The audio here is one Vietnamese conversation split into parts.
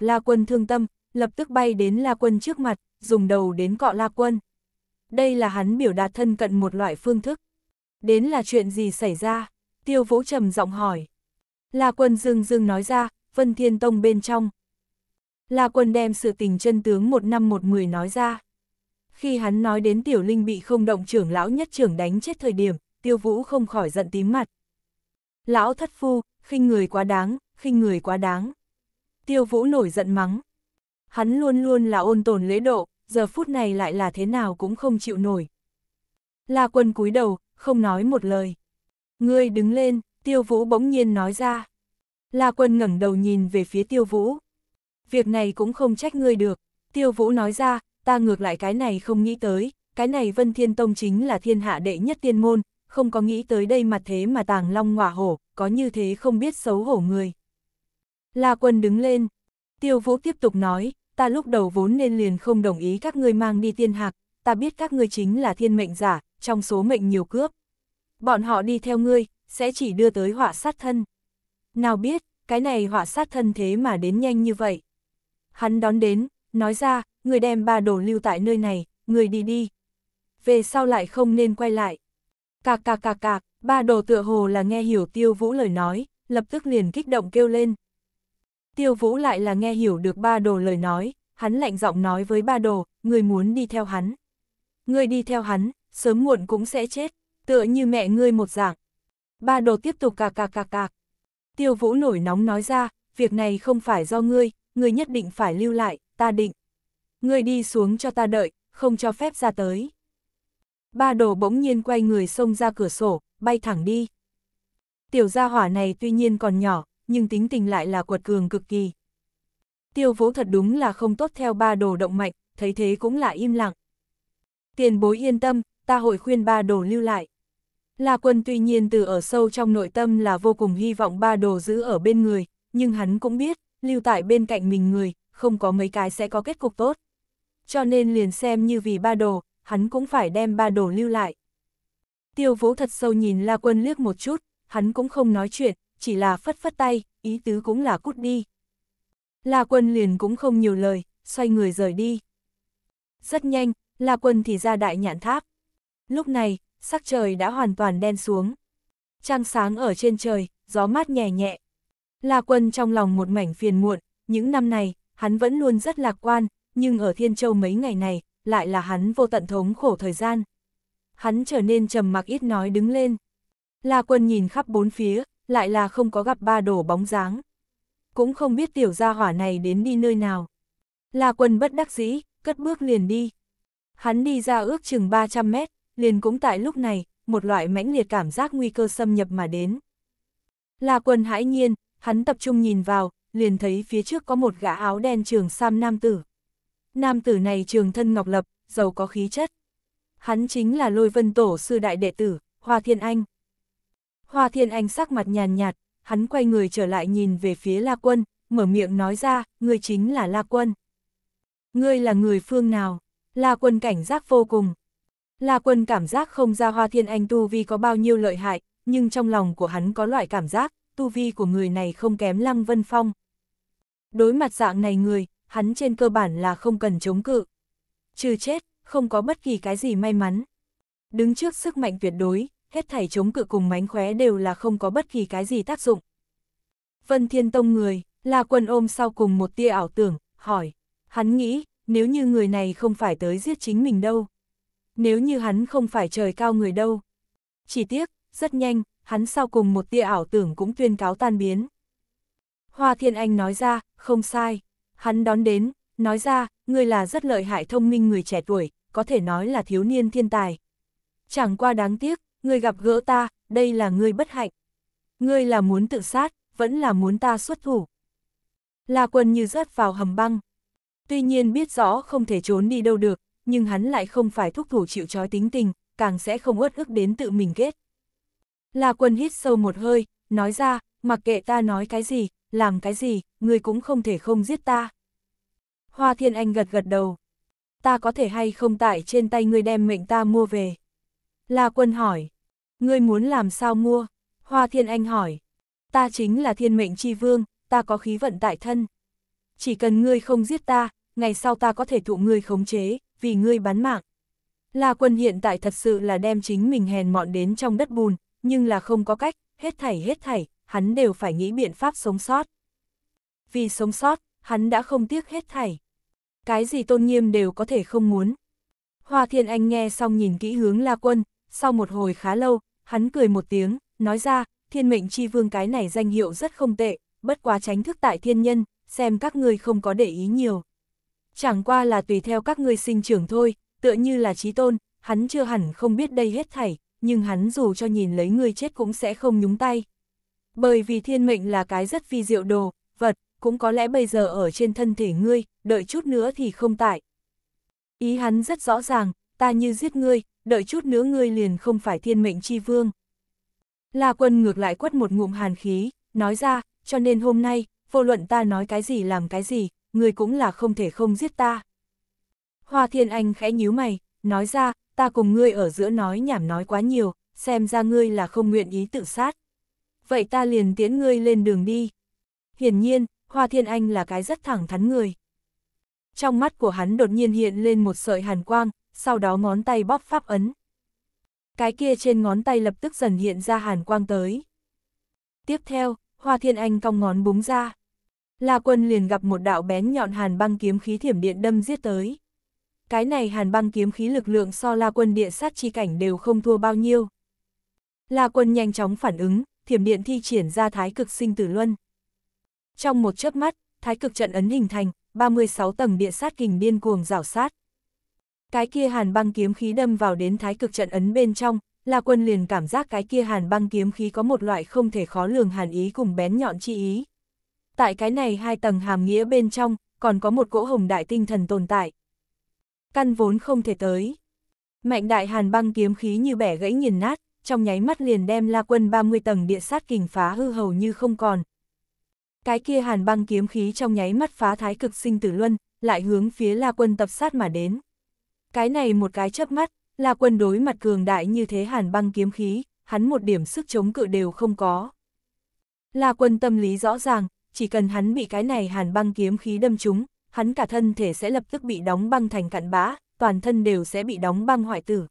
La Quân thương tâm, lập tức bay đến La Quân trước mặt, dùng đầu đến cọ La Quân. Đây là hắn biểu đạt thân cận một loại phương thức. Đến là chuyện gì xảy ra? Tiêu Vũ trầm giọng hỏi. La Quân dương dương nói ra, Vân Thiên Tông bên trong. La Quân đem sự tình chân tướng một năm một mười nói ra. Khi hắn nói đến Tiểu Linh bị không động trưởng lão nhất trưởng đánh chết thời điểm, Tiêu Vũ không khỏi giận tím mặt. Lão thất phu, khinh người quá đáng, khinh người quá đáng tiêu vũ nổi giận mắng. Hắn luôn luôn là ôn tồn lễ độ, giờ phút này lại là thế nào cũng không chịu nổi. La quân cúi đầu, không nói một lời. Ngươi đứng lên, tiêu vũ bỗng nhiên nói ra. La quân ngẩng đầu nhìn về phía tiêu vũ. Việc này cũng không trách ngươi được. Tiêu vũ nói ra, ta ngược lại cái này không nghĩ tới. Cái này Vân Thiên Tông chính là thiên hạ đệ nhất tiên môn, không có nghĩ tới đây mà thế mà tàng long ngọa hổ, có như thế không biết xấu hổ người. La Quân đứng lên. Tiêu Vũ tiếp tục nói, ta lúc đầu vốn nên liền không đồng ý các ngươi mang đi tiên hạc, ta biết các ngươi chính là thiên mệnh giả, trong số mệnh nhiều cướp. Bọn họ đi theo ngươi, sẽ chỉ đưa tới họa sát thân. Nào biết, cái này họa sát thân thế mà đến nhanh như vậy. Hắn đón đến, nói ra, người đem ba đồ lưu tại nơi này, người đi đi. Về sau lại không nên quay lại. Cạc cạc cạc cạc, ba đồ tựa hồ là nghe hiểu tiêu vũ lời nói, lập tức liền kích động kêu lên, Tiêu Vũ lại là nghe hiểu được ba đồ lời nói, hắn lạnh giọng nói với ba đồ, người muốn đi theo hắn. Người đi theo hắn, sớm muộn cũng sẽ chết, tựa như mẹ ngươi một dạng. Ba đồ tiếp tục cạc cạc cạc cạc. Tiêu Vũ nổi nóng nói ra, việc này không phải do ngươi, ngươi nhất định phải lưu lại, ta định. Ngươi đi xuống cho ta đợi, không cho phép ra tới. Ba đồ bỗng nhiên quay người xông ra cửa sổ, bay thẳng đi. Tiểu gia hỏa này tuy nhiên còn nhỏ, nhưng tính tình lại là quật cường cực kỳ. Tiêu Vũ thật đúng là không tốt theo ba đồ động mạch, thấy thế cũng là im lặng. Tiền bối yên tâm, ta hội khuyên ba đồ lưu lại. La quân tuy nhiên từ ở sâu trong nội tâm là vô cùng hy vọng ba đồ giữ ở bên người, nhưng hắn cũng biết, lưu tại bên cạnh mình người, không có mấy cái sẽ có kết cục tốt. Cho nên liền xem như vì ba đồ, hắn cũng phải đem ba đồ lưu lại. Tiêu vũ thật sâu nhìn La quân liếc một chút, hắn cũng không nói chuyện, chỉ là phất phất tay, ý tứ cũng là cút đi. La Quân liền cũng không nhiều lời, xoay người rời đi. Rất nhanh, La Quân thì ra đại nhạn tháp. Lúc này, sắc trời đã hoàn toàn đen xuống. Trăng sáng ở trên trời, gió mát nhẹ nhẹ. La Quân trong lòng một mảnh phiền muộn, những năm này, hắn vẫn luôn rất lạc quan, nhưng ở Thiên Châu mấy ngày này, lại là hắn vô tận thống khổ thời gian. Hắn trở nên trầm mặc ít nói đứng lên. La Quân nhìn khắp bốn phía, lại là không có gặp ba đổ bóng dáng. Cũng không biết tiểu gia hỏa này đến đi nơi nào. La quân bất đắc dĩ, cất bước liền đi. Hắn đi ra ước chừng 300 mét, liền cũng tại lúc này, một loại mãnh liệt cảm giác nguy cơ xâm nhập mà đến. La quân hãi nhiên, hắn tập trung nhìn vào, liền thấy phía trước có một gã áo đen trường sam nam tử. Nam tử này trường thân ngọc lập, giàu có khí chất. Hắn chính là lôi vân tổ sư đại đệ tử, Hoa Thiên Anh. Hoa Thiên Anh sắc mặt nhàn nhạt, hắn quay người trở lại nhìn về phía La Quân, mở miệng nói ra, ngươi chính là La Quân. Ngươi là người phương nào? La Quân cảnh giác vô cùng. La Quân cảm giác không ra Hoa Thiên Anh tu vi có bao nhiêu lợi hại, nhưng trong lòng của hắn có loại cảm giác, tu vi của người này không kém Lăng Vân Phong. Đối mặt dạng này người, hắn trên cơ bản là không cần chống cự. Trừ chết, không có bất kỳ cái gì may mắn. Đứng trước sức mạnh tuyệt đối, hết thảy chống cự cùng mánh khóe đều là không có bất kỳ cái gì tác dụng. Vân Thiên Tông người, là quần ôm sau cùng một tia ảo tưởng, hỏi, hắn nghĩ, nếu như người này không phải tới giết chính mình đâu. Nếu như hắn không phải trời cao người đâu. Chỉ tiếc, rất nhanh, hắn sau cùng một tia ảo tưởng cũng tuyên cáo tan biến. Hoa Thiên Anh nói ra, không sai. Hắn đón đến, nói ra, ngươi là rất lợi hại thông minh người trẻ tuổi, có thể nói là thiếu niên thiên tài. Chẳng qua đáng tiếc, ngươi gặp gỡ ta, đây là ngươi bất hạnh. Ngươi là muốn tự sát, vẫn là muốn ta xuất thủ. La quân như rớt vào hầm băng. Tuy nhiên biết rõ không thể trốn đi đâu được, nhưng hắn lại không phải thúc thủ chịu trói tính tình, càng sẽ không uất ức đến tự mình kết. La quân hít sâu một hơi, nói ra, mặc kệ ta nói cái gì, làm cái gì, ngươi cũng không thể không giết ta. Hoa Thiên Anh gật gật đầu. Ta có thể hay không tại trên tay ngươi đem mệnh ta mua về. La Quân hỏi, ngươi muốn làm sao mua? Hoa Thiên Anh hỏi, ta chính là thiên mệnh chi vương, ta có khí vận tại thân. Chỉ cần ngươi không giết ta, ngày sau ta có thể thụ ngươi khống chế, vì ngươi bán mạng. La Quân hiện tại thật sự là đem chính mình hèn mọn đến trong đất bùn, nhưng là không có cách, hết thảy hết thảy, hắn đều phải nghĩ biện pháp sống sót. Vì sống sót, hắn đã không tiếc hết thảy. Cái gì tôn nghiêm đều có thể không muốn. Hoa Thiên Anh nghe xong nhìn kỹ hướng La Quân, sau một hồi khá lâu, hắn cười một tiếng, nói ra, thiên mệnh chi vương cái này danh hiệu rất không tệ, bất quá tránh thức tại thiên nhân, xem các ngươi không có để ý nhiều. Chẳng qua là tùy theo các ngươi sinh trưởng thôi, tựa như là trí tôn, hắn chưa hẳn không biết đây hết thảy, nhưng hắn dù cho nhìn lấy ngươi chết cũng sẽ không nhúng tay. Bởi vì thiên mệnh là cái rất phi diệu đồ, vật, cũng có lẽ bây giờ ở trên thân thể ngươi, đợi chút nữa thì không tại. Ý hắn rất rõ ràng, ta như giết ngươi, đợi chút nữa ngươi liền không phải thiên mệnh chi vương. La quân ngược lại quất một ngụm hàn khí, nói ra, cho nên hôm nay, vô luận ta nói cái gì làm cái gì, ngươi cũng là không thể không giết ta. Hoa thiên anh khẽ nhíu mày, nói ra, ta cùng ngươi ở giữa nói nhảm nói quá nhiều, xem ra ngươi là không nguyện ý tự sát. Vậy ta liền tiến ngươi lên đường đi. Hiển nhiên, Hoa Thiên Anh là cái rất thẳng thắn người. Trong mắt của hắn đột nhiên hiện lên một sợi hàn quang, sau đó ngón tay bóp pháp ấn. Cái kia trên ngón tay lập tức dần hiện ra hàn quang tới. Tiếp theo, Hoa Thiên Anh cong ngón búng ra. La Quân liền gặp một đạo bén nhọn hàn băng kiếm khí thiểm điện đâm giết tới. Cái này hàn băng kiếm khí lực lượng so La Quân địa sát chi cảnh đều không thua bao nhiêu. La Quân nhanh chóng phản ứng, thiểm điện thi triển ra thái cực sinh tử luân. Trong một chớp mắt, thái cực trận ấn hình thành, 36 tầng địa sát kình điên cuồng rảo sát cái kia hàn băng kiếm khí đâm vào đến thái cực trận ấn bên trong, La Quân liền cảm giác cái kia hàn băng kiếm khí có một loại không thể khó lường hàn ý cùng bén nhọn chi ý. Tại cái này hai tầng hàm nghĩa bên trong, còn có một cỗ hồng đại tinh thần tồn tại. Căn vốn không thể tới. Mạnh đại hàn băng kiếm khí như bẻ gãy nghiền nát, trong nháy mắt liền đem La Quân 30 tầng địa sát kình phá hư hầu như không còn. Cái kia hàn băng kiếm khí trong nháy mắt phá thái cực sinh tử luân, lại hướng phía La Quân tập sát mà đến. Cái này một cái chớp mắt, là quân đối mặt cường đại như thế hàn băng kiếm khí, hắn một điểm sức chống cự đều không có. Là quân tâm lý rõ ràng, chỉ cần hắn bị cái này hàn băng kiếm khí đâm trúng, hắn cả thân thể sẽ lập tức bị đóng băng thành cặn bã, toàn thân đều sẽ bị đóng băng hoại tử.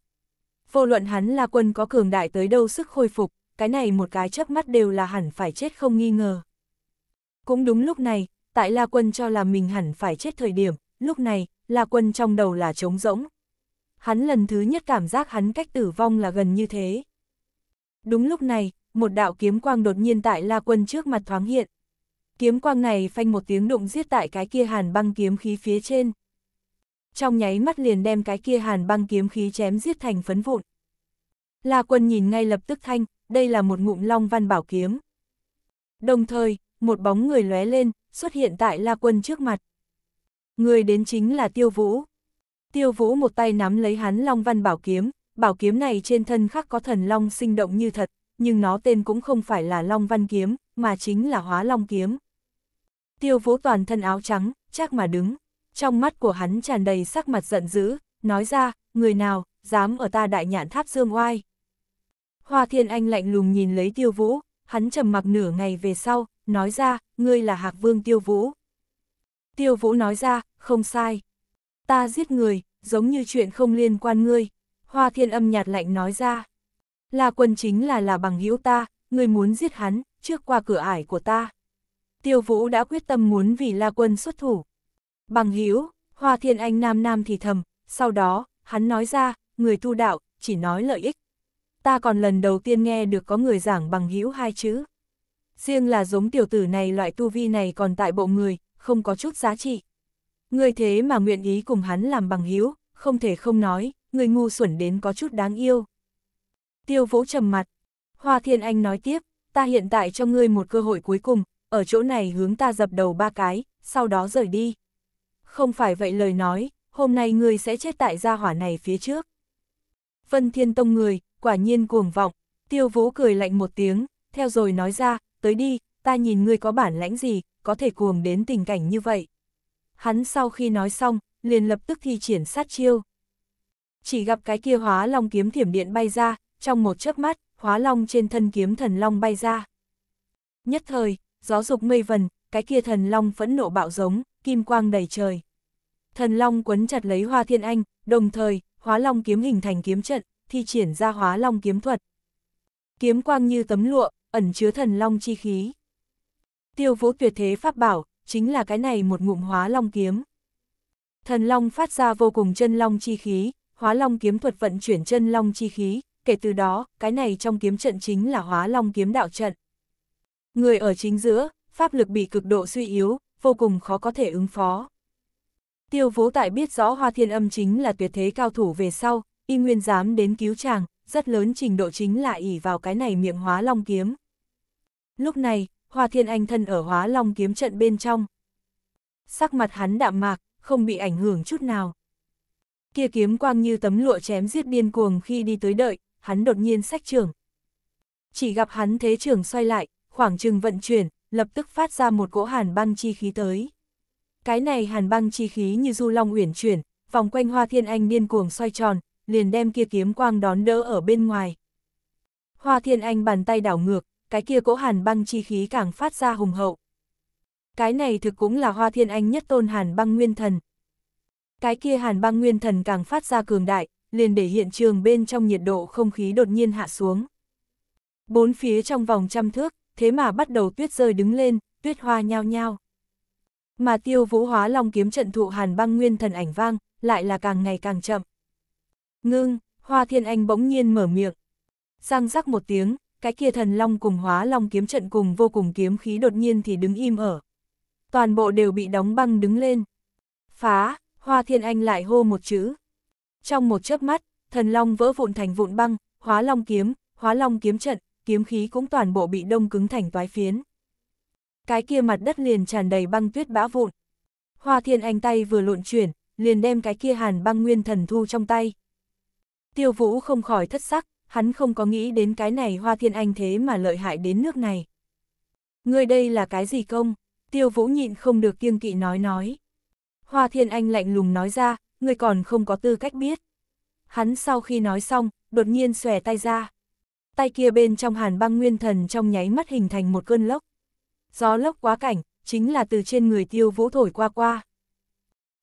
Vô luận hắn là quân có cường đại tới đâu sức khôi phục, cái này một cái chớp mắt đều là hẳn phải chết không nghi ngờ. Cũng đúng lúc này, tại La Quân cho là mình hẳn phải chết thời điểm, lúc này, La quân trong đầu là trống rỗng. Hắn lần thứ nhất cảm giác hắn cách tử vong là gần như thế. Đúng lúc này, một đạo kiếm quang đột nhiên tại La Quân trước mặt thoáng hiện. Kiếm quang này phanh một tiếng đụng giết tại cái kia hàn băng kiếm khí phía trên. Trong nháy mắt liền đem cái kia hàn băng kiếm khí chém giết thành phấn vụn. La Quân nhìn ngay lập tức thanh, đây là một ngụm long văn bảo kiếm. Đồng thời, một bóng người lóe lên, xuất hiện tại La Quân trước mặt. Người đến chính là Tiêu Vũ. Tiêu Vũ một tay nắm lấy hắn Long Văn Bảo Kiếm, bảo kiếm này trên thân khắc có thần Long sinh động như thật, nhưng nó tên cũng không phải là Long Văn Kiếm, mà chính là Hóa Long Kiếm. Tiêu Vũ toàn thân áo trắng, chắc mà đứng, trong mắt của hắn tràn đầy sắc mặt giận dữ, nói ra, người nào, dám ở ta đại nhạn tháp dương oai. Hoa Thiên Anh lạnh lùng nhìn lấy Tiêu Vũ, hắn trầm mặc nửa ngày về sau, nói ra, ngươi là Hạc Vương Tiêu Vũ. Tiêu Vũ nói ra, không sai. Ta giết người, giống như chuyện không liên quan ngươi, hoa thiên âm nhạt lạnh nói ra. Là quân chính là là bằng hữu ta, ngươi muốn giết hắn, trước qua cửa ải của ta. Tiêu vũ đã quyết tâm muốn vì la quân xuất thủ. Bằng hữu hoa thiên anh nam nam thì thầm, sau đó, hắn nói ra, người tu đạo, chỉ nói lợi ích. Ta còn lần đầu tiên nghe được có người giảng bằng hữu hai chữ. Riêng là giống tiểu tử này loại tu vi này còn tại bộ người, không có chút giá trị. Người thế mà nguyện ý cùng hắn làm bằng hữu không thể không nói, người ngu xuẩn đến có chút đáng yêu. Tiêu Vũ trầm mặt. Hoa Thiên Anh nói tiếp, ta hiện tại cho ngươi một cơ hội cuối cùng, ở chỗ này hướng ta dập đầu ba cái, sau đó rời đi. Không phải vậy lời nói, hôm nay ngươi sẽ chết tại gia hỏa này phía trước. Vân Thiên Tông người, quả nhiên cuồng vọng, tiêu vũ cười lạnh một tiếng, theo rồi nói ra, tới đi, ta nhìn ngươi có bản lãnh gì, có thể cuồng đến tình cảnh như vậy hắn sau khi nói xong, liền lập tức thi triển sát chiêu. Chỉ gặp cái kia hóa long kiếm thiểm điện bay ra, trong một chớp mắt, hóa long trên thân kiếm thần long bay ra. Nhất thời, gió dục mây vần, cái kia thần long phẫn nộ bạo giống, kim quang đầy trời. Thần long quấn chặt lấy hoa thiên anh, đồng thời, hóa long kiếm hình thành kiếm trận, thi triển ra hóa long kiếm thuật. Kiếm quang như tấm lụa, ẩn chứa thần long chi khí. Tiêu vũ tuyệt thế pháp bảo, chính là cái này một ngụm hóa long kiếm. Thần long phát ra vô cùng chân long chi khí, hóa long kiếm thuật vận chuyển chân long chi khí, kể từ đó, cái này trong kiếm trận chính là hóa long kiếm đạo trận. Người ở chính giữa, pháp lực bị cực độ suy yếu, vô cùng khó có thể ứng phó. Tiêu Vũ Tại biết rõ Hoa Thiên Âm chính là tuyệt thế cao thủ về sau, y nguyên dám đến cứu chàng, rất lớn trình độ chính là ỉ vào cái này miệng hóa long kiếm. Lúc này, Hoa Thiên Anh thân ở hóa long kiếm trận bên trong. Sắc mặt hắn đạm mạc, không bị ảnh hưởng chút nào. Kia kiếm quang như tấm lụa chém giết điên cuồng khi đi tới đợi, hắn đột nhiên sách trường. Chỉ gặp hắn thế trường xoay lại, khoảng chừng vận chuyển, lập tức phát ra một cỗ hàn băng chi khí tới. Cái này hàn băng chi khí như du long uyển chuyển, vòng quanh Hoa Thiên Anh điên cuồng xoay tròn, liền đem kia kiếm quang đón đỡ ở bên ngoài. Hoa Thiên Anh bàn tay đảo ngược, cái kia cỗ hàn băng chi khí càng phát ra hùng hậu. Cái này thực cũng là hoa thiên anh nhất tôn hàn băng nguyên thần. Cái kia hàn băng nguyên thần càng phát ra cường đại, liền để hiện trường bên trong nhiệt độ không khí đột nhiên hạ xuống. Bốn phía trong vòng trăm thước, thế mà bắt đầu tuyết rơi đứng lên, tuyết hoa nhao nhao. Mà tiêu vũ hóa long kiếm trận thụ hàn băng nguyên thần ảnh vang, lại là càng ngày càng chậm. Ngưng, hoa thiên anh bỗng nhiên mở miệng. Răng rắc một tiếng, cái kia thần long cùng hóa long kiếm trận cùng vô cùng kiếm khí đột nhiên thì đứng im ở. Toàn bộ đều bị đóng băng đứng lên. Phá, hoa thiên anh lại hô một chữ. Trong một chớp mắt, thần long vỡ vụn thành vụn băng, hóa long kiếm, hóa long kiếm trận, kiếm khí cũng toàn bộ bị đông cứng thành toái phiến. Cái kia mặt đất liền tràn đầy băng tuyết bão vụn. Hoa thiên anh tay vừa lộn chuyển, liền đem cái kia hàn băng nguyên thần thu trong tay. Tiêu vũ không khỏi thất sắc, hắn không có nghĩ đến cái này Hoa Thiên Anh thế mà lợi hại đến nước này. ngươi đây là cái gì công? Tiêu Vũ nhịn không được kiêng kỵ nói nói. Hoa Thiên Anh lạnh lùng nói ra, ngươi còn không có tư cách biết. Hắn sau khi nói xong, đột nhiên xòe tay ra. Tay kia bên trong hàn băng nguyên thần trong nháy mắt hình thành một cơn lốc. Gió lốc quá cảnh, chính là từ trên người tiêu vũ thổi qua qua.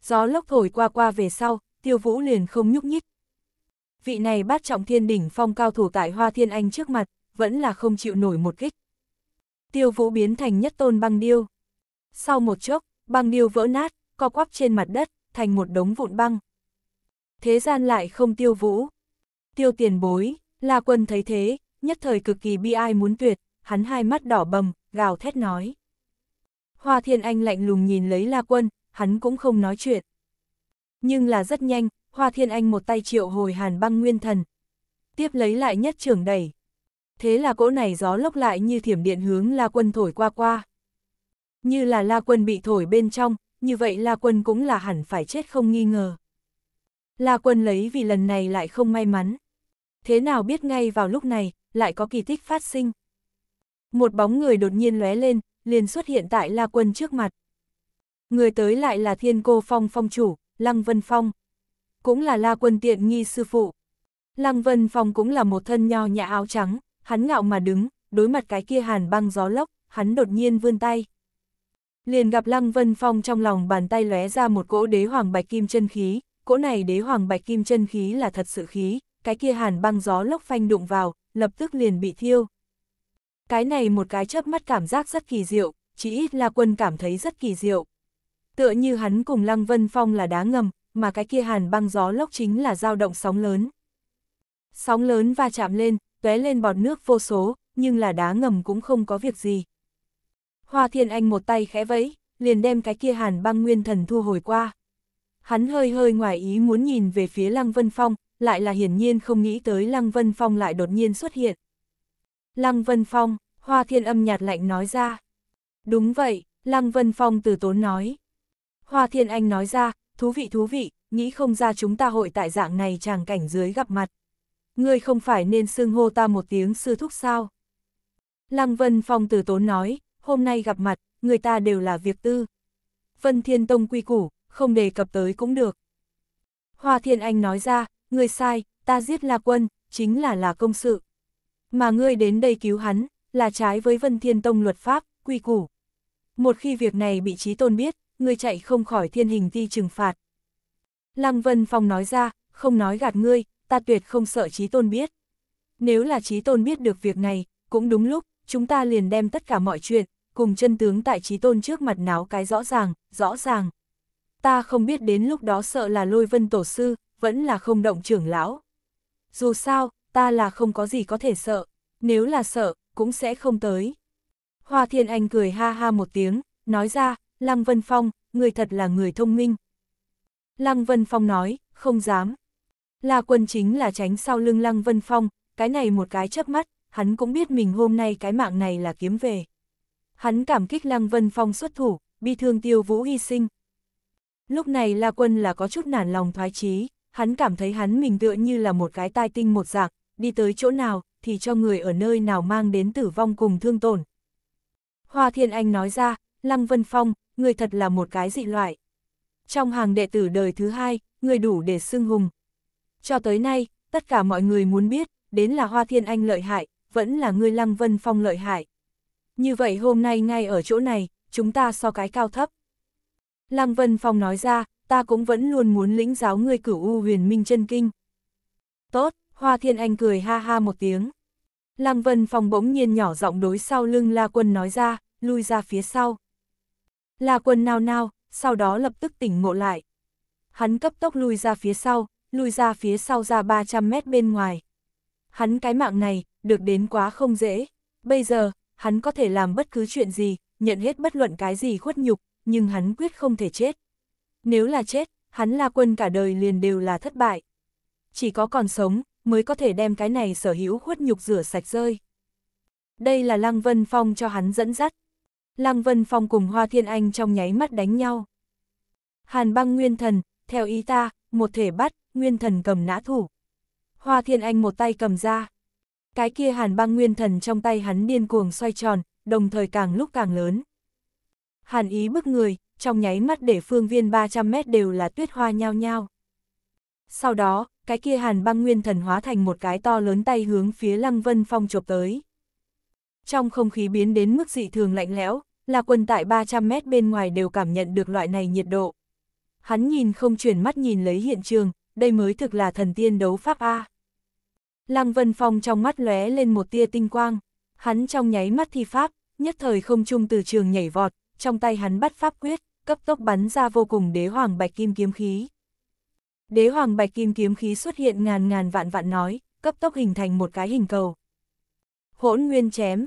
Gió lốc thổi qua qua về sau, tiêu vũ liền không nhúc nhích, vị này bát trọng thiên đỉnh phong cao thủ tại Hoa Thiên Anh trước mặt, vẫn là không chịu nổi một kích. Tiêu vũ biến thành nhất tôn băng điêu. Sau một chốc, băng điêu vỡ nát, co quắp trên mặt đất, thành một đống vụn băng. Thế gian lại không tiêu vũ. Tiêu tiền bối, La Quân thấy thế, nhất thời cực kỳ bi ai muốn tuyệt, hắn hai mắt đỏ bầm, gào thét nói. Hoa Thiên Anh lạnh lùng nhìn lấy La Quân, hắn cũng không nói chuyện. Nhưng là rất nhanh, Hoa Thiên Anh một tay triệu hồi hàn băng nguyên thần. Tiếp lấy lại nhất trưởng đẩy. Thế là cỗ này gió lốc lại như thiểm điện hướng La Quân thổi qua qua. Như là La Quân bị thổi bên trong, như vậy La Quân cũng là hẳn phải chết không nghi ngờ. La Quân lấy vì lần này lại không may mắn. Thế nào biết ngay vào lúc này, lại có kỳ tích phát sinh. Một bóng người đột nhiên lóe lên, liền xuất hiện tại La Quân trước mặt. Người tới lại là Thiên Cô Phong Phong chủ, Lăng Vân Phong cũng là la quân tiện nghi sư phụ. Lăng Vân Phong cũng là một thân nho nhã áo trắng, hắn ngạo mà đứng, đối mặt cái kia hàn băng gió lốc, hắn đột nhiên vươn tay. Liền gặp Lăng Vân Phong trong lòng bàn tay lóe ra một cỗ đế hoàng bạch kim chân khí, cỗ này đế hoàng bạch kim chân khí là thật sự khí, cái kia hàn băng gió lốc phanh đụng vào, lập tức liền bị thiêu. Cái này một cái chớp mắt cảm giác rất kỳ diệu, chỉ ít la quân cảm thấy rất kỳ diệu. Tựa như hắn cùng Lăng Vân Phong là đá ngầm, mà cái kia hàn băng gió lốc chính là dao động sóng lớn. Sóng lớn va chạm lên, tóe lên bọt nước vô số, nhưng là đá ngầm cũng không có việc gì. Hoa Thiên Anh một tay khẽ vẫy, liền đem cái kia hàn băng nguyên thần thu hồi qua. Hắn hơi hơi ngoài ý muốn nhìn về phía Lăng Vân Phong, lại là hiển nhiên không nghĩ tới Lăng Vân Phong lại đột nhiên xuất hiện. Lăng Vân Phong, Hoa Thiên âm nhạt lạnh nói ra. Đúng vậy, Lăng Vân Phong từ tốn nói. Hoa Thiên Anh nói ra, thú vị thú vị, nghĩ không ra chúng ta hội tại dạng này chàng cảnh dưới gặp mặt. Ngươi không phải nên xưng hô ta một tiếng sư thúc sao? Lăng Vân Phong từ tốn nói, hôm nay gặp mặt, người ta đều là việc tư. Vân Thiên Tông quy củ, không đề cập tới cũng được. Hoa Thiên Anh nói ra, ngươi sai, ta giết là quân, chính là là công sự. Mà ngươi đến đây cứu hắn, là trái với Vân Thiên Tông luật pháp, quy củ. Một khi việc này bị trí tôn biết, ngươi chạy không khỏi thiên hình ti trừng phạt. Lăng Vân Phong nói ra, không nói gạt ngươi, ta tuyệt không sợ trí tôn biết. Nếu là trí tôn biết được việc này, cũng đúng lúc, chúng ta liền đem tất cả mọi chuyện, cùng chân tướng tại trí tôn trước mặt náo cái rõ ràng, rõ ràng. Ta không biết đến lúc đó sợ là lôi vân tổ sư, vẫn là không động trưởng lão. Dù sao, ta là không có gì có thể sợ, nếu là sợ, cũng sẽ không tới. Hoa Thiên Anh cười ha ha một tiếng, nói ra, Lăng Vân Phong, người thật là người thông minh. Lăng Vân Phong nói, không dám. La quân chính là tránh sau lưng Lăng Vân Phong, cái này một cái chớp mắt, hắn cũng biết mình hôm nay cái mạng này là kiếm về. Hắn cảm kích Lăng Vân Phong xuất thủ, bi thương tiêu vũ hy sinh. Lúc này La quân là có chút nản lòng thoái chí, hắn cảm thấy hắn mình tựa như là một cái tai tinh một dạng, đi tới chỗ nào, thì cho người ở nơi nào mang đến tử vong cùng thương tổn. Hoa Thiên Anh nói ra, Lăng Vân Phong, người thật là một cái dị loại. Trong hàng đệ tử đời thứ hai, người đủ để xưng hùng. Cho tới nay, tất cả mọi người muốn biết, đến là Hoa Thiên Anh lợi hại, vẫn là người Lăng Vân Phong lợi hại. Như vậy hôm nay ngay ở chỗ này, chúng ta so cái cao thấp. Lăng Vân Phong nói ra, ta cũng vẫn luôn muốn lĩnh giáo ngươi cửu u huyền minh chân kinh. Tốt, Hoa Thiên Anh cười ha ha một tiếng. Lăng Vân Phong bỗng nhiên nhỏ giọng đối sau lưng La Quân nói ra, lui ra phía sau. La quân nao nao, sau đó lập tức tỉnh ngộ lại. Hắn cấp tốc lui ra phía sau, lui ra phía sau ra 300 mét bên ngoài. Hắn cái mạng này, được đến quá không dễ. Bây giờ, hắn có thể làm bất cứ chuyện gì, nhận hết bất luận cái gì khuất nhục, nhưng hắn quyết không thể chết. Nếu là chết, hắn la quân cả đời liền đều là thất bại. Chỉ có còn sống, mới có thể đem cái này sở hữu khuất nhục rửa sạch rơi. Đây là Lăng Vân Phong cho hắn dẫn dắt, Lăng Vân Phong cùng Hoa Thiên Anh trong nháy mắt đánh nhau. Hàn băng nguyên thần, theo ý ta, một thể bắt, nguyên thần cầm nã thủ. Hoa Thiên Anh một tay cầm ra. Cái kia hàn băng nguyên thần trong tay hắn điên cuồng xoay tròn, đồng thời càng lúc càng lớn. Hàn ý bức người, trong nháy mắt để phương viên 300 mét đều là tuyết hoa nhao nhao. Sau đó, cái kia hàn băng nguyên thần hóa thành một cái to lớn tay hướng phía Lăng Vân Phong chụp tới. Trong không khí biến đến mức dị thường lạnh lẽo, là quân tại 300 mét bên ngoài đều cảm nhận được loại này nhiệt độ. Hắn nhìn không chuyển mắt nhìn lấy hiện trường, đây mới thực là thần tiên đấu pháp A. Lăng Vân Phong trong mắt lóe lên một tia tinh quang, hắn trong nháy mắt thi pháp, nhất thời không trung từ trường nhảy vọt, trong tay hắn bắt pháp quyết, cấp tốc bắn ra vô cùng đế hoàng bạch kim kiếm khí. Đế hoàng bạch kim kiếm khí xuất hiện ngàn ngàn vạn vạn nói, cấp tốc hình thành một cái hình cầu. Hỗn nguyên chém,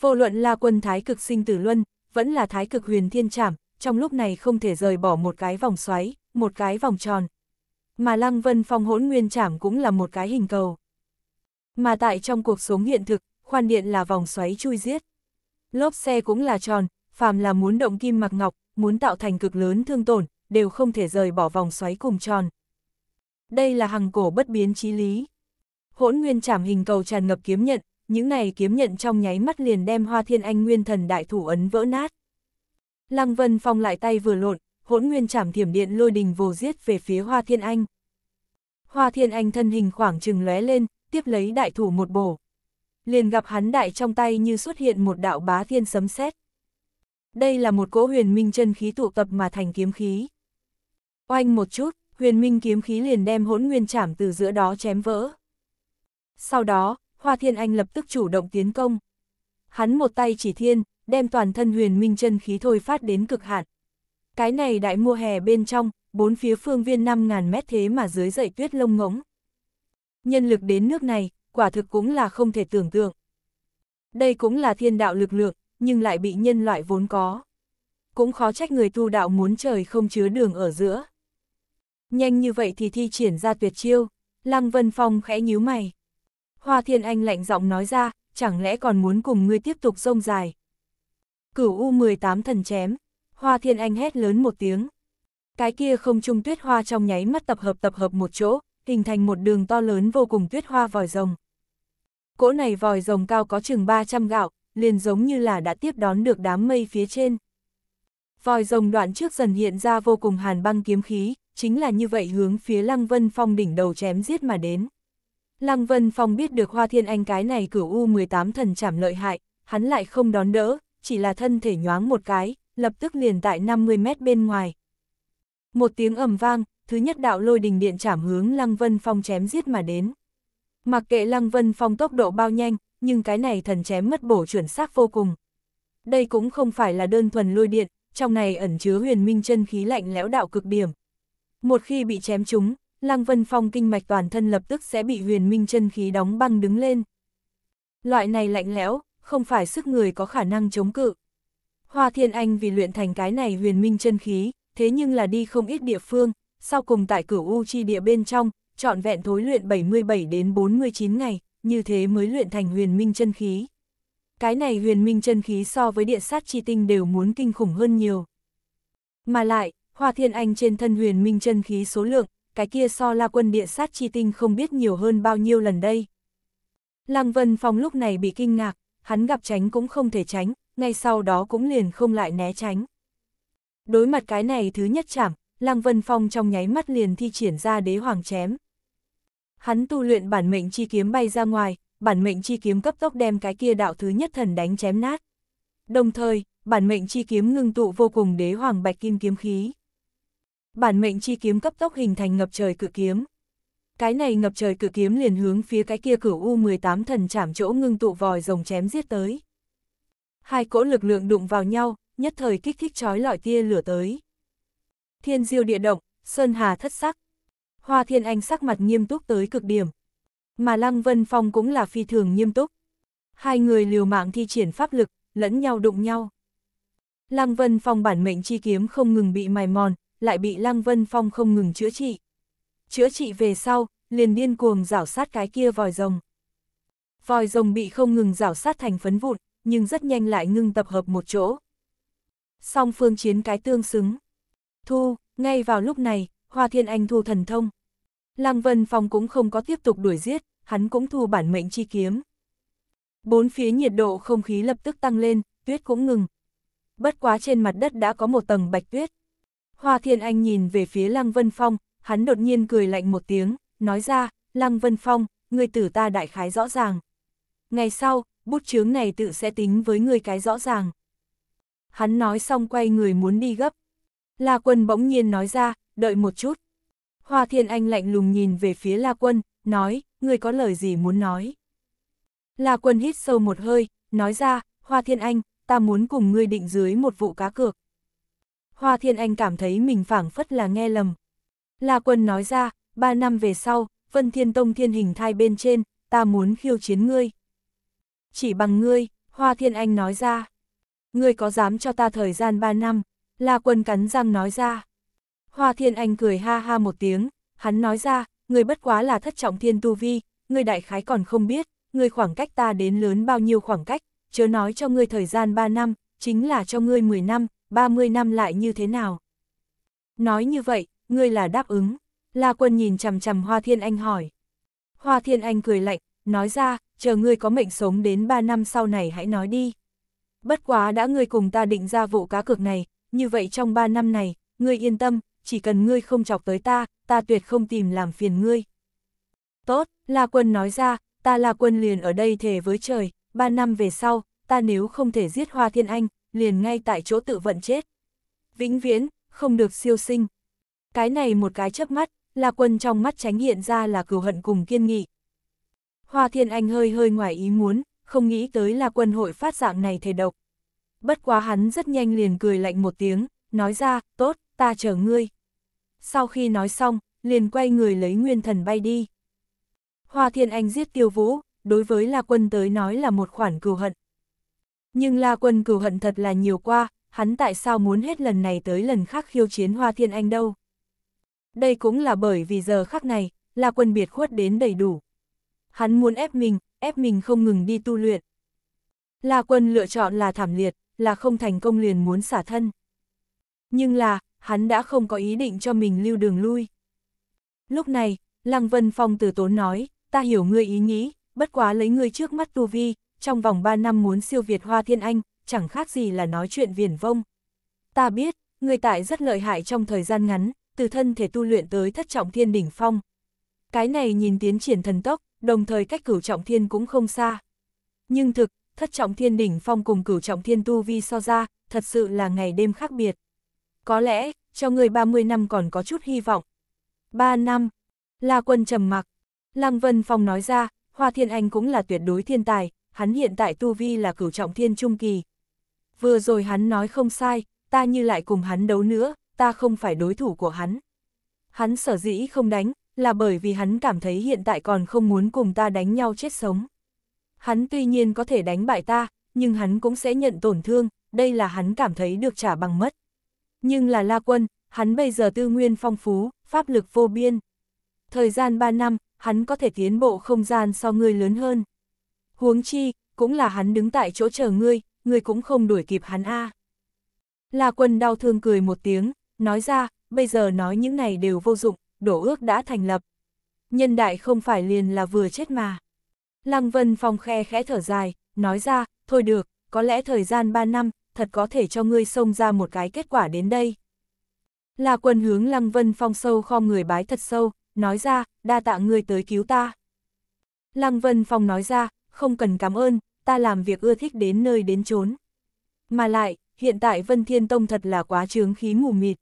vô luận là quân thái cực sinh tử luân, vẫn là thái cực huyền thiên trảm, trong lúc này không thể rời bỏ một cái vòng xoáy, một cái vòng tròn. Mà Lăng Vân Phong hỗn nguyên trảm cũng là một cái hình cầu. Mà tại trong cuộc sống hiện thực, khoan điện là vòng xoáy chui giết. Lốp xe cũng là tròn, phàm là muốn động kim mặc ngọc, muốn tạo thành cực lớn thương tổn, đều không thể rời bỏ vòng xoáy cùng tròn. Đây là hằng cổ bất biến chí lý. Hỗn nguyên trảm hình cầu tràn ngập kiếm nhận, những này kiếm nhận trong nháy mắt liền đem hoa thiên anh nguyên thần đại thủ ấn vỡ nát. Lăng Vân Phong lại tay vừa lộn, hỗn nguyên chảm thiểm điện lôi đình vồ giết về phía hoa thiên anh. Hoa thiên anh thân hình khoảng chừng lóe lên, tiếp lấy đại thủ một bổ. Liền gặp hắn đại trong tay như xuất hiện một đạo bá thiên sấm sét. Đây là một cỗ huyền minh chân khí tụ tập mà thành kiếm khí. Oanh một chút, huyền minh kiếm khí liền đem hỗn nguyên chảm từ giữa đó chém vỡ. Sau đó, Hoa Thiên Anh lập tức chủ động tiến công. Hắn một tay chỉ thiên, đem toàn thân huyền minh chân khí thôi phát đến cực hạn. Cái này đại mùa hè bên trong, bốn phía phương viên 5.000 mét thế mà dưới dậy tuyết lông ngỗng. Nhân lực đến nước này, quả thực cũng là không thể tưởng tượng. Đây cũng là thiên đạo lực lượng, nhưng lại bị nhân loại vốn có. Cũng khó trách người tu đạo muốn trời không chứa đường ở giữa. Nhanh như vậy thì thi triển ra tuyệt chiêu, Lăng Vân Phong khẽ nhíu mày. Hoa Thiên Anh lạnh giọng nói ra, chẳng lẽ còn muốn cùng ngươi tiếp tục rông dài. Cửu U18 thần chém, Hoa Thiên Anh hét lớn một tiếng. Cái kia không trung tuyết hoa trong nháy mắt tập hợp tập hợp một chỗ, hình thành một đường to lớn vô cùng tuyết hoa vòi rồng. Cỗ này vòi rồng cao có chừng 300 gạo, liền giống như là đã tiếp đón được đám mây phía trên. Vòi rồng đoạn trước dần hiện ra vô cùng hàn băng kiếm khí, chính là như vậy hướng phía Lăng Vân Phong đỉnh đầu chém giết mà đến. Lăng Vân Phong biết được Hoa Thiên Anh cái này cửu U18 thần chảm lợi hại, hắn lại không đón đỡ, chỉ là thân thể nhoáng một cái, lập tức liền tại 50 mét bên ngoài. Một tiếng ầm vang, thứ nhất đạo lôi đình điện chảm hướng Lăng Vân Phong chém giết mà đến. Mặc kệ Lăng Vân Phong tốc độ bao nhanh, nhưng cái này thần chém mất bổ chuẩn xác vô cùng. Đây cũng không phải là đơn thuần lôi điện, trong này ẩn chứa huyền minh chân khí lạnh lẽo đạo cực điểm. Một khi bị chém trúng, Lăng Vân Phong kinh mạch toàn thân lập tức sẽ bị huyền minh chân khí đóng băng đứng lên. Loại này lạnh lẽo, không phải sức người có khả năng chống cự. Hoa Thiên Anh vì luyện thành cái này huyền minh chân khí, thế nhưng là đi không ít địa phương, sau cùng tại cửu U chi địa bên trong, trọn vẹn thối luyện 77 đến 49 ngày, như thế mới luyện thành huyền minh chân khí. Cái này huyền minh chân khí so với địa sát chi tinh đều muốn kinh khủng hơn nhiều. Mà lại, Hoa Thiên Anh trên thân huyền minh chân khí số lượng, cái kia so la quân địa sát chi tinh không biết nhiều hơn bao nhiêu lần đây. Lăng Vân Phong lúc này bị kinh ngạc, hắn gặp tránh cũng không thể tránh, ngay sau đó cũng liền không lại né tránh. Đối mặt cái này thứ nhất chạm, Lăng Vân Phong trong nháy mắt liền thi triển ra đế hoàng chém. Hắn tu luyện bản mệnh chi kiếm bay ra ngoài, bản mệnh chi kiếm cấp tốc đem cái kia đạo thứ nhất thần đánh chém nát. Đồng thời, bản mệnh chi kiếm ngưng tụ vô cùng đế hoàng bạch kim kiếm khí. Bản mệnh chi kiếm cấp tốc hình thành ngập trời cự kiếm. Cái này ngập trời cự kiếm liền hướng phía cái kia cửu U18 thần chảm chỗ ngưng tụ vòi rồng chém giết tới. Hai cỗ lực lượng đụng vào nhau, nhất thời kích thích chói lọi tia lửa tới. Thiên diêu địa động, Sơn Hà thất sắc. Hoa Thiên Anh sắc mặt nghiêm túc tới cực điểm. Mà Lăng Vân Phong cũng là phi thường nghiêm túc. Hai người liều mạng thi triển pháp lực, lẫn nhau đụng nhau. Lăng Vân Phong bản mệnh chi kiếm không ngừng bị mài mòn, lại bị Lăng Vân Phong không ngừng chữa trị. Chữa trị về sau, liền điên cuồng rảo sát cái kia vòi rồng. Vòi rồng bị không ngừng rảo sát thành phấn vụn, nhưng rất nhanh lại ngưng tập hợp một chỗ. Song phương chiến cái tương xứng. Thu, ngay vào lúc này, Hoa Thiên Anh thu thần thông. Lăng Vân Phong cũng không có tiếp tục đuổi giết, hắn cũng thu bản mệnh chi kiếm. Bốn phía nhiệt độ không khí lập tức tăng lên, tuyết cũng ngừng. Bất quá trên mặt đất đã có một tầng bạch tuyết. Hoa Thiên Anh nhìn về phía Lăng Vân Phong, hắn đột nhiên cười lạnh một tiếng, nói ra, Lăng Vân Phong, người tử ta đại khái rõ ràng. Ngày sau, bút chướng này tự sẽ tính với người cái rõ ràng. Hắn nói xong quay người muốn đi gấp. La Quân bỗng nhiên nói ra, đợi một chút. Hoa Thiên Anh lạnh lùng nhìn về phía La Quân, nói, người có lời gì muốn nói. La Quân hít sâu một hơi, nói ra, Hoa Thiên Anh, ta muốn cùng ngươi định dưới một vụ cá cược. Hoa Thiên Anh cảm thấy mình phảng phất là nghe lầm. La Quân nói ra, ba năm về sau, Vân Thiên Tông thiên hình thai bên trên, ta muốn khiêu chiến ngươi. Chỉ bằng ngươi, Hoa Thiên Anh nói ra. Ngươi có dám cho ta thời gian ba năm? La Quân cắn răng nói ra. Hoa Thiên Anh cười ha ha một tiếng, hắn nói ra, ngươi bất quá là thất trọng thiên tu vi, ngươi đại khái còn không biết, ngươi khoảng cách ta đến lớn bao nhiêu khoảng cách, chớ nói cho ngươi thời gian ba năm, chính là cho ngươi mười năm, 30 năm lại như thế nào? Nói như vậy, ngươi là đáp ứng. La quân nhìn chằm chằm Hoa Thiên Anh hỏi. Hoa Thiên Anh cười lạnh, nói ra, chờ ngươi có mệnh sống đến 3 năm sau này hãy nói đi. Bất quá đã ngươi cùng ta định ra vụ cá cược này, như vậy trong 3 năm này, ngươi yên tâm, chỉ cần ngươi không chọc tới ta, ta tuyệt không tìm làm phiền ngươi. Tốt, La Quân nói ra, ta La Quân liền ở đây thề với trời, 3 năm về sau, ta nếu không thể giết Hoa Thiên Anh, liền ngay tại chỗ tự vận chết. Vĩnh viễn, không được siêu sinh. Cái này một cái chớp mắt, La Quân trong mắt tránh hiện ra là cừu hận cùng kiên nghị. Hoa Thiên Anh hơi hơi ngoài ý muốn, không nghĩ tới là Quân hội phát dạng này thể độc. Bất quá hắn rất nhanh liền cười lạnh một tiếng, nói ra, tốt, ta chờ ngươi. Sau khi nói xong, liền quay người lấy nguyên thần bay đi. Hoa Thiên Anh giết tiêu vũ, đối với La Quân tới nói là một khoản cừu hận. Nhưng La Quân cửu hận thật là nhiều qua, hắn tại sao muốn hết lần này tới lần khác khiêu chiến Hoa Thiên Anh đâu. Đây cũng là bởi vì giờ khắc này, La Quân biệt khuất đến đầy đủ. Hắn muốn ép mình, ép mình không ngừng đi tu luyện. La Quân lựa chọn là thảm liệt, là không thành công liền muốn xả thân. Nhưng là, hắn đã không có ý định cho mình lưu đường lui. Lúc này, Lăng Vân Phong từ tốn nói, ta hiểu ngươi ý nghĩ, bất quá lấy ngươi trước mắt tu vi, trong vòng 3 năm muốn siêu việt Hoa Thiên Anh, chẳng khác gì là nói chuyện viển vông. Ta biết, người tại rất lợi hại trong thời gian ngắn, từ thân thể tu luyện tới thất trọng thiên đỉnh phong. Cái này nhìn tiến triển thần tốc, đồng thời cách cửu trọng thiên cũng không xa. Nhưng thực, thất trọng thiên đỉnh phong cùng cửu trọng thiên tu vi so ra, thật sự là ngày đêm khác biệt. Có lẽ, cho người 30 năm còn có chút hy vọng. 3 năm, La Quân trầm mặc. Lăng Vân Phong nói ra, Hoa Thiên Anh cũng là tuyệt đối thiên tài, hắn hiện tại tu vi là cửu trọng thiên trung kỳ. Vừa rồi hắn nói không sai, ta như lại cùng hắn đấu nữa, ta không phải đối thủ của hắn. Hắn sở dĩ không đánh, là bởi vì hắn cảm thấy hiện tại còn không muốn cùng ta đánh nhau chết sống. Hắn tuy nhiên có thể đánh bại ta, nhưng hắn cũng sẽ nhận tổn thương, đây là hắn cảm thấy được trả bằng mất. Nhưng là La Quân, hắn bây giờ tư nguyên phong phú, pháp lực vô biên. Thời gian 3 năm, hắn có thể tiến bộ không gian so người lớn hơn huống chi, cũng là hắn đứng tại chỗ chờ ngươi, ngươi cũng không đuổi kịp hắn a. La quân đau thương cười một tiếng, nói ra, bây giờ nói những này đều vô dụng, đổ ước đã thành lập. Nhân đại không phải liền là vừa chết mà. Lăng Vân Phong khe khẽ thở dài, nói ra, thôi được, có lẽ thời gian 3 năm, thật có thể cho ngươi xông ra một cái kết quả đến đây. La quân hướng Lăng Vân Phong sâu khom người bái thật sâu, nói ra, đa tạ ngươi tới cứu ta. Lăng Vân Phong nói ra, không cần cảm ơn, ta làm việc ưa thích đến nơi đến chốn. Mà lại, hiện tại Vân Thiên Tông thật là quá trướng khí mù mịt.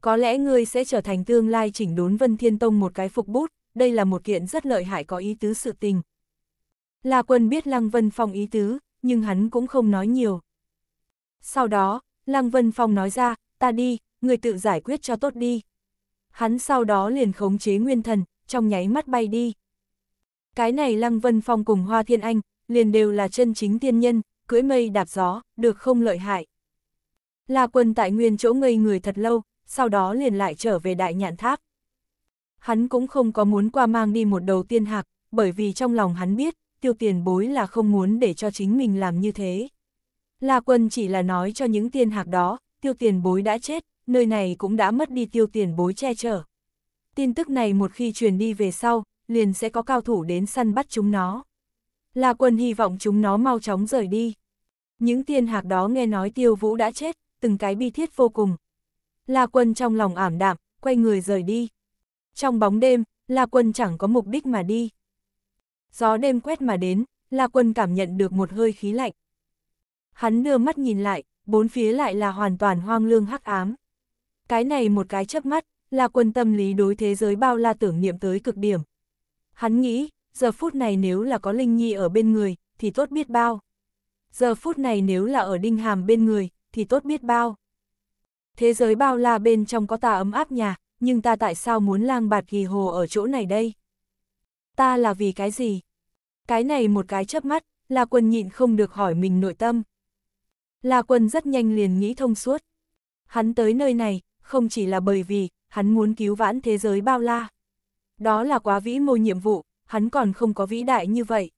Có lẽ ngươi sẽ trở thành tương lai chỉnh đốn Vân Thiên Tông một cái phục bút, đây là một kiện rất lợi hại có ý tứ sự tình. là quân biết Lăng Vân Phong ý tứ, nhưng hắn cũng không nói nhiều. Sau đó, Lăng Vân Phong nói ra, ta đi, người tự giải quyết cho tốt đi. Hắn sau đó liền khống chế nguyên thần, trong nháy mắt bay đi. Cái này Lăng Vân Phong cùng Hoa Thiên Anh, liền đều là chân chính tiên nhân, cưỡi mây đạp gió, được không lợi hại. La quân tại nguyên chỗ ngây người thật lâu, sau đó liền lại trở về đại nhạn tháp. Hắn cũng không có muốn qua mang đi một đầu tiên hạc, bởi vì trong lòng hắn biết, tiêu tiền bối là không muốn để cho chính mình làm như thế. La quân chỉ là nói cho những tiên hạc đó, tiêu tiền bối đã chết, nơi này cũng đã mất đi tiêu tiền bối che chở. Tin tức này một khi truyền đi về sau, liền sẽ có cao thủ đến săn bắt chúng nó. La Quân hy vọng chúng nó mau chóng rời đi. Những tiên hạc đó nghe nói tiêu vũ đã chết, từng cái bi thiết vô cùng. La Quân trong lòng ảm đạm, quay người rời đi. Trong bóng đêm, La Quân chẳng có mục đích mà đi. Gió đêm quét mà đến, La Quân cảm nhận được một hơi khí lạnh. Hắn đưa mắt nhìn lại, bốn phía lại là hoàn toàn hoang lương hắc ám. Cái này một cái chớp mắt, La Quân tâm lý đối thế giới bao la tưởng niệm tới cực điểm. Hắn nghĩ, giờ phút này nếu là có Linh Nhi ở bên người, thì tốt biết bao. Giờ phút này nếu là ở Đinh Hàm bên người, thì tốt biết bao. Thế giới bao la bên trong có ta ấm áp nhà, nhưng ta tại sao muốn lang bạt kỳ hồ ở chỗ này đây? Ta là vì cái gì? Cái này một cái chớp mắt, là Quân nhịn không được hỏi mình nội tâm. là Quân rất nhanh liền nghĩ thông suốt. Hắn tới nơi này, không chỉ là bởi vì, hắn muốn cứu vãn thế giới bao la. Đó là quá vĩ mô nhiệm vụ, hắn còn không có vĩ đại như vậy.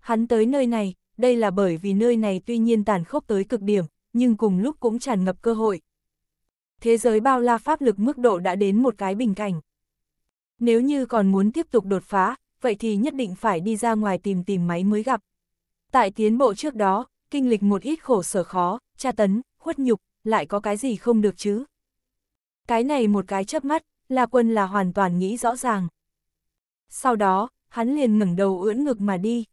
Hắn tới nơi này, đây là bởi vì nơi này tuy nhiên tàn khốc tới cực điểm, nhưng cùng lúc cũng tràn ngập cơ hội. Thế giới bao la pháp lực mức độ đã đến một cái bình cảnh. Nếu như còn muốn tiếp tục đột phá, vậy thì nhất định phải đi ra ngoài tìm tìm máy mới gặp. Tại tiến bộ trước đó, kinh lịch một ít khổ sở khó, tra tấn, khuất nhục, lại có cái gì không được chứ? Cái này một cái chớp mắt, La Quân là hoàn toàn nghĩ rõ ràng. Sau đó, hắn liền ngẩng đầu ưỡn ngực mà đi.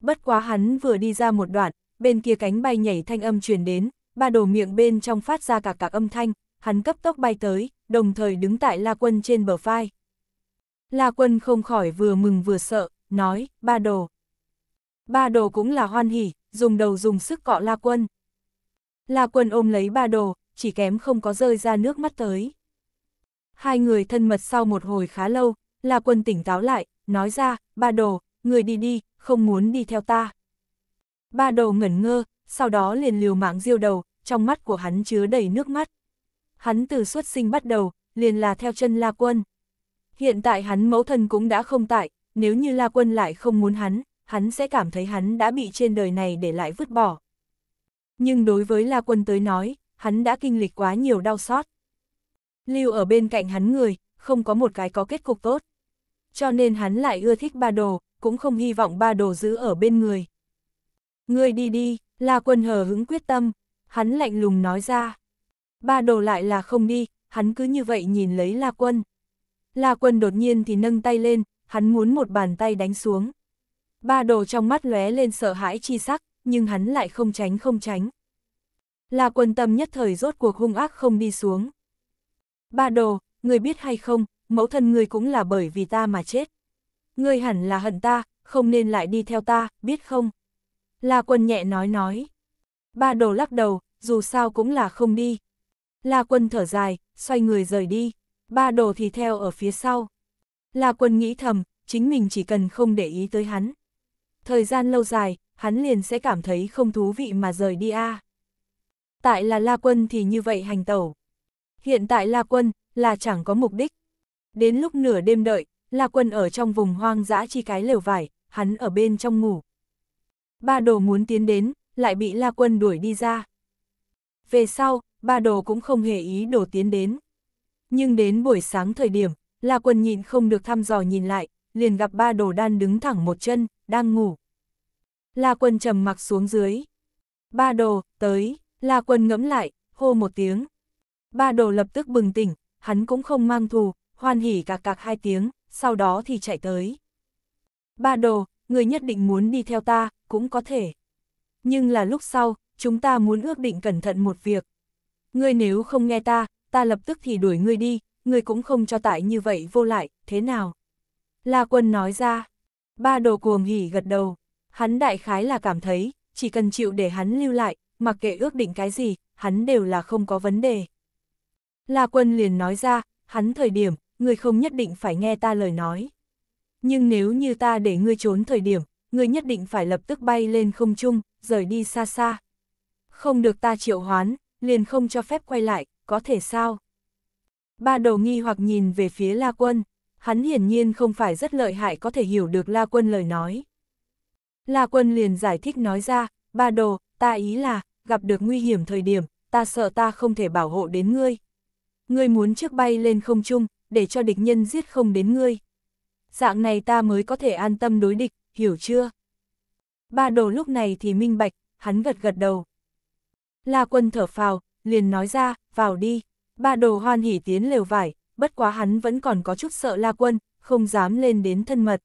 Bất quá hắn vừa đi ra một đoạn, bên kia cánh bay nhảy thanh âm truyền đến, ba đồ miệng bên trong phát ra cả cả âm thanh, hắn cấp tốc bay tới, đồng thời đứng tại La Quân trên bờ vai. La Quân không khỏi vừa mừng vừa sợ, nói, ba đồ. Ba đồ cũng là hoan hỉ, dùng đầu dùng sức cọ La Quân. La Quân ôm lấy ba đồ, chỉ kém không có rơi ra nước mắt tới hai người thân mật sau một hồi khá lâu, La quân tỉnh táo lại, nói ra, ba đồ, người đi đi, không muốn đi theo ta. Ba đồ ngẩn ngơ, sau đó liền liều mạng diêu đầu, trong mắt của hắn chứa đầy nước mắt. Hắn từ xuất sinh bắt đầu, liền là theo chân La Quân. Hiện tại hắn mẫu thân cũng đã không tại, nếu như La Quân lại không muốn hắn, hắn sẽ cảm thấy hắn đã bị trên đời này để lại vứt bỏ. Nhưng đối với La Quân tới nói, hắn đã kinh lịch quá nhiều đau xót lưu ở bên cạnh hắn người, không có một cái có kết cục tốt. Cho nên hắn lại ưa thích ba đồ, cũng không hy vọng ba đồ giữ ở bên người. người đi đi, La Quân hờ hứng quyết tâm, hắn lạnh lùng nói ra. Ba đồ lại là không đi, hắn cứ như vậy nhìn lấy La Quân. La Quân đột nhiên thì nâng tay lên, hắn muốn một bàn tay đánh xuống. Ba đồ trong mắt lóe lên sợ hãi chi sắc, nhưng hắn lại không tránh không tránh. La Quân tâm nhất thời rốt cuộc hung ác không đi xuống. Ba đồ, người biết hay không, mẫu thân người cũng là bởi vì ta mà chết. Người hẳn là hận ta, không nên lại đi theo ta, biết không? La quân nhẹ nói nói. Ba đồ lắc đầu, dù sao cũng là không đi. La quân thở dài, xoay người rời đi. Ba đồ thì theo ở phía sau. La quân nghĩ thầm, chính mình chỉ cần không để ý tới hắn. Thời gian lâu dài, hắn liền sẽ cảm thấy không thú vị mà rời đi a. À. Tại là La Quân thì như vậy hành tẩu. Hiện tại La Quân, là chẳng có mục đích. Đến lúc nửa đêm đợi, La Quân ở trong vùng hoang dã chi cái lều vải, hắn ở bên trong ngủ. Ba đồ muốn tiến đến, lại bị La Quân đuổi đi ra. Về sau, ba đồ cũng không hề ý đồ tiến đến. Nhưng đến buổi sáng thời điểm, La Quân nhịn không được thăm dò nhìn lại, liền gặp ba đồ đan đứng thẳng một chân, đang ngủ. La Quân trầm mặc xuống dưới. Ba đồ, tới, La Quân ngẫm lại, hô một tiếng, Ba đồ lập tức bừng tỉnh, hắn cũng không mang thù, hoan hỉ cạc cạc hai tiếng, sau đó thì chạy tới. Ba đồ, người nhất định muốn đi theo ta, cũng có thể. Nhưng là lúc sau, chúng ta muốn ước định cẩn thận một việc. Ngươi nếu không nghe ta, ta lập tức thì đuổi ngươi đi, ngươi cũng không cho tại như vậy vô lại, thế nào? La quân nói ra, ba đồ cuồng hỉ gật đầu, hắn đại khái là cảm thấy, chỉ cần chịu để hắn lưu lại, mặc kệ ước định cái gì, hắn đều là không có vấn đề. La Quân liền nói ra, hắn thời điểm, ngươi không nhất định phải nghe ta lời nói. Nhưng nếu như ta để ngươi trốn thời điểm, ngươi nhất định phải lập tức bay lên không trung, rời đi xa xa. Không được ta triệu hoán, liền không cho phép quay lại, có thể sao? Ba đầu nghi hoặc nhìn về phía La Quân, hắn hiển nhiên không phải rất lợi hại có thể hiểu được La Quân lời nói. La Quân liền giải thích nói ra, ba đồ, ta ý là, gặp được nguy hiểm thời điểm, ta sợ ta không thể bảo hộ đến ngươi, ngươi muốn trước bay lên không trung, để cho địch nhân giết không đến ngươi. Dạng này ta mới có thể an tâm đối địch, hiểu chưa? Ba đồ lúc này thì minh bạch, hắn gật gật đầu. La quân thở phào, liền nói ra, vào đi. Ba đồ hoan hỉ tiến lều vải, bất quá hắn vẫn còn có chút sợ La quân, không dám lên đến thân mật.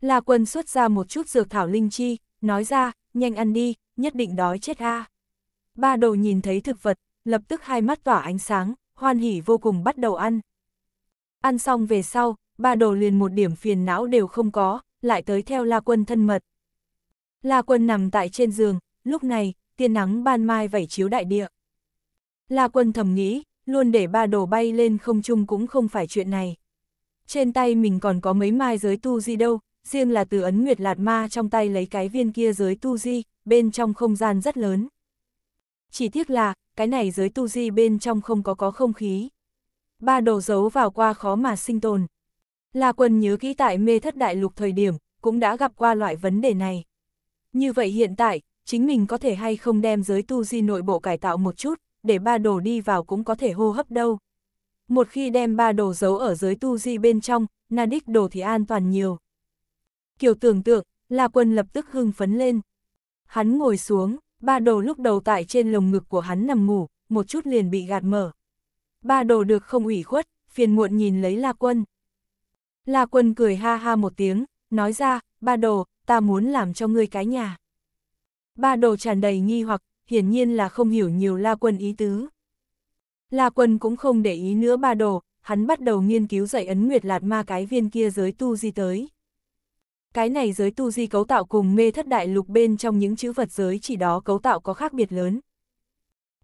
La quân xuất ra một chút dược thảo linh chi, nói ra, nhanh ăn đi, nhất định đói chết a. Ba đồ nhìn thấy thực vật, lập tức hai mắt tỏa ánh sáng, hoan hỉ vô cùng bắt đầu ăn. Ăn xong về sau, ba đồ liền một điểm phiền não đều không có, lại tới theo La Quân thân mật. La Quân nằm tại trên giường, lúc này, tiên nắng ban mai vẩy chiếu đại địa. La Quân thầm nghĩ, luôn để ba đồ bay lên không trung cũng không phải chuyện này. Trên tay mình còn có mấy mai giới tu di đâu, riêng là từ ấn nguyệt lạt ma trong tay lấy cái viên kia giới tu di, bên trong không gian rất lớn. Chỉ tiếc là, cái này giới tu di bên trong không có có không khí. Ba đồ giấu vào qua khó mà sinh tồn. La Quân nhớ kỹ tại mê thất đại lục thời điểm, cũng đã gặp qua loại vấn đề này. Như vậy hiện tại, chính mình có thể hay không đem giới tu di nội bộ cải tạo một chút, để ba đồ đi vào cũng có thể hô hấp đâu. Một khi đem ba đồ giấu ở giới tu di bên trong, đích đồ thì an toàn nhiều. Kiểu tưởng tượng, La Quân lập tức hưng phấn lên. Hắn ngồi xuống, Ba đồ lúc đầu tại trên lồng ngực của hắn nằm ngủ, một chút liền bị gạt mở. Ba đồ được không ủy khuất, phiền muộn nhìn lấy La Quân. La Quân cười ha ha một tiếng, nói ra, ba đồ, ta muốn làm cho ngươi cái nhà. Ba đồ tràn đầy nghi hoặc, hiển nhiên là không hiểu nhiều La Quân ý tứ. La Quân cũng không để ý nữa ba đồ, hắn bắt đầu nghiên cứu dạy ấn nguyệt lạt ma cái viên kia giới tu di tới. Cái này giới tu di cấu tạo cùng mê thất đại lục bên trong những chữ vật giới chỉ đó cấu tạo có khác biệt lớn.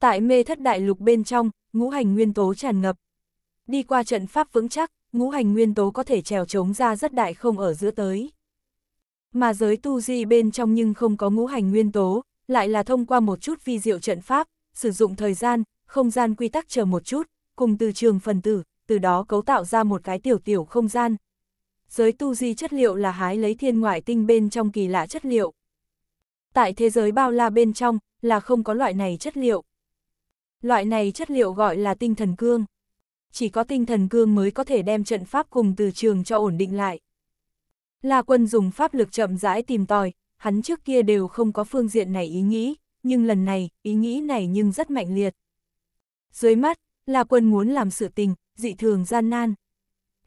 Tại mê thất đại lục bên trong, ngũ hành nguyên tố tràn ngập. Đi qua trận pháp vững chắc, ngũ hành nguyên tố có thể trèo trống ra rất đại không ở giữa tới. Mà giới tu di bên trong nhưng không có ngũ hành nguyên tố, lại là thông qua một chút vi diệu trận pháp, sử dụng thời gian, không gian quy tắc chờ một chút, cùng từ trường phần tử, từ đó cấu tạo ra một cái tiểu tiểu không gian giới tu di chất liệu là hái lấy thiên ngoại tinh bên trong kỳ lạ chất liệu. Tại thế giới bao la bên trong, là không có loại này chất liệu. Loại này chất liệu gọi là tinh thần cương. Chỉ có tinh thần cương mới có thể đem trận pháp cùng từ trường cho ổn định lại. La quân dùng pháp lực chậm rãi tìm tòi, hắn trước kia đều không có phương diện này ý nghĩ, nhưng lần này, ý nghĩ này nhưng rất mạnh liệt. Dưới mắt, La quân muốn làm sự tình, dị thường gian nan.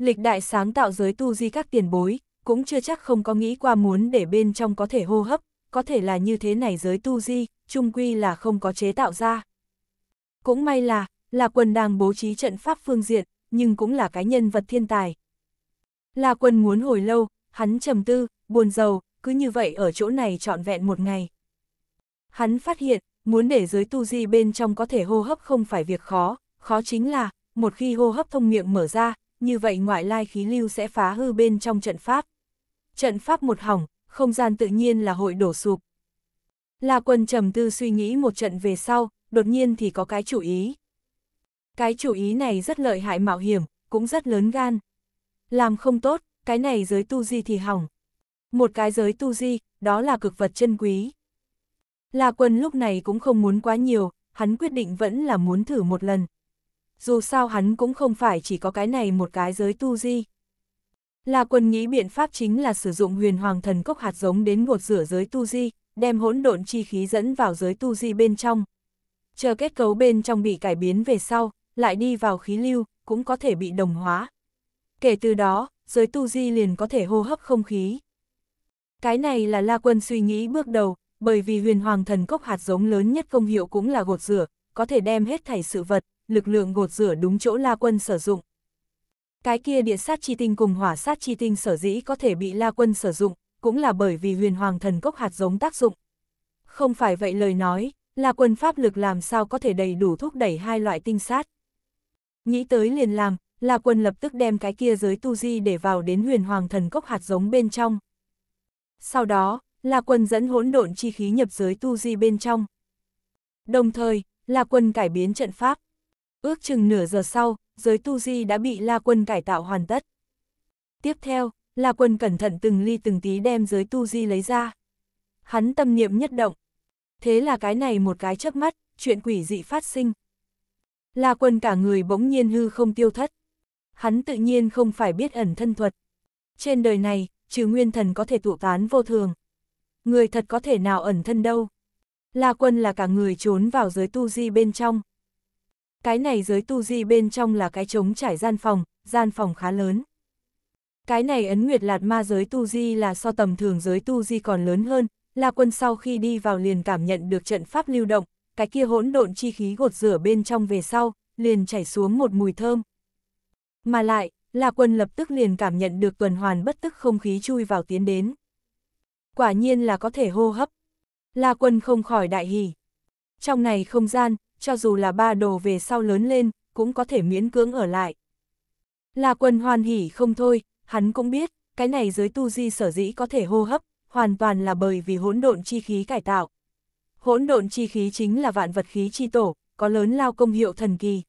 Lịch đại sáng tạo giới tu di các tiền bối, cũng chưa chắc không có nghĩ qua muốn để bên trong có thể hô hấp, có thể là như thế này giới tu di, chung quy là không có chế tạo ra. Cũng may là, là quần đang bố trí trận pháp phương diện, nhưng cũng là cái nhân vật thiên tài. Là quần muốn hồi lâu, hắn trầm tư, buồn giàu, cứ như vậy ở chỗ này trọn vẹn một ngày. Hắn phát hiện, muốn để giới tu di bên trong có thể hô hấp không phải việc khó, khó chính là, một khi hô hấp thông miệng mở ra, như vậy ngoại lai khí lưu sẽ phá hư bên trong trận pháp. Trận pháp một hỏng, không gian tự nhiên là hội đổ sụp. La quân trầm tư suy nghĩ một trận về sau, đột nhiên thì có cái chủ ý. Cái chủ ý này rất lợi hại mạo hiểm, cũng rất lớn gan. Làm không tốt, cái này giới tu di thì hỏng. Một cái giới tu di, đó là cực vật chân quý. La quân lúc này cũng không muốn quá nhiều, hắn quyết định vẫn là muốn thử một lần dù sao hắn cũng không phải chỉ có cái này một cái giới tu di. Là quân nghĩ biện pháp chính là sử dụng huyền hoàng thần cốc hạt giống đến gột rửa giới tu di, đem hỗn độn chi khí dẫn vào giới tu di bên trong. Chờ kết cấu bên trong bị cải biến về sau, lại đi vào khí lưu, cũng có thể bị đồng hóa. Kể từ đó, giới tu di liền có thể hô hấp không khí. Cái này là La Quân suy nghĩ bước đầu, bởi vì huyền hoàng thần cốc hạt giống lớn nhất công hiệu cũng là gột rửa, có thể đem hết thảy sự vật, lực lượng gột rửa đúng chỗ La Quân sử dụng. Cái kia địa sát chi tinh cùng hỏa sát chi tinh sở dĩ có thể bị La Quân sử dụng, cũng là bởi vì huyền hoàng thần cốc hạt giống tác dụng. Không phải vậy lời nói, La Quân pháp lực làm sao có thể đầy đủ thúc đẩy hai loại tinh sát. Nghĩ tới liền làm, La Quân lập tức đem cái kia giới tu di để vào đến huyền hoàng thần cốc hạt giống bên trong. Sau đó, La Quân dẫn hỗn độn chi khí nhập giới tu di bên trong. Đồng thời, La Quân cải biến trận pháp. Ước chừng nửa giờ sau, giới tu di đã bị La Quân cải tạo hoàn tất. Tiếp theo, La Quân cẩn thận từng ly từng tí đem giới tu di lấy ra. Hắn tâm niệm nhất động. Thế là cái này một cái chớp mắt, chuyện quỷ dị phát sinh. La Quân cả người bỗng nhiên hư không tiêu thất. Hắn tự nhiên không phải biết ẩn thân thuật. Trên đời này, trừ nguyên thần có thể tụ tán vô thường. Người thật có thể nào ẩn thân đâu. La Quân là cả người trốn vào giới tu di bên trong. Cái này giới tu di bên trong là cái trống trải gian phòng, gian phòng khá lớn. Cái này ấn nguyệt lạt ma giới tu di là so tầm thường giới tu di còn lớn hơn, là Quân sau khi đi vào liền cảm nhận được trận pháp lưu động, cái kia hỗn độn chi khí gột rửa bên trong về sau, liền chảy xuống một mùi thơm. Mà lại, là Quân lập tức liền cảm nhận được tuần hoàn bất tức không khí chui vào tiến đến. Quả nhiên là có thể hô hấp. là Quân không khỏi đại hỉ. Trong này không gian, cho dù là ba đồ về sau lớn lên, cũng có thể miễn cưỡng ở lại. Là quần hoàn hỉ không thôi, hắn cũng biết, cái này giới tu di sở dĩ có thể hô hấp, hoàn toàn là bởi vì hỗn độn chi khí cải tạo. Hỗn độn chi khí chính là vạn vật khí chi tổ, có lớn lao công hiệu thần kỳ.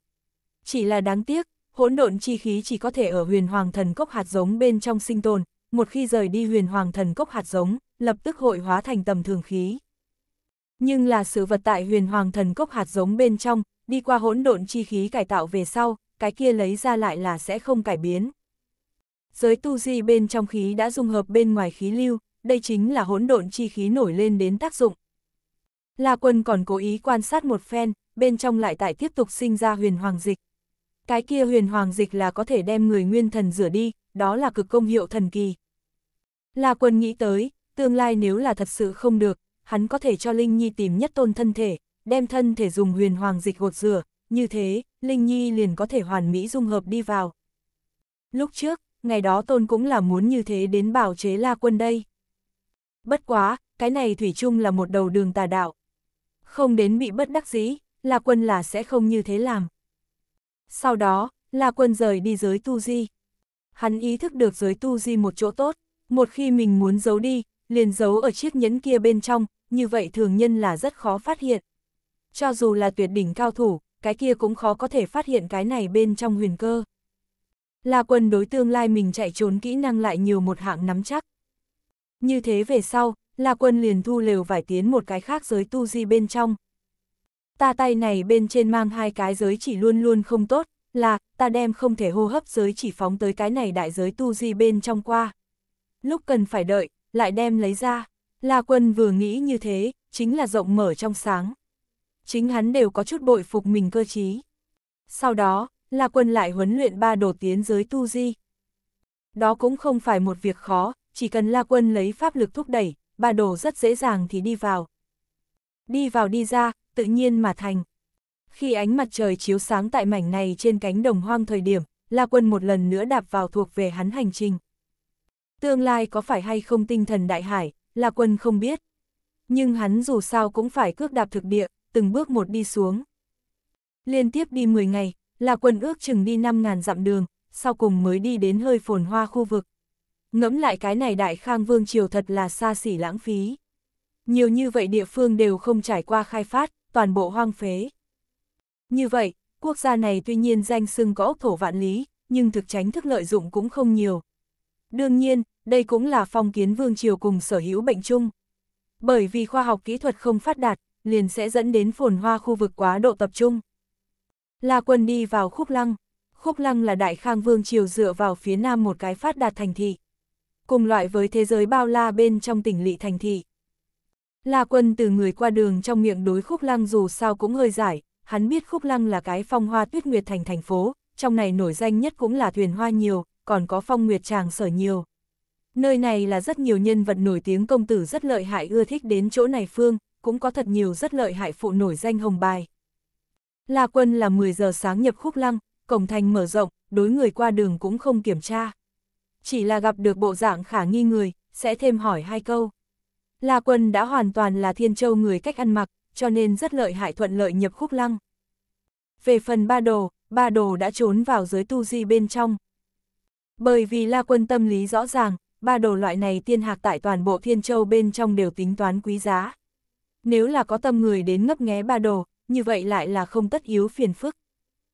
Chỉ là đáng tiếc, hỗn độn chi khí chỉ có thể ở huyền hoàng thần cốc hạt giống bên trong sinh tồn, một khi rời đi huyền hoàng thần cốc hạt giống, lập tức hội hóa thành tầm thường khí. Nhưng là sự vật tại huyền hoàng thần cốc hạt giống bên trong, đi qua hỗn độn chi khí cải tạo về sau, cái kia lấy ra lại là sẽ không cải biến. Giới tu di bên trong khí đã dung hợp bên ngoài khí lưu, đây chính là hỗn độn chi khí nổi lên đến tác dụng. La quân còn cố ý quan sát một phen, bên trong lại tại tiếp tục sinh ra huyền hoàng dịch. Cái kia huyền hoàng dịch là có thể đem người nguyên thần rửa đi, đó là cực công hiệu thần kỳ. La quân nghĩ tới, tương lai nếu là thật sự không được, hắn có thể cho Linh Nhi tìm nhất tôn thân thể, đem thân thể dùng huyền hoàng dịch gột rửa, như thế, Linh Nhi liền có thể hoàn mỹ dung hợp đi vào. Lúc trước, ngày đó tôn cũng là muốn như thế đến bảo chế la quân đây. Bất quá, cái này thủy chung là một đầu đường tà đạo. Không đến bị bất đắc dĩ, la quân là sẽ không như thế làm. Sau đó, la quân rời đi giới tu di. Hắn ý thức được giới tu di một chỗ tốt, một khi mình muốn giấu đi, liền giấu ở chiếc nhẫn kia bên trong, như vậy thường nhân là rất khó phát hiện. Cho dù là tuyệt đỉnh cao thủ, cái kia cũng khó có thể phát hiện cái này bên trong huyền cơ. Là quân đối tương lai mình chạy trốn kỹ năng lại nhiều một hạng nắm chắc. Như thế về sau, là Quân liền thu lều vải tiến một cái khác giới tu di bên trong. Ta tay này bên trên mang hai cái giới chỉ luôn luôn không tốt, là ta đem không thể hô hấp giới chỉ phóng tới cái này đại giới tu di bên trong qua. Lúc cần phải đợi, lại đem lấy ra. La Quân vừa nghĩ như thế, chính là rộng mở trong sáng. Chính hắn đều có chút bội phục mình cơ trí. Sau đó, La Quân lại huấn luyện ba đồ tiến giới tu di. Đó cũng không phải một việc khó, chỉ cần La Quân lấy pháp lực thúc đẩy, ba đồ rất dễ dàng thì đi vào. Đi vào đi ra, tự nhiên mà thành. Khi ánh mặt trời chiếu sáng tại mảnh này trên cánh đồng hoang thời điểm, La Quân một lần nữa đạp vào thuộc về hắn hành trình. Tương lai có phải hay không tinh thần đại hải, là quân không biết. Nhưng hắn dù sao cũng phải cước đạp thực địa, từng bước một đi xuống. Liên tiếp đi 10 ngày, là quân ước chừng đi 5.000 dặm đường, sau cùng mới đi đến hơi phồn hoa khu vực. Ngẫm lại cái này đại khang vương triều thật là xa xỉ lãng phí. Nhiều như vậy địa phương đều không trải qua khai phát, toàn bộ hoang phế. Như vậy, quốc gia này tuy nhiên danh xưng có ốc thổ vạn lý, nhưng thực tránh thức lợi dụng cũng không nhiều, Đương nhiên, đây cũng là phong kiến vương triều cùng sở hữu bệnh chung. Bởi vì khoa học kỹ thuật không phát đạt, liền sẽ dẫn đến phồn hoa khu vực quá độ tập trung. La quân đi vào khúc lăng. Khúc lăng là đại khang vương triều dựa vào phía nam một cái phát đạt thành thị. Cùng loại với thế giới bao la bên trong tỉnh lỵ thành thị. La quân từ người qua đường trong miệng đối khúc lăng dù sao cũng hơi giải, hắn biết khúc lăng là cái phong hoa tuyết nguyệt thành thành phố, trong này nổi danh nhất cũng là thuyền hoa nhiều, còn có phong nguyệt tràng sở nhiều. Nơi này là rất nhiều nhân vật nổi tiếng công tử rất lợi hại ưa thích đến chỗ này phương, cũng có thật nhiều rất lợi hại phụ nổi danh hồng bài. La quân là 10 giờ sáng nhập khúc lăng, cổng thành mở rộng, đối người qua đường cũng không kiểm tra. Chỉ là gặp được bộ dạng khả nghi người, sẽ thêm hỏi hai câu. La quân đã hoàn toàn là thiên châu người cách ăn mặc, cho nên rất lợi hại thuận lợi nhập khúc lăng. Về phần ba đồ, ba đồ đã trốn vào giới tu di bên trong, bởi vì La Quân tâm lý rõ ràng, ba đồ loại này tiên hạc tại toàn bộ thiên châu bên trong đều tính toán quý giá. Nếu là có tâm người đến ngấp nghé ba đồ, như vậy lại là không tất yếu phiền phức.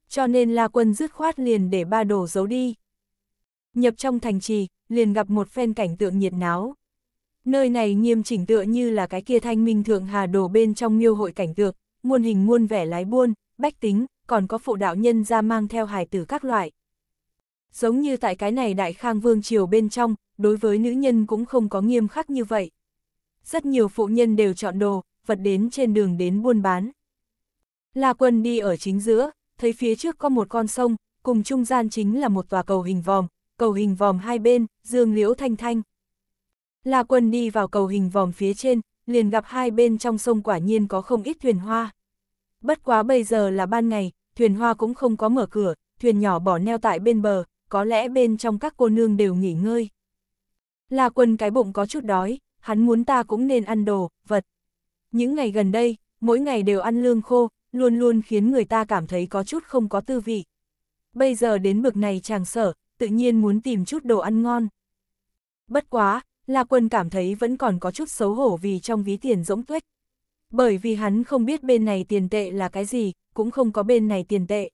Cho nên La Quân dứt khoát liền để ba đồ giấu đi. Nhập trong thành trì, liền gặp một phen cảnh tượng nhiệt náo. Nơi này nghiêm chỉnh tựa như là cái kia thanh minh thượng hà đồ bên trong miêu hội cảnh tượng, muôn hình muôn vẻ lái buôn, bách tính, còn có phụ đạo nhân ra mang theo hài tử các loại, giống như tại cái này đại khang vương triều bên trong, đối với nữ nhân cũng không có nghiêm khắc như vậy. Rất nhiều phụ nhân đều chọn đồ, vật đến trên đường đến buôn bán. La quân đi ở chính giữa, thấy phía trước có một con sông, cùng trung gian chính là một tòa cầu hình vòm, cầu hình vòm hai bên, dương liễu thanh thanh. La quân đi vào cầu hình vòm phía trên, liền gặp hai bên trong sông quả nhiên có không ít thuyền hoa. Bất quá bây giờ là ban ngày, thuyền hoa cũng không có mở cửa, thuyền nhỏ bỏ neo tại bên bờ, có lẽ bên trong các cô nương đều nghỉ ngơi. La quân cái bụng có chút đói, hắn muốn ta cũng nên ăn đồ, vật. Những ngày gần đây, mỗi ngày đều ăn lương khô, luôn luôn khiến người ta cảm thấy có chút không có tư vị. Bây giờ đến bực này chàng sở, tự nhiên muốn tìm chút đồ ăn ngon. Bất quá, La Quân cảm thấy vẫn còn có chút xấu hổ vì trong ví tiền rỗng tuếch. Bởi vì hắn không biết bên này tiền tệ là cái gì, cũng không có bên này tiền tệ.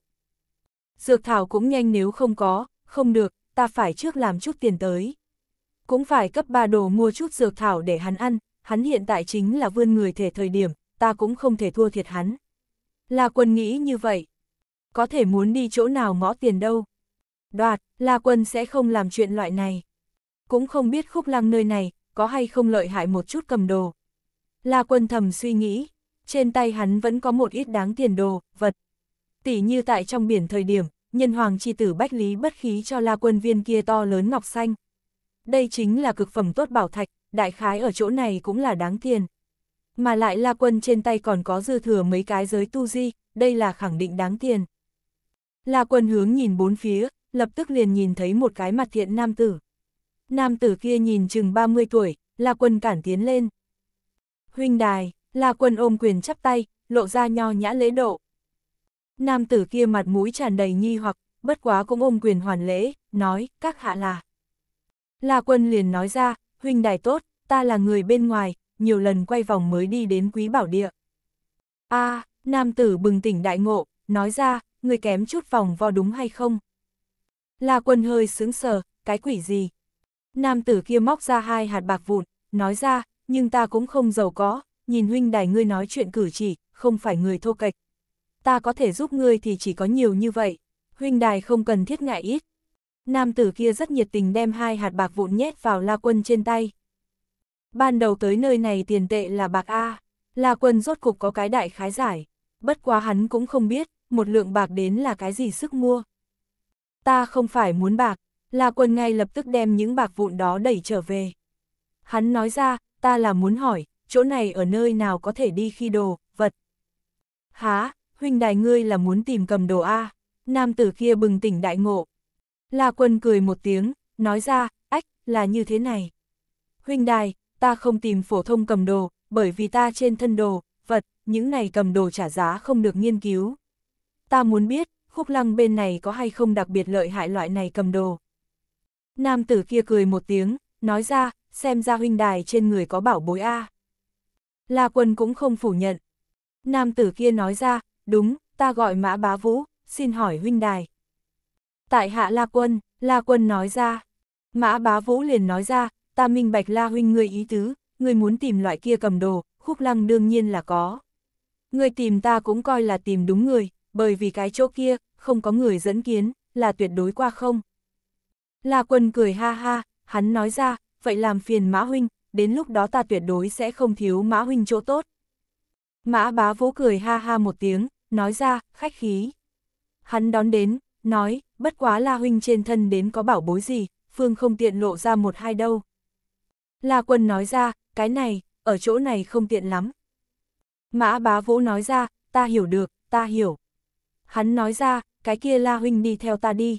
Dược thảo cũng nhanh nếu không có, không được, ta phải trước làm chút tiền tới. Cũng phải cấp ba đồ mua chút dược thảo để hắn ăn, hắn hiện tại chính là vươn người thể thời điểm, ta cũng không thể thua thiệt hắn. La quân nghĩ như vậy. Có thể muốn đi chỗ nào ngõ tiền đâu. Đoạt, La quân sẽ không làm chuyện loại này. Cũng không biết khúc lăng nơi này, có hay không lợi hại một chút cầm đồ. La quân thầm suy nghĩ, trên tay hắn vẫn có một ít đáng tiền đồ, vật. tỷ như tại trong biển thời điểm, nhân hoàng chi tử bách lý bất khí cho la quân viên kia to lớn ngọc xanh. Đây chính là cực phẩm tốt bảo thạch, đại khái ở chỗ này cũng là đáng tiền. Mà lại la quân trên tay còn có dư thừa mấy cái giới tu di, đây là khẳng định đáng tiền. La quân hướng nhìn bốn phía, lập tức liền nhìn thấy một cái mặt thiện nam tử. Nam tử kia nhìn chừng 30 tuổi, La Quân cản tiến lên. Huynh đài, La Quân ôm quyền chắp tay, lộ ra nho nhã lễ độ, Nam tử kia mặt mũi tràn đầy nghi hoặc, bất quá cũng ôm quyền hoàn lễ, nói, các hạ là. La quân liền nói ra, huynh đài tốt, ta là người bên ngoài, nhiều lần quay vòng mới đi đến quý bảo địa. a à, nam tử bừng tỉnh đại ngộ, nói ra, người kém chút vòng vo đúng hay không? La quân hơi sướng sờ, cái quỷ gì? Nam tử kia móc ra hai hạt bạc vụn, nói ra, nhưng ta cũng không giàu có, nhìn huynh đài ngươi nói chuyện cử chỉ, không phải người thô kệch, ta có thể giúp ngươi thì chỉ có nhiều như vậy, huynh đài không cần thiết ngại ít. Nam tử kia rất nhiệt tình đem hai hạt bạc vụn nhét vào La Quân trên tay. Ban đầu tới nơi này tiền tệ là bạc A, La Quân rốt cục có cái đại khái giải, bất quá hắn cũng không biết, một lượng bạc đến là cái gì sức mua. Ta không phải muốn bạc, La Quân ngay lập tức đem những bạc vụn đó đẩy trở về. Hắn nói ra, ta là muốn hỏi, chỗ này ở nơi nào có thể đi khi đồ, vật. Há, huynh đài ngươi là muốn tìm cầm đồ A, nam tử kia bừng tỉnh đại ngộ. La quân cười một tiếng, nói ra, ách, là như thế này. Huynh đài, ta không tìm phổ thông cầm đồ, bởi vì ta trên thân đồ, vật, những này cầm đồ trả giá không được nghiên cứu. Ta muốn biết, khúc lăng bên này có hay không đặc biệt lợi hại loại này cầm đồ. Nam tử kia cười một tiếng, nói ra, xem ra huynh đài trên người có bảo bối A. La quân cũng không phủ nhận. Nam tử kia nói ra, đúng, ta gọi mã bá vũ, xin hỏi huynh đài. Tại hạ La Quân, La Quân nói ra. Mã bá vũ liền nói ra, ta minh bạch La huynh người ý tứ, người muốn tìm loại kia cầm đồ, khúc lăng đương nhiên là có. Người tìm ta cũng coi là tìm đúng người, bởi vì cái chỗ kia, không có người dẫn kiến, là tuyệt đối qua không. La quân cười ha ha, hắn nói ra, vậy làm phiền Mã Huynh, đến lúc đó ta tuyệt đối sẽ không thiếu Mã Huynh chỗ tốt. Mã bá vỗ cười ha ha một tiếng, nói ra, khách khí. Hắn đón đến, nói, bất quá La Huynh trên thân đến có bảo bối gì, Phương không tiện lộ ra một hai đâu. La Quân nói ra, cái này, ở chỗ này không tiện lắm. Mã bá vỗ nói ra, ta hiểu được, ta hiểu. Hắn nói ra, cái kia La Huynh đi theo ta đi.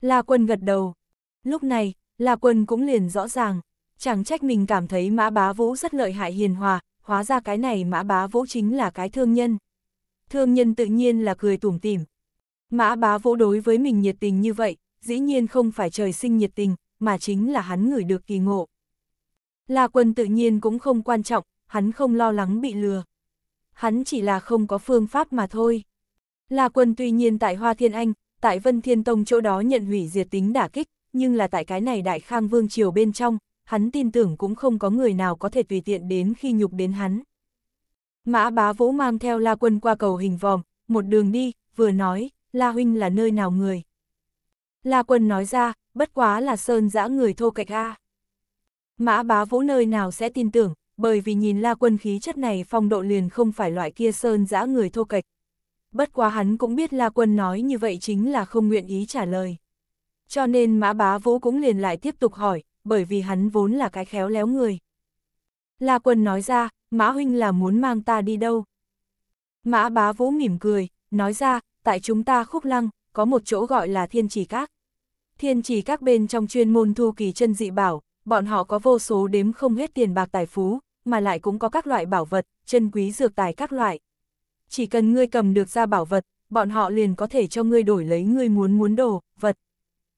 La Quân gật đầu. Lúc này, La Quân cũng liền rõ ràng, chẳng trách mình cảm thấy mã bá vũ rất lợi hại hiền hòa, hóa ra cái này mã bá vỗ chính là cái thương nhân. Thương nhân tự nhiên là cười tủm tỉm. Mã bá vỗ đối với mình nhiệt tình như vậy, dĩ nhiên không phải trời sinh nhiệt tình, mà chính là hắn ngửi được kỳ ngộ. La quân tự nhiên cũng không quan trọng, hắn không lo lắng bị lừa. Hắn chỉ là không có phương pháp mà thôi. La quân tuy nhiên tại Hoa Thiên Anh, tại Vân Thiên Tông chỗ đó nhận hủy diệt tính đả kích, nhưng là tại cái này Đại Khang Vương Triều bên trong, hắn tin tưởng cũng không có người nào có thể tùy tiện đến khi nhục đến hắn. Mã bá vũ mang theo La Quân qua cầu hình vòm, một đường đi, vừa nói, La Huynh là nơi nào người. La Quân nói ra, bất quá là sơn dã người thô cạch A. Mã bá vũ nơi nào sẽ tin tưởng, bởi vì nhìn La Quân khí chất này phong độ liền không phải loại kia sơn dã người thô cạch. Bất quá hắn cũng biết La Quân nói như vậy chính là không nguyện ý trả lời. Cho nên Mã Bá Vũ cũng liền lại tiếp tục hỏi, bởi vì hắn vốn là cái khéo léo người. La Quân nói ra, Mã Huynh là muốn mang ta đi đâu? Mã Bá Vũ mỉm cười, nói ra, tại chúng ta khúc lăng, có một chỗ gọi là Thiên Chỉ Các. Thiên Chỉ Các bên trong chuyên môn thu kỳ chân dị bảo, bọn họ có vô số đếm không hết tiền bạc tài phú, mà lại cũng có các loại bảo vật, chân quý dược tài các loại. Chỉ cần ngươi cầm được ra bảo vật, bọn họ liền có thể cho ngươi đổi lấy ngươi muốn muốn đồ, vật.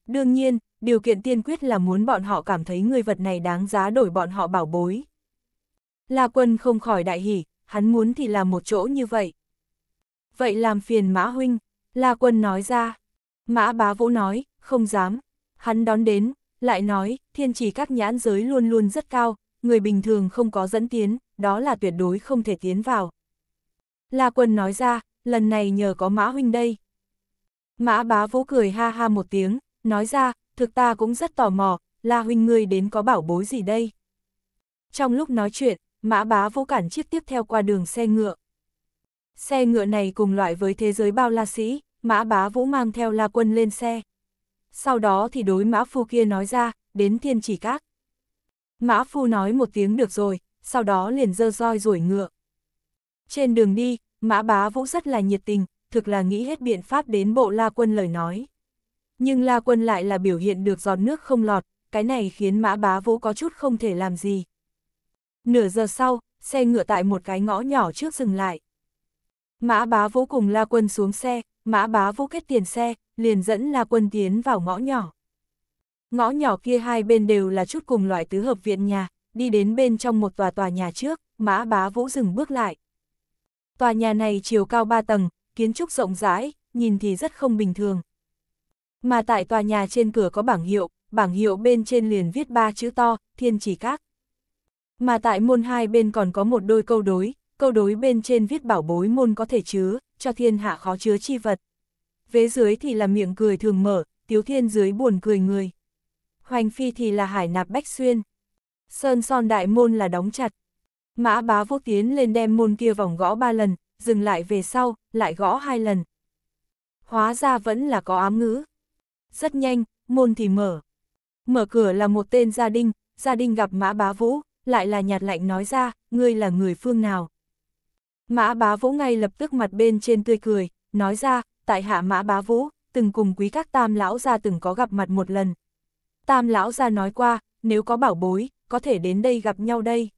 Đương nhiên, điều kiện tiên quyết là muốn bọn họ cảm thấy người vật này đáng giá đổi bọn họ bảo bối. La quân không khỏi đại hỉ, hắn muốn thì làm một chỗ như vậy. Vậy làm phiền Mã Huynh, La quân nói ra. Mã bá vũ nói, không dám. Hắn đón đến, lại nói, thiên trì các nhãn giới luôn luôn rất cao, người bình thường không có dẫn tiến, đó là tuyệt đối không thể tiến vào. La quân nói ra, lần này nhờ có Mã Huynh đây. Mã bá vũ cười ha ha một tiếng, nói ra, thực ta cũng rất tò mò, La huynh ngươi đến có bảo bối gì đây? Trong lúc nói chuyện, mã bá vô cản chiếc tiếp theo qua đường xe ngựa. Xe ngựa này cùng loại với thế giới bao la sĩ, mã bá vũ mang theo la quân lên xe. Sau đó thì đối mã phu kia nói ra, đến thiên chỉ các. Mã phu nói một tiếng được rồi, sau đó liền dơ roi rủi ngựa. Trên đường đi, mã bá vũ rất là nhiệt tình, thực là nghĩ hết biện pháp đến bộ la quân lời nói. Nhưng La Quân lại là biểu hiện được giọt nước không lọt, cái này khiến mã bá vũ có chút không thể làm gì. Nửa giờ sau, xe ngựa tại một cái ngõ nhỏ trước dừng lại. Mã bá vũ cùng La Quân xuống xe, mã bá vũ kết tiền xe, liền dẫn La Quân tiến vào ngõ nhỏ. Ngõ nhỏ kia hai bên đều là chút cùng loại tứ hợp viện nhà, đi đến bên trong một tòa tòa nhà trước, mã bá vũ dừng bước lại. Tòa nhà này chiều cao 3 tầng, kiến trúc rộng rãi, nhìn thì rất không bình thường, mà tại tòa nhà trên cửa có bảng hiệu, bảng hiệu bên trên liền viết ba chữ to, thiên chỉ các. Mà tại môn hai bên còn có một đôi câu đối, câu đối bên trên viết bảo bối môn có thể chứa, cho thiên hạ khó chứa chi vật. Vế dưới thì là miệng cười thường mở, tiếu thiên dưới buồn cười người. Hoành phi thì là hải nạp bách xuyên. Sơn son đại môn là đóng chặt. Mã bá vô tiến lên đem môn kia vòng gõ ba lần, dừng lại về sau, lại gõ hai lần. Hóa ra vẫn là có ám ngữ rất nhanh, môn thì mở. Mở cửa là một tên gia đình, gia đình gặp Mã Bá Vũ, lại là nhạt lạnh nói ra, ngươi là người phương nào. Mã Bá Vũ ngay lập tức mặt bên trên tươi cười, nói ra, tại hạ Mã Bá Vũ, từng cùng quý các tam lão gia từng có gặp mặt một lần. Tam lão gia nói qua, nếu có bảo bối, có thể đến đây gặp nhau đây.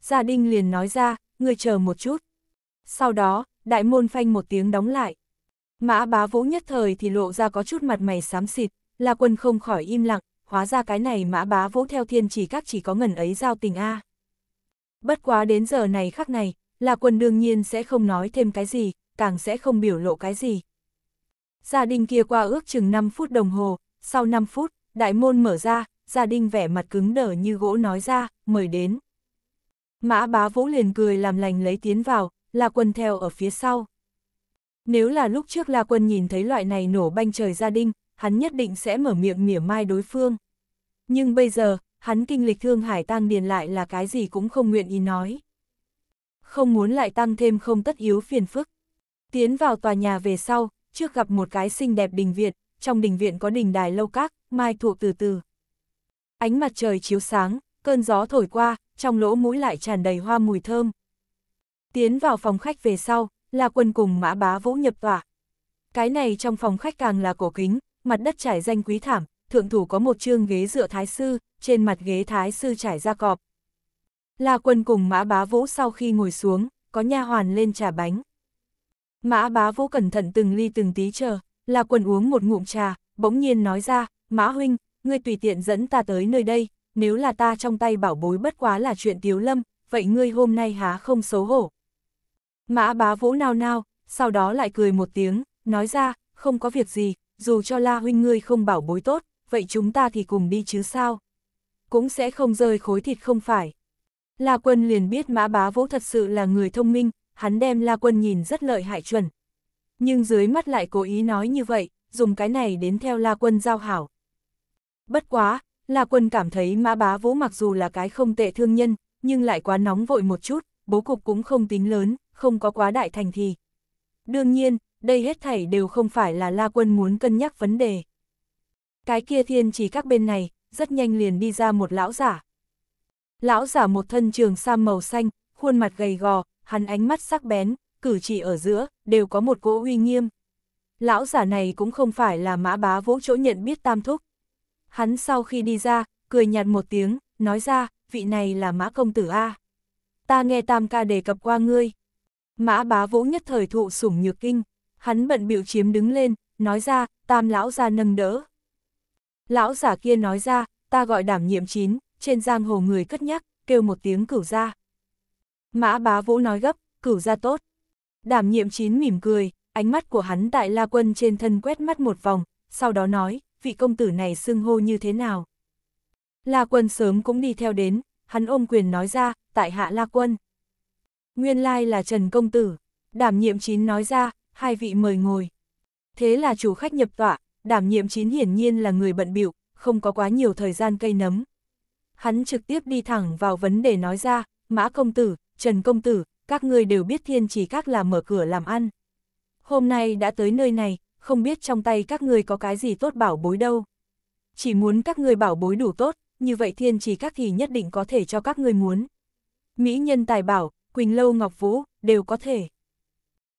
Gia đình liền nói ra, ngươi chờ một chút. Sau đó, đại môn phanh một tiếng đóng lại. Mã bá vũ nhất thời thì lộ ra có chút mặt mày xám xịt, La Quân không khỏi im lặng, hóa ra cái này mã bá vũ theo thiên chỉ các chỉ có ngần ấy giao tình a. Bất quá đến giờ này khắc này, La Quân đương nhiên sẽ không nói thêm cái gì, càng sẽ không biểu lộ cái gì. Gia đình kia qua ước chừng 5 phút đồng hồ, sau 5 phút, đại môn mở ra, gia đình vẻ mặt cứng đờ như gỗ nói ra, mời đến. Mã bá vũ liền cười làm lành lấy tiến vào, La Quân theo ở phía sau. Nếu là lúc trước La Quân nhìn thấy loại này nổ banh trời gia đình, hắn nhất định sẽ mở miệng mỉa mai đối phương. Nhưng bây giờ, hắn kinh lịch thương hải tăng điền lại là cái gì cũng không nguyện ý nói. Không muốn lại tăng thêm không tất yếu phiền phức. Tiến vào tòa nhà về sau, trước gặp một cái xinh đẹp đình viện, trong đình viện có đình đài lâu các, mai thuộc từ từ. Ánh mặt trời chiếu sáng, cơn gió thổi qua, trong lỗ mũi lại tràn đầy hoa mùi thơm. Tiến vào phòng khách về sau, La Quân cùng Mã Bá Vũ nhập tòa. Cái này trong phòng khách càng là cổ kính, mặt đất trải danh quý thảm, thượng thủ có một chương ghế dựa thái sư, trên mặt ghế thái sư trải ra cọp. La Quân cùng Mã Bá Vũ sau khi ngồi xuống, có nha hoàn lên trà bánh. Mã Bá Vũ cẩn thận từng ly từng tí chờ, La Quân uống một ngụm trà, bỗng nhiên nói ra, Mã Huynh, ngươi tùy tiện dẫn ta tới nơi đây, nếu là ta trong tay bảo bối bất quá là chuyện tiếu lâm, vậy ngươi hôm nay há không xấu hổ. Mã bá vũ nao nao, sau đó lại cười một tiếng, nói ra, không có việc gì, dù cho la huynh ngươi không bảo bối tốt, vậy chúng ta thì cùng đi chứ sao? Cũng sẽ không rơi khối thịt không phải. La quân liền biết mã bá vũ thật sự là người thông minh, hắn đem la quân nhìn rất lợi hại chuẩn. Nhưng dưới mắt lại cố ý nói như vậy, dùng cái này đến theo la quân giao hảo. Bất quá, la quân cảm thấy mã bá vũ mặc dù là cái không tệ thương nhân, nhưng lại quá nóng vội một chút, bố cục cũng không tính lớn, không có quá đại thành thì. Đương nhiên, đây hết thảy đều không phải là La Quân muốn cân nhắc vấn đề. Cái kia thiên chỉ các bên này, rất nhanh liền đi ra một lão giả. Lão giả một thân trường sam màu xanh, khuôn mặt gầy gò, hắn ánh mắt sắc bén, cử chỉ ở giữa, đều có một cỗ uy nghiêm. Lão giả này cũng không phải là mã bá vỗ chỗ nhận biết tam thúc. Hắn sau khi đi ra, cười nhạt một tiếng, nói ra, vị này là mã công tử A ta nghe tam ca đề cập qua ngươi. Mã bá vỗ nhất thời thụ sủng nhược kinh, hắn bận biểu chiếm đứng lên, nói ra, tam lão ra nâng đỡ. Lão giả kia nói ra, ta gọi đảm nhiệm chín, trên giang hồ người cất nhắc, kêu một tiếng cửu ra. Mã bá vũ nói gấp, cửu ra tốt. Đảm nhiệm chín mỉm cười, ánh mắt của hắn tại la quân trên thân quét mắt một vòng, sau đó nói, vị công tử này xưng hô như thế nào. La quân sớm cũng đi theo đến, hắn ôm quyền nói ra, tại hạ La Quân. Nguyên lai là Trần Công Tử, đảm nhiệm chín nói ra, hai vị mời ngồi. Thế là chủ khách nhập tọa, đảm nhiệm chín hiển nhiên là người bận biểu, không có quá nhiều thời gian cây nấm. Hắn trực tiếp đi thẳng vào vấn đề nói ra, Mã Công Tử, Trần Công Tử, các ngươi đều biết thiên chỉ các là mở cửa làm ăn. Hôm nay đã tới nơi này, không biết trong tay các ngươi có cái gì tốt bảo bối đâu. Chỉ muốn các ngươi bảo bối đủ tốt, như vậy thiên trì các thì nhất định có thể cho các người muốn. Mỹ nhân tài bảo, Quỳnh Lâu Ngọc Vũ, đều có thể.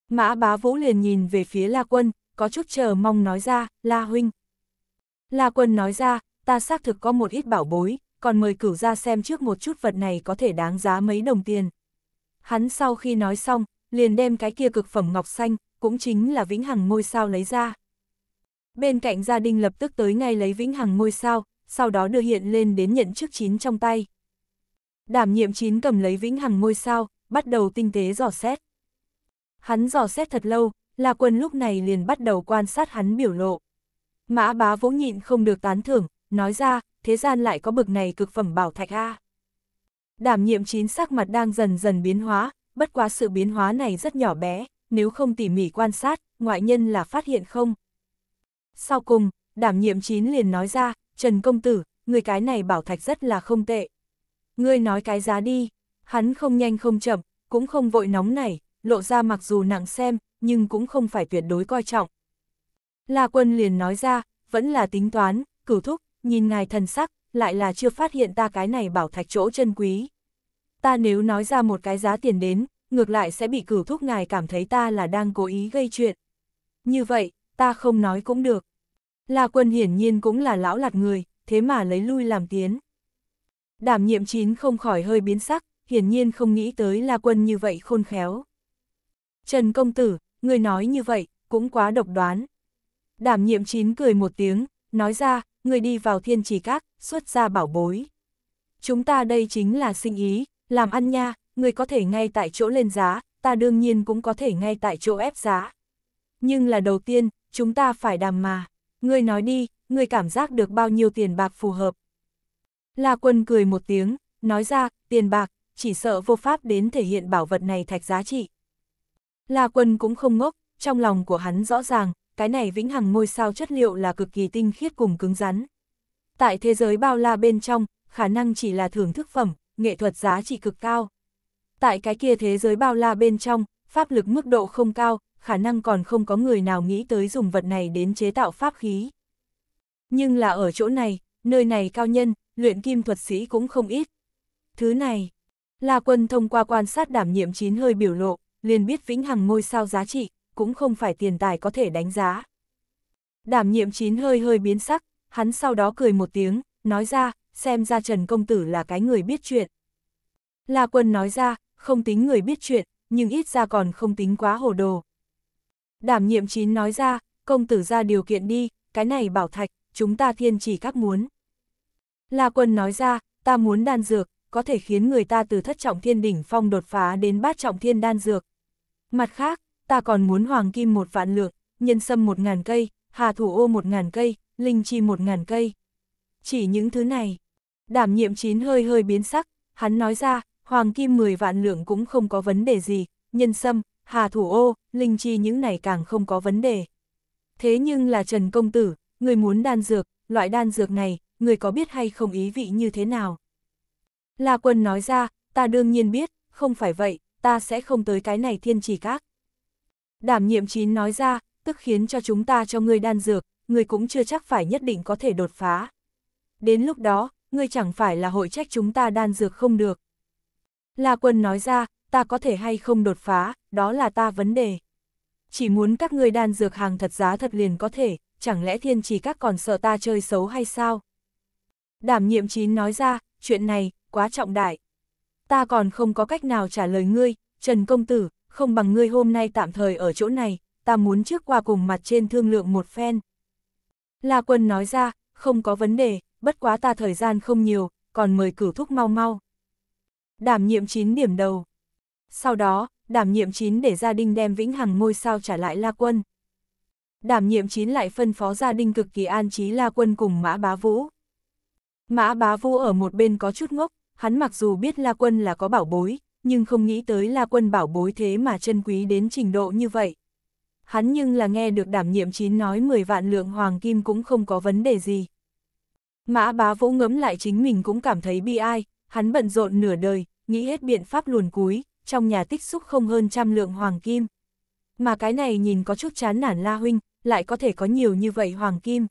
Mã bá vũ liền nhìn về phía La Quân, có chút chờ mong nói ra, La Huynh. La Quân nói ra, ta xác thực có một ít bảo bối, còn mời cửu ra xem trước một chút vật này có thể đáng giá mấy đồng tiền. Hắn sau khi nói xong, liền đem cái kia cực phẩm ngọc xanh, cũng chính là vĩnh hằng ngôi sao lấy ra. Bên cạnh gia đình lập tức tới ngay lấy vĩnh hằng ngôi sao, sau đó đưa hiện lên đến nhận trước chín trong tay. Đảm nhiệm chín cầm lấy vĩnh hằng ngôi sao, bắt đầu tinh tế dò xét. Hắn dò xét thật lâu, La Quân lúc này liền bắt đầu quan sát hắn biểu lộ. Mã bá vỗ nhịn không được tán thưởng, nói ra, thế gian lại có bực này cực phẩm bảo thạch A. Đảm nhiệm chín sắc mặt đang dần dần biến hóa, bất quá sự biến hóa này rất nhỏ bé, nếu không tỉ mỉ quan sát, ngoại nhân là phát hiện không. Sau cùng, đảm nhiệm chín liền nói ra, Trần Công Tử, người cái này bảo thạch rất là không tệ. Ngươi nói cái giá đi, hắn không nhanh không chậm, cũng không vội nóng nảy, lộ ra mặc dù nặng xem, nhưng cũng không phải tuyệt đối coi trọng. La quân liền nói ra, vẫn là tính toán, cửu thúc, nhìn ngài thần sắc, lại là chưa phát hiện ta cái này bảo thạch chỗ chân quý. Ta nếu nói ra một cái giá tiền đến, ngược lại sẽ bị cửu thúc ngài cảm thấy ta là đang cố ý gây chuyện. Như vậy, ta không nói cũng được. La Quân hiển nhiên cũng là lão lạt người, thế mà lấy lui làm tiến. Đảm nhiệm chín không khỏi hơi biến sắc, hiển nhiên không nghĩ tới La Quân như vậy khôn khéo. Trần Công Tử, người nói như vậy, cũng quá độc đoán. Đảm nhiệm chín cười một tiếng, nói ra, người đi vào thiên trì các, xuất ra bảo bối. Chúng ta đây chính là sinh ý, làm ăn nha, người có thể ngay tại chỗ lên giá, ta đương nhiên cũng có thể ngay tại chỗ ép giá. Nhưng là đầu tiên, chúng ta phải đàm mà. Ngươi nói đi, ngươi cảm giác được bao nhiêu tiền bạc phù hợp. La quân cười một tiếng, nói ra, tiền bạc, chỉ sợ vô pháp đến thể hiện bảo vật này thạch giá trị. La quân cũng không ngốc, trong lòng của hắn rõ ràng, cái này vĩnh hằng ngôi sao chất liệu là cực kỳ tinh khiết cùng cứng rắn. Tại thế giới bao la bên trong, khả năng chỉ là thưởng thức phẩm, nghệ thuật giá trị cực cao. Tại cái kia thế giới bao la bên trong, pháp lực mức độ không cao, khả năng còn không có người nào nghĩ tới dùng vật này đến chế tạo pháp khí. Nhưng là ở chỗ này, nơi này cao nhân, luyện kim thuật sĩ cũng không ít. Thứ này, La Quân thông qua quan sát đảm nhiệm chín hơi biểu lộ, liền biết vĩnh hằng ngôi sao giá trị, cũng không phải tiền tài có thể đánh giá. Đảm nhiệm chín hơi hơi biến sắc, hắn sau đó cười một tiếng, nói ra, xem ra Trần Công Tử là cái người biết chuyện. La Quân nói ra, không tính người biết chuyện, nhưng ít ra còn không tính quá hồ đồ, Đảm nhiệm chín nói ra, công tử ra điều kiện đi, cái này bảo thạch, chúng ta thiên chỉ các muốn. La quân nói ra, ta muốn đan dược, có thể khiến người ta từ thất trọng thiên đỉnh phong đột phá đến bát trọng thiên đan dược. Mặt khác, ta còn muốn hoàng kim một vạn lượng, nhân sâm một ngàn cây, hà thủ ô một ngàn cây, linh chi một ngàn cây. Chỉ những thứ này, đảm nhiệm chín hơi hơi biến sắc, hắn nói ra, hoàng kim 10 vạn lượng cũng không có vấn đề gì, nhân sâm, hà thủ ô, linh chi những này càng không có vấn đề. Thế nhưng là Trần Công Tử, người muốn đan dược, loại đan dược này, người có biết hay không ý vị như thế nào? La Quân nói ra, ta đương nhiên biết, không phải vậy, ta sẽ không tới cái này thiên trì các. Đảm nhiệm chín nói ra, tức khiến cho chúng ta cho ngươi đan dược, ngươi cũng chưa chắc phải nhất định có thể đột phá. Đến lúc đó, ngươi chẳng phải là hội trách chúng ta đan dược không được. La Quân nói ra, ta có thể hay không đột phá, đó là ta vấn đề chỉ muốn các ngươi đan dược hàng thật giá thật liền có thể, chẳng lẽ thiên chỉ các còn sợ ta chơi xấu hay sao? Đảm nhiệm chín nói ra, chuyện này, quá trọng đại. Ta còn không có cách nào trả lời ngươi, Trần Công Tử, không bằng ngươi hôm nay tạm thời ở chỗ này, ta muốn trước qua cùng mặt trên thương lượng một phen. La Quân nói ra, không có vấn đề, bất quá ta thời gian không nhiều, còn mời cửu thúc mau mau. Đảm nhiệm chín điểm đầu. Sau đó, đảm nhiệm chín để gia đình đem vĩnh hằng ngôi sao trả lại La Quân. Đảm nhiệm chín lại phân phó gia đình cực kỳ an trí La Quân cùng Mã Bá Vũ. Mã Bá Vũ ở một bên có chút ngốc, hắn mặc dù biết La Quân là có bảo bối, nhưng không nghĩ tới La Quân bảo bối thế mà chân quý đến trình độ như vậy. Hắn nhưng là nghe được đảm nhiệm chín nói 10 vạn lượng hoàng kim cũng không có vấn đề gì. Mã bá vũ ngấm lại chính mình cũng cảm thấy bi ai, hắn bận rộn nửa đời, nghĩ hết biện pháp luồn cúi, trong nhà tích xúc không hơn trăm lượng hoàng kim. Mà cái này nhìn có chút chán nản La Huynh, lại có thể có nhiều như vậy hoàng kim.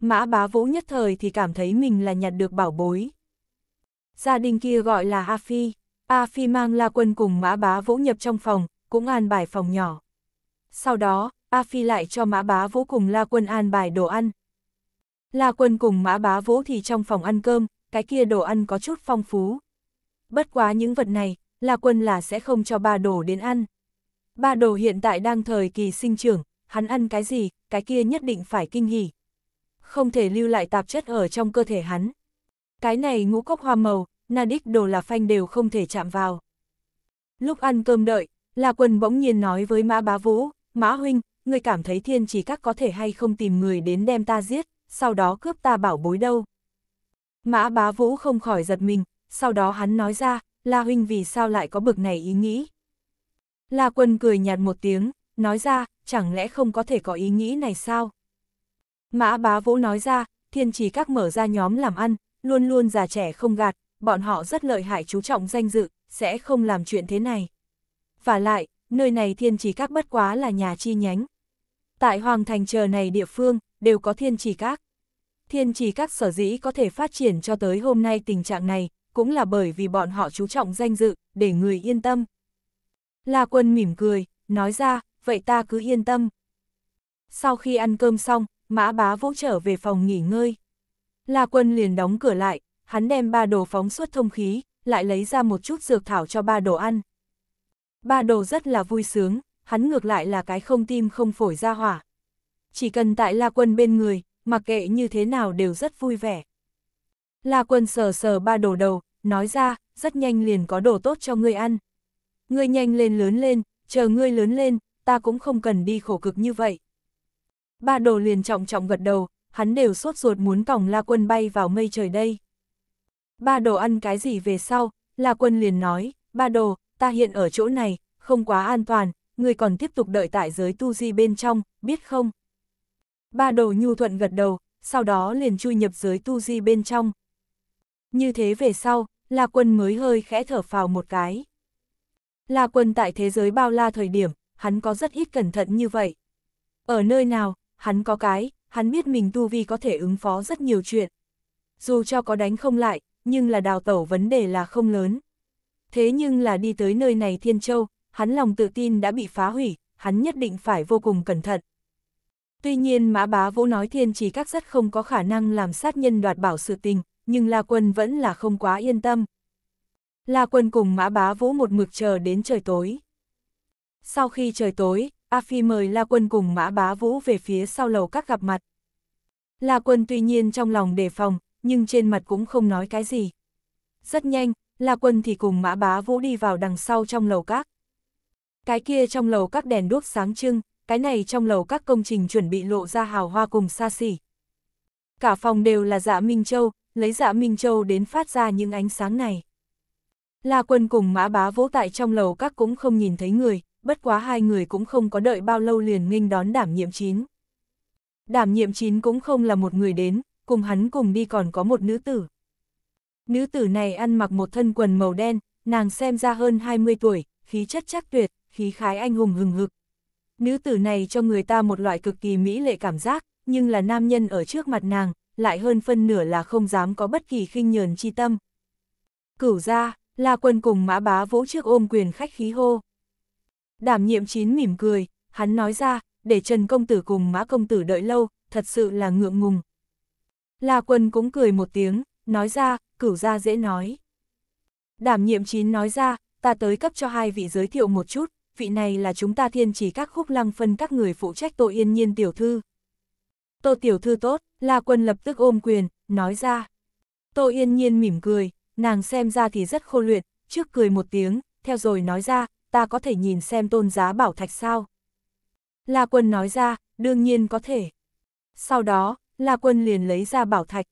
Mã bá vũ nhất thời thì cảm thấy mình là nhặt được bảo bối. Gia đình kia gọi là A Phi, A Phi mang La Quân cùng mã bá vũ nhập trong phòng, cũng an bài phòng nhỏ. Sau đó, A Phi lại cho mã bá vũ cùng La Quân an bài đồ ăn. La Quân cùng mã bá vũ thì trong phòng ăn cơm, cái kia đồ ăn có chút phong phú. Bất quá những vật này, La Quân là sẽ không cho ba đồ đến ăn. Ba đồ hiện tại đang thời kỳ sinh trưởng, hắn ăn cái gì, cái kia nhất định phải kinh hỉ. Không thể lưu lại tạp chất ở trong cơ thể hắn. Cái này ngũ cốc hoa màu, na Nadic đồ là phanh đều không thể chạm vào. Lúc ăn cơm đợi, La Quân bỗng nhiên nói với Mã Bá Vũ, Mã Huynh, người cảm thấy thiên chỉ các có thể hay không tìm người đến đem ta giết, sau đó cướp ta bảo bối đâu. Mã Bá Vũ không khỏi giật mình, sau đó hắn nói ra, La Huynh vì sao lại có bực này ý nghĩ? La Quân cười nhạt một tiếng, nói ra, chẳng lẽ không có thể có ý nghĩ này sao? Mã bá vũ nói ra, thiên trì các mở ra nhóm làm ăn, luôn luôn già trẻ không gạt, bọn họ rất lợi hại chú trọng danh dự, sẽ không làm chuyện thế này. Và lại, nơi này thiên trì các bất quá là nhà chi nhánh. Tại Hoàng Thành chờ này địa phương, đều có thiên trì các. Thiên trì các sở dĩ có thể phát triển cho tới hôm nay tình trạng này, cũng là bởi vì bọn họ chú trọng danh dự, để người yên tâm. La Quân mỉm cười, nói ra, vậy ta cứ yên tâm. Sau khi ăn cơm xong, Mã Bá Vũ trở về phòng nghỉ ngơi. La Quân liền đóng cửa lại, hắn đem ba đồ phóng suốt thông khí, lại lấy ra một chút dược thảo cho ba đồ ăn. Ba đồ rất là vui sướng, hắn ngược lại là cái không tim không phổi ra hỏa. Chỉ cần tại La Quân bên người, mặc kệ như thế nào đều rất vui vẻ. La Quân sờ sờ ba đồ đầu, nói ra, rất nhanh liền có đồ tốt cho ngươi ăn. Ngươi nhanh lên lớn lên, chờ ngươi lớn lên, ta cũng không cần đi khổ cực như vậy. Ba đồ liền trọng trọng gật đầu, hắn đều sốt ruột muốn còng La Quân bay vào mây trời đây. Ba đồ ăn cái gì về sau, La Quân liền nói, ba đồ, ta hiện ở chỗ này, không quá an toàn, ngươi còn tiếp tục đợi tại giới tu di bên trong, biết không? Ba đồ nhu thuận gật đầu, sau đó liền chui nhập giới tu di bên trong, như thế về sau, La Quân mới hơi khẽ thở phào một cái. La Quân tại thế giới bao la thời điểm, hắn có rất ít cẩn thận như vậy. Ở nơi nào, hắn có cái, hắn biết mình tu vi có thể ứng phó rất nhiều chuyện. Dù cho có đánh không lại, nhưng là đào tẩu vấn đề là không lớn. Thế nhưng là đi tới nơi này Thiên Châu, hắn lòng tự tin đã bị phá hủy, hắn nhất định phải vô cùng cẩn thận. Tuy nhiên Mã Bá Vũ nói Thiên Chỉ Các rất không có khả năng làm sát nhân đoạt bảo sự tình, nhưng La Quân vẫn là không quá yên tâm. La Quân cùng Mã Bá Vũ một mực chờ đến trời tối. Sau khi trời tối, A Phi mời La Quân cùng Mã Bá Vũ về phía sau lầu các gặp mặt. La Quân tuy nhiên trong lòng đề phòng, nhưng trên mặt cũng không nói cái gì. Rất nhanh, La Quân thì cùng Mã Bá Vũ đi vào đằng sau trong lầu các. Cái kia trong lầu các đèn đuốc sáng trưng, cái này trong lầu các công trình chuẩn bị lộ ra hào hoa cùng xa xỉ. Cả phòng đều là dạ Minh Châu, lấy dạ Minh Châu đến phát ra những ánh sáng này. La quân cùng mã bá vỗ tại trong lầu các cũng không nhìn thấy người, bất quá hai người cũng không có đợi bao lâu liền nghênh đón đảm nhiệm chín. Đảm nhiệm chín cũng không là một người đến, cùng hắn cùng đi còn có một nữ tử. Nữ tử này ăn mặc một thân quần màu đen, nàng xem ra hơn 20 tuổi, khí chất chắc tuyệt, khí khái anh hùng hừng hực. Nữ tử này cho người ta một loại cực kỳ mỹ lệ cảm giác, nhưng là nam nhân ở trước mặt nàng, lại hơn phân nửa là không dám có bất kỳ khinh nhờn chi tâm. Cửu ra, La Quân cùng mã bá vỗ trước ôm quyền khách khí hô. Đảm nhiệm chín mỉm cười, hắn nói ra, để Trần Công Tử cùng mã Công Tử đợi lâu, thật sự là ngượng ngùng. La Quân cũng cười một tiếng, nói ra, cửu ra dễ nói. Đảm nhiệm chín nói ra, ta tới cấp cho hai vị giới thiệu một chút, vị này là chúng ta thiên chỉ các khúc lăng phân các người phụ trách tội yên nhiên tiểu thư, Tô Tiểu Thư tốt, La Quân lập tức ôm quyền, nói ra. Tô Yên Nhiên mỉm cười, nàng xem ra thì rất khô luyện, trước cười một tiếng, theo rồi nói ra, ta có thể nhìn xem tôn giá bảo thạch sao. La Quân nói ra, đương nhiên có thể. Sau đó, La Quân liền lấy ra bảo thạch.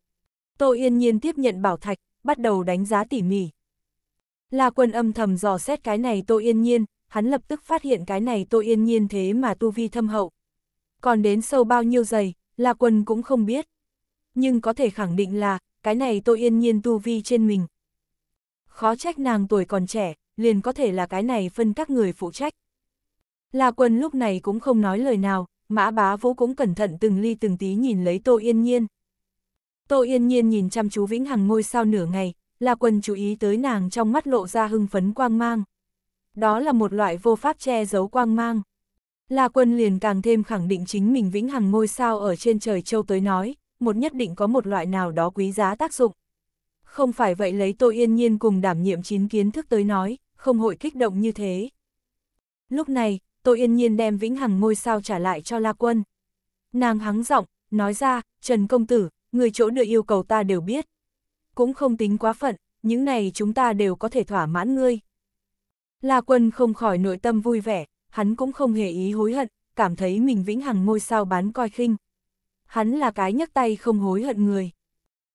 Tô Yên Nhiên tiếp nhận bảo thạch, bắt đầu đánh giá tỉ mỉ. La Quân âm thầm dò xét cái này Tô Yên Nhiên, hắn lập tức phát hiện cái này Tô Yên Nhiên thế mà tu vi thâm hậu. Còn đến sâu bao nhiêu giày, La Quân cũng không biết. Nhưng có thể khẳng định là, cái này tôi yên nhiên tu vi trên mình. Khó trách nàng tuổi còn trẻ, liền có thể là cái này phân các người phụ trách. La Quân lúc này cũng không nói lời nào, Mã Bá Vũ cũng cẩn thận từng ly từng tí nhìn lấy Tô Yên Nhiên. Tô Yên Nhiên nhìn chăm chú Vĩnh Hằng ngôi sao nửa ngày, La Quân chú ý tới nàng trong mắt lộ ra hưng phấn quang mang. Đó là một loại vô pháp che giấu quang mang. La Quân liền càng thêm khẳng định chính mình vĩnh hằng ngôi sao ở trên trời châu tới nói, một nhất định có một loại nào đó quý giá tác dụng. Không phải vậy lấy tôi yên nhiên cùng đảm nhiệm chín kiến thức tới nói, không hội kích động như thế. Lúc này, tôi yên nhiên đem vĩnh hằng ngôi sao trả lại cho La Quân. Nàng hắng giọng, nói ra, Trần Công Tử, người chỗ đưa yêu cầu ta đều biết. Cũng không tính quá phận, những này chúng ta đều có thể thỏa mãn ngươi. La Quân không khỏi nội tâm vui vẻ, hắn cũng không hề ý hối hận, cảm thấy mình vĩnh hằng ngôi sao bán coi khinh. Hắn là cái nhắc tay không hối hận người.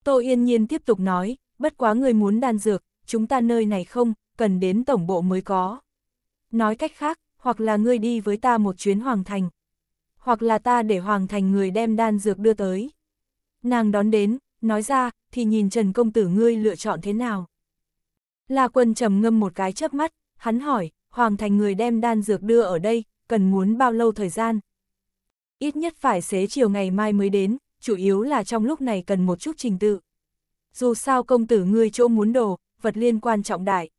Tô Yên Nhiên tiếp tục nói, bất quá người muốn đan dược, chúng ta nơi này không, cần đến tổng bộ mới có. Nói cách khác, hoặc là ngươi đi với ta một chuyến Hoàng Thành, hoặc là ta để Hoàng Thành người đem đan dược đưa tới. Nàng đón đến, nói ra, thì nhìn Trần Công Tử ngươi lựa chọn thế nào. La Quân trầm ngâm một cái chớp mắt, hắn hỏi, Hoàng Thành người đem đan dược đưa ở đây, cần muốn bao lâu thời gian. Ít nhất phải xế chiều ngày mai mới đến, chủ yếu là trong lúc này cần một chút trình tự. Dù sao công tử ngươi chỗ muốn đồ, vật liên quan trọng đại.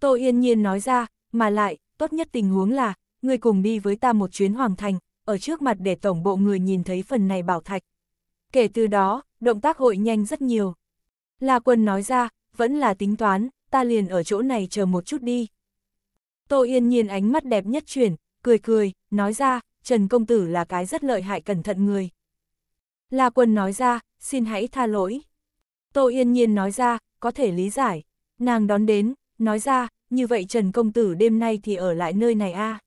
Tô Yên Nhiên nói ra, mà lại, tốt nhất tình huống là, ngươi cùng đi với ta một chuyến hoàng thành, ở trước mặt để tổng bộ người nhìn thấy phần này bảo thạch. Kể từ đó, động tác hội nhanh rất nhiều. La Quân nói ra, vẫn là tính toán, ta liền ở chỗ này chờ một chút đi. Tô Yên Nhiên ánh mắt đẹp nhất chuyển, cười cười, nói ra, Trần Công Tử là cái rất lợi hại cẩn thận người. La Quân nói ra, xin hãy tha lỗi. Tô Yên Nhiên nói ra, có thể lý giải. Nàng đón đến, nói ra, như vậy Trần Công Tử đêm nay thì ở lại nơi này a à?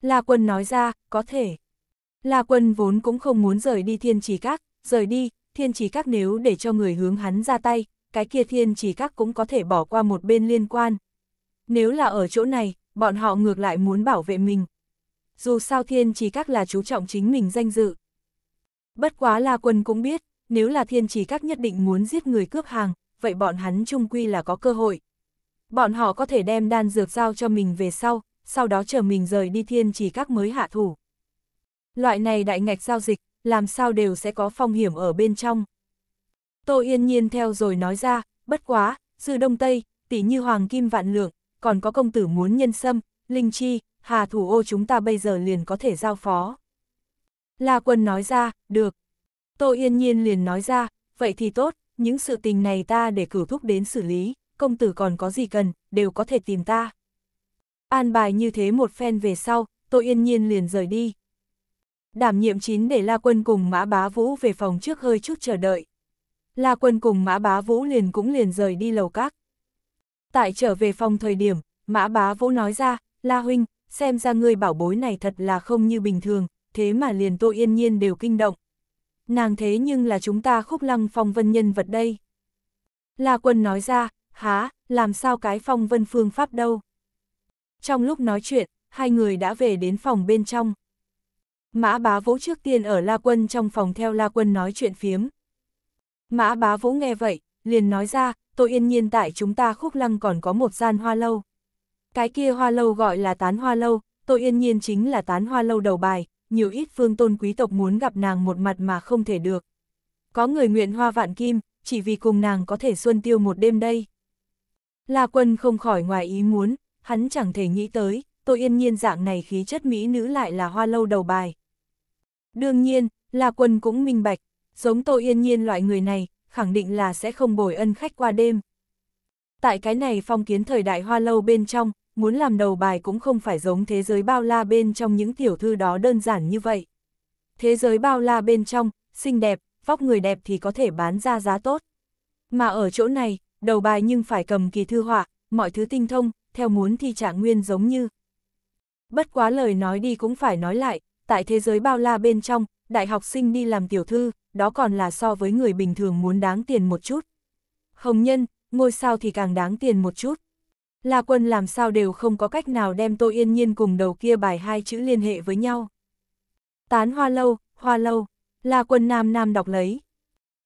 La Quân nói ra, có thể. La Quân vốn cũng không muốn rời đi thiên trì các, rời đi, thiên trì các nếu để cho người hướng hắn ra tay, cái kia thiên trì các cũng có thể bỏ qua một bên liên quan, nếu là ở chỗ này, bọn họ ngược lại muốn bảo vệ mình. Dù sao thiên chỉ các là chú trọng chính mình danh dự. Bất quá là quân cũng biết, nếu là thiên chỉ các nhất định muốn giết người cướp hàng, vậy bọn hắn chung quy là có cơ hội. Bọn họ có thể đem đan dược giao cho mình về sau, sau đó chờ mình rời đi thiên chỉ các mới hạ thủ. Loại này đại ngạch giao dịch, làm sao đều sẽ có phong hiểm ở bên trong. Tô Yên Nhiên theo rồi nói ra, bất quá, dư đông tây, tỷ như hoàng kim vạn lượng, còn có công tử muốn nhân sâm, linh chi, hà thủ ô chúng ta bây giờ liền có thể giao phó. La quân nói ra, được. Tô Yên Nhiên liền nói ra, vậy thì tốt, những sự tình này ta để cửu thúc đến xử lý, công tử còn có gì cần, đều có thể tìm ta. An bài như thế một phen về sau, Tô Yên Nhiên liền rời đi. Đảm nhiệm chín để La Quân cùng Mã Bá Vũ về phòng trước hơi chút chờ đợi. La Quân cùng Mã Bá Vũ liền cũng liền rời đi lầu các. Tại trở về phòng thời điểm, mã bá vũ nói ra, La Huynh, xem ra ngươi bảo bối này thật là không như bình thường, thế mà liền tô yên nhiên đều kinh động. Nàng thế nhưng là chúng ta khúc lăng phong vân nhân vật đây. La quân nói ra, há, làm sao cái phong vân phương pháp đâu. Trong lúc nói chuyện, hai người đã về đến phòng bên trong. Mã bá vũ trước tiên ở La Quân trong phòng theo La Quân nói chuyện phiếm. Mã bá vũ nghe vậy, liền nói ra, tôi yên nhiên tại chúng ta khúc lăng còn có một gian hoa lâu. Cái kia hoa lâu gọi là tán hoa lâu, tôi yên nhiên chính là tán hoa lâu đầu bài, nhiều ít phương tôn quý tộc muốn gặp nàng một mặt mà không thể được. Có người nguyện hoa vạn kim, chỉ vì cùng nàng có thể xuân tiêu một đêm đây. La quân không khỏi ngoài ý muốn, hắn chẳng thể nghĩ tới, tôi yên nhiên dạng này khí chất mỹ nữ lại là hoa lâu đầu bài. Đương nhiên, La quân cũng minh bạch, giống tôi yên nhiên loại người này, khẳng định là sẽ không bồi ân khách qua đêm. Tại cái này phong kiến thời đại hoa lâu bên trong, muốn làm đầu bài cũng không phải giống thế giới bao la bên trong những tiểu thư đó đơn giản như vậy. Thế giới bao la bên trong, xinh đẹp, vóc người đẹp thì có thể bán ra giá tốt. Mà ở chỗ này, đầu bài nhưng phải cầm kỳ thư họa, mọi thứ tinh thông, theo muốn thì trạng nguyên giống như. Bất quá lời nói đi cũng phải nói lại, tại thế giới bao la bên trong, đại học sinh đi làm tiểu thư, đó còn là so với người bình thường muốn đáng tiền một chút. Hồng nhân, ngôi sao thì càng đáng tiền một chút. La quân làm sao đều không có cách nào đem Tô Yên Nhiên cùng đầu kia bài hai chữ liên hệ với nhau. Tán hoa lâu, hoa lâu, La quân nam nam đọc lấy.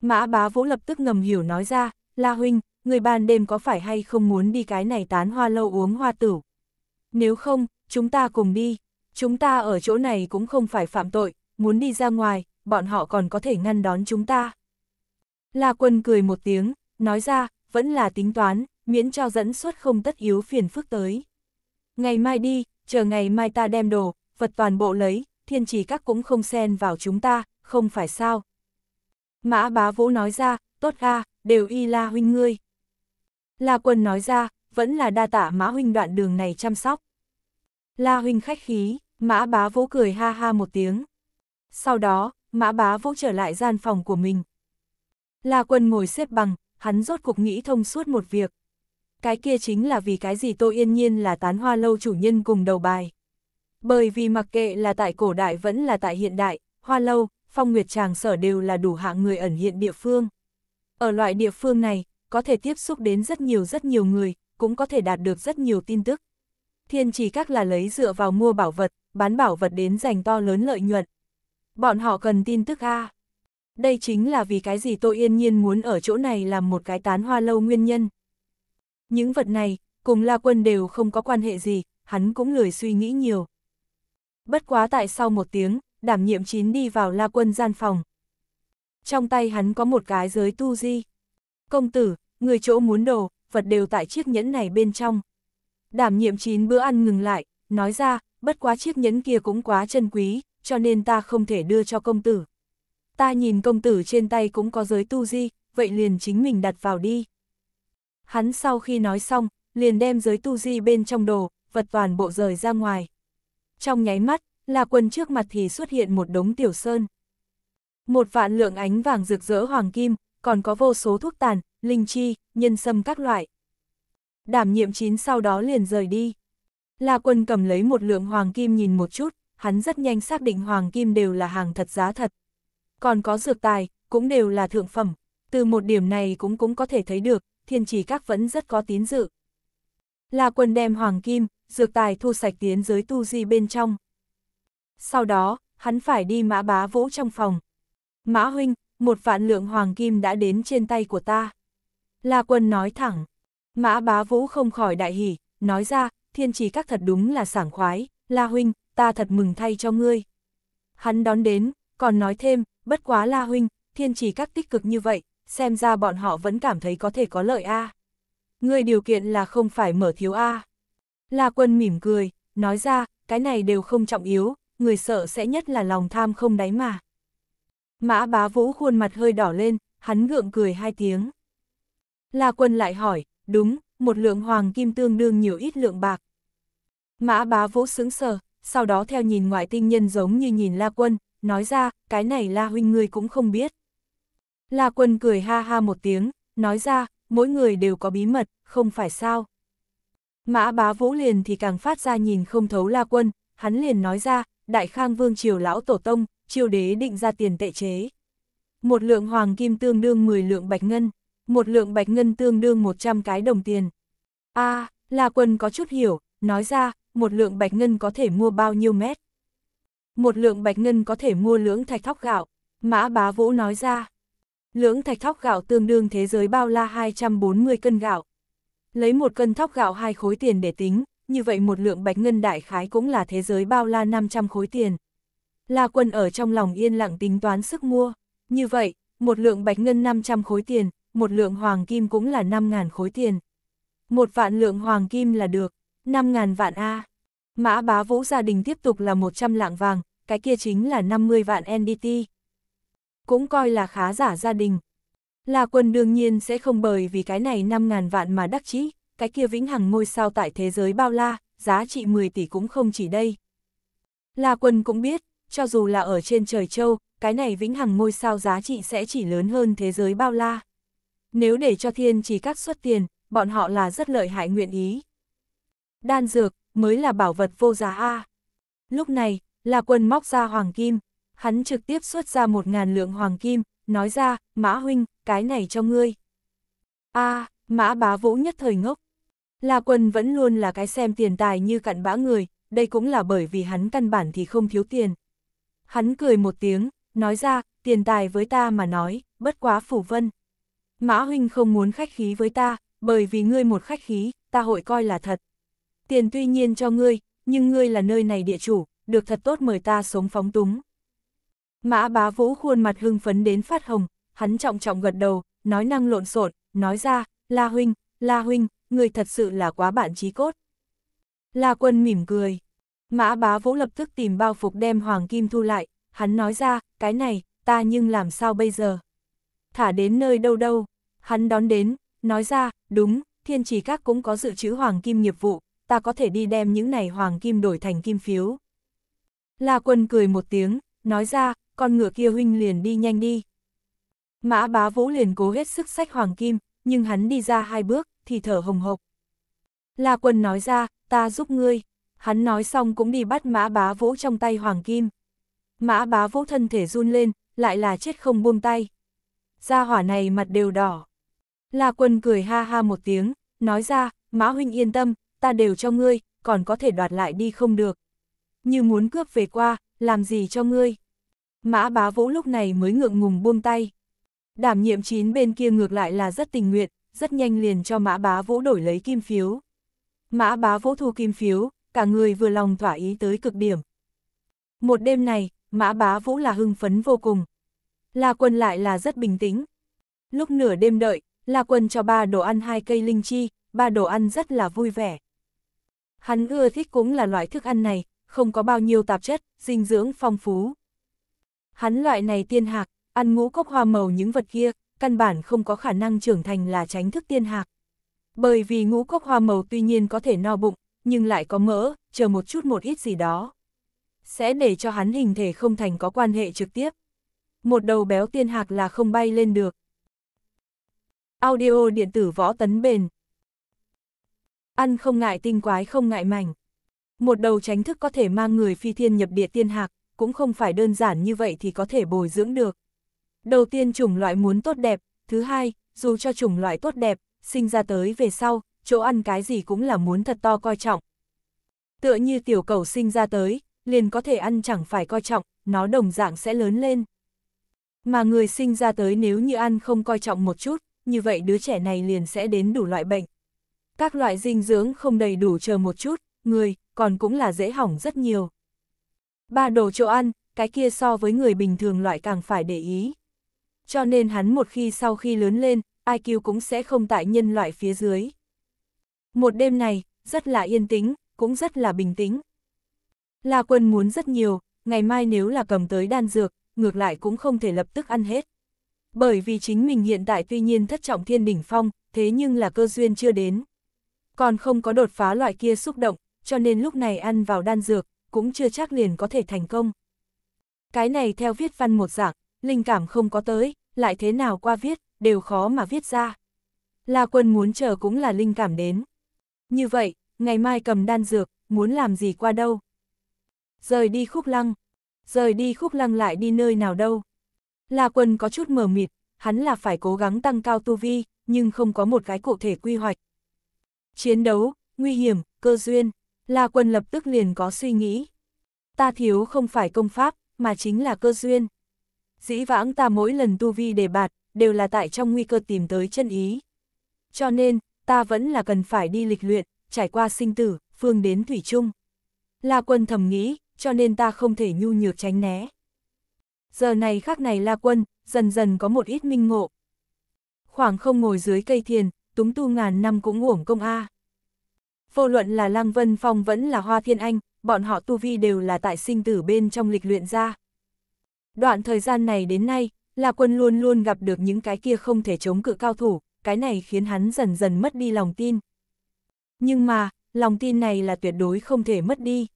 Mã bá vũ lập tức ngầm hiểu nói ra, La huynh, người ban đêm có phải hay không muốn đi cái này tán hoa lâu uống hoa tử? Nếu không, chúng ta cùng đi, chúng ta ở chỗ này cũng không phải phạm tội, muốn đi ra ngoài, bọn họ còn có thể ngăn đón chúng ta. La quân cười một tiếng, nói ra, vẫn là tính toán, miễn cho dẫn xuất không tất yếu phiền phức tới. Ngày mai đi, chờ ngày mai ta đem đồ, vật toàn bộ lấy, thiên trì các cũng không xen vào chúng ta, không phải sao. Mã bá vũ nói ra, tốt a đều y la huynh ngươi. La quân nói ra, vẫn là đa tạ mã huynh đoạn đường này chăm sóc. La huynh khách khí, mã bá vũ cười ha ha một tiếng. Sau đó, Mã Bá Vũ trở lại gian phòng của mình. La Quân ngồi xếp bằng, hắn rốt cục nghĩ thông suốt một việc. Cái kia chính là vì cái gì Tô Yên Nhiên là tán hoa lâu chủ nhân cùng đầu bài. Bởi vì mặc kệ là tại cổ đại vẫn là tại hiện đại, hoa lâu, phong nguyệt tràng sở đều là đủ hạng người ẩn hiện địa phương. Ở loại địa phương này, có thể tiếp xúc đến rất nhiều rất nhiều người, cũng có thể đạt được rất nhiều tin tức. Thiên chỉ các là lấy dựa vào mua bảo vật, bán bảo vật đến giành to lớn lợi nhuận. Bọn họ cần tin tức A. Đây chính là vì cái gì tôi yên nhiên muốn ở chỗ này làm một cái tán hoa lâu nguyên nhân. Những vật này, cùng La Quân đều không có quan hệ gì, hắn cũng lười suy nghĩ nhiều. Bất quá tại sau một tiếng, đảm nhiệm chín đi vào La Quân gian phòng. Trong tay hắn có một cái giới tu di. Công tử, người chỗ muốn đồ, vật đều tại chiếc nhẫn này bên trong. Đảm nhiệm chín bữa ăn ngừng lại, nói ra, bất quá chiếc nhẫn kia cũng quá chân quý, cho nên ta không thể đưa cho công tử. Ta nhìn công tử trên tay cũng có giới tu di, vậy liền chính mình đặt vào đi. Hắn sau khi nói xong, liền đem giới tu di bên trong đồ, vật toàn bộ rời ra ngoài. Trong nháy mắt, là quần trước mặt thì xuất hiện một đống tiểu sơn. Một vạn lượng ánh vàng rực rỡ hoàng kim, còn có vô số thuốc tàn, linh chi, nhân sâm các loại. Đảm nhiệm chín sau đó liền rời đi. Là quân cầm lấy một lượng hoàng kim nhìn một chút, hắn rất nhanh xác định hoàng kim đều là hàng thật giá thật. Còn có dược tài, cũng đều là thượng phẩm, từ một điểm này cũng cũng có thể thấy được, thiên trì các vẫn rất có tín dự. Là quân đem hoàng kim, dược tài thu sạch tiến giới tu di bên trong. Sau đó, hắn phải đi mã bá vũ trong phòng. Mã huynh, một vạn lượng hoàng kim đã đến trên tay của ta. La quân nói thẳng. Mã bá vũ không khỏi đại hỉ, nói ra, thiên trì các thật đúng là sảng khoái, La huynh, ta thật mừng thay cho ngươi. Hắn đón đến, còn nói thêm, bất quá La Huynh, thiên trì các tích cực như vậy, xem ra bọn họ vẫn cảm thấy có thể có lợi a. À. Ngươi điều kiện là không phải mở thiếu a. La Quân mỉm cười, nói ra, cái này đều không trọng yếu, người sợ sẽ nhất là lòng tham không đáy mà. Mã bá vũ khuôn mặt hơi đỏ lên, hắn ngượng cười hai tiếng. La Quân lại hỏi, đúng, một lượng hoàng kim tương đương nhiều ít lượng bạc. Mã bá vũ sững sờ, sau đó theo nhìn ngoại tinh nhân giống như nhìn La Quân, nói ra, cái này La Huynh ngươi cũng không biết. La Quân cười ha ha một tiếng, nói ra, mỗi người đều có bí mật, không phải sao. Mã bá vũ liền thì càng phát ra nhìn không thấu La Quân, hắn liền nói ra, Đại Khang Vương Triều Lão Tổ Tông, triều đế định ra tiền tệ chế. Một lượng hoàng kim tương đương 10 lượng bạch ngân, một lượng bạch ngân tương đương 100 cái đồng tiền. a La Quân có chút hiểu, nói ra, một lượng bạch ngân có thể mua bao nhiêu mét. Một lượng bạch ngân có thể mua lưỡng thạch thóc gạo, Mã Bá Vũ nói ra. Lưỡng thạch thóc gạo tương đương thế giới bao la 240 cân gạo. Lấy một cân thóc gạo hai khối tiền để tính, như vậy một lượng bạch ngân đại khái cũng là thế giới bao la 500 khối tiền. La quân ở trong lòng yên lặng tính toán sức mua. Như vậy, một lượng bạch ngân 500 khối tiền, một lượng hoàng kim cũng là 5.000 khối tiền. Một vạn lượng hoàng kim là được, 5.000 vạn A. Mã bá vũ gia đình tiếp tục là 100 lạng vàng, cái kia chính là 50 vạn NDT. Cũng coi là khá giả gia đình. Là quân đương nhiên sẽ không bởi vì cái này 5.000 vạn mà đắc chí, cái kia vĩnh hằng ngôi sao tại thế giới bao la, giá trị 10 tỷ cũng không chỉ đây. Là quân cũng biết, cho dù là ở trên trời châu, cái này vĩnh hằng ngôi sao giá trị sẽ chỉ lớn hơn thế giới bao la. Nếu để cho thiên chỉ các xuất tiền, bọn họ là rất lợi hại nguyện ý. Đan dược, mới là bảo vật vô giá A. Lúc này, là quân móc ra hoàng kim, hắn trực tiếp xuất ra một ngàn lượng hoàng kim, nói ra, Mã Huynh, cái này cho ngươi. A, Mã Bá Vũ nhất thời ngốc. là Quân vẫn luôn là cái xem tiền tài như cặn bã người, đây cũng là bởi vì hắn căn bản thì không thiếu tiền. Hắn cười một tiếng, nói ra, tiền tài với ta mà nói, bất quá phủ vân. Mã Huynh không muốn khách khí với ta, bởi vì ngươi một khách khí, ta hội coi là thật tiền tuy nhiên cho ngươi, nhưng ngươi là nơi này địa chủ, được thật tốt mời ta sống phóng túng. Mã bá vũ khuôn mặt hưng phấn đến phát hồng, hắn trọng trọng gật đầu, nói năng lộn xộn, nói ra, La Huynh, La Huynh, người thật sự là quá bạn trí cốt. La Quân mỉm cười. Mã bá vũ lập tức tìm bao phục đem Hoàng Kim thu lại, hắn nói ra, cái này, ta nhưng làm sao bây giờ? Thả đến nơi đâu đâu, hắn đón đến, nói ra, đúng, thiên trì các cũng có dự trữ Hoàng Kim nghiệp vụ, ta có thể đi đem những này hoàng kim đổi thành kim phiếu. La quân cười một tiếng, nói ra, con ngựa kia huynh liền đi nhanh đi. Mã bá vũ liền cố hết sức sách hoàng kim, nhưng hắn đi ra hai bước, thì thở hồng hộc. La quân nói ra, ta giúp ngươi. Hắn nói xong cũng đi bắt mã bá vũ trong tay hoàng kim. Mã bá vũ thân thể run lên, lại là chết không buông tay. Gia hỏa này mặt đều đỏ. La quân cười ha ha một tiếng, nói ra, mã huynh yên tâm, ta đều cho ngươi, còn có thể đoạt lại đi không được. Như muốn cướp về qua, làm gì cho ngươi? Mã bá vũ lúc này mới ngượng ngùng buông tay. Đảm nhiệm chín bên kia ngược lại là rất tình nguyện, rất nhanh liền cho mã bá vũ đổi lấy kim phiếu. Mã bá vũ thu kim phiếu, cả người vừa lòng thỏa ý tới cực điểm. Một đêm này, mã bá vũ là hưng phấn vô cùng. La quân lại là rất bình tĩnh. Lúc nửa đêm đợi, La quân cho ba đồ ăn hai cây linh chi, ba đồ ăn rất là vui vẻ. Hắn ưa thích cũng là loại thức ăn này, không có bao nhiêu tạp chất, dinh dưỡng phong phú. Hắn loại này tiên hạc, ăn ngũ cốc hoa màu những vật kia, căn bản không có khả năng trưởng thành là tránh thức tiên hạc. Bởi vì ngũ cốc hoa màu tuy nhiên có thể no bụng, nhưng lại có mỡ, chờ một chút một ít gì đó. Sẽ để cho hắn hình thể không thành có quan hệ trực tiếp. Một đầu béo tiên hạc là không bay lên được. Audio điện tử võ tấn bền Ăn không ngại tinh quái không ngại mảnh. Một đầu tránh thức có thể mang người phi thiên nhập địa tiên hạc, cũng không phải đơn giản như vậy thì có thể bồi dưỡng được. Đầu tiên chủng loại muốn tốt đẹp, thứ hai, dù cho chủng loại tốt đẹp, sinh ra tới về sau, chỗ ăn cái gì cũng là muốn thật to coi trọng. Tựa như tiểu cầu sinh ra tới, liền có thể ăn chẳng phải coi trọng, nó đồng dạng sẽ lớn lên. Mà người sinh ra tới nếu như ăn không coi trọng một chút, như vậy đứa trẻ này liền sẽ đến đủ loại bệnh các loại dinh dưỡng không đầy đủ chờ một chút, người, còn cũng là dễ hỏng rất nhiều. Ba đồ chỗ ăn, cái kia so với người bình thường loại càng phải để ý. Cho nên hắn một khi sau khi lớn lên, IQ cũng sẽ không tại nhân loại phía dưới. Một đêm này, rất là yên tĩnh, cũng rất là bình tĩnh. La quân muốn rất nhiều, ngày mai nếu là cầm tới đan dược, ngược lại cũng không thể lập tức ăn hết. Bởi vì chính mình hiện tại tuy nhiên thất trọng thiên đỉnh phong, thế nhưng là cơ duyên chưa đến còn không có đột phá loại kia xúc động, cho nên lúc này ăn vào đan dược, cũng chưa chắc liền có thể thành công. Cái này theo viết văn một dạng, linh cảm không có tới, lại thế nào qua viết, đều khó mà viết ra. La quân muốn chờ cũng là linh cảm đến. Như vậy, ngày mai cầm đan dược, muốn làm gì qua đâu? Rời đi khúc lăng. Rời đi khúc lăng lại đi nơi nào đâu? La quân có chút mờ mịt, hắn là phải cố gắng tăng cao tu vi, nhưng không có một cái cụ thể quy hoạch chiến đấu, nguy hiểm, cơ duyên, La Quân lập tức liền có suy nghĩ. Ta thiếu không phải công pháp, mà chính là cơ duyên. Dĩ vãng ta mỗi lần tu vi đề bạt, đều là tại trong nguy cơ tìm tới chân ý. Cho nên, ta vẫn là cần phải đi lịch luyện, trải qua sinh tử, phương đến thủy chung. La Quân thầm nghĩ, cho nên ta không thể nhu nhược tránh né. Giờ này khác này La Quân, dần dần có một ít minh ngộ. Khoảng không ngồi dưới cây thiền, túng tu ngàn năm cũng uổng công a. À. Vô luận là Lăng Vân Phong vẫn là Hoa Thiên Anh, bọn họ tu vi đều là tại sinh tử bên trong lịch luyện ra. Đoạn thời gian này đến nay, là quân luôn luôn gặp được những cái kia không thể chống cự cao thủ, cái này khiến hắn dần dần mất đi lòng tin. Nhưng mà, lòng tin này là tuyệt đối không thể mất đi.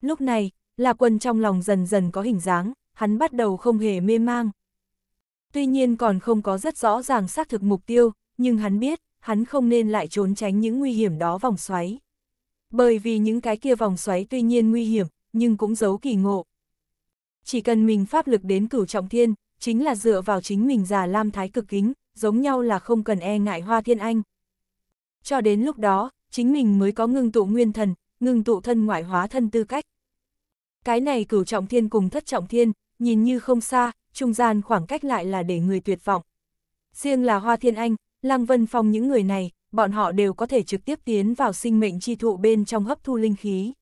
Lúc này, là quân trong lòng dần dần có hình dáng, hắn bắt đầu không hề mê mang. Tuy nhiên còn không có rất rõ ràng xác thực mục tiêu, nhưng hắn biết, hắn không nên lại trốn tránh những nguy hiểm đó vòng xoáy. Bởi vì những cái kia vòng xoáy tuy nhiên nguy hiểm, nhưng cũng giấu kỳ ngộ. Chỉ cần mình pháp lực đến cửu trọng thiên, chính là dựa vào chính mình già lam thái cực kính, giống nhau là không cần e ngại hoa thiên anh. Cho đến lúc đó, chính mình mới có ngưng tụ nguyên thần, ngưng tụ thân ngoại hóa thân tư cách. Cái này cửu trọng thiên cùng thất trọng thiên, nhìn như không xa, trung gian khoảng cách lại là để người tuyệt vọng. Riêng là hoa thiên anh, Lăng Vân Phong những người này, bọn họ đều có thể trực tiếp tiến vào sinh mệnh chi thụ bên trong hấp thu linh khí.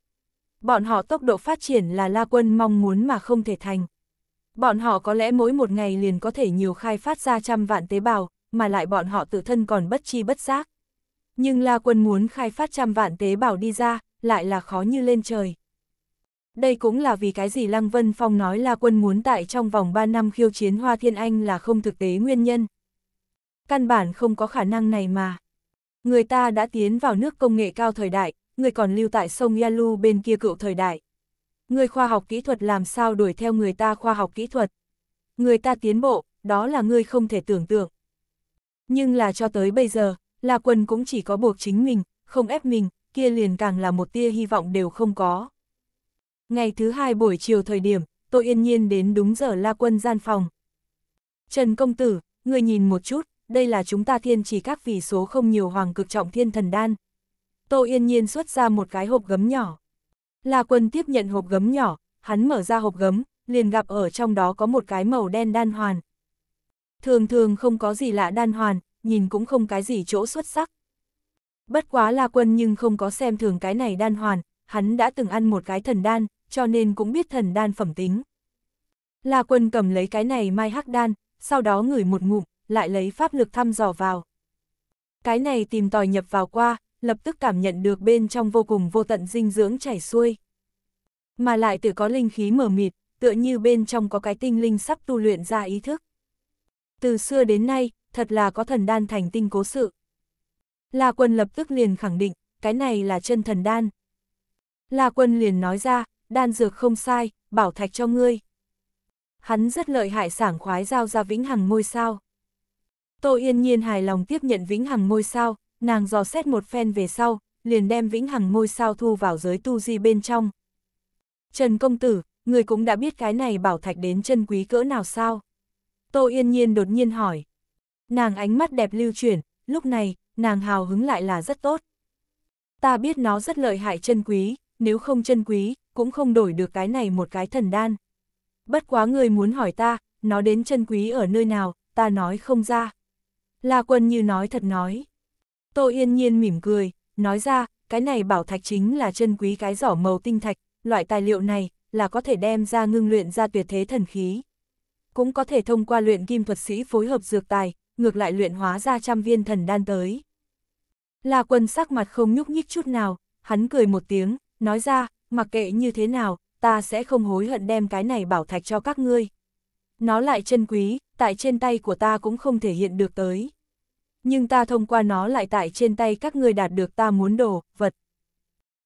Bọn họ tốc độ phát triển là La Quân mong muốn mà không thể thành. Bọn họ có lẽ mỗi một ngày liền có thể nhiều khai phát ra trăm vạn tế bào, mà lại bọn họ tự thân còn bất chi bất giác. Nhưng La Quân muốn khai phát trăm vạn tế bào đi ra, lại là khó như lên trời. Đây cũng là vì cái gì Lăng Vân Phong nói La Quân muốn tại trong vòng 3 năm khiêu chiến Hoa Thiên Anh là không thực tế nguyên nhân, căn bản không có khả năng này mà. Người ta đã tiến vào nước công nghệ cao thời đại, người còn lưu tại sông Yalu bên kia cựu thời đại. Người khoa học kỹ thuật làm sao đuổi theo người ta khoa học kỹ thuật. Người ta tiến bộ, đó là người không thể tưởng tượng. Nhưng là cho tới bây giờ, là quân cũng chỉ có buộc chính mình, không ép mình, kia liền càng là một tia hy vọng đều không có. Ngày thứ hai buổi chiều thời điểm, tôi yên nhiên đến đúng giờ La Quân gian phòng. Trần Công Tử, người nhìn một chút, đây là chúng ta thiên chỉ các vì số không nhiều hoàng cực trọng thiên thần đan. Tô Yên Nhiên xuất ra một cái hộp gấm nhỏ. La Quân tiếp nhận hộp gấm nhỏ, hắn mở ra hộp gấm, liền gặp ở trong đó có một cái màu đen đan hoàn. Thường thường không có gì lạ đan hoàn, nhìn cũng không cái gì chỗ xuất sắc. Bất quá La Quân nhưng không có xem thường cái này đan hoàn, hắn đã từng ăn một cái thần đan, cho nên cũng biết thần đan phẩm tính. La Quân cầm lấy cái này mai hắc đan, sau đó ngửi một ngụm, lại lấy pháp lực thăm dò vào. Cái này tìm tòi nhập vào qua, lập tức cảm nhận được bên trong vô cùng vô tận dinh dưỡng chảy xuôi. Mà lại tự có linh khí mở mịt, tựa như bên trong có cái tinh linh sắp tu luyện ra ý thức. Từ xưa đến nay, thật là có thần đan thành tinh cố sự. La quân lập tức liền khẳng định, cái này là chân thần đan. La quân liền nói ra, đan dược không sai, bảo thạch cho ngươi. Hắn rất lợi hại sảng khoái giao ra vĩnh hằng ngôi sao. Tô Yên Nhiên hài lòng tiếp nhận Vĩnh Hằng ngôi sao, nàng dò xét một phen về sau, liền đem Vĩnh Hằng ngôi sao thu vào giới tu di bên trong. Trần Công Tử, người cũng đã biết cái này bảo thạch đến chân quý cỡ nào sao? Tô Yên Nhiên đột nhiên hỏi. Nàng ánh mắt đẹp lưu chuyển, lúc này, nàng hào hứng lại là rất tốt. Ta biết nó rất lợi hại chân quý, nếu không chân quý, cũng không đổi được cái này một cái thần đan. Bất quá người muốn hỏi ta, nó đến chân quý ở nơi nào, ta nói không ra. La Quân như nói thật nói. Tô Yên Nhiên mỉm cười, nói ra, cái này bảo thạch chính là chân quý cái giỏ màu tinh thạch, loại tài liệu này là có thể đem ra ngưng luyện ra tuyệt thế thần khí. Cũng có thể thông qua luyện kim thuật sĩ phối hợp dược tài, ngược lại luyện hóa ra trăm viên thần đan tới. La Quân sắc mặt không nhúc nhích chút nào, hắn cười một tiếng, nói ra, mặc kệ như thế nào, ta sẽ không hối hận đem cái này bảo thạch cho các ngươi nó lại chân quý, tại trên tay của ta cũng không thể hiện được tới. Nhưng ta thông qua nó lại tại trên tay các ngươi đạt được ta muốn đồ, vật.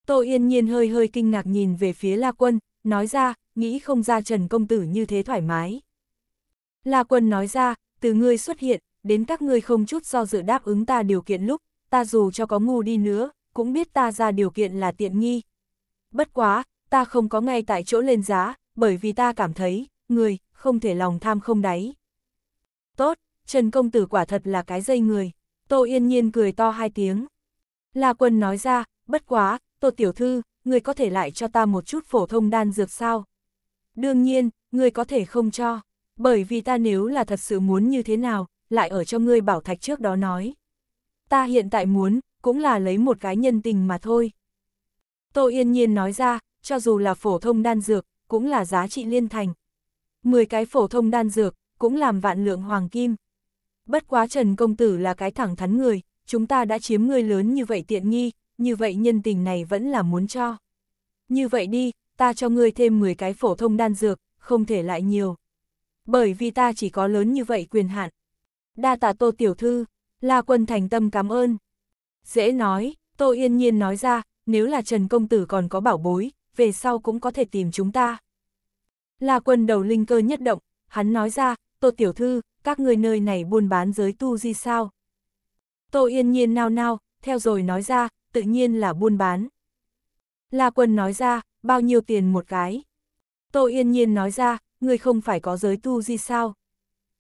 Tô Yên Nhiên hơi hơi kinh ngạc nhìn về phía La Quân, nói ra, nghĩ không ra Trần Công Tử như thế thoải mái. La Quân nói ra, từ ngươi xuất hiện, đến các ngươi không chút do dự đáp ứng ta điều kiện lúc, ta dù cho có ngu đi nữa, cũng biết ta ra điều kiện là tiện nghi. Bất quá, ta không có ngay tại chỗ lên giá, bởi vì ta cảm thấy, người, không thể lòng tham không đáy. Tốt, Trần Công Tử quả thật là cái dây người. Tô Yên Nhiên cười to hai tiếng. La Quân nói ra, bất quá, Tô Tiểu Thư, người có thể lại cho ta một chút phổ thông đan dược sao? Đương nhiên, người có thể không cho, bởi vì ta nếu là thật sự muốn như thế nào, lại ở cho ngươi bảo thạch trước đó nói. Ta hiện tại muốn, cũng là lấy một cái nhân tình mà thôi. Tô Yên Nhiên nói ra, cho dù là phổ thông đan dược, cũng là giá trị liên thành, 10 cái phổ thông đan dược, cũng làm vạn lượng hoàng kim. Bất quá Trần Công Tử là cái thẳng thắn người, chúng ta đã chiếm người lớn như vậy tiện nghi, như vậy nhân tình này vẫn là muốn cho. Như vậy đi, ta cho ngươi thêm 10 cái phổ thông đan dược, không thể lại nhiều. Bởi vì ta chỉ có lớn như vậy quyền hạn. Đa tạ tô tiểu thư, là Quân thành tâm cảm ơn. Dễ nói, Tô Yên Nhiên nói ra, nếu là Trần Công Tử còn có bảo bối, về sau cũng có thể tìm chúng ta. La quân đầu linh cơ nhất động, hắn nói ra, tô tiểu thư, các người nơi này buôn bán giới tu di sao? Tô yên nhiên nao nao, theo rồi nói ra, tự nhiên là buôn bán. La quân nói ra, bao nhiêu tiền một cái? Tô yên nhiên nói ra, người không phải có giới tu di sao?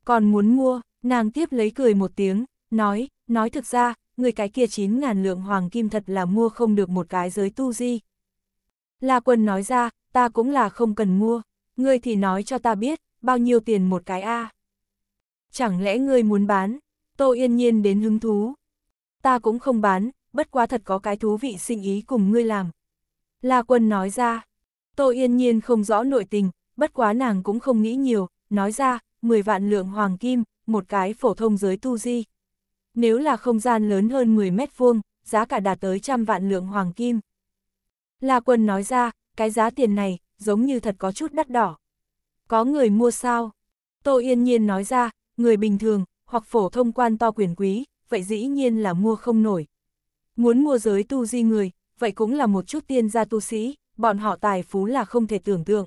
Còn muốn mua, nàng tiếp lấy cười một tiếng, nói, nói thực ra, người cái kia 9.000 lượng hoàng kim thật là mua không được một cái giới tu di. La quân nói ra, ta cũng là không cần mua ngươi thì nói cho ta biết, bao nhiêu tiền một cái a? À? Chẳng lẽ ngươi muốn bán? Tô Yên Nhiên đến hứng thú. Ta cũng không bán, bất quá thật có cái thú vị sinh ý cùng ngươi làm. La Quân nói ra. Tô Yên Nhiên không rõ nội tình, bất quá nàng cũng không nghĩ nhiều, nói ra, 10 vạn lượng hoàng kim, một cái phổ thông giới tu di. Nếu là không gian lớn hơn 10 mét vuông, giá cả đạt tới trăm vạn lượng hoàng kim. La Quân nói ra, cái giá tiền này, giống như thật có chút đắt đỏ. Có người mua sao? Tô Yên Nhiên nói ra, người bình thường, hoặc phổ thông quan to quyền quý, vậy dĩ nhiên là mua không nổi. Muốn mua giới tu di người, vậy cũng là một chút tiên gia tu sĩ, bọn họ tài phú là không thể tưởng tượng.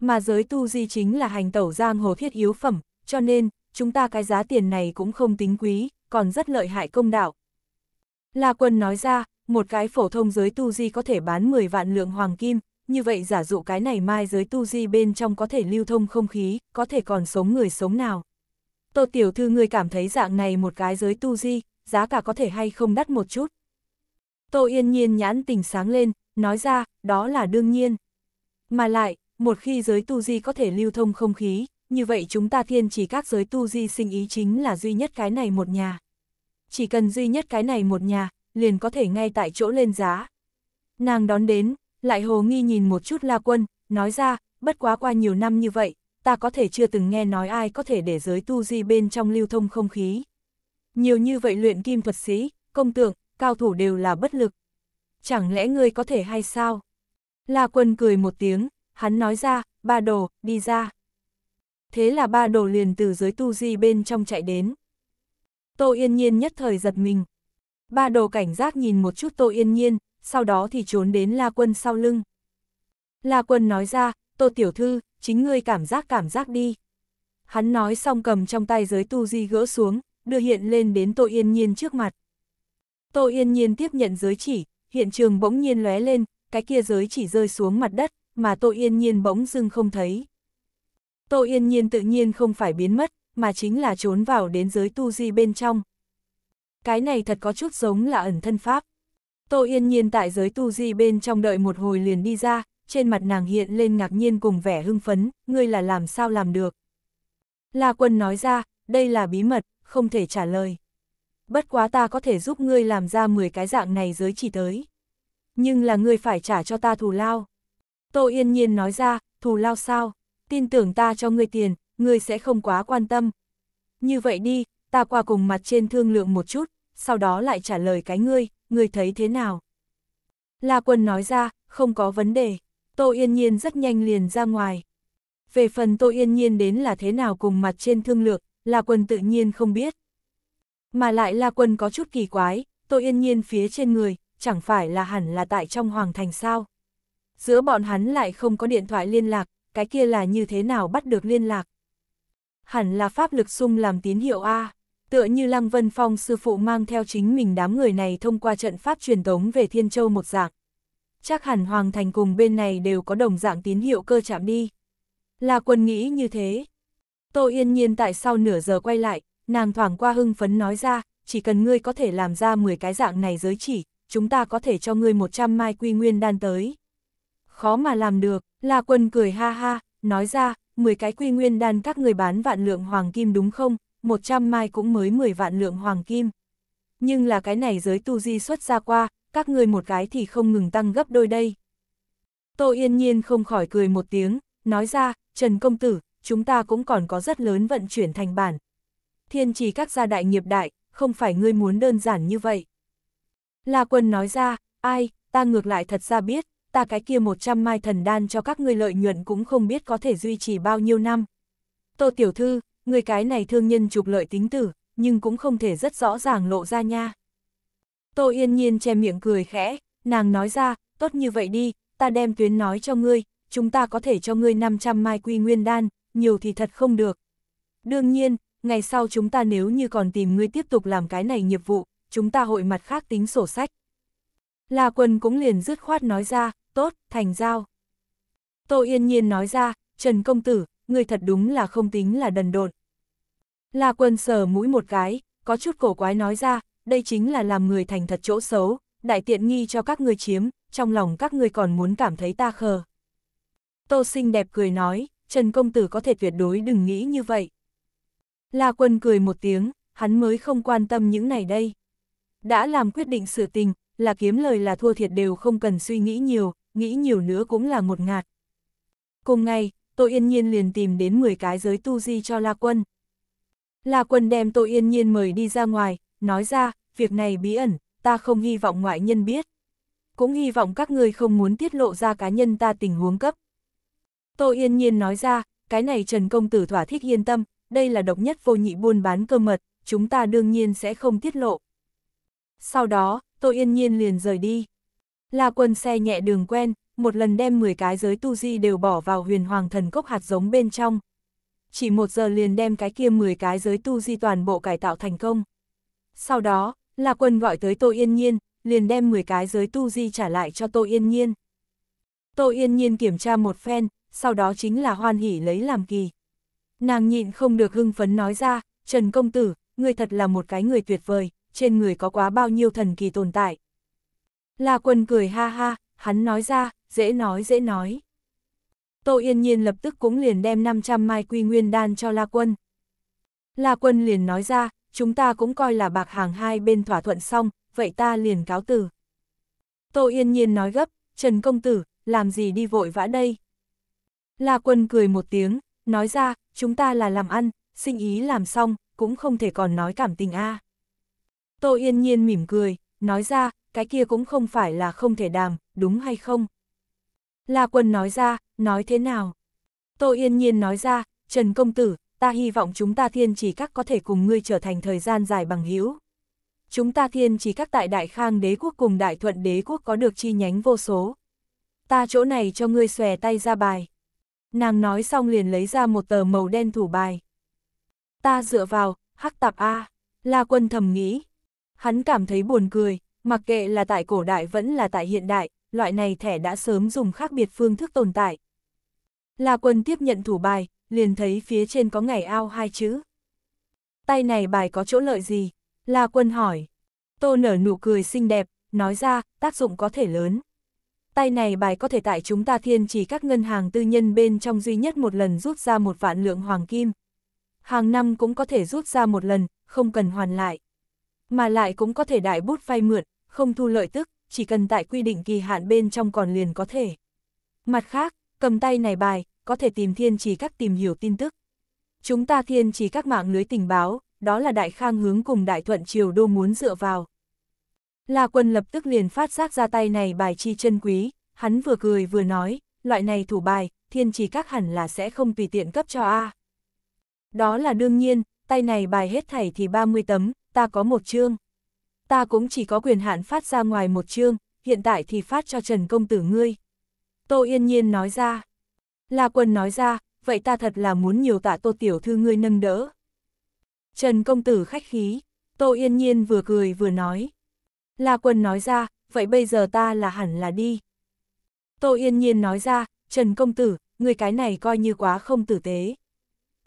Mà giới tu di chính là hành tẩu giang hồ thiết yếu phẩm, cho nên, chúng ta cái giá tiền này cũng không tính quý, còn rất lợi hại công đạo. La Quân nói ra, một cái phổ thông giới tu di có thể bán 10 vạn lượng hoàng kim, như vậy giả dụ cái này mai giới tu di bên trong có thể lưu thông không khí, có thể còn sống người sống nào. Tô tiểu thư người cảm thấy dạng này một cái giới tu di, giá cả có thể hay không đắt một chút. Tô yên nhiên nhãn tình sáng lên, nói ra, đó là đương nhiên. Mà lại, một khi giới tu di có thể lưu thông không khí, như vậy chúng ta thiên chỉ các giới tu di sinh ý chính là duy nhất cái này một nhà. Chỉ cần duy nhất cái này một nhà, liền có thể ngay tại chỗ lên giá. Nàng đón đến, lại hồ nghi nhìn một chút La Quân, nói ra, bất quá qua nhiều năm như vậy, ta có thể chưa từng nghe nói ai có thể để giới tu di bên trong lưu thông không khí. Nhiều như vậy luyện kim thuật sĩ, công tượng, cao thủ đều là bất lực. Chẳng lẽ ngươi có thể hay sao? La Quân cười một tiếng, hắn nói ra, ba đồ, đi ra. Thế là ba đồ liền từ giới tu di bên trong chạy đến. Tô Yên Nhiên nhất thời giật mình. Ba đồ cảnh giác nhìn một chút Tô Yên Nhiên, sau đó thì trốn đến La Quân sau lưng. La Quân nói ra, Tô Tiểu Thư, chính ngươi cảm giác cảm giác đi. Hắn nói xong cầm trong tay giới tu di gỡ xuống, đưa hiện lên đến Tô Yên Nhiên trước mặt. Tô Yên Nhiên tiếp nhận giới chỉ, hiện trường bỗng nhiên lóe lên, cái kia giới chỉ rơi xuống mặt đất, mà Tô Yên Nhiên bỗng dưng không thấy. Tô Yên Nhiên tự nhiên không phải biến mất, mà chính là trốn vào đến giới tu di bên trong. Cái này thật có chút giống là ẩn thân pháp. Tô Yên Nhiên tại giới tu di bên trong đợi một hồi liền đi ra, trên mặt nàng hiện lên ngạc nhiên cùng vẻ hưng phấn, ngươi là làm sao làm được. La Quân nói ra, đây là bí mật, không thể trả lời. Bất quá ta có thể giúp ngươi làm ra 10 cái dạng này giới chỉ tới. Nhưng là ngươi phải trả cho ta thù lao. Tô Yên Nhiên nói ra, thù lao sao? Tin tưởng ta cho ngươi tiền, ngươi sẽ không quá quan tâm. Như vậy đi, ta qua cùng mặt trên thương lượng một chút, sau đó lại trả lời cái ngươi, người thấy thế nào? La Quân nói ra, không có vấn đề, Tô Yên Nhiên rất nhanh liền ra ngoài. Về phần Tô Yên Nhiên đến là thế nào cùng mặt trên thương lược, La Quân tự nhiên không biết. Mà lại La Quân có chút kỳ quái, Tô Yên Nhiên phía trên người, chẳng phải là hẳn là tại trong Hoàng Thành sao? Giữa bọn hắn lại không có điện thoại liên lạc, cái kia là như thế nào bắt được liên lạc? Hẳn là pháp lực sung làm tín hiệu A tựa như Lăng Vân Phong sư phụ mang theo chính mình đám người này thông qua trận pháp truyền tống về Thiên Châu một dạng. Chắc hẳn Hoàng Thành cùng bên này đều có đồng dạng tín hiệu cơ chạm đi. Là quân nghĩ như thế. Tô Yên Nhiên tại sau nửa giờ quay lại, nàng thoảng qua hưng phấn nói ra, chỉ cần ngươi có thể làm ra 10 cái dạng này giới chỉ, chúng ta có thể cho ngươi 100 mai quy nguyên đan tới. Khó mà làm được, là Quân cười ha ha, nói ra, 10 cái quy nguyên đan các người bán vạn lượng hoàng kim đúng không, 100 mai cũng mới 10 vạn lượng hoàng kim. Nhưng là cái này giới tu di xuất ra qua, các người một cái thì không ngừng tăng gấp đôi đây. Tô Yên Nhiên không khỏi cười một tiếng, nói ra, Trần Công Tử, chúng ta cũng còn có rất lớn vận chuyển thành bản. Thiên trì các gia đại nghiệp đại, không phải ngươi muốn đơn giản như vậy. La Quân nói ra, ai, ta ngược lại thật ra biết, ta cái kia 100 mai thần đan cho các ngươi lợi nhuận cũng không biết có thể duy trì bao nhiêu năm. Tô Tiểu Thư, người cái này thương nhân trục lợi tính tử, nhưng cũng không thể rất rõ ràng lộ ra nha. Tô Yên Nhiên che miệng cười khẽ, nàng nói ra, tốt như vậy đi, ta đem tuyến nói cho ngươi, chúng ta có thể cho ngươi 500 mai quy nguyên đan, nhiều thì thật không được. Đương nhiên, ngày sau chúng ta nếu như còn tìm ngươi tiếp tục làm cái này nghiệp vụ, chúng ta hội mặt khác tính sổ sách. là quần cũng liền dứt khoát nói ra, tốt, thành giao. Tô Yên Nhiên nói ra, Trần Công Tử, ngươi thật đúng là không tính là đần độn, La quân sờ mũi một cái, có chút cổ quái nói ra, đây chính là làm người thành thật chỗ xấu, đại tiện nghi cho các người chiếm, trong lòng các người còn muốn cảm thấy ta khờ. Tô xinh đẹp cười nói, Trần Công Tử có thể tuyệt đối đừng nghĩ như vậy. La quân cười một tiếng, hắn mới không quan tâm những này đây. Đã làm quyết định sự tình, là kiếm lời là thua thiệt đều không cần suy nghĩ nhiều, nghĩ nhiều nữa cũng là một ngạt. Cùng ngày, Tô Yên Nhiên liền tìm đến 10 cái giới tu di cho La Quân, La Quân đem Tô Yên Nhiên mời đi ra ngoài, nói ra, việc này bí ẩn, ta không hy vọng ngoại nhân biết. Cũng hy vọng các người không muốn tiết lộ ra cá nhân ta tình huống cấp. Tô Yên Nhiên nói ra, cái này Trần Công Tử thỏa thích yên tâm, đây là độc nhất vô nhị buôn bán cơ mật, chúng ta đương nhiên sẽ không tiết lộ. Sau đó, Tô Yên Nhiên liền rời đi. La Quân xe nhẹ đường quen, một lần đem 10 cái giới tu di đều bỏ vào huyền hoàng thần cốc hạt giống bên trong, chỉ một giờ liền đem cái kia 10 cái giới tu di toàn bộ cải tạo thành công. Sau đó, là Quân gọi tới Tô Yên Nhiên, liền đem 10 cái giới tu di trả lại cho Tô Yên Nhiên. Tô Yên Nhiên kiểm tra một phen, sau đó chính là hoan hỉ lấy làm kỳ. Nàng nhịn không được hưng phấn nói ra, Trần Công Tử, người thật là một cái người tuyệt vời, trên người có quá bao nhiêu thần kỳ tồn tại. là Quân cười ha ha, hắn nói ra, dễ nói dễ nói. Tô Yên Nhiên lập tức cũng liền đem 500 mai quy nguyên đan cho La Quân. La Quân liền nói ra, chúng ta cũng coi là bạc hàng hai bên thỏa thuận xong, vậy ta liền cáo từ. Tô Yên Nhiên nói gấp, Trần Công Tử, làm gì đi vội vã đây? La Quân cười một tiếng, nói ra, chúng ta là làm ăn, sinh ý làm xong, cũng không thể còn nói cảm tình a. Tô Yên Nhiên mỉm cười, nói ra, cái kia cũng không phải là không thể đàm, đúng hay không? La Quân nói ra, nói thế nào? Tô Yên Nhiên nói ra, Trần Công Tử, ta hy vọng chúng ta thiên chỉ các có thể cùng ngươi trở thành thời gian dài bằng hữu Chúng ta thiên chỉ các tại Đại Khang đế quốc cùng Đại Thuận đế quốc có được chi nhánh vô số. Ta chỗ này cho ngươi xòe tay ra bài. Nàng nói xong liền lấy ra một tờ màu đen thủ bài. Ta dựa vào, hắc tạp A, La Quân thầm nghĩ. Hắn cảm thấy buồn cười, mặc kệ là tại cổ đại vẫn là tại hiện đại, loại này thẻ đã sớm dùng khác biệt phương thức tồn tại. La Quân tiếp nhận thủ bài, liền thấy phía trên có ngày ao hai chữ. Tay này bài có chỗ lợi gì? La Quân hỏi. Tô nở nụ cười xinh đẹp, nói ra, tác dụng có thể lớn. Tay này bài có thể tại chúng ta thiên chỉ các ngân hàng tư nhân bên trong duy nhất một lần rút ra một vạn lượng hoàng kim. Hàng năm cũng có thể rút ra một lần, không cần hoàn lại. Mà lại cũng có thể đại bút vay mượn, không thu lợi tức chỉ cần tại quy định kỳ hạn bên trong còn liền có thể. Mặt khác, cầm tay này bài, có thể tìm thiên chỉ các tìm hiểu tin tức. Chúng ta thiên chỉ các mạng lưới tình báo, đó là đại khang hướng cùng đại thuận triều đô muốn dựa vào. La quân lập tức liền phát giác ra tay này bài chi chân quý, hắn vừa cười vừa nói, loại này thủ bài, thiên chỉ các hẳn là sẽ không tùy tiện cấp cho A. Đó là đương nhiên, tay này bài hết thảy thì 30 tấm, ta có một chương ta cũng chỉ có quyền hạn phát ra ngoài một chương, hiện tại thì phát cho Trần Công Tử ngươi. Tô Yên Nhiên nói ra. La Quân nói ra, vậy ta thật là muốn nhiều tạ Tô Tiểu Thư ngươi nâng đỡ. Trần Công Tử khách khí, Tô Yên Nhiên vừa cười vừa nói. La Quân nói ra, vậy bây giờ ta là hẳn là đi. Tô Yên Nhiên nói ra, Trần Công Tử, người cái này coi như quá không tử tế.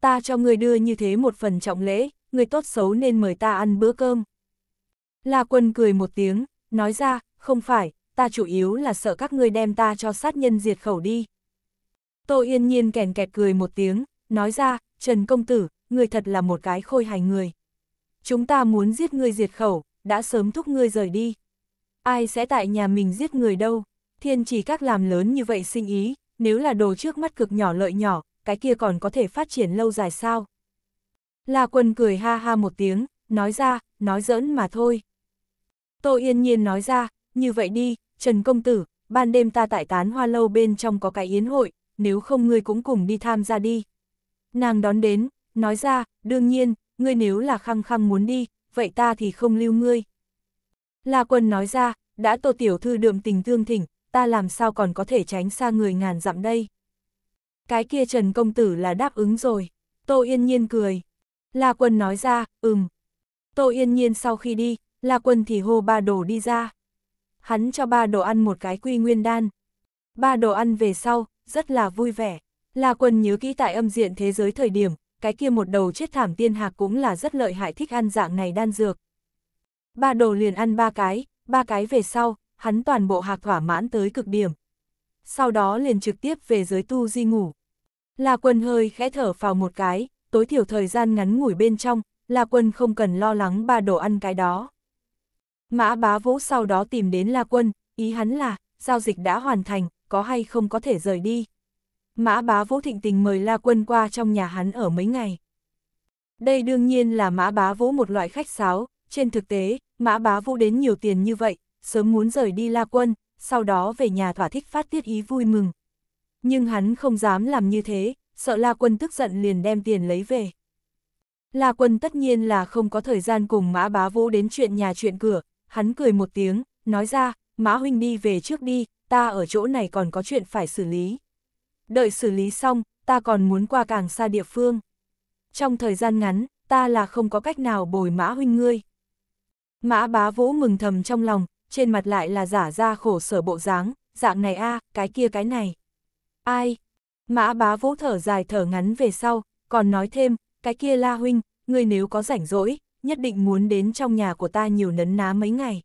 Ta cho người đưa như thế một phần trọng lễ, người tốt xấu nên mời ta ăn bữa cơm. La quân cười một tiếng, nói ra, không phải, ta chủ yếu là sợ các ngươi đem ta cho sát nhân diệt khẩu đi. Tô yên nhiên kèn kẹt cười một tiếng, nói ra, Trần Công Tử, người thật là một cái khôi hài người. Chúng ta muốn giết ngươi diệt khẩu, đã sớm thúc ngươi rời đi. Ai sẽ tại nhà mình giết người đâu, thiên chỉ các làm lớn như vậy sinh ý, nếu là đồ trước mắt cực nhỏ lợi nhỏ, cái kia còn có thể phát triển lâu dài sao. La quân cười ha ha một tiếng, nói ra, nói giỡn mà thôi. Tô Yên Nhiên nói ra, như vậy đi, Trần Công Tử, ban đêm ta tại tán hoa lâu bên trong có cái yến hội, nếu không ngươi cũng cùng đi tham gia đi. Nàng đón đến, nói ra, đương nhiên, ngươi nếu là khăng khăng muốn đi, vậy ta thì không lưu ngươi. La Quân nói ra, đã Tô Tiểu Thư đượm tình thương thỉnh, ta làm sao còn có thể tránh xa người ngàn dặm đây. Cái kia Trần Công Tử là đáp ứng rồi, Tô Yên Nhiên cười. La Quân nói ra, ừm. Tô Yên Nhiên sau khi đi, La Quân thì hô ba đồ đi ra. Hắn cho ba đồ ăn một cái quy nguyên đan. Ba đồ ăn về sau, rất là vui vẻ. La Quân nhớ kỹ tại âm diện thế giới thời điểm, cái kia một đầu chết thảm tiên hạc cũng là rất lợi hại thích ăn dạng này đan dược. Ba đồ liền ăn ba cái, ba cái về sau, hắn toàn bộ hạc thỏa mãn tới cực điểm. Sau đó liền trực tiếp về giới tu di ngủ. La Quân hơi khẽ thở vào một cái, tối thiểu thời gian ngắn ngủi bên trong, La Quân không cần lo lắng ba đồ ăn cái đó. Mã bá vũ sau đó tìm đến La Quân, ý hắn là, giao dịch đã hoàn thành, có hay không có thể rời đi. Mã bá vũ thịnh tình mời La Quân qua trong nhà hắn ở mấy ngày. Đây đương nhiên là mã bá vũ một loại khách sáo, trên thực tế, mã bá vũ đến nhiều tiền như vậy, sớm muốn rời đi La Quân, sau đó về nhà thỏa thích phát tiết ý vui mừng. Nhưng hắn không dám làm như thế, sợ La Quân tức giận liền đem tiền lấy về. La Quân tất nhiên là không có thời gian cùng mã bá vũ đến chuyện nhà chuyện cửa, hắn cười một tiếng, nói ra, Mã Huynh đi về trước đi, ta ở chỗ này còn có chuyện phải xử lý. Đợi xử lý xong, ta còn muốn qua càng xa địa phương. Trong thời gian ngắn, ta là không có cách nào bồi Mã Huynh ngươi. Mã bá vũ mừng thầm trong lòng, trên mặt lại là giả ra khổ sở bộ dáng, dạng này a cái kia cái này. Ai? Mã bá vũ thở dài thở ngắn về sau, còn nói thêm, cái kia la huynh, ngươi nếu có rảnh rỗi, nhất định muốn đến trong nhà của ta nhiều nấn ná mấy ngày.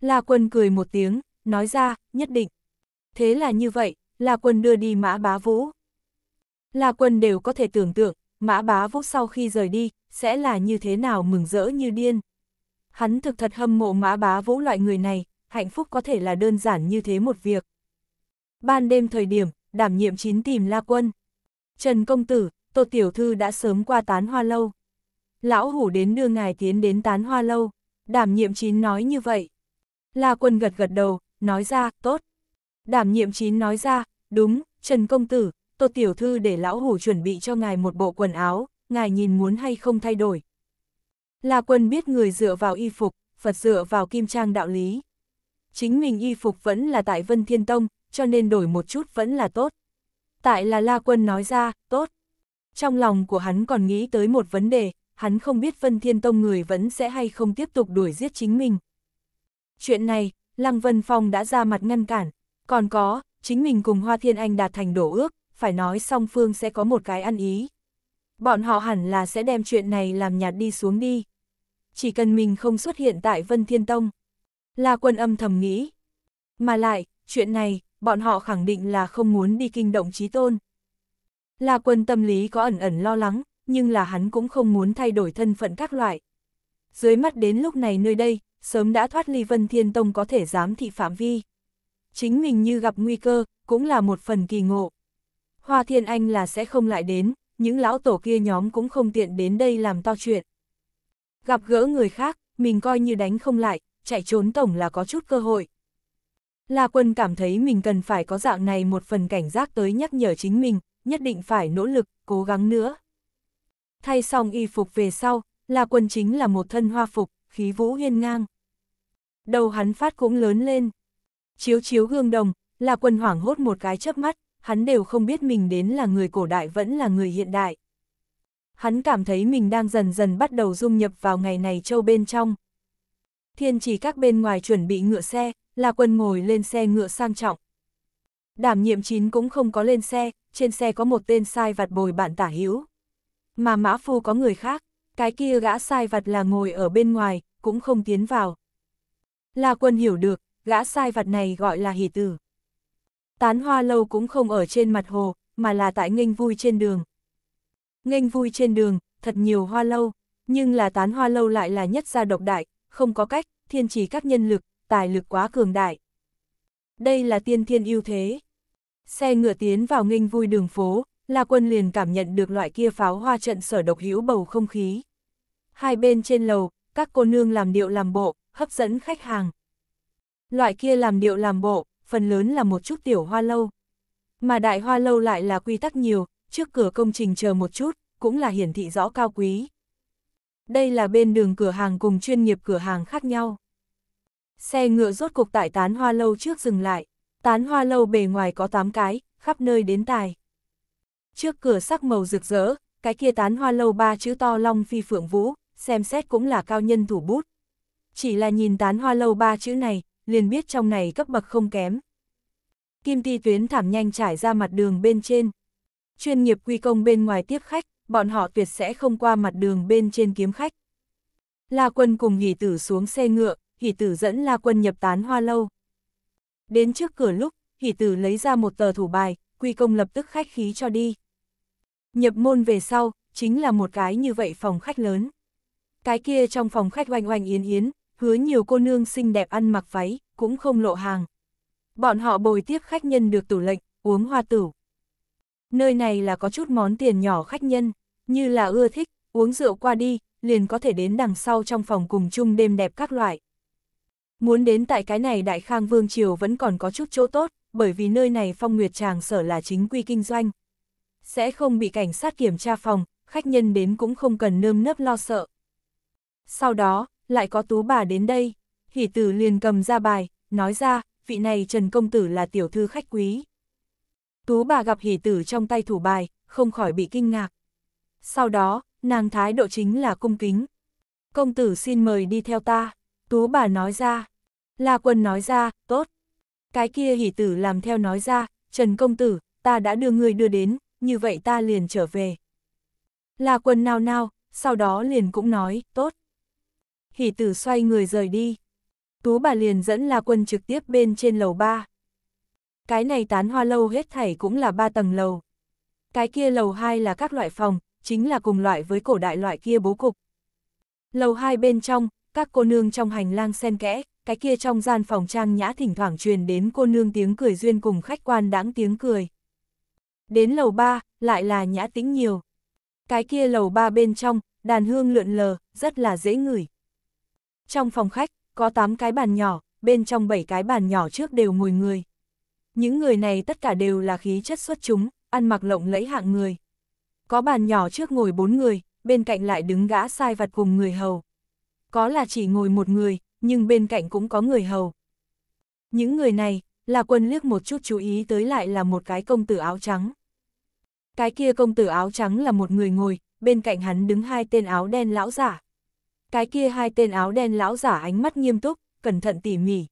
La Quân cười một tiếng, nói ra, nhất định. Thế là như vậy, La Quân đưa đi Mã Bá Vũ. La Quân đều có thể tưởng tượng, Mã Bá Vũ sau khi rời đi, sẽ là như thế nào mừng rỡ như điên. Hắn thực thật hâm mộ Mã Bá Vũ loại người này, hạnh phúc có thể là đơn giản như thế một việc. Ban đêm thời điểm, đảm nhiệm chín tìm La Quân. Trần Công Tử, Tô Tiểu Thư đã sớm qua tán hoa lâu lão hủ đến đưa ngài tiến đến tán hoa lâu, đảm nhiệm chín nói như vậy. La quân gật gật đầu, nói ra, tốt. Đảm nhiệm chín nói ra, đúng, Trần Công Tử, Tô Tiểu Thư để lão hủ chuẩn bị cho ngài một bộ quần áo, ngài nhìn muốn hay không thay đổi. La quân biết người dựa vào y phục, Phật dựa vào kim trang đạo lý. Chính mình y phục vẫn là tại Vân Thiên Tông, cho nên đổi một chút vẫn là tốt. Tại là La quân nói ra, tốt. Trong lòng của hắn còn nghĩ tới một vấn đề, hắn không biết Vân Thiên Tông người vẫn sẽ hay không tiếp tục đuổi giết chính mình. Chuyện này, Lăng Vân Phong đã ra mặt ngăn cản, còn có, chính mình cùng Hoa Thiên Anh đạt thành đổ ước, phải nói song phương sẽ có một cái ăn ý. Bọn họ hẳn là sẽ đem chuyện này làm nhạt đi xuống đi. Chỉ cần mình không xuất hiện tại Vân Thiên Tông. Là quân âm thầm nghĩ. Mà lại, chuyện này, bọn họ khẳng định là không muốn đi kinh động trí tôn. Là quân tâm lý có ẩn ẩn lo lắng, nhưng là hắn cũng không muốn thay đổi thân phận các loại. Dưới mắt đến lúc này nơi đây, sớm đã thoát ly Vân Thiên Tông có thể dám thị phạm vi. Chính mình như gặp nguy cơ, cũng là một phần kỳ ngộ. Hoa Thiên Anh là sẽ không lại đến, những lão tổ kia nhóm cũng không tiện đến đây làm to chuyện. Gặp gỡ người khác, mình coi như đánh không lại, chạy trốn tổng là có chút cơ hội. La Quân cảm thấy mình cần phải có dạng này một phần cảnh giác tới nhắc nhở chính mình, nhất định phải nỗ lực, cố gắng nữa thay xong y phục về sau, là quần chính là một thân hoa phục, khí vũ hiên ngang. Đầu hắn phát cũng lớn lên. Chiếu chiếu gương đồng, là quần hoảng hốt một cái chớp mắt, hắn đều không biết mình đến là người cổ đại vẫn là người hiện đại. Hắn cảm thấy mình đang dần dần bắt đầu dung nhập vào ngày này châu bên trong. Thiên chỉ các bên ngoài chuẩn bị ngựa xe, là quân ngồi lên xe ngựa sang trọng. Đảm nhiệm chín cũng không có lên xe, trên xe có một tên sai vặt bồi bạn tả hữu mà mã phu có người khác, cái kia gã sai vặt là ngồi ở bên ngoài, cũng không tiến vào. Là quân hiểu được, gã sai vặt này gọi là hỷ tử. Tán hoa lâu cũng không ở trên mặt hồ, mà là tại nghênh vui trên đường. Nghênh vui trên đường, thật nhiều hoa lâu, nhưng là tán hoa lâu lại là nhất gia độc đại, không có cách, thiên chỉ các nhân lực, tài lực quá cường đại. Đây là tiên thiên ưu thế. Xe ngựa tiến vào nghênh vui đường phố, La Quân liền cảm nhận được loại kia pháo hoa trận sở độc hữu bầu không khí. Hai bên trên lầu, các cô nương làm điệu làm bộ, hấp dẫn khách hàng. Loại kia làm điệu làm bộ, phần lớn là một chút tiểu hoa lâu. Mà đại hoa lâu lại là quy tắc nhiều, trước cửa công trình chờ một chút, cũng là hiển thị rõ cao quý. Đây là bên đường cửa hàng cùng chuyên nghiệp cửa hàng khác nhau. Xe ngựa rốt cục tại tán hoa lâu trước dừng lại. Tán hoa lâu bề ngoài có 8 cái, khắp nơi đến tài. Trước cửa sắc màu rực rỡ, cái kia tán hoa lâu ba chữ to long phi phượng vũ, xem xét cũng là cao nhân thủ bút. Chỉ là nhìn tán hoa lâu ba chữ này, liền biết trong này cấp bậc không kém. Kim ti tuyến thảm nhanh trải ra mặt đường bên trên. Chuyên nghiệp quy công bên ngoài tiếp khách, bọn họ tuyệt sẽ không qua mặt đường bên trên kiếm khách. La quân cùng hỷ tử xuống xe ngựa, hỷ tử dẫn La quân nhập tán hoa lâu. Đến trước cửa lúc, hỷ tử lấy ra một tờ thủ bài, quy công lập tức khách khí cho đi. Nhập môn về sau, chính là một cái như vậy phòng khách lớn. Cái kia trong phòng khách oanh oanh yến yến, hứa nhiều cô nương xinh đẹp ăn mặc váy, cũng không lộ hàng. Bọn họ bồi tiếp khách nhân được tủ lệnh, uống hoa tử Nơi này là có chút món tiền nhỏ khách nhân, như là ưa thích, uống rượu qua đi, liền có thể đến đằng sau trong phòng cùng chung đêm đẹp các loại. Muốn đến tại cái này Đại Khang Vương Triều vẫn còn có chút chỗ tốt, bởi vì nơi này phong nguyệt tràng sở là chính quy kinh doanh, sẽ không bị cảnh sát kiểm tra phòng, khách nhân đến cũng không cần nơm nớp lo sợ. Sau đó, lại có tú bà đến đây, hỷ tử liền cầm ra bài, nói ra, vị này Trần Công Tử là tiểu thư khách quý. Tú bà gặp hỷ tử trong tay thủ bài, không khỏi bị kinh ngạc. Sau đó, nàng thái độ chính là cung kính. Công tử xin mời đi theo ta, tú bà nói ra. La quân nói ra, tốt. Cái kia hỷ tử làm theo nói ra, Trần Công Tử, ta đã đưa người đưa đến, như vậy ta liền trở về. La quân nào nào, sau đó liền cũng nói, tốt. Hỷ tử xoay người rời đi. Tú bà liền dẫn La quân trực tiếp bên trên lầu ba. Cái này tán hoa lâu hết thảy cũng là ba tầng lầu. Cái kia lầu hai là các loại phòng, chính là cùng loại với cổ đại loại kia bố cục. Lầu hai bên trong, các cô nương trong hành lang xen kẽ, cái kia trong gian phòng trang nhã thỉnh thoảng truyền đến cô nương tiếng cười duyên cùng khách quan đáng tiếng cười. Đến lầu ba, lại là nhã tĩnh nhiều. Cái kia lầu ba bên trong, đàn hương lượn lờ, rất là dễ ngửi. Trong phòng khách, có tám cái bàn nhỏ, bên trong bảy cái bàn nhỏ trước đều ngồi người. Những người này tất cả đều là khí chất xuất chúng, ăn mặc lộng lẫy hạng người. Có bàn nhỏ trước ngồi bốn người, bên cạnh lại đứng gã sai vặt cùng người hầu. Có là chỉ ngồi một người, nhưng bên cạnh cũng có người hầu. Những người này, là quân liếc một chút chú ý tới lại là một cái công tử áo trắng. Cái kia công tử áo trắng là một người ngồi, bên cạnh hắn đứng hai tên áo đen lão giả. Cái kia hai tên áo đen lão giả ánh mắt nghiêm túc, cẩn thận tỉ mỉ.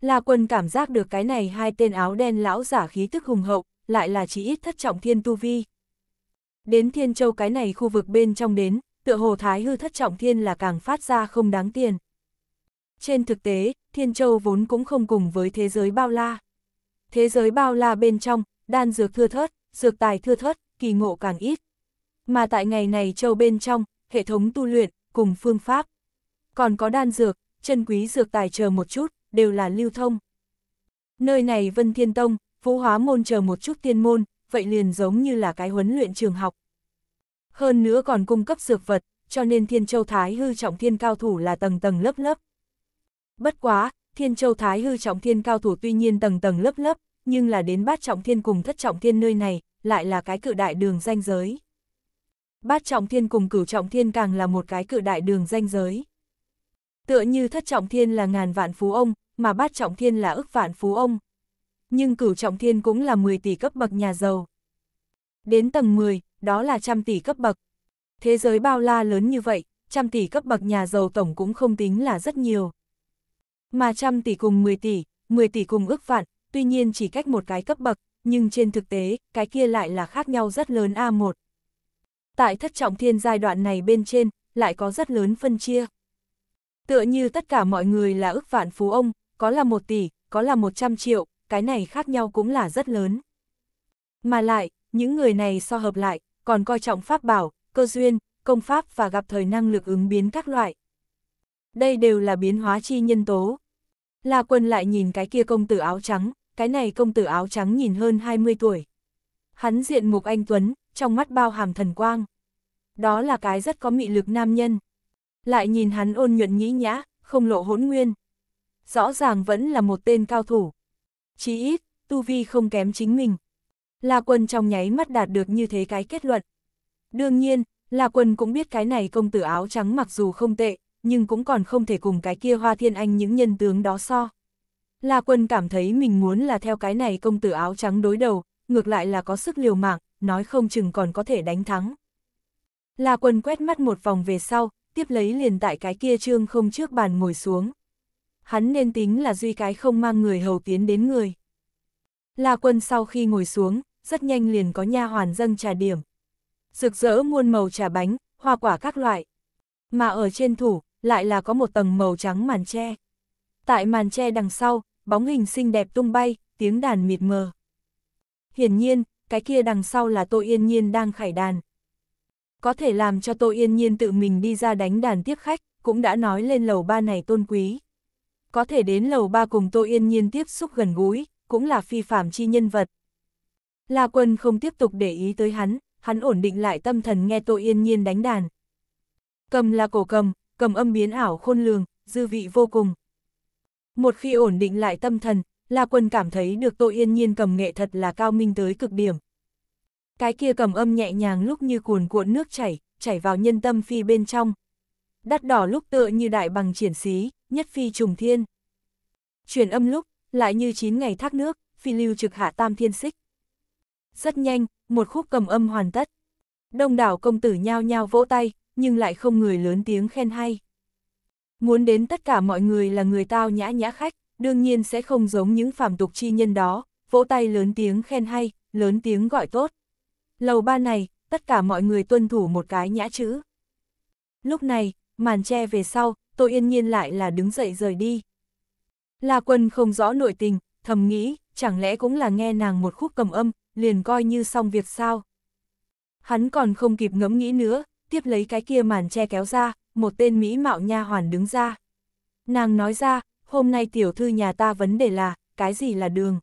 La quân cảm giác được cái này hai tên áo đen lão giả khí tức hùng hậu, lại là chỉ ít thất trọng thiên tu vi. Đến thiên châu cái này khu vực bên trong đến, tựa hồ thái hư thất trọng thiên là càng phát ra không đáng tiền. Trên thực tế, thiên châu vốn cũng không cùng với thế giới bao la. Thế giới bao la bên trong, đan dược thưa thớt, dược tài thưa thớt, kỳ ngộ càng ít. Mà tại ngày này châu bên trong, hệ thống tu luyện, cùng phương pháp. Còn có đan dược, chân quý dược tài chờ một chút, đều là lưu thông. Nơi này Vân Thiên Tông, phú Hóa Môn chờ một chút tiên môn, vậy liền giống như là cái huấn luyện trường học. Hơn nữa còn cung cấp dược vật, cho nên Thiên Châu Thái hư trọng thiên cao thủ là tầng tầng lớp lớp. Bất quá, Thiên Châu Thái hư trọng thiên cao thủ tuy nhiên tầng tầng lớp lớp, nhưng là đến bát trọng thiên cùng thất trọng thiên nơi này, lại là cái cự đại đường danh giới. Bát trọng thiên cùng cửu trọng thiên càng là một cái cự đại đường danh giới. Tựa như thất trọng thiên là ngàn vạn phú ông, mà bát trọng thiên là ức vạn phú ông. Nhưng cửu trọng thiên cũng là 10 tỷ cấp bậc nhà giàu. Đến tầng 10, đó là trăm tỷ cấp bậc. Thế giới bao la lớn như vậy, trăm tỷ cấp bậc nhà giàu tổng cũng không tính là rất nhiều. Mà trăm tỷ cùng 10 tỷ, 10 tỷ cùng ước vạn, tuy nhiên chỉ cách một cái cấp bậc, nhưng trên thực tế, cái kia lại là khác nhau rất lớn A1. Tại thất trọng thiên giai đoạn này bên trên, lại có rất lớn phân chia. Tựa như tất cả mọi người là ức vạn phú ông, có là một tỷ, có là 100 triệu, cái này khác nhau cũng là rất lớn. Mà lại, những người này so hợp lại, còn coi trọng pháp bảo, cơ duyên, công pháp và gặp thời năng lực ứng biến các loại. Đây đều là biến hóa chi nhân tố. La quân lại nhìn cái kia công tử áo trắng, cái này công tử áo trắng nhìn hơn 20 tuổi. Hắn diện mục anh Tuấn, trong mắt bao hàm thần quang. Đó là cái rất có mị lực nam nhân. Lại nhìn hắn ôn nhuận nhĩ nhã, không lộ hỗn nguyên. Rõ ràng vẫn là một tên cao thủ. Chí ít, tu vi không kém chính mình. La quân trong nháy mắt đạt được như thế cái kết luận. Đương nhiên, La quân cũng biết cái này công tử áo trắng mặc dù không tệ, nhưng cũng còn không thể cùng cái kia hoa thiên anh những nhân tướng đó so. La Quân cảm thấy mình muốn là theo cái này công tử áo trắng đối đầu, ngược lại là có sức liều mạng, nói không chừng còn có thể đánh thắng. La Quân quét mắt một vòng về sau, tiếp lấy liền tại cái kia trương không trước bàn ngồi xuống. Hắn nên tính là duy cái không mang người hầu tiến đến người. La Quân sau khi ngồi xuống, rất nhanh liền có nha hoàn dâng trà điểm. Rực rỡ muôn màu trà bánh, hoa quả các loại. Mà ở trên thủ, lại là có một tầng màu trắng màn tre. Tại màn tre đằng sau, bóng hình xinh đẹp tung bay, tiếng đàn mịt mờ. Hiển nhiên, cái kia đằng sau là Tô Yên Nhiên đang khải đàn. Có thể làm cho Tô Yên Nhiên tự mình đi ra đánh đàn tiếp khách, cũng đã nói lên lầu ba này tôn quý. Có thể đến lầu ba cùng Tô Yên Nhiên tiếp xúc gần gũi, cũng là phi phạm chi nhân vật. La Quân không tiếp tục để ý tới hắn, hắn ổn định lại tâm thần nghe Tô Yên Nhiên đánh đàn. Cầm là cổ cầm, cầm âm biến ảo khôn lường, dư vị vô cùng. Một khi ổn định lại tâm thần, La Quân cảm thấy được Tô Yên Nhiên cầm nghệ thật là cao minh tới cực điểm. Cái kia cầm âm nhẹ nhàng lúc như cuồn cuộn nước chảy, chảy vào nhân tâm phi bên trong. Đắt đỏ lúc tựa như đại bằng triển xí, nhất phi trùng thiên. Chuyển âm lúc, lại như chín ngày thác nước, phi lưu trực hạ tam thiên xích. Rất nhanh, một khúc cầm âm hoàn tất. Đông đảo công tử nhao nhao vỗ tay, nhưng lại không người lớn tiếng khen hay. Muốn đến tất cả mọi người là người tao nhã nhã khách, đương nhiên sẽ không giống những phàm tục chi nhân đó, vỗ tay lớn tiếng khen hay, lớn tiếng gọi tốt. Lầu ba này, tất cả mọi người tuân thủ một cái nhã chữ. Lúc này, màn che về sau, tôi yên nhiên lại là đứng dậy rời đi. La quân không rõ nội tình, thầm nghĩ, chẳng lẽ cũng là nghe nàng một khúc cầm âm, liền coi như xong việc sao. Hắn còn không kịp ngẫm nghĩ nữa, tiếp lấy cái kia màn che kéo ra, một tên mỹ mạo nha hoàn đứng ra. Nàng nói ra, hôm nay tiểu thư nhà ta vấn đề là, cái gì là đường?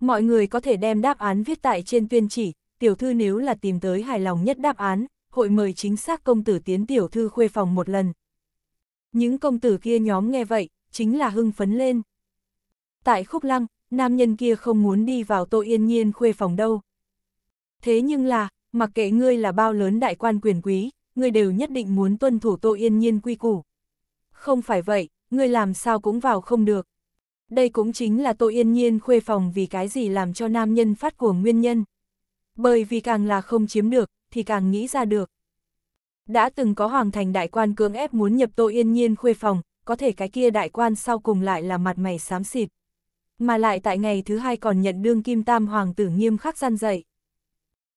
Mọi người có thể đem đáp án viết tại trên tuyên chỉ, tiểu thư nếu là tìm tới hài lòng nhất đáp án, hội mời chính xác công tử tiến tiểu thư khuê phòng một lần. Những công tử kia nhóm nghe vậy, chính là hưng phấn lên. Tại khúc lăng, nam nhân kia không muốn đi vào tô yên nhiên khuê phòng đâu. Thế nhưng là, mặc kệ ngươi là bao lớn đại quan quyền quý, ngươi đều nhất định muốn tuân thủ Tô Yên Nhiên quy củ. Không phải vậy, ngươi làm sao cũng vào không được. Đây cũng chính là Tô Yên Nhiên khuê phòng vì cái gì làm cho nam nhân phát cuồng nguyên nhân. Bởi vì càng là không chiếm được, thì càng nghĩ ra được. Đã từng có hoàng thành đại quan cưỡng ép muốn nhập Tô Yên Nhiên khuê phòng, có thể cái kia đại quan sau cùng lại là mặt mày xám xịt. Mà lại tại ngày thứ hai còn nhận đương kim tam hoàng tử nghiêm khắc gian dạy.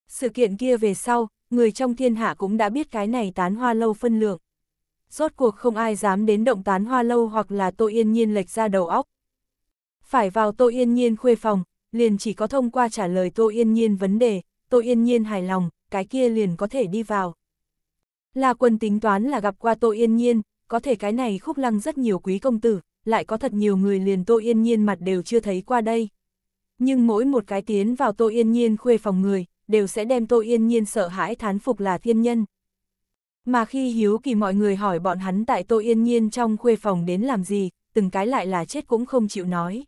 Sự kiện kia về sau, người trong thiên hạ cũng đã biết cái này tán hoa lâu phân lượng. Rốt cuộc không ai dám đến động tán hoa lâu hoặc là tô yên nhiên lệch ra đầu óc. Phải vào tô yên nhiên khuê phòng, liền chỉ có thông qua trả lời tô yên nhiên vấn đề, tô yên nhiên hài lòng, cái kia liền có thể đi vào. là quân tính toán là gặp qua tô yên nhiên, có thể cái này khúc lăng rất nhiều quý công tử, lại có thật nhiều người liền tô yên nhiên mặt đều chưa thấy qua đây. Nhưng mỗi một cái tiến vào tô yên nhiên khuê phòng người, đều sẽ đem Tô Yên Nhiên sợ hãi thán phục là thiên nhân. Mà khi hiếu kỳ mọi người hỏi bọn hắn tại Tô Yên Nhiên trong khuê phòng đến làm gì, từng cái lại là chết cũng không chịu nói.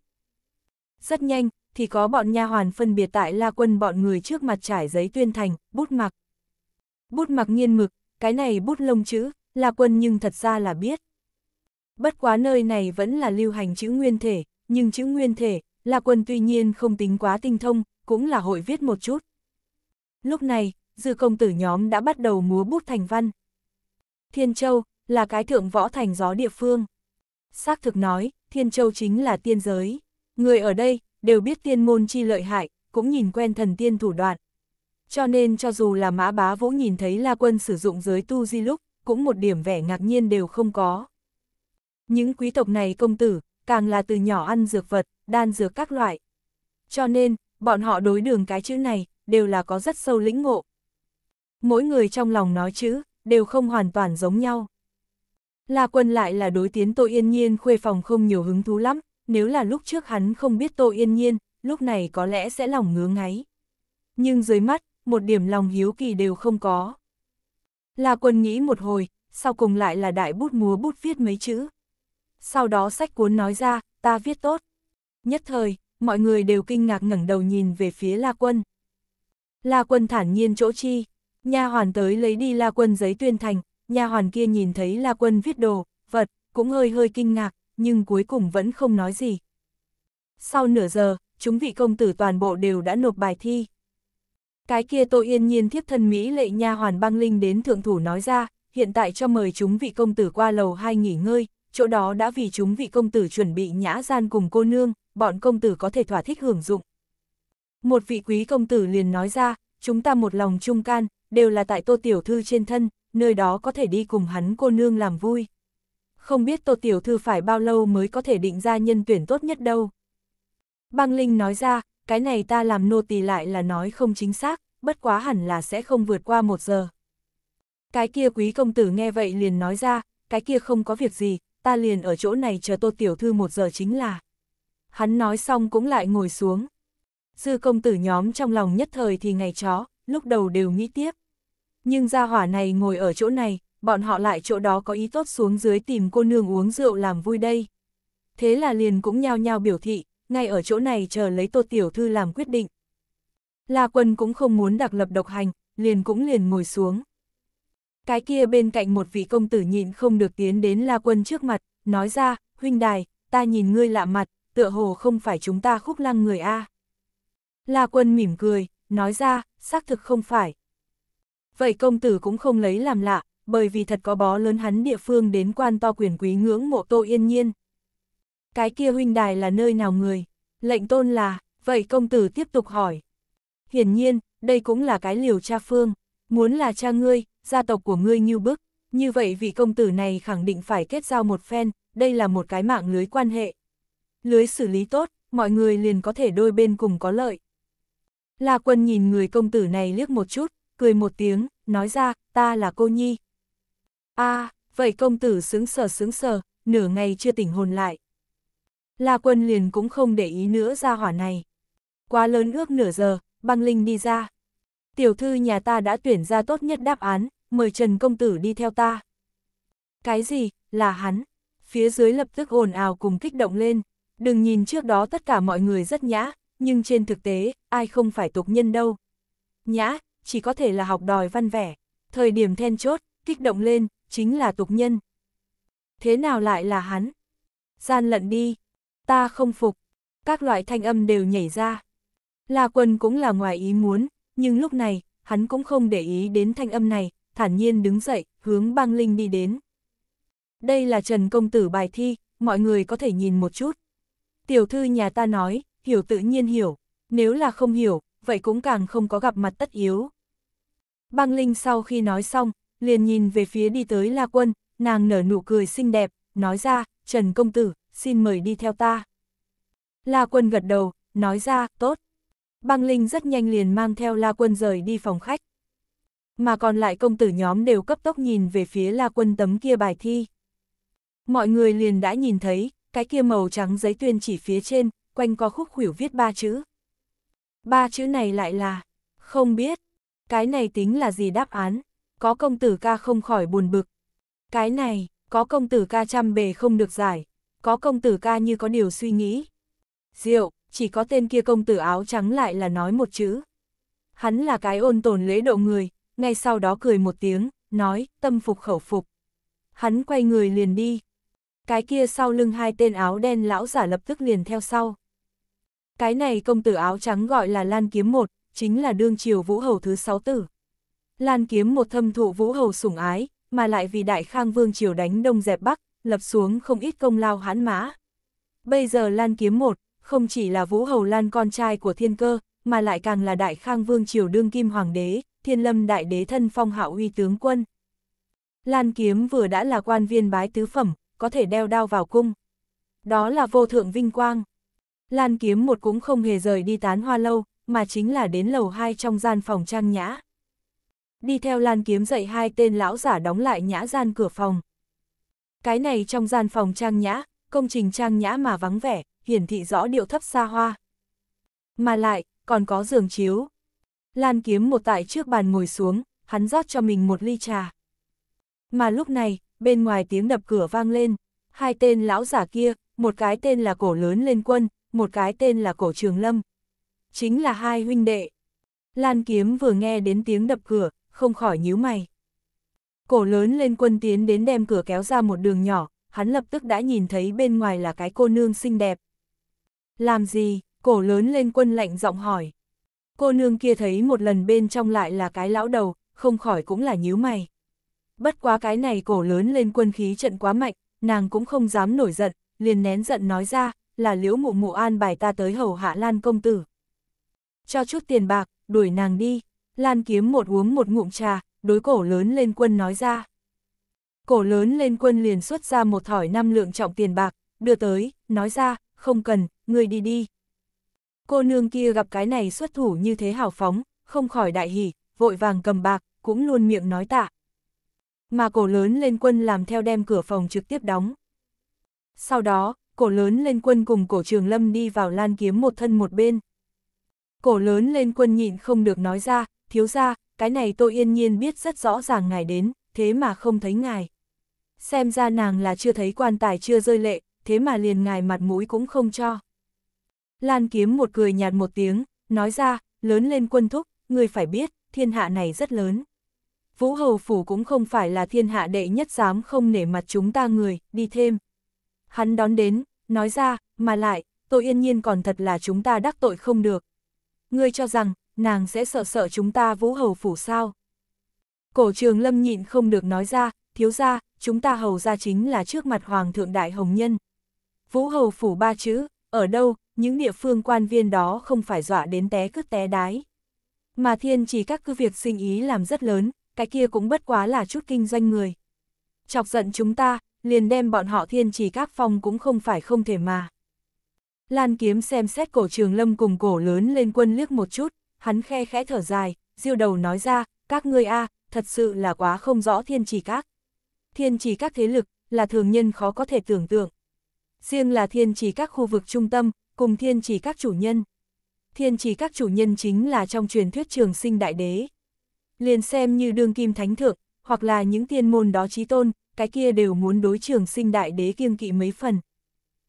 Rất nhanh, thì có bọn nha hoàn phân biệt tại La Quân bọn người trước mặt trải giấy tuyên thành, bút mặc. Bút mặc nghiên mực, cái này bút lông chữ, La Quân nhưng thật ra là biết. Bất quá nơi này vẫn là lưu hành chữ nguyên thể, nhưng chữ nguyên thể, La Quân tuy nhiên không tính quá tinh thông, cũng là hội viết một chút. Lúc này, dư công tử nhóm đã bắt đầu múa bút thành văn. Thiên Châu, là cái thượng võ thành gió địa phương. Xác thực nói, Thiên Châu chính là tiên giới. Người ở đây, đều biết tiên môn chi lợi hại, cũng nhìn quen thần tiên thủ đoạn. Cho nên cho dù là mã bá vũ nhìn thấy La Quân sử dụng giới tu di lúc, cũng một điểm vẻ ngạc nhiên đều không có. Những quý tộc này công tử, càng là từ nhỏ ăn dược vật, đan dược các loại. Cho nên, bọn họ đối đường cái chữ này, đều là có rất sâu lĩnh ngộ. Mỗi người trong lòng nói chữ, đều không hoàn toàn giống nhau. La Quân lại là đối tiến Tô Yên Nhiên khuê phòng không nhiều hứng thú lắm, nếu là lúc trước hắn không biết Tô Yên Nhiên, lúc này có lẽ sẽ lòng ngứa ngáy. Nhưng dưới mắt, một điểm lòng hiếu kỳ đều không có. La Quân nghĩ một hồi, sau cùng lại là đại bút múa bút viết mấy chữ. Sau đó sách cuốn nói ra, ta viết tốt. Nhất thời, mọi người đều kinh ngạc ngẩng đầu nhìn về phía La Quân. La Quân thản nhiên chỗ chi, nha hoàn tới lấy đi La Quân giấy tuyên thành, nha hoàn kia nhìn thấy La Quân viết đồ, vật, cũng hơi hơi kinh ngạc, nhưng cuối cùng vẫn không nói gì. Sau nửa giờ, chúng vị công tử toàn bộ đều đã nộp bài thi. Cái kia tôi yên nhiên thiếp thân Mỹ lệ nha hoàn băng linh đến thượng thủ nói ra, hiện tại cho mời chúng vị công tử qua lầu hai nghỉ ngơi, chỗ đó đã vì chúng vị công tử chuẩn bị nhã gian cùng cô nương, bọn công tử có thể thỏa thích hưởng dụng một vị quý công tử liền nói ra, chúng ta một lòng chung can, đều là tại tô tiểu thư trên thân, nơi đó có thể đi cùng hắn cô nương làm vui. Không biết tô tiểu thư phải bao lâu mới có thể định ra nhân tuyển tốt nhất đâu. băng Linh nói ra, cái này ta làm nô tỳ lại là nói không chính xác, bất quá hẳn là sẽ không vượt qua một giờ. Cái kia quý công tử nghe vậy liền nói ra, cái kia không có việc gì, ta liền ở chỗ này chờ tô tiểu thư một giờ chính là. Hắn nói xong cũng lại ngồi xuống sư công tử nhóm trong lòng nhất thời thì ngày chó, lúc đầu đều nghĩ tiếp. Nhưng gia hỏa này ngồi ở chỗ này, bọn họ lại chỗ đó có ý tốt xuống dưới tìm cô nương uống rượu làm vui đây. Thế là liền cũng nhao nhao biểu thị, ngay ở chỗ này chờ lấy tô tiểu thư làm quyết định. La quân cũng không muốn đặc lập độc hành, liền cũng liền ngồi xuống. Cái kia bên cạnh một vị công tử nhịn không được tiến đến La quân trước mặt, nói ra, huynh đài, ta nhìn ngươi lạ mặt, tựa hồ không phải chúng ta khúc lăng người A. La Quân mỉm cười, nói ra, xác thực không phải. Vậy công tử cũng không lấy làm lạ, bởi vì thật có bó lớn hắn địa phương đến quan to quyền quý ngưỡng mộ Tô Yên Nhiên. Cái kia huynh đài là nơi nào người? Lệnh tôn là, vậy công tử tiếp tục hỏi. Hiển nhiên, đây cũng là cái liều cha phương. Muốn là cha ngươi, gia tộc của ngươi như bức, như vậy vị công tử này khẳng định phải kết giao một phen, đây là một cái mạng lưới quan hệ. Lưới xử lý tốt, mọi người liền có thể đôi bên cùng có lợi. La quân nhìn người công tử này liếc một chút, cười một tiếng, nói ra, ta là cô nhi. a à, vậy công tử sướng sờ sướng sờ, nửa ngày chưa tỉnh hồn lại. La quân liền cũng không để ý nữa ra hỏa này. Quá lớn ước nửa giờ, băng linh đi ra. Tiểu thư nhà ta đã tuyển ra tốt nhất đáp án, mời Trần Công Tử đi theo ta. Cái gì, là hắn? Phía dưới lập tức ồn ào cùng kích động lên. Đừng nhìn trước đó tất cả mọi người rất nhã, nhưng trên thực tế, ai không phải tục nhân đâu. Nhã, chỉ có thể là học đòi văn vẻ. Thời điểm then chốt, kích động lên, chính là tục nhân. Thế nào lại là hắn? Gian lận đi, ta không phục. Các loại thanh âm đều nhảy ra. La quân cũng là ngoài ý muốn, nhưng lúc này, hắn cũng không để ý đến thanh âm này, thản nhiên đứng dậy, hướng băng linh đi đến. Đây là Trần Công Tử bài thi, mọi người có thể nhìn một chút. Tiểu thư nhà ta nói, hiểu tự nhiên hiểu, nếu là không hiểu, vậy cũng càng không có gặp mặt tất yếu. Băng Linh sau khi nói xong, liền nhìn về phía đi tới La Quân, nàng nở nụ cười xinh đẹp, nói ra, Trần Công Tử, xin mời đi theo ta. La Quân gật đầu, nói ra, tốt. Băng Linh rất nhanh liền mang theo La Quân rời đi phòng khách. Mà còn lại công tử nhóm đều cấp tốc nhìn về phía La Quân tấm kia bài thi. Mọi người liền đã nhìn thấy, cái kia màu trắng giấy tuyên chỉ phía trên, quanh co khúc khủyểu viết ba chữ. Ba chữ này lại là, không biết, cái này tính là gì đáp án, có công tử ca không khỏi buồn bực. Cái này, có công tử ca trăm bề không được giải, có công tử ca như có điều suy nghĩ. Diệu, chỉ có tên kia công tử áo trắng lại là nói một chữ. Hắn là cái ôn tồn lễ độ người, ngay sau đó cười một tiếng, nói, tâm phục khẩu phục. Hắn quay người liền đi. Cái kia sau lưng hai tên áo đen lão giả lập tức liền theo sau. Cái này công tử áo trắng gọi là Lan Kiếm một, chính là đương triều vũ hầu thứ sáu tử. Lan Kiếm một thâm thụ vũ hầu sủng ái, mà lại vì đại khang vương triều đánh đông dẹp bắc, lập xuống không ít công lao hãn mã. Bây giờ Lan Kiếm một, không chỉ là vũ hầu Lan con trai của thiên cơ, mà lại càng là đại khang vương triều đương kim hoàng đế, thiên lâm đại đế thân phong hạo uy tướng quân. Lan Kiếm vừa đã là quan viên bái tứ phẩm, có thể đeo đao vào cung. Đó là vô thượng vinh quang. Lan kiếm một cũng không hề rời đi tán hoa lâu, mà chính là đến lầu hai trong gian phòng trang nhã. Đi theo Lan kiếm dậy hai tên lão giả đóng lại nhã gian cửa phòng. Cái này trong gian phòng trang nhã, công trình trang nhã mà vắng vẻ, hiển thị rõ điệu thấp xa hoa. Mà lại, còn có giường chiếu. Lan kiếm một tại trước bàn ngồi xuống, hắn rót cho mình một ly trà. Mà lúc này, bên ngoài tiếng đập cửa vang lên, hai tên lão giả kia, một cái tên là cổ lớn lên quân, một cái tên là Cổ Trường Lâm. Chính là hai huynh đệ. Lan Kiếm vừa nghe đến tiếng đập cửa, không khỏi nhíu mày. Cổ lớn lên quân tiến đến đem cửa kéo ra một đường nhỏ, hắn lập tức đã nhìn thấy bên ngoài là cái cô nương xinh đẹp. Làm gì? Cổ lớn lên quân lạnh giọng hỏi. Cô nương kia thấy một lần bên trong lại là cái lão đầu, không khỏi cũng là nhíu mày. Bất quá cái này cổ lớn lên quân khí trận quá mạnh, nàng cũng không dám nổi giận, liền nén giận nói ra, là liễu mụ mụ an bài ta tới hầu hạ Lan công tử. Cho chút tiền bạc, đuổi nàng đi, Lan kiếm một uống một ngụm trà, đối cổ lớn lên quân nói ra. Cổ lớn lên quân liền xuất ra một thỏi năm lượng trọng tiền bạc, đưa tới, nói ra, không cần, người đi đi. Cô nương kia gặp cái này xuất thủ như thế hào phóng, không khỏi đại hỉ, vội vàng cầm bạc, cũng luôn miệng nói tạ. Mà cổ lớn lên quân làm theo đem cửa phòng trực tiếp đóng. Sau đó, cổ lớn lên quân cùng cổ trường lâm đi vào lan kiếm một thân một bên. Cổ lớn lên quân nhịn không được nói ra, thiếu ra, cái này tôi yên nhiên biết rất rõ ràng ngài đến, thế mà không thấy ngài. Xem ra nàng là chưa thấy quan tài chưa rơi lệ, thế mà liền ngài mặt mũi cũng không cho. Lan kiếm một cười nhạt một tiếng, nói ra, lớn lên quân thúc, người phải biết, thiên hạ này rất lớn. Vũ Hầu Phủ cũng không phải là thiên hạ đệ nhất dám không nể mặt chúng ta người, đi thêm. Hắn đón đến, nói ra, mà lại, tôi yên nhiên còn thật là chúng ta đắc tội không được. Ngươi cho rằng, nàng sẽ sợ sợ chúng ta vũ hầu phủ sao. Cổ trường lâm nhịn không được nói ra, thiếu ra, chúng ta hầu ra chính là trước mặt Hoàng thượng Đại Hồng Nhân. Vũ hầu phủ ba chữ, ở đâu, những địa phương quan viên đó không phải dọa đến té cứt té đái. Mà thiên chỉ các cứ việc sinh ý làm rất lớn, cái kia cũng bất quá là chút kinh doanh người. Chọc giận chúng ta, liền đem bọn họ thiên trì các phong cũng không phải không thể mà. Lan kiếm xem xét cổ trường lâm cùng cổ lớn lên quân liếc một chút, hắn khe khẽ thở dài, diêu đầu nói ra, các ngươi a thật sự là quá không rõ thiên trì các. Thiên trì các thế lực, là thường nhân khó có thể tưởng tượng. Riêng là thiên trì các khu vực trung tâm, cùng thiên trì các chủ nhân. Thiên trì các chủ nhân chính là trong truyền thuyết trường sinh đại đế. Liền xem như đương kim thánh thượng, hoặc là những tiên môn đó trí tôn, cái kia đều muốn đối trường sinh đại đế kiêng kỵ mấy phần.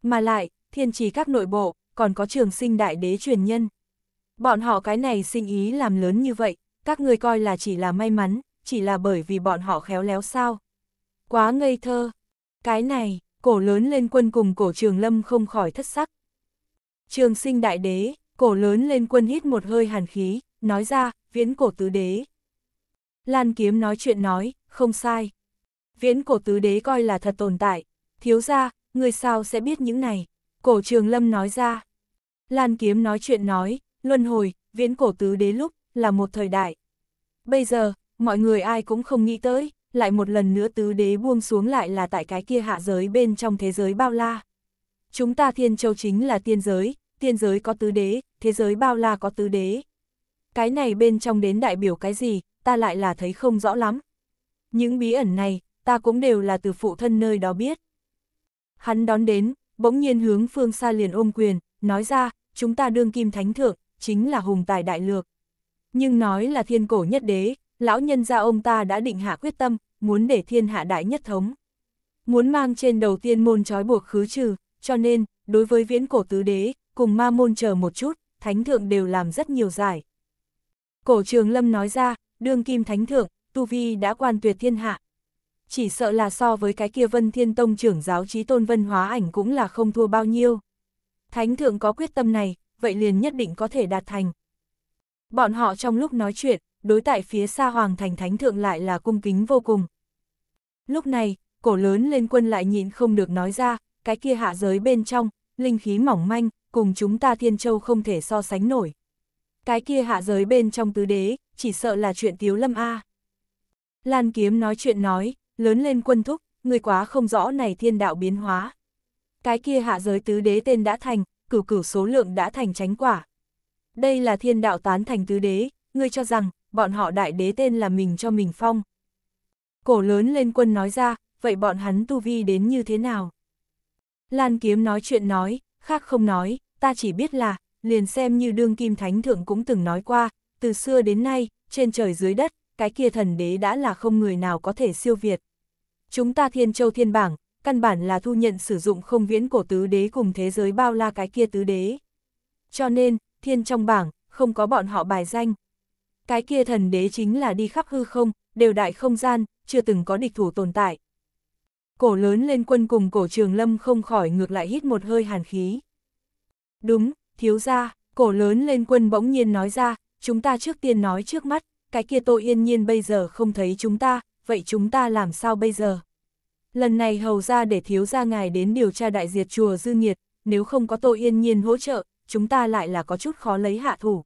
Mà lại, thiên trì các nội bộ, còn có trường sinh đại đế truyền nhân. Bọn họ cái này sinh ý làm lớn như vậy, các người coi là chỉ là may mắn, chỉ là bởi vì bọn họ khéo léo sao. Quá ngây thơ. Cái này, cổ lớn lên quân cùng cổ trường lâm không khỏi thất sắc. Trường sinh đại đế, cổ lớn lên quân hít một hơi hàn khí, nói ra, viễn cổ tứ đế. Lan kiếm nói chuyện nói, không sai viễn cổ tứ đế coi là thật tồn tại, thiếu ra, người sao sẽ biết những này, cổ trường lâm nói ra. Lan kiếm nói chuyện nói, luân hồi, viễn cổ tứ đế lúc, là một thời đại. Bây giờ, mọi người ai cũng không nghĩ tới, lại một lần nữa tứ đế buông xuống lại là tại cái kia hạ giới bên trong thế giới bao la. Chúng ta thiên châu chính là tiên giới, tiên giới có tứ đế, thế giới bao la có tứ đế. Cái này bên trong đến đại biểu cái gì, ta lại là thấy không rõ lắm. Những bí ẩn này, ta cũng đều là từ phụ thân nơi đó biết. Hắn đón đến, bỗng nhiên hướng phương xa liền ôm quyền, nói ra, chúng ta đương kim thánh thượng, chính là hùng tài đại lược. Nhưng nói là thiên cổ nhất đế, lão nhân gia ông ta đã định hạ quyết tâm, muốn để thiên hạ đại nhất thống. Muốn mang trên đầu tiên môn trói buộc khứ trừ, cho nên, đối với viễn cổ tứ đế, cùng ma môn chờ một chút, thánh thượng đều làm rất nhiều giải. Cổ trường lâm nói ra, đương kim thánh thượng, tu vi đã quan tuyệt thiên hạ, chỉ sợ là so với cái kia Vân Thiên Tông trưởng giáo trí tôn Vân Hóa Ảnh cũng là không thua bao nhiêu. Thánh thượng có quyết tâm này, vậy liền nhất định có thể đạt thành. Bọn họ trong lúc nói chuyện, đối tại phía xa Hoàng Thành Thánh thượng lại là cung kính vô cùng. Lúc này, cổ lớn lên quân lại nhịn không được nói ra, cái kia hạ giới bên trong, linh khí mỏng manh, cùng chúng ta Thiên Châu không thể so sánh nổi. Cái kia hạ giới bên trong tứ đế, chỉ sợ là chuyện tiếu lâm A. Lan Kiếm nói chuyện nói, lớn lên quân thúc, người quá không rõ này thiên đạo biến hóa. Cái kia hạ giới tứ đế tên đã thành, cửu cửu số lượng đã thành tránh quả. Đây là thiên đạo tán thành tứ đế, ngươi cho rằng, bọn họ đại đế tên là mình cho mình phong. Cổ lớn lên quân nói ra, vậy bọn hắn tu vi đến như thế nào? Lan kiếm nói chuyện nói, khác không nói, ta chỉ biết là, liền xem như đương kim thánh thượng cũng từng nói qua, từ xưa đến nay, trên trời dưới đất, cái kia thần đế đã là không người nào có thể siêu việt chúng ta thiên châu thiên bảng, căn bản là thu nhận sử dụng không viễn cổ tứ đế cùng thế giới bao la cái kia tứ đế. Cho nên, thiên trong bảng, không có bọn họ bài danh. Cái kia thần đế chính là đi khắp hư không, đều đại không gian, chưa từng có địch thủ tồn tại. Cổ lớn lên quân cùng cổ trường lâm không khỏi ngược lại hít một hơi hàn khí. Đúng, thiếu ra, cổ lớn lên quân bỗng nhiên nói ra, chúng ta trước tiên nói trước mắt, cái kia tội yên nhiên bây giờ không thấy chúng ta, vậy chúng ta làm sao bây giờ? Lần này hầu ra để thiếu gia ngài đến điều tra đại diệt chùa dư nghiệt, nếu không có tô yên nhiên hỗ trợ, chúng ta lại là có chút khó lấy hạ thủ.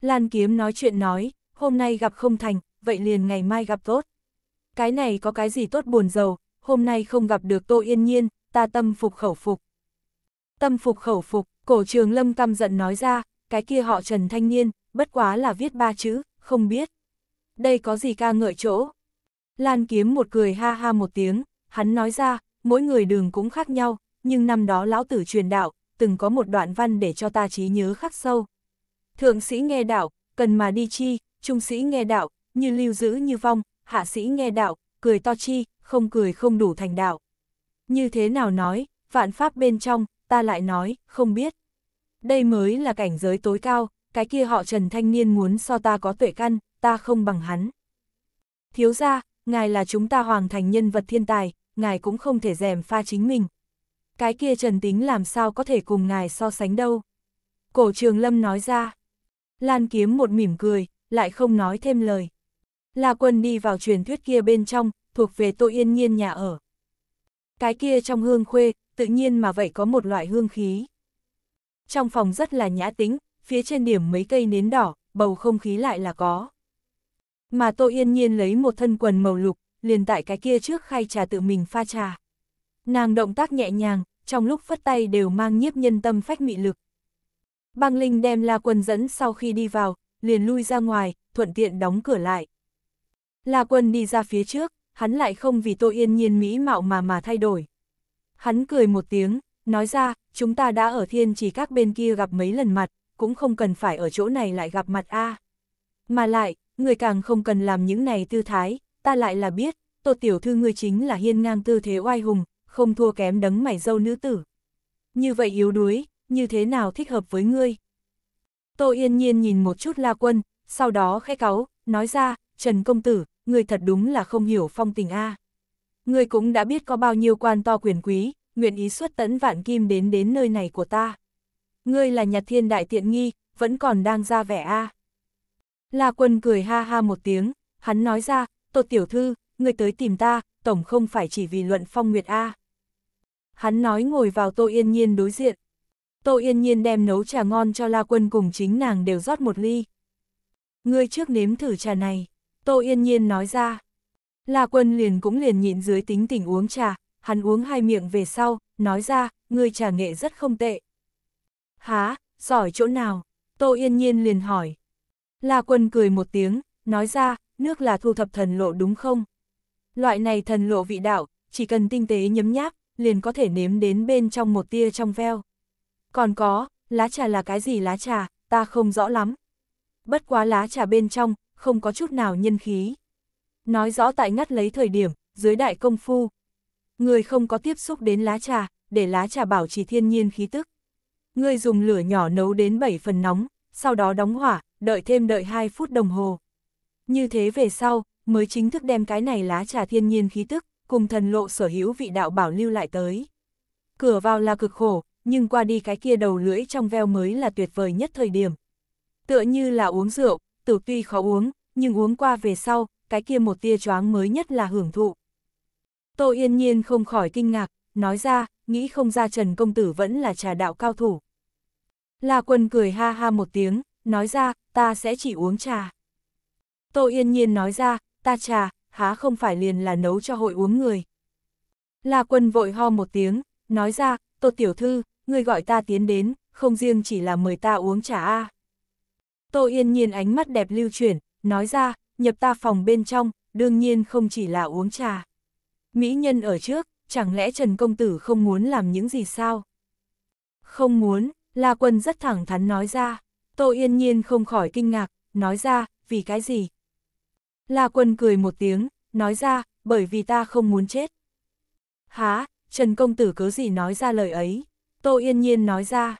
Lan Kiếm nói chuyện nói, hôm nay gặp không thành, vậy liền ngày mai gặp tốt. Cái này có cái gì tốt buồn giàu, hôm nay không gặp được Tô Yên Nhiên, ta tâm phục khẩu phục. Tâm phục khẩu phục, cổ trường lâm căm giận nói ra, cái kia họ Trần Thanh Niên, bất quá là viết ba chữ, không biết. Đây có gì ca ngợi chỗ. Lan kiếm một cười ha ha một tiếng, hắn nói ra, mỗi người đường cũng khác nhau, nhưng năm đó lão tử truyền đạo, từng có một đoạn văn để cho ta trí nhớ khắc sâu. Thượng sĩ nghe đạo, cần mà đi chi, trung sĩ nghe đạo, như lưu giữ như vong, hạ sĩ nghe đạo, cười to chi, không cười không đủ thành đạo. Như thế nào nói, vạn pháp bên trong, ta lại nói, không biết. Đây mới là cảnh giới tối cao, cái kia họ trần thanh niên muốn so ta có tuệ căn, ta không bằng hắn. Thiếu ra, ngài là chúng ta hoàng thành nhân vật thiên tài, ngài cũng không thể rèm pha chính mình. Cái kia Trần Tính làm sao có thể cùng ngài so sánh đâu. Cổ trường lâm nói ra. Lan kiếm một mỉm cười, lại không nói thêm lời. La quân đi vào truyền thuyết kia bên trong, thuộc về tội yên nhiên nhà ở. Cái kia trong hương khuê, tự nhiên mà vậy có một loại hương khí. Trong phòng rất là nhã tính, phía trên điểm mấy cây nến đỏ, bầu không khí lại là có mà tôi Yên Nhiên lấy một thân quần màu lục, liền tại cái kia trước khay trà tự mình pha trà. Nàng động tác nhẹ nhàng, trong lúc phất tay đều mang nhiếp nhân tâm phách mị lực. Băng Linh đem La Quân dẫn sau khi đi vào, liền lui ra ngoài, thuận tiện đóng cửa lại. La Quân đi ra phía trước, hắn lại không vì tôi Yên Nhiên mỹ mạo mà mà thay đổi. Hắn cười một tiếng, nói ra, chúng ta đã ở thiên chỉ các bên kia gặp mấy lần mặt, cũng không cần phải ở chỗ này lại gặp mặt a Mà lại, người càng không cần làm những này tư thái, ta lại là biết, tô tiểu thư ngươi chính là hiên ngang tư thế oai hùng, không thua kém đấng mảy dâu nữ tử. Như vậy yếu đuối, như thế nào thích hợp với ngươi? Tô yên nhiên nhìn một chút la quân, sau đó khẽ cáu, nói ra, Trần Công Tử, ngươi thật đúng là không hiểu phong tình A. Ngươi cũng đã biết có bao nhiêu quan to quyền quý, nguyện ý xuất tấn vạn kim đến đến nơi này của ta. Ngươi là nhà thiên đại tiện nghi, vẫn còn đang ra vẻ A. À. La Quân cười ha ha một tiếng, hắn nói ra, Tô Tiểu Thư, người tới tìm ta, tổng không phải chỉ vì luận phong nguyệt A. Hắn nói ngồi vào Tô Yên Nhiên đối diện. Tô Yên Nhiên đem nấu trà ngon cho La Quân cùng chính nàng đều rót một ly. Ngươi trước nếm thử trà này, Tô Yên Nhiên nói ra. La Quân liền cũng liền nhịn dưới tính tình uống trà, hắn uống hai miệng về sau, nói ra, "Người trà nghệ rất không tệ. Há, giỏi chỗ nào? Tô Yên Nhiên liền hỏi, La Quân cười một tiếng, nói ra, nước là thu thập thần lộ đúng không? Loại này thần lộ vị đạo, chỉ cần tinh tế nhấm nháp, liền có thể nếm đến bên trong một tia trong veo. Còn có, lá trà là cái gì lá trà, ta không rõ lắm. Bất quá lá trà bên trong, không có chút nào nhân khí. Nói rõ tại ngắt lấy thời điểm, dưới đại công phu. Người không có tiếp xúc đến lá trà, để lá trà bảo trì thiên nhiên khí tức. Người dùng lửa nhỏ nấu đến 7 phần nóng, sau đó đóng hỏa, đợi thêm đợi 2 phút đồng hồ. Như thế về sau, mới chính thức đem cái này lá trà thiên nhiên khí tức, cùng thần lộ sở hữu vị đạo bảo lưu lại tới. Cửa vào là cực khổ, nhưng qua đi cái kia đầu lưỡi trong veo mới là tuyệt vời nhất thời điểm. Tựa như là uống rượu, tử tuy khó uống, nhưng uống qua về sau, cái kia một tia choáng mới nhất là hưởng thụ. Tô Yên Nhiên không khỏi kinh ngạc, nói ra, nghĩ không ra Trần Công Tử vẫn là trà đạo cao thủ. La Quân cười ha ha một tiếng, nói ra, ta sẽ chỉ uống trà. Tô Yên Nhiên nói ra, ta trà, há không phải liền là nấu cho hội uống người. La quân vội ho một tiếng, nói ra, Tô Tiểu Thư, người gọi ta tiến đến, không riêng chỉ là mời ta uống trà a. Tô Yên Nhiên ánh mắt đẹp lưu chuyển, nói ra, nhập ta phòng bên trong, đương nhiên không chỉ là uống trà. Mỹ nhân ở trước, chẳng lẽ Trần Công Tử không muốn làm những gì sao? Không muốn, La Quân rất thẳng thắn nói ra. Tô Yên Nhiên không khỏi kinh ngạc, nói ra, vì cái gì? La Quân cười một tiếng, nói ra, bởi vì ta không muốn chết. Há, Trần Công Tử cứ gì nói ra lời ấy? Tô Yên Nhiên nói ra.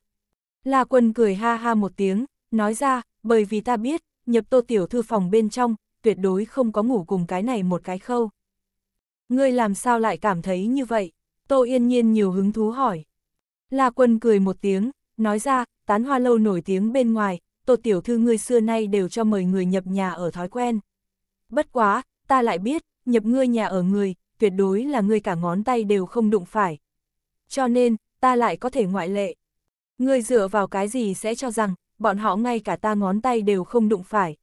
La Quân cười ha ha một tiếng, nói ra, bởi vì ta biết, nhập Tô Tiểu Thư phòng bên trong, tuyệt đối không có ngủ cùng cái này một cái khâu. Ngươi làm sao lại cảm thấy như vậy? Tô Yên Nhiên nhiều hứng thú hỏi. La Quân cười một tiếng, nói ra, tán hoa lâu nổi tiếng bên ngoài, tổ tiểu thư ngươi xưa nay đều cho mời người nhập nhà ở thói quen. Bất quá, ta lại biết, nhập ngươi nhà ở người, tuyệt đối là ngươi cả ngón tay đều không đụng phải. Cho nên, ta lại có thể ngoại lệ. Ngươi dựa vào cái gì sẽ cho rằng, bọn họ ngay cả ta ngón tay đều không đụng phải.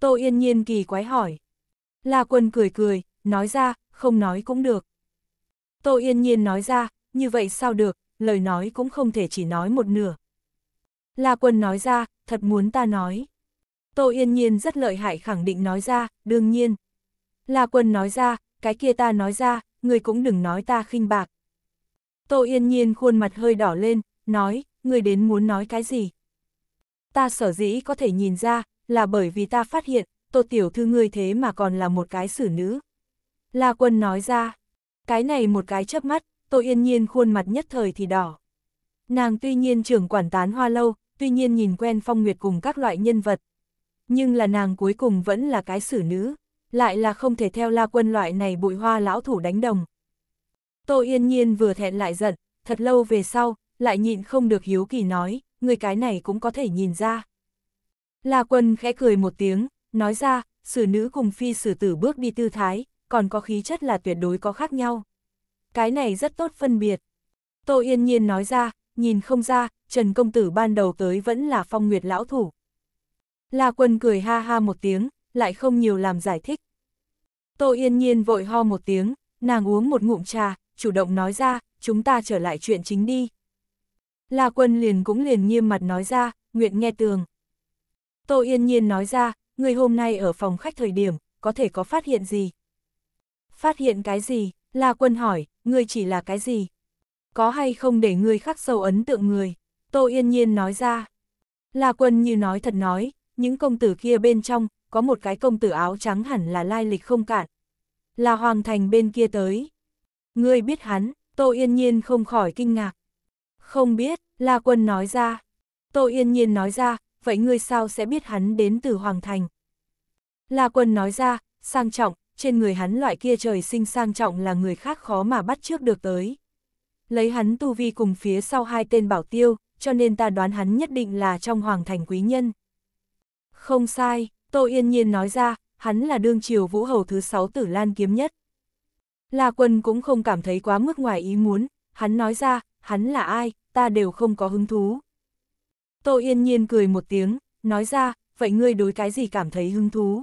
Tô Yên Nhiên kỳ quái hỏi. La Quân cười cười, nói ra, không nói cũng được. Tô Yên Nhiên nói ra, như vậy sao được, lời nói cũng không thể chỉ nói một nửa. La Quân nói ra, thật muốn ta nói. Tô Yên Nhiên rất lợi hại khẳng định nói ra, đương nhiên. La Quân nói ra, cái kia ta nói ra, người cũng đừng nói ta khinh bạc. Tô Yên Nhiên khuôn mặt hơi đỏ lên, nói, người đến muốn nói cái gì? Ta sở dĩ có thể nhìn ra, là bởi vì ta phát hiện, Tô Tiểu Thư ngươi thế mà còn là một cái xử nữ. La Quân nói ra, cái này một cái chớp mắt, Tô Yên Nhiên khuôn mặt nhất thời thì đỏ. Nàng tuy nhiên trưởng quản tán hoa lâu, tuy nhiên nhìn quen phong nguyệt cùng các loại nhân vật. Nhưng là nàng cuối cùng vẫn là cái xử nữ, lại là không thể theo la quân loại này bụi hoa lão thủ đánh đồng. Tô Yên Nhiên vừa thẹn lại giận, thật lâu về sau, lại nhịn không được hiếu kỳ nói, người cái này cũng có thể nhìn ra. La quân khẽ cười một tiếng, nói ra, xử nữ cùng phi xử tử bước đi tư thái, còn có khí chất là tuyệt đối có khác nhau. Cái này rất tốt phân biệt. Tô Yên Nhiên nói ra, nhìn không ra, Trần Công Tử ban đầu tới vẫn là phong nguyệt lão thủ. La Quân cười ha ha một tiếng, lại không nhiều làm giải thích. Tô Yên Nhiên vội ho một tiếng, nàng uống một ngụm trà, chủ động nói ra, chúng ta trở lại chuyện chính đi. La Quân liền cũng liền nghiêm mặt nói ra, nguyện nghe tường. Tô Yên Nhiên nói ra, người hôm nay ở phòng khách thời điểm, có thể có phát hiện gì? Phát hiện cái gì? La Quân hỏi, người chỉ là cái gì? có hay không để ngươi khắc sâu ấn tượng người, Tô Yên Nhiên nói ra. La quân như nói thật nói, những công tử kia bên trong, có một cái công tử áo trắng hẳn là lai lịch không cạn. Là Hoàng Thành bên kia tới. Ngươi biết hắn, Tô Yên Nhiên không khỏi kinh ngạc. Không biết, La Quân nói ra. Tô Yên Nhiên nói ra, vậy ngươi sao sẽ biết hắn đến từ Hoàng Thành? La Quân nói ra, sang trọng, trên người hắn loại kia trời sinh sang trọng là người khác khó mà bắt trước được tới. Lấy hắn tu vi cùng phía sau hai tên bảo tiêu, cho nên ta đoán hắn nhất định là trong hoàng thành quý nhân. Không sai, Tô Yên Nhiên nói ra, hắn là đương triều vũ hầu thứ sáu tử lan kiếm nhất. La quân cũng không cảm thấy quá mức ngoài ý muốn, hắn nói ra, hắn là ai, ta đều không có hứng thú. Tô Yên Nhiên cười một tiếng, nói ra, vậy ngươi đối cái gì cảm thấy hứng thú?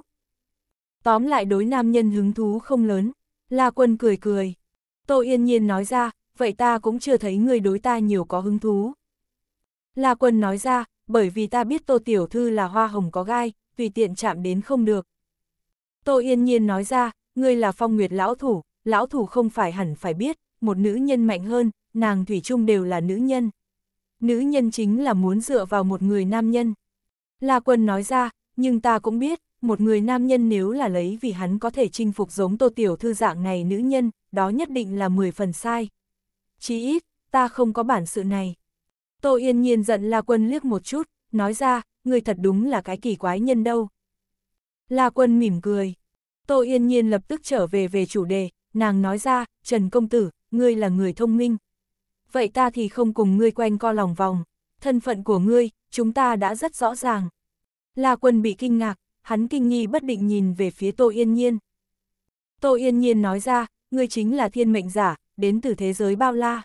Tóm lại đối nam nhân hứng thú không lớn, La Quân cười cười. Tô Yên Nhiên nói ra, vậy ta cũng chưa thấy người đối ta nhiều có hứng thú. La Quân nói ra, bởi vì ta biết Tô Tiểu Thư là hoa hồng có gai, tùy tiện chạm đến không được. Tô Yên Nhiên nói ra, ngươi là phong nguyệt lão thủ, lão thủ không phải hẳn phải biết, một nữ nhân mạnh hơn, nàng Thủy chung đều là nữ nhân. Nữ nhân chính là muốn dựa vào một người nam nhân. La Quân nói ra, nhưng ta cũng biết, một người nam nhân nếu là lấy vì hắn có thể chinh phục giống Tô Tiểu Thư dạng này nữ nhân, đó nhất định là 10 phần sai chí ít, ta không có bản sự này. Tô Yên Nhiên giận La Quân liếc một chút, nói ra, người thật đúng là cái kỳ quái nhân đâu. La Quân mỉm cười. Tô Yên Nhiên lập tức trở về về chủ đề, nàng nói ra, Trần Công Tử, ngươi là người thông minh. Vậy ta thì không cùng ngươi quanh co lòng vòng, thân phận của ngươi, chúng ta đã rất rõ ràng. La Quân bị kinh ngạc, hắn kinh nghi bất định nhìn về phía Tô Yên Nhiên. Tô Yên Nhiên nói ra, ngươi chính là thiên mệnh giả, đến từ thế giới bao la.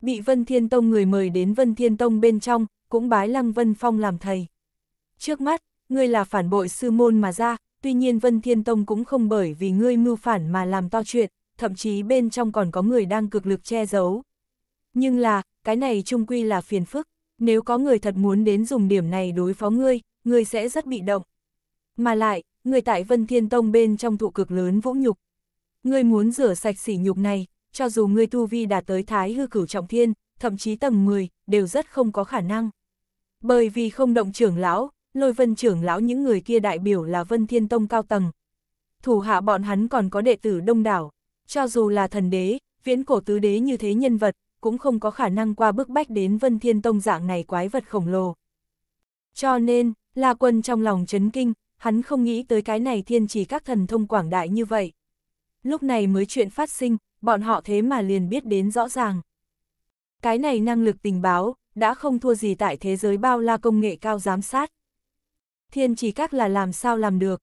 Bị Vân Thiên Tông người mời đến Vân Thiên Tông bên trong, cũng bái Lăng Vân Phong làm thầy. Trước mắt, ngươi là phản bội sư môn mà ra, tuy nhiên Vân Thiên Tông cũng không bởi vì ngươi mưu phản mà làm to chuyện, thậm chí bên trong còn có người đang cực lực che giấu. Nhưng là, cái này trung quy là phiền phức, nếu có người thật muốn đến dùng điểm này đối phó ngươi, ngươi sẽ rất bị động. Mà lại, người tại Vân Thiên Tông bên trong thụ cực lớn vũ nhục. Ngươi muốn rửa sạch sỉ nhục này, cho dù ngươi tu vi đạt tới thái hư cửu trọng thiên, thậm chí tầng 10, đều rất không có khả năng. Bởi vì không động trưởng lão, lôi vân trưởng lão những người kia đại biểu là vân thiên tông cao tầng. Thủ hạ bọn hắn còn có đệ tử đông đảo, cho dù là thần đế, viễn cổ tứ đế như thế nhân vật, cũng không có khả năng qua bức bách đến vân thiên tông dạng này quái vật khổng lồ. Cho nên, La Quân trong lòng chấn kinh, hắn không nghĩ tới cái này thiên chỉ các thần thông quảng đại như vậy. Lúc này mới chuyện phát sinh, bọn họ thế mà liền biết đến rõ ràng. Cái này năng lực tình báo, đã không thua gì tại thế giới bao la công nghệ cao giám sát. Thiên chỉ các là làm sao làm được.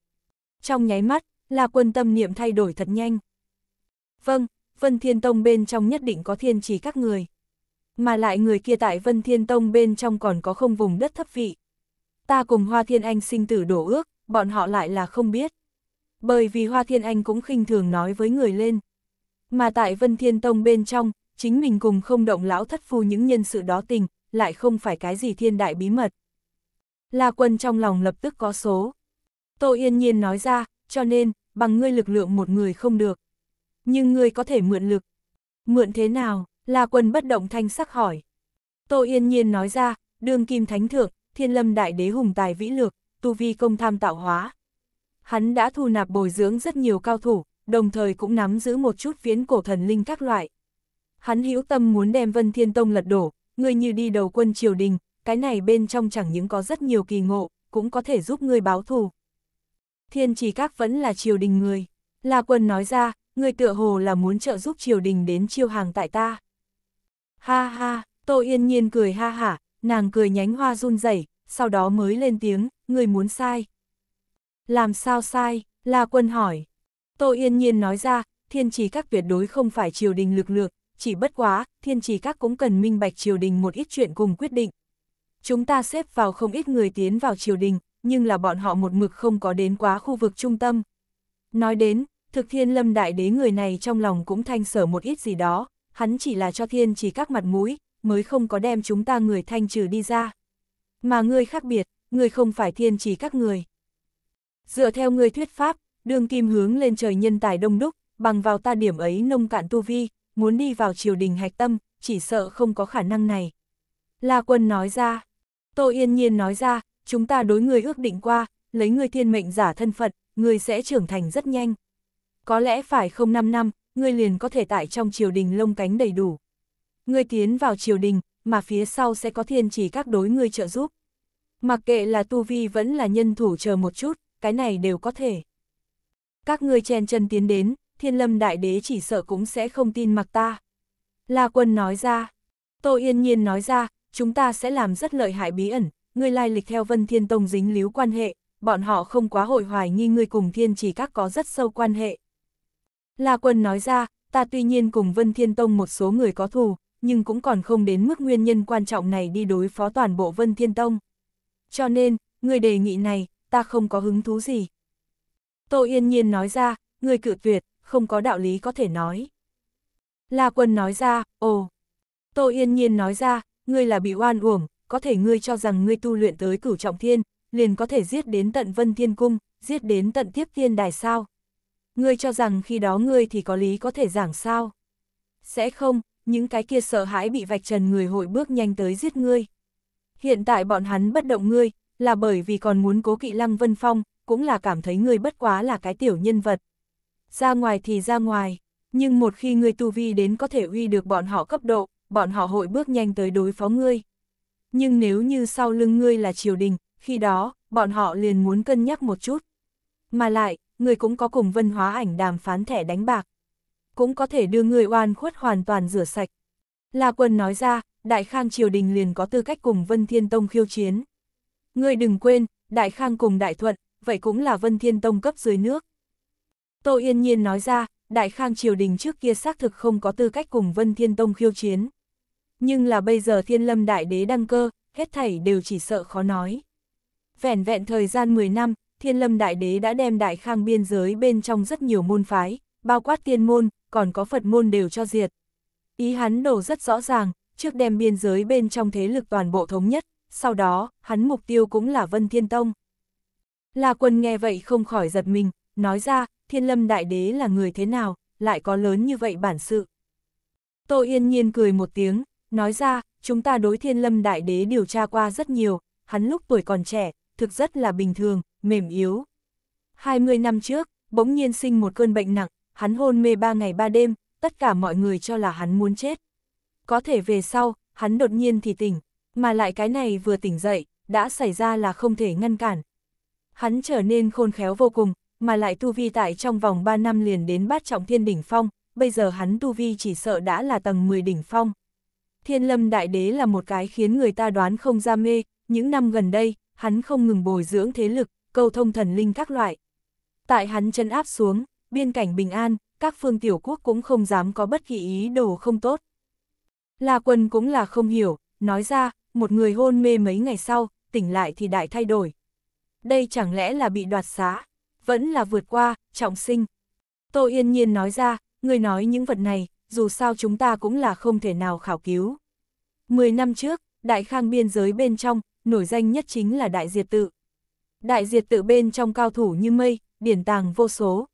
Trong nháy mắt, là quân tâm niệm thay đổi thật nhanh. Vâng, Vân Thiên Tông bên trong nhất định có thiên chỉ các người. Mà lại người kia tại Vân Thiên Tông bên trong còn có không vùng đất thấp vị. Ta cùng Hoa Thiên Anh sinh tử đổ ước, bọn họ lại là không biết. Bởi vì Hoa Thiên Anh cũng khinh thường nói với người lên. Mà tại Vân Thiên Tông bên trong, chính mình cùng không động lão thất phu những nhân sự đó tình, lại không phải cái gì thiên đại bí mật. La quân trong lòng lập tức có số. Tô Yên Nhiên nói ra, cho nên, bằng ngươi lực lượng một người không được. Nhưng ngươi có thể mượn lực. Mượn thế nào? La quân bất động thanh sắc hỏi. Tô Yên Nhiên nói ra, đương kim thánh thượng, thiên lâm đại đế hùng tài vĩ lược, tu vi công tham tạo hóa. Hắn đã thu nạp bồi dưỡng rất nhiều cao thủ, đồng thời cũng nắm giữ một chút phiến cổ thần linh các loại. Hắn hữu tâm muốn đem Vân Thiên Tông lật đổ, người như đi đầu quân triều đình, cái này bên trong chẳng những có rất nhiều kỳ ngộ, cũng có thể giúp ngươi báo thù. Thiên trì các vẫn là triều đình người. La quân nói ra, người tựa hồ là muốn trợ giúp triều đình đến chiêu hàng tại ta. Ha ha, Tô Yên Nhiên cười ha hả, nàng cười nhánh hoa run rẩy, sau đó mới lên tiếng, người muốn sai. Làm sao sai, La quân hỏi, Tô Yên Nhiên nói ra, thiên trì các tuyệt đối không phải triều đình lực lượng, chỉ bất quá, thiên trì các cũng cần minh bạch triều đình một ít chuyện cùng quyết định. Chúng ta xếp vào không ít người tiến vào triều đình, nhưng là bọn họ một mực không có đến quá khu vực trung tâm. Nói đến, thực thiên lâm đại đế người này trong lòng cũng thanh sở một ít gì đó, hắn chỉ là cho thiên trì các mặt mũi, mới không có đem chúng ta người thanh trừ đi ra. Mà người khác biệt, người không phải thiên trì các người. Dựa theo người thuyết pháp, đương kim hướng lên trời nhân tài đông đúc, bằng vào ta điểm ấy nông cạn tu vi, muốn đi vào triều đình hạch tâm, chỉ sợ không có khả năng này. La quân nói ra, Tô Yên Nhiên nói ra, chúng ta đối người ước định qua, lấy người thiên mệnh giả thân phận, người sẽ trưởng thành rất nhanh. Có lẽ phải không 5 năm, người liền có thể tại trong triều đình lông cánh đầy đủ. Người tiến vào triều đình, mà phía sau sẽ có thiên chỉ các đối người trợ giúp. Mặc kệ là tu vi vẫn là nhân thủ chờ một chút, cái này đều có thể các ngươi chen chân tiến đến, thiên lâm đại đế chỉ sợ cũng sẽ không tin mặc ta. La quân nói ra, Tô Yên Nhiên nói ra, chúng ta sẽ làm rất lợi hại bí ẩn, ngươi lai lịch theo Vân Thiên Tông dính líu quan hệ, bọn họ không quá hội hoài nghi ngươi cùng thiên chỉ các có rất sâu quan hệ. La quân nói ra, ta tuy nhiên cùng Vân Thiên Tông một số người có thù, nhưng cũng còn không đến mức nguyên nhân quan trọng này đi đối phó toàn bộ Vân Thiên Tông. Cho nên, người đề nghị này, ta không có hứng thú gì. Tô Yên Nhiên nói ra, người cự tuyệt, không có đạo lý có thể nói. La Quân nói ra, ồ. Tô Yên Nhiên nói ra, ngươi là bị oan uổng, có thể ngươi cho rằng ngươi tu luyện tới cửu trọng thiên, liền có thể giết đến tận vân thiên cung, giết đến tận tiếp thiên đài sao. Ngươi cho rằng khi đó ngươi thì có lý có thể giảng sao. Sẽ không, những cái kia sợ hãi bị vạch trần người hội bước nhanh tới giết ngươi. Hiện tại bọn hắn bất động ngươi, là bởi vì còn muốn cố kỵ lăng vân phong, cũng là cảm thấy ngươi bất quá là cái tiểu nhân vật. Ra ngoài thì ra ngoài, nhưng một khi ngươi tu vi đến có thể uy được bọn họ cấp độ, bọn họ hội bước nhanh tới đối phó ngươi. Nhưng nếu như sau lưng ngươi là triều đình, khi đó, bọn họ liền muốn cân nhắc một chút. Mà lại, ngươi cũng có cùng vân hóa ảnh đàm phán thẻ đánh bạc. Cũng có thể đưa ngươi oan khuất hoàn toàn rửa sạch. La quân nói ra, Đại Khang triều đình liền có tư cách cùng Vân Thiên Tông khiêu chiến. Ngươi đừng quên, Đại Khang cùng Đại Thuận, vậy cũng là Vân Thiên Tông cấp dưới nước. Tô Yên Nhiên nói ra, Đại Khang Triều Đình trước kia xác thực không có tư cách cùng Vân Thiên Tông khiêu chiến. Nhưng là bây giờ Thiên Lâm Đại Đế đăng cơ, hết thảy đều chỉ sợ khó nói. Vẻn vẹn thời gian 10 năm, Thiên Lâm Đại Đế đã đem Đại Khang biên giới bên trong rất nhiều môn phái, bao quát tiên môn, còn có Phật môn đều cho diệt. Ý hắn đổ rất rõ ràng, trước đem biên giới bên trong thế lực toàn bộ thống nhất, sau đó, hắn mục tiêu cũng là Vân Thiên Tông. La quân nghe vậy không khỏi giật mình, nói ra, thiên lâm đại đế là người thế nào, lại có lớn như vậy bản sự. Tô yên nhiên cười một tiếng, nói ra, chúng ta đối thiên lâm đại đế điều tra qua rất nhiều, hắn lúc tuổi còn trẻ, thực rất là bình thường, mềm yếu. 20 năm trước, bỗng nhiên sinh một cơn bệnh nặng, hắn hôn mê ba ngày ba đêm, tất cả mọi người cho là hắn muốn chết. Có thể về sau, hắn đột nhiên thì tỉnh, mà lại cái này vừa tỉnh dậy, đã xảy ra là không thể ngăn cản, hắn trở nên khôn khéo vô cùng, mà lại tu vi tại trong vòng 3 năm liền đến bát trọng thiên đỉnh phong, bây giờ hắn tu vi chỉ sợ đã là tầng 10 đỉnh phong. Thiên lâm đại đế là một cái khiến người ta đoán không ra mê, những năm gần đây, hắn không ngừng bồi dưỡng thế lực, cầu thông thần linh các loại. Tại hắn chân áp xuống, biên cảnh bình an, các phương tiểu quốc cũng không dám có bất kỳ ý đồ không tốt. La quân cũng là không hiểu, nói ra, một người hôn mê mấy ngày sau, tỉnh lại thì đại thay đổi, đây chẳng lẽ là bị đoạt xá, vẫn là vượt qua, trọng sinh. Tô Yên Nhiên nói ra, người nói những vật này, dù sao chúng ta cũng là không thể nào khảo cứu. Mười năm trước, đại khang biên giới bên trong, nổi danh nhất chính là đại diệt tự. Đại diệt tự bên trong cao thủ như mây, điển tàng vô số.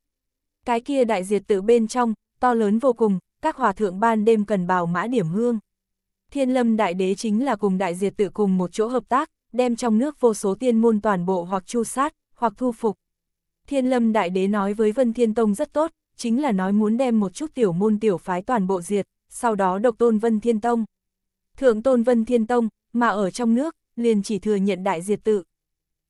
Cái kia đại diệt tự bên trong, to lớn vô cùng, các hòa thượng ban đêm cần bào mã điểm hương. Thiên lâm đại đế chính là cùng đại diệt tự cùng một chỗ hợp tác, đem trong nước vô số tiên môn toàn bộ hoặc chu sát, hoặc thu phục. Thiên lâm đại đế nói với Vân Thiên Tông rất tốt, chính là nói muốn đem một chút tiểu môn tiểu phái toàn bộ diệt, sau đó độc tôn Vân Thiên Tông. Thượng tôn Vân Thiên Tông, mà ở trong nước, liền chỉ thừa nhận đại diệt tự.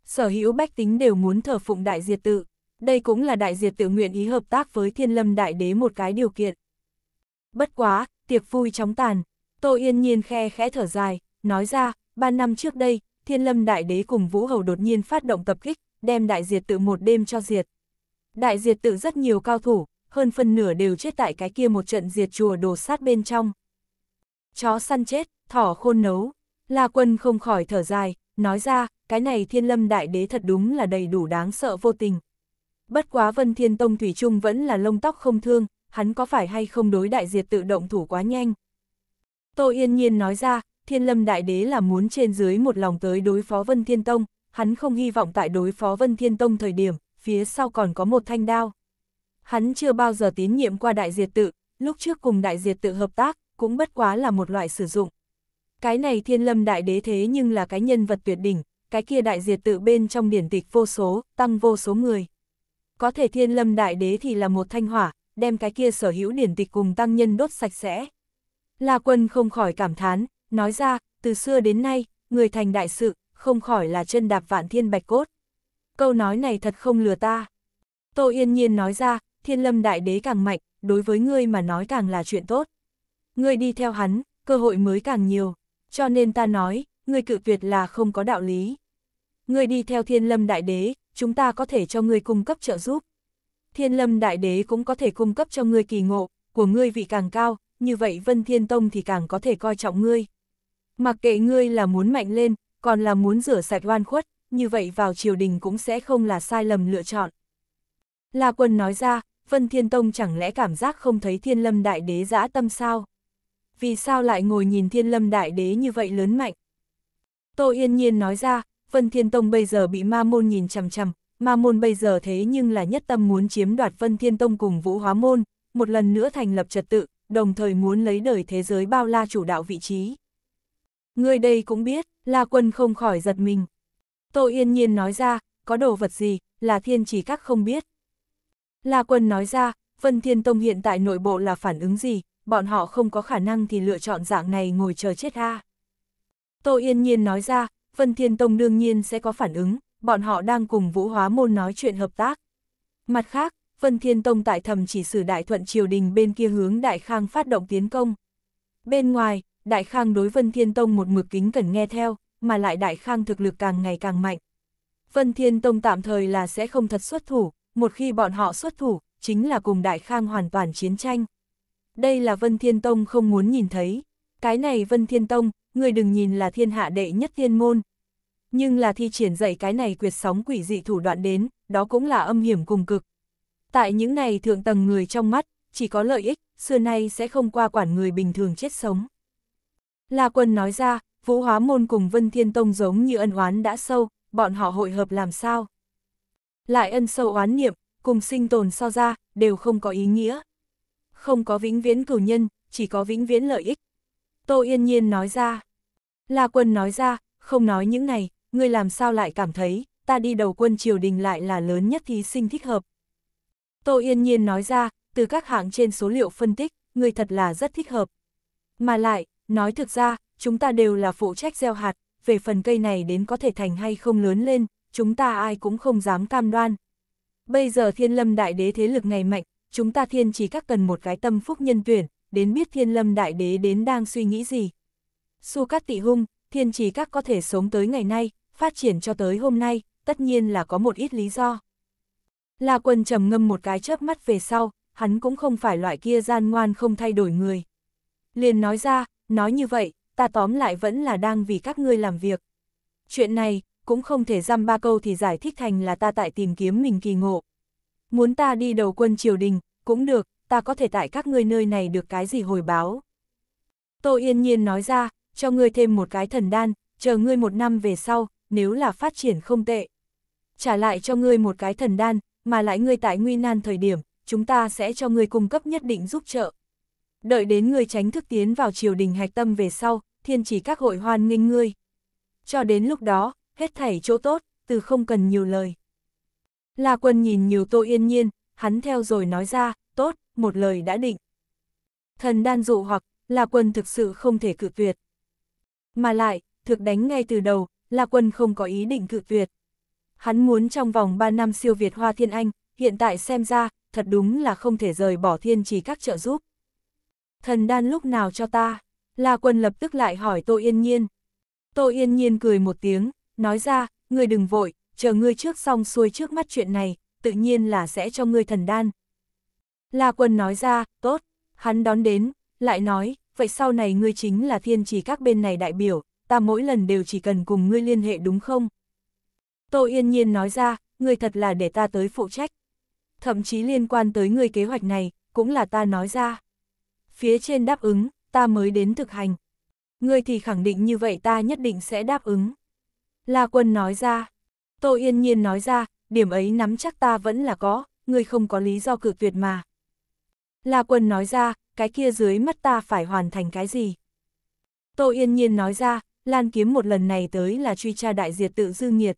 Sở hữu bách tính đều muốn thờ phụng đại diệt tự. Đây cũng là đại diệt tự nguyện ý hợp tác với thiên lâm đại đế một cái điều kiện. Bất quá, tiệc vui chóng tàn. Tô Yên Nhiên khe khẽ thở dài, nói ra, ba năm trước đây, Thiên Lâm Đại Đế cùng Vũ Hầu đột nhiên phát động tập kích, đem Đại Diệt tự một đêm cho diệt. Đại Diệt tự rất nhiều cao thủ, hơn phần nửa đều chết tại cái kia một trận diệt chùa đồ sát bên trong. Chó săn chết, thỏ khôn nấu, La Quân không khỏi thở dài, nói ra, cái này Thiên Lâm Đại Đế thật đúng là đầy đủ đáng sợ vô tình. Bất quá Vân Thiên Tông Thủy Trung vẫn là lông tóc không thương, hắn có phải hay không đối Đại Diệt tự động thủ quá nhanh. Tô Yên Nhiên nói ra, Thiên Lâm Đại Đế là muốn trên dưới một lòng tới đối phó Vân Thiên Tông, hắn không hy vọng tại đối phó Vân Thiên Tông thời điểm, phía sau còn có một thanh đao. Hắn chưa bao giờ tín nhiệm qua đại diệt tự, lúc trước cùng đại diệt tự hợp tác, cũng bất quá là một loại sử dụng. Cái này Thiên Lâm Đại Đế thế nhưng là cái nhân vật tuyệt đỉnh, cái kia đại diệt tự bên trong điển tịch vô số, tăng vô số người. Có thể Thiên Lâm Đại Đế thì là một thanh hỏa, đem cái kia sở hữu điển tịch cùng tăng nhân đốt sạch sẽ. La Quân không khỏi cảm thán, Nói ra, từ xưa đến nay, người thành đại sự, không khỏi là chân đạp vạn thiên bạch cốt. Câu nói này thật không lừa ta. Tô Yên Nhiên nói ra, thiên lâm đại đế càng mạnh, đối với ngươi mà nói càng là chuyện tốt. Ngươi đi theo hắn, cơ hội mới càng nhiều, cho nên ta nói, ngươi cự tuyệt là không có đạo lý. Ngươi đi theo thiên lâm đại đế, chúng ta có thể cho ngươi cung cấp trợ giúp. Thiên lâm đại đế cũng có thể cung cấp cho ngươi kỳ ngộ, của ngươi vị càng cao, như vậy Vân Thiên Tông thì càng có thể coi trọng ngươi. Mặc kệ ngươi là muốn mạnh lên, còn là muốn rửa sạch oan khuất, như vậy vào triều đình cũng sẽ không là sai lầm lựa chọn. La quân nói ra, Vân Thiên Tông chẳng lẽ cảm giác không thấy Thiên Lâm Đại Đế dã tâm sao? Vì sao lại ngồi nhìn Thiên Lâm Đại Đế như vậy lớn mạnh? Tô Yên Nhiên nói ra, Vân Thiên Tông bây giờ bị ma môn nhìn chằm chằm, ma môn bây giờ thế nhưng là nhất tâm muốn chiếm đoạt Vân Thiên Tông cùng Vũ Hóa Môn, một lần nữa thành lập trật tự, đồng thời muốn lấy đời thế giới bao la chủ đạo vị trí. Người đây cũng biết, La Quân không khỏi giật mình. Tô Yên Nhiên nói ra, có đồ vật gì, là thiên chỉ các không biết. La Quân nói ra, Vân Thiên Tông hiện tại nội bộ là phản ứng gì, bọn họ không có khả năng thì lựa chọn dạng này ngồi chờ chết ha. Tô Yên Nhiên nói ra, Vân Thiên Tông đương nhiên sẽ có phản ứng, bọn họ đang cùng Vũ Hóa Môn nói chuyện hợp tác. Mặt khác, Vân Thiên Tông tại thầm chỉ sử đại thuận triều đình bên kia hướng đại khang phát động tiến công. Bên ngoài, Đại Khang đối Vân Thiên Tông một mực kính cẩn nghe theo, mà lại Đại Khang thực lực càng ngày càng mạnh. Vân Thiên Tông tạm thời là sẽ không thật xuất thủ, một khi bọn họ xuất thủ, chính là cùng Đại Khang hoàn toàn chiến tranh. Đây là Vân Thiên Tông không muốn nhìn thấy. Cái này Vân Thiên Tông, người đừng nhìn là thiên hạ đệ nhất thiên môn. Nhưng là thi triển dạy cái này quyệt sóng quỷ dị thủ đoạn đến, đó cũng là âm hiểm cùng cực. Tại những này thượng tầng người trong mắt, chỉ có lợi ích, xưa nay sẽ không qua quản người bình thường chết sống. La Quân nói ra, Vũ Hóa Môn cùng Vân Thiên Tông giống như ân oán đã sâu, bọn họ hội hợp làm sao? Lại ân sâu oán niệm, cùng sinh tồn so ra, đều không có ý nghĩa. Không có vĩnh viễn cửu nhân, chỉ có vĩnh viễn lợi ích. Tô Yên Nhiên nói ra. La Quân nói ra, không nói những này, ngươi làm sao lại cảm thấy, ta đi đầu quân triều đình lại là lớn nhất thí sinh thích hợp. Tô Yên Nhiên nói ra, từ các hạng trên số liệu phân tích, ngươi thật là rất thích hợp. Mà lại, Nói thực ra, chúng ta đều là phụ trách gieo hạt, về phần cây này đến có thể thành hay không lớn lên, chúng ta ai cũng không dám cam đoan. Bây giờ thiên lâm đại đế thế lực ngày mạnh, chúng ta thiên chỉ các cần một cái tâm phúc nhân tuyển, đến biết thiên lâm đại đế đến đang suy nghĩ gì. Su Cát Tị Hung, thiên chỉ các có thể sống tới ngày nay, phát triển cho tới hôm nay, tất nhiên là có một ít lý do. La quân trầm ngâm một cái chớp mắt về sau, hắn cũng không phải loại kia gian ngoan không thay đổi người. Liền nói ra, nói như vậy, ta tóm lại vẫn là đang vì các ngươi làm việc. Chuyện này, cũng không thể dăm ba câu thì giải thích thành là ta tại tìm kiếm mình kỳ ngộ. Muốn ta đi đầu quân triều đình, cũng được, ta có thể tại các ngươi nơi này được cái gì hồi báo. Tô Yên Nhiên nói ra, cho ngươi thêm một cái thần đan, chờ ngươi một năm về sau, nếu là phát triển không tệ. Trả lại cho ngươi một cái thần đan, mà lại ngươi tại nguy nan thời điểm, chúng ta sẽ cho ngươi cung cấp nhất định giúp trợ, đợi đến người tránh thức tiến vào triều đình hạch tâm về sau, thiên chỉ các hội hoan nghênh ngươi. Cho đến lúc đó, hết thảy chỗ tốt, từ không cần nhiều lời. La quân nhìn nhiều tô yên nhiên, hắn theo rồi nói ra, tốt, một lời đã định. Thần đan dụ hoặc, La quân thực sự không thể cự tuyệt. Mà lại, thực đánh ngay từ đầu, La quân không có ý định cự tuyệt. Hắn muốn trong vòng 3 năm siêu Việt Hoa Thiên Anh, hiện tại xem ra, thật đúng là không thể rời bỏ thiên chỉ các trợ giúp thần đan lúc nào cho ta? La quân lập tức lại hỏi Tô Yên Nhiên. Tô Yên Nhiên cười một tiếng, nói ra, ngươi đừng vội, chờ ngươi trước xong xuôi trước mắt chuyện này, tự nhiên là sẽ cho ngươi thần đan. La quân nói ra, tốt, hắn đón đến, lại nói, vậy sau này ngươi chính là thiên chỉ các bên này đại biểu, ta mỗi lần đều chỉ cần cùng ngươi liên hệ đúng không? Tô Yên Nhiên nói ra, ngươi thật là để ta tới phụ trách. Thậm chí liên quan tới ngươi kế hoạch này, cũng là ta nói ra phía trên đáp ứng, ta mới đến thực hành. Ngươi thì khẳng định như vậy ta nhất định sẽ đáp ứng. La quân nói ra, Tô Yên Nhiên nói ra, điểm ấy nắm chắc ta vẫn là có, ngươi không có lý do cự tuyệt mà. La quân nói ra, cái kia dưới mắt ta phải hoàn thành cái gì? Tô Yên Nhiên nói ra, Lan Kiếm một lần này tới là truy tra đại diệt tự dư nghiệt.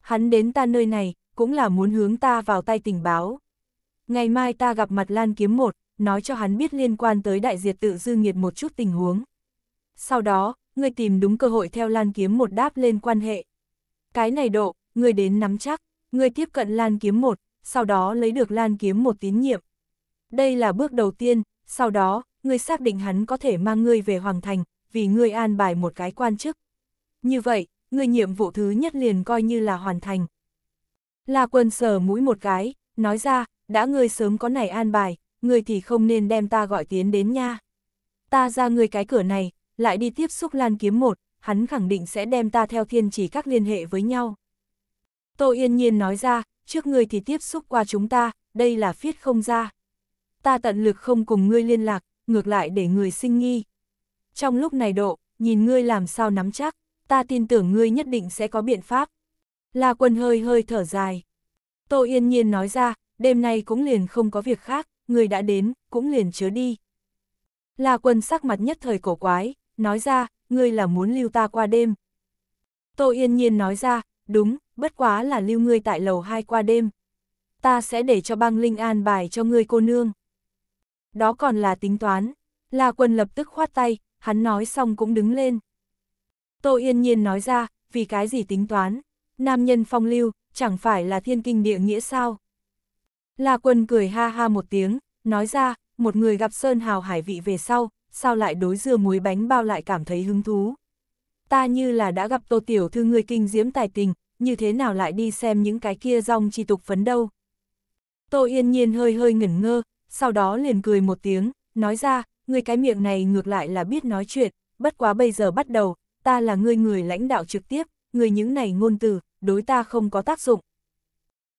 Hắn đến ta nơi này, cũng là muốn hướng ta vào tay tình báo. Ngày mai ta gặp mặt Lan Kiếm một, nói cho hắn biết liên quan tới đại diệt tự dư nghiệt một chút tình huống. Sau đó, ngươi tìm đúng cơ hội theo lan kiếm một đáp lên quan hệ. Cái này độ, ngươi đến nắm chắc, ngươi tiếp cận lan kiếm một, sau đó lấy được lan kiếm một tín nhiệm. Đây là bước đầu tiên, sau đó, ngươi xác định hắn có thể mang ngươi về Hoàng Thành, vì ngươi an bài một cái quan chức. Như vậy, ngươi nhiệm vụ thứ nhất liền coi như là hoàn thành. là quân sờ mũi một cái, nói ra, đã ngươi sớm có này an bài, người thì không nên đem ta gọi tiến đến nha. Ta ra người cái cửa này, lại đi tiếp xúc lan kiếm một, hắn khẳng định sẽ đem ta theo thiên chỉ các liên hệ với nhau. Tô Yên Nhiên nói ra, trước ngươi thì tiếp xúc qua chúng ta, đây là phiết không ra. Ta tận lực không cùng ngươi liên lạc, ngược lại để người sinh nghi. Trong lúc này độ, nhìn ngươi làm sao nắm chắc, ta tin tưởng ngươi nhất định sẽ có biện pháp. La quân hơi hơi thở dài. Tô Yên Nhiên nói ra, đêm nay cũng liền không có việc khác người đã đến, cũng liền chứa đi. La quân sắc mặt nhất thời cổ quái, nói ra, ngươi là muốn lưu ta qua đêm. Tô yên nhiên nói ra, đúng, bất quá là lưu ngươi tại lầu 2 qua đêm. Ta sẽ để cho băng linh an bài cho ngươi cô nương. Đó còn là tính toán. La quân lập tức khoát tay, hắn nói xong cũng đứng lên. Tô yên nhiên nói ra, vì cái gì tính toán, nam nhân phong lưu, chẳng phải là thiên kinh địa nghĩa sao. La Quân cười ha ha một tiếng, nói ra, một người gặp Sơn Hào Hải vị về sau, sao lại đối dưa muối bánh bao lại cảm thấy hứng thú. Ta như là đã gặp Tô Tiểu Thư người kinh diễm tài tình, như thế nào lại đi xem những cái kia rong chi tục phấn đâu. Tô Yên Nhiên hơi hơi ngẩn ngơ, sau đó liền cười một tiếng, nói ra, người cái miệng này ngược lại là biết nói chuyện, bất quá bây giờ bắt đầu, ta là người người lãnh đạo trực tiếp, người những này ngôn từ, đối ta không có tác dụng.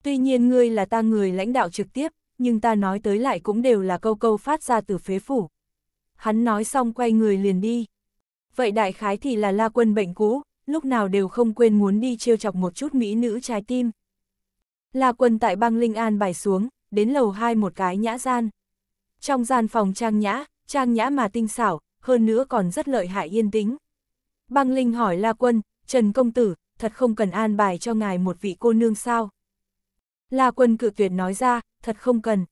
Tuy nhiên ngươi là ta người lãnh đạo trực tiếp, nhưng ta nói tới lại cũng đều là câu câu phát ra từ phế phủ. Hắn nói xong quay người liền đi. Vậy đại khái thì là la quân bệnh cũ, lúc nào đều không quên muốn đi trêu chọc một chút mỹ nữ trái tim. La quân tại băng Linh An bài xuống, đến lầu hai một cái nhã gian. Trong gian phòng trang nhã, trang nhã mà tinh xảo, hơn nữa còn rất lợi hại yên tĩnh. Băng Linh hỏi La quân, Trần Công Tử, thật không cần an bài cho ngài một vị cô nương sao? La Quân cự tuyệt nói ra, thật không cần.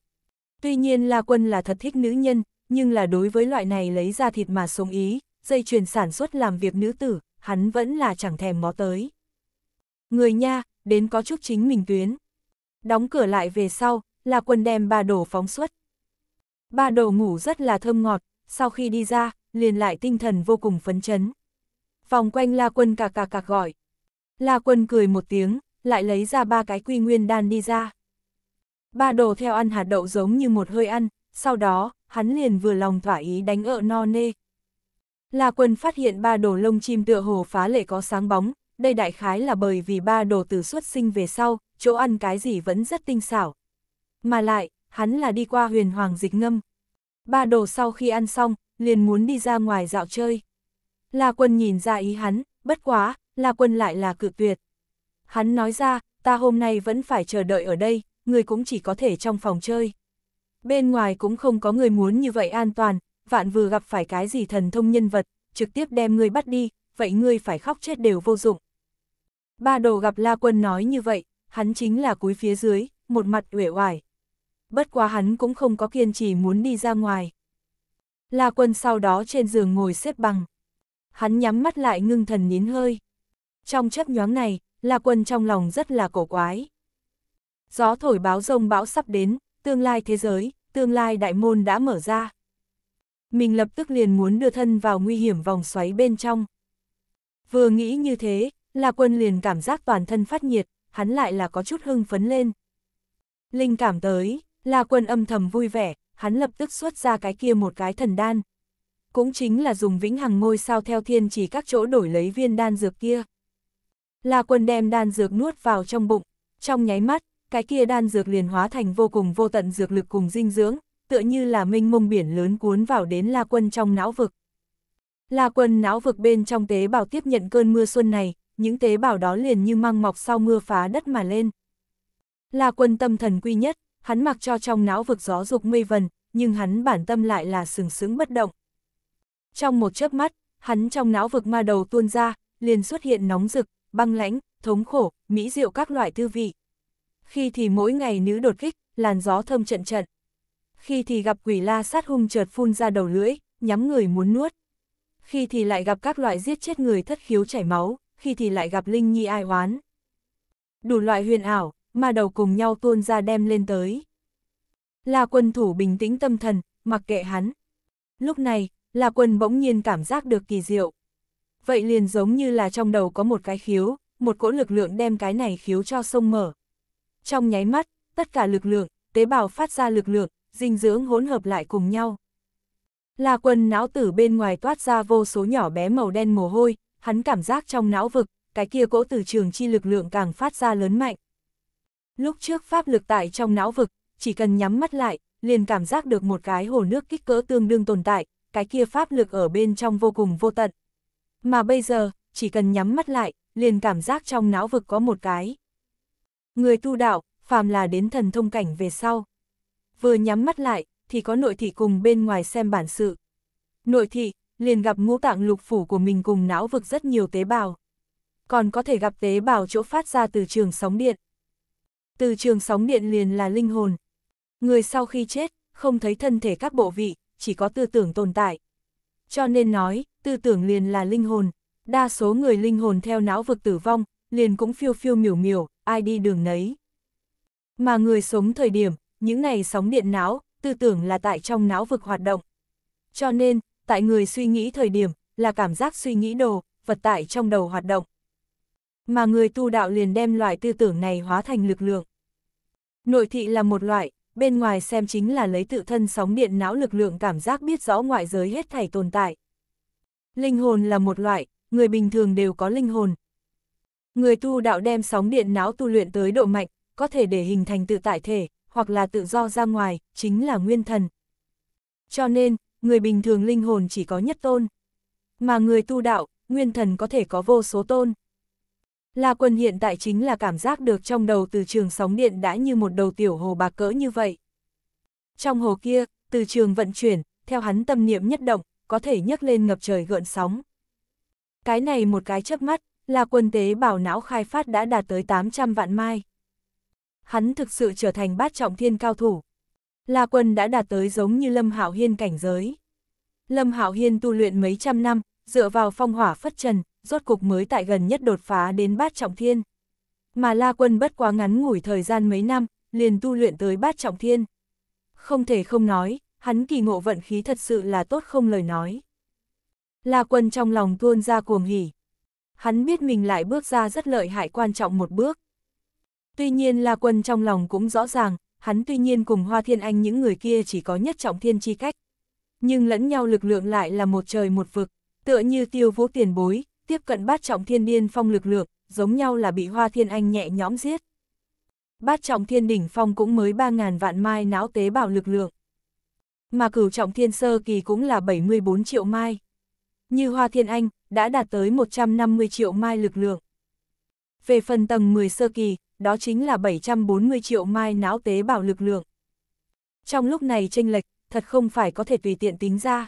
Tuy nhiên La Quân là thật thích nữ nhân, nhưng là đối với loại này lấy ra thịt mà sống ý, dây chuyền sản xuất làm việc nữ tử, hắn vẫn là chẳng thèm ngó tới. Người nha, đến có chút chính mình tuyến. Đóng cửa lại về sau, La Quân đem ba đồ phóng xuất. Ba đồ ngủ rất là thơm ngọt, sau khi đi ra, liền lại tinh thần vô cùng phấn chấn. Vòng quanh La Quân cà cà cà gọi. La Quân cười một tiếng, lại lấy ra ba cái quy nguyên đan đi ra. Ba đồ theo ăn hạt đậu giống như một hơi ăn, sau đó, hắn liền vừa lòng thỏa ý đánh ợ no nê. La quân phát hiện ba đồ lông chim tựa hồ phá lệ có sáng bóng, đây đại khái là bởi vì ba đồ từ xuất sinh về sau, chỗ ăn cái gì vẫn rất tinh xảo. Mà lại, hắn là đi qua huyền hoàng dịch ngâm. Ba đồ sau khi ăn xong, liền muốn đi ra ngoài dạo chơi. La quân nhìn ra ý hắn, bất quá, La quân lại là cự tuyệt hắn nói ra, ta hôm nay vẫn phải chờ đợi ở đây, người cũng chỉ có thể trong phòng chơi. Bên ngoài cũng không có người muốn như vậy an toàn, vạn vừa gặp phải cái gì thần thông nhân vật, trực tiếp đem người bắt đi, vậy ngươi phải khóc chết đều vô dụng. Ba đồ gặp La Quân nói như vậy, hắn chính là cúi phía dưới, một mặt uể oải. Bất quá hắn cũng không có kiên trì muốn đi ra ngoài. La Quân sau đó trên giường ngồi xếp bằng. Hắn nhắm mắt lại ngưng thần nín hơi. Trong chấp nhoáng này, La Quân trong lòng rất là cổ quái. Gió thổi báo rông bão sắp đến, tương lai thế giới, tương lai đại môn đã mở ra. Mình lập tức liền muốn đưa thân vào nguy hiểm vòng xoáy bên trong. Vừa nghĩ như thế, La Quân liền cảm giác toàn thân phát nhiệt, hắn lại là có chút hưng phấn lên. Linh cảm tới, La Quân âm thầm vui vẻ, hắn lập tức xuất ra cái kia một cái thần đan. Cũng chính là dùng vĩnh hằng ngôi sao theo thiên chỉ các chỗ đổi lấy viên đan dược kia. La Quân đem đan dược nuốt vào trong bụng, trong nháy mắt, cái kia đan dược liền hóa thành vô cùng vô tận dược lực cùng dinh dưỡng, tựa như là minh mông biển lớn cuốn vào đến La Quân trong não vực. La Quân não vực bên trong tế bào tiếp nhận cơn mưa xuân này, những tế bào đó liền như măng mọc sau mưa phá đất mà lên. La Quân tâm thần quy nhất, hắn mặc cho trong não vực gió dục mây vần, nhưng hắn bản tâm lại là sừng sững bất động. Trong một chớp mắt, hắn trong não vực ma đầu tuôn ra, liền xuất hiện nóng rực, băng lãnh, thống khổ, mỹ diệu các loại tư vị. Khi thì mỗi ngày nữ đột kích, làn gió thơm trận trận. Khi thì gặp quỷ la sát hung chợt phun ra đầu lưỡi, nhắm người muốn nuốt. Khi thì lại gặp các loại giết chết người thất khiếu chảy máu, khi thì lại gặp linh nhi ai oán. Đủ loại huyền ảo, mà đầu cùng nhau tuôn ra đem lên tới. là quân thủ bình tĩnh tâm thần, mặc kệ hắn. Lúc này, là quân bỗng nhiên cảm giác được kỳ diệu vậy liền giống như là trong đầu có một cái khiếu, một cỗ lực lượng đem cái này khiếu cho sông mở. Trong nháy mắt, tất cả lực lượng, tế bào phát ra lực lượng, dinh dưỡng hỗn hợp lại cùng nhau. Là quần não tử bên ngoài toát ra vô số nhỏ bé màu đen mồ hôi, hắn cảm giác trong não vực, cái kia cỗ từ trường chi lực lượng càng phát ra lớn mạnh. Lúc trước pháp lực tại trong não vực, chỉ cần nhắm mắt lại, liền cảm giác được một cái hồ nước kích cỡ tương đương tồn tại, cái kia pháp lực ở bên trong vô cùng vô tận. Mà bây giờ, chỉ cần nhắm mắt lại, liền cảm giác trong não vực có một cái. Người tu đạo, phàm là đến thần thông cảnh về sau. Vừa nhắm mắt lại, thì có nội thị cùng bên ngoài xem bản sự. Nội thị, liền gặp ngũ tạng lục phủ của mình cùng não vực rất nhiều tế bào. Còn có thể gặp tế bào chỗ phát ra từ trường sóng điện. Từ trường sóng điện liền là linh hồn. Người sau khi chết, không thấy thân thể các bộ vị, chỉ có tư tưởng tồn tại. Cho nên nói, tư tưởng liền là linh hồn. Đa số người linh hồn theo não vực tử vong, liền cũng phiêu phiêu miểu miểu, ai đi đường nấy. Mà người sống thời điểm, những ngày sóng điện não, tư tưởng là tại trong não vực hoạt động. Cho nên, tại người suy nghĩ thời điểm, là cảm giác suy nghĩ đồ, vật tại trong đầu hoạt động. Mà người tu đạo liền đem loại tư tưởng này hóa thành lực lượng. Nội thị là một loại, bên ngoài xem chính là lấy tự thân sóng điện não lực lượng cảm giác biết rõ ngoại giới hết thảy tồn tại. Linh hồn là một loại, người bình thường đều có linh hồn. Người tu đạo đem sóng điện não tu luyện tới độ mạnh, có thể để hình thành tự tại thể, hoặc là tự do ra ngoài, chính là nguyên thần. Cho nên, người bình thường linh hồn chỉ có nhất tôn. Mà người tu đạo, nguyên thần có thể có vô số tôn. La Quân hiện tại chính là cảm giác được trong đầu từ trường sóng điện đã như một đầu tiểu hồ bạc cỡ như vậy. Trong hồ kia, từ trường vận chuyển, theo hắn tâm niệm nhất động, có thể nhấc lên ngập trời gợn sóng. Cái này một cái chớp mắt, là quân tế bảo não khai phát đã đạt tới 800 vạn mai. Hắn thực sự trở thành bát trọng thiên cao thủ. La quân đã đạt tới giống như Lâm Hạo Hiên cảnh giới. Lâm Hạo Hiên tu luyện mấy trăm năm, dựa vào phong hỏa phất trần, rốt cục mới tại gần nhất đột phá đến bát trọng thiên. Mà La Quân bất quá ngắn ngủi thời gian mấy năm, liền tu luyện tới bát trọng thiên. Không thể không nói, hắn kỳ ngộ vận khí thật sự là tốt không lời nói. La Quân trong lòng tuôn ra cuồng hỉ. Hắn biết mình lại bước ra rất lợi hại quan trọng một bước. Tuy nhiên La Quân trong lòng cũng rõ ràng, hắn tuy nhiên cùng Hoa Thiên Anh những người kia chỉ có nhất trọng thiên chi cách. Nhưng lẫn nhau lực lượng lại là một trời một vực, tựa như tiêu vũ tiền bối, tiếp cận bát trọng thiên điên phong lực lược, giống nhau là bị Hoa Thiên Anh nhẹ nhõm giết. Bát trọng thiên đỉnh phong cũng mới 3.000 vạn mai não tế bào lực lượng. Mà cửu trọng thiên sơ kỳ cũng là 74 triệu mai. Như Hoa Thiên Anh, đã đạt tới 150 triệu mai lực lượng. Về phần tầng 10 sơ kỳ, đó chính là 740 triệu mai não tế bào lực lượng. Trong lúc này tranh lệch, thật không phải có thể tùy tiện tính ra.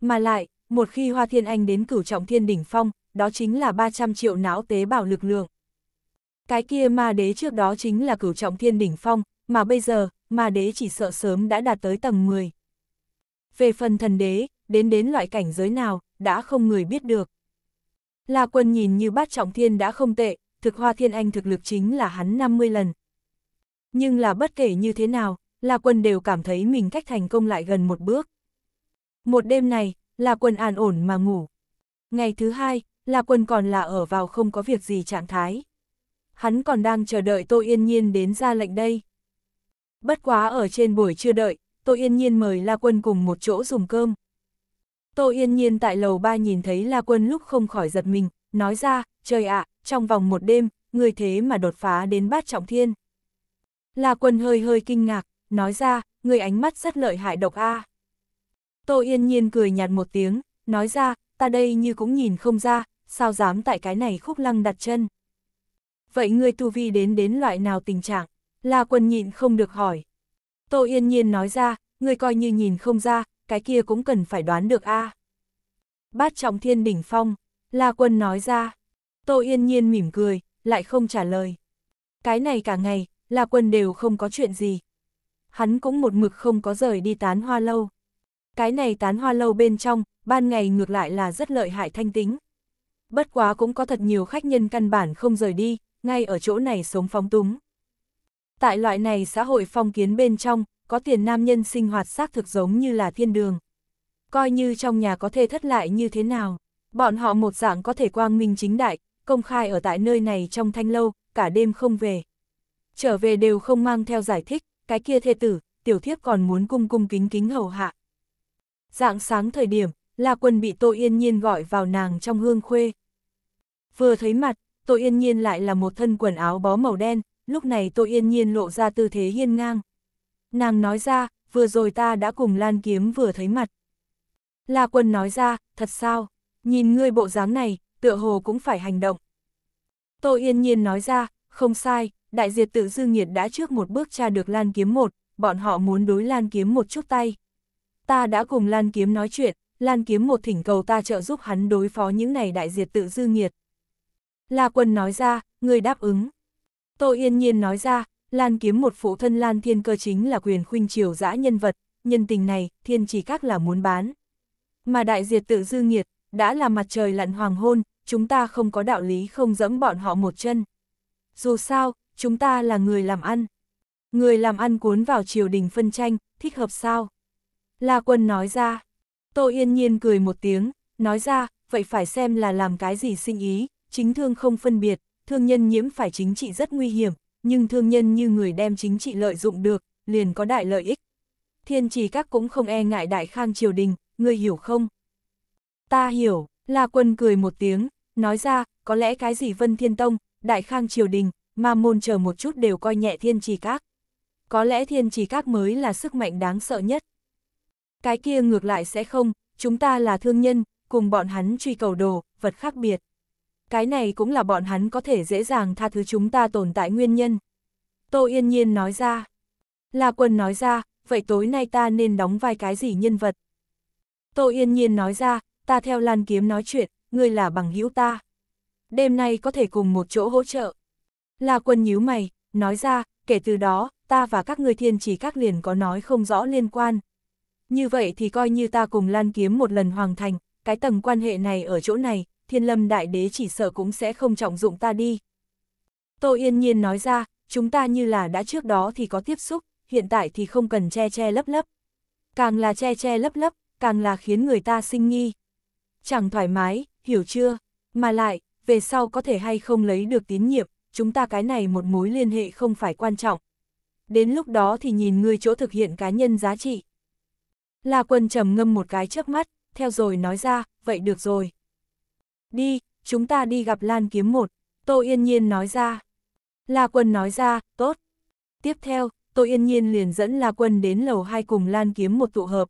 Mà lại, một khi Hoa Thiên Anh đến cửu trọng thiên đỉnh phong, đó chính là 300 triệu não tế bào lực lượng. Cái kia ma đế trước đó chính là cửu trọng thiên đỉnh phong, mà bây giờ, ma đế chỉ sợ sớm đã đạt tới tầng 10. Về phần thần đế, đến đến loại cảnh giới nào, đã không người biết được. La quân nhìn như bát trọng thiên đã không tệ, thực hoa thiên anh thực lực chính là hắn 50 lần. Nhưng là bất kể như thế nào, La quân đều cảm thấy mình cách thành công lại gần một bước. Một đêm này, là quần an ổn mà ngủ. Ngày thứ hai, là Quân còn là ở vào không có việc gì trạng thái. Hắn còn đang chờ đợi Tô Yên Nhiên đến ra lệnh đây. Bất quá ở trên buổi trưa đợi, Tô Yên Nhiên mời La Quân cùng một chỗ dùng cơm. Tô Yên Nhiên tại lầu ba nhìn thấy La Quân lúc không khỏi giật mình, nói ra, trời ạ, trong vòng một đêm, người thế mà đột phá đến bát trọng thiên. La Quân hơi hơi kinh ngạc, nói ra, người ánh mắt rất lợi hại độc a. À. Tô Yên Nhiên cười nhạt một tiếng, nói ra, ta đây như cũng nhìn không ra, sao dám tại cái này khúc lăng đặt chân. Vậy ngươi tu vi đến đến loại nào tình trạng? La quân nhịn không được hỏi. Tô Yên Nhiên nói ra, ngươi coi như nhìn không ra, cái kia cũng cần phải đoán được a. Bát trọng thiên đỉnh phong, La quân nói ra. Tô Yên Nhiên mỉm cười, lại không trả lời. Cái này cả ngày, La quân đều không có chuyện gì. Hắn cũng một mực không có rời đi tán hoa lâu. Cái này tán hoa lâu bên trong, ban ngày ngược lại là rất lợi hại thanh tính. Bất quá cũng có thật nhiều khách nhân căn bản không rời đi, ngay ở chỗ này sống phóng túng. Tại loại này xã hội phong kiến bên trong, có tiền nam nhân sinh hoạt xác thực giống như là thiên đường. Coi như trong nhà có thể thất lại như thế nào, bọn họ một dạng có thể quang minh chính đại, công khai ở tại nơi này trong thanh lâu, cả đêm không về. Trở về đều không mang theo giải thích, cái kia thê tử, tiểu thiếp còn muốn cung cung kính kính hầu hạ dạng sáng thời điểm, là Quân bị Tô Yên Nhiên gọi vào nàng trong hương khuê. Vừa thấy mặt, Tô Yên Nhiên lại là một thân quần áo bó màu đen, lúc này Tô Yên Nhiên lộ ra tư thế hiên ngang. Nàng nói ra, vừa rồi ta đã cùng Lan Kiếm vừa thấy mặt. La Quân nói ra, thật sao, nhìn ngươi bộ dáng này, tựa hồ cũng phải hành động. Tô Yên Nhiên nói ra, không sai, đại diệt tự dư nghiệt đã trước một bước tra được Lan Kiếm một, bọn họ muốn đối Lan Kiếm một chút tay ta đã cùng Lan Kiếm nói chuyện, Lan Kiếm một thỉnh cầu ta trợ giúp hắn đối phó những này đại diệt tự dư nghiệt. La Quân nói ra, người đáp ứng. Tô Yên Nhiên nói ra, Lan Kiếm một phụ thân Lan Thiên Cơ chính là quyền khuynh triều dã nhân vật, nhân tình này, thiên chỉ các là muốn bán. Mà đại diệt tự dư nghiệt, đã là mặt trời lặn hoàng hôn, chúng ta không có đạo lý không dẫm bọn họ một chân. Dù sao, chúng ta là người làm ăn. Người làm ăn cuốn vào triều đình phân tranh, thích hợp sao? La Quân nói ra. Tô Yên Nhiên cười một tiếng, nói ra, vậy phải xem là làm cái gì sinh ý, chính thương không phân biệt, thương nhân nhiễm phải chính trị rất nguy hiểm, nhưng thương nhân như người đem chính trị lợi dụng được, liền có đại lợi ích. Thiên trì các cũng không e ngại đại khang triều đình, ngươi hiểu không? Ta hiểu, La Quân cười một tiếng, nói ra, có lẽ cái gì Vân Thiên Tông, đại khang triều đình, mà môn chờ một chút đều coi nhẹ thiên trì các. Có lẽ thiên trì các mới là sức mạnh đáng sợ nhất cái kia ngược lại sẽ không, chúng ta là thương nhân, cùng bọn hắn truy cầu đồ, vật khác biệt. Cái này cũng là bọn hắn có thể dễ dàng tha thứ chúng ta tồn tại nguyên nhân. Tô Yên Nhiên nói ra. La Quân nói ra, vậy tối nay ta nên đóng vai cái gì nhân vật? Tô Yên Nhiên nói ra, ta theo Lan Kiếm nói chuyện, ngươi là bằng hữu ta. Đêm nay có thể cùng một chỗ hỗ trợ. La Quân nhíu mày, nói ra, kể từ đó, ta và các ngươi thiên chỉ các liền có nói không rõ liên quan, như vậy thì coi như ta cùng Lan Kiếm một lần hoàng thành, cái tầng quan hệ này ở chỗ này, thiên lâm đại đế chỉ sợ cũng sẽ không trọng dụng ta đi. Tô Yên Nhiên nói ra, chúng ta như là đã trước đó thì có tiếp xúc, hiện tại thì không cần che che lấp lấp. Càng là che che lấp lấp, càng là khiến người ta sinh nghi. Chẳng thoải mái, hiểu chưa? Mà lại, về sau có thể hay không lấy được tín nhiệm, chúng ta cái này một mối liên hệ không phải quan trọng. Đến lúc đó thì nhìn người chỗ thực hiện cá nhân giá trị. La Quân trầm ngâm một cái trước mắt, theo rồi nói ra, vậy được rồi. Đi, chúng ta đi gặp Lan Kiếm một, Tô Yên Nhiên nói ra. La Quân nói ra, tốt. Tiếp theo, Tô Yên Nhiên liền dẫn La Quân đến lầu hai cùng Lan Kiếm một tụ hợp.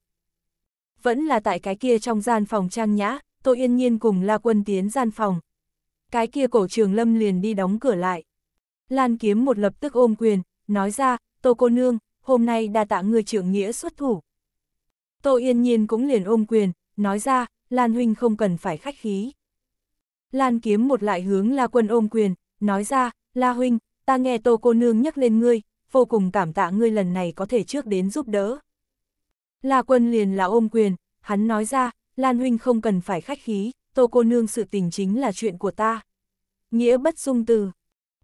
Vẫn là tại cái kia trong gian phòng trang nhã, Tô Yên Nhiên cùng La Quân tiến gian phòng. Cái kia cổ trường lâm liền đi đóng cửa lại. Lan Kiếm một lập tức ôm quyền, nói ra, Tô Cô Nương, hôm nay đa tạ người trưởng nghĩa xuất thủ. Tô Yên Nhiên cũng liền ôm quyền, nói ra, Lan Huynh không cần phải khách khí. Lan kiếm một lại hướng La Quân ôm quyền, nói ra, La Huynh, ta nghe Tô Cô Nương nhắc lên ngươi, vô cùng cảm tạ ngươi lần này có thể trước đến giúp đỡ. La Quân liền là ôm quyền, hắn nói ra, Lan Huynh không cần phải khách khí, Tô Cô Nương sự tình chính là chuyện của ta. Nghĩa bất dung từ.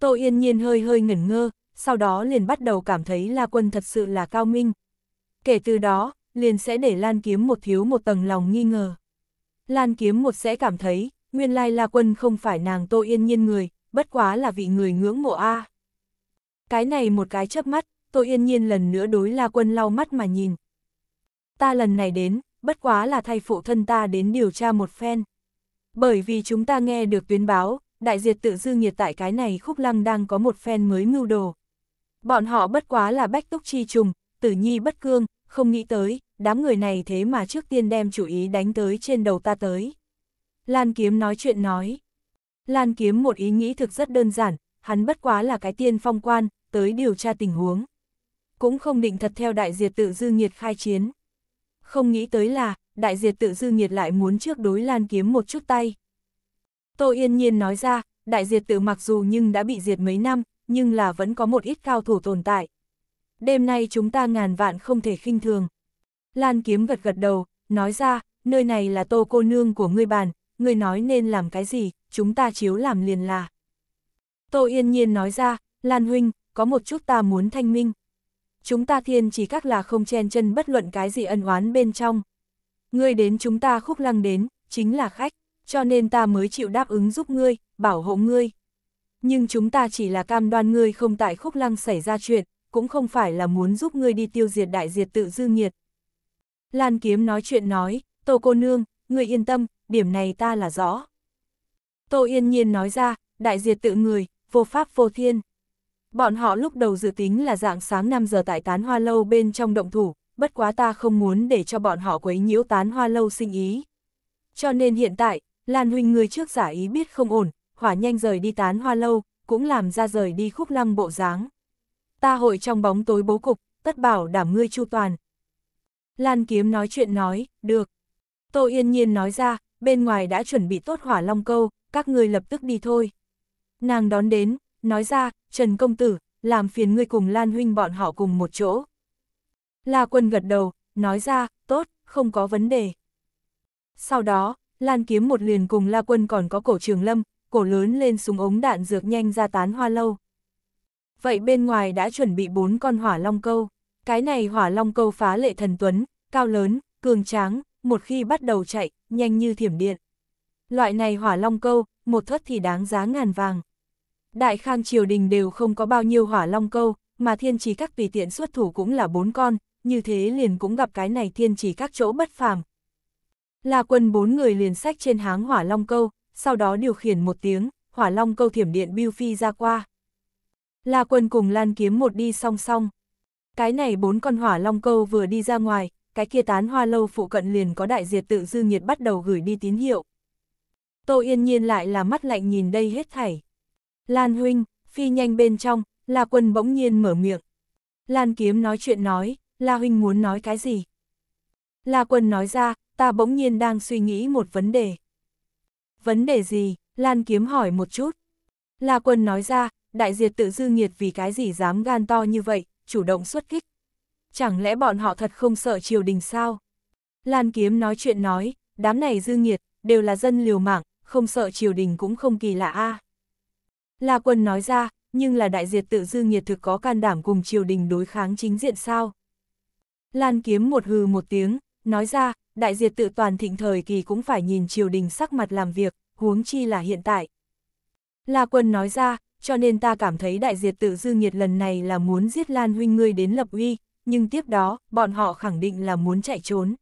Tô Yên Nhiên hơi hơi ngẩn ngơ, sau đó liền bắt đầu cảm thấy La Quân thật sự là cao minh. Kể từ đó, liền sẽ để Lan Kiếm một thiếu một tầng lòng nghi ngờ. Lan Kiếm một sẽ cảm thấy, nguyên lai La Quân không phải nàng Tô Yên Nhiên người, bất quá là vị người ngưỡng mộ A. Cái này một cái chớp mắt, Tô Yên Nhiên lần nữa đối La Quân lau mắt mà nhìn. Ta lần này đến, bất quá là thay phụ thân ta đến điều tra một phen. Bởi vì chúng ta nghe được tuyến báo, đại diệt tự dư nghiệt tại cái này khúc lăng đang có một phen mới mưu đồ. Bọn họ bất quá là bách túc chi trùng, tử nhi bất cương, không nghĩ tới, đám người này thế mà trước tiên đem chủ ý đánh tới trên đầu ta tới. Lan Kiếm nói chuyện nói. Lan Kiếm một ý nghĩ thực rất đơn giản, hắn bất quá là cái tiên phong quan, tới điều tra tình huống. Cũng không định thật theo đại diệt tự dư nghiệt khai chiến. Không nghĩ tới là, đại diệt tự dư nghiệt lại muốn trước đối Lan Kiếm một chút tay. Tô Yên Nhiên nói ra, đại diệt tự mặc dù nhưng đã bị diệt mấy năm, nhưng là vẫn có một ít cao thủ tồn tại đêm nay chúng ta ngàn vạn không thể khinh thường. Lan kiếm gật gật đầu, nói ra, nơi này là tô cô nương của ngươi bàn, ngươi nói nên làm cái gì, chúng ta chiếu làm liền là. Tô yên nhiên nói ra, Lan huynh, có một chút ta muốn thanh minh. Chúng ta thiên chỉ các là không chen chân bất luận cái gì ân oán bên trong. Ngươi đến chúng ta khúc lăng đến, chính là khách, cho nên ta mới chịu đáp ứng giúp ngươi, bảo hộ ngươi. Nhưng chúng ta chỉ là cam đoan ngươi không tại khúc lăng xảy ra chuyện, cũng không phải là muốn giúp ngươi đi tiêu diệt đại diệt tự dư nghiệt. Lan kiếm nói chuyện nói, tô cô nương, ngươi yên tâm, điểm này ta là rõ. Tô yên nhiên nói ra, đại diệt tự người, vô pháp vô thiên. Bọn họ lúc đầu dự tính là dạng sáng 5 giờ tại tán hoa lâu bên trong động thủ, bất quá ta không muốn để cho bọn họ quấy nhiễu tán hoa lâu sinh ý. Cho nên hiện tại, Lan Huynh người trước giả ý biết không ổn, hỏa nhanh rời đi tán hoa lâu, cũng làm ra rời đi khúc lăng bộ dáng ta hội trong bóng tối bố cục, tất bảo đảm ngươi chu toàn. Lan kiếm nói chuyện nói, được. Tô yên nhiên nói ra, bên ngoài đã chuẩn bị tốt hỏa long câu, các ngươi lập tức đi thôi. Nàng đón đến, nói ra, Trần Công Tử, làm phiền ngươi cùng Lan Huynh bọn họ cùng một chỗ. La Quân gật đầu, nói ra, tốt, không có vấn đề. Sau đó, Lan Kiếm một liền cùng La Quân còn có cổ trường lâm, cổ lớn lên súng ống đạn dược nhanh ra tán hoa lâu vậy bên ngoài đã chuẩn bị bốn con hỏa long câu. Cái này hỏa long câu phá lệ thần tuấn, cao lớn, cường tráng, một khi bắt đầu chạy, nhanh như thiểm điện. Loại này hỏa long câu, một thất thì đáng giá ngàn vàng. Đại khang triều đình đều không có bao nhiêu hỏa long câu, mà thiên trì các tùy tiện xuất thủ cũng là bốn con, như thế liền cũng gặp cái này thiên trì các chỗ bất phàm. Là quân bốn người liền sách trên háng hỏa long câu, sau đó điều khiển một tiếng, hỏa long câu thiểm điện biêu phi ra qua. La Quân cùng Lan Kiếm một đi song song. Cái này bốn con hỏa long câu vừa đi ra ngoài, cái kia tán hoa lâu phụ cận liền có đại diệt tự dư nhiệt bắt đầu gửi đi tín hiệu. Tô Yên Nhiên lại là mắt lạnh nhìn đây hết thảy. Lan Huynh, phi nhanh bên trong, La Quân bỗng nhiên mở miệng. Lan Kiếm nói chuyện nói, La Huynh muốn nói cái gì? La Quân nói ra, ta bỗng nhiên đang suy nghĩ một vấn đề. Vấn đề gì? Lan Kiếm hỏi một chút. La Quân nói ra, đại diệt tự dư nghiệt vì cái gì dám gan to như vậy, chủ động xuất kích. Chẳng lẽ bọn họ thật không sợ triều đình sao? Lan Kiếm nói chuyện nói, đám này dư nghiệt, đều là dân liều mạng, không sợ triều đình cũng không kỳ lạ a. La Quân nói ra, nhưng là đại diệt tự dư nghiệt thực có can đảm cùng triều đình đối kháng chính diện sao? Lan Kiếm một hừ một tiếng, nói ra, đại diệt tự toàn thịnh thời kỳ cũng phải nhìn triều đình sắc mặt làm việc, huống chi là hiện tại. La Quân nói ra, cho nên ta cảm thấy đại diệt tự dư nghiệt lần này là muốn giết Lan huynh ngươi đến lập uy, nhưng tiếp đó, bọn họ khẳng định là muốn chạy trốn.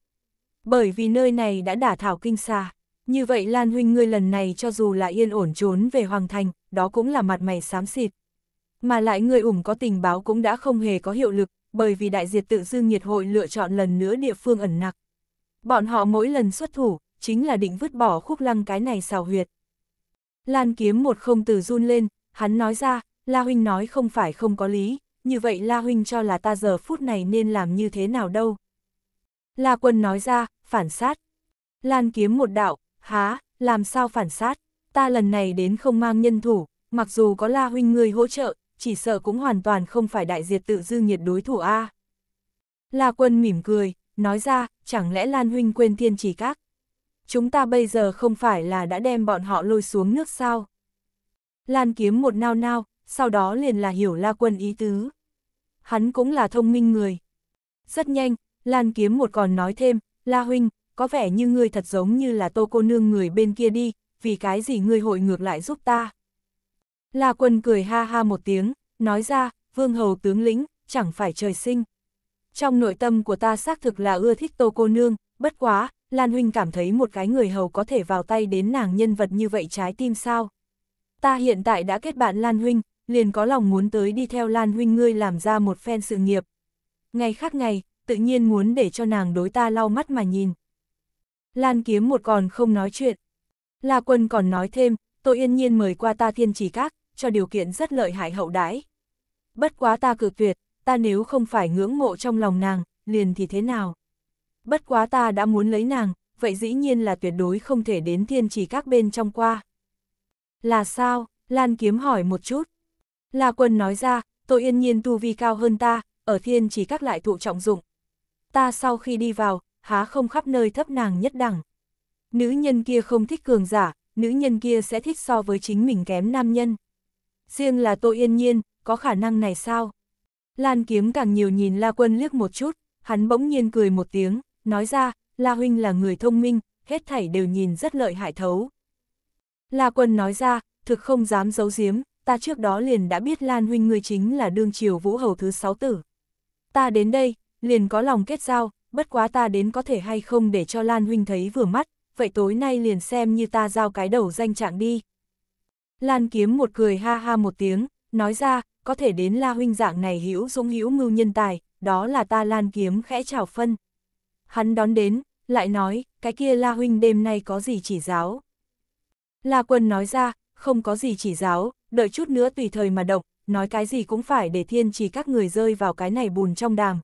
Bởi vì nơi này đã đả thảo kinh xa, như vậy Lan huynh ngươi lần này cho dù là yên ổn trốn về Hoàng Thành, đó cũng là mặt mày xám xịt. Mà lại người ủng có tình báo cũng đã không hề có hiệu lực, bởi vì đại diệt tự dư nghiệt hội lựa chọn lần nữa địa phương ẩn nặc. Bọn họ mỗi lần xuất thủ, chính là định vứt bỏ khúc lăng cái này xào huyệt. Lan kiếm một không từ run lên, hắn nói ra, La Huynh nói không phải không có lý, như vậy La Huynh cho là ta giờ phút này nên làm như thế nào đâu. La Quân nói ra, phản sát. Lan kiếm một đạo, há, làm sao phản sát, ta lần này đến không mang nhân thủ, mặc dù có La Huynh người hỗ trợ, chỉ sợ cũng hoàn toàn không phải đại diệt tự dư nhiệt đối thủ A. La Quân mỉm cười, nói ra, chẳng lẽ Lan Huynh quên thiên chỉ các. Chúng ta bây giờ không phải là đã đem bọn họ lôi xuống nước sao? Lan kiếm một nao nao, sau đó liền là hiểu La Quân ý tứ. Hắn cũng là thông minh người. Rất nhanh, Lan kiếm một còn nói thêm, La Huynh, có vẻ như ngươi thật giống như là tô cô nương người bên kia đi, vì cái gì ngươi hội ngược lại giúp ta. La Quân cười ha ha một tiếng, nói ra, vương hầu tướng lĩnh, chẳng phải trời sinh. Trong nội tâm của ta xác thực là ưa thích tô cô nương, bất quá, Lan Huynh cảm thấy một cái người hầu có thể vào tay đến nàng nhân vật như vậy trái tim sao ta hiện tại đã kết bạn Lan Huynh, liền có lòng muốn tới đi theo Lan Huynh ngươi làm ra một phen sự nghiệp. Ngày khác ngày, tự nhiên muốn để cho nàng đối ta lau mắt mà nhìn. Lan kiếm một còn không nói chuyện. La quân còn nói thêm, tôi yên nhiên mời qua ta thiên chỉ các, cho điều kiện rất lợi hại hậu đái. Bất quá ta cực tuyệt, ta nếu không phải ngưỡng mộ trong lòng nàng, liền thì thế nào? Bất quá ta đã muốn lấy nàng, vậy dĩ nhiên là tuyệt đối không thể đến thiên chỉ các bên trong qua. Là sao? Lan kiếm hỏi một chút. La quân nói ra, tôi yên nhiên tu vi cao hơn ta, ở thiên chỉ các lại thụ trọng dụng. Ta sau khi đi vào, há không khắp nơi thấp nàng nhất đẳng. Nữ nhân kia không thích cường giả, nữ nhân kia sẽ thích so với chính mình kém nam nhân. Riêng là tôi yên nhiên, có khả năng này sao? Lan kiếm càng nhiều nhìn La Quân liếc một chút, hắn bỗng nhiên cười một tiếng, nói ra, La Huynh là người thông minh, hết thảy đều nhìn rất lợi hại thấu. La Quân nói ra, thực không dám giấu giếm, ta trước đó liền đã biết Lan Huynh người chính là đương triều vũ hầu thứ sáu tử. Ta đến đây, liền có lòng kết giao, bất quá ta đến có thể hay không để cho Lan Huynh thấy vừa mắt, vậy tối nay liền xem như ta giao cái đầu danh trạng đi. Lan kiếm một cười ha ha một tiếng, nói ra, có thể đến La Huynh dạng này hữu dũng hữu mưu nhân tài, đó là ta Lan kiếm khẽ chào phân. Hắn đón đến, lại nói, cái kia La Huynh đêm nay có gì chỉ giáo. La Quân nói ra, không có gì chỉ giáo, đợi chút nữa tùy thời mà động, nói cái gì cũng phải để thiên chỉ các người rơi vào cái này bùn trong đàm.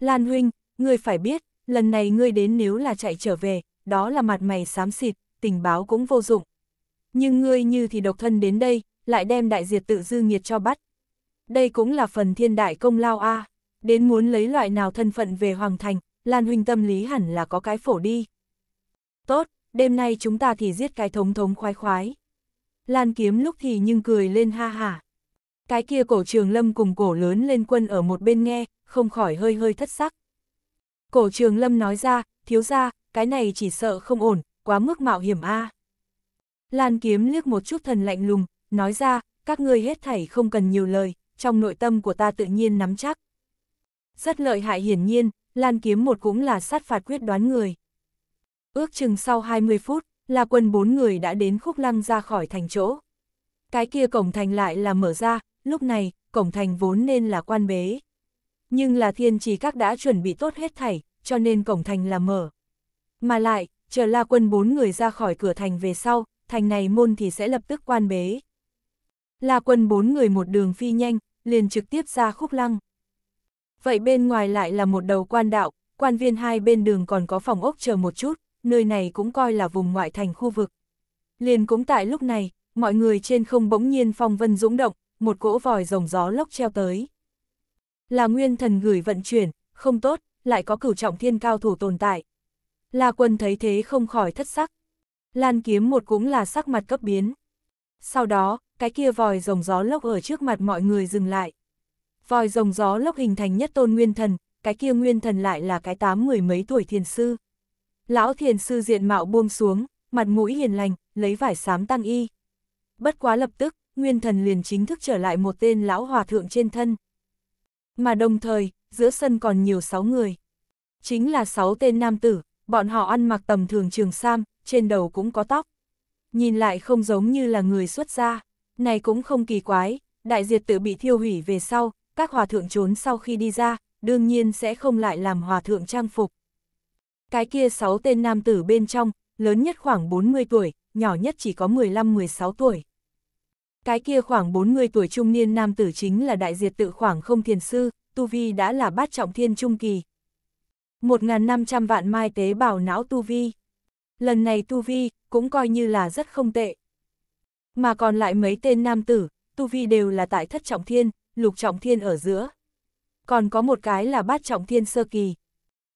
Lan Huynh, ngươi phải biết, lần này ngươi đến nếu là chạy trở về, đó là mặt mày xám xịt, tình báo cũng vô dụng. Nhưng ngươi như thì độc thân đến đây, lại đem đại diệt tự dư nghiệt cho bắt. Đây cũng là phần thiên đại công lao a đến muốn lấy loại nào thân phận về Hoàng Thành, Lan Huynh tâm lý hẳn là có cái phổ đi. Tốt, đêm nay chúng ta thì giết cái thống thống khoái khoái. Lan kiếm lúc thì nhưng cười lên ha hả. Cái kia cổ trường lâm cùng cổ lớn lên quân ở một bên nghe, không khỏi hơi hơi thất sắc. Cổ trường lâm nói ra, thiếu ra, cái này chỉ sợ không ổn, quá mức mạo hiểm a. À. Lan kiếm liếc một chút thần lạnh lùng, nói ra, các ngươi hết thảy không cần nhiều lời, trong nội tâm của ta tự nhiên nắm chắc. Rất lợi hại hiển nhiên, Lan kiếm một cũng là sát phạt quyết đoán người. Ước chừng sau 20 phút, là quân bốn người đã đến khúc lăng ra khỏi thành chỗ. Cái kia cổng thành lại là mở ra, lúc này, cổng thành vốn nên là quan bế. Nhưng là thiên trì các đã chuẩn bị tốt hết thảy, cho nên cổng thành là mở. Mà lại, chờ la quân bốn người ra khỏi cửa thành về sau, thành này môn thì sẽ lập tức quan bế. La quân bốn người một đường phi nhanh, liền trực tiếp ra khúc lăng. Vậy bên ngoài lại là một đầu quan đạo, quan viên hai bên đường còn có phòng ốc chờ một chút, nơi này cũng coi là vùng ngoại thành khu vực. Liền cũng tại lúc này, mọi người trên không bỗng nhiên phong vân dũng động, một cỗ vòi rồng gió lốc treo tới. Là nguyên thần gửi vận chuyển, không tốt, lại có cửu trọng thiên cao thủ tồn tại. là quân thấy thế không khỏi thất sắc. Lan kiếm một cũng là sắc mặt cấp biến. Sau đó, cái kia vòi rồng gió lốc ở trước mặt mọi người dừng lại. Vòi rồng gió lốc hình thành nhất tôn nguyên thần, cái kia nguyên thần lại là cái tám mười mấy tuổi thiền sư. Lão thiền sư diện mạo buông xuống, mặt mũi hiền lành, lấy vải sám tăng y. Bất quá lập tức, nguyên thần liền chính thức trở lại một tên lão hòa thượng trên thân. Mà đồng thời, giữa sân còn nhiều sáu người. Chính là sáu tên nam tử, bọn họ ăn mặc tầm thường trường sam, trên đầu cũng có tóc. Nhìn lại không giống như là người xuất gia, này cũng không kỳ quái, đại diệt tự bị thiêu hủy về sau, các hòa thượng trốn sau khi đi ra, đương nhiên sẽ không lại làm hòa thượng trang phục cái kia 6 tên nam tử bên trong, lớn nhất khoảng 40 tuổi, nhỏ nhất chỉ có 15-16 tuổi. Cái kia khoảng 40 tuổi trung niên nam tử chính là đại diệt tự khoảng không thiền sư, Tu Vi đã là bát trọng thiên trung kỳ. 1.500 vạn mai tế bào não Tu Vi. Lần này Tu Vi cũng coi như là rất không tệ. Mà còn lại mấy tên nam tử, Tu Vi đều là tại thất trọng thiên, lục trọng thiên ở giữa. Còn có một cái là bát trọng thiên sơ kỳ.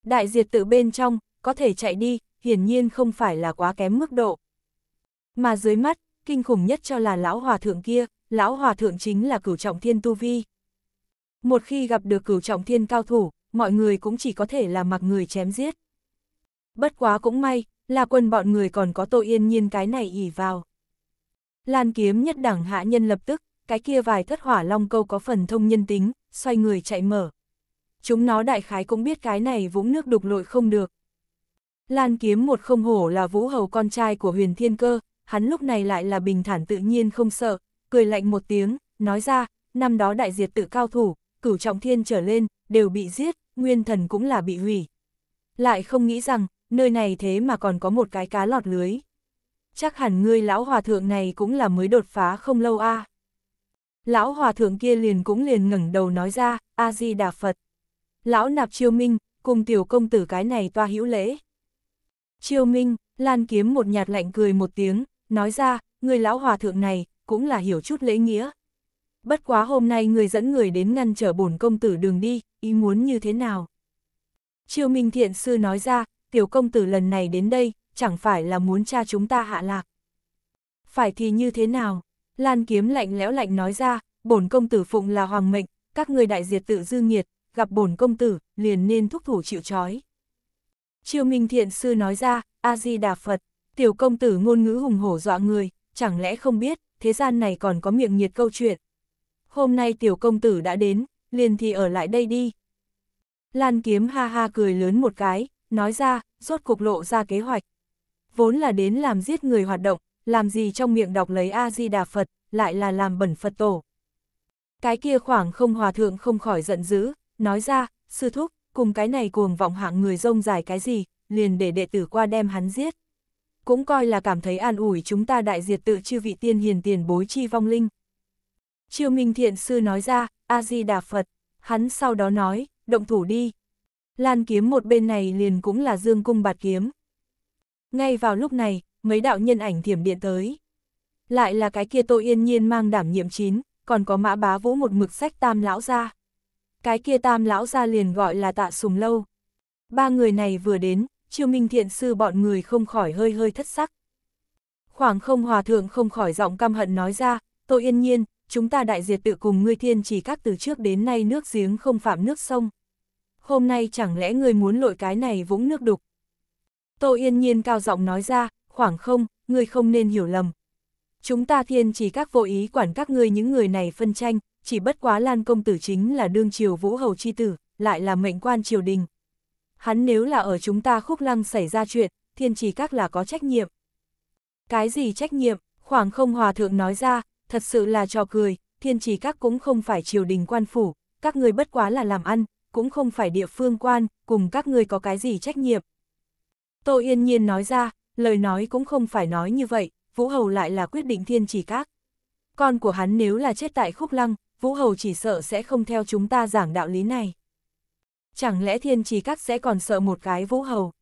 Đại diệt tự bên trong, có thể chạy đi, hiển nhiên không phải là quá kém mức độ. Mà dưới mắt, kinh khủng nhất cho là lão hòa thượng kia, lão hòa thượng chính là cửu trọng thiên tu vi. Một khi gặp được cửu trọng thiên cao thủ, mọi người cũng chỉ có thể là mặc người chém giết. Bất quá cũng may, là quân bọn người còn có tội yên nhiên cái này ỉ vào. Lan kiếm nhất đẳng hạ nhân lập tức, cái kia vài thất hỏa long câu có phần thông nhân tính, xoay người chạy mở. Chúng nó đại khái cũng biết cái này vũng nước đục lội không được, Lan kiếm một không hổ là vũ hầu con trai của huyền thiên cơ, hắn lúc này lại là bình thản tự nhiên không sợ, cười lạnh một tiếng, nói ra, năm đó đại diệt tự cao thủ, cửu trọng thiên trở lên, đều bị giết, nguyên thần cũng là bị hủy. Lại không nghĩ rằng, nơi này thế mà còn có một cái cá lọt lưới. Chắc hẳn ngươi lão hòa thượng này cũng là mới đột phá không lâu a. Lão hòa thượng kia liền cũng liền ngẩng đầu nói ra, A-di-đà Phật. Lão nạp chiêu minh, cùng tiểu công tử cái này toa hữu lễ. Triều Minh, Lan Kiếm một nhạt lạnh cười một tiếng, nói ra, người lão hòa thượng này, cũng là hiểu chút lễ nghĩa. Bất quá hôm nay người dẫn người đến ngăn trở bổn công tử đường đi, ý muốn như thế nào? Triều Minh thiện sư nói ra, tiểu công tử lần này đến đây, chẳng phải là muốn cha chúng ta hạ lạc. Phải thì như thế nào? Lan Kiếm lạnh lẽo lạnh nói ra, bổn công tử phụng là hoàng mệnh, các người đại diệt tự dư nghiệt, gặp bổn công tử, liền nên thúc thủ chịu trói. Triều Minh Thiện Sư nói ra, A-di-đà Phật, tiểu công tử ngôn ngữ hùng hổ dọa người, chẳng lẽ không biết, thế gian này còn có miệng nhiệt câu chuyện. Hôm nay tiểu công tử đã đến, liền thì ở lại đây đi. Lan kiếm ha ha cười lớn một cái, nói ra, rốt cục lộ ra kế hoạch. Vốn là đến làm giết người hoạt động, làm gì trong miệng đọc lấy A-di-đà Phật, lại là làm bẩn Phật tổ. Cái kia khoảng không hòa thượng không khỏi giận dữ, nói ra, sư thúc, cùng cái này cuồng vọng hạng người rông dài cái gì, liền để đệ tử qua đem hắn giết. Cũng coi là cảm thấy an ủi chúng ta đại diệt tự chư vị tiên hiền tiền bối chi vong linh. Chiêu Minh Thiện Sư nói ra, A-di-đà Phật, hắn sau đó nói, động thủ đi. Lan kiếm một bên này liền cũng là dương cung bạt kiếm. Ngay vào lúc này, mấy đạo nhân ảnh thiểm điện tới. Lại là cái kia tội yên nhiên mang đảm nhiệm chín, còn có mã bá vũ một mực sách tam lão ra cái kia tam lão ra liền gọi là tạ sùng lâu. Ba người này vừa đến, chiêu minh thiện sư bọn người không khỏi hơi hơi thất sắc. Khoảng không hòa thượng không khỏi giọng căm hận nói ra, tôi yên nhiên, chúng ta đại diệt tự cùng ngươi thiên chỉ các từ trước đến nay nước giếng không phạm nước sông. Hôm nay chẳng lẽ ngươi muốn lội cái này vũng nước đục. Tô yên nhiên cao giọng nói ra, khoảng không, ngươi không nên hiểu lầm. Chúng ta thiên chỉ các vô ý quản các ngươi những người này phân tranh, chỉ bất quá Lan công tử chính là đương triều vũ hầu chi tử, lại là mệnh quan triều đình. Hắn nếu là ở chúng ta khúc lăng xảy ra chuyện, thiên trì các là có trách nhiệm. Cái gì trách nhiệm, khoảng không hòa thượng nói ra, thật sự là trò cười, thiên trì các cũng không phải triều đình quan phủ, các người bất quá là làm ăn, cũng không phải địa phương quan, cùng các người có cái gì trách nhiệm. Tô Yên Nhiên nói ra, lời nói cũng không phải nói như vậy, Vũ Hầu lại là quyết định thiên trì các. Con của hắn nếu là chết tại khúc lăng, Vũ Hầu chỉ sợ sẽ không theo chúng ta giảng đạo lý này. Chẳng lẽ thiên trì các sẽ còn sợ một cái Vũ Hầu?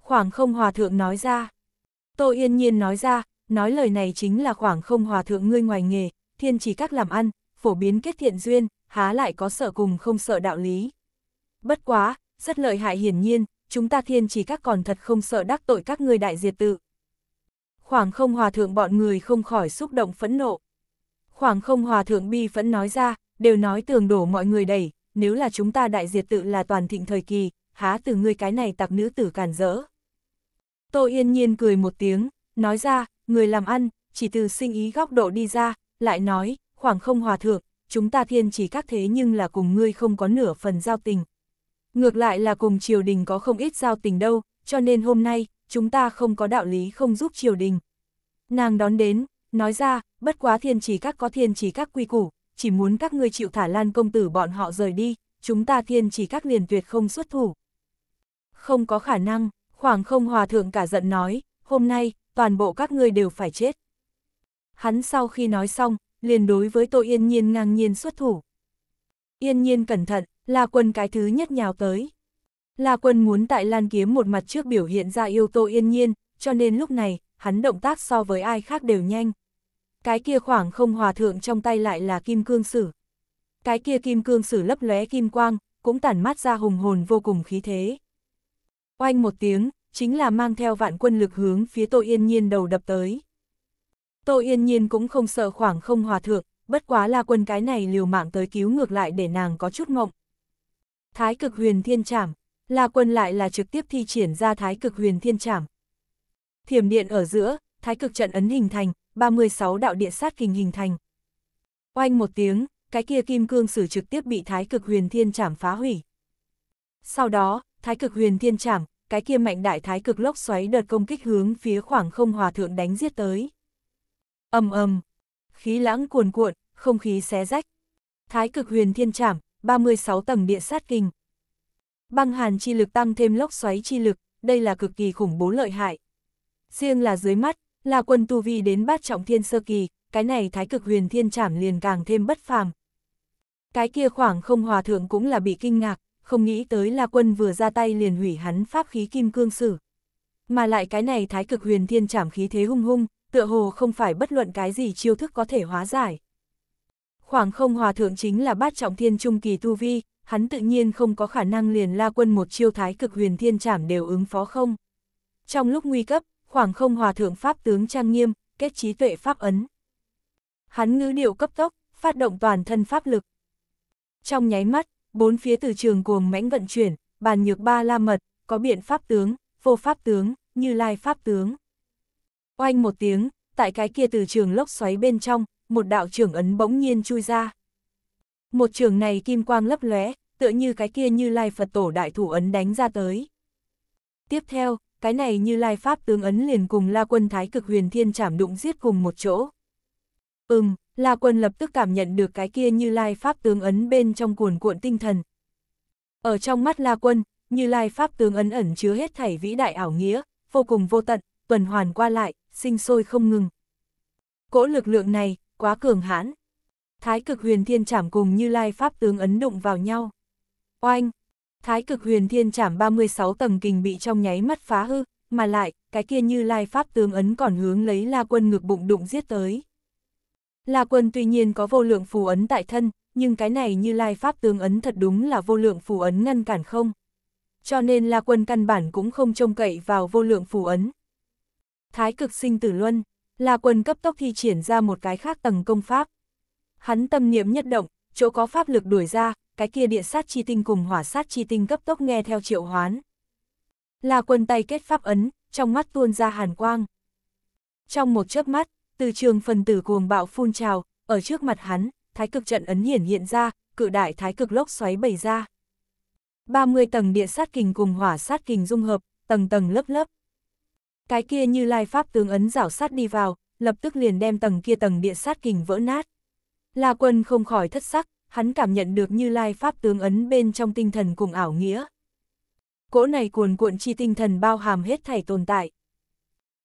Khoảng không hòa thượng nói ra. Tô Yên Nhiên nói ra, nói lời này chính là khoảng không hòa thượng ngươi ngoài nghề, thiên trì các làm ăn, phổ biến kết thiện duyên, há lại có sợ cùng không sợ đạo lý. Bất quá, rất lợi hại hiển nhiên, chúng ta thiên trì các còn thật không sợ đắc tội các ngươi đại diệt tự. Khoảng không hòa thượng bọn người không khỏi xúc động phẫn nộ. Khoảng không hòa thượng bi vẫn nói ra, đều nói tường đổ mọi người đẩy, nếu là chúng ta đại diệt tự là toàn thịnh thời kỳ, há từ ngươi cái này tặc nữ tử càn rỡ. Tô Yên Nhiên cười một tiếng, nói ra, người làm ăn, chỉ từ sinh ý góc độ đi ra, lại nói, khoảng không hòa thượng, chúng ta thiên chỉ các thế nhưng là cùng ngươi không có nửa phần giao tình. Ngược lại là cùng triều đình có không ít giao tình đâu, cho nên hôm nay, chúng ta không có đạo lý không giúp triều đình. Nàng đón đến, nói ra, bất quá thiên trì các có thiên trì các quy củ, chỉ muốn các ngươi chịu thả Lan công tử bọn họ rời đi, chúng ta thiên trì các liền tuyệt không xuất thủ. Không có khả năng, khoảng không hòa thượng cả giận nói, hôm nay, toàn bộ các ngươi đều phải chết. Hắn sau khi nói xong, liền đối với tội yên nhiên ngang nhiên xuất thủ. Yên nhiên cẩn thận, là quân cái thứ nhất nhào tới. là quân muốn tại lan kiếm một mặt trước biểu hiện ra yêu tô yên nhiên, cho nên lúc này, hắn động tác so với ai khác đều nhanh cái kia khoảng không hòa thượng trong tay lại là kim cương sử. Cái kia kim cương sử lấp lóe kim quang, cũng tản mát ra hùng hồn vô cùng khí thế. Oanh một tiếng, chính là mang theo vạn quân lực hướng phía Tô Yên Nhiên đầu đập tới. Tô Yên Nhiên cũng không sợ khoảng không hòa thượng, bất quá là quân cái này liều mạng tới cứu ngược lại để nàng có chút ngộng. Thái cực huyền thiên trảm, là quân lại là trực tiếp thi triển ra thái cực huyền thiên trảm. Thiểm điện ở giữa, thái cực trận ấn hình thành, 36 đạo địa sát kình hình thành. Oanh một tiếng, cái kia kim cương sử trực tiếp bị thái cực huyền thiên chảm phá hủy. Sau đó, thái cực huyền thiên chảm, cái kia mạnh đại thái cực lốc xoáy đợt công kích hướng phía khoảng không hòa thượng đánh giết tới. ầm ầm, khí lãng cuồn cuộn, không khí xé rách. Thái cực huyền thiên chảm, 36 tầng địa sát kình Băng hàn chi lực tăng thêm lốc xoáy chi lực, đây là cực kỳ khủng bố lợi hại. Riêng là dưới mắt, là quân tu vi đến bát trọng thiên sơ kỳ, cái này thái cực huyền thiên trảm liền càng thêm bất phàm. Cái kia khoảng không hòa thượng cũng là bị kinh ngạc, không nghĩ tới là quân vừa ra tay liền hủy hắn pháp khí kim cương sử. Mà lại cái này thái cực huyền thiên trảm khí thế hung hung, tựa hồ không phải bất luận cái gì chiêu thức có thể hóa giải. Khoảng không hòa thượng chính là bát trọng thiên trung kỳ tu vi, hắn tự nhiên không có khả năng liền la quân một chiêu thái cực huyền thiên trảm đều ứng phó không. Trong lúc nguy cấp, khoảng không hòa thượng Pháp tướng trang nghiêm, kết trí tuệ Pháp ấn. Hắn ngữ điệu cấp tốc, phát động toàn thân Pháp lực. Trong nháy mắt, bốn phía từ trường cuồng mãnh vận chuyển, bàn nhược ba la mật, có biện Pháp tướng, vô Pháp tướng, như lai Pháp tướng. Oanh một tiếng, tại cái kia từ trường lốc xoáy bên trong, một đạo trưởng ấn bỗng nhiên chui ra. Một trường này kim quang lấp lóe, tựa như cái kia như lai Phật tổ đại thủ ấn đánh ra tới. Tiếp theo, cái này như lai pháp tướng ấn liền cùng La Quân Thái cực huyền thiên chảm đụng giết cùng một chỗ. Ừm, La Quân lập tức cảm nhận được cái kia như lai pháp tướng ấn bên trong cuồn cuộn tinh thần. Ở trong mắt La Quân, như lai pháp tướng ấn ẩn chứa hết thảy vĩ đại ảo nghĩa, vô cùng vô tận, tuần hoàn qua lại, sinh sôi không ngừng. Cỗ lực lượng này, quá cường hãn. Thái cực huyền thiên chảm cùng như lai pháp tướng ấn đụng vào nhau. Oanh, Thái cực huyền thiên chảm 36 tầng kình bị trong nháy mắt phá hư, mà lại, cái kia như lai pháp tướng ấn còn hướng lấy la quân ngực bụng đụng giết tới. La quân tuy nhiên có vô lượng phù ấn tại thân, nhưng cái này như lai pháp tướng ấn thật đúng là vô lượng phù ấn ngăn cản không. Cho nên la quân căn bản cũng không trông cậy vào vô lượng phù ấn. Thái cực sinh tử luân, la quân cấp tốc thi triển ra một cái khác tầng công pháp. Hắn tâm niệm nhất động, chỗ có pháp lực đuổi ra, cái kia địa sát chi tinh cùng hỏa sát chi tinh cấp tốc nghe theo triệu hoán. Là quân tay kết pháp ấn, trong mắt tuôn ra hàn quang. Trong một chớp mắt, từ trường phần tử cuồng bạo phun trào, ở trước mặt hắn, thái cực trận ấn hiển hiện ra, cự đại thái cực lốc xoáy bày ra. 30 tầng địa sát kình cùng hỏa sát kình dung hợp, tầng tầng lớp lớp. Cái kia như lai pháp tướng ấn rảo sát đi vào, lập tức liền đem tầng kia tầng địa sát kình vỡ nát. là quân không khỏi thất sắc, hắn cảm nhận được như lai pháp tướng ấn bên trong tinh thần cùng ảo nghĩa. Cỗ này cuồn cuộn chi tinh thần bao hàm hết thảy tồn tại.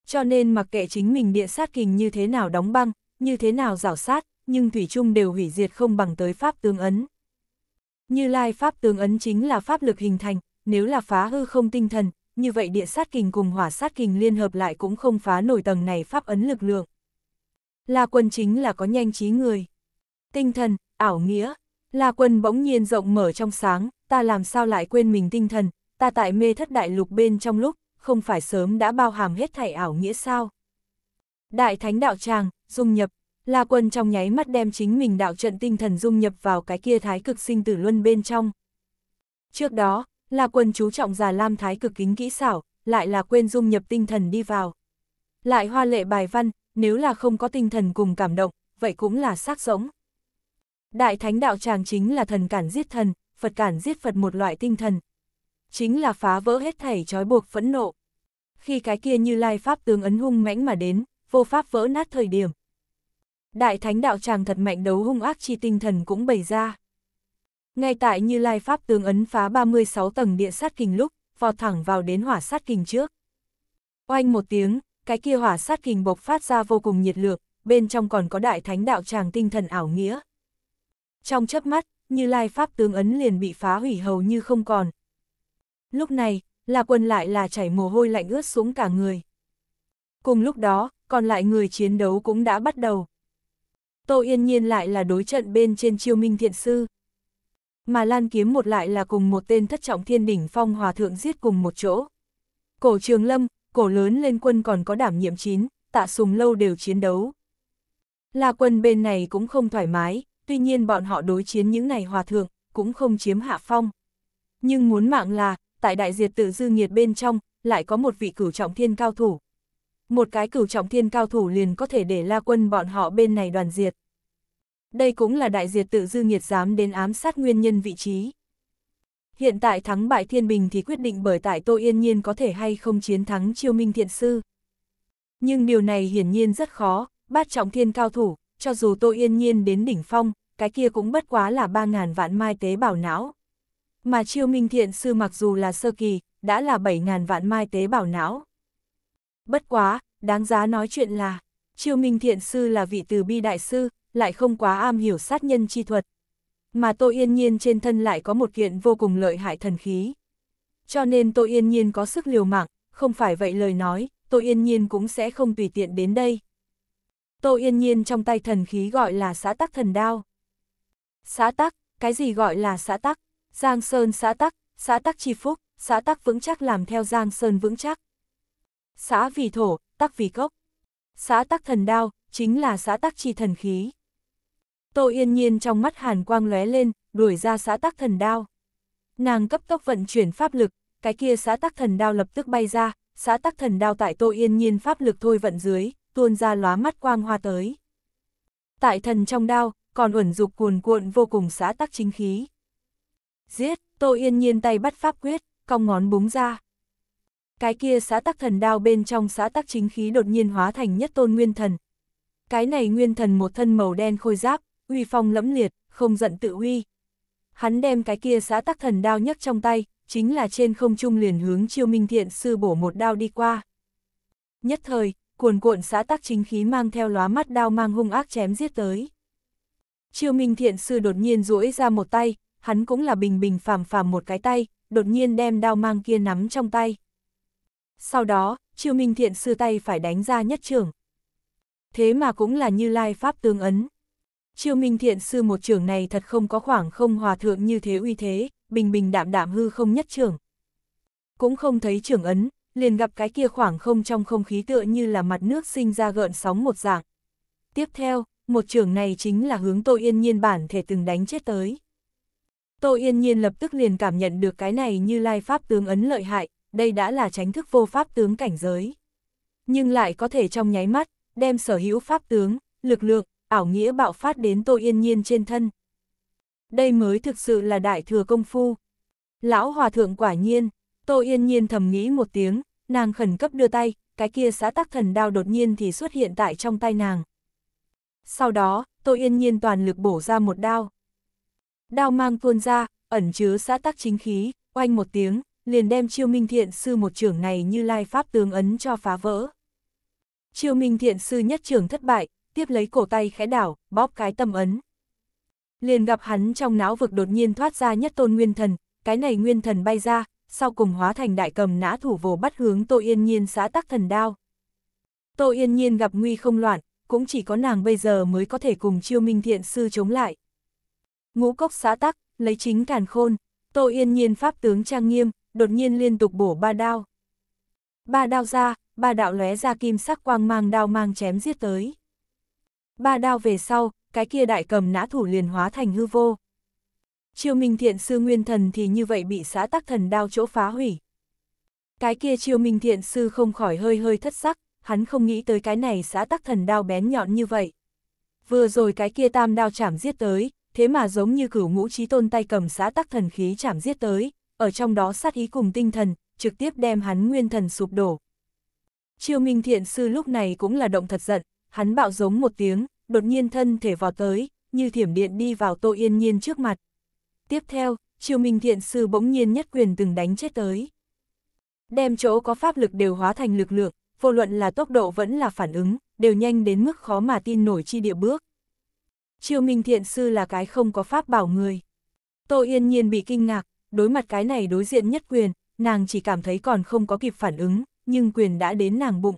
Cho nên mặc kệ chính mình địa sát kình như thế nào đóng băng, như thế nào rào sát, nhưng thủy chung đều hủy diệt không bằng tới pháp tướng ấn. Như lai pháp tướng ấn chính là pháp lực hình thành, nếu là phá hư không tinh thần, như vậy địa sát kình cùng hỏa sát kình liên hợp lại cũng không phá nổi tầng này pháp ấn lực lượng. là quân chính là có nhanh trí người. Tinh thần, ảo nghĩa. La quân bỗng nhiên rộng mở trong sáng, ta làm sao lại quên mình tinh thần, ta tại mê thất đại lục bên trong lúc, không phải sớm đã bao hàm hết thảy ảo nghĩa sao. Đại thánh đạo tràng, dung nhập, La quân trong nháy mắt đem chính mình đạo trận tinh thần dung nhập vào cái kia thái cực sinh tử luân bên trong. Trước đó, La quân chú trọng già lam thái cực kính kỹ xảo, lại là quên dung nhập tinh thần đi vào. Lại hoa lệ bài văn, nếu là không có tinh thần cùng cảm động, vậy cũng là xác giống. Đại thánh đạo tràng chính là thần cản giết thần, Phật cản giết Phật một loại tinh thần. Chính là phá vỡ hết thảy trói buộc phẫn nộ. Khi cái kia như lai pháp tướng ấn hung mãnh mà đến, vô pháp vỡ nát thời điểm. Đại thánh đạo tràng thật mạnh đấu hung ác chi tinh thần cũng bày ra. Ngay tại như lai pháp tướng ấn phá 36 tầng địa sát kình lúc, vọt thẳng vào đến hỏa sát kình trước. Oanh một tiếng, cái kia hỏa sát kình bộc phát ra vô cùng nhiệt lượng, bên trong còn có đại thánh đạo tràng tinh thần ảo nghĩa. Trong chớp mắt, như lai pháp tướng ấn liền bị phá hủy hầu như không còn. Lúc này, là quân lại là chảy mồ hôi lạnh ướt xuống cả người. Cùng lúc đó, còn lại người chiến đấu cũng đã bắt đầu. Tô Yên Nhiên lại là đối trận bên trên chiêu minh thiện sư. Mà Lan Kiếm một lại là cùng một tên thất trọng thiên đỉnh phong hòa thượng giết cùng một chỗ. Cổ trường lâm, cổ lớn lên quân còn có đảm nhiệm chín, tạ sùng lâu đều chiến đấu. La quân bên này cũng không thoải mái, tuy nhiên bọn họ đối chiến những này hòa thượng, cũng không chiếm hạ phong. Nhưng muốn mạng là, tại đại diệt tự dư nghiệt bên trong, lại có một vị cửu trọng thiên cao thủ. Một cái cửu trọng thiên cao thủ liền có thể để la quân bọn họ bên này đoàn diệt. Đây cũng là đại diệt tự dư nghiệt dám đến ám sát nguyên nhân vị trí. Hiện tại thắng bại thiên bình thì quyết định bởi tại Tô Yên Nhiên có thể hay không chiến thắng chiêu minh thiện sư. Nhưng điều này hiển nhiên rất khó, bát trọng thiên cao thủ, cho dù tôi Yên Nhiên đến đỉnh phong, cái kia cũng bất quá là 3.000 vạn mai tế bảo não. Mà Chiêu Minh Thiện Sư mặc dù là sơ kỳ, đã là 7.000 vạn mai tế bảo não. Bất quá, đáng giá nói chuyện là, Chiêu Minh Thiện Sư là vị từ bi đại sư, lại không quá am hiểu sát nhân chi thuật. Mà Tô Yên Nhiên trên thân lại có một kiện vô cùng lợi hại thần khí. Cho nên Tô Yên Nhiên có sức liều mạng, không phải vậy lời nói, Tô Yên Nhiên cũng sẽ không tùy tiện đến đây. Tô Yên Nhiên trong tay thần khí gọi là xã tắc thần đao. Xã tắc, cái gì gọi là xã tắc? Giang Sơn xã tắc, xã tắc chi phúc, xã tắc vững chắc làm theo Giang Sơn vững chắc. Xã vì thổ, tắc vì gốc. Xã tắc thần đao, chính là xã tắc chi thần khí. Tô Yên Nhiên trong mắt hàn quang lóe lên, đuổi ra xã tắc thần đao. Nàng cấp tốc vận chuyển pháp lực, cái kia xã tắc thần đao lập tức bay ra, xã tắc thần đao tại Tô Yên Nhiên pháp lực thôi vận dưới, tuôn ra lóa mắt quang hoa tới. Tại thần trong đao, còn uẩn dục cuồn cuộn vô cùng xã tắc chính khí. Giết, Tô Yên nhiên tay bắt pháp quyết, cong ngón búng ra. Cái kia xã tắc thần đao bên trong xã tắc chính khí đột nhiên hóa thành nhất tôn nguyên thần. Cái này nguyên thần một thân màu đen khôi giáp, uy phong lẫm liệt, không giận tự uy. Hắn đem cái kia xã tắc thần đao nhấc trong tay, chính là trên không trung liền hướng chiêu minh thiện sư bổ một đao đi qua. Nhất thời, cuồn cuộn xã tắc chính khí mang theo lóa mắt đao mang hung ác chém giết tới. Chiêu Minh Thiện Sư đột nhiên duỗi ra một tay, hắn cũng là bình bình phàm phàm một cái tay, đột nhiên đem đao mang kia nắm trong tay. Sau đó, Chiêu Minh Thiện Sư tay phải đánh ra nhất trưởng. Thế mà cũng là như lai pháp tương ấn. Chiêu Minh Thiện Sư một trưởng này thật không có khoảng không hòa thượng như thế uy thế, bình bình đạm đạm hư không nhất trưởng. Cũng không thấy trưởng ấn, liền gặp cái kia khoảng không trong không khí tựa như là mặt nước sinh ra gợn sóng một dạng. Tiếp theo, một trường này chính là hướng Tô Yên Nhiên bản thể từng đánh chết tới. Tô Yên Nhiên lập tức liền cảm nhận được cái này như lai pháp tướng ấn lợi hại, đây đã là tránh thức vô pháp tướng cảnh giới. Nhưng lại có thể trong nháy mắt, đem sở hữu pháp tướng, lực lượng, ảo nghĩa bạo phát đến Tô Yên Nhiên trên thân. Đây mới thực sự là đại thừa công phu. Lão Hòa Thượng quả nhiên. Tô Yên Nhiên thầm nghĩ một tiếng, nàng khẩn cấp đưa tay, cái kia xã tắc thần đao đột nhiên thì xuất hiện tại trong tay nàng. Sau đó, Tô Yên Nhiên toàn lực bổ ra một đao. Đao mang phun ra, ẩn chứa xã tắc chính khí, oanh một tiếng, liền đem Chiêu Minh Thiện Sư một trưởng này như lai pháp tướng ấn cho phá vỡ. Chiêu Minh Thiện Sư nhất trưởng thất bại, tiếp lấy cổ tay khẽ đảo, bóp cái tâm ấn. Liền gặp hắn trong não vực đột nhiên thoát ra nhất tôn nguyên thần, cái này nguyên thần bay ra, sau cùng hóa thành đại cầm nã thủ vồ bắt hướng Tô Yên Nhiên xã tắc thần đao. Tô Yên Nhiên gặp nguy không loạn, cũng chỉ có nàng bây giờ mới có thể cùng chiêu minh thiện sư chống lại. Ngũ cốc xã tắc, lấy chính càn khôn, Tô Yên Nhiên pháp tướng trang nghiêm, đột nhiên liên tục bổ ba đao. Ba đao ra, ba đạo lóe ra kim sắc quang mang đao mang chém giết tới. Ba đao về sau, cái kia đại cầm nã thủ liền hóa thành hư vô. Chiêu Minh Thiện Sư Nguyên Thần thì như vậy bị xã tắc thần đao chỗ phá hủy. Cái kia Chiêu Minh Thiện Sư không khỏi hơi hơi thất sắc, hắn không nghĩ tới cái này xã tắc thần đao bén nhọn như vậy. Vừa rồi cái kia tam đao chảm giết tới, thế mà giống như cửu ngũ trí tôn tay cầm xã tắc thần khí chảm giết tới, ở trong đó sát ý cùng tinh thần, trực tiếp đem hắn nguyên thần sụp đổ. Chiêu Minh Thiện Sư lúc này cũng là động thật giận, hắn bạo giống một tiếng, đột nhiên thân thể vào tới, như thiểm điện đi vào Tô Yên Nhiên trước mặt tiếp theo, Triều Minh Thiện Sư bỗng nhiên nhất quyền từng đánh chết tới. Đem chỗ có pháp lực đều hóa thành lực lượng, vô luận là tốc độ vẫn là phản ứng, đều nhanh đến mức khó mà tin nổi chi địa bước. Triều Minh Thiện Sư là cái không có pháp bảo người. Tô Yên Nhiên bị kinh ngạc, đối mặt cái này đối diện nhất quyền, nàng chỉ cảm thấy còn không có kịp phản ứng, nhưng quyền đã đến nàng bụng.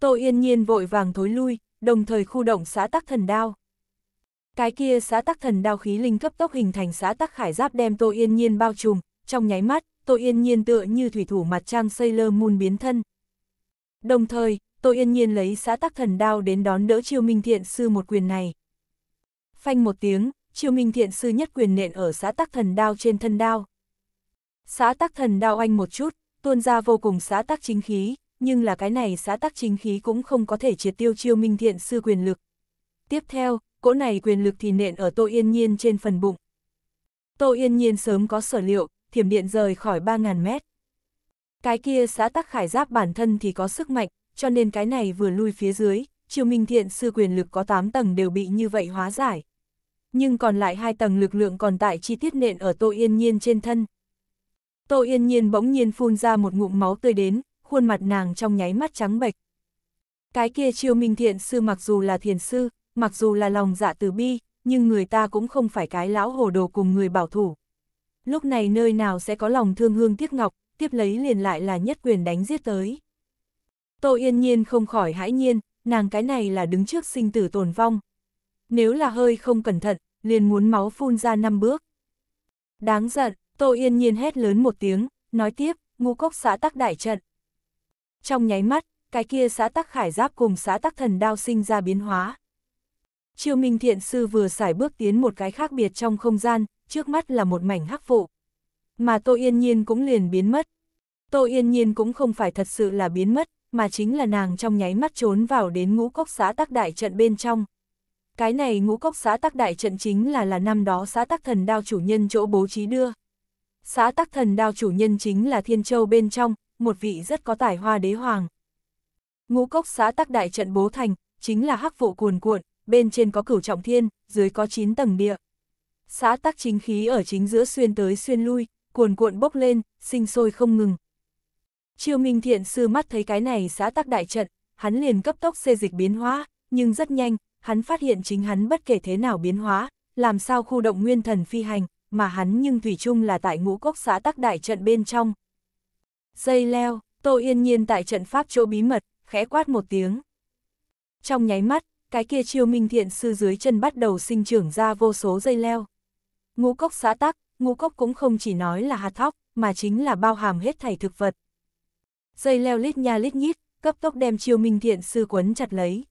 Tô Yên Nhiên vội vàng thối lui, đồng thời khu động xã tắc thần đao. Cái kia xã tắc thần đao khí linh cấp tốc hình thành xã tắc khải giáp đem Tô Yên Nhiên bao trùm, trong nháy mắt, Tô Yên Nhiên tựa như thủy thủ mặt trăng xây lơ Moon biến thân. Đồng thời, Tô Yên Nhiên lấy xã tắc thần đao đến đón đỡ Chiêu Minh Thiện Sư một quyền này. Phanh một tiếng, Chiêu Minh Thiện Sư nhất quyền nện ở xã tắc thần đao trên thân đao. Xã tắc thần đao anh một chút, tuôn ra vô cùng xã tắc chính khí, nhưng là cái này xã tắc chính khí cũng không có thể triệt tiêu Chiêu Minh Thiện Sư quyền lực. Tiếp theo, cỗ này quyền lực thì nện ở Tô Yên Nhiên trên phần bụng. Tô Yên Nhiên sớm có sở liệu, thiểm điện rời khỏi 3.000 mét. Cái kia xã tắc khải giáp bản thân thì có sức mạnh, cho nên cái này vừa lui phía dưới, triều minh thiện sư quyền lực có 8 tầng đều bị như vậy hóa giải. Nhưng còn lại hai tầng lực lượng còn tại chi tiết nện ở Tô Yên Nhiên trên thân. Tô Yên Nhiên bỗng nhiên phun ra một ngụm máu tươi đến, khuôn mặt nàng trong nháy mắt trắng bệch. Cái kia triều minh thiện sư mặc dù là thiền sư, mặc dù là lòng dạ từ bi, nhưng người ta cũng không phải cái lão hồ đồ cùng người bảo thủ. Lúc này nơi nào sẽ có lòng thương hương tiếc ngọc, tiếp lấy liền lại là nhất quyền đánh giết tới. Tô yên nhiên không khỏi hãi nhiên, nàng cái này là đứng trước sinh tử tồn vong. Nếu là hơi không cẩn thận, liền muốn máu phun ra năm bước. Đáng giận, Tô yên nhiên hét lớn một tiếng, nói tiếp, ngu cốc xã tắc đại trận. Trong nháy mắt, cái kia xã tắc khải giáp cùng xã tắc thần đao sinh ra biến hóa. Chiêu Minh Thiện Sư vừa xài bước tiến một cái khác biệt trong không gian, trước mắt là một mảnh hắc vụ. Mà Tô Yên Nhiên cũng liền biến mất. Tô Yên Nhiên cũng không phải thật sự là biến mất, mà chính là nàng trong nháy mắt trốn vào đến ngũ cốc xã tắc đại trận bên trong. Cái này ngũ cốc xã tắc đại trận chính là là năm đó xã tắc thần đao chủ nhân chỗ bố trí đưa. Xã tắc thần đao chủ nhân chính là Thiên Châu bên trong, một vị rất có tài hoa đế hoàng. Ngũ cốc xã tắc đại trận bố thành, chính là hắc vụ cuồn cuộn, bên trên có cửu trọng thiên, dưới có 9 tầng địa. xá tắc chính khí ở chính giữa xuyên tới xuyên lui, cuồn cuộn bốc lên, sinh sôi không ngừng. Chiêu Minh Thiện sư mắt thấy cái này xá tắc đại trận, hắn liền cấp tốc xê dịch biến hóa, nhưng rất nhanh, hắn phát hiện chính hắn bất kể thế nào biến hóa, làm sao khu động nguyên thần phi hành, mà hắn nhưng thủy chung là tại ngũ cốc xá tắc đại trận bên trong. Dây leo, Tô Yên Nhiên tại trận pháp chỗ bí mật, khẽ quát một tiếng. Trong nháy mắt, cái kia chiêu minh thiện sư dưới chân bắt đầu sinh trưởng ra vô số dây leo. Ngũ cốc xã tắc, ngũ cốc cũng không chỉ nói là hạt thóc, mà chính là bao hàm hết thảy thực vật. Dây leo lít nha lít nhít, cấp tốc đem chiêu minh thiện sư quấn chặt lấy.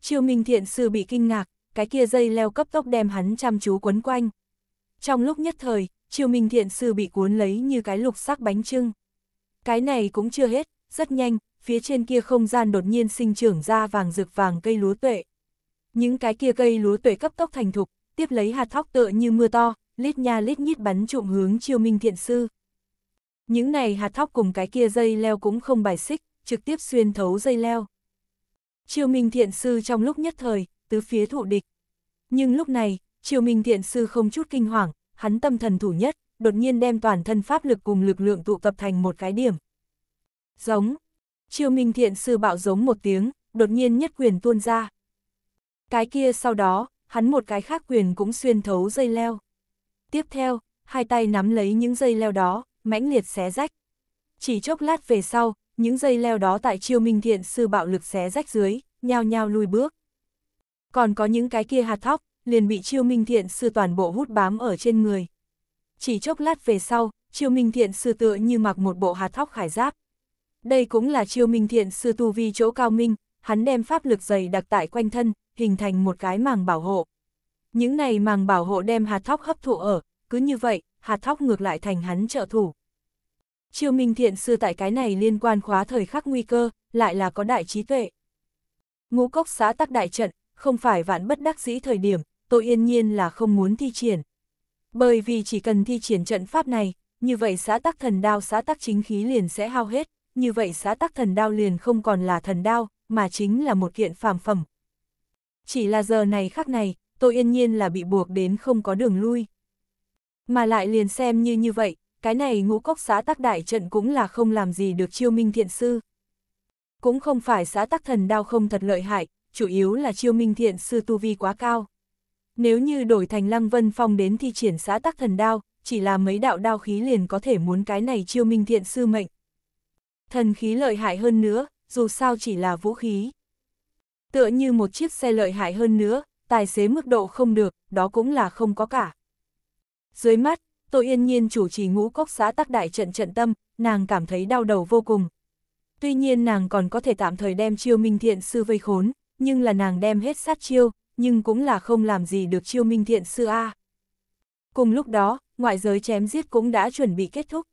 Chiêu minh thiện sư bị kinh ngạc, cái kia dây leo cấp tốc đem hắn chăm chú quấn quanh. Trong lúc nhất thời, chiêu minh thiện sư bị cuốn lấy như cái lục sắc bánh trưng. Cái này cũng chưa hết, rất nhanh, phía trên kia không gian đột nhiên sinh trưởng ra vàng rực vàng cây lúa tuệ. Những cái kia cây lúa tuệ cấp tốc thành thục, tiếp lấy hạt thóc tựa như mưa to, lít nha lít nhít bắn trộm hướng chiêu minh thiện sư. Những này hạt thóc cùng cái kia dây leo cũng không bài xích, trực tiếp xuyên thấu dây leo. chiêu Minh Thiện Sư trong lúc nhất thời, tứ phía thụ địch. Nhưng lúc này, chiêu Minh Thiện Sư không chút kinh hoàng, hắn tâm thần thủ nhất, đột nhiên đem toàn thân pháp lực cùng lực lượng tụ tập thành một cái điểm. Giống, Chiêu Minh Thiện Sư bạo giống một tiếng, đột nhiên nhất quyền tuôn ra. Cái kia sau đó, hắn một cái khác quyền cũng xuyên thấu dây leo. Tiếp theo, hai tay nắm lấy những dây leo đó, mãnh liệt xé rách. Chỉ chốc lát về sau, những dây leo đó tại Chiêu Minh Thiện Sư bạo lực xé rách dưới, nhao nhao lui bước. Còn có những cái kia hạt thóc, liền bị Chiêu Minh Thiện Sư toàn bộ hút bám ở trên người. Chỉ chốc lát về sau, Chiêu Minh Thiện Sư tựa như mặc một bộ hạt thóc khải giáp, đây cũng là chiêu minh thiện sư tu vi chỗ cao minh, hắn đem pháp lực dày đặc tại quanh thân, hình thành một cái màng bảo hộ. Những này màng bảo hộ đem hạt thóc hấp thụ ở, cứ như vậy, hạt thóc ngược lại thành hắn trợ thủ. Chiêu minh thiện sư tại cái này liên quan khóa thời khắc nguy cơ, lại là có đại trí tuệ. Ngũ cốc xã tắc đại trận, không phải vạn bất đắc dĩ thời điểm, tôi yên nhiên là không muốn thi triển. Bởi vì chỉ cần thi triển trận pháp này, như vậy xã tắc thần đao xã tắc chính khí liền sẽ hao hết như vậy xã tắc thần đao liền không còn là thần đao, mà chính là một kiện phàm phẩm. Chỉ là giờ này khắc này, tôi yên nhiên là bị buộc đến không có đường lui. Mà lại liền xem như như vậy, cái này ngũ cốc xã tắc đại trận cũng là không làm gì được chiêu minh thiện sư. Cũng không phải xã tắc thần đao không thật lợi hại, chủ yếu là chiêu minh thiện sư tu vi quá cao. Nếu như đổi thành Lăng Vân Phong đến thi triển xã tắc thần đao, chỉ là mấy đạo đao khí liền có thể muốn cái này chiêu minh thiện sư mệnh thần khí lợi hại hơn nữa, dù sao chỉ là vũ khí. Tựa như một chiếc xe lợi hại hơn nữa, tài xế mức độ không được, đó cũng là không có cả. Dưới mắt, tôi Yên Nhiên chủ trì ngũ cốc xã tác đại trận trận tâm, nàng cảm thấy đau đầu vô cùng. Tuy nhiên nàng còn có thể tạm thời đem chiêu minh thiện sư vây khốn, nhưng là nàng đem hết sát chiêu, nhưng cũng là không làm gì được chiêu minh thiện sư A. Cùng lúc đó, ngoại giới chém giết cũng đã chuẩn bị kết thúc.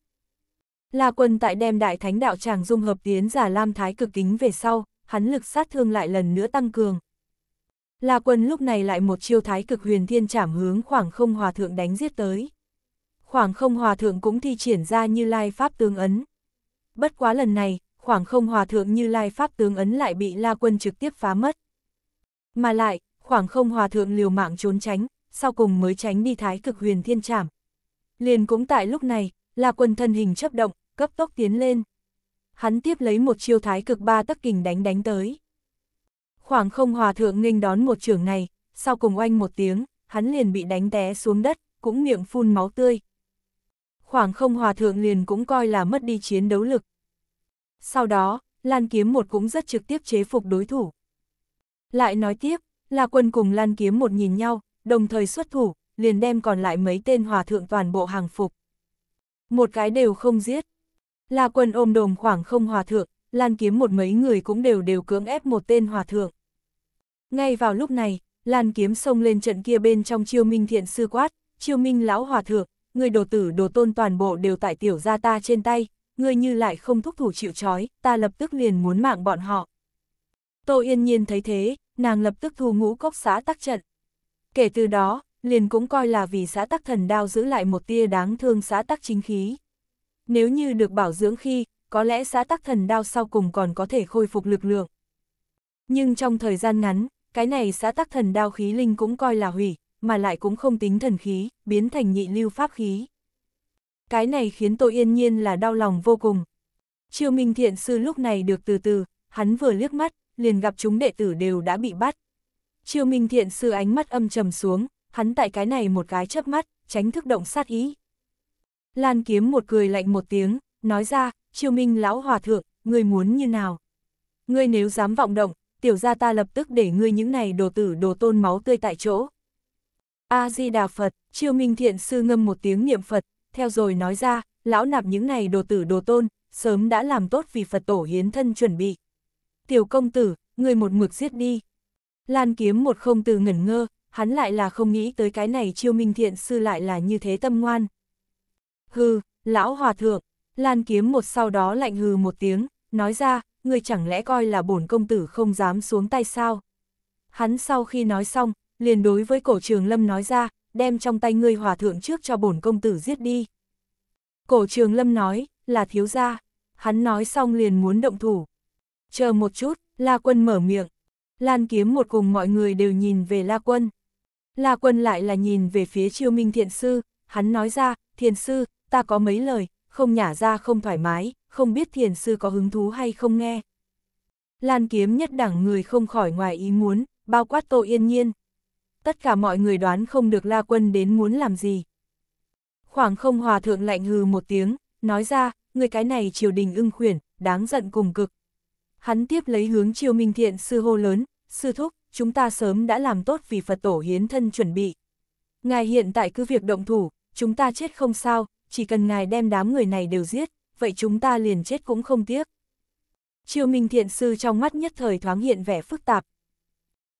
La Quân tại đem đại thánh đạo tràng dung hợp tiến giả Lam Thái cực kính về sau, hắn lực sát thương lại lần nữa tăng cường. La Quân lúc này lại một chiêu thái cực huyền thiên trảm hướng khoảng không hòa thượng đánh giết tới. Khoảng không hòa thượng cũng thi triển ra như lai pháp tương ấn. Bất quá lần này, khoảng không hòa thượng như lai pháp tương ấn lại bị La Quân trực tiếp phá mất. Mà lại, khoảng không hòa thượng liều mạng trốn tránh, sau cùng mới tránh đi thái cực huyền thiên trảm. Liền cũng tại lúc này, La Quân thân hình chấp động, cấp tốc tiến lên. Hắn tiếp lấy một chiêu thái cực ba tắc kình đánh đánh tới. Khoảng không hòa thượng nghênh đón một trưởng này, sau cùng oanh một tiếng, hắn liền bị đánh té xuống đất, cũng miệng phun máu tươi. Khoảng không hòa thượng liền cũng coi là mất đi chiến đấu lực. Sau đó, Lan Kiếm một cũng rất trực tiếp chế phục đối thủ. Lại nói tiếp, là quân cùng Lan Kiếm một nhìn nhau, đồng thời xuất thủ, liền đem còn lại mấy tên hòa thượng toàn bộ hàng phục. Một cái đều không giết. La quân ôm đồm khoảng không hòa thượng, Lan kiếm một mấy người cũng đều đều cưỡng ép một tên hòa thượng. Ngay vào lúc này, Lan kiếm xông lên trận kia bên trong chiêu minh thiện sư quát, chiêu minh lão hòa thượng, người đồ tử đồ tôn toàn bộ đều tại tiểu gia ta trên tay, người như lại không thúc thủ chịu trói, ta lập tức liền muốn mạng bọn họ. Tô yên nhiên thấy thế, nàng lập tức thu ngũ cốc xã tắc trận. Kể từ đó, liền cũng coi là vì xã tắc thần đao giữ lại một tia đáng thương xã tắc chính khí nếu như được bảo dưỡng khi, có lẽ xã tắc thần đao sau cùng còn có thể khôi phục lực lượng. Nhưng trong thời gian ngắn, cái này xã tắc thần đao khí linh cũng coi là hủy, mà lại cũng không tính thần khí, biến thành nhị lưu pháp khí. Cái này khiến tôi yên nhiên là đau lòng vô cùng. Triều Minh Thiện Sư lúc này được từ từ, hắn vừa liếc mắt, liền gặp chúng đệ tử đều đã bị bắt. Triều Minh Thiện Sư ánh mắt âm trầm xuống, hắn tại cái này một cái chớp mắt, tránh thức động sát ý. Lan kiếm một cười lạnh một tiếng, nói ra, triều minh lão hòa thượng, ngươi muốn như nào? Ngươi nếu dám vọng động, tiểu gia ta lập tức để ngươi những này đồ tử đồ tôn máu tươi tại chỗ. A-di-đà Phật, triều minh thiện sư ngâm một tiếng niệm Phật, theo rồi nói ra, lão nạp những này đồ tử đồ tôn, sớm đã làm tốt vì Phật tổ hiến thân chuẩn bị. Tiểu công tử, ngươi một mực giết đi. Lan kiếm một không từ ngẩn ngơ, hắn lại là không nghĩ tới cái này chiêu minh thiện sư lại là như thế tâm ngoan hừ, lão hòa thượng, Lan kiếm một sau đó lạnh hừ một tiếng, nói ra, người chẳng lẽ coi là bổn công tử không dám xuống tay sao? Hắn sau khi nói xong, liền đối với cổ trường lâm nói ra, đem trong tay ngươi hòa thượng trước cho bổn công tử giết đi. Cổ trường lâm nói, là thiếu gia, hắn nói xong liền muốn động thủ. Chờ một chút, La Quân mở miệng. Lan kiếm một cùng mọi người đều nhìn về La Quân. La Quân lại là nhìn về phía chiêu minh thiện sư, hắn nói ra, thiện sư, ta có mấy lời, không nhả ra không thoải mái, không biết thiền sư có hứng thú hay không nghe. Lan kiếm nhất đẳng người không khỏi ngoài ý muốn, bao quát tô yên nhiên. Tất cả mọi người đoán không được la quân đến muốn làm gì. Khoảng không hòa thượng lạnh hừ một tiếng, nói ra, người cái này triều đình ưng khuyển, đáng giận cùng cực. Hắn tiếp lấy hướng triều minh thiện sư hô lớn, sư thúc, chúng ta sớm đã làm tốt vì Phật tổ hiến thân chuẩn bị. Ngài hiện tại cứ việc động thủ, chúng ta chết không sao, chỉ cần ngài đem đám người này đều giết, vậy chúng ta liền chết cũng không tiếc. Triều Minh Thiện Sư trong mắt nhất thời thoáng hiện vẻ phức tạp.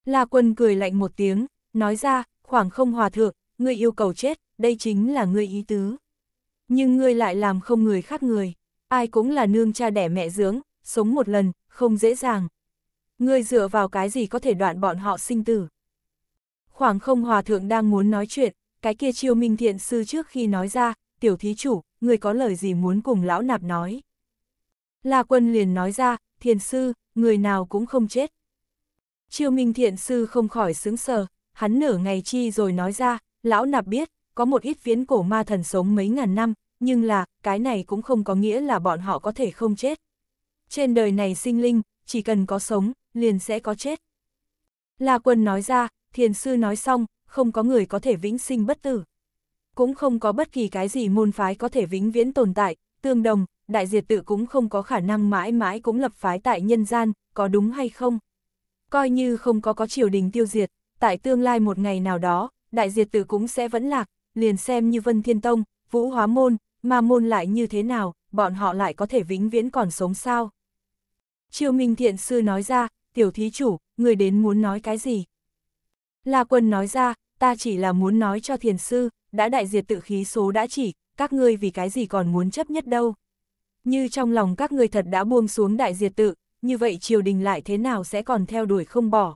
La Quân cười lạnh một tiếng, nói ra, khoảng không hòa thượng, ngươi yêu cầu chết, đây chính là ngươi ý tứ. Nhưng ngươi lại làm không người khác người, ai cũng là nương cha đẻ mẹ dưỡng, sống một lần, không dễ dàng. Ngươi dựa vào cái gì có thể đoạn bọn họ sinh tử. Khoảng không hòa thượng đang muốn nói chuyện, cái kia Triều Minh Thiện Sư trước khi nói ra, tiểu thí chủ, người có lời gì muốn cùng lão nạp nói. La quân liền nói ra, thiền sư, người nào cũng không chết. Triều Minh thiện sư không khỏi sướng sờ, hắn nửa ngày chi rồi nói ra, lão nạp biết, có một ít viễn cổ ma thần sống mấy ngàn năm, nhưng là, cái này cũng không có nghĩa là bọn họ có thể không chết. Trên đời này sinh linh, chỉ cần có sống, liền sẽ có chết. La quân nói ra, thiền sư nói xong, không có người có thể vĩnh sinh bất tử cũng không có bất kỳ cái gì môn phái có thể vĩnh viễn tồn tại, tương đồng, đại diệt tự cũng không có khả năng mãi mãi cũng lập phái tại nhân gian, có đúng hay không? Coi như không có có triều đình tiêu diệt, tại tương lai một ngày nào đó, đại diệt tự cũng sẽ vẫn lạc, liền xem như Vân Thiên Tông, Vũ Hóa Môn, mà Môn lại như thế nào, bọn họ lại có thể vĩnh viễn còn sống sao? Triều Minh Thiện Sư nói ra, tiểu thí chủ, người đến muốn nói cái gì? La Quân nói ra, ta chỉ là muốn nói cho thiền sư, đã đại diệt tự khí số đã chỉ, các ngươi vì cái gì còn muốn chấp nhất đâu. Như trong lòng các ngươi thật đã buông xuống đại diệt tự, như vậy triều đình lại thế nào sẽ còn theo đuổi không bỏ.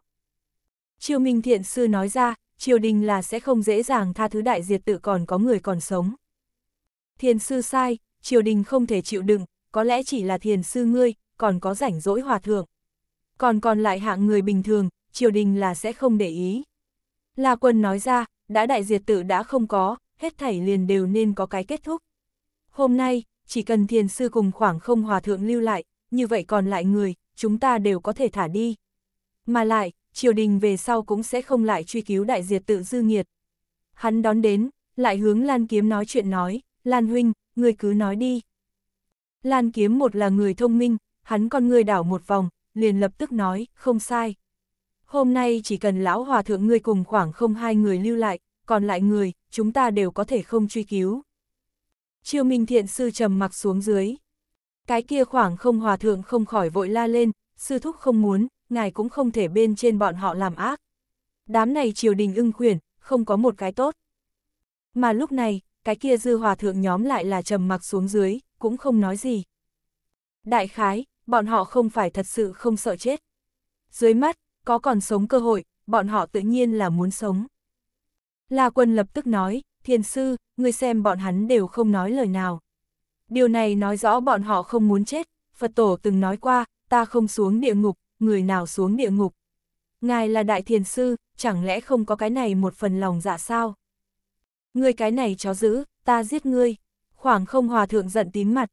Triều Minh Thiện Sư nói ra, triều đình là sẽ không dễ dàng tha thứ đại diệt tự còn có người còn sống. Thiền sư sai, triều đình không thể chịu đựng, có lẽ chỉ là thiền sư ngươi, còn có rảnh rỗi hòa thượng. Còn còn lại hạng người bình thường, triều đình là sẽ không để ý. La quân nói ra, đã đại diệt tự đã không có, hết thảy liền đều nên có cái kết thúc. Hôm nay, chỉ cần thiền sư cùng khoảng không hòa thượng lưu lại, như vậy còn lại người, chúng ta đều có thể thả đi. Mà lại, triều đình về sau cũng sẽ không lại truy cứu đại diệt tự dư nghiệt. Hắn đón đến, lại hướng Lan Kiếm nói chuyện nói, Lan Huynh, người cứ nói đi. Lan Kiếm một là người thông minh, hắn con người đảo một vòng, liền lập tức nói, không sai hôm nay chỉ cần lão hòa thượng ngươi cùng khoảng không hai người lưu lại, còn lại người, chúng ta đều có thể không truy cứu. triều Minh Thiện Sư trầm mặc xuống dưới. Cái kia khoảng không hòa thượng không khỏi vội la lên, sư thúc không muốn, ngài cũng không thể bên trên bọn họ làm ác. Đám này triều đình ưng khuyển, không có một cái tốt. Mà lúc này, cái kia dư hòa thượng nhóm lại là trầm mặc xuống dưới, cũng không nói gì. Đại khái, bọn họ không phải thật sự không sợ chết. Dưới mắt, có còn sống cơ hội, bọn họ tự nhiên là muốn sống. La quân lập tức nói, thiền sư, người xem bọn hắn đều không nói lời nào. Điều này nói rõ bọn họ không muốn chết, Phật tổ từng nói qua, ta không xuống địa ngục, người nào xuống địa ngục. Ngài là đại thiền sư, chẳng lẽ không có cái này một phần lòng dạ sao? Ngươi cái này chó giữ, ta giết ngươi. Khoảng không hòa thượng giận tím mặt.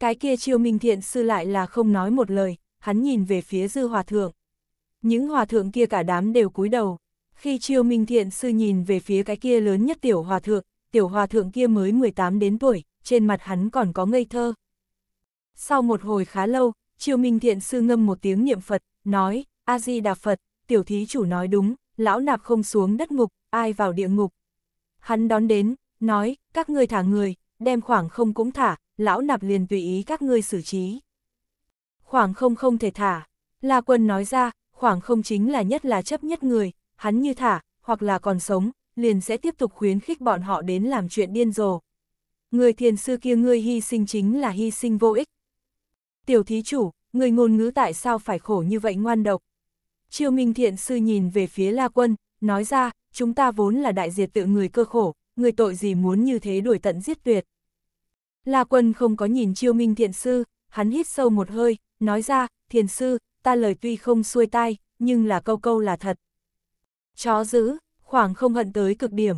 Cái kia chiêu minh thiện sư lại là không nói một lời, hắn nhìn về phía dư hòa thượng. Những hòa thượng kia cả đám đều cúi đầu. Khi Triều Minh Thiện Sư nhìn về phía cái kia lớn nhất tiểu hòa thượng, tiểu hòa thượng kia mới 18 đến tuổi, trên mặt hắn còn có ngây thơ. Sau một hồi khá lâu, Triều Minh Thiện Sư ngâm một tiếng niệm Phật, nói, A-di-đà Phật, tiểu thí chủ nói đúng, lão nạp không xuống đất ngục, ai vào địa ngục. Hắn đón đến, nói, các ngươi thả người, đem khoảng không cũng thả, lão nạp liền tùy ý các ngươi xử trí. Khoảng không không thể thả, La Quân nói ra, khoảng không chính là nhất là chấp nhất người, hắn như thả, hoặc là còn sống, liền sẽ tiếp tục khuyến khích bọn họ đến làm chuyện điên rồ. Người thiền sư kia ngươi hy sinh chính là hy sinh vô ích. Tiểu thí chủ, người ngôn ngữ tại sao phải khổ như vậy ngoan độc? Chiêu Minh thiện sư nhìn về phía La Quân, nói ra, chúng ta vốn là đại diệt tự người cơ khổ, người tội gì muốn như thế đuổi tận giết tuyệt. La Quân không có nhìn Chiêu Minh thiện sư, hắn hít sâu một hơi, nói ra, thiền sư, ta lời tuy không xuôi tai, nhưng là câu câu là thật. Chó giữ, khoảng không hận tới cực điểm.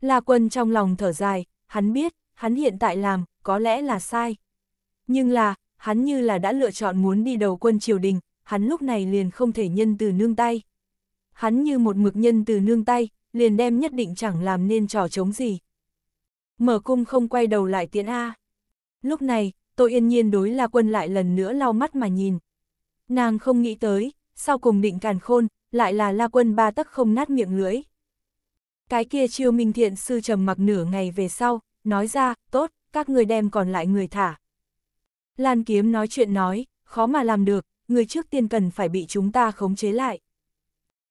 La quân trong lòng thở dài, hắn biết, hắn hiện tại làm, có lẽ là sai. Nhưng là, hắn như là đã lựa chọn muốn đi đầu quân triều đình, hắn lúc này liền không thể nhân từ nương tay. Hắn như một mực nhân từ nương tay, liền đem nhất định chẳng làm nên trò chống gì. Mở cung không quay đầu lại tiễn A. Lúc này, tôi yên nhiên đối La Quân lại lần nữa lau mắt mà nhìn. Nàng không nghĩ tới, sau cùng định càn khôn, lại là la quân ba tấc không nát miệng lưỡi. Cái kia chiêu minh thiện sư trầm mặc nửa ngày về sau, nói ra, tốt, các người đem còn lại người thả. Lan kiếm nói chuyện nói, khó mà làm được, người trước tiên cần phải bị chúng ta khống chế lại.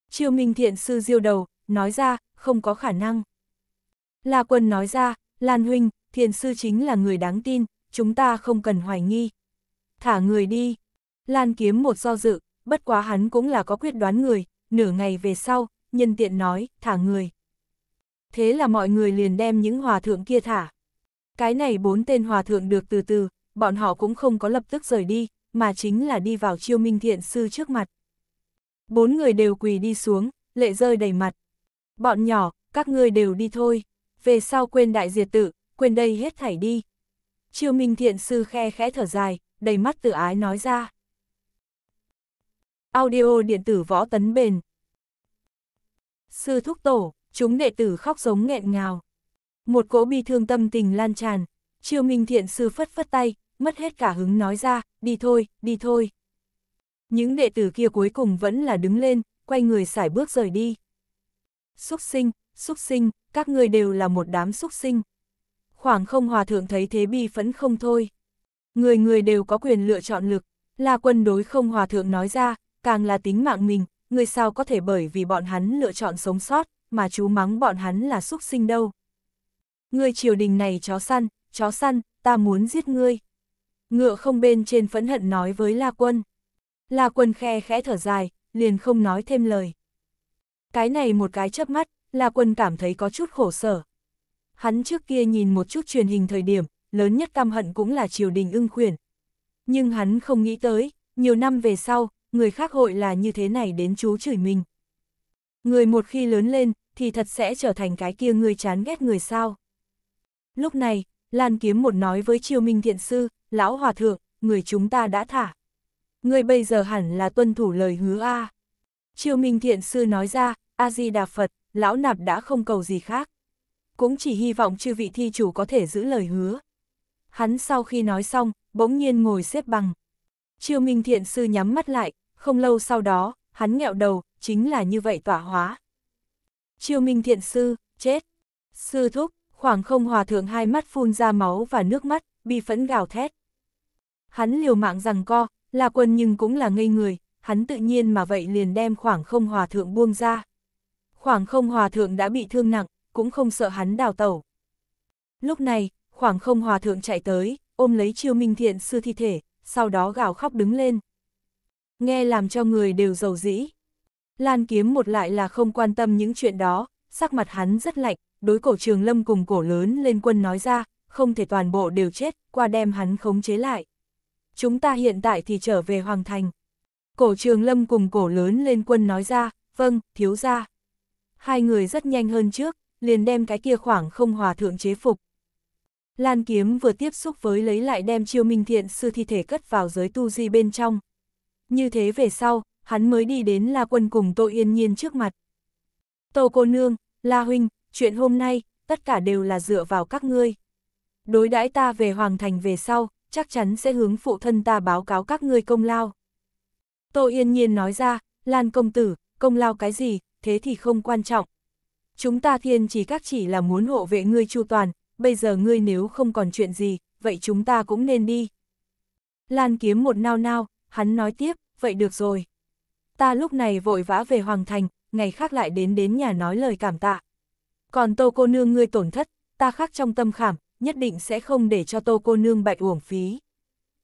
Chiêu minh thiện sư diêu đầu, nói ra, không có khả năng. La quân nói ra, Lan huynh, thiện sư chính là người đáng tin, chúng ta không cần hoài nghi. Thả người đi, Lan kiếm một do dự, bất quá hắn cũng là có quyết đoán người, nửa ngày về sau, nhân tiện nói, thả người. Thế là mọi người liền đem những hòa thượng kia thả. Cái này bốn tên hòa thượng được từ từ, bọn họ cũng không có lập tức rời đi, mà chính là đi vào chiêu minh thiện sư trước mặt. Bốn người đều quỳ đi xuống, lệ rơi đầy mặt. Bọn nhỏ, các ngươi đều đi thôi, về sau quên đại diệt tự, quên đây hết thảy đi. Chiêu minh thiện sư khe khẽ thở dài, đầy mắt tự ái nói ra. Audio điện tử võ tấn bền. Sư thúc tổ, chúng đệ tử khóc giống nghẹn ngào. Một cỗ bi thương tâm tình lan tràn, Triều Minh Thiện sư phất phất tay, mất hết cả hứng nói ra, đi thôi, đi thôi. Những đệ tử kia cuối cùng vẫn là đứng lên, quay người xải bước rời đi. súc sinh, súc sinh, các ngươi đều là một đám súc sinh. Khoảng không hòa thượng thấy thế bi phẫn không thôi. Người người đều có quyền lựa chọn lực, là quân đối không hòa thượng nói ra, càng là tính mạng mình, người sao có thể bởi vì bọn hắn lựa chọn sống sót, mà chú mắng bọn hắn là xúc sinh đâu. Người triều đình này chó săn, chó săn, ta muốn giết ngươi. Ngựa không bên trên phẫn hận nói với La Quân. La Quân khe khẽ thở dài, liền không nói thêm lời. Cái này một cái chớp mắt, La Quân cảm thấy có chút khổ sở. Hắn trước kia nhìn một chút truyền hình thời điểm, lớn nhất căm hận cũng là triều đình ưng khuyển. Nhưng hắn không nghĩ tới, nhiều năm về sau, người khác hội là như thế này đến chú chửi mình. Người một khi lớn lên, thì thật sẽ trở thành cái kia người chán ghét người sao. Lúc này, Lan Kiếm một nói với Triều Minh Thiện Sư, Lão Hòa Thượng, người chúng ta đã thả. Người bây giờ hẳn là tuân thủ lời hứa A. Triều Minh Thiện Sư nói ra, A-di-đà Phật, Lão Nạp đã không cầu gì khác. Cũng chỉ hy vọng chư vị thi chủ có thể giữ lời hứa. Hắn sau khi nói xong, bỗng nhiên ngồi xếp bằng. Triều Minh Thiện Sư nhắm mắt lại, không lâu sau đó, hắn nghẹo đầu, chính là như vậy tỏa hóa. Chiêu Minh Thiện Sư, chết. Sư thúc, khoảng không hòa thượng hai mắt phun ra máu và nước mắt, bi phẫn gào thét. Hắn liều mạng rằng co, là quân nhưng cũng là ngây người, hắn tự nhiên mà vậy liền đem khoảng không hòa thượng buông ra. Khoảng không hòa thượng đã bị thương nặng, cũng không sợ hắn đào tẩu. Lúc này, khoảng không hòa thượng chạy tới, ôm lấy chiêu minh thiện sư thi thể, sau đó gào khóc đứng lên nghe làm cho người đều giàu dĩ. Lan kiếm một lại là không quan tâm những chuyện đó, sắc mặt hắn rất lạnh, đối cổ trường lâm cùng cổ lớn lên quân nói ra, không thể toàn bộ đều chết, qua đem hắn khống chế lại. Chúng ta hiện tại thì trở về Hoàng Thành. Cổ trường lâm cùng cổ lớn lên quân nói ra, vâng, thiếu ra. Hai người rất nhanh hơn trước, liền đem cái kia khoảng không hòa thượng chế phục. Lan kiếm vừa tiếp xúc với lấy lại đem chiêu minh thiện sư thi thể cất vào giới tu di bên trong, như thế về sau, hắn mới đi đến La Quân cùng Tô Yên Nhiên trước mặt. Tô cô nương, La huynh, chuyện hôm nay, tất cả đều là dựa vào các ngươi. Đối đãi ta về Hoàng Thành về sau, chắc chắn sẽ hướng phụ thân ta báo cáo các ngươi công lao. Tô Yên Nhiên nói ra, Lan công tử, công lao cái gì, thế thì không quan trọng. Chúng ta thiên chỉ các chỉ là muốn hộ vệ ngươi chu toàn, bây giờ ngươi nếu không còn chuyện gì, vậy chúng ta cũng nên đi. Lan kiếm một nao nao, hắn nói tiếp, vậy được rồi. Ta lúc này vội vã về Hoàng Thành, ngày khác lại đến đến nhà nói lời cảm tạ. Còn tô cô nương ngươi tổn thất, ta khắc trong tâm khảm, nhất định sẽ không để cho tô cô nương bạch uổng phí.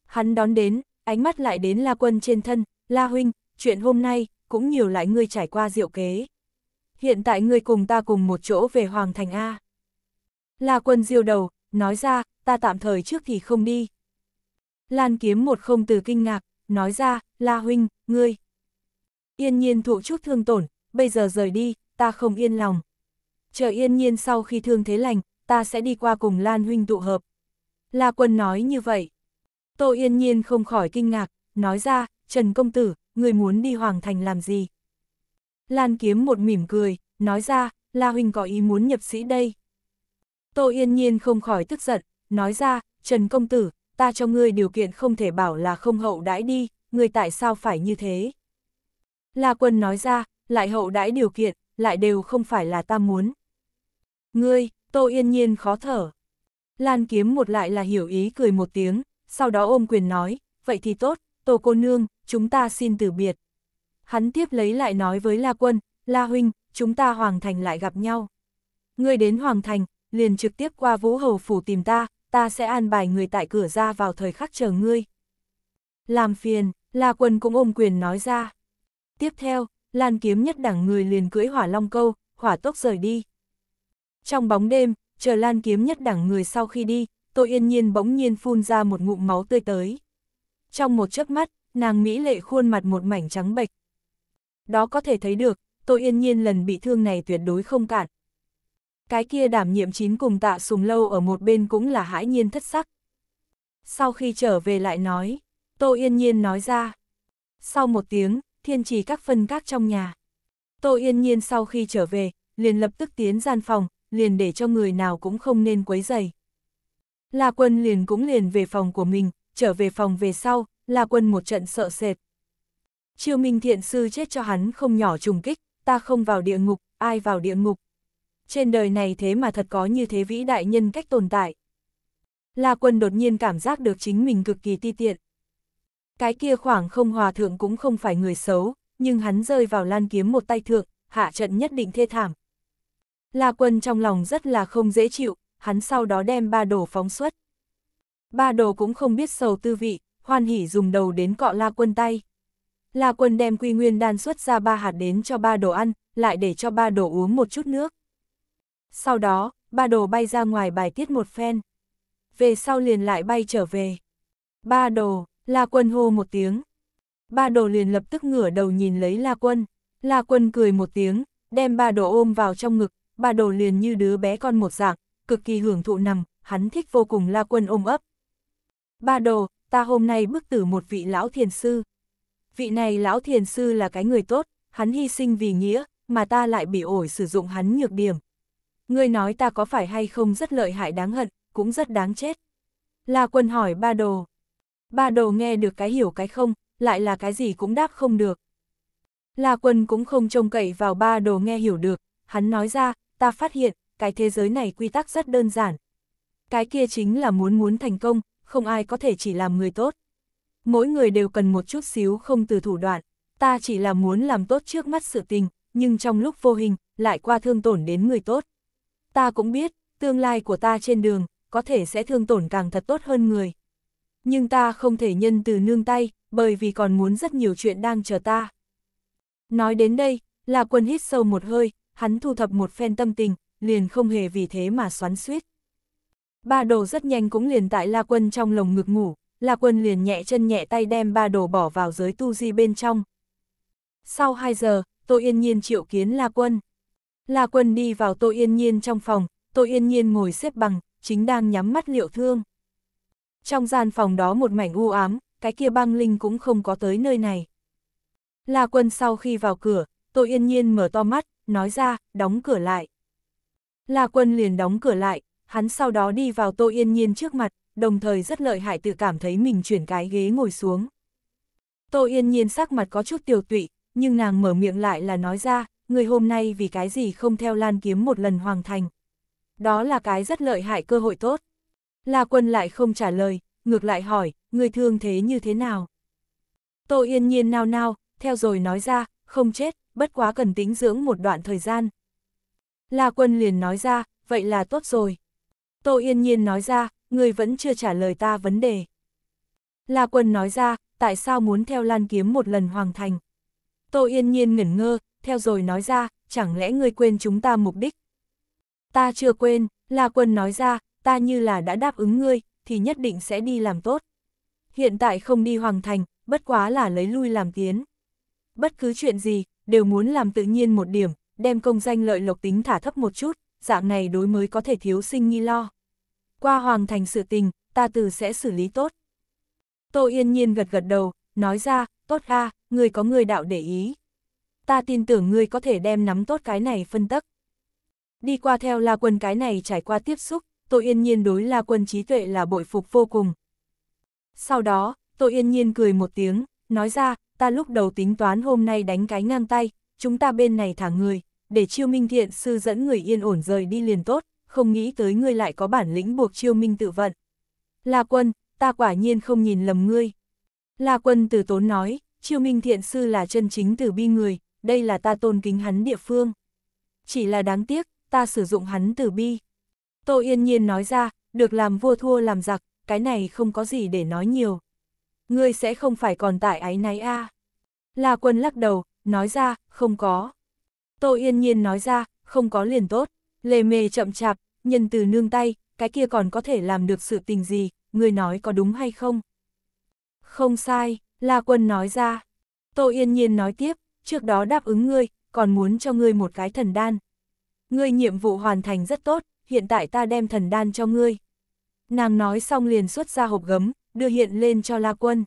Hắn đón đến, ánh mắt lại đến La Quân trên thân, La Huynh, chuyện hôm nay, cũng nhiều lại ngươi trải qua diệu kế. Hiện tại ngươi cùng ta cùng một chỗ về Hoàng Thành A. La Quân diêu đầu, nói ra, ta tạm thời trước thì không đi. Lan kiếm một không từ kinh ngạc, nói ra, La Huynh, ngươi. Yên nhiên thụ chút thương tổn, bây giờ rời đi, ta không yên lòng. Chờ yên nhiên sau khi thương thế lành, ta sẽ đi qua cùng Lan Huynh tụ hợp. La Quân nói như vậy. Tô yên nhiên không khỏi kinh ngạc, nói ra, Trần Công Tử, người muốn đi Hoàng Thành làm gì? Lan Kiếm một mỉm cười, nói ra, La Huynh có ý muốn nhập sĩ đây. Tô Yên Nhiên không khỏi tức giận, nói ra, Trần Công Tử, ta cho ngươi điều kiện không thể bảo là không hậu đãi đi, ngươi tại sao phải như thế? La quân nói ra, lại hậu đãi điều kiện, lại đều không phải là ta muốn. Ngươi, tô yên nhiên khó thở. Lan kiếm một lại là hiểu ý cười một tiếng, sau đó ôm quyền nói, vậy thì tốt, tô cô nương, chúng ta xin từ biệt. Hắn tiếp lấy lại nói với La quân, La huynh, chúng ta hoàng thành lại gặp nhau. Ngươi đến hoàng thành, liền trực tiếp qua vũ hầu phủ tìm ta, ta sẽ an bài người tại cửa ra vào thời khắc chờ ngươi. Làm phiền, La Quân cũng ôm quyền nói ra. Tiếp theo, Lan Kiếm nhất đẳng người liền cưỡi hỏa long câu, hỏa tốc rời đi. Trong bóng đêm, chờ Lan Kiếm nhất đẳng người sau khi đi, tôi yên nhiên bỗng nhiên phun ra một ngụm máu tươi tới. Trong một chớp mắt, nàng Mỹ lệ khuôn mặt một mảnh trắng bệch. Đó có thể thấy được, tôi yên nhiên lần bị thương này tuyệt đối không cản cái kia đảm nhiệm chín cùng tạ sùng lâu ở một bên cũng là hãi nhiên thất sắc. Sau khi trở về lại nói, Tô Yên Nhiên nói ra. Sau một tiếng, thiên trì các phân các trong nhà. Tô Yên Nhiên sau khi trở về, liền lập tức tiến gian phòng, liền để cho người nào cũng không nên quấy dày. La Quân liền cũng liền về phòng của mình, trở về phòng về sau, La Quân một trận sợ sệt. chiêu Minh Thiện Sư chết cho hắn không nhỏ trùng kích, ta không vào địa ngục, ai vào địa ngục trên đời này thế mà thật có như thế vĩ đại nhân cách tồn tại. La quân đột nhiên cảm giác được chính mình cực kỳ ti tiện. Cái kia khoảng không hòa thượng cũng không phải người xấu, nhưng hắn rơi vào lan kiếm một tay thượng, hạ trận nhất định thê thảm. La quân trong lòng rất là không dễ chịu, hắn sau đó đem ba đồ phóng xuất. Ba đồ cũng không biết sầu tư vị, hoan hỉ dùng đầu đến cọ la quân tay. La quân đem quy nguyên đan xuất ra ba hạt đến cho ba đồ ăn, lại để cho ba đồ uống một chút nước. Sau đó, ba đồ bay ra ngoài bài tiết một phen. Về sau liền lại bay trở về. Ba đồ, La Quân hô một tiếng. Ba đồ liền lập tức ngửa đầu nhìn lấy La Quân. La Quân cười một tiếng, đem ba đồ ôm vào trong ngực, ba đồ liền như đứa bé con một dạng, cực kỳ hưởng thụ nằm, hắn thích vô cùng La Quân ôm ấp. Ba đồ, ta hôm nay bức tử một vị lão thiền sư. Vị này lão thiền sư là cái người tốt, hắn hy sinh vì nghĩa, mà ta lại bị ổi sử dụng hắn nhược điểm, Ngươi nói ta có phải hay không rất lợi hại đáng hận, cũng rất đáng chết. La quân hỏi ba đồ. Ba đồ nghe được cái hiểu cái không, lại là cái gì cũng đáp không được. La quân cũng không trông cậy vào ba đồ nghe hiểu được, hắn nói ra, ta phát hiện, cái thế giới này quy tắc rất đơn giản. Cái kia chính là muốn muốn thành công, không ai có thể chỉ làm người tốt. Mỗi người đều cần một chút xíu không từ thủ đoạn, ta chỉ là muốn làm tốt trước mắt sự tình, nhưng trong lúc vô hình, lại qua thương tổn đến người tốt ta cũng biết, tương lai của ta trên đường, có thể sẽ thương tổn càng thật tốt hơn người. Nhưng ta không thể nhân từ nương tay, bởi vì còn muốn rất nhiều chuyện đang chờ ta. Nói đến đây, là quân hít sâu một hơi, hắn thu thập một phen tâm tình, liền không hề vì thế mà xoắn suýt. Ba đồ rất nhanh cũng liền tại La Quân trong lồng ngực ngủ, La Quân liền nhẹ chân nhẹ tay đem ba đồ bỏ vào giới tu di bên trong. Sau 2 giờ, tôi yên nhiên triệu kiến La Quân. La Quân đi vào Tô Yên Nhiên trong phòng, Tô Yên Nhiên ngồi xếp bằng, chính đang nhắm mắt liệu thương. Trong gian phòng đó một mảnh u ám, cái kia băng linh cũng không có tới nơi này. La Quân sau khi vào cửa, Tô Yên Nhiên mở to mắt, nói ra, đóng cửa lại. La Quân liền đóng cửa lại, hắn sau đó đi vào Tô Yên Nhiên trước mặt, đồng thời rất lợi hại tự cảm thấy mình chuyển cái ghế ngồi xuống. Tô Yên Nhiên sắc mặt có chút tiều tụy, nhưng nàng mở miệng lại là nói ra, Ngươi hôm nay vì cái gì không theo lan kiếm một lần hoàng thành. Đó là cái rất lợi hại cơ hội tốt. La quân lại không trả lời, ngược lại hỏi, người thương thế như thế nào? Tô yên nhiên nao nao, theo rồi nói ra, không chết, bất quá cần tính dưỡng một đoạn thời gian. La quân liền nói ra, vậy là tốt rồi. Tô yên nhiên nói ra, người vẫn chưa trả lời ta vấn đề. La quân nói ra, tại sao muốn theo lan kiếm một lần hoàng thành? Tô yên nhiên ngẩn ngơ, theo rồi nói ra, chẳng lẽ ngươi quên chúng ta mục đích? Ta chưa quên, La Quân nói ra, ta như là đã đáp ứng ngươi, thì nhất định sẽ đi làm tốt. Hiện tại không đi hoàng thành, bất quá là lấy lui làm tiến. Bất cứ chuyện gì, đều muốn làm tự nhiên một điểm, đem công danh lợi lộc tính thả thấp một chút, dạng này đối mới có thể thiếu sinh nghi lo. Qua hoàng thành sự tình, ta từ sẽ xử lý tốt. Tô yên nhiên gật gật đầu, nói ra, tốt a à, người có người đạo để ý ta tin tưởng ngươi có thể đem nắm tốt cái này phân tắc. Đi qua theo La Quân cái này trải qua tiếp xúc, tôi yên nhiên đối La Quân trí tuệ là bội phục vô cùng. Sau đó, tôi yên nhiên cười một tiếng, nói ra, ta lúc đầu tính toán hôm nay đánh cái ngang tay, chúng ta bên này thả người, để chiêu minh thiện sư dẫn người yên ổn rời đi liền tốt, không nghĩ tới ngươi lại có bản lĩnh buộc chiêu minh tự vận. La Quân, ta quả nhiên không nhìn lầm ngươi. La Quân từ tốn nói, chiêu minh thiện sư là chân chính từ bi người, đây là ta tôn kính hắn địa phương. Chỉ là đáng tiếc, ta sử dụng hắn từ bi. Tô Yên Nhiên nói ra, được làm vua thua làm giặc, cái này không có gì để nói nhiều. Ngươi sẽ không phải còn tại ái náy a là quân lắc đầu, nói ra, không có. Tô Yên Nhiên nói ra, không có liền tốt, lề mề chậm chạp, nhân từ nương tay, cái kia còn có thể làm được sự tình gì, ngươi nói có đúng hay không? Không sai, là Quân nói ra. Tô Yên Nhiên nói tiếp, trước đó đáp ứng ngươi, còn muốn cho ngươi một cái thần đan. Ngươi nhiệm vụ hoàn thành rất tốt, hiện tại ta đem thần đan cho ngươi. Nàng nói xong liền xuất ra hộp gấm, đưa hiện lên cho La Quân.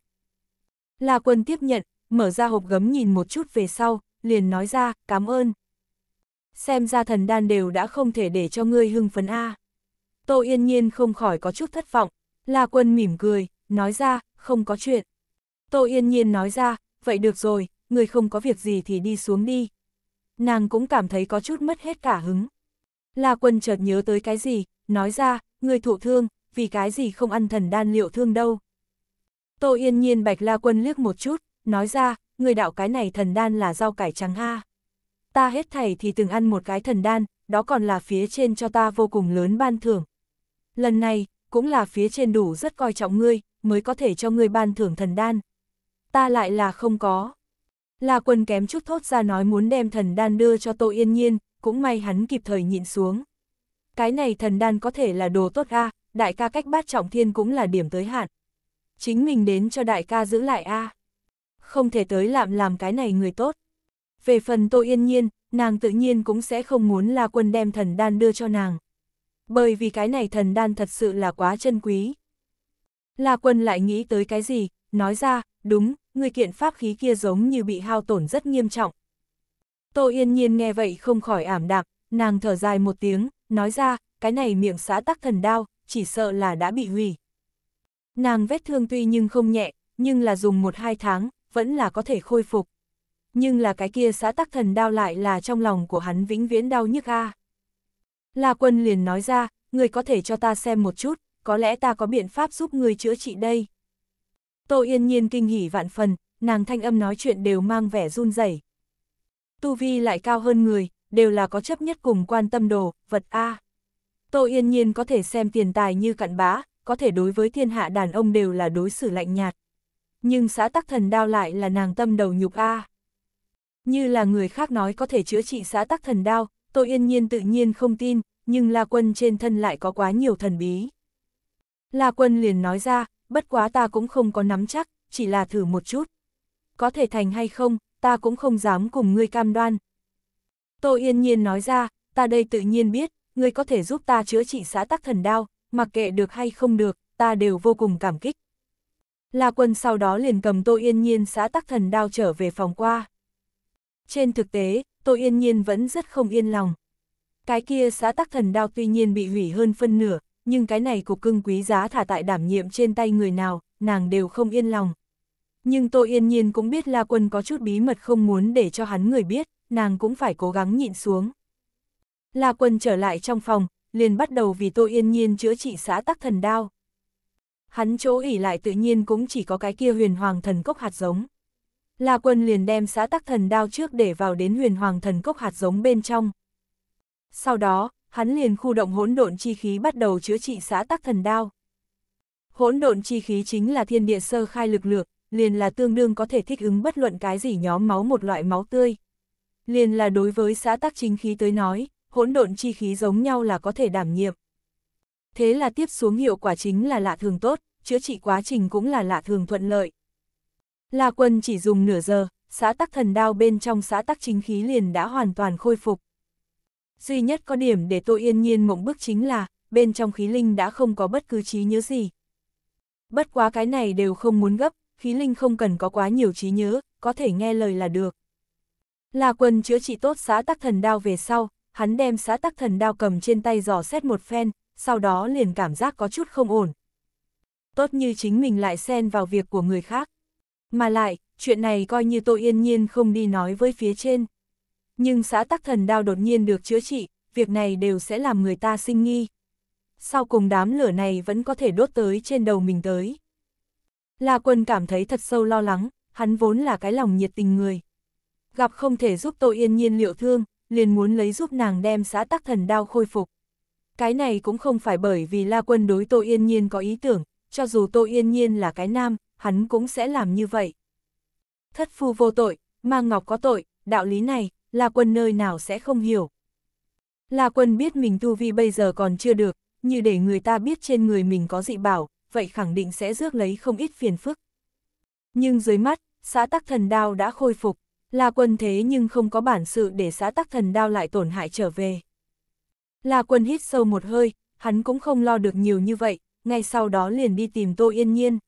La Quân tiếp nhận, mở ra hộp gấm nhìn một chút về sau, liền nói ra, cảm ơn. Xem ra thần đan đều đã không thể để cho ngươi hưng phấn A. Tô Yên Nhiên không khỏi có chút thất vọng, La Quân mỉm cười, nói ra, không có chuyện. Tô Yên Nhiên nói ra, vậy được rồi, người không có việc gì thì đi xuống đi. Nàng cũng cảm thấy có chút mất hết cả hứng. La quân chợt nhớ tới cái gì, nói ra, người thụ thương, vì cái gì không ăn thần đan liệu thương đâu. Tô yên nhiên bạch la quân liếc một chút, nói ra, người đạo cái này thần đan là rau cải trắng ha. Ta hết thảy thì từng ăn một cái thần đan, đó còn là phía trên cho ta vô cùng lớn ban thưởng. Lần này, cũng là phía trên đủ rất coi trọng ngươi, mới có thể cho ngươi ban thưởng thần đan. Ta lại là không có. La Quân kém chút thốt ra nói muốn đem thần đan đưa cho Tô Yên Nhiên, cũng may hắn kịp thời nhịn xuống. Cái này thần đan có thể là đồ tốt a, đại ca cách bát trọng thiên cũng là điểm tới hạn. Chính mình đến cho đại ca giữ lại a. Không thể tới làm làm cái này người tốt. Về phần Tô Yên Nhiên, nàng tự nhiên cũng sẽ không muốn La Quân đem thần đan đưa cho nàng. Bởi vì cái này thần đan thật sự là quá chân quý. La Quân lại nghĩ tới cái gì, nói ra, đúng, người kiện pháp khí kia giống như bị hao tổn rất nghiêm trọng. Tô Yên Nhiên nghe vậy không khỏi ảm đạm, nàng thở dài một tiếng, nói ra, cái này miệng xã tắc thần đao, chỉ sợ là đã bị hủy. Nàng vết thương tuy nhưng không nhẹ, nhưng là dùng một hai tháng, vẫn là có thể khôi phục. Nhưng là cái kia xã tắc thần đao lại là trong lòng của hắn vĩnh viễn đau nhức a. La quân liền nói ra, người có thể cho ta xem một chút, có lẽ ta có biện pháp giúp người chữa trị đây. Tô Yên Nhiên kinh hỉ vạn phần, nàng thanh âm nói chuyện đều mang vẻ run rẩy. Tu vi lại cao hơn người, đều là có chấp nhất cùng quan tâm đồ, vật A. Tô Yên Nhiên có thể xem tiền tài như cặn bã, có thể đối với thiên hạ đàn ông đều là đối xử lạnh nhạt. Nhưng xã tắc thần đao lại là nàng tâm đầu nhục A. Như là người khác nói có thể chữa trị xã tắc thần đao, Tô Yên Nhiên tự nhiên không tin, nhưng La Quân trên thân lại có quá nhiều thần bí. La Quân liền nói ra, bất quá ta cũng không có nắm chắc, chỉ là thử một chút. Có thể thành hay không, ta cũng không dám cùng ngươi cam đoan. Tô Yên Nhiên nói ra, ta đây tự nhiên biết, ngươi có thể giúp ta chữa trị xã tắc thần đao, mặc kệ được hay không được, ta đều vô cùng cảm kích. La quân sau đó liền cầm Tô Yên Nhiên xã tắc thần đao trở về phòng qua. Trên thực tế, Tô Yên Nhiên vẫn rất không yên lòng. Cái kia xã tắc thần đao tuy nhiên bị hủy hơn phân nửa, nhưng cái này cục cưng quý giá thả tại đảm nhiệm trên tay người nào, nàng đều không yên lòng. Nhưng Tô Yên Nhiên cũng biết La Quân có chút bí mật không muốn để cho hắn người biết, nàng cũng phải cố gắng nhịn xuống. La Quân trở lại trong phòng, liền bắt đầu vì Tô Yên Nhiên chữa trị xã tắc thần đao. Hắn chỗ ỉ lại tự nhiên cũng chỉ có cái kia huyền hoàng thần cốc hạt giống. La Quân liền đem xã tắc thần đao trước để vào đến huyền hoàng thần cốc hạt giống bên trong. Sau đó, hắn liền khu động hỗn độn chi khí bắt đầu chữa trị xã tắc thần đao. Hỗn độn chi khí chính là thiên địa sơ khai lực lượng, liền là tương đương có thể thích ứng bất luận cái gì nhóm máu một loại máu tươi. Liền là đối với xã tắc chính khí tới nói, hỗn độn chi khí giống nhau là có thể đảm nhiệm. Thế là tiếp xuống hiệu quả chính là lạ thường tốt, chữa trị quá trình cũng là lạ thường thuận lợi. là quân chỉ dùng nửa giờ, xã tắc thần đao bên trong xã tắc chính khí liền đã hoàn toàn khôi phục duy nhất có điểm để tôi yên nhiên mộng bức chính là, bên trong khí linh đã không có bất cứ trí nhớ gì. Bất quá cái này đều không muốn gấp, khí linh không cần có quá nhiều trí nhớ, có thể nghe lời là được. Là quần chữa trị tốt xã tắc thần đao về sau, hắn đem xã tắc thần đao cầm trên tay giò xét một phen, sau đó liền cảm giác có chút không ổn. Tốt như chính mình lại xen vào việc của người khác. Mà lại, chuyện này coi như tôi yên nhiên không đi nói với phía trên. Nhưng xã tắc thần đao đột nhiên được chữa trị, việc này đều sẽ làm người ta sinh nghi. Sau cùng đám lửa này vẫn có thể đốt tới trên đầu mình tới. La quân cảm thấy thật sâu lo lắng, hắn vốn là cái lòng nhiệt tình người. Gặp không thể giúp tôi yên nhiên liệu thương, liền muốn lấy giúp nàng đem xã tắc thần đao khôi phục. Cái này cũng không phải bởi vì La Quân đối Tô Yên Nhiên có ý tưởng, cho dù Tô Yên Nhiên là cái nam, hắn cũng sẽ làm như vậy. Thất phu vô tội, mang ngọc có tội, đạo lý này, là quân nơi nào sẽ không hiểu. Là quân biết mình tu vi bây giờ còn chưa được, như để người ta biết trên người mình có dị bảo, vậy khẳng định sẽ rước lấy không ít phiền phức. Nhưng dưới mắt, xã tắc thần đao đã khôi phục, là quân thế nhưng không có bản sự để xã tắc thần đao lại tổn hại trở về. Là quân hít sâu một hơi, hắn cũng không lo được nhiều như vậy, ngay sau đó liền đi tìm Tô Yên Nhiên.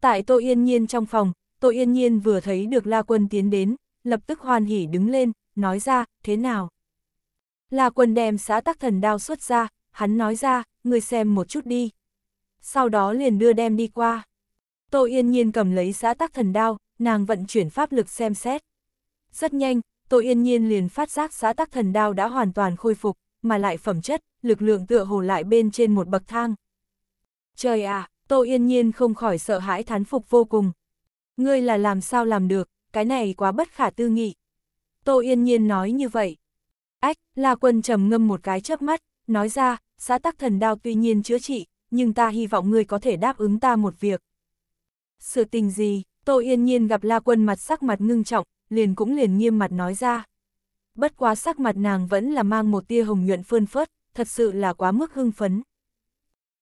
Tại Tô Yên Nhiên trong phòng, Tô Yên Nhiên vừa thấy được La Quân tiến đến, lập tức hoàn hỉ đứng lên, nói ra, thế nào? Là quần đem xã tắc thần đao xuất ra, hắn nói ra, người xem một chút đi. Sau đó liền đưa đem đi qua. Tô Yên Nhiên cầm lấy xã tắc thần đao, nàng vận chuyển pháp lực xem xét. Rất nhanh, Tô Yên Nhiên liền phát giác xã tắc thần đao đã hoàn toàn khôi phục, mà lại phẩm chất, lực lượng tựa hồ lại bên trên một bậc thang. Trời à, Tô Yên Nhiên không khỏi sợ hãi thán phục vô cùng. Ngươi là làm sao làm được, cái này quá bất khả tư nghị. Tô Yên Nhiên nói như vậy. Ách, La Quân trầm ngâm một cái chớp mắt, nói ra, xã tắc thần đao tuy nhiên chữa trị, nhưng ta hy vọng ngươi có thể đáp ứng ta một việc. Sự tình gì, Tô Yên Nhiên gặp La Quân mặt sắc mặt ngưng trọng, liền cũng liền nghiêm mặt nói ra. Bất quá sắc mặt nàng vẫn là mang một tia hồng nhuận phơn phớt, thật sự là quá mức hưng phấn.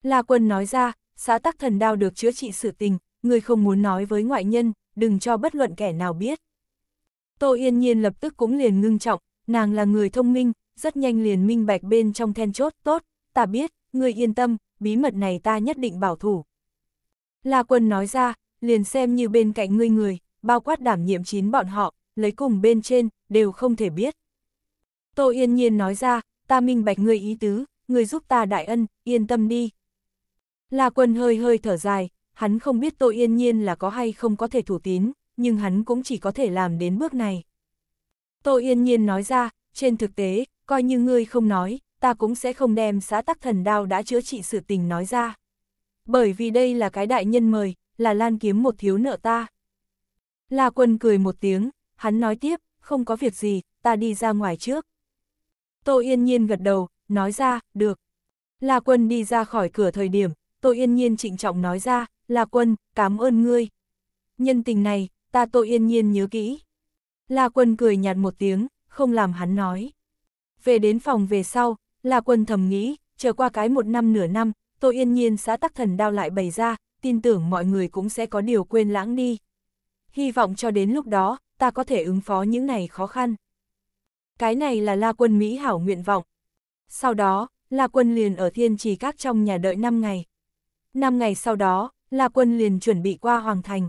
La Quân nói ra, xã tắc thần đao được chữa trị sự tình, ngươi không muốn nói với ngoại nhân, đừng cho bất luận kẻ nào biết. Tô Yên Nhiên lập tức cũng liền ngưng trọng, nàng là người thông minh, rất nhanh liền minh bạch bên trong then chốt, tốt, ta biết, người yên tâm, bí mật này ta nhất định bảo thủ. La Quân nói ra, liền xem như bên cạnh ngươi người, bao quát đảm nhiệm chín bọn họ, lấy cùng bên trên, đều không thể biết. Tô Yên Nhiên nói ra, ta minh bạch ngươi ý tứ, người giúp ta đại ân, yên tâm đi. La Quân hơi hơi thở dài, hắn không biết Tô Yên Nhiên là có hay không có thể thủ tín, nhưng hắn cũng chỉ có thể làm đến bước này. Tô Yên Nhiên nói ra, trên thực tế, coi như ngươi không nói, ta cũng sẽ không đem xã tắc thần đao đã chữa trị sự tình nói ra. Bởi vì đây là cái đại nhân mời, là lan kiếm một thiếu nợ ta. La quân cười một tiếng, hắn nói tiếp, không có việc gì, ta đi ra ngoài trước. Tô Yên Nhiên gật đầu, nói ra, được. La quân đi ra khỏi cửa thời điểm, Tô Yên Nhiên trịnh trọng nói ra, La Quân, cảm ơn ngươi. Nhân tình này, ta tội yên nhiên nhớ kỹ. La Quân cười nhạt một tiếng, không làm hắn nói. Về đến phòng về sau, La Quân thầm nghĩ, chờ qua cái một năm nửa năm, tội yên nhiên xã tắc thần đao lại bày ra, tin tưởng mọi người cũng sẽ có điều quên lãng đi. Hy vọng cho đến lúc đó, ta có thể ứng phó những này khó khăn. Cái này là La Quân Mỹ hảo nguyện vọng. Sau đó, La Quân liền ở thiên trì các trong nhà đợi 5 ngày. 5 ngày sau đó, La Quân liền chuẩn bị qua Hoàng Thành.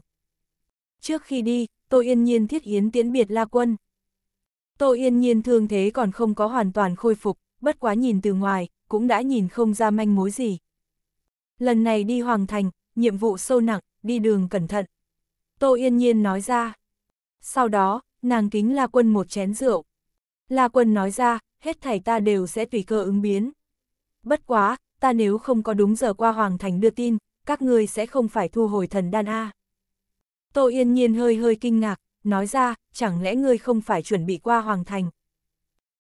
Trước khi đi, Tô Yên Nhiên thiết yến tiễn biệt La Quân. Tô Yên Nhiên thương thế còn không có hoàn toàn khôi phục, bất quá nhìn từ ngoài, cũng đã nhìn không ra manh mối gì. Lần này đi Hoàng Thành, nhiệm vụ sâu nặng, đi đường cẩn thận. Tô Yên Nhiên nói ra. Sau đó, nàng kính La Quân một chén rượu. La Quân nói ra, hết thảy ta đều sẽ tùy cơ ứng biến. Bất quá, ta nếu không có đúng giờ qua Hoàng Thành đưa tin, các ngươi sẽ không phải thu hồi thần đan A. Tô Yên Nhiên hơi hơi kinh ngạc, nói ra, chẳng lẽ ngươi không phải chuẩn bị qua Hoàng Thành.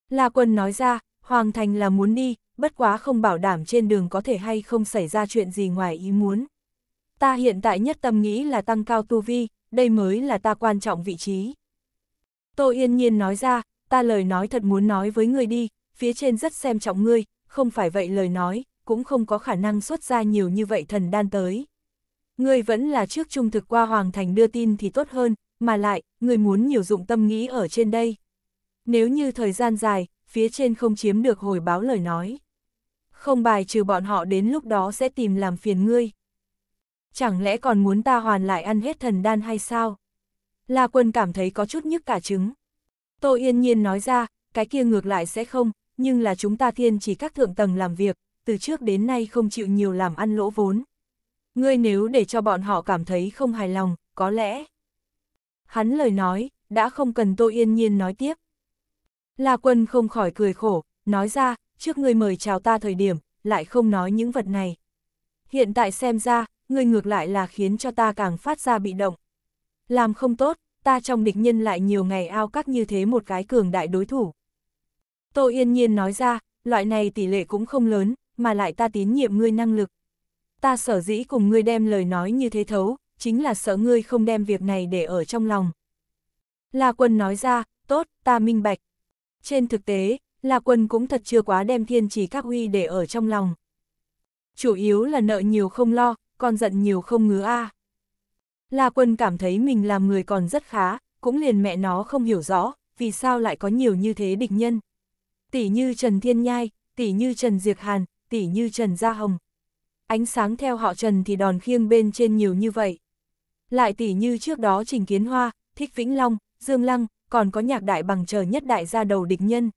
La Quân nói ra, Hoàng Thành là muốn đi, bất quá không bảo đảm trên đường có thể hay không xảy ra chuyện gì ngoài ý muốn. Ta hiện tại nhất tâm nghĩ là tăng cao tu vi, đây mới là ta quan trọng vị trí. Tô Yên Nhiên nói ra, ta lời nói thật muốn nói với ngươi đi, phía trên rất xem trọng ngươi, không phải vậy lời nói, cũng không có khả năng xuất ra nhiều như vậy thần đan tới. Ngươi vẫn là trước trung thực qua Hoàng Thành đưa tin thì tốt hơn, mà lại, ngươi muốn nhiều dụng tâm nghĩ ở trên đây. Nếu như thời gian dài, phía trên không chiếm được hồi báo lời nói. Không bài trừ bọn họ đến lúc đó sẽ tìm làm phiền ngươi. Chẳng lẽ còn muốn ta hoàn lại ăn hết thần đan hay sao? La quân cảm thấy có chút nhức cả trứng. tôi yên nhiên nói ra, cái kia ngược lại sẽ không, nhưng là chúng ta thiên chỉ các thượng tầng làm việc, từ trước đến nay không chịu nhiều làm ăn lỗ vốn. Ngươi nếu để cho bọn họ cảm thấy không hài lòng, có lẽ. Hắn lời nói, đã không cần tôi yên nhiên nói tiếp. La quân không khỏi cười khổ, nói ra, trước ngươi mời chào ta thời điểm, lại không nói những vật này. Hiện tại xem ra, ngươi ngược lại là khiến cho ta càng phát ra bị động. Làm không tốt, ta trong địch nhân lại nhiều ngày ao cắt như thế một cái cường đại đối thủ. Tô Yên Nhiên nói ra, loại này tỷ lệ cũng không lớn, mà lại ta tín nhiệm ngươi năng lực. Ta sở dĩ cùng ngươi đem lời nói như thế thấu, chính là sợ ngươi không đem việc này để ở trong lòng. La quân nói ra, tốt, ta minh bạch. Trên thực tế, La quân cũng thật chưa quá đem thiên chỉ các huy để ở trong lòng. Chủ yếu là nợ nhiều không lo, còn giận nhiều không ngứa a. La quân cảm thấy mình làm người còn rất khá, cũng liền mẹ nó không hiểu rõ, vì sao lại có nhiều như thế địch nhân. Tỷ như Trần Thiên Nhai, tỷ như Trần Diệc Hàn, tỉ như Trần Gia Hồng. Ánh sáng theo họ Trần thì đòn khiêng bên trên nhiều như vậy. Lại tỉ như trước đó Trình Kiến Hoa, Thích Vĩnh Long, Dương Lăng, còn có nhạc đại bằng trời nhất đại gia đầu địch nhân.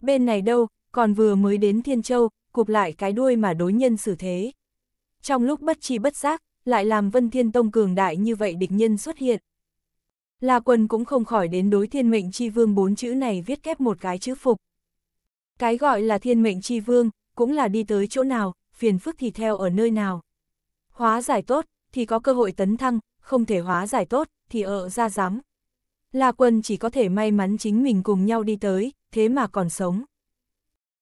Bên này đâu, còn vừa mới đến Thiên Châu, cụp lại cái đuôi mà đối nhân xử thế. Trong lúc bất chi bất giác, lại làm Vân Thiên Tông cường đại như vậy địch nhân xuất hiện. La quân cũng không khỏi đến đối thiên mệnh chi vương bốn chữ này viết kép một cái chữ phục. Cái gọi là thiên mệnh chi vương, cũng là đi tới chỗ nào, phiền phức thì theo ở nơi nào. Hóa giải tốt, thì có cơ hội tấn thăng, không thể hóa giải tốt, thì ở ra dám. La quân chỉ có thể may mắn chính mình cùng nhau đi tới, thế mà còn sống.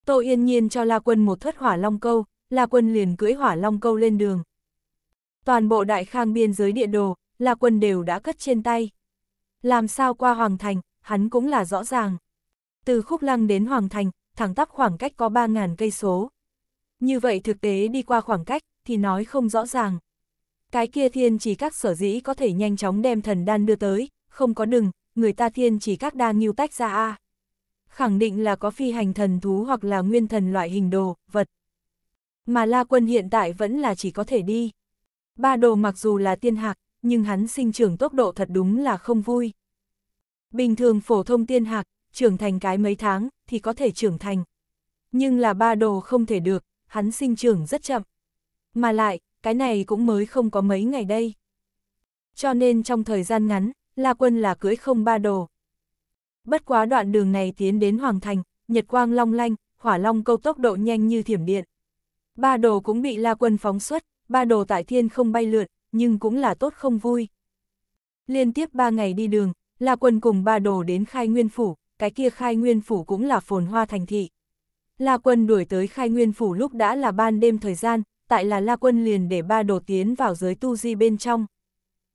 Tô yên nhiên cho La quân một thất hỏa long câu, La quân liền cưỡi hỏa long câu lên đường. Toàn bộ đại khang biên giới địa đồ, La quân đều đã cất trên tay. Làm sao qua Hoàng Thành, hắn cũng là rõ ràng. Từ Khúc Lăng đến Hoàng Thành, thẳng tắp khoảng cách có 3.000 cây số. Như vậy thực tế đi qua khoảng cách, thì nói không rõ ràng. Cái kia thiên chỉ các sở dĩ có thể nhanh chóng đem thần đan đưa tới, không có đừng, người ta thiên chỉ các đa nghiêu tách ra a Khẳng định là có phi hành thần thú hoặc là nguyên thần loại hình đồ, vật. Mà La Quân hiện tại vẫn là chỉ có thể đi. Ba đồ mặc dù là tiên hạc, nhưng hắn sinh trưởng tốc độ thật đúng là không vui. Bình thường phổ thông tiên hạc, trưởng thành cái mấy tháng thì có thể trưởng thành. Nhưng là ba đồ không thể được, hắn sinh trưởng rất chậm. Mà lại, cái này cũng mới không có mấy ngày đây. Cho nên trong thời gian ngắn, La Quân là cưỡi không ba đồ. Bất quá đoạn đường này tiến đến Hoàng Thành, Nhật Quang long lanh, hỏa long câu tốc độ nhanh như thiểm điện. Ba đồ cũng bị La Quân phóng xuất, ba đồ tại thiên không bay lượn, nhưng cũng là tốt không vui. Liên tiếp ba ngày đi đường, La Quân cùng ba đồ đến khai nguyên phủ, cái kia khai nguyên phủ cũng là phồn hoa thành thị. La quân đuổi tới khai nguyên phủ lúc đã là ban đêm thời gian, tại là La quân liền để ba đồ tiến vào giới tu di bên trong.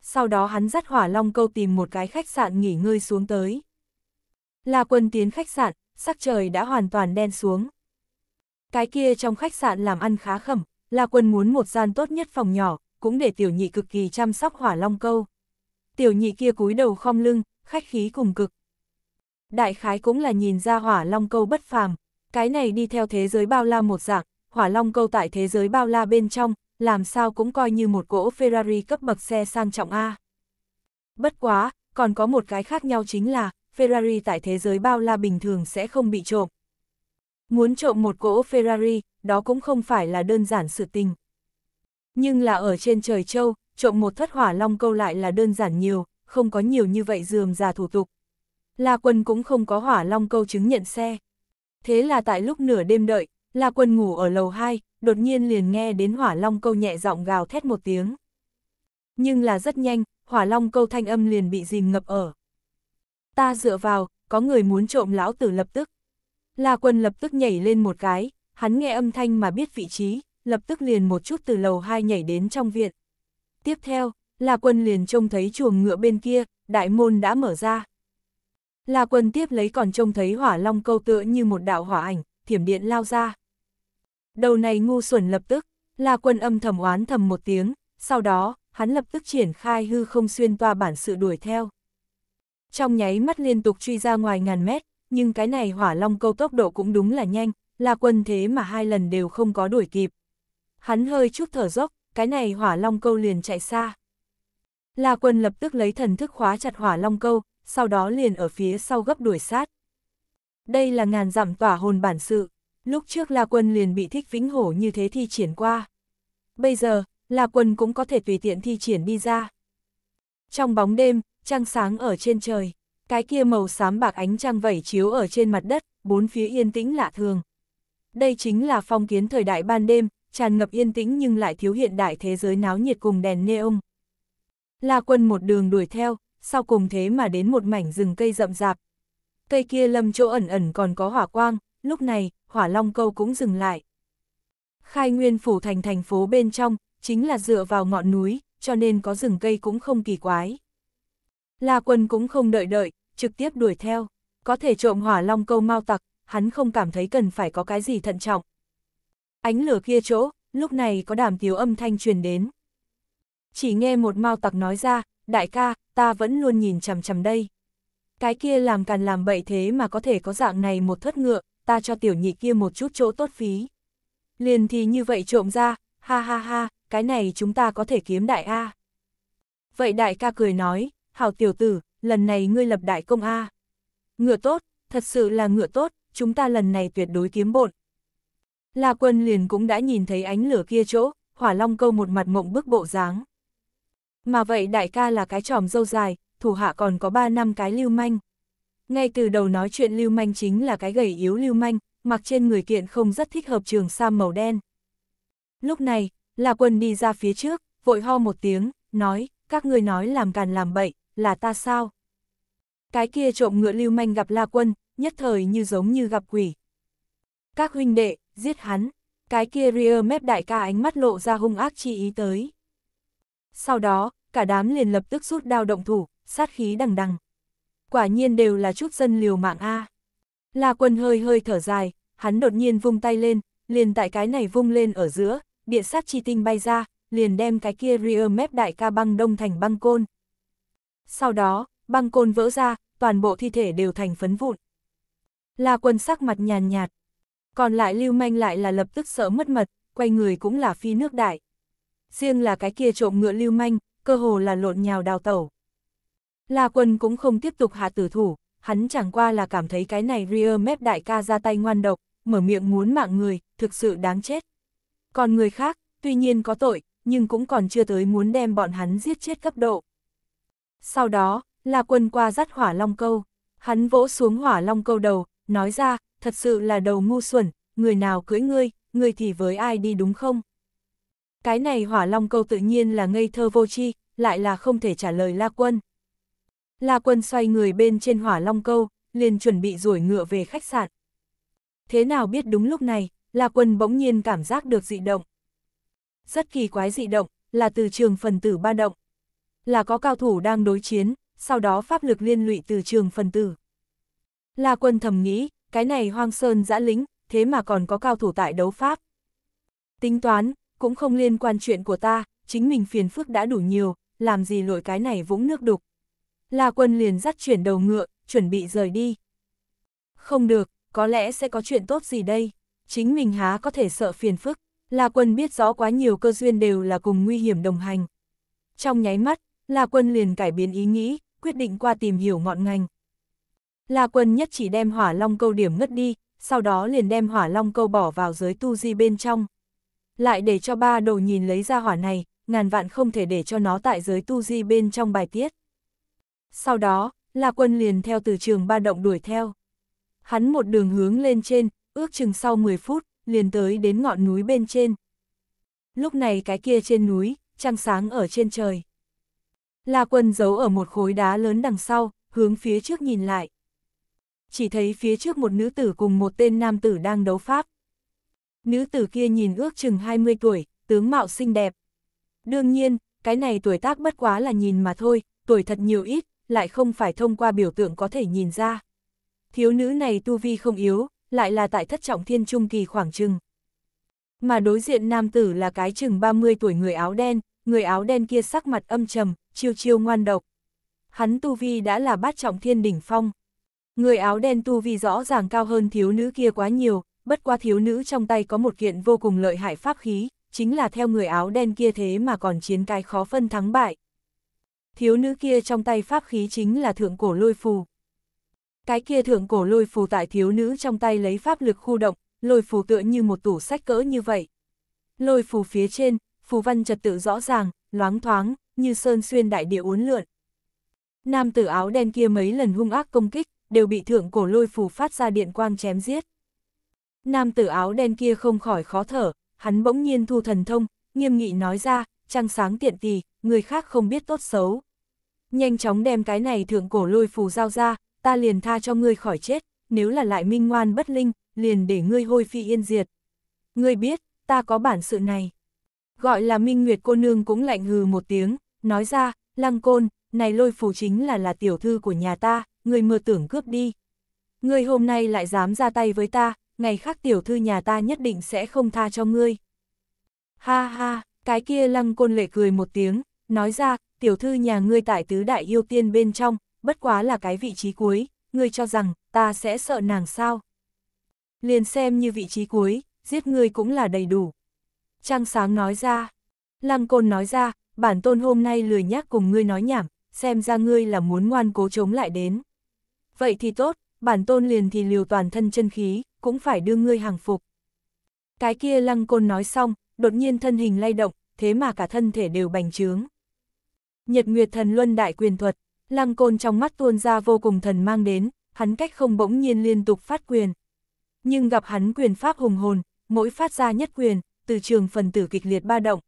Sau đó hắn dắt hỏa long câu tìm một cái khách sạn nghỉ ngơi xuống tới. La quân tiến khách sạn, sắc trời đã hoàn toàn đen xuống. Cái kia trong khách sạn làm ăn khá khẩm, La Quân muốn một gian tốt nhất phòng nhỏ, cũng để tiểu nhị cực kỳ chăm sóc hỏa long câu. Tiểu nhị kia cúi đầu khom lưng, khách khí cùng cực đại khái cũng là nhìn ra hỏa long câu bất phàm, cái này đi theo thế giới bao la một dạng, hỏa long câu tại thế giới bao la bên trong, làm sao cũng coi như một cỗ Ferrari cấp bậc xe sang trọng A. Bất quá, còn có một cái khác nhau chính là, Ferrari tại thế giới bao la bình thường sẽ không bị trộm. Muốn trộm một cỗ Ferrari, đó cũng không phải là đơn giản sự tình. Nhưng là ở trên trời châu, trộm một thất hỏa long câu lại là đơn giản nhiều, không có nhiều như vậy dườm già thủ tục. La Quân cũng không có hỏa long câu chứng nhận xe. Thế là tại lúc nửa đêm đợi, La Quân ngủ ở lầu 2, đột nhiên liền nghe đến hỏa long câu nhẹ giọng gào thét một tiếng. Nhưng là rất nhanh, hỏa long câu thanh âm liền bị dìm ngập ở. Ta dựa vào, có người muốn trộm lão tử lập tức. La Quân lập tức nhảy lên một cái, hắn nghe âm thanh mà biết vị trí, lập tức liền một chút từ lầu 2 nhảy đến trong viện. Tiếp theo, La Quân liền trông thấy chuồng ngựa bên kia, đại môn đã mở ra. La quân tiếp lấy còn trông thấy hỏa long câu tựa như một đạo hỏa ảnh, thiểm điện lao ra. Đầu này ngu xuẩn lập tức, La quân âm thầm oán thầm một tiếng, sau đó, hắn lập tức triển khai hư không xuyên toa bản sự đuổi theo. Trong nháy mắt liên tục truy ra ngoài ngàn mét, nhưng cái này hỏa long câu tốc độ cũng đúng là nhanh, La quân thế mà hai lần đều không có đuổi kịp. Hắn hơi chút thở dốc, cái này hỏa long câu liền chạy xa. La quân lập tức lấy thần thức khóa chặt hỏa long câu, sau đó liền ở phía sau gấp đuổi sát. Đây là ngàn dặm tỏa hồn bản sự, lúc trước La Quân liền bị thích vĩnh hổ như thế thi triển qua. Bây giờ, La Quân cũng có thể tùy tiện thi triển đi ra. Trong bóng đêm, trăng sáng ở trên trời, cái kia màu xám bạc ánh trăng vẩy chiếu ở trên mặt đất, bốn phía yên tĩnh lạ thường. Đây chính là phong kiến thời đại ban đêm, tràn ngập yên tĩnh nhưng lại thiếu hiện đại thế giới náo nhiệt cùng đèn neon. La Quân một đường đuổi theo, sau cùng thế mà đến một mảnh rừng cây rậm rạp. Cây kia lâm chỗ ẩn ẩn còn có hỏa quang, lúc này, hỏa long câu cũng dừng lại. Khai nguyên phủ thành thành phố bên trong, chính là dựa vào ngọn núi, cho nên có rừng cây cũng không kỳ quái. La quân cũng không đợi đợi, trực tiếp đuổi theo, có thể trộm hỏa long câu mau tặc, hắn không cảm thấy cần phải có cái gì thận trọng. Ánh lửa kia chỗ, lúc này có đàm tiếu âm thanh truyền đến. Chỉ nghe một mau tặc nói ra, đại ca, ta vẫn luôn nhìn chằm chằm đây. Cái kia làm càn làm bậy thế mà có thể có dạng này một thất ngựa, ta cho tiểu nhị kia một chút chỗ tốt phí. Liền thì như vậy trộm ra, ha ha ha, cái này chúng ta có thể kiếm đại A. Vậy đại ca cười nói, hào tiểu tử, lần này ngươi lập đại công A. Ngựa tốt, thật sự là ngựa tốt, chúng ta lần này tuyệt đối kiếm bộn. La quân liền cũng đã nhìn thấy ánh lửa kia chỗ, hỏa long câu một mặt mộng bức bộ dáng. Mà vậy đại ca là cái tròm dâu dài, thủ hạ còn có 3 năm cái lưu manh. Ngay từ đầu nói chuyện lưu manh chính là cái gầy yếu lưu manh, mặc trên người kiện không rất thích hợp trường sa màu đen. Lúc này, là quân đi ra phía trước, vội ho một tiếng, nói, các ngươi nói làm càn làm bậy, là ta sao? Cái kia trộm ngựa lưu manh gặp La Quân, nhất thời như giống như gặp quỷ. Các huynh đệ, giết hắn, cái kia rear mép đại ca ánh mắt lộ ra hung ác chi ý tới. Sau đó, cả đám liền lập tức rút đao động thủ, sát khí đằng đằng. Quả nhiên đều là chút dân liều mạng A. La quân hơi hơi thở dài, hắn đột nhiên vung tay lên, liền tại cái này vung lên ở giữa, địa sát chi tinh bay ra, liền đem cái kia rear mép đại ca băng đông thành băng côn. Sau đó, băng côn vỡ ra, toàn bộ thi thể đều thành phấn vụn. La quân sắc mặt nhàn nhạt, còn lại lưu manh lại là lập tức sợ mất mật, quay người cũng là phi nước đại. Riêng là cái kia trộm ngựa lưu manh, cơ hồ là lộn nhào đào tẩu. La Quân cũng không tiếp tục hạ tử thủ, hắn chẳng qua là cảm thấy cái này rear mép đại ca ra tay ngoan độc, mở miệng muốn mạng người, thực sự đáng chết. Còn người khác, tuy nhiên có tội, nhưng cũng còn chưa tới muốn đem bọn hắn giết chết cấp độ. Sau đó, La Quân qua dắt hỏa long câu, hắn vỗ xuống hỏa long câu đầu, nói ra, thật sự là đầu ngu xuẩn, người nào cưới ngươi, ngươi thì với ai đi đúng không? Cái này hỏa long câu tự nhiên là ngây thơ vô tri, lại là không thể trả lời La Quân. La Quân xoay người bên trên hỏa long câu, liền chuẩn bị rủi ngựa về khách sạn. Thế nào biết đúng lúc này, La Quân bỗng nhiên cảm giác được dị động. Rất kỳ quái dị động, là từ trường phần tử ba động. Là có cao thủ đang đối chiến, sau đó pháp lực liên lụy từ trường phần tử. La Quân thầm nghĩ, cái này hoang sơn dã lính, thế mà còn có cao thủ tại đấu pháp. Tính toán, cũng không liên quan chuyện của ta, chính mình phiền phức đã đủ nhiều, làm gì lội cái này vũng nước đục. La quân liền dắt chuyển đầu ngựa, chuẩn bị rời đi. Không được, có lẽ sẽ có chuyện tốt gì đây, chính mình há có thể sợ phiền phức, La quân biết rõ quá nhiều cơ duyên đều là cùng nguy hiểm đồng hành. Trong nháy mắt, La quân liền cải biến ý nghĩ, quyết định qua tìm hiểu ngọn ngành. La quân nhất chỉ đem hỏa long câu điểm ngất đi, sau đó liền đem hỏa long câu bỏ vào giới tu di bên trong lại để cho ba đồ nhìn lấy ra hỏa này, ngàn vạn không thể để cho nó tại giới tu di bên trong bài tiết. Sau đó, là Quân liền theo từ trường ba động đuổi theo. Hắn một đường hướng lên trên, ước chừng sau 10 phút, liền tới đến ngọn núi bên trên. Lúc này cái kia trên núi, trăng sáng ở trên trời. là Quân giấu ở một khối đá lớn đằng sau, hướng phía trước nhìn lại. Chỉ thấy phía trước một nữ tử cùng một tên nam tử đang đấu pháp nữ tử kia nhìn ước chừng 20 tuổi, tướng mạo xinh đẹp. Đương nhiên, cái này tuổi tác bất quá là nhìn mà thôi, tuổi thật nhiều ít, lại không phải thông qua biểu tượng có thể nhìn ra. Thiếu nữ này tu vi không yếu, lại là tại thất trọng thiên trung kỳ khoảng chừng. Mà đối diện nam tử là cái chừng 30 tuổi người áo đen, người áo đen kia sắc mặt âm trầm, chiêu chiêu ngoan độc. Hắn tu vi đã là bát trọng thiên đỉnh phong. Người áo đen tu vi rõ ràng cao hơn thiếu nữ kia quá nhiều, bất qua thiếu nữ trong tay có một kiện vô cùng lợi hại pháp khí, chính là theo người áo đen kia thế mà còn chiến cái khó phân thắng bại. Thiếu nữ kia trong tay pháp khí chính là thượng cổ lôi phù. Cái kia thượng cổ lôi phù tại thiếu nữ trong tay lấy pháp lực khu động, lôi phù tựa như một tủ sách cỡ như vậy. Lôi phù phía trên, phù văn trật tự rõ ràng, loáng thoáng, như sơn xuyên đại địa uốn lượn. Nam tử áo đen kia mấy lần hung ác công kích, đều bị thượng cổ lôi phù phát ra điện quang chém giết. Nam tử áo đen kia không khỏi khó thở, hắn bỗng nhiên thu thần thông, nghiêm nghị nói ra, trăng sáng tiện tì, người khác không biết tốt xấu. Nhanh chóng đem cái này thượng cổ lôi phù giao ra, ta liền tha cho ngươi khỏi chết, nếu là lại minh ngoan bất linh, liền để ngươi hôi phi yên diệt. Ngươi biết, ta có bản sự này. Gọi là minh nguyệt cô nương cũng lạnh hừ một tiếng, nói ra, lăng côn, này lôi phù chính là là tiểu thư của nhà ta, ngươi mơ tưởng cướp đi. Ngươi hôm nay lại dám ra tay với ta, ngày khác tiểu thư nhà ta nhất định sẽ không tha cho ngươi. Ha ha, cái kia lăng côn lệ cười một tiếng, nói ra, tiểu thư nhà ngươi tại tứ đại yêu tiên bên trong, bất quá là cái vị trí cuối, ngươi cho rằng, ta sẽ sợ nàng sao. Liền xem như vị trí cuối, giết ngươi cũng là đầy đủ. Trăng sáng nói ra, lăng côn nói ra, bản tôn hôm nay lười nhác cùng ngươi nói nhảm, xem ra ngươi là muốn ngoan cố chống lại đến. Vậy thì tốt, bản tôn liền thì liều toàn thân chân khí, cũng phải đưa ngươi hàng phục. Cái kia lăng côn nói xong, đột nhiên thân hình lay động, thế mà cả thân thể đều bành trướng. Nhật Nguyệt Thần Luân Đại Quyền Thuật, lăng côn trong mắt tuôn ra vô cùng thần mang đến, hắn cách không bỗng nhiên liên tục phát quyền. Nhưng gặp hắn quyền pháp hùng hồn, mỗi phát ra nhất quyền, từ trường phần tử kịch liệt ba động.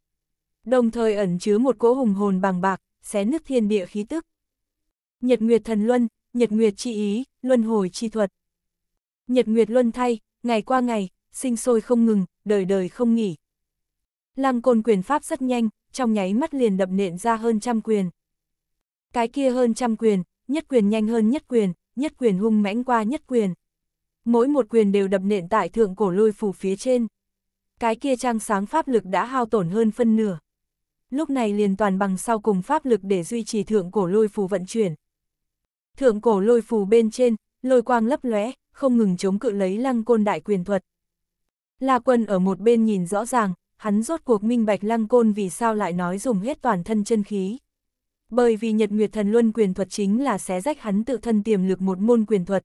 Đồng thời ẩn chứa một cỗ hùng hồn bằng bạc, xé nứt thiên địa khí tức. Nhật Nguyệt Thần Luân, nhật nguyệt chi ý, luân hồi chi thuật. Nhật nguyệt luân thay, ngày qua ngày, sinh sôi không ngừng, đời đời không nghỉ. Lăng côn quyền pháp rất nhanh, trong nháy mắt liền đập nện ra hơn trăm quyền. Cái kia hơn trăm quyền, nhất quyền nhanh hơn nhất quyền, nhất quyền hung mãnh qua nhất quyền. Mỗi một quyền đều đập nện tại thượng cổ lôi phù phía trên. Cái kia trang sáng pháp lực đã hao tổn hơn phân nửa. Lúc này liền toàn bằng sau cùng pháp lực để duy trì thượng cổ lôi phù vận chuyển, Thượng cổ lôi phù bên trên, lôi quang lấp lóe, không ngừng chống cự lấy lăng côn đại quyền thuật. La quân ở một bên nhìn rõ ràng, hắn rốt cuộc minh bạch lăng côn vì sao lại nói dùng hết toàn thân chân khí. Bởi vì nhật nguyệt thần luân quyền thuật chính là xé rách hắn tự thân tiềm lực một môn quyền thuật.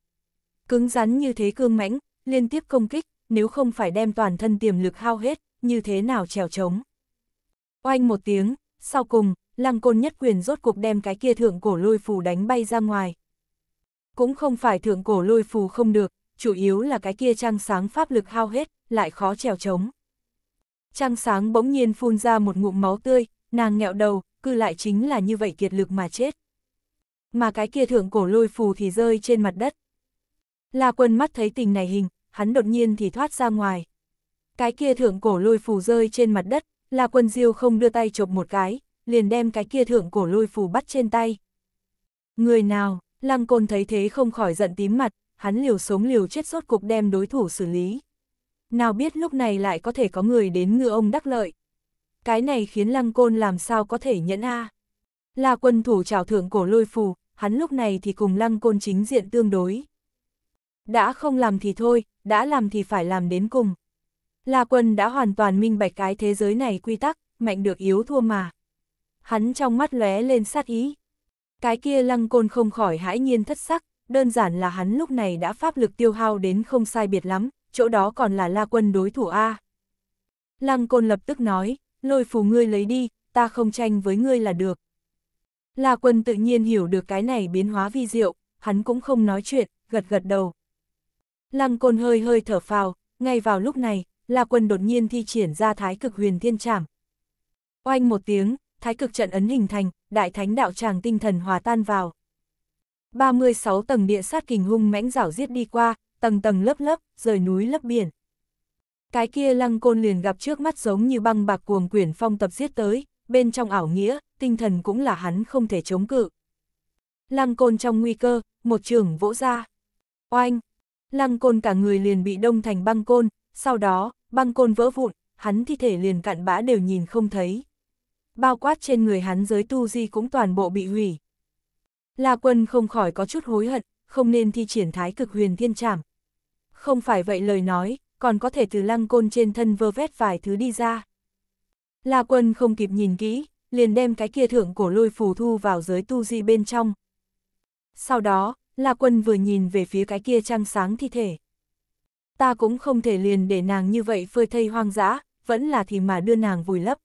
Cứng rắn như thế cương mãnh, liên tiếp công kích, nếu không phải đem toàn thân tiềm lực hao hết, như thế nào trèo trống. Oanh một tiếng, sau cùng, lăng côn nhất quyền rốt cuộc đem cái kia thượng cổ lôi phù đánh bay ra ngoài. Cũng không phải thượng cổ lôi phù không được, chủ yếu là cái kia trăng sáng pháp lực hao hết, lại khó trèo trống. Trăng sáng bỗng nhiên phun ra một ngụm máu tươi, nàng nghẹo đầu, cư lại chính là như vậy kiệt lực mà chết. Mà cái kia thượng cổ lôi phù thì rơi trên mặt đất. La quân mắt thấy tình này hình, hắn đột nhiên thì thoát ra ngoài. Cái kia thượng cổ lôi phù rơi trên mặt đất, La quân diêu không đưa tay chộp một cái, liền đem cái kia thượng cổ lôi phù bắt trên tay. Người nào, lăng côn thấy thế không khỏi giận tím mặt, hắn liều sống liều chết sốt cục đem đối thủ xử lý. Nào biết lúc này lại có thể có người đến ngư ông đắc lợi. Cái này khiến lăng côn làm sao có thể nhẫn a à. Là quân thủ trào thượng cổ lôi phù, hắn lúc này thì cùng lăng côn chính diện tương đối. Đã không làm thì thôi, đã làm thì phải làm đến cùng. La quân đã hoàn toàn minh bạch cái thế giới này quy tắc, mạnh được yếu thua mà hắn trong mắt lóe lên sát ý. Cái kia lăng côn không khỏi hãi nhiên thất sắc, đơn giản là hắn lúc này đã pháp lực tiêu hao đến không sai biệt lắm, chỗ đó còn là la quân đối thủ A. Lăng côn lập tức nói, lôi phù ngươi lấy đi, ta không tranh với ngươi là được. La quân tự nhiên hiểu được cái này biến hóa vi diệu, hắn cũng không nói chuyện, gật gật đầu. Lăng côn hơi hơi thở phào, ngay vào lúc này, La quân đột nhiên thi triển ra thái cực huyền thiên trảm. Oanh một tiếng, thái cực trận ấn hình thành, đại thánh đạo tràng tinh thần hòa tan vào. 36 tầng địa sát kình hung mãnh rảo giết đi qua, tầng tầng lớp lớp, rời núi lấp biển. Cái kia lăng côn liền gặp trước mắt giống như băng bạc cuồng quyển phong tập giết tới, bên trong ảo nghĩa, tinh thần cũng là hắn không thể chống cự. Lăng côn trong nguy cơ, một trường vỗ ra. Oanh! Lăng côn cả người liền bị đông thành băng côn, sau đó, băng côn vỡ vụn, hắn thi thể liền cạn bã đều nhìn không thấy bao quát trên người hắn giới tu di cũng toàn bộ bị hủy. La quân không khỏi có chút hối hận, không nên thi triển thái cực huyền thiên trảm. Không phải vậy lời nói, còn có thể từ lăng côn trên thân vơ vét vài thứ đi ra. La quân không kịp nhìn kỹ, liền đem cái kia thượng cổ lôi phù thu vào giới tu di bên trong. Sau đó, La quân vừa nhìn về phía cái kia trăng sáng thi thể. Ta cũng không thể liền để nàng như vậy phơi thây hoang dã, vẫn là thì mà đưa nàng vùi lấp.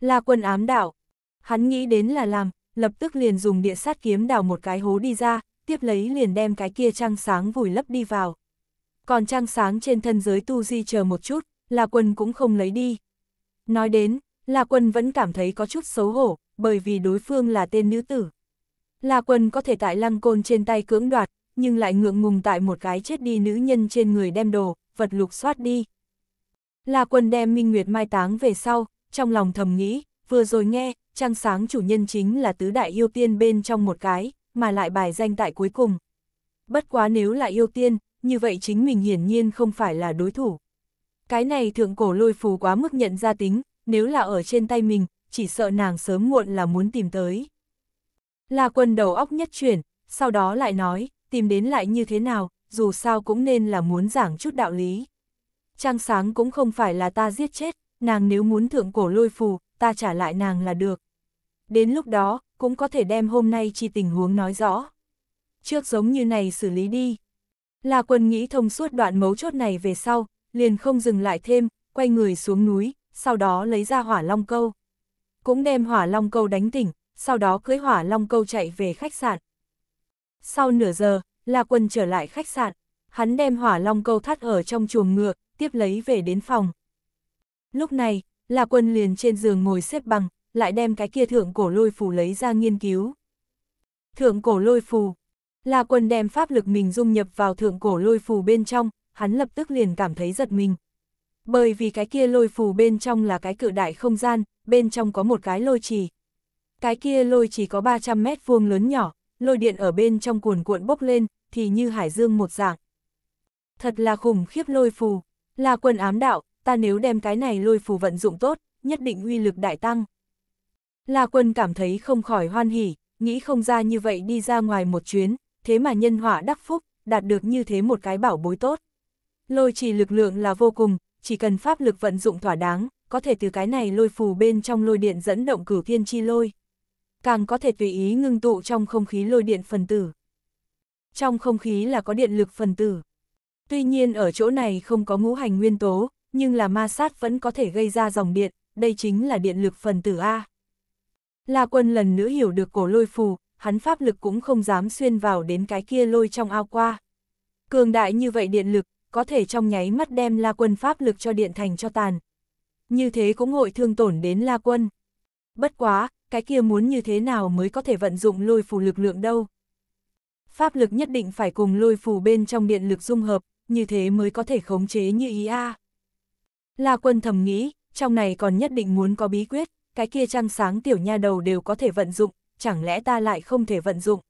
La quân ám đạo. Hắn nghĩ đến là làm, lập tức liền dùng địa sát kiếm đào một cái hố đi ra, tiếp lấy liền đem cái kia trăng sáng vùi lấp đi vào. Còn trăng sáng trên thân giới tu di chờ một chút, La quân cũng không lấy đi. Nói đến, La quân vẫn cảm thấy có chút xấu hổ, bởi vì đối phương là tên nữ tử. La quân có thể tại lăng côn trên tay cưỡng đoạt, nhưng lại ngượng ngùng tại một cái chết đi nữ nhân trên người đem đồ, vật lục soát đi. La quân đem Minh Nguyệt mai táng về sau, trong lòng thầm nghĩ, vừa rồi nghe, trăng sáng chủ nhân chính là tứ đại yêu tiên bên trong một cái, mà lại bài danh tại cuối cùng. Bất quá nếu là yêu tiên, như vậy chính mình hiển nhiên không phải là đối thủ. Cái này thượng cổ lôi phù quá mức nhận ra tính, nếu là ở trên tay mình, chỉ sợ nàng sớm muộn là muốn tìm tới. là quân đầu óc nhất chuyển, sau đó lại nói, tìm đến lại như thế nào, dù sao cũng nên là muốn giảng chút đạo lý. Trang sáng cũng không phải là ta giết chết, nàng nếu muốn thượng cổ lôi phù, ta trả lại nàng là được. Đến lúc đó, cũng có thể đem hôm nay chi tình huống nói rõ. Trước giống như này xử lý đi. Là quân nghĩ thông suốt đoạn mấu chốt này về sau, liền không dừng lại thêm, quay người xuống núi, sau đó lấy ra hỏa long câu. Cũng đem hỏa long câu đánh tỉnh, sau đó cưới hỏa long câu chạy về khách sạn. Sau nửa giờ, là quân trở lại khách sạn, hắn đem hỏa long câu thắt ở trong chuồng ngựa, tiếp lấy về đến phòng. Lúc này, là quân liền trên giường ngồi xếp bằng, lại đem cái kia thượng cổ lôi phù lấy ra nghiên cứu. Thượng cổ lôi phù. Là quân đem pháp lực mình dung nhập vào thượng cổ lôi phù bên trong, hắn lập tức liền cảm thấy giật mình. Bởi vì cái kia lôi phù bên trong là cái cự đại không gian, bên trong có một cái lôi trì. Cái kia lôi trì có 300 mét vuông lớn nhỏ, lôi điện ở bên trong cuồn cuộn bốc lên, thì như hải dương một dạng. Thật là khủng khiếp lôi phù, là quân ám đạo, ta nếu đem cái này lôi phù vận dụng tốt, nhất định uy lực đại tăng. La quân cảm thấy không khỏi hoan hỉ, nghĩ không ra như vậy đi ra ngoài một chuyến, thế mà nhân họa đắc phúc, đạt được như thế một cái bảo bối tốt. Lôi trì lực lượng là vô cùng, chỉ cần pháp lực vận dụng thỏa đáng, có thể từ cái này lôi phù bên trong lôi điện dẫn động cửu thiên chi lôi. Càng có thể tùy ý ngưng tụ trong không khí lôi điện phần tử. Trong không khí là có điện lực phần tử. Tuy nhiên ở chỗ này không có ngũ hành nguyên tố, nhưng là ma sát vẫn có thể gây ra dòng điện, đây chính là điện lực phần tử A. La quân lần nữa hiểu được cổ lôi phù, hắn pháp lực cũng không dám xuyên vào đến cái kia lôi trong ao qua. Cường đại như vậy điện lực, có thể trong nháy mắt đem la quân pháp lực cho điện thành cho tàn. Như thế cũng hội thương tổn đến la quân. Bất quá, cái kia muốn như thế nào mới có thể vận dụng lôi phù lực lượng đâu. Pháp lực nhất định phải cùng lôi phù bên trong điện lực dung hợp, như thế mới có thể khống chế như ý A. À. La quân thầm nghĩ, trong này còn nhất định muốn có bí quyết, cái kia trăng sáng tiểu nha đầu đều có thể vận dụng, chẳng lẽ ta lại không thể vận dụng.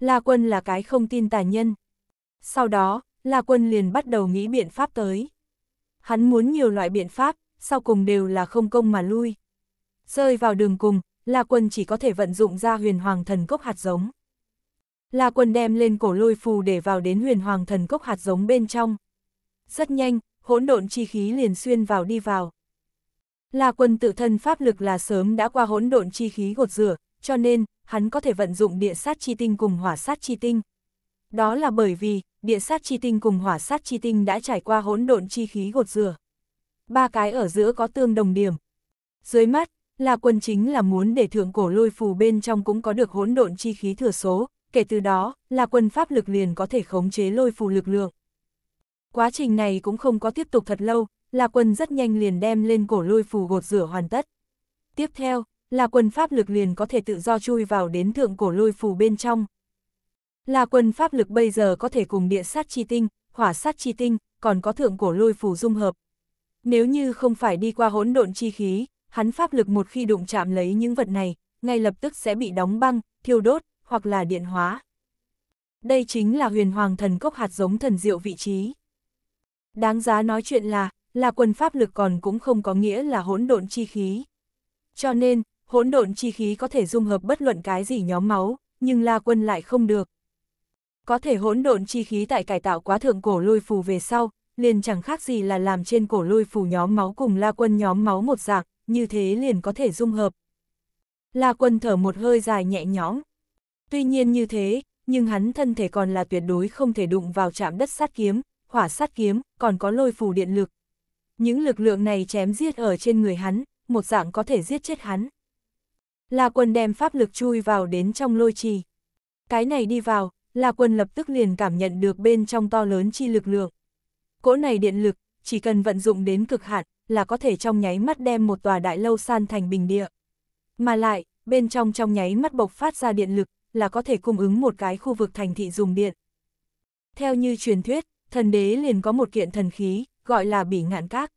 La quân là cái không tin tà nhân. Sau đó, La quân liền bắt đầu nghĩ biện pháp tới. Hắn muốn nhiều loại biện pháp, sau cùng đều là không công mà lui. Rơi vào đường cùng, La quân chỉ có thể vận dụng ra huyền hoàng thần cốc hạt giống. La quân đem lên cổ lôi phù để vào đến huyền hoàng thần cốc hạt giống bên trong. Rất nhanh, hỗn độn chi khí liền xuyên vào đi vào. La quân tự thân pháp lực là sớm đã qua hỗn độn chi khí gột rửa, cho nên, hắn có thể vận dụng địa sát chi tinh cùng hỏa sát chi tinh. Đó là bởi vì, địa sát chi tinh cùng hỏa sát chi tinh đã trải qua hỗn độn chi khí gột rửa. Ba cái ở giữa có tương đồng điểm. Dưới mắt, La Quân chính là muốn để thượng cổ lôi phù bên trong cũng có được hỗn độn chi khí thừa số, kể từ đó, La Quân pháp lực liền có thể khống chế lôi phù lực lượng. Quá trình này cũng không có tiếp tục thật lâu, là quân rất nhanh liền đem lên cổ lôi phù gột rửa hoàn tất. Tiếp theo, là quân pháp lực liền có thể tự do chui vào đến thượng cổ lôi phù bên trong. Là quân pháp lực bây giờ có thể cùng địa sát chi tinh, hỏa sát chi tinh, còn có thượng cổ lôi phù dung hợp. Nếu như không phải đi qua hỗn độn chi khí, hắn pháp lực một khi đụng chạm lấy những vật này, ngay lập tức sẽ bị đóng băng, thiêu đốt, hoặc là điện hóa. Đây chính là huyền hoàng thần cốc hạt giống thần diệu vị trí. Đáng giá nói chuyện là, là quần pháp lực còn cũng không có nghĩa là hỗn độn chi khí. Cho nên, hỗn độn chi khí có thể dung hợp bất luận cái gì nhóm máu, nhưng La Quân lại không được. Có thể hỗn độn chi khí tại cải tạo quá thượng cổ lôi phù về sau, liền chẳng khác gì là làm trên cổ lôi phù nhóm máu cùng La Quân nhóm máu một dạng, như thế liền có thể dung hợp. La Quân thở một hơi dài nhẹ nhõm. Tuy nhiên như thế, nhưng hắn thân thể còn là tuyệt đối không thể đụng vào chạm đất sát kiếm, hỏa sát kiếm, còn có lôi phù điện lực. Những lực lượng này chém giết ở trên người hắn, một dạng có thể giết chết hắn. La quân đem pháp lực chui vào đến trong lôi trì. Cái này đi vào, La quân lập tức liền cảm nhận được bên trong to lớn chi lực lượng. Cỗ này điện lực, chỉ cần vận dụng đến cực hạn, là có thể trong nháy mắt đem một tòa đại lâu san thành bình địa. Mà lại, bên trong trong nháy mắt bộc phát ra điện lực, là có thể cung ứng một cái khu vực thành thị dùng điện. Theo như truyền thuyết, thần đế liền có một kiện thần khí, gọi là bỉ ngạn các.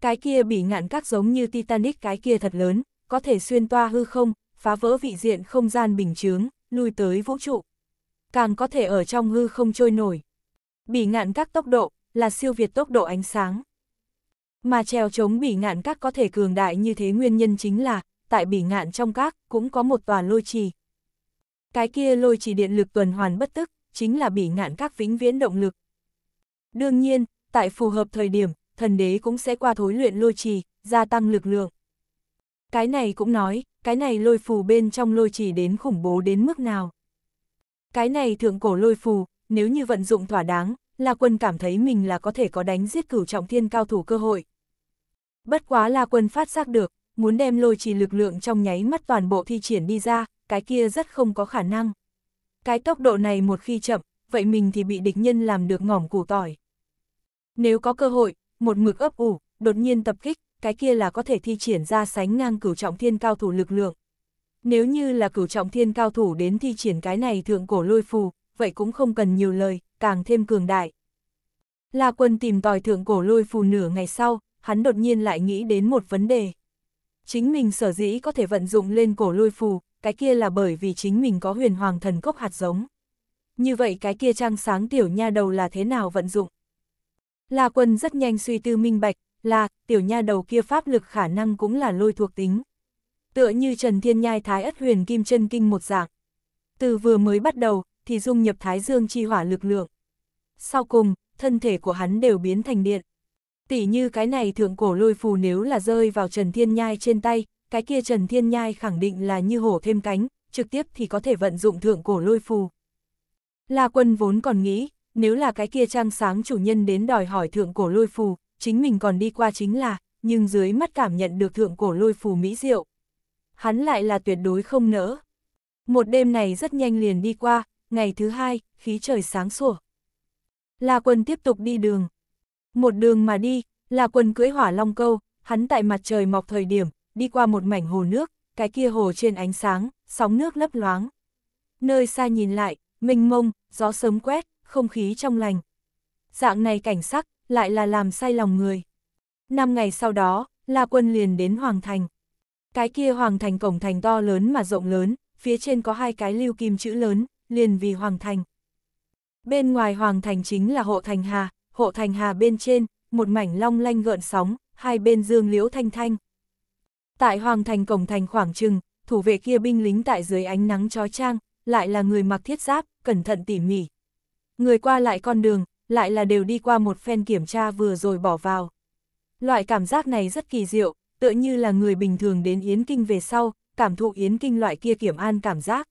Cái kia bỉ ngạn các giống như Titanic cái kia thật lớn, có thể xuyên toa hư không, phá vỡ vị diện không gian bình chướng, lui tới vũ trụ. Càng có thể ở trong hư không trôi nổi. Bỉ ngạn các tốc độ, là siêu việt tốc độ ánh sáng. Mà treo chống bỉ ngạn các có thể cường đại như thế nguyên nhân chính là, tại bỉ ngạn trong các cũng có một tòa lôi trì. Cái kia lôi trì điện lực tuần hoàn bất tức, chính là bỉ ngạn các vĩnh viễn động lực. Đương nhiên, tại phù hợp thời điểm, thần đế cũng sẽ qua thối luyện lôi trì, gia tăng lực lượng. Cái này cũng nói, cái này lôi phù bên trong lôi trì đến khủng bố đến mức nào. Cái này thượng cổ lôi phù, nếu như vận dụng thỏa đáng, La Quân cảm thấy mình là có thể có đánh giết cửu trọng thiên cao thủ cơ hội. Bất quá La Quân phát giác được, muốn đem lôi trì lực lượng trong nháy mắt toàn bộ thi triển đi ra, cái kia rất không có khả năng. Cái tốc độ này một khi chậm, vậy mình thì bị địch nhân làm được ngỏm củ tỏi. Nếu có cơ hội, một mực ấp ủ, đột nhiên tập kích, cái kia là có thể thi triển ra sánh ngang cửu trọng thiên cao thủ lực lượng. Nếu như là cửu trọng thiên cao thủ đến thi triển cái này thượng cổ lôi phù, vậy cũng không cần nhiều lời, càng thêm cường đại. La quân tìm tòi thượng cổ lôi phù nửa ngày sau, hắn đột nhiên lại nghĩ đến một vấn đề. Chính mình sở dĩ có thể vận dụng lên cổ lôi phù, cái kia là bởi vì chính mình có huyền hoàng thần cốc hạt giống. Như vậy cái kia trang sáng tiểu nha đầu là thế nào vận dụng? La Quân rất nhanh suy tư minh bạch, là, tiểu nha đầu kia pháp lực khả năng cũng là lôi thuộc tính. Tựa như Trần Thiên Nhai Thái Ất Huyền Kim Chân Kinh một dạng. Từ vừa mới bắt đầu, thì dung nhập Thái Dương chi hỏa lực lượng. Sau cùng, thân thể của hắn đều biến thành điện. Tỷ như cái này thượng cổ lôi phù nếu là rơi vào Trần Thiên Nhai trên tay, cái kia Trần Thiên Nhai khẳng định là như hổ thêm cánh, trực tiếp thì có thể vận dụng thượng cổ lôi phù. La Quân vốn còn nghĩ, nếu là cái kia trăng sáng chủ nhân đến đòi hỏi thượng cổ lôi phù, chính mình còn đi qua chính là, nhưng dưới mắt cảm nhận được thượng cổ lôi phù mỹ diệu. Hắn lại là tuyệt đối không nỡ. Một đêm này rất nhanh liền đi qua, ngày thứ hai, khí trời sáng sủa. La quân tiếp tục đi đường. Một đường mà đi, La quân cưỡi hỏa long câu, hắn tại mặt trời mọc thời điểm, đi qua một mảnh hồ nước, cái kia hồ trên ánh sáng, sóng nước lấp loáng. Nơi xa nhìn lại, mênh mông, gió sớm quét, không khí trong lành. Dạng này cảnh sắc, lại là làm say lòng người. Năm ngày sau đó, La Quân liền đến Hoàng Thành. Cái kia Hoàng Thành cổng thành to lớn mà rộng lớn, phía trên có hai cái lưu kim chữ lớn, liền vì Hoàng Thành. Bên ngoài Hoàng Thành chính là Hộ Thành Hà, Hộ Thành Hà bên trên, một mảnh long lanh gợn sóng, hai bên dương liễu thanh thanh. Tại Hoàng Thành cổng thành khoảng trừng, thủ vệ kia binh lính tại dưới ánh nắng chói trang, lại là người mặc thiết giáp, cẩn thận tỉ mỉ, Người qua lại con đường, lại là đều đi qua một phen kiểm tra vừa rồi bỏ vào. Loại cảm giác này rất kỳ diệu, tựa như là người bình thường đến Yến Kinh về sau, cảm thụ Yến Kinh loại kia kiểm an cảm giác.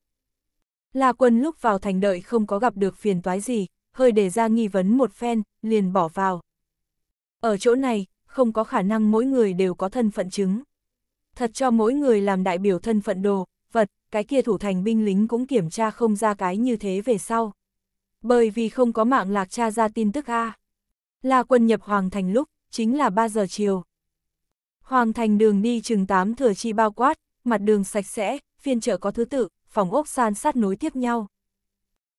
là quân lúc vào thành đợi không có gặp được phiền toái gì, hơi để ra nghi vấn một phen, liền bỏ vào. Ở chỗ này, không có khả năng mỗi người đều có thân phận chứng. Thật cho mỗi người làm đại biểu thân phận đồ, vật, cái kia thủ thành binh lính cũng kiểm tra không ra cái như thế về sau bởi vì không có mạng lạc tra ra tin tức A. Là quân nhập Hoàng Thành lúc, chính là 3 giờ chiều. Hoàng Thành đường đi chừng 8 thừa chi bao quát, mặt đường sạch sẽ, phiên chợ có thứ tự, phòng ốc san sát nối tiếp nhau.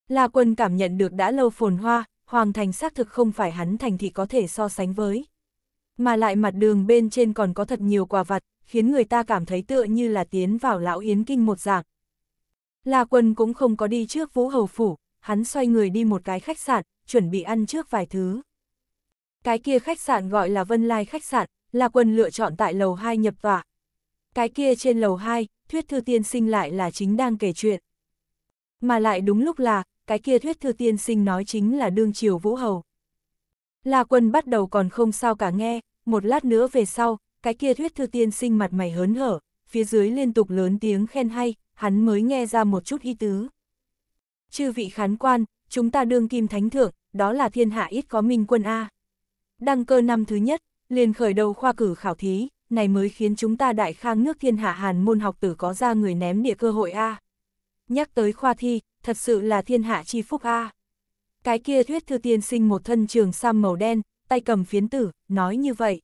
La quân cảm nhận được đã lâu phồn hoa, Hoàng Thành xác thực không phải hắn thành thì có thể so sánh với. Mà lại mặt đường bên trên còn có thật nhiều quà vật khiến người ta cảm thấy tựa như là tiến vào lão yến kinh một dạng. La quân cũng không có đi trước vũ hầu phủ, hắn xoay người đi một cái khách sạn, chuẩn bị ăn trước vài thứ. Cái kia khách sạn gọi là Vân Lai khách sạn, là quân lựa chọn tại lầu 2 nhập tọa. Cái kia trên lầu 2, thuyết thư tiên sinh lại là chính đang kể chuyện. Mà lại đúng lúc là, cái kia thuyết thư tiên sinh nói chính là đương triều vũ hầu. là quân bắt đầu còn không sao cả nghe, một lát nữa về sau, cái kia thuyết thư tiên sinh mặt mày hớn hở, phía dưới liên tục lớn tiếng khen hay, hắn mới nghe ra một chút ý tứ. Chư vị khán quan, chúng ta đương kim thánh thượng, đó là thiên hạ ít có minh quân A. Đăng cơ năm thứ nhất, liền khởi đầu khoa cử khảo thí, này mới khiến chúng ta đại khang nước thiên hạ hàn môn học tử có ra người ném địa cơ hội A. Nhắc tới khoa thi, thật sự là thiên hạ chi phúc A. Cái kia thuyết thư tiên sinh một thân trường sam màu đen, tay cầm phiến tử, nói như vậy.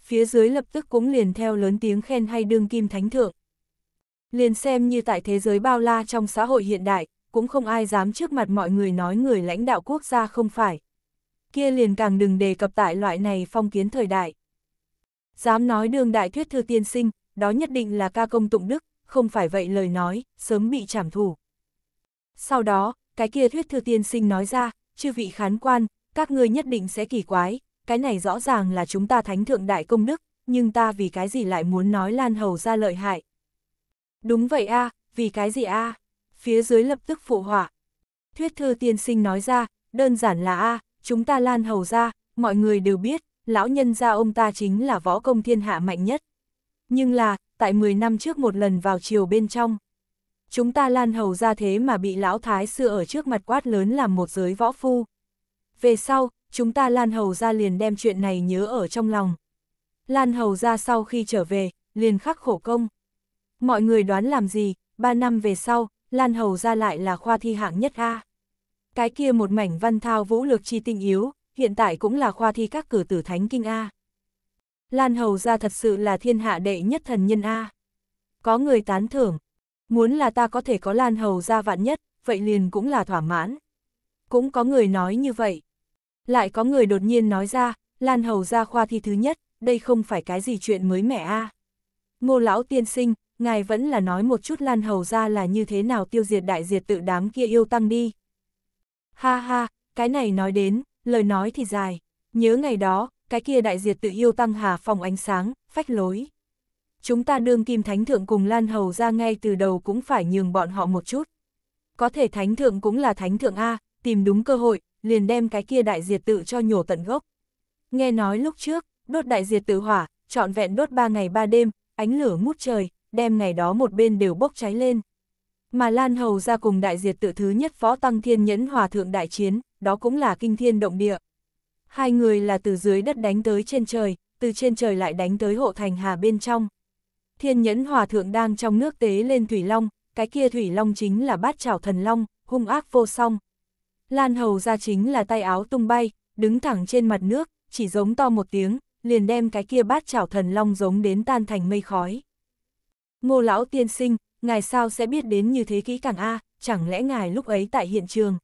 Phía dưới lập tức cũng liền theo lớn tiếng khen hay đương kim thánh thượng. Liền xem như tại thế giới bao la trong xã hội hiện đại, cũng không ai dám trước mặt mọi người nói người lãnh đạo quốc gia không phải. Kia liền càng đừng đề cập tại loại này phong kiến thời đại. Dám nói đường đại thuyết thư tiên sinh, đó nhất định là ca công tụng đức, không phải vậy lời nói, sớm bị trảm thủ. Sau đó, cái kia thuyết thư tiên sinh nói ra, chư vị khán quan, các ngươi nhất định sẽ kỳ quái, cái này rõ ràng là chúng ta thánh thượng đại công đức, nhưng ta vì cái gì lại muốn nói Lan Hầu ra lợi hại. Đúng vậy a vì cái gì a à? phía dưới lập tức phụ họa. Thuyết thư tiên sinh nói ra, đơn giản là A, chúng ta lan hầu ra, mọi người đều biết, lão nhân gia ông ta chính là võ công thiên hạ mạnh nhất. Nhưng là, tại 10 năm trước một lần vào chiều bên trong, chúng ta lan hầu ra thế mà bị lão thái sư ở trước mặt quát lớn làm một giới võ phu. Về sau, chúng ta lan hầu ra liền đem chuyện này nhớ ở trong lòng. Lan hầu ra sau khi trở về, liền khắc khổ công. Mọi người đoán làm gì, ba năm về sau, Lan Hầu ra lại là khoa thi hạng nhất A. Cái kia một mảnh văn thao vũ lược chi tinh yếu, hiện tại cũng là khoa thi các cử tử thánh kinh A. Lan Hầu ra thật sự là thiên hạ đệ nhất thần nhân A. Có người tán thưởng, muốn là ta có thể có Lan Hầu ra vạn nhất, vậy liền cũng là thỏa mãn. Cũng có người nói như vậy. Lại có người đột nhiên nói ra, Lan Hầu ra khoa thi thứ nhất, đây không phải cái gì chuyện mới mẻ A. Ngô lão tiên sinh, ngài vẫn là nói một chút Lan Hầu ra là như thế nào tiêu diệt đại diệt tự đám kia yêu tăng đi. Ha ha, cái này nói đến, lời nói thì dài, nhớ ngày đó, cái kia đại diệt tự yêu tăng hà phòng ánh sáng, phách lối. Chúng ta đương kim thánh thượng cùng Lan Hầu ra ngay từ đầu cũng phải nhường bọn họ một chút. Có thể thánh thượng cũng là thánh thượng A, tìm đúng cơ hội, liền đem cái kia đại diệt tự cho nhổ tận gốc. Nghe nói lúc trước, đốt đại diệt tự hỏa, trọn vẹn đốt ba ngày ba đêm, ánh lửa ngút trời, đem ngày đó một bên đều bốc cháy lên. Mà Lan Hầu ra cùng đại diệt tự thứ nhất Phó tăng thiên nhẫn hòa thượng đại chiến, đó cũng là kinh thiên động địa. Hai người là từ dưới đất đánh tới trên trời, từ trên trời lại đánh tới hộ thành hà bên trong. Thiên nhẫn hòa thượng đang trong nước tế lên Thủy Long, cái kia Thủy Long chính là bát trảo thần Long, hung ác vô song. Lan hầu ra chính là tay áo tung bay, đứng thẳng trên mặt nước, chỉ giống to một tiếng, liền đem cái kia bát trảo thần Long giống đến tan thành mây khói. Ngô lão tiên sinh, ngài sao sẽ biết đến như thế kỹ càng A, chẳng lẽ ngài lúc ấy tại hiện trường?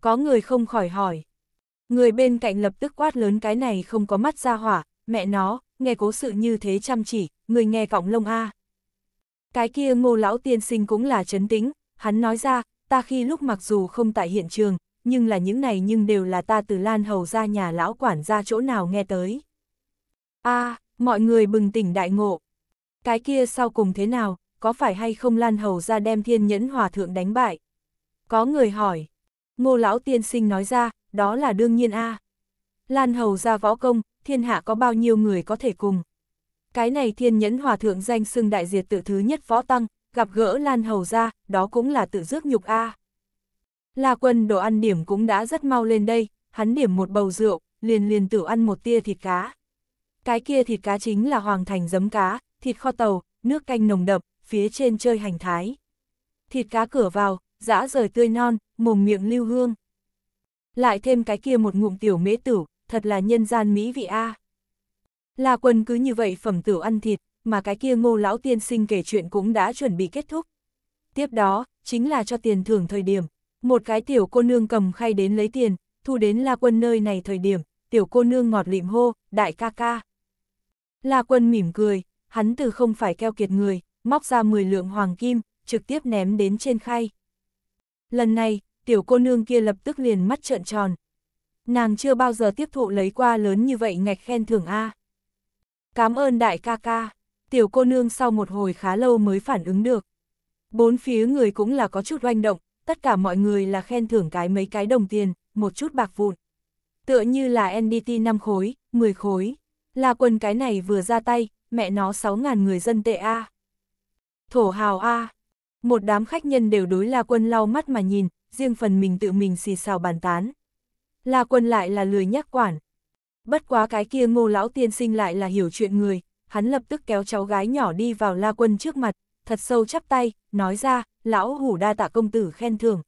Có người không khỏi hỏi. Người bên cạnh lập tức quát lớn cái này không có mắt ra hỏa, mẹ nó, nghe cố sự như thế chăm chỉ, người nghe cọng lông A. Cái kia ngô lão tiên sinh cũng là chấn tĩnh, hắn nói ra, ta khi lúc mặc dù không tại hiện trường, nhưng là những này nhưng đều là ta từ Lan Hầu ra nhà lão quản ra chỗ nào nghe tới. A, mọi người bừng tỉnh đại ngộ, cái kia sau cùng thế nào, có phải hay không Lan Hầu ra đem thiên nhẫn hòa thượng đánh bại? Có người hỏi, ngô lão tiên sinh nói ra, đó là đương nhiên a Lan Hầu ra võ công, thiên hạ có bao nhiêu người có thể cùng. Cái này thiên nhẫn hòa thượng danh xưng đại diệt tự thứ nhất võ tăng, gặp gỡ Lan Hầu ra, đó cũng là tự rước nhục a La quân đồ ăn điểm cũng đã rất mau lên đây, hắn điểm một bầu rượu, liền liền tử ăn một tia thịt cá. Cái kia thịt cá chính là hoàng thành giấm cá, thịt kho tàu, nước canh nồng đậm, phía trên chơi hành thái. Thịt cá cửa vào, dã rời tươi non, mồm miệng lưu hương. Lại thêm cái kia một ngụm tiểu mễ tử, thật là nhân gian mỹ vị a. À. La quân cứ như vậy phẩm tử ăn thịt, mà cái kia ngô lão tiên sinh kể chuyện cũng đã chuẩn bị kết thúc. Tiếp đó, chính là cho tiền thưởng thời điểm. Một cái tiểu cô nương cầm khay đến lấy tiền, thu đến La Quân nơi này thời điểm, tiểu cô nương ngọt lịm hô, đại ca ca. La Quân mỉm cười, hắn từ không phải keo kiệt người, móc ra 10 lượng hoàng kim, trực tiếp ném đến trên khay. Lần này, tiểu cô nương kia lập tức liền mắt trợn tròn. Nàng chưa bao giờ tiếp thụ lấy qua lớn như vậy ngạch khen thưởng A. Cảm ơn đại ca ca, tiểu cô nương sau một hồi khá lâu mới phản ứng được. Bốn phía người cũng là có chút oanh động, tất cả mọi người là khen thưởng cái mấy cái đồng tiền, một chút bạc vụn. Tựa như là NDT 5 khối, 10 khối. Là quần cái này vừa ra tay, mẹ nó 6.000 người dân tệ A. Thổ hào A. Một đám khách nhân đều đối La Quân lau mắt mà nhìn, riêng phần mình tự mình xì xào bàn tán. La Quân lại là lười nhắc quản. Bất quá cái kia ngô lão tiên sinh lại là hiểu chuyện người, hắn lập tức kéo cháu gái nhỏ đi vào La Quân trước mặt, thật sâu chắp tay, nói ra, lão hủ đa tạ công tử khen thưởng.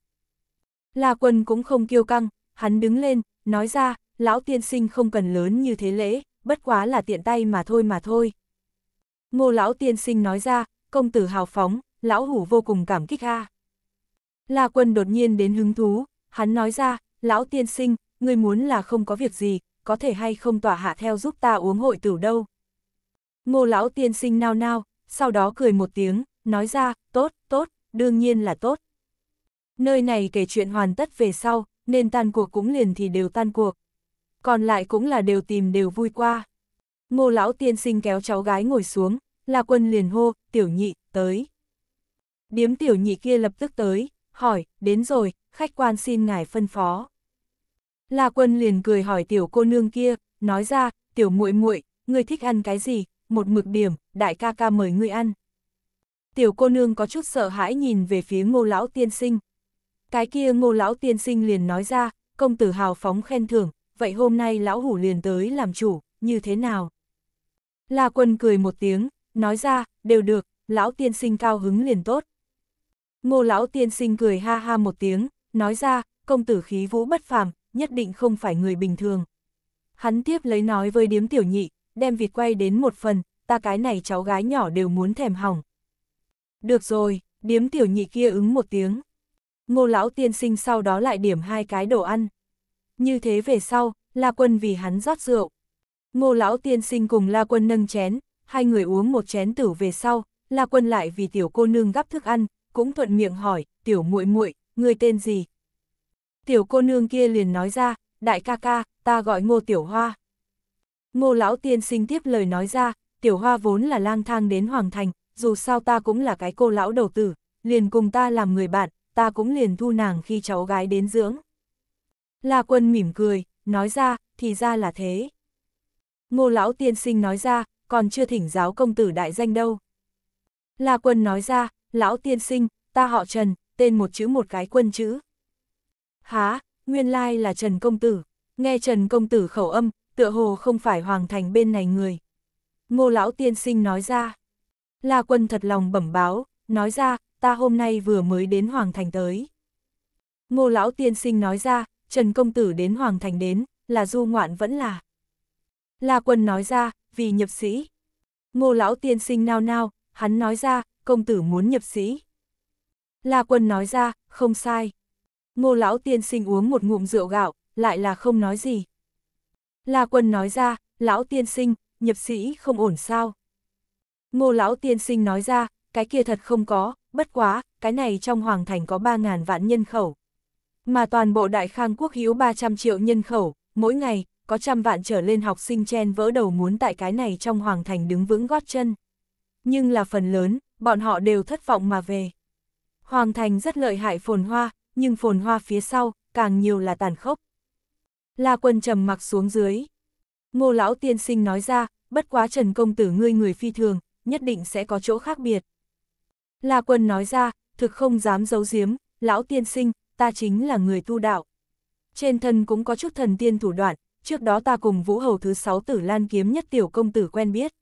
La Quân cũng không kiêu căng, hắn đứng lên, nói ra, lão tiên sinh không cần lớn như thế lễ, bất quá là tiện tay mà thôi mà thôi. Ngô lão tiên sinh nói ra, công tử hào phóng, lão hủ vô cùng cảm kích ha. La quân đột nhiên đến hứng thú, hắn nói ra, lão tiên sinh, người muốn là không có việc gì, có thể hay không tỏa hạ theo giúp ta uống hội tử đâu. Ngô lão tiên sinh nao nao, sau đó cười một tiếng, nói ra, tốt, tốt, đương nhiên là tốt. Nơi này kể chuyện hoàn tất về sau, nên tan cuộc cũng liền thì đều tan cuộc. Còn lại cũng là đều tìm đều vui qua ngô lão tiên sinh kéo cháu gái ngồi xuống, La quân liền hô, tiểu nhị, tới. Điếm tiểu nhị kia lập tức tới, hỏi, đến rồi, khách quan xin ngài phân phó. La quân liền cười hỏi tiểu cô nương kia, nói ra, tiểu muội muội, ngươi thích ăn cái gì, một mực điểm, đại ca ca mời ngươi ăn. Tiểu cô nương có chút sợ hãi nhìn về phía ngô lão tiên sinh. Cái kia ngô lão tiên sinh liền nói ra, công tử hào phóng khen thưởng, vậy hôm nay lão hủ liền tới làm chủ, như thế nào? La Quân cười một tiếng, nói ra, đều được, lão tiên sinh cao hứng liền tốt. Ngô lão tiên sinh cười ha ha một tiếng, nói ra, công tử khí vũ bất phàm, nhất định không phải người bình thường. Hắn tiếp lấy nói với điếm tiểu nhị, đem vịt quay đến một phần, ta cái này cháu gái nhỏ đều muốn thèm hỏng. Được rồi, điếm tiểu nhị kia ứng một tiếng. Ngô lão tiên sinh sau đó lại điểm hai cái đồ ăn. Như thế về sau, La Quân vì hắn rót rượu. Ngô lão tiên sinh cùng La Quân nâng chén, hai người uống một chén tử về sau, La Quân lại vì tiểu cô nương gắp thức ăn, cũng thuận miệng hỏi, "Tiểu muội muội, người tên gì?" Tiểu cô nương kia liền nói ra, "Đại ca ca, ta gọi Ngô Tiểu Hoa." Ngô lão tiên sinh tiếp lời nói ra, "Tiểu Hoa vốn là lang thang đến hoàng thành, dù sao ta cũng là cái cô lão đầu tử, liền cùng ta làm người bạn, ta cũng liền thu nàng khi cháu gái đến dưỡng." La Quân mỉm cười, nói ra, "Thì ra là thế." Ngô lão tiên sinh nói ra, còn chưa thỉnh giáo công tử đại danh đâu. La quân nói ra, lão tiên sinh, ta họ Trần, tên một chữ một cái quân chữ. Há, nguyên lai là Trần công tử, nghe Trần công tử khẩu âm, tựa hồ không phải hoàng thành bên này người. Ngô lão tiên sinh nói ra. La quân thật lòng bẩm báo, nói ra, ta hôm nay vừa mới đến hoàng thành tới. Ngô lão tiên sinh nói ra, Trần công tử đến hoàng thành đến, là du ngoạn vẫn là. La quân nói ra, vì nhập sĩ. Ngô lão tiên sinh nao nao, hắn nói ra, công tử muốn nhập sĩ. La quân nói ra, không sai. Ngô lão tiên sinh uống một ngụm rượu gạo, lại là không nói gì. La quân nói ra, lão tiên sinh, nhập sĩ không ổn sao. Ngô lão tiên sinh nói ra, cái kia thật không có, bất quá, cái này trong hoàng thành có 3.000 vạn nhân khẩu. Mà toàn bộ đại khang quốc hữu 300 triệu nhân khẩu, mỗi ngày, có trăm vạn trở lên học sinh chen vỡ đầu muốn tại cái này trong hoàng thành đứng vững gót chân. Nhưng là phần lớn, bọn họ đều thất vọng mà về. Hoàng thành rất lợi hại phồn hoa, nhưng phồn hoa phía sau, càng nhiều là tàn khốc. La quân trầm mặc xuống dưới. Ngô lão tiên sinh nói ra, bất quá trần công tử ngươi người phi thường, nhất định sẽ có chỗ khác biệt. La quân nói ra, thực không dám giấu giếm, lão tiên sinh, ta chính là người tu đạo. Trên thân cũng có chút thần tiên thủ đoạn, trước đó ta cùng Vũ Hầu thứ sáu tử Lan Kiếm nhất tiểu công tử quen biết.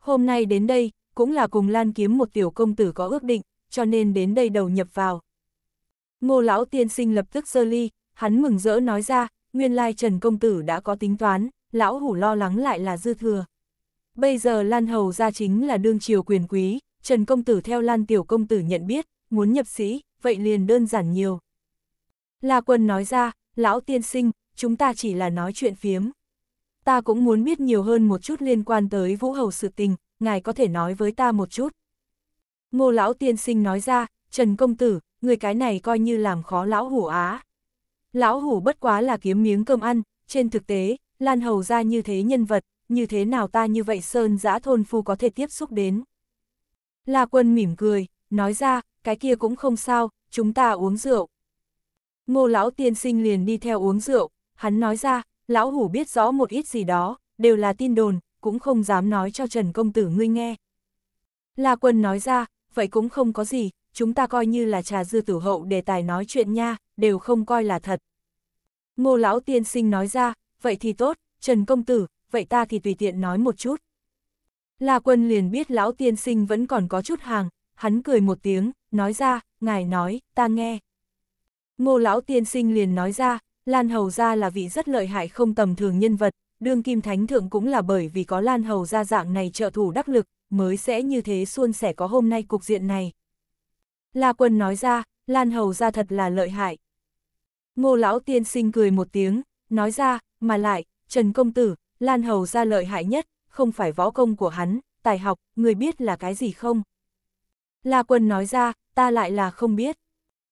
Hôm nay đến đây, cũng là cùng Lan Kiếm một tiểu công tử có ước định, cho nên đến đây đầu nhập vào. Ngô lão tiên sinh lập tức sơ ly, hắn mừng rỡ nói ra, nguyên lai Trần công tử đã có tính toán, lão hủ lo lắng lại là dư thừa. Bây giờ Lan Hầu ra chính là đương triều quyền quý, Trần công tử theo Lan tiểu công tử nhận biết, muốn nhập sĩ, vậy liền đơn giản nhiều. La Quân nói ra, lão tiên sinh, chúng ta chỉ là nói chuyện phiếm. Ta cũng muốn biết nhiều hơn một chút liên quan tới Vũ Hầu sự tình, ngài có thể nói với ta một chút. Ngô lão tiên sinh nói ra, Trần Công Tử, người cái này coi như làm khó lão hủ á. Lão hủ bất quá là kiếm miếng cơm ăn, trên thực tế, Lan Hầu ra như thế nhân vật, như thế nào ta như vậy Sơn giã thôn phu có thể tiếp xúc đến. La quân mỉm cười, nói ra, cái kia cũng không sao, chúng ta uống rượu. Ngô lão tiên sinh liền đi theo uống rượu, hắn nói ra, lão hủ biết rõ một ít gì đó, đều là tin đồn, cũng không dám nói cho Trần Công Tử ngươi nghe. La Quân nói ra, vậy cũng không có gì, chúng ta coi như là trà dư tử hậu đề tài nói chuyện nha, đều không coi là thật. Ngô Lão Tiên Sinh nói ra, vậy thì tốt, Trần Công Tử, vậy ta thì tùy tiện nói một chút. La Quân liền biết Lão Tiên Sinh vẫn còn có chút hàng, hắn cười một tiếng, nói ra, ngài nói, ta nghe. Ngô Lão Tiên Sinh liền nói ra, Lan Hầu Gia là vị rất lợi hại không tầm thường nhân vật, đương kim thánh thượng cũng là bởi vì có Lan Hầu Gia dạng này trợ thủ đắc lực, mới sẽ như thế suôn sẻ có hôm nay cục diện này. La Quân nói ra, Lan Hầu Gia thật là lợi hại. Ngô Lão Tiên sinh cười một tiếng, nói ra, mà lại, Trần Công Tử, Lan Hầu Gia lợi hại nhất, không phải võ công của hắn, tài học, người biết là cái gì không? La Quân nói ra, ta lại là không biết.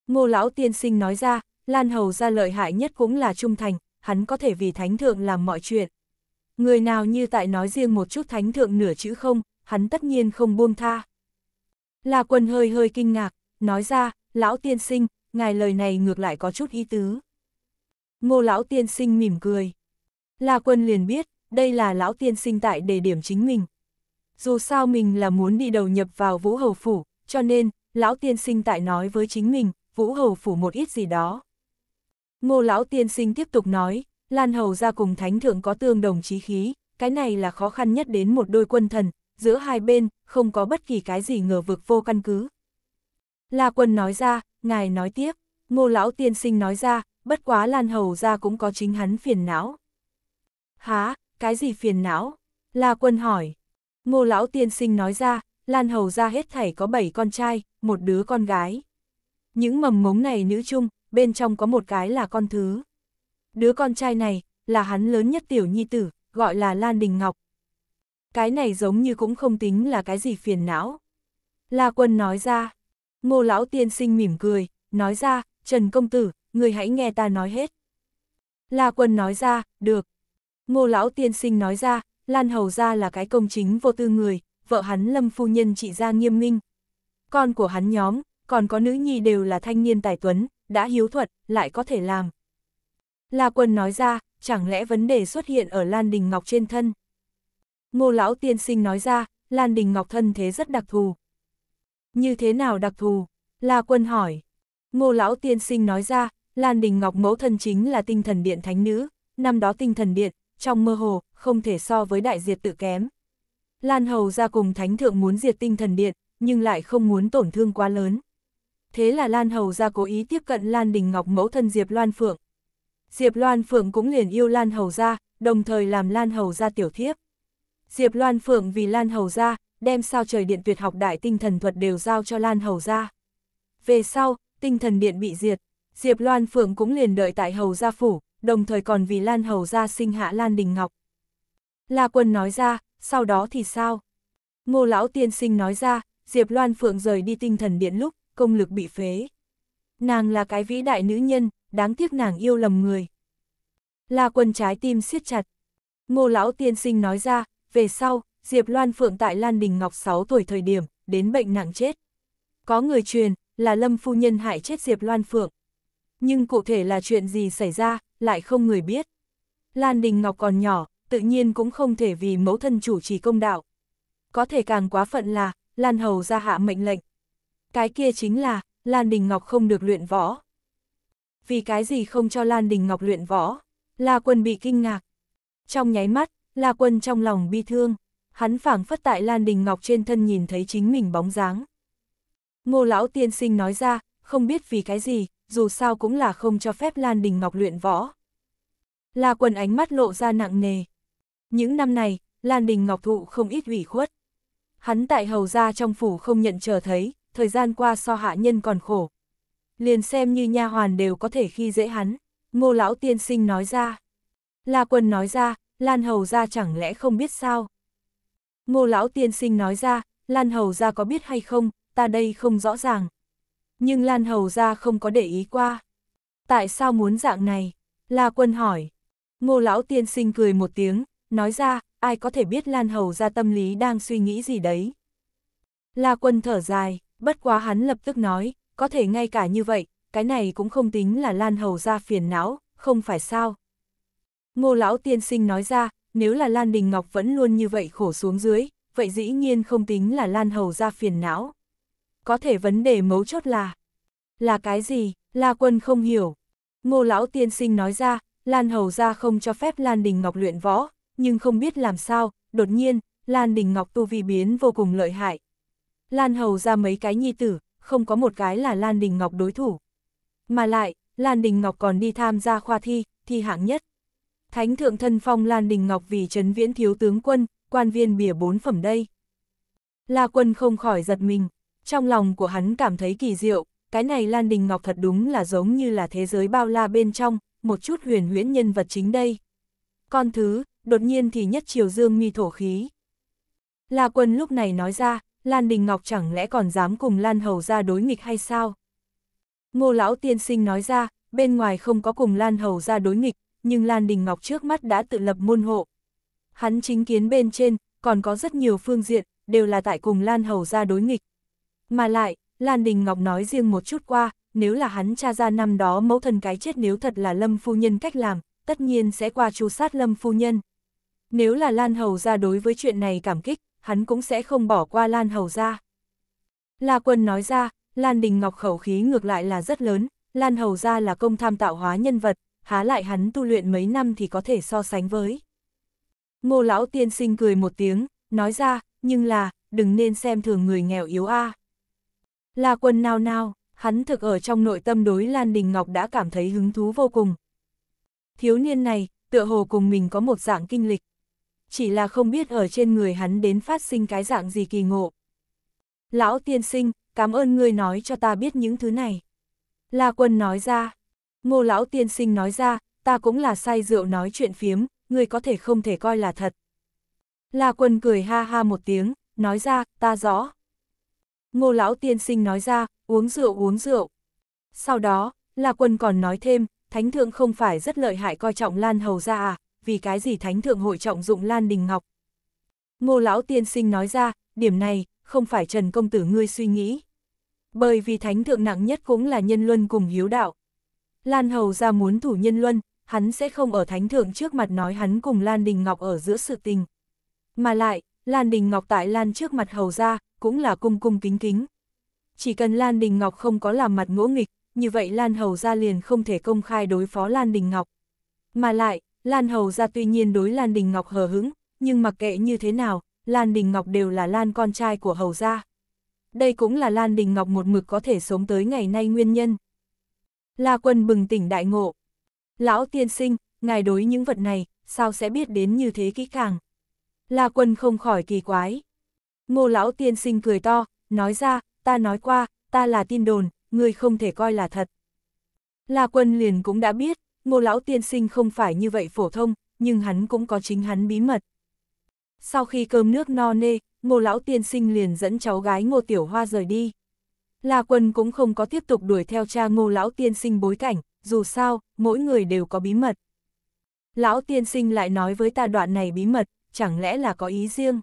Ngô Lão Tiên sinh nói ra, Lan Hầu ra lợi hại nhất cũng là trung thành, hắn có thể vì thánh thượng làm mọi chuyện. Người nào như tại nói riêng một chút thánh thượng nửa chữ không, hắn tất nhiên không buông tha. La quân hơi hơi kinh ngạc, nói ra, lão tiên sinh, ngài lời này ngược lại có chút ý tứ. Ngô lão tiên sinh mỉm cười. La quân liền biết, đây là lão tiên sinh tại đề điểm chính mình. Dù sao mình là muốn đi đầu nhập vào vũ hầu phủ, cho nên, lão tiên sinh tại nói với chính mình, vũ hầu phủ một ít gì đó. Ngô lão tiên sinh tiếp tục nói, Lan Hầu ra cùng thánh thượng có tương đồng chí khí, cái này là khó khăn nhất đến một đôi quân thần, giữa hai bên, không có bất kỳ cái gì ngờ vực vô căn cứ. La quân nói ra, ngài nói tiếp, ngô lão tiên sinh nói ra, bất quá Lan Hầu ra cũng có chính hắn phiền não. Há, cái gì phiền não? La quân hỏi. Ngô lão tiên sinh nói ra, Lan Hầu ra hết thảy có bảy con trai, một đứa con gái. Những mầm mống này nữ chung, bên trong có một cái là con thứ. Đứa con trai này, là hắn lớn nhất tiểu nhi tử, gọi là Lan Đình Ngọc. Cái này giống như cũng không tính là cái gì phiền não. La Quân nói ra, ngô lão tiên sinh mỉm cười, nói ra, Trần Công Tử, người hãy nghe ta nói hết. La Quân nói ra, được. Ngô lão tiên sinh nói ra, Lan Hầu ra là cái công chính vô tư người, vợ hắn Lâm Phu Nhân trị gia nghiêm minh. Con của hắn nhóm, còn có nữ nhi đều là thanh niên tài tuấn, đã hiếu thuật, lại có thể làm. La Quân nói ra, chẳng lẽ vấn đề xuất hiện ở Lan Đình Ngọc trên thân? Ngô Lão Tiên Sinh nói ra, Lan Đình Ngọc thân thế rất đặc thù. Như thế nào đặc thù? La Quân hỏi. Ngô Lão Tiên Sinh nói ra, Lan Đình Ngọc mẫu thân chính là tinh thần điện thánh nữ, năm đó tinh thần điện, trong mơ hồ, không thể so với đại diệt tự kém. Lan Hầu ra cùng thánh thượng muốn diệt tinh thần điện, nhưng lại không muốn tổn thương quá lớn thế là Lan Hầu ra cố ý tiếp cận Lan Đình Ngọc mẫu thân Diệp Loan Phượng. Diệp Loan Phượng cũng liền yêu Lan Hầu ra, đồng thời làm Lan Hầu ra tiểu thiếp. Diệp Loan Phượng vì Lan Hầu ra, đem sao trời điện tuyệt học đại tinh thần thuật đều giao cho Lan Hầu ra. Về sau, tinh thần điện bị diệt, Diệp Loan Phượng cũng liền đợi tại Hầu gia phủ, đồng thời còn vì Lan Hầu gia sinh hạ Lan Đình Ngọc. La Quân nói ra, sau đó thì sao? Ngô Lão Tiên Sinh nói ra, Diệp Loan Phượng rời đi tinh thần điện lúc, công lực bị phế. Nàng là cái vĩ đại nữ nhân, đáng tiếc nàng yêu lầm người. La quân trái tim siết chặt. Ngô lão tiên sinh nói ra, về sau, Diệp Loan Phượng tại Lan Đình Ngọc 6 tuổi thời điểm, đến bệnh nặng chết. Có người truyền, là Lâm Phu Nhân hại chết Diệp Loan Phượng. Nhưng cụ thể là chuyện gì xảy ra, lại không người biết. Lan Đình Ngọc còn nhỏ, tự nhiên cũng không thể vì mẫu thân chủ trì công đạo. Có thể càng quá phận là, Lan Hầu ra hạ mệnh lệnh, cái kia chính là, Lan Đình Ngọc không được luyện võ. Vì cái gì không cho Lan Đình Ngọc luyện võ? La Quân bị kinh ngạc. Trong nháy mắt, La Quân trong lòng bi thương, hắn phảng phất tại Lan Đình Ngọc trên thân nhìn thấy chính mình bóng dáng. Ngô lão tiên sinh nói ra, không biết vì cái gì, dù sao cũng là không cho phép Lan Đình Ngọc luyện võ. La Quân ánh mắt lộ ra nặng nề. Những năm này, Lan Đình Ngọc thụ không ít ủy khuất. Hắn tại hầu gia trong phủ không nhận chờ thấy, thời gian qua so hạ nhân còn khổ. Liền xem như nha hoàn đều có thể khi dễ hắn, ngô lão tiên sinh nói ra. La quân nói ra, Lan Hầu ra chẳng lẽ không biết sao? Ngô lão tiên sinh nói ra, Lan Hầu ra có biết hay không, ta đây không rõ ràng. Nhưng Lan Hầu ra không có để ý qua. Tại sao muốn dạng này? La quân hỏi. Ngô lão tiên sinh cười một tiếng, nói ra, ai có thể biết Lan Hầu ra tâm lý đang suy nghĩ gì đấy. La quân thở dài, bất quá hắn lập tức nói, có thể ngay cả như vậy, cái này cũng không tính là Lan Hầu ra phiền não, không phải sao. Ngô lão tiên sinh nói ra, nếu là Lan Đình Ngọc vẫn luôn như vậy khổ xuống dưới, vậy dĩ nhiên không tính là Lan Hầu ra phiền não. Có thể vấn đề mấu chốt là, là cái gì, La Quân không hiểu. Ngô lão tiên sinh nói ra, Lan Hầu ra không cho phép Lan Đình Ngọc luyện võ, nhưng không biết làm sao, đột nhiên, Lan Đình Ngọc tu vi biến vô cùng lợi hại, Lan Hầu ra mấy cái nhi tử, không có một cái là Lan Đình Ngọc đối thủ. Mà lại, Lan Đình Ngọc còn đi tham gia khoa thi, thi hạng nhất. Thánh thượng thân phong Lan Đình Ngọc vì trấn viễn thiếu tướng quân, quan viên bìa bốn phẩm đây. La quân không khỏi giật mình, trong lòng của hắn cảm thấy kỳ diệu, cái này Lan Đình Ngọc thật đúng là giống như là thế giới bao la bên trong, một chút huyền huyễn nhân vật chính đây. Con thứ, đột nhiên thì nhất triều dương mi thổ khí. La quân lúc này nói ra, Lan Đình Ngọc chẳng lẽ còn dám cùng Lan Hầu ra đối nghịch hay sao? Ngô Lão Tiên Sinh nói ra, bên ngoài không có cùng Lan Hầu ra đối nghịch, nhưng Lan Đình Ngọc trước mắt đã tự lập môn hộ. Hắn chính kiến bên trên, còn có rất nhiều phương diện, đều là tại cùng Lan Hầu ra đối nghịch. Mà lại, Lan Đình Ngọc nói riêng một chút qua, nếu là hắn cha ra năm đó mẫu thần cái chết nếu thật là Lâm Phu Nhân cách làm, tất nhiên sẽ qua chu sát Lâm Phu Nhân. Nếu là Lan Hầu ra đối với chuyện này cảm kích, hắn cũng sẽ không bỏ qua Lan Hầu ra. La Quân nói ra, Lan Đình Ngọc khẩu khí ngược lại là rất lớn, Lan Hầu ra là công tham tạo hóa nhân vật, há lại hắn tu luyện mấy năm thì có thể so sánh với. Ngô lão tiên sinh cười một tiếng, nói ra, nhưng là, đừng nên xem thường người nghèo yếu a. La quân nao nao, hắn thực ở trong nội tâm đối Lan Đình Ngọc đã cảm thấy hứng thú vô cùng. Thiếu niên này, tựa hồ cùng mình có một dạng kinh lịch chỉ là không biết ở trên người hắn đến phát sinh cái dạng gì kỳ ngộ. Lão tiên sinh, cảm ơn ngươi nói cho ta biết những thứ này. La quân nói ra, ngô lão tiên sinh nói ra, ta cũng là say rượu nói chuyện phiếm, ngươi có thể không thể coi là thật. La quân cười ha ha một tiếng, nói ra, ta rõ. Ngô lão tiên sinh nói ra, uống rượu uống rượu. Sau đó, La quân còn nói thêm, thánh thượng không phải rất lợi hại coi trọng lan hầu ra à, vì cái gì thánh thượng hội trọng dụng Lan Đình Ngọc. Ngô lão tiên sinh nói ra, điểm này, không phải Trần Công Tử ngươi suy nghĩ. Bởi vì thánh thượng nặng nhất cũng là nhân luân cùng hiếu đạo. Lan Hầu ra muốn thủ nhân luân, hắn sẽ không ở thánh thượng trước mặt nói hắn cùng Lan Đình Ngọc ở giữa sự tình. Mà lại, Lan Đình Ngọc tại Lan trước mặt Hầu ra, cũng là cung cung kính kính. Chỉ cần Lan Đình Ngọc không có làm mặt ngỗ nghịch, như vậy Lan Hầu ra liền không thể công khai đối phó Lan Đình Ngọc. Mà lại, Lan Hầu ra tuy nhiên đối Lan Đình Ngọc hờ hững, nhưng mặc kệ như thế nào, Lan Đình Ngọc đều là Lan con trai của Hầu gia. Đây cũng là Lan Đình Ngọc một mực có thể sống tới ngày nay nguyên nhân. La Quân bừng tỉnh đại ngộ. Lão tiên sinh, ngài đối những vật này, sao sẽ biết đến như thế kỹ càng? La Quân không khỏi kỳ quái. Ngô lão tiên sinh cười to, nói ra, ta nói qua, ta là tin đồn, người không thể coi là thật. La Quân liền cũng đã biết, ngô lão tiên sinh không phải như vậy phổ thông, nhưng hắn cũng có chính hắn bí mật. Sau khi cơm nước no nê, ngô lão tiên sinh liền dẫn cháu gái ngô tiểu hoa rời đi. La quân cũng không có tiếp tục đuổi theo cha ngô lão tiên sinh bối cảnh, dù sao, mỗi người đều có bí mật. Lão tiên sinh lại nói với ta đoạn này bí mật, chẳng lẽ là có ý riêng?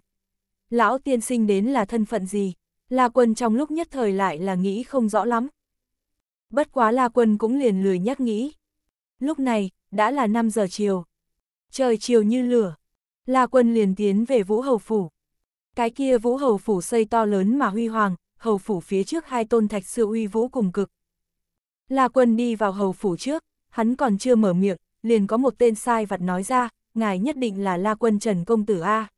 Lão tiên sinh đến là thân phận gì? La quân trong lúc nhất thời lại là nghĩ không rõ lắm. Bất quá La quân cũng liền lười nhắc nghĩ, Lúc này, đã là 5 giờ chiều. Trời chiều như lửa. La quân liền tiến về Vũ Hầu Phủ. Cái kia Vũ Hầu Phủ xây to lớn mà huy hoàng, Hầu Phủ phía trước hai tôn thạch sư uy vũ cùng cực. La quân đi vào Hầu Phủ trước, hắn còn chưa mở miệng, liền có một tên sai vặt nói ra, ngài nhất định là La quân Trần Công Tử A.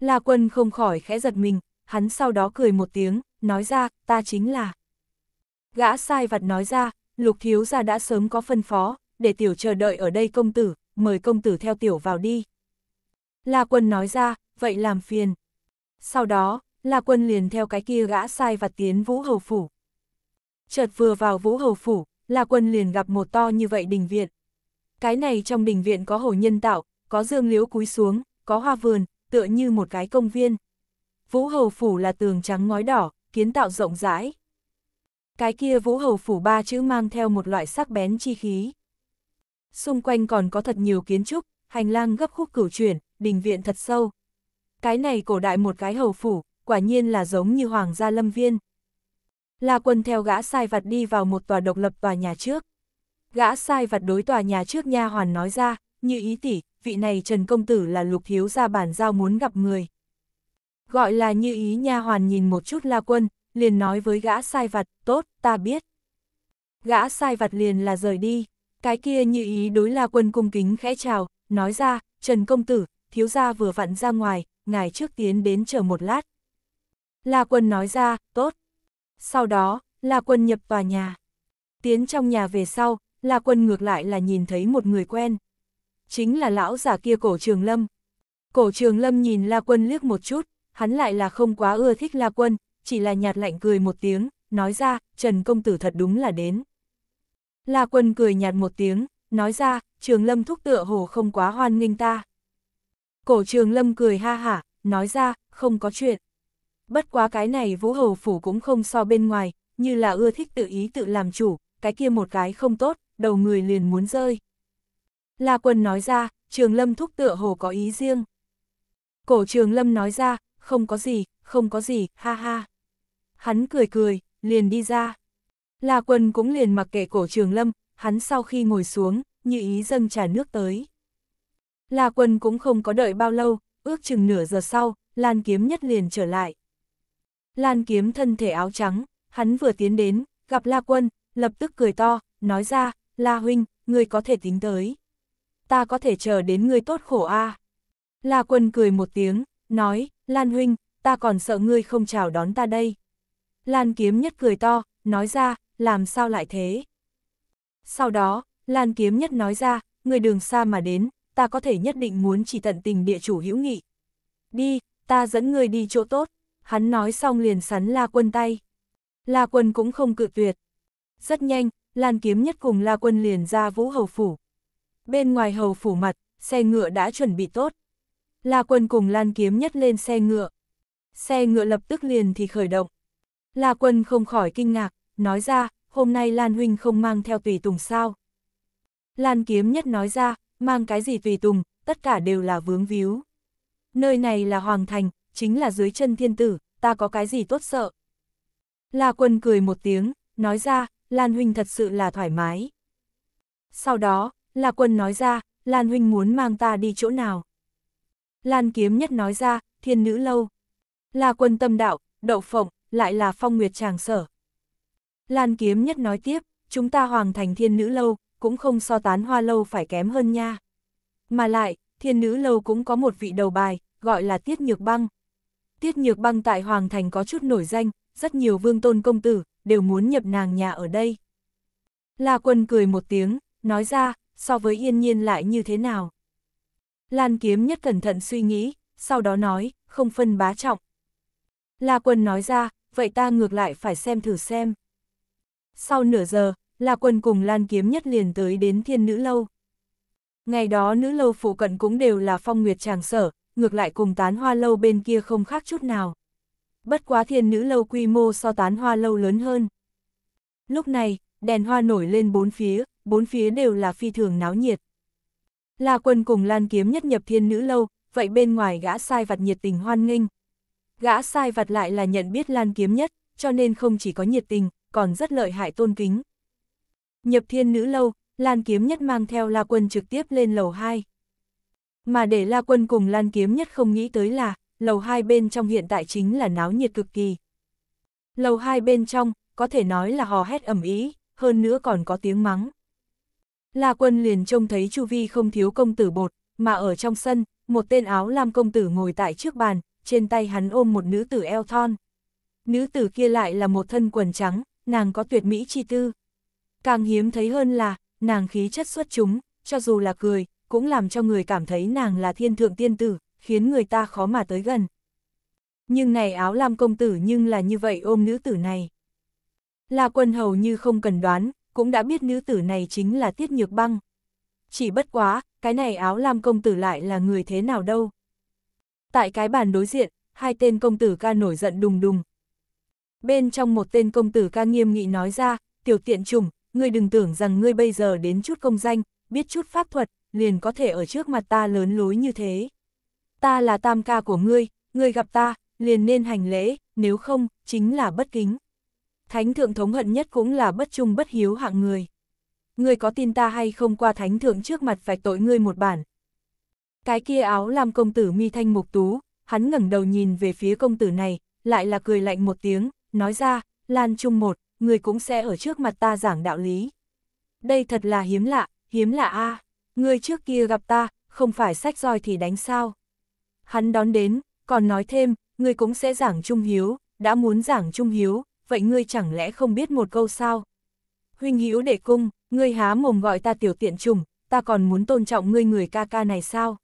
La quân không khỏi khẽ giật mình, hắn sau đó cười một tiếng, nói ra, ta chính là. Gã sai vặt nói ra, Lục thiếu gia đã sớm có phân phó, để tiểu chờ đợi ở đây công tử, mời công tử theo tiểu vào đi. La quân nói ra, vậy làm phiền. Sau đó, La quân liền theo cái kia gã sai và tiến vũ hầu phủ. Chợt vừa vào vũ hầu phủ, La quân liền gặp một to như vậy đình viện. Cái này trong đình viện có hồ nhân tạo, có dương liễu cúi xuống, có hoa vườn, tựa như một cái công viên. Vũ hầu phủ là tường trắng ngói đỏ, kiến tạo rộng rãi, cái kia vũ hầu phủ ba chữ mang theo một loại sắc bén chi khí. Xung quanh còn có thật nhiều kiến trúc, hành lang gấp khúc cửu chuyển, đình viện thật sâu. Cái này cổ đại một cái hầu phủ, quả nhiên là giống như hoàng gia lâm viên. La quân theo gã sai vặt đi vào một tòa độc lập tòa nhà trước. Gã sai vặt đối tòa nhà trước nha hoàn nói ra, như ý tỷ, vị này Trần Công Tử là lục thiếu gia bản giao muốn gặp người. Gọi là như ý nha hoàn nhìn một chút La quân, liền nói với gã sai vặt, tốt, ta biết. Gã sai vặt liền là rời đi, cái kia như ý đối la quân cung kính khẽ chào, nói ra, Trần Công Tử, thiếu gia vừa vặn ra ngoài, ngài trước tiến đến chờ một lát. La quân nói ra, tốt. Sau đó, La quân nhập vào nhà. Tiến trong nhà về sau, La quân ngược lại là nhìn thấy một người quen. Chính là lão giả kia cổ trường lâm. Cổ trường lâm nhìn La quân liếc một chút, hắn lại là không quá ưa thích La quân, chỉ là nhạt lạnh cười một tiếng, nói ra, Trần Công Tử thật đúng là đến. La Quân cười nhạt một tiếng, nói ra, Trường Lâm thúc tựa hồ không quá hoan nghênh ta. Cổ Trường Lâm cười ha hả, nói ra, không có chuyện. Bất quá cái này Vũ Hầu Phủ cũng không so bên ngoài, như là ưa thích tự ý tự làm chủ, cái kia một cái không tốt, đầu người liền muốn rơi. La Quân nói ra, Trường Lâm thúc tựa hồ có ý riêng. Cổ Trường Lâm nói ra, không có gì, không có gì, ha ha. Hắn cười cười, liền đi ra. La quân cũng liền mặc kệ cổ trường lâm, hắn sau khi ngồi xuống, như ý dâng trà nước tới. La quân cũng không có đợi bao lâu, ước chừng nửa giờ sau, Lan kiếm nhất liền trở lại. Lan kiếm thân thể áo trắng, hắn vừa tiến đến, gặp La quân, lập tức cười to, nói ra, La huynh, ngươi có thể tính tới. Ta có thể chờ đến ngươi tốt khổ a. À. La quân cười một tiếng, nói, Lan Huynh, ta còn sợ ngươi không chào đón ta đây. Lan Kiếm Nhất cười to, nói ra, làm sao lại thế? Sau đó, Lan Kiếm Nhất nói ra, người đường xa mà đến, ta có thể nhất định muốn chỉ tận tình địa chủ hữu nghị. Đi, ta dẫn người đi chỗ tốt, hắn nói xong liền sắn La Quân tay. La Quân cũng không cự tuyệt. Rất nhanh, Lan Kiếm Nhất cùng La Quân liền ra Vũ Hầu Phủ. Bên ngoài Hầu Phủ mặt, xe ngựa đã chuẩn bị tốt. La Quân cùng Lan Kiếm nhất lên xe ngựa. Xe ngựa lập tức liền thì khởi động. La Quân không khỏi kinh ngạc, nói ra, hôm nay Lan Huynh không mang theo tùy tùng sao. Lan Kiếm nhất nói ra, mang cái gì tùy tùng, tất cả đều là vướng víu. Nơi này là Hoàng Thành, chính là dưới chân thiên tử, ta có cái gì tốt sợ. La Quân cười một tiếng, nói ra, Lan Huynh thật sự là thoải mái. Sau đó, La Quân nói ra, Lan Huynh muốn mang ta đi chỗ nào. Lan kiếm nhất nói ra, thiên nữ lâu. Là quân tâm đạo, đậu phộng, lại là phong nguyệt tràng sở. Lan kiếm nhất nói tiếp, chúng ta hoàng thành thiên nữ lâu, cũng không so tán hoa lâu phải kém hơn nha. Mà lại, thiên nữ lâu cũng có một vị đầu bài, gọi là Tiết Nhược Băng. Tiết Nhược Băng tại Hoàng Thành có chút nổi danh, rất nhiều vương tôn công tử, đều muốn nhập nàng nhà ở đây. La quân cười một tiếng, nói ra, so với yên nhiên lại như thế nào. Lan kiếm nhất cẩn thận suy nghĩ, sau đó nói, không phân bá trọng. La quân nói ra, vậy ta ngược lại phải xem thử xem. Sau nửa giờ, La quân cùng Lan kiếm nhất liền tới đến thiên nữ lâu. Ngày đó nữ lâu phụ cận cũng đều là phong nguyệt tràng sở, ngược lại cùng tán hoa lâu bên kia không khác chút nào. Bất quá thiên nữ lâu quy mô so tán hoa lâu lớn hơn. Lúc này, đèn hoa nổi lên bốn phía, bốn phía đều là phi thường náo nhiệt. La Quân cùng Lan Kiếm nhất nhập thiên nữ lâu, vậy bên ngoài gã sai vặt nhiệt tình hoan nghênh. Gã sai vặt lại là nhận biết Lan Kiếm nhất, cho nên không chỉ có nhiệt tình, còn rất lợi hại tôn kính. Nhập thiên nữ lâu, Lan Kiếm nhất mang theo La Quân trực tiếp lên lầu 2. Mà để La Quân cùng Lan Kiếm nhất không nghĩ tới là, lầu 2 bên trong hiện tại chính là náo nhiệt cực kỳ. Lầu 2 bên trong, có thể nói là hò hét ẩm ý, hơn nữa còn có tiếng mắng. La Quân liền trông thấy chu vi không thiếu công tử bột, mà ở trong sân, một tên áo lam công tử ngồi tại trước bàn, trên tay hắn ôm một nữ tử eo thon. Nữ tử kia lại là một thân quần trắng, nàng có tuyệt mỹ chi tư. Càng hiếm thấy hơn là, nàng khí chất xuất chúng, cho dù là cười, cũng làm cho người cảm thấy nàng là thiên thượng tiên tử, khiến người ta khó mà tới gần. Nhưng này áo lam công tử nhưng là như vậy ôm nữ tử này. La quân hầu như không cần đoán, cũng đã biết nữ tử này chính là Tiết Nhược Băng. Chỉ bất quá, cái này áo lam công tử lại là người thế nào đâu. Tại cái bàn đối diện, hai tên công tử ca nổi giận đùng đùng. Bên trong một tên công tử ca nghiêm nghị nói ra, tiểu tiện trùng, ngươi đừng tưởng rằng ngươi bây giờ đến chút công danh, biết chút pháp thuật, liền có thể ở trước mặt ta lớn lối như thế. Ta là tam ca của ngươi, ngươi gặp ta, liền nên hành lễ, nếu không, chính là bất kính. Thánh thượng thống hận nhất cũng là bất trung bất hiếu hạng người. Ngươi có tin ta hay không qua thánh thượng trước mặt phải tội ngươi một bản. Cái kia áo làm công tử mi thanh mục tú, hắn ngẩng đầu nhìn về phía công tử này, lại là cười lạnh một tiếng, nói ra, Lan Trung một, người cũng sẽ ở trước mặt ta giảng đạo lý. Đây thật là hiếm lạ, hiếm lạ a à, người trước kia gặp ta, không phải sách roi thì đánh sao. Hắn đón đến, còn nói thêm, người cũng sẽ giảng trung hiếu, đã muốn giảng trung hiếu, vậy ngươi chẳng lẽ không biết một câu sao? Huynh hữu đệ cung, ngươi há mồm gọi ta tiểu tiện trùng, ta còn muốn tôn trọng ngươi người ca ca này sao?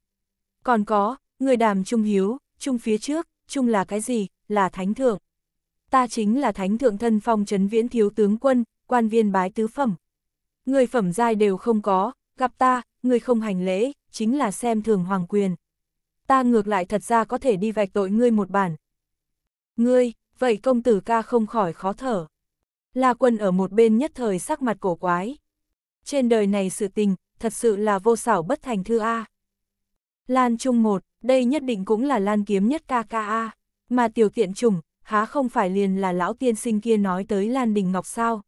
Còn có, ngươi đàm trung hiếu, trung phía trước, trung là cái gì, là thánh thượng. Ta chính là thánh thượng thân phong trấn viễn thiếu tướng quân, quan viên bái tứ phẩm. Người phẩm giai đều không có, gặp ta, người không hành lễ, chính là xem thường hoàng quyền. Ta ngược lại thật ra có thể đi vạch tội ngươi một bản. Ngươi, vậy công tử ca không khỏi khó thở. La quân ở một bên nhất thời sắc mặt cổ quái. Trên đời này sự tình, thật sự là vô xảo bất thành thư A. Lan Trung một, đây nhất định cũng là Lan kiếm nhất ca ca A, mà tiểu tiện trùng, há không phải liền là lão tiên sinh kia nói tới Lan Đình Ngọc sao.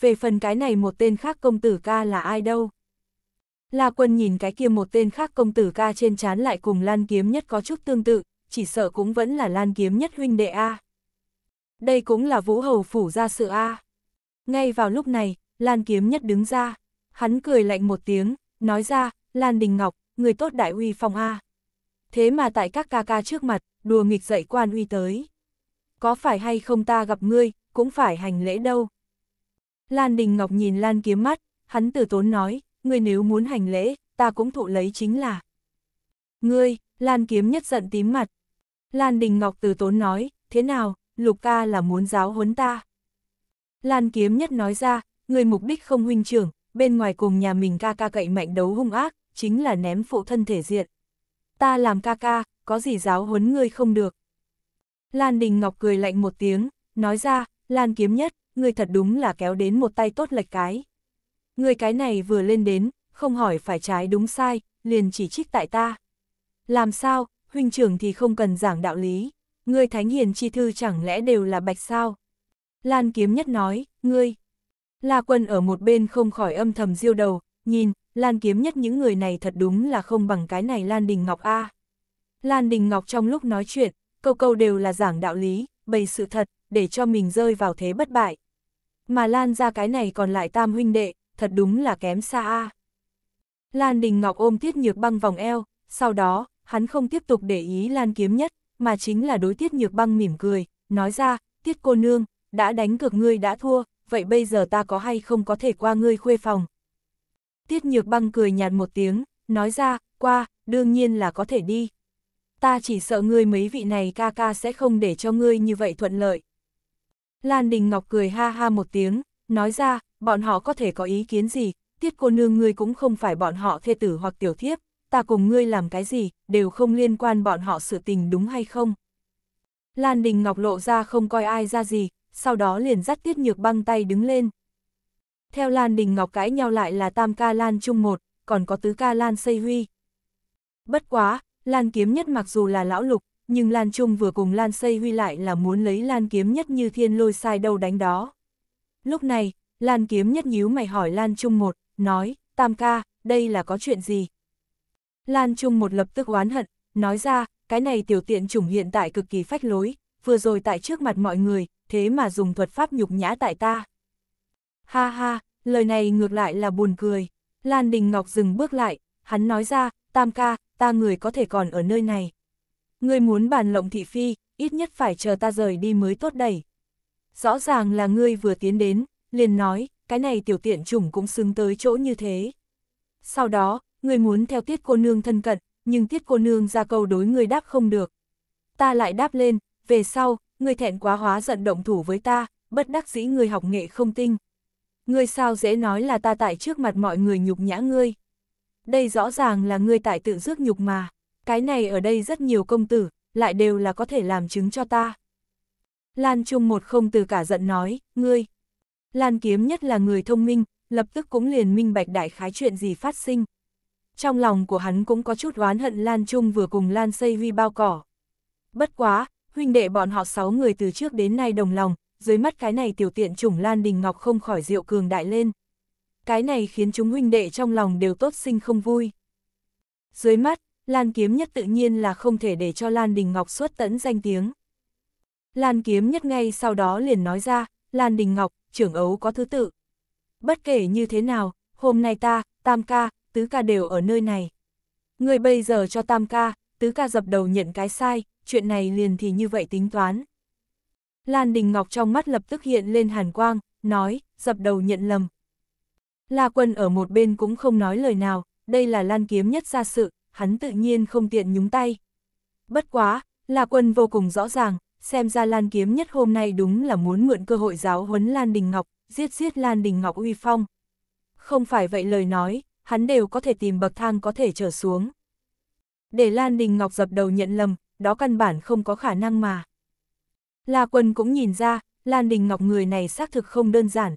Về phần cái này một tên khác công tử ca là ai đâu. La quân nhìn cái kia một tên khác công tử ca trên chán lại cùng Lan kiếm nhất có chút tương tự, chỉ sợ cũng vẫn là lan kiếm nhất huynh đệ A. Đây cũng là vũ hầu phủ ra sự A. Ngay vào lúc này, lan kiếm nhất đứng ra, hắn cười lạnh một tiếng, nói ra, Lan Đình Ngọc, người tốt đại uy phong A. Thế mà tại các ca ca trước mặt, đùa nghịch dậy quan uy tới. Có phải hay không ta gặp ngươi, cũng phải hành lễ đâu. Lan Đình Ngọc nhìn Lan kiếm mắt, hắn từ tốn nói, ngươi nếu muốn hành lễ, ta cũng thụ lấy chính là. Ngươi, Lan kiếm nhất giận tím mặt, Lan Đình Ngọc từ tốn nói, thế nào, Lục ca là muốn giáo huấn ta. Lan Kiếm Nhất nói ra, người mục đích không huynh trưởng, bên ngoài cùng nhà mình ca ca cậy mạnh đấu hung ác, chính là ném phụ thân thể diện. Ta làm ca ca, có gì giáo huấn ngươi không được. Lan Đình Ngọc cười lạnh một tiếng, nói ra, Lan Kiếm Nhất, ngươi thật đúng là kéo đến một tay tốt lệch cái. Ngươi cái này vừa lên đến, không hỏi phải trái đúng sai, liền chỉ trích tại ta. Làm sao, huynh trưởng thì không cần giảng đạo lý, ngươi thánh hiền chi thư chẳng lẽ đều là bạch sao? Lan kiếm nhất nói, ngươi. La quân ở một bên không khỏi âm thầm diêu đầu, nhìn, Lan kiếm nhất những người này thật đúng là không bằng cái này Lan Đình Ngọc A. Lan Đình Ngọc trong lúc nói chuyện, câu câu đều là giảng đạo lý, bày sự thật, để cho mình rơi vào thế bất bại. Mà Lan ra cái này còn lại tam huynh đệ, thật đúng là kém xa A. Lan Đình Ngọc ôm Tiết Nhược băng vòng eo, sau đó, hắn không tiếp tục để ý Lan Kiếm Nhất, mà chính là đối tiết nhược băng mỉm cười, nói ra, tiết cô nương, đã đánh cược ngươi đã thua, vậy bây giờ ta có hay không có thể qua ngươi khuê phòng. Tiết nhược băng cười nhạt một tiếng, nói ra, qua, đương nhiên là có thể đi. Ta chỉ sợ ngươi mấy vị này ca ca sẽ không để cho ngươi như vậy thuận lợi. Lan Đình Ngọc cười ha ha một tiếng, nói ra, bọn họ có thể có ý kiến gì, tiết cô nương ngươi cũng không phải bọn họ thê tử hoặc tiểu thiếp ta cùng ngươi làm cái gì, đều không liên quan bọn họ sự tình đúng hay không. Lan Đình Ngọc lộ ra không coi ai ra gì, sau đó liền dắt Tiết Nhược băng tay đứng lên. Theo Lan Đình Ngọc cãi nhau lại là tam ca Lan Trung một, còn có tứ ca Lan Xây Huy. Bất quá, Lan Kiếm Nhất mặc dù là lão lục, nhưng Lan Trung vừa cùng Lan Xây Huy lại là muốn lấy Lan Kiếm Nhất như thiên lôi sai đâu đánh đó. Lúc này, Lan Kiếm Nhất nhíu mày hỏi Lan Trung một, nói, tam ca, đây là có chuyện gì, Lan Trung một lập tức oán hận, nói ra, cái này tiểu tiện chủng hiện tại cực kỳ phách lối, vừa rồi tại trước mặt mọi người, thế mà dùng thuật pháp nhục nhã tại ta. Ha ha, lời này ngược lại là buồn cười. Lan Đình Ngọc dừng bước lại, hắn nói ra, tam ca, ta người có thể còn ở nơi này. Ngươi muốn bàn lộng thị phi, ít nhất phải chờ ta rời đi mới tốt đẩy. Rõ ràng là ngươi vừa tiến đến, liền nói, cái này tiểu tiện chủng cũng xứng tới chỗ như thế. Sau đó, người muốn theo tiết cô nương thân cận, nhưng tiết cô nương ra câu đối người đáp không được. Ta lại đáp lên, về sau, người thẹn quá hóa giận động thủ với ta, bất đắc dĩ người học nghệ không tinh. Người sao dễ nói là ta tại trước mặt mọi người nhục nhã ngươi. Đây rõ ràng là ngươi tại tự rước nhục mà, cái này ở đây rất nhiều công tử, lại đều là có thể làm chứng cho ta. Lan Trung một không từ cả giận nói, ngươi. Lan Kiếm nhất là người thông minh, lập tức cũng liền minh bạch đại khái chuyện gì phát sinh trong lòng của hắn cũng có chút oán hận Lan Trung vừa cùng Lan xây huy bao cỏ. Bất quá, huynh đệ bọn họ sáu người từ trước đến nay đồng lòng, dưới mắt cái này tiểu tiện chủng Lan Đình Ngọc không khỏi rượu cường đại lên. Cái này khiến chúng huynh đệ trong lòng đều tốt sinh không vui. Dưới mắt, Lan Kiếm Nhất tự nhiên là không thể để cho Lan Đình Ngọc xuất tẫn danh tiếng. Lan Kiếm Nhất ngay sau đó liền nói ra, Lan Đình Ngọc, trưởng ấu có thứ tự. Bất kể như thế nào, hôm nay ta, Tam ca, tứ ca đều ở nơi này. Người bây giờ cho tam ca, tứ ca dập đầu nhận cái sai, chuyện này liền thì như vậy tính toán. Lan Đình Ngọc trong mắt lập tức hiện lên hàn quang, nói, dập đầu nhận lầm. La Quân ở một bên cũng không nói lời nào, đây là Lan Kiếm nhất ra sự, hắn tự nhiên không tiện nhúng tay. Bất quá, La Quân vô cùng rõ ràng, xem ra Lan Kiếm nhất hôm nay đúng là muốn mượn cơ hội giáo huấn Lan Đình Ngọc, giết giết Lan Đình Ngọc uy phong. Không phải vậy lời nói, hắn đều có thể tìm bậc thang có thể trở xuống. Để Lan Đình Ngọc dập đầu nhận lầm, đó căn bản không có khả năng mà. La Quân cũng nhìn ra, Lan Đình Ngọc người này xác thực không đơn giản.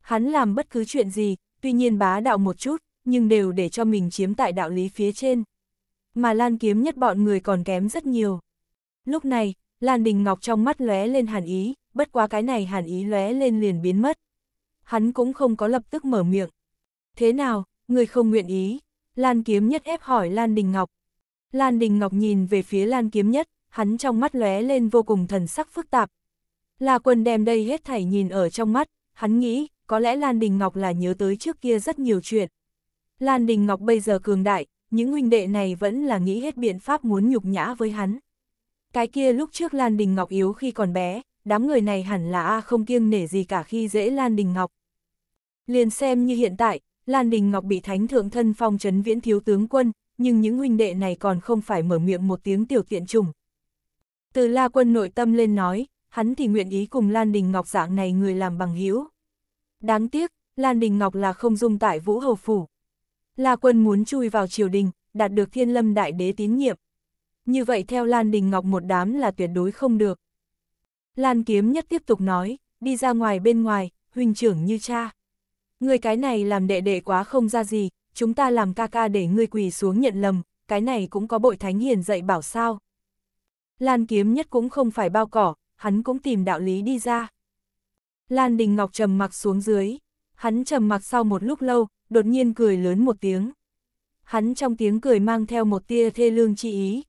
Hắn làm bất cứ chuyện gì, tuy nhiên bá đạo một chút, nhưng đều để cho mình chiếm tại đạo lý phía trên. Mà Lan Kiếm nhất bọn người còn kém rất nhiều. Lúc này, Lan Đình Ngọc trong mắt lóe lên hàn ý, bất quá cái này hàn ý lóe lên liền biến mất. Hắn cũng không có lập tức mở miệng. Thế nào, Người không nguyện ý. Lan Kiếm Nhất ép hỏi Lan Đình Ngọc. Lan Đình Ngọc nhìn về phía Lan Kiếm Nhất, hắn trong mắt lóe lên vô cùng thần sắc phức tạp. La Quân đem đây hết thảy nhìn ở trong mắt, hắn nghĩ, có lẽ Lan Đình Ngọc là nhớ tới trước kia rất nhiều chuyện. Lan Đình Ngọc bây giờ cường đại, những huynh đệ này vẫn là nghĩ hết biện pháp muốn nhục nhã với hắn. Cái kia lúc trước Lan Đình Ngọc yếu khi còn bé, đám người này hẳn là A không kiêng nể gì cả khi dễ Lan Đình Ngọc. Liền xem như hiện tại, Lan Đình Ngọc bị thánh thượng thân phong trấn viễn thiếu tướng quân, nhưng những huynh đệ này còn không phải mở miệng một tiếng tiểu tiện trùng. Từ la quân nội tâm lên nói, hắn thì nguyện ý cùng Lan Đình Ngọc dạng này người làm bằng hữu Đáng tiếc, Lan Đình Ngọc là không dung tại Vũ Hầu Phủ. La quân muốn chui vào triều đình, đạt được thiên lâm đại đế tín nhiệm. Như vậy theo Lan Đình Ngọc một đám là tuyệt đối không được. Lan Kiếm Nhất tiếp tục nói, đi ra ngoài bên ngoài, huynh trưởng như cha. Người cái này làm đệ đệ quá không ra gì, chúng ta làm ca ca để ngươi quỳ xuống nhận lầm, cái này cũng có bội thánh hiền dạy bảo sao. Lan kiếm nhất cũng không phải bao cỏ, hắn cũng tìm đạo lý đi ra. Lan Đình Ngọc trầm mặc xuống dưới, hắn trầm mặc sau một lúc lâu, đột nhiên cười lớn một tiếng. Hắn trong tiếng cười mang theo một tia thê lương chi ý.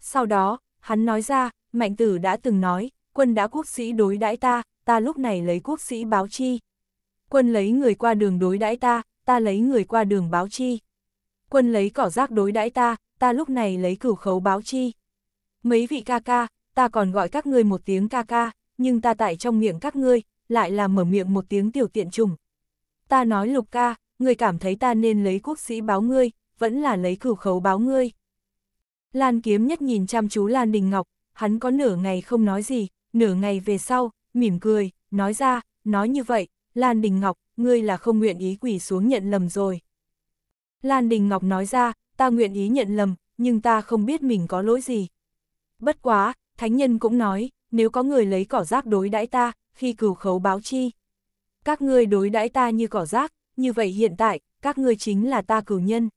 Sau đó, hắn nói ra, mạnh tử đã từng nói, quân đã quốc sĩ đối đãi ta, ta lúc này lấy quốc sĩ báo chi quân lấy người qua đường đối đãi ta, ta lấy người qua đường báo chi. Quân lấy cỏ rác đối đãi ta, ta lúc này lấy cửu khấu báo chi. Mấy vị ca ca, ta còn gọi các ngươi một tiếng ca ca, nhưng ta tại trong miệng các ngươi, lại là mở miệng một tiếng tiểu tiện trùng. Ta nói lục ca, ngươi cảm thấy ta nên lấy quốc sĩ báo ngươi, vẫn là lấy cửu khấu báo ngươi. Lan kiếm nhất nhìn chăm chú Lan Đình Ngọc, hắn có nửa ngày không nói gì, nửa ngày về sau, mỉm cười, nói ra, nói như vậy, Lan Đình Ngọc, ngươi là không nguyện ý quỳ xuống nhận lầm rồi. Lan Đình Ngọc nói ra, ta nguyện ý nhận lầm, nhưng ta không biết mình có lỗi gì. Bất quá, thánh nhân cũng nói, nếu có người lấy cỏ rác đối đãi ta, khi cửu khấu báo chi. Các ngươi đối đãi ta như cỏ rác, như vậy hiện tại, các ngươi chính là ta cửu nhân.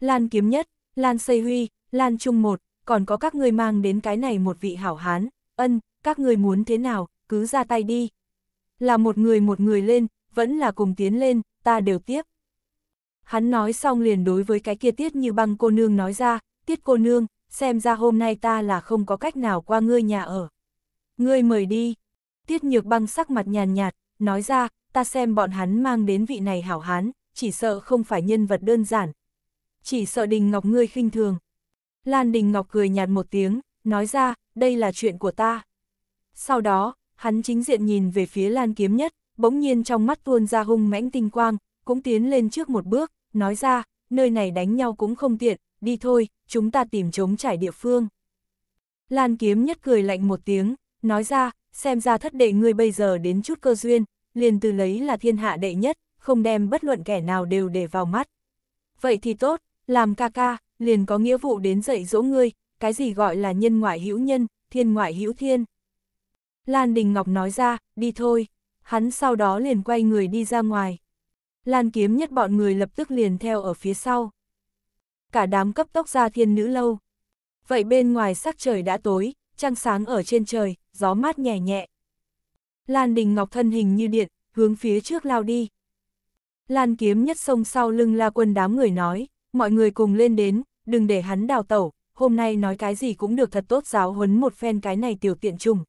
Lan Kiếm Nhất, Lan Xây Huy, Lan Trung Một, còn có các ngươi mang đến cái này một vị hảo hán, ân, các ngươi muốn thế nào, cứ ra tay đi, là một người một người lên, vẫn là cùng tiến lên, ta đều tiếp. Hắn nói xong liền đối với cái kia tiết như băng cô nương nói ra, tiết cô nương, xem ra hôm nay ta là không có cách nào qua ngươi nhà ở. Ngươi mời đi. Tiết nhược băng sắc mặt nhàn nhạt, nói ra, ta xem bọn hắn mang đến vị này hảo hán, chỉ sợ không phải nhân vật đơn giản. Chỉ sợ Đình Ngọc ngươi khinh thường. Lan Đình Ngọc cười nhạt một tiếng, nói ra, đây là chuyện của ta. Sau đó, Hắn chính diện nhìn về phía Lan Kiếm Nhất, bỗng nhiên trong mắt tuôn ra hung mãnh tinh quang, cũng tiến lên trước một bước, nói ra, nơi này đánh nhau cũng không tiện, đi thôi, chúng ta tìm chống trải địa phương. Lan Kiếm Nhất cười lạnh một tiếng, nói ra, xem ra thất đệ ngươi bây giờ đến chút cơ duyên, liền từ lấy là thiên hạ đệ nhất, không đem bất luận kẻ nào đều để vào mắt. Vậy thì tốt, làm ca ca, liền có nghĩa vụ đến dạy dỗ ngươi, cái gì gọi là nhân ngoại hữu nhân, thiên ngoại hữu thiên. Lan Đình Ngọc nói ra, đi thôi, hắn sau đó liền quay người đi ra ngoài. Lan kiếm nhất bọn người lập tức liền theo ở phía sau. Cả đám cấp tốc ra thiên nữ lâu. Vậy bên ngoài sắc trời đã tối, trăng sáng ở trên trời, gió mát nhẹ nhẹ. Lan Đình Ngọc thân hình như điện, hướng phía trước lao đi. Lan kiếm nhất sông sau lưng la quân đám người nói, mọi người cùng lên đến, đừng để hắn đào tẩu, hôm nay nói cái gì cũng được thật tốt giáo huấn một phen cái này tiểu tiện trùng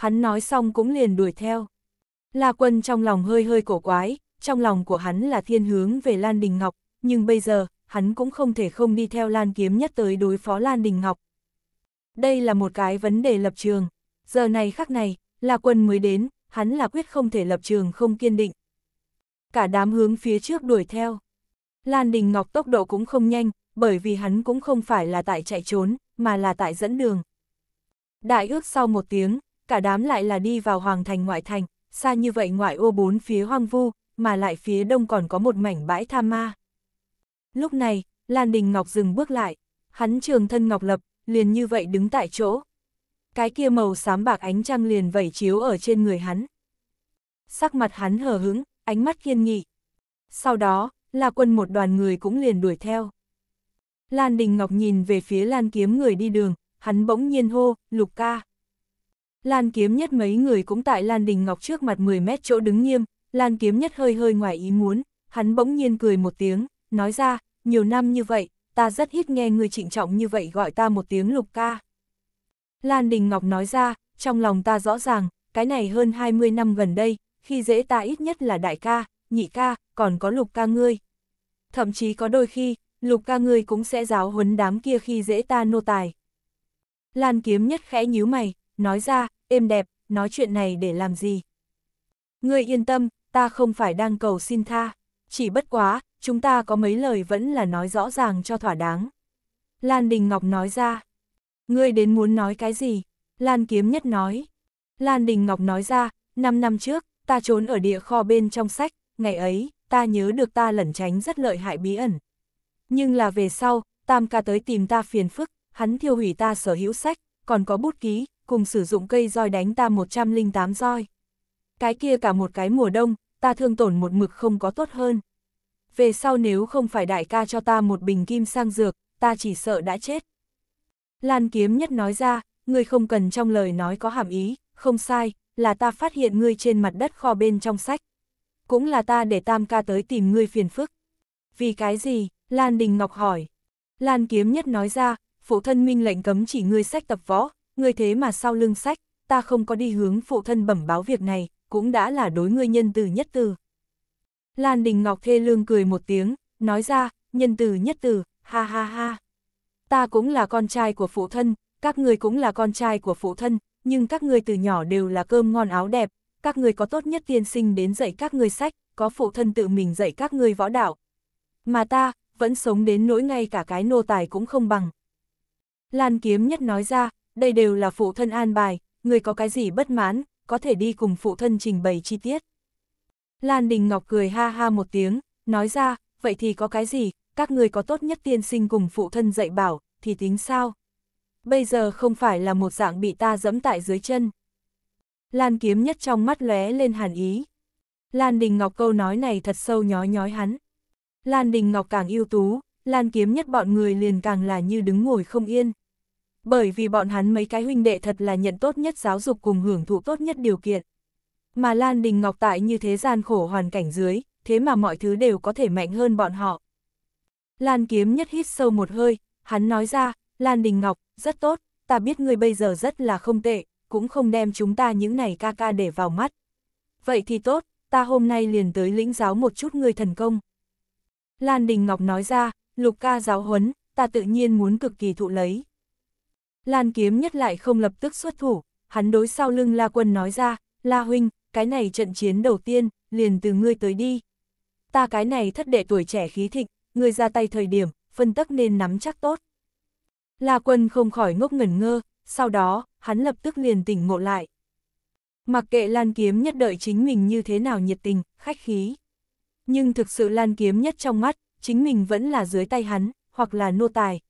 hắn nói xong cũng liền đuổi theo. La Quân trong lòng hơi hơi cổ quái, trong lòng của hắn là thiên hướng về Lan Đình Ngọc, nhưng bây giờ, hắn cũng không thể không đi theo Lan Kiếm nhất tới đối phó Lan Đình Ngọc. Đây là một cái vấn đề lập trường, giờ này khắc này, La Quân mới đến, hắn là quyết không thể lập trường không kiên định. Cả đám hướng phía trước đuổi theo. Lan Đình Ngọc tốc độ cũng không nhanh, bởi vì hắn cũng không phải là tại chạy trốn, mà là tại dẫn đường. Đại ước sau một tiếng, cả đám lại là đi vào hoàng thành ngoại thành, xa như vậy ngoại ô bốn phía hoang vu, mà lại phía đông còn có một mảnh bãi tha ma. Lúc này, Lan Đình Ngọc dừng bước lại, hắn trường thân Ngọc Lập, liền như vậy đứng tại chỗ. Cái kia màu xám bạc ánh trăng liền vẩy chiếu ở trên người hắn. Sắc mặt hắn hờ hững, ánh mắt kiên nghị. Sau đó, là quân một đoàn người cũng liền đuổi theo. Lan Đình Ngọc nhìn về phía Lan Kiếm người đi đường, hắn bỗng nhiên hô, Lục ca. Lan kiếm nhất mấy người cũng tại Lan Đình Ngọc trước mặt 10 mét chỗ đứng nghiêm, Lan kiếm nhất hơi hơi ngoài ý muốn, hắn bỗng nhiên cười một tiếng, nói ra, nhiều năm như vậy, ta rất ít nghe người trịnh trọng như vậy gọi ta một tiếng lục ca. Lan Đình Ngọc nói ra, trong lòng ta rõ ràng, cái này hơn 20 năm gần đây, khi dễ ta ít nhất là đại ca, nhị ca, còn có lục ca ngươi. Thậm chí có đôi khi, lục ca ngươi cũng sẽ giáo huấn đám kia khi dễ ta nô tài. Lan kiếm nhất khẽ nhíu mày, nói ra, êm đẹp, nói chuyện này để làm gì. Ngươi yên tâm, ta không phải đang cầu xin tha, chỉ bất quá, chúng ta có mấy lời vẫn là nói rõ ràng cho thỏa đáng. Lan Đình Ngọc nói ra, ngươi đến muốn nói cái gì? Lan Kiếm Nhất nói. Lan Đình Ngọc nói ra, 5 năm trước, ta trốn ở địa kho bên trong sách, ngày ấy, ta nhớ được ta lẩn tránh rất lợi hại bí ẩn. Nhưng là về sau, Tam ca tới tìm ta phiền phức, hắn thiêu hủy ta sở hữu sách, còn có bút ký, cùng sử dụng cây roi đánh ta 108 roi. Cái kia cả một cái mùa đông, ta thương tổn một mực không có tốt hơn. Về sau nếu không phải đại ca cho ta một bình kim sang dược, ta chỉ sợ đã chết. Lan kiếm nhất nói ra, ngươi không cần trong lời nói có hàm ý, không sai, là ta phát hiện ngươi trên mặt đất kho bên trong sách. Cũng là ta để tam ca tới tìm ngươi phiền phức. Vì cái gì? Lan Đình Ngọc hỏi. Lan kiếm nhất nói ra, phụ thân minh lệnh cấm chỉ ngươi sách tập võ, ngươi thế mà sau lưng sách, ta không có đi hướng phụ thân bẩm báo việc này, cũng đã là đối ngươi nhân từ nhất từ. Lan Đình Ngọc thê lương cười một tiếng, nói ra, nhân từ nhất từ, ha ha ha. Ta cũng là con trai của phụ thân, các người cũng là con trai của phụ thân, nhưng các người từ nhỏ đều là cơm ngon áo đẹp, các người có tốt nhất tiên sinh đến dạy các người sách, có phụ thân tự mình dạy các người võ đạo. Mà ta, vẫn sống đến nỗi ngay cả cái nô tài cũng không bằng. Lan Kiếm Nhất nói ra, đây đều là phụ thân an bài, người có cái gì bất mãn, có thể đi cùng phụ thân trình bày chi tiết. Lan Đình Ngọc cười ha ha một tiếng, nói ra, vậy thì có cái gì, các người có tốt nhất tiên sinh cùng phụ thân dạy bảo, thì tính sao? Bây giờ không phải là một dạng bị ta dẫm tại dưới chân. Lan kiếm nhất trong mắt lóe lên hàn ý. Lan Đình Ngọc câu nói này thật sâu nhói nhói hắn. Lan Đình Ngọc càng ưu tú, Lan kiếm nhất bọn người liền càng là như đứng ngồi không yên bởi vì bọn hắn mấy cái huynh đệ thật là nhận tốt nhất giáo dục cùng hưởng thụ tốt nhất điều kiện. Mà Lan Đình Ngọc tại như thế gian khổ hoàn cảnh dưới, thế mà mọi thứ đều có thể mạnh hơn bọn họ. Lan Kiếm nhất hít sâu một hơi, hắn nói ra, Lan Đình Ngọc, rất tốt, ta biết ngươi bây giờ rất là không tệ, cũng không đem chúng ta những này ca ca để vào mắt. Vậy thì tốt, ta hôm nay liền tới lĩnh giáo một chút ngươi thần công. Lan Đình Ngọc nói ra, lục ca giáo huấn, ta tự nhiên muốn cực kỳ thụ lấy. Lan kiếm nhất lại không lập tức xuất thủ, hắn đối sau lưng La Quân nói ra, La Huynh, cái này trận chiến đầu tiên, liền từ ngươi tới đi. Ta cái này thất đệ tuổi trẻ khí thịnh, ngươi ra tay thời điểm, phân tắc nên nắm chắc tốt. La Quân không khỏi ngốc ngẩn ngơ, sau đó, hắn lập tức liền tỉnh ngộ lại. Mặc kệ Lan Kiếm nhất đợi chính mình như thế nào nhiệt tình, khách khí. Nhưng thực sự Lan Kiếm nhất trong mắt, chính mình vẫn là dưới tay hắn, hoặc là nô tài.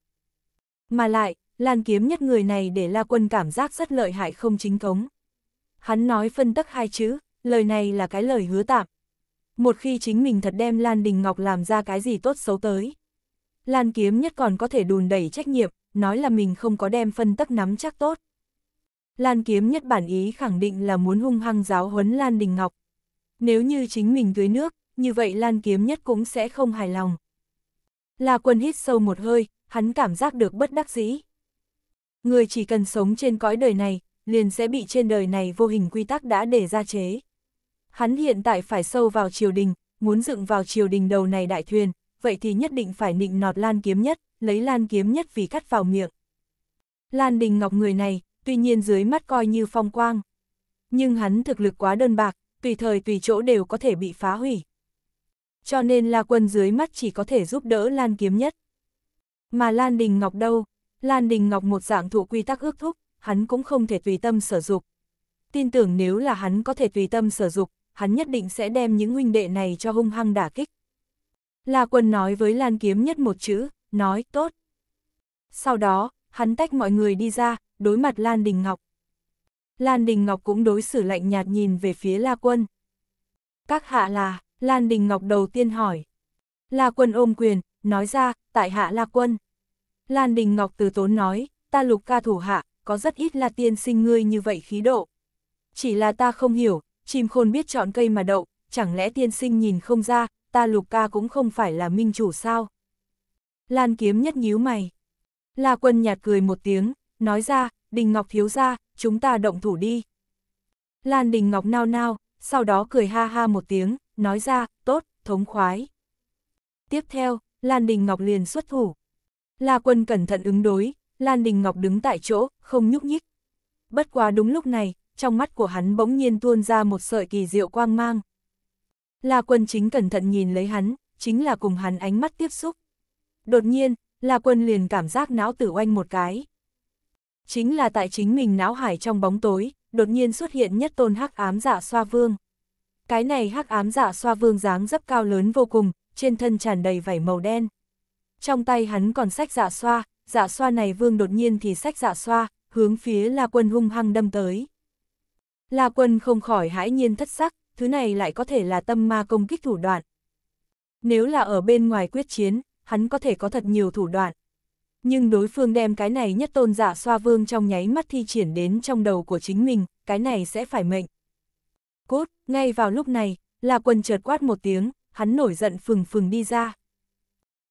Mà lại, Lan kiếm nhất người này để La Quân cảm giác rất lợi hại không chính cống. Hắn nói phân tắc hai chữ, lời này là cái lời hứa tạm. Một khi chính mình thật đem Lan Đình Ngọc làm ra cái gì tốt xấu tới. Lan kiếm nhất còn có thể đùn đẩy trách nhiệm, nói là mình không có đem phân tắc nắm chắc tốt. Lan kiếm nhất bản ý khẳng định là muốn hung hăng giáo huấn Lan Đình Ngọc. Nếu như chính mình tưới nước, như vậy Lan kiếm nhất cũng sẽ không hài lòng. La quân hít sâu một hơi, hắn cảm giác được bất đắc dĩ. Người chỉ cần sống trên cõi đời này, liền sẽ bị trên đời này vô hình quy tắc đã để ra chế. Hắn hiện tại phải sâu vào triều đình, muốn dựng vào triều đình đầu này đại thuyền, vậy thì nhất định phải nịnh nọt lan kiếm nhất, lấy lan kiếm nhất vì cắt vào miệng. Lan đình ngọc người này, tuy nhiên dưới mắt coi như phong quang. Nhưng hắn thực lực quá đơn bạc, tùy thời tùy chỗ đều có thể bị phá hủy. Cho nên La Quân dưới mắt chỉ có thể giúp đỡ Lan Kiếm nhất. Mà Lan Đình Ngọc đâu, Lan Đình Ngọc một dạng thụ quy tắc ước thúc, hắn cũng không thể tùy tâm sở dục. Tin tưởng nếu là hắn có thể tùy tâm sở dục, hắn nhất định sẽ đem những huynh đệ này cho hung hăng đả kích. La Quân nói với Lan Kiếm nhất một chữ, nói, tốt. Sau đó, hắn tách mọi người đi ra, đối mặt Lan Đình Ngọc. Lan Đình Ngọc cũng đối xử lạnh nhạt nhìn về phía La Quân. Các hạ là, Lan Đình Ngọc đầu tiên hỏi. La Quân ôm quyền, nói ra, tại hạ La Quân. Lan Đình Ngọc từ tốn nói, ta lục ca thủ hạ, có rất ít là tiên sinh ngươi như vậy khí độ. Chỉ là ta không hiểu, chim khôn biết chọn cây mà đậu, chẳng lẽ tiên sinh nhìn không ra, ta lục ca cũng không phải là minh chủ sao? Lan kiếm nhất nhíu mày. La quân nhạt cười một tiếng, nói ra, Đình Ngọc thiếu ra, chúng ta động thủ đi. Lan Đình Ngọc nao nao, sau đó cười ha ha một tiếng, nói ra, tốt, thống khoái. Tiếp theo, Lan Đình Ngọc liền xuất thủ. La Quân cẩn thận ứng đối, Lan Đình Ngọc đứng tại chỗ, không nhúc nhích. Bất quá đúng lúc này, trong mắt của hắn bỗng nhiên tuôn ra một sợi kỳ diệu quang mang. La Quân chính cẩn thận nhìn lấy hắn, chính là cùng hắn ánh mắt tiếp xúc. Đột nhiên, La Quân liền cảm giác não tử oanh một cái. Chính là tại chính mình não hải trong bóng tối, đột nhiên xuất hiện nhất tôn hắc ám giả dạ xoa vương. Cái này hắc ám giả dạ xoa vương dáng dấp cao lớn vô cùng, trên thân tràn đầy vảy màu đen trong tay hắn còn sách giả dạ xoa, giả dạ xoa này vương đột nhiên thì sách giả dạ xoa, hướng phía La Quân hung hăng đâm tới. La Quân không khỏi hãi nhiên thất sắc, thứ này lại có thể là tâm ma công kích thủ đoạn. Nếu là ở bên ngoài quyết chiến, hắn có thể có thật nhiều thủ đoạn. Nhưng đối phương đem cái này nhất tôn giả xoa vương trong nháy mắt thi triển đến trong đầu của chính mình, cái này sẽ phải mệnh. Cốt, ngay vào lúc này, là quần chợt quát một tiếng, hắn nổi giận phừng phừng đi ra.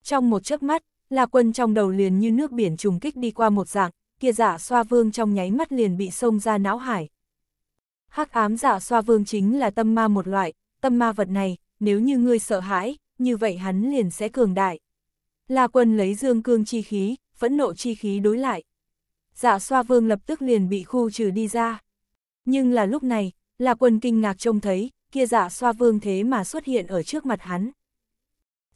Trong một chớp mắt, La Quân trong đầu liền như nước biển trùng kích đi qua một dạng, kia giả dạ xoa vương trong nháy mắt liền bị xông ra não hải. Hắc ám giả dạ xoa vương chính là tâm ma một loại, tâm ma vật này, nếu như ngươi sợ hãi, như vậy hắn liền sẽ cường đại. La Quân lấy dương cương chi khí, phẫn nộ chi khí đối lại. Giả dạ xoa vương lập tức liền bị khu trừ đi ra. Nhưng là lúc này, La Quân kinh ngạc trông thấy, kia giả xoa vương thế mà xuất hiện ở trước mặt hắn.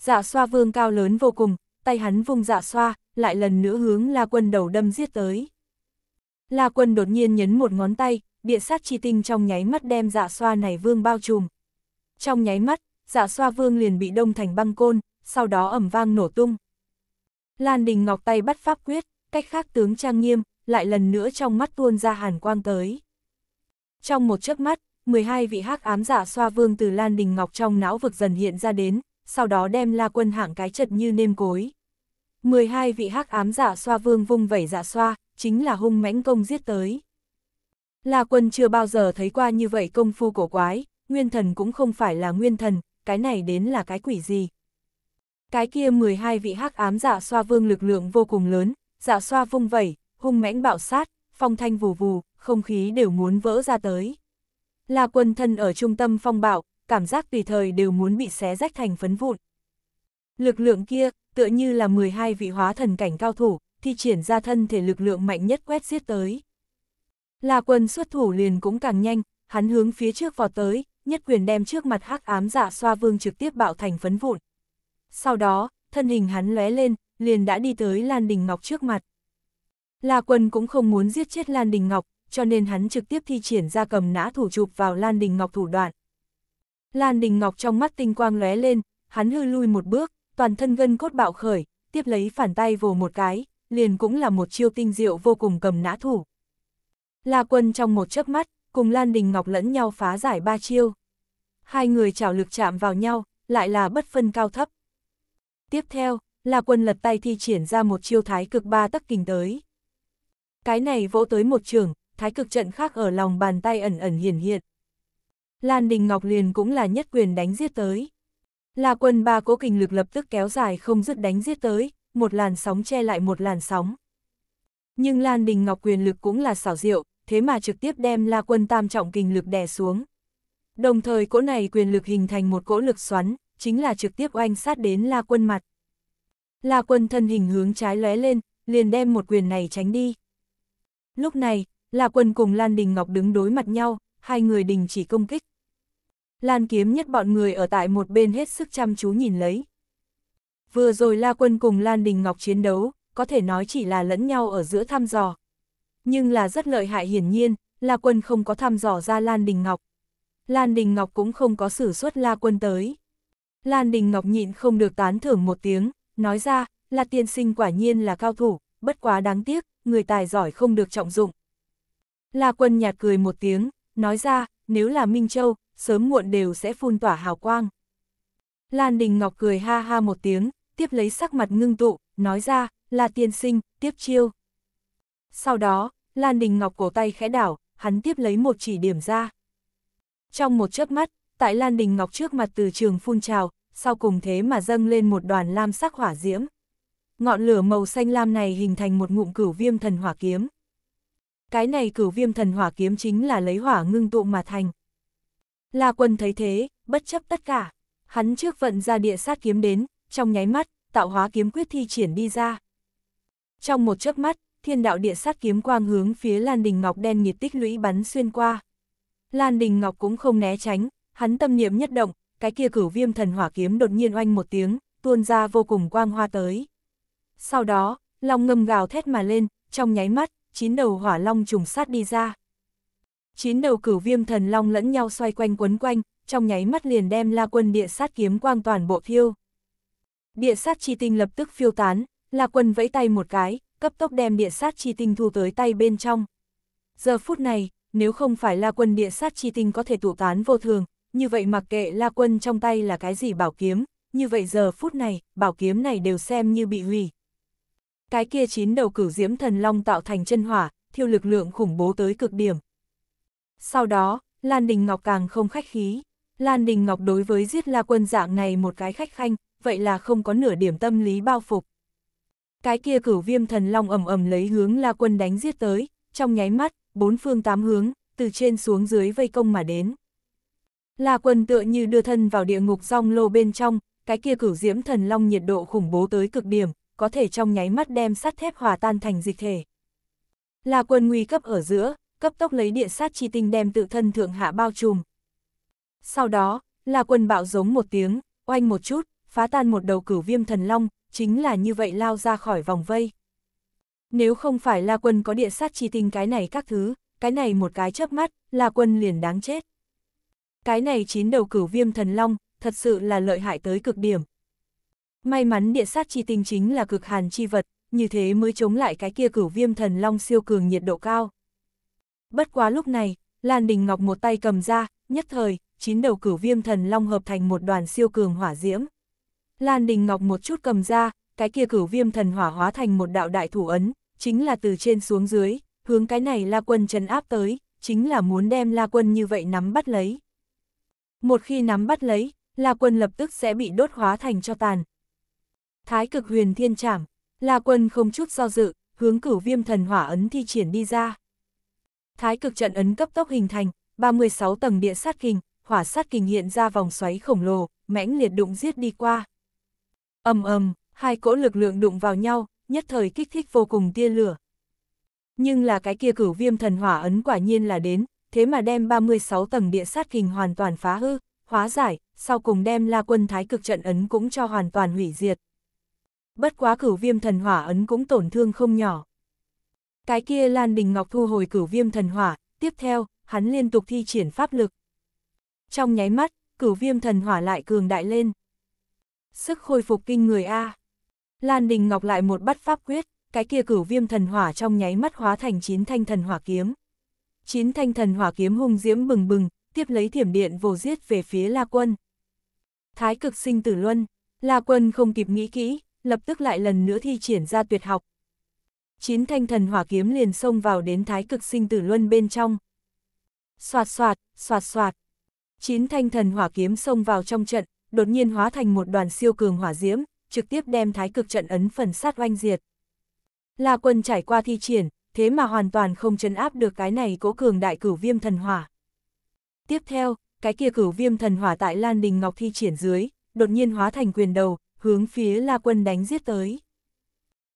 Dạ xoa vương cao lớn vô cùng, tay hắn vung dạ xoa, lại lần nữa hướng La Quân đầu đâm giết tới. La Quân đột nhiên nhấn một ngón tay, địa sát chi tinh trong nháy mắt đem dạ xoa này vương bao trùm. Trong nháy mắt, dạ xoa vương liền bị đông thành băng côn, sau đó ẩm vang nổ tung. Lan Đình Ngọc tay bắt pháp quyết, cách khác tướng trang nghiêm, lại lần nữa trong mắt tuôn ra hàn quang tới. Trong một chớp mắt, 12 vị hắc ám giả dạ xoa vương từ Lan Đình Ngọc trong não vực dần hiện ra đến, sau đó đem la quân hạng cái chật như nêm cối. 12 vị hắc ám giả dạ xoa vương vung vẩy giả dạ xoa, chính là hung mãnh công giết tới. La quân chưa bao giờ thấy qua như vậy công phu cổ quái, nguyên thần cũng không phải là nguyên thần, cái này đến là cái quỷ gì. Cái kia 12 vị hắc ám giả dạ xoa vương lực lượng vô cùng lớn, giả xoa vung vẩy, hung mãnh bạo sát, phong thanh vù vù, không khí đều muốn vỡ ra tới. La quân thân ở trung tâm phong bạo, cảm giác tùy thời đều muốn bị xé rách thành phấn vụn. Lực lượng kia, tựa như là 12 vị hóa thần cảnh cao thủ, thi triển ra thân thể lực lượng mạnh nhất quét giết tới. Là quân xuất thủ liền cũng càng nhanh, hắn hướng phía trước vò tới, nhất quyền đem trước mặt hắc ám giả dạ xoa vương trực tiếp bạo thành phấn vụn. Sau đó, thân hình hắn lóe lên, liền đã đi tới Lan Đình Ngọc trước mặt. La Quân cũng không muốn giết chết Lan Đình Ngọc, cho nên hắn trực tiếp thi triển ra cầm nã thủ chụp vào Lan Đình Ngọc thủ đoạn. Lan Đình Ngọc trong mắt tinh quang lóe lên, hắn hư lui một bước, toàn thân gân cốt bạo khởi, tiếp lấy phản tay vồ một cái, liền cũng là một chiêu tinh diệu vô cùng cầm nã thủ. La Quân trong một chớp mắt, cùng Lan Đình Ngọc lẫn nhau phá giải ba chiêu. Hai người chảo lực chạm vào nhau, lại là bất phân cao thấp. Tiếp theo, La Quân lật tay thi triển ra một chiêu thái cực ba tắc kình tới. Cái này vỗ tới một trường, thái cực trận khác ở lòng bàn tay ẩn ẩn hiển hiện. Lan Đình Ngọc liền cũng là nhất quyền đánh giết tới. La quân ba cố kình lực lập tức kéo dài không dứt đánh giết tới, một làn sóng che lại một làn sóng. Nhưng Lan Đình Ngọc quyền lực cũng là xảo diệu, thế mà trực tiếp đem La Quân tam trọng kình lực đè xuống. Đồng thời cỗ này quyền lực hình thành một cỗ lực xoắn, chính là trực tiếp oanh sát đến La Quân mặt. La Quân thân hình hướng trái lóe lên, liền đem một quyền này tránh đi. Lúc này, La Quân cùng Lan Đình Ngọc đứng đối mặt nhau, hai người đình chỉ công kích. Lan kiếm nhất bọn người ở tại một bên hết sức chăm chú nhìn lấy. Vừa rồi La Quân cùng Lan Đình Ngọc chiến đấu, có thể nói chỉ là lẫn nhau ở giữa thăm dò. Nhưng là rất lợi hại hiển nhiên, La Quân không có thăm dò ra Lan Đình Ngọc. Lan Đình Ngọc cũng không có sử xuất La Quân tới. Lan Đình Ngọc nhịn không được tán thưởng một tiếng, nói ra, là tiên sinh quả nhiên là cao thủ, bất quá đáng tiếc, người tài giỏi không được trọng dụng. La Quân nhạt cười một tiếng, nói ra, nếu là Minh Châu, sớm muộn đều sẽ phun tỏa hào quang. Lan Đình Ngọc cười ha ha một tiếng, tiếp lấy sắc mặt ngưng tụ, nói ra, là tiên sinh, tiếp chiêu. Sau đó, Lan Đình Ngọc cổ tay khẽ đảo, hắn tiếp lấy một chỉ điểm ra. Trong một chớp mắt, tại Lan Đình Ngọc trước mặt từ trường phun trào, sau cùng thế mà dâng lên một đoàn lam sắc hỏa diễm. Ngọn lửa màu xanh lam này hình thành một ngụm cửu viêm thần hỏa kiếm. Cái này cửu viêm thần hỏa kiếm chính là lấy hỏa ngưng tụ mà thành. La Quân thấy thế, bất chấp tất cả. Hắn trước vận ra địa sát kiếm đến, trong nháy mắt, tạo hóa kiếm quyết thi triển đi ra. Trong một chớp mắt, thiên đạo địa sát kiếm quang hướng phía Lan Đình Ngọc đen nhiệt tích lũy bắn xuyên qua. Lan Đình Ngọc cũng không né tránh, hắn tâm niệm nhất động, cái kia cửu viêm thần hỏa kiếm đột nhiên oanh một tiếng, tuôn ra vô cùng quang hoa tới. Sau đó, long ngầm gào thét mà lên, trong nháy mắt, chín đầu hỏa long trùng sát đi ra. Chín đầu cửu viêm thần long lẫn nhau xoay quanh quấn quanh, trong nháy mắt liền đem La Quân địa sát kiếm quang toàn bộ phiêu Địa sát chi tinh lập tức phiêu tán, La Quân vẫy tay một cái, cấp tốc đem địa sát chi tinh thu tới tay bên trong. Giờ phút này, nếu không phải La Quân địa sát chi tinh có thể tụ tán vô thường, như vậy mặc kệ La Quân trong tay là cái gì bảo kiếm, như vậy giờ phút này, bảo kiếm này đều xem như bị hủy. Cái kia chín đầu cửu diễm thần long tạo thành chân hỏa, thiêu lực lượng khủng bố tới cực điểm, sau đó, Lan Đình Ngọc càng không khách khí. Lan Đình Ngọc đối với giết La Quân dạng này một cái khách khanh, vậy là không có nửa điểm tâm lý bao phục. Cái kia cửu viêm thần long ầm ầm lấy hướng La Quân đánh giết tới, trong nháy mắt, bốn phương tám hướng, từ trên xuống dưới vây công mà đến. La Quân tựa như đưa thân vào địa ngục rong lô bên trong, cái kia cửu diễm thần long nhiệt độ khủng bố tới cực điểm, có thể trong nháy mắt đem sắt thép hòa tan thành dịch thể. La Quân nguy cấp ở giữa, cấp tốc lấy địa sát chi tinh đem tự thân thượng hạ bao trùm. Sau đó, là quần bạo giống một tiếng, oanh một chút, phá tan một đầu cửu viêm thần long, chính là như vậy lao ra khỏi vòng vây. Nếu không phải La Quân có địa sát chi tinh cái này các thứ, cái này một cái chớp mắt, La Quân liền đáng chết. Cái này chín đầu cửu viêm thần long, thật sự là lợi hại tới cực điểm. May mắn địa sát chi tinh chính là cực hàn chi vật, như thế mới chống lại cái kia cửu viêm thần long siêu cường nhiệt độ cao. Bất quá lúc này, Lan Đình Ngọc một tay cầm ra, nhất thời, chín đầu cửu viêm thần long hợp thành một đoàn siêu cường hỏa diễm. Lan Đình Ngọc một chút cầm ra, cái kia cửu viêm thần hỏa hóa thành một đạo đại thủ ấn, chính là từ trên xuống dưới, hướng cái này La Quân trấn áp tới, chính là muốn đem La Quân như vậy nắm bắt lấy. Một khi nắm bắt lấy, La Quân lập tức sẽ bị đốt hóa thành cho tàn. Thái cực huyền thiên trảm, La Quân không chút do dự, hướng cửu viêm thần hỏa ấn thi triển đi ra. Thái cực trận ấn cấp tốc hình thành, 36 tầng địa sát kình, hỏa sát kình hiện ra vòng xoáy khổng lồ, mãnh liệt đụng giết đi qua. Ầm ầm, hai cỗ lực lượng đụng vào nhau, nhất thời kích thích vô cùng tia lửa. Nhưng là cái kia cửu viêm thần hỏa ấn quả nhiên là đến, thế mà đem 36 tầng địa sát kình hoàn toàn phá hư, hóa giải, sau cùng đem La Quân Thái cực trận ấn cũng cho hoàn toàn hủy diệt. Bất quá cửu viêm thần hỏa ấn cũng tổn thương không nhỏ. Cái kia Lan Đình Ngọc thu hồi cửu viêm thần hỏa, tiếp theo, hắn liên tục thi triển pháp lực. Trong nháy mắt, cửu viêm thần hỏa lại cường đại lên. Sức khôi phục kinh người A. Lan Đình Ngọc lại một bắt pháp quyết, cái kia cửu viêm thần hỏa trong nháy mắt hóa thành chín thanh thần hỏa kiếm. Chín thanh thần hỏa kiếm hung diễm bừng bừng, tiếp lấy thiểm điện vồ giết về phía La Quân. Thái cực sinh tử luân, La Quân không kịp nghĩ kỹ, lập tức lại lần nữa thi triển ra tuyệt học, chín thanh thần hỏa kiếm liền xông vào đến thái cực sinh tử luân bên trong. Xoạt xoạt, xoạt xoạt. Chín thanh thần hỏa kiếm xông vào trong trận, đột nhiên hóa thành một đoàn siêu cường hỏa diễm, trực tiếp đem thái cực trận ấn phần sát oanh diệt. La quân trải qua thi triển, thế mà hoàn toàn không chấn áp được cái này cố cường đại cửu viêm thần hỏa. Tiếp theo, cái kia cửu viêm thần hỏa tại Lan Đình Ngọc thi triển dưới, đột nhiên hóa thành quyền đầu, hướng phía La quân đánh giết tới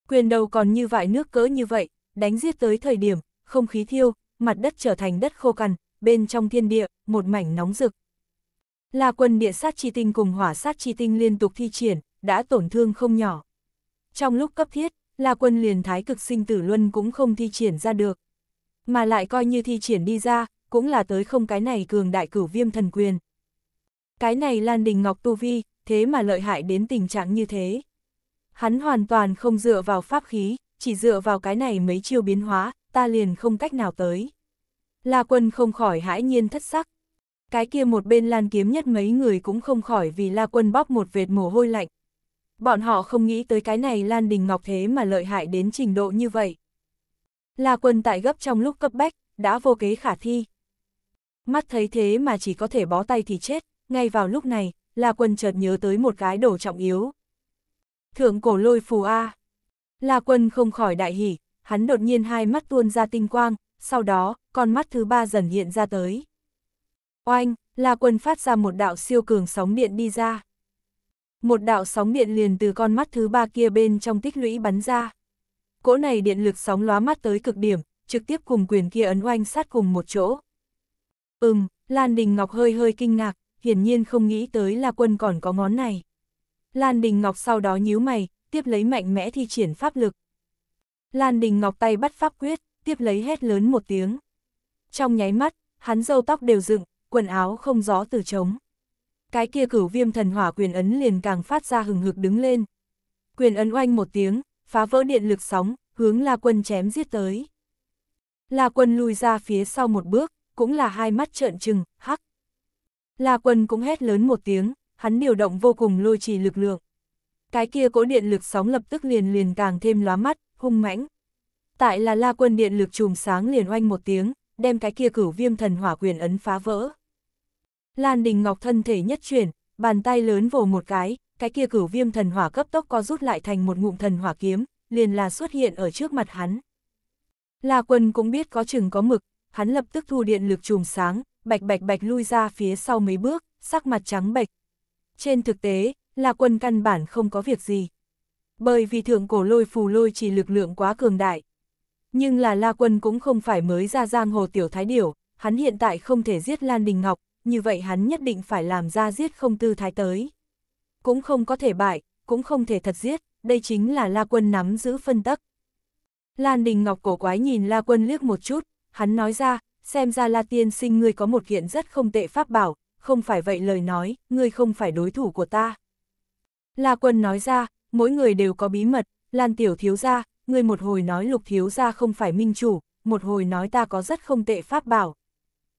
quyền đầu còn như vại nước cỡ như vậy, đánh giết tới thời điểm, không khí thiêu, mặt đất trở thành đất khô cằn, bên trong thiên địa, một mảnh nóng rực. Là quân địa sát chi tinh cùng hỏa sát chi tinh liên tục thi triển, đã tổn thương không nhỏ. Trong lúc cấp thiết, là quân liền thái cực sinh tử luân cũng không thi triển ra được. Mà lại coi như thi triển đi ra, cũng là tới không cái này cường đại cửu viêm thần quyền. Cái này Lan Đình Ngọc Tu Vi, thế mà lợi hại đến tình trạng như thế hắn hoàn toàn không dựa vào pháp khí, chỉ dựa vào cái này mấy chiêu biến hóa, ta liền không cách nào tới. La quân không khỏi hãi nhiên thất sắc. Cái kia một bên lan kiếm nhất mấy người cũng không khỏi vì la quân bóp một vệt mồ hôi lạnh. Bọn họ không nghĩ tới cái này lan đình ngọc thế mà lợi hại đến trình độ như vậy. La quân tại gấp trong lúc cấp bách, đã vô kế khả thi. Mắt thấy thế mà chỉ có thể bó tay thì chết, ngay vào lúc này, La quân chợt nhớ tới một cái đồ trọng yếu, Thượng cổ lôi phù A. La quân không khỏi đại hỉ, hắn đột nhiên hai mắt tuôn ra tinh quang, sau đó, con mắt thứ ba dần hiện ra tới. Oanh, La quân phát ra một đạo siêu cường sóng điện đi ra. Một đạo sóng điện liền từ con mắt thứ ba kia bên trong tích lũy bắn ra. Cỗ này điện lực sóng lóa mắt tới cực điểm, trực tiếp cùng quyền kia ấn oanh sát cùng một chỗ. Ừm, Lan Đình Ngọc hơi hơi kinh ngạc, hiển nhiên không nghĩ tới La Quân còn có ngón này. Lan Đình Ngọc sau đó nhíu mày, tiếp lấy mạnh mẽ thi triển pháp lực. Lan Đình Ngọc tay bắt pháp quyết, tiếp lấy hét lớn một tiếng. Trong nháy mắt, hắn râu tóc đều dựng, quần áo không gió từ trống. Cái kia cửu viêm thần hỏa quyền ấn liền càng phát ra hừng hực đứng lên. Quyền ấn oanh một tiếng, phá vỡ điện lực sóng, hướng La Quân chém giết tới. La Quân lùi ra phía sau một bước, cũng là hai mắt trợn trừng, hắc. La Quân cũng hét lớn một tiếng, hắn điều động vô cùng lôi trì lực lượng. Cái kia cỗ điện lực sóng lập tức liền liền càng thêm lóa mắt, hung mãnh. Tại là la quân điện lực chùm sáng liền oanh một tiếng, đem cái kia cửu viêm thần hỏa quyền ấn phá vỡ. Lan Đình Ngọc thân thể nhất chuyển, bàn tay lớn vồ một cái, cái kia cửu viêm thần hỏa cấp tốc co rút lại thành một ngụm thần hỏa kiếm, liền là xuất hiện ở trước mặt hắn. La quân cũng biết có chừng có mực, hắn lập tức thu điện lực chùm sáng, bạch bạch bạch lui ra phía sau mấy bước, sắc mặt trắng bạch trên thực tế, la quân căn bản không có việc gì. Bởi vì thượng cổ lôi phù lôi chỉ lực lượng quá cường đại. Nhưng là La Quân cũng không phải mới ra giang hồ tiểu thái điểu, hắn hiện tại không thể giết Lan Đình Ngọc, như vậy hắn nhất định phải làm ra giết không tư thái tới. Cũng không có thể bại, cũng không thể thật giết, đây chính là La Quân nắm giữ phân tắc. Lan Đình Ngọc cổ quái nhìn La Quân liếc một chút, hắn nói ra, xem ra La Tiên sinh ngươi có một kiện rất không tệ pháp bảo, không phải vậy lời nói, ngươi không phải đối thủ của ta. La Quân nói ra, mỗi người đều có bí mật, Lan Tiểu Thiếu gia ngươi một hồi nói Lục Thiếu gia không phải minh chủ, một hồi nói ta có rất không tệ pháp bảo.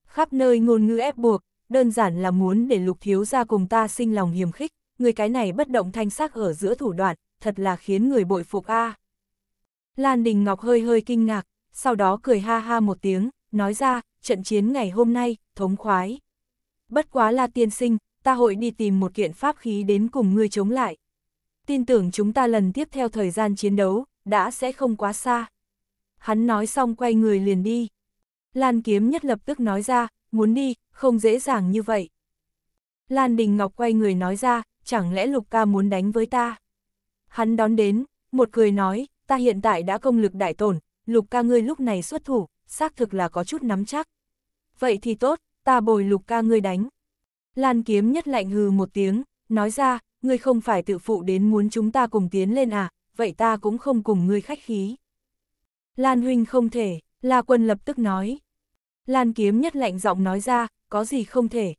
Khắp nơi ngôn ngữ ép buộc, đơn giản là muốn để Lục Thiếu gia cùng ta sinh lòng hiềm khích, người cái này bất động thanh sắc ở giữa thủ đoạn, thật là khiến người bội phục a. À. Lan Đình Ngọc hơi hơi kinh ngạc, sau đó cười ha ha một tiếng, nói ra, trận chiến ngày hôm nay, thống khoái bất quá là tiên sinh, ta hội đi tìm một kiện pháp khí đến cùng ngươi chống lại. Tin tưởng chúng ta lần tiếp theo thời gian chiến đấu, đã sẽ không quá xa. Hắn nói xong quay người liền đi. Lan kiếm nhất lập tức nói ra, muốn đi, không dễ dàng như vậy. Lan Đình Ngọc quay người nói ra, chẳng lẽ Lục ca muốn đánh với ta? Hắn đón đến, một cười nói, ta hiện tại đã công lực đại tổn, Lục ca ngươi lúc này xuất thủ, xác thực là có chút nắm chắc. Vậy thì tốt, ta bồi lục ca ngươi đánh. Lan kiếm nhất lạnh hừ một tiếng, nói ra, ngươi không phải tự phụ đến muốn chúng ta cùng tiến lên à, vậy ta cũng không cùng ngươi khách khí. Lan huynh không thể, La quân lập tức nói. Lan kiếm nhất lạnh giọng nói ra, có gì không thể.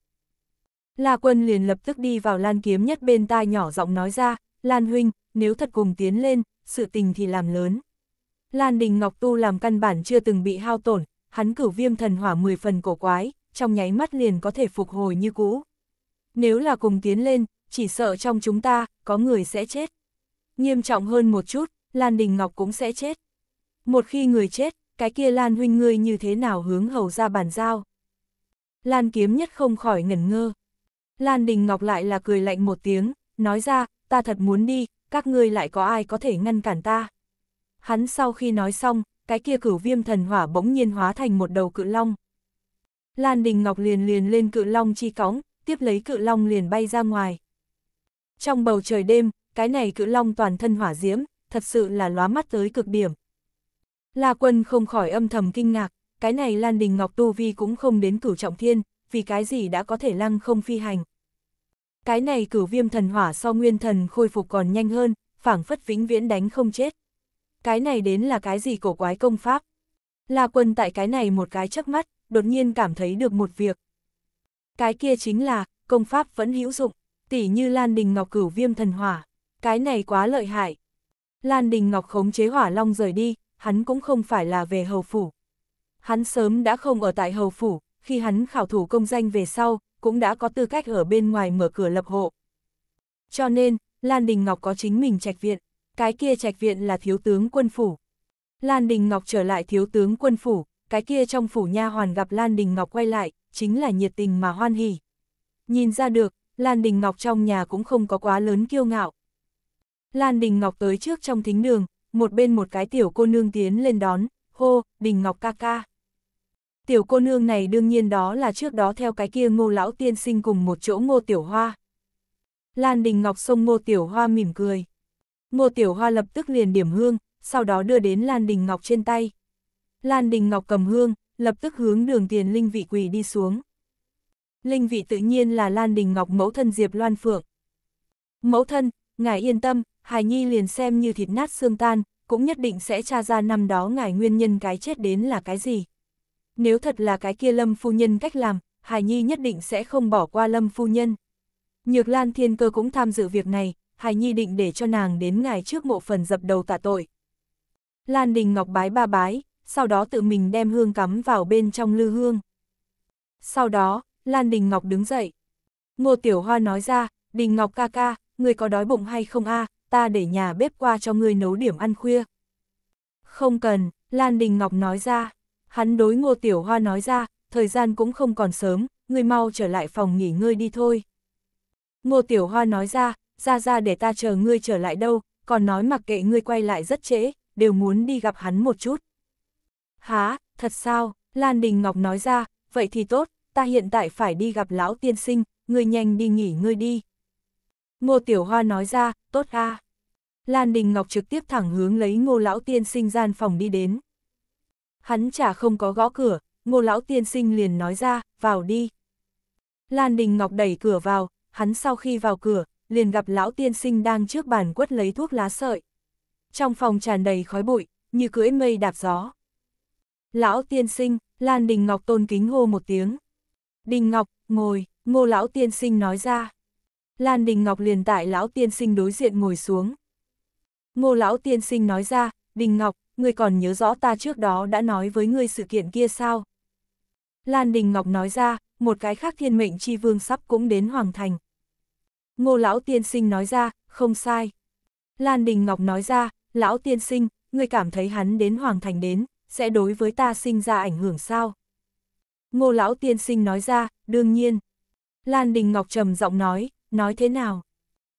La quân liền lập tức đi vào lan kiếm nhất bên tai nhỏ giọng nói ra, Lan huynh, nếu thật cùng tiến lên, sự tình thì làm lớn. Lan đình ngọc tu làm căn bản chưa từng bị hao tổn, hắn cử viêm thần hỏa 10 phần cổ quái, trong nháy mắt liền có thể phục hồi như cũ. Nếu là cùng tiến lên, chỉ sợ trong chúng ta, có người sẽ chết. Nghiêm trọng hơn một chút, Lan Đình Ngọc cũng sẽ chết. Một khi người chết, cái kia Lan huynh ngươi như thế nào hướng hầu ra bàn giao. Lan kiếm nhất không khỏi ngẩn ngơ. Lan Đình Ngọc lại là cười lạnh một tiếng, nói ra, ta thật muốn đi, các ngươi lại có ai có thể ngăn cản ta. Hắn sau khi nói xong, cái kia cửu viêm thần hỏa bỗng nhiên hóa thành một đầu cự long, Lan Đình Ngọc liền liền lên cự long chi cõng, tiếp lấy cự long liền bay ra ngoài. Trong bầu trời đêm, cái này cự long toàn thân hỏa diễm, thật sự là lóa mắt tới cực điểm. La Quân không khỏi âm thầm kinh ngạc, cái này Lan Đình Ngọc Tu Vi cũng không đến cửu trọng thiên, vì cái gì đã có thể lăng không phi hành. Cái này cửu viêm thần hỏa so nguyên thần khôi phục còn nhanh hơn, phảng phất vĩnh viễn đánh không chết. Cái này đến là cái gì cổ quái công pháp. La Quân tại cái này một cái chớp mắt, đột nhiên cảm thấy được một việc. Cái kia chính là, công pháp vẫn hữu dụng, tỉ như Lan Đình Ngọc cửu viêm thần hỏa, cái này quá lợi hại. Lan Đình Ngọc khống chế hỏa long rời đi, hắn cũng không phải là về hầu phủ. Hắn sớm đã không ở tại hầu phủ, khi hắn khảo thủ công danh về sau, cũng đã có tư cách ở bên ngoài mở cửa lập hộ. Cho nên, Lan Đình Ngọc có chính mình trạch viện, cái kia trạch viện là thiếu tướng quân phủ. Lan Đình Ngọc trở lại thiếu tướng quân phủ, cái kia trong phủ nha hoàn gặp Lan Đình Ngọc quay lại, chính là nhiệt tình mà hoan hỉ. Nhìn ra được, Lan Đình Ngọc trong nhà cũng không có quá lớn kiêu ngạo. Lan Đình Ngọc tới trước trong thính đường, một bên một cái tiểu cô nương tiến lên đón, hô, Đình Ngọc ca ca. Tiểu cô nương này đương nhiên đó là trước đó theo cái kia ngô lão tiên sinh cùng một chỗ ngô tiểu hoa. Lan Đình Ngọc xông ngô tiểu hoa mỉm cười. Ngô tiểu hoa lập tức liền điểm hương, sau đó đưa đến Lan Đình Ngọc trên tay. Lan Đình Ngọc cầm hương, lập tức hướng đường tiền linh vị quỳ đi xuống. Linh vị tự nhiên là Lan Đình Ngọc mẫu thân Diệp Loan Phượng. Mẫu thân, ngài yên tâm, Hải Nhi liền xem như thịt nát xương tan, cũng nhất định sẽ tra ra năm đó ngài nguyên nhân cái chết đến là cái gì. Nếu thật là cái kia Lâm Phu Nhân cách làm, Hải Nhi nhất định sẽ không bỏ qua Lâm Phu Nhân. Nhược Lan Thiên Cơ cũng tham dự việc này, Hải Nhi định để cho nàng đến ngài trước mộ phần dập đầu tạ tội. Lan Đình Ngọc bái ba bái, sau đó tự mình đem hương cắm vào bên trong lư hương. Sau đó, Lan Đình Ngọc đứng dậy. Ngô Tiểu Hoa nói ra, Đình Ngọc ca ca, người có đói bụng hay không a à, ta để nhà bếp qua cho người nấu điểm ăn khuya. Không cần, Lan Đình Ngọc nói ra. Hắn đối Ngô Tiểu Hoa nói ra, thời gian cũng không còn sớm, người mau trở lại phòng nghỉ ngơi đi thôi. Ngô Tiểu Hoa nói ra, ra ra để ta chờ ngươi trở lại đâu, còn nói mặc kệ ngươi quay lại rất trễ, đều muốn đi gặp hắn một chút. Há, thật sao, Lan Đình Ngọc nói ra, vậy thì tốt, ta hiện tại phải đi gặp lão tiên sinh, người nhanh đi nghỉ ngươi đi. Ngô Tiểu Hoa nói ra, tốt a. Lan Đình Ngọc trực tiếp thẳng hướng lấy ngô lão tiên sinh gian phòng đi đến. Hắn chả không có gõ cửa, ngô lão tiên sinh liền nói ra, vào đi. Lan Đình Ngọc đẩy cửa vào, hắn sau khi vào cửa, liền gặp lão tiên sinh đang trước bàn quất lấy thuốc lá sợi. Trong phòng tràn đầy khói bụi, như cưỡi mây đạp gió. Lão tiên sinh, Lan Đình Ngọc tôn kính hô một tiếng. Đình Ngọc, ngồi, ngô lão tiên sinh nói ra. Lan Đình Ngọc liền tại lão tiên sinh đối diện ngồi xuống. Ngô lão tiên sinh nói ra, Đình Ngọc, ngươi còn nhớ rõ ta trước đó đã nói với ngươi sự kiện kia sao? Lan Đình Ngọc nói ra, một cái khác thiên mệnh chi vương sắp cũng đến hoàng thành. Ngô lão tiên sinh nói ra, không sai. Lan Đình Ngọc nói ra, lão tiên sinh, ngươi cảm thấy hắn đến hoàng thành đến, sẽ đối với ta sinh ra ảnh hưởng sao? Ngô lão tiên sinh nói ra, đương nhiên. Lan Đình Ngọc trầm giọng nói, nói thế nào?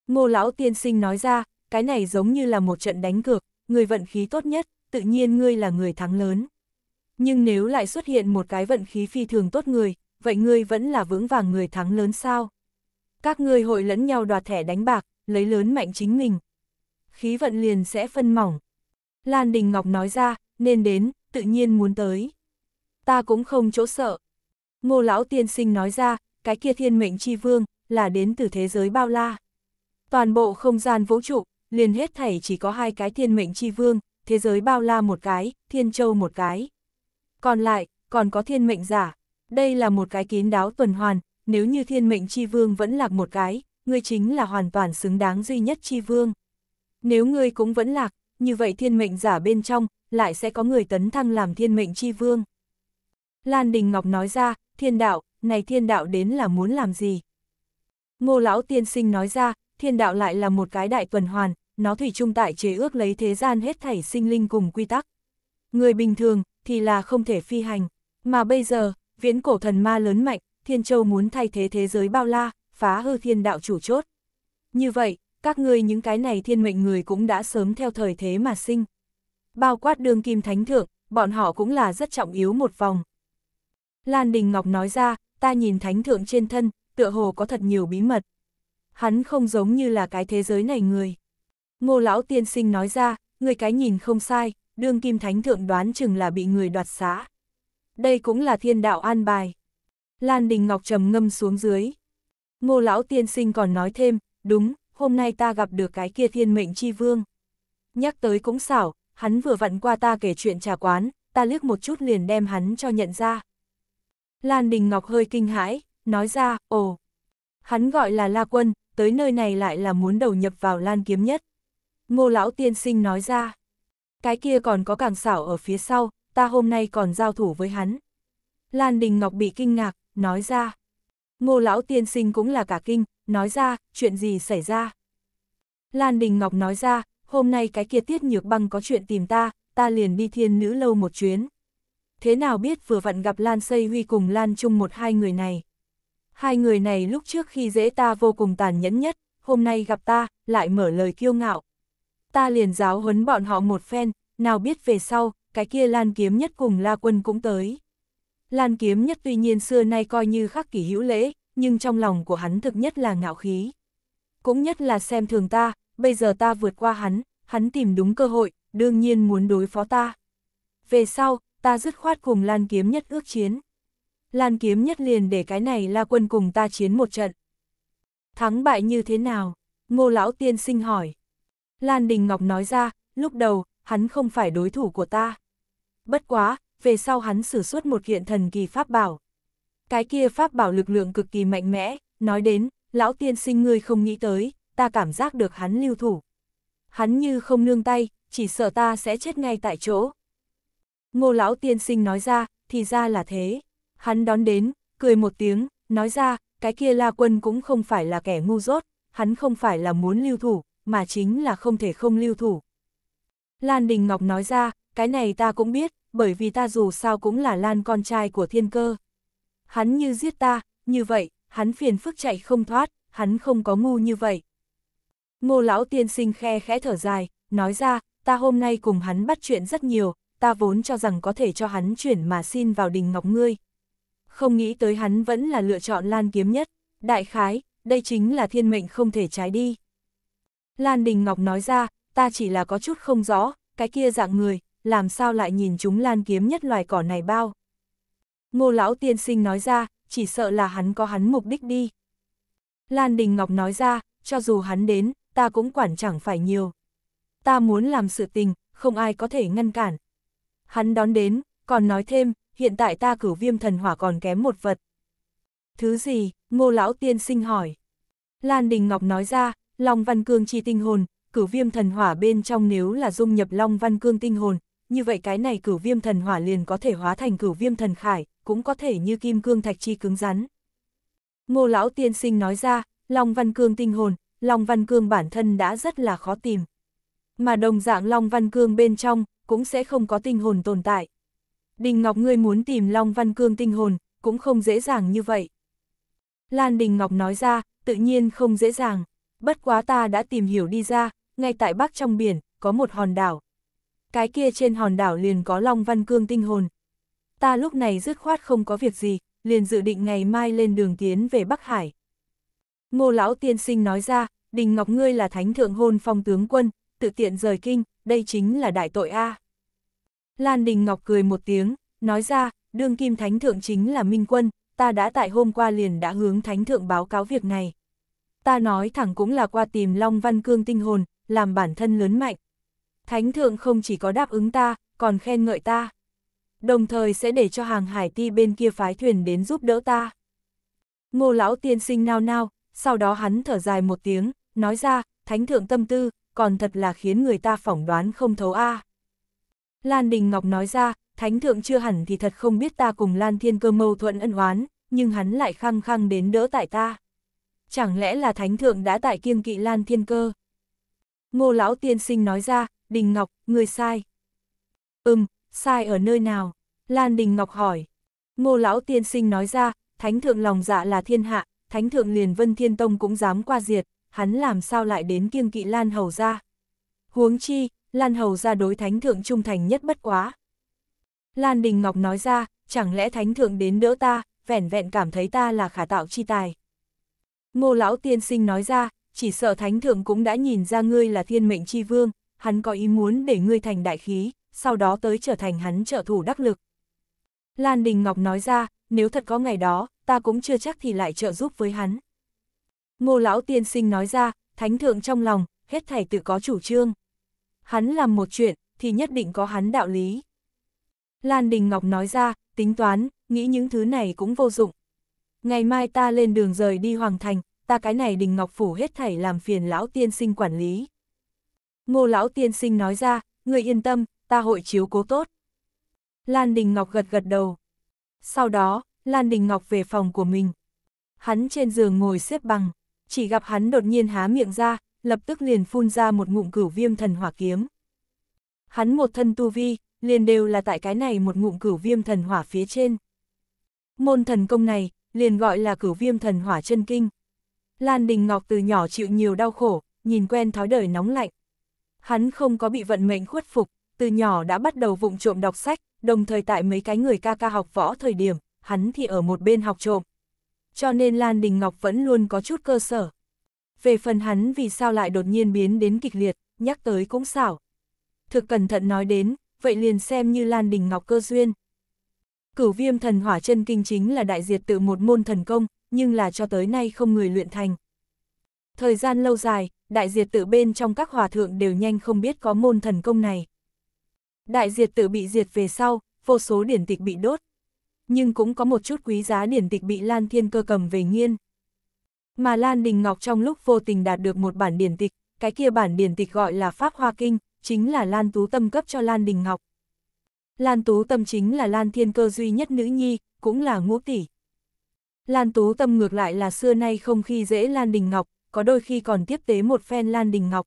Ngô lão tiên sinh nói ra, cái này giống như là một trận đánh cược, người vận khí tốt nhất, tự nhiên ngươi là người thắng lớn. Nhưng nếu lại xuất hiện một cái vận khí phi thường tốt người, vậy ngươi vẫn là vững vàng người thắng lớn sao? Các ngươi hội lẫn nhau đoạt thẻ đánh bạc, lấy lớn mạnh chính mình. Khí vận liền sẽ phân mỏng. Lan Đình Ngọc nói ra, nên đến, tự nhiên muốn tới. Ta cũng không chỗ sợ. Ngô lão tiên sinh nói ra, cái kia thiên mệnh chi vương, là đến từ thế giới bao la. Toàn bộ không gian vũ trụ, liền hết thảy chỉ có hai cái thiên mệnh chi vương, thế giới bao la một cái, thiên châu một cái. Còn lại, còn có thiên mệnh giả, đây là một cái kín đáo tuần hoàn, nếu như thiên mệnh chi vương vẫn lạc một cái, ngươi chính là hoàn toàn xứng đáng duy nhất chi vương. Nếu ngươi cũng vẫn lạc, như vậy thiên mệnh giả bên trong, lại sẽ có người tấn thăng làm thiên mệnh chi vương. Lan Đình Ngọc nói ra, thiên đạo, này thiên đạo đến là muốn làm gì? Ngô Lão Tiên Sinh nói ra, thiên đạo lại là một cái đại tuần hoàn, nó thủy trung tại chế ước lấy thế gian hết thảy sinh linh cùng quy tắc. Người bình thường, thì là không thể phi hành, mà bây giờ, viễn cổ thần ma lớn mạnh, thiên châu muốn thay thế thế giới bao la, phá hư thiên đạo chủ chốt. Như vậy, các ngươi những cái này thiên mệnh người cũng đã sớm theo thời thế mà sinh bao quát đường kim thánh thượng, bọn họ cũng là rất trọng yếu một vòng. Lan Đình Ngọc nói ra, ta nhìn thánh thượng trên thân, tựa hồ có thật nhiều bí mật. Hắn không giống như là cái thế giới này người. Ngô lão tiên sinh nói ra, người cái nhìn không sai, đường kim thánh thượng đoán chừng là bị người đoạt xá. Đây cũng là thiên đạo an bài. Lan Đình Ngọc trầm ngâm xuống dưới. Ngô lão tiên sinh còn nói thêm, đúng, hôm nay ta gặp được cái kia thiên mệnh chi vương. Nhắc tới cũng xảo, hắn vừa vặn qua ta kể chuyện trà quán, ta liếc một chút liền đem hắn cho nhận ra. Lan Đình Ngọc hơi kinh hãi, nói ra, ồ. Hắn gọi là La Quân, tới nơi này lại là muốn đầu nhập vào Lan Kiếm Nhất. Ngô Lão Tiên Sinh nói ra, cái kia còn có càng xảo ở phía sau, ta hôm nay còn giao thủ với hắn. Lan Đình Ngọc bị kinh ngạc, nói ra. Ngô Lão Tiên Sinh cũng là cả kinh, nói ra, chuyện gì xảy ra. Lan Đình Ngọc nói ra, hôm nay cái kia tiết nhược băng có chuyện tìm ta, ta liền đi thiên nữ lâu một chuyến. Thế nào biết vừa vặn gặp Lan Xây Huy cùng Lan Trung một hai người này. Hai người này lúc trước khi dễ ta vô cùng tàn nhẫn nhất, hôm nay gặp ta, lại mở lời kiêu ngạo. Ta liền giáo huấn bọn họ một phen, nào biết về sau, cái kia Lan Kiếm Nhất cùng La Quân cũng tới. Lan Kiếm Nhất tuy nhiên xưa nay coi như khắc kỷ hữu lễ, nhưng trong lòng của hắn thực nhất là ngạo khí. Cũng nhất là xem thường ta, bây giờ ta vượt qua hắn, hắn tìm đúng cơ hội, đương nhiên muốn đối phó ta. Về sau, ta dứt khoát cùng Lan Kiếm Nhất ước chiến. Lan Kiếm Nhất liền để cái này là quân cùng ta chiến một trận. Thắng bại như thế nào? Ngô Lão Tiên sinh hỏi. Lan Đình Ngọc nói ra, lúc đầu, hắn không phải đối thủ của ta. Bất quá, về sau hắn sử xuất một kiện thần kỳ pháp bảo. Cái kia pháp bảo lực lượng cực kỳ mạnh mẽ, nói đến, lão tiên sinh ngươi không nghĩ tới, ta cảm giác được hắn lưu thủ. Hắn như không nương tay, chỉ sợ ta sẽ chết ngay tại chỗ. Ngô lão tiên sinh nói ra, thì ra là thế. Hắn đón đến, cười một tiếng, nói ra, cái kia la quân cũng không phải là kẻ ngu dốt, hắn không phải là muốn lưu thủ, mà chính là không thể không lưu thủ. Lan Đình Ngọc nói ra, cái này ta cũng biết, bởi vì ta dù sao cũng là Lan con trai của thiên cơ. Hắn như giết ta, như vậy, hắn phiền phức chạy không thoát, hắn không có ngu như vậy. Ngô lão tiên sinh khe khẽ thở dài, nói ra, ta hôm nay cùng hắn bắt chuyện rất nhiều, ta vốn cho rằng có thể cho hắn chuyển mà xin vào đình ngọc ngươi. Không nghĩ tới hắn vẫn là lựa chọn lan kiếm nhất, đại khái, đây chính là thiên mệnh không thể trái đi. Lan Đình Ngọc nói ra, ta chỉ là có chút không rõ, cái kia dạng người, làm sao lại nhìn chúng lan kiếm nhất loài cỏ này bao. Ngô lão tiên sinh nói ra, chỉ sợ là hắn có hắn mục đích đi. Lan Đình Ngọc nói ra, cho dù hắn đến, ta cũng quản chẳng phải nhiều. Ta muốn làm sự tình, không ai có thể ngăn cản. Hắn đón đến, còn nói thêm, hiện tại ta cửu viêm thần hỏa còn kém một vật. Thứ gì? Ngô lão tiên sinh hỏi. Lan Đình Ngọc nói ra, Long Văn Cương chi tinh hồn, cửu viêm thần hỏa bên trong nếu là dung nhập Long Văn Cương tinh hồn, như vậy cái này cửu viêm thần hỏa liền có thể hóa thành cửu viêm thần khải, cũng có thể như kim cương thạch chi cứng rắn. Ngô lão tiên sinh nói ra, Long Văn Cương tinh hồn, Long Văn Cương bản thân đã rất là khó tìm. Mà đồng dạng Long Văn Cương bên trong, cũng sẽ không có tinh hồn tồn tại. Đình Ngọc ngươi muốn tìm Long Văn Cương tinh hồn, cũng không dễ dàng như vậy. Lan Đình Ngọc nói ra, tự nhiên không dễ dàng. Bất quá ta đã tìm hiểu đi ra, ngay tại bắc trong biển, có một hòn đảo. Cái kia trên hòn đảo liền có Long Văn Cương tinh hồn. Ta lúc này dứt khoát không có việc gì, liền dự định ngày mai lên đường tiến về Bắc Hải. Ngô lão tiên sinh nói ra, Đình Ngọc ngươi là thánh thượng hôn phong tướng quân, tự tiện rời kinh, đây chính là đại tội a. Lan Đình Ngọc cười một tiếng, nói ra, đương kim thánh thượng chính là minh quân, ta đã tại hôm qua liền đã hướng thánh thượng báo cáo việc này. Ta nói thẳng cũng là qua tìm Long Văn Cương tinh hồn, làm bản thân lớn mạnh. Thánh thượng không chỉ có đáp ứng ta, còn khen ngợi ta. Đồng thời sẽ để cho hàng hải ti bên kia phái thuyền đến giúp đỡ ta. Ngô lão tiên sinh nao nao, sau đó hắn thở dài một tiếng, nói ra, thánh thượng tâm tư, còn thật là khiến người ta phỏng đoán không thấu a. Lan Đình Ngọc nói ra, thánh thượng chưa hẳn thì thật không biết ta cùng Lan Thiên Cơ mâu thuẫn ân oán, nhưng hắn lại khăng khăng đến đỡ tại ta. Chẳng lẽ là thánh thượng đã tại kiêng kỵ Lan Thiên Cơ? Ngô lão tiên sinh nói ra, Đình Ngọc, người sai. Ừm, sai ở nơi nào? Lan Đình Ngọc hỏi. Ngô lão tiên sinh nói ra, thánh thượng lòng dạ là thiên hạ, thánh thượng liền Vân Thiên Tông cũng dám qua diệt, hắn làm sao lại đến kiêng kỵ Lan Hầu ra. Huống chi, Lan Hầu ra đối thánh thượng trung thành nhất bất quá. Lan Đình Ngọc nói ra, chẳng lẽ thánh thượng đến đỡ ta, vẻn vẹn cảm thấy ta là khả tạo chi tài. Ngô lão tiên sinh nói ra, chỉ sợ thánh thượng cũng đã nhìn ra ngươi là thiên mệnh chi vương, hắn có ý muốn để ngươi thành đại khí, sau đó tới trở thành hắn trợ thủ đắc lực. Lan Đình Ngọc nói ra, nếu thật có ngày đó, ta cũng chưa chắc thì lại trợ giúp với hắn. Ngô lão tiên sinh nói ra, thánh thượng trong lòng, hết thảy tự có chủ trương. Hắn làm một chuyện, thì nhất định có hắn đạo lý. Lan Đình Ngọc nói ra, tính toán, nghĩ những thứ này cũng vô dụng. Ngày mai ta lên đường rời đi Hoàng Thành, ta cái này Đình Ngọc Phủ hết thảy làm phiền lão tiên sinh quản lý. Ngô lão tiên sinh nói ra, người yên tâm, ta hội chiếu cố tốt. Lan Đình Ngọc gật gật đầu. Sau đó, Lan Đình Ngọc về phòng của mình. Hắn trên giường ngồi xếp bằng, chỉ gặp hắn đột nhiên há miệng ra, lập tức liền phun ra một ngụm cửu viêm thần hỏa kiếm. Hắn một thân tu vi, liền đều là tại cái này một ngụm cửu viêm thần hỏa phía trên. Môn thần công này, liền gọi là cửu viêm thần hỏa chân kinh. Lan Đình Ngọc từ nhỏ chịu nhiều đau khổ, nhìn quen thói đời nóng lạnh. Hắn không có bị vận mệnh khuất phục, từ nhỏ đã bắt đầu vụng trộm đọc sách, đồng thời tại mấy cái người ca ca học võ thời điểm, hắn thì ở một bên học trộm. Cho nên Lan Đình Ngọc vẫn luôn có chút cơ sở. Về phần hắn vì sao lại đột nhiên biến đến kịch liệt, nhắc tới cũng xảo. Thực cẩn thận nói đến, vậy liền xem như Lan Đình Ngọc cơ duyên. Cửu viêm thần hỏa chân kinh chính là đại diệt tự một môn thần công, nhưng là cho tới nay không người luyện thành. Thời gian lâu dài, đại diệt tự bên trong các hòa thượng đều nhanh không biết có môn thần công này. Đại diệt tự bị diệt về sau, vô số điển tịch bị đốt, nhưng cũng có một chút quý giá điển tịch bị Lan Thiên Cơ cầm về nghiên. Mà Lan Đình Ngọc trong lúc vô tình đạt được một bản điển tịch, cái kia bản điển tịch gọi là Pháp Hoa Kinh, chính là Lan Tú Tâm cấp cho Lan Đình Ngọc. Lan Tú Tâm chính là Lan Thiên Cơ duy nhất nữ nhi, cũng là ngũ tỷ. Lan Tú Tâm ngược lại là xưa nay không khi dễ Lan Đình Ngọc, có đôi khi còn tiếp tế một phen Lan Đình Ngọc.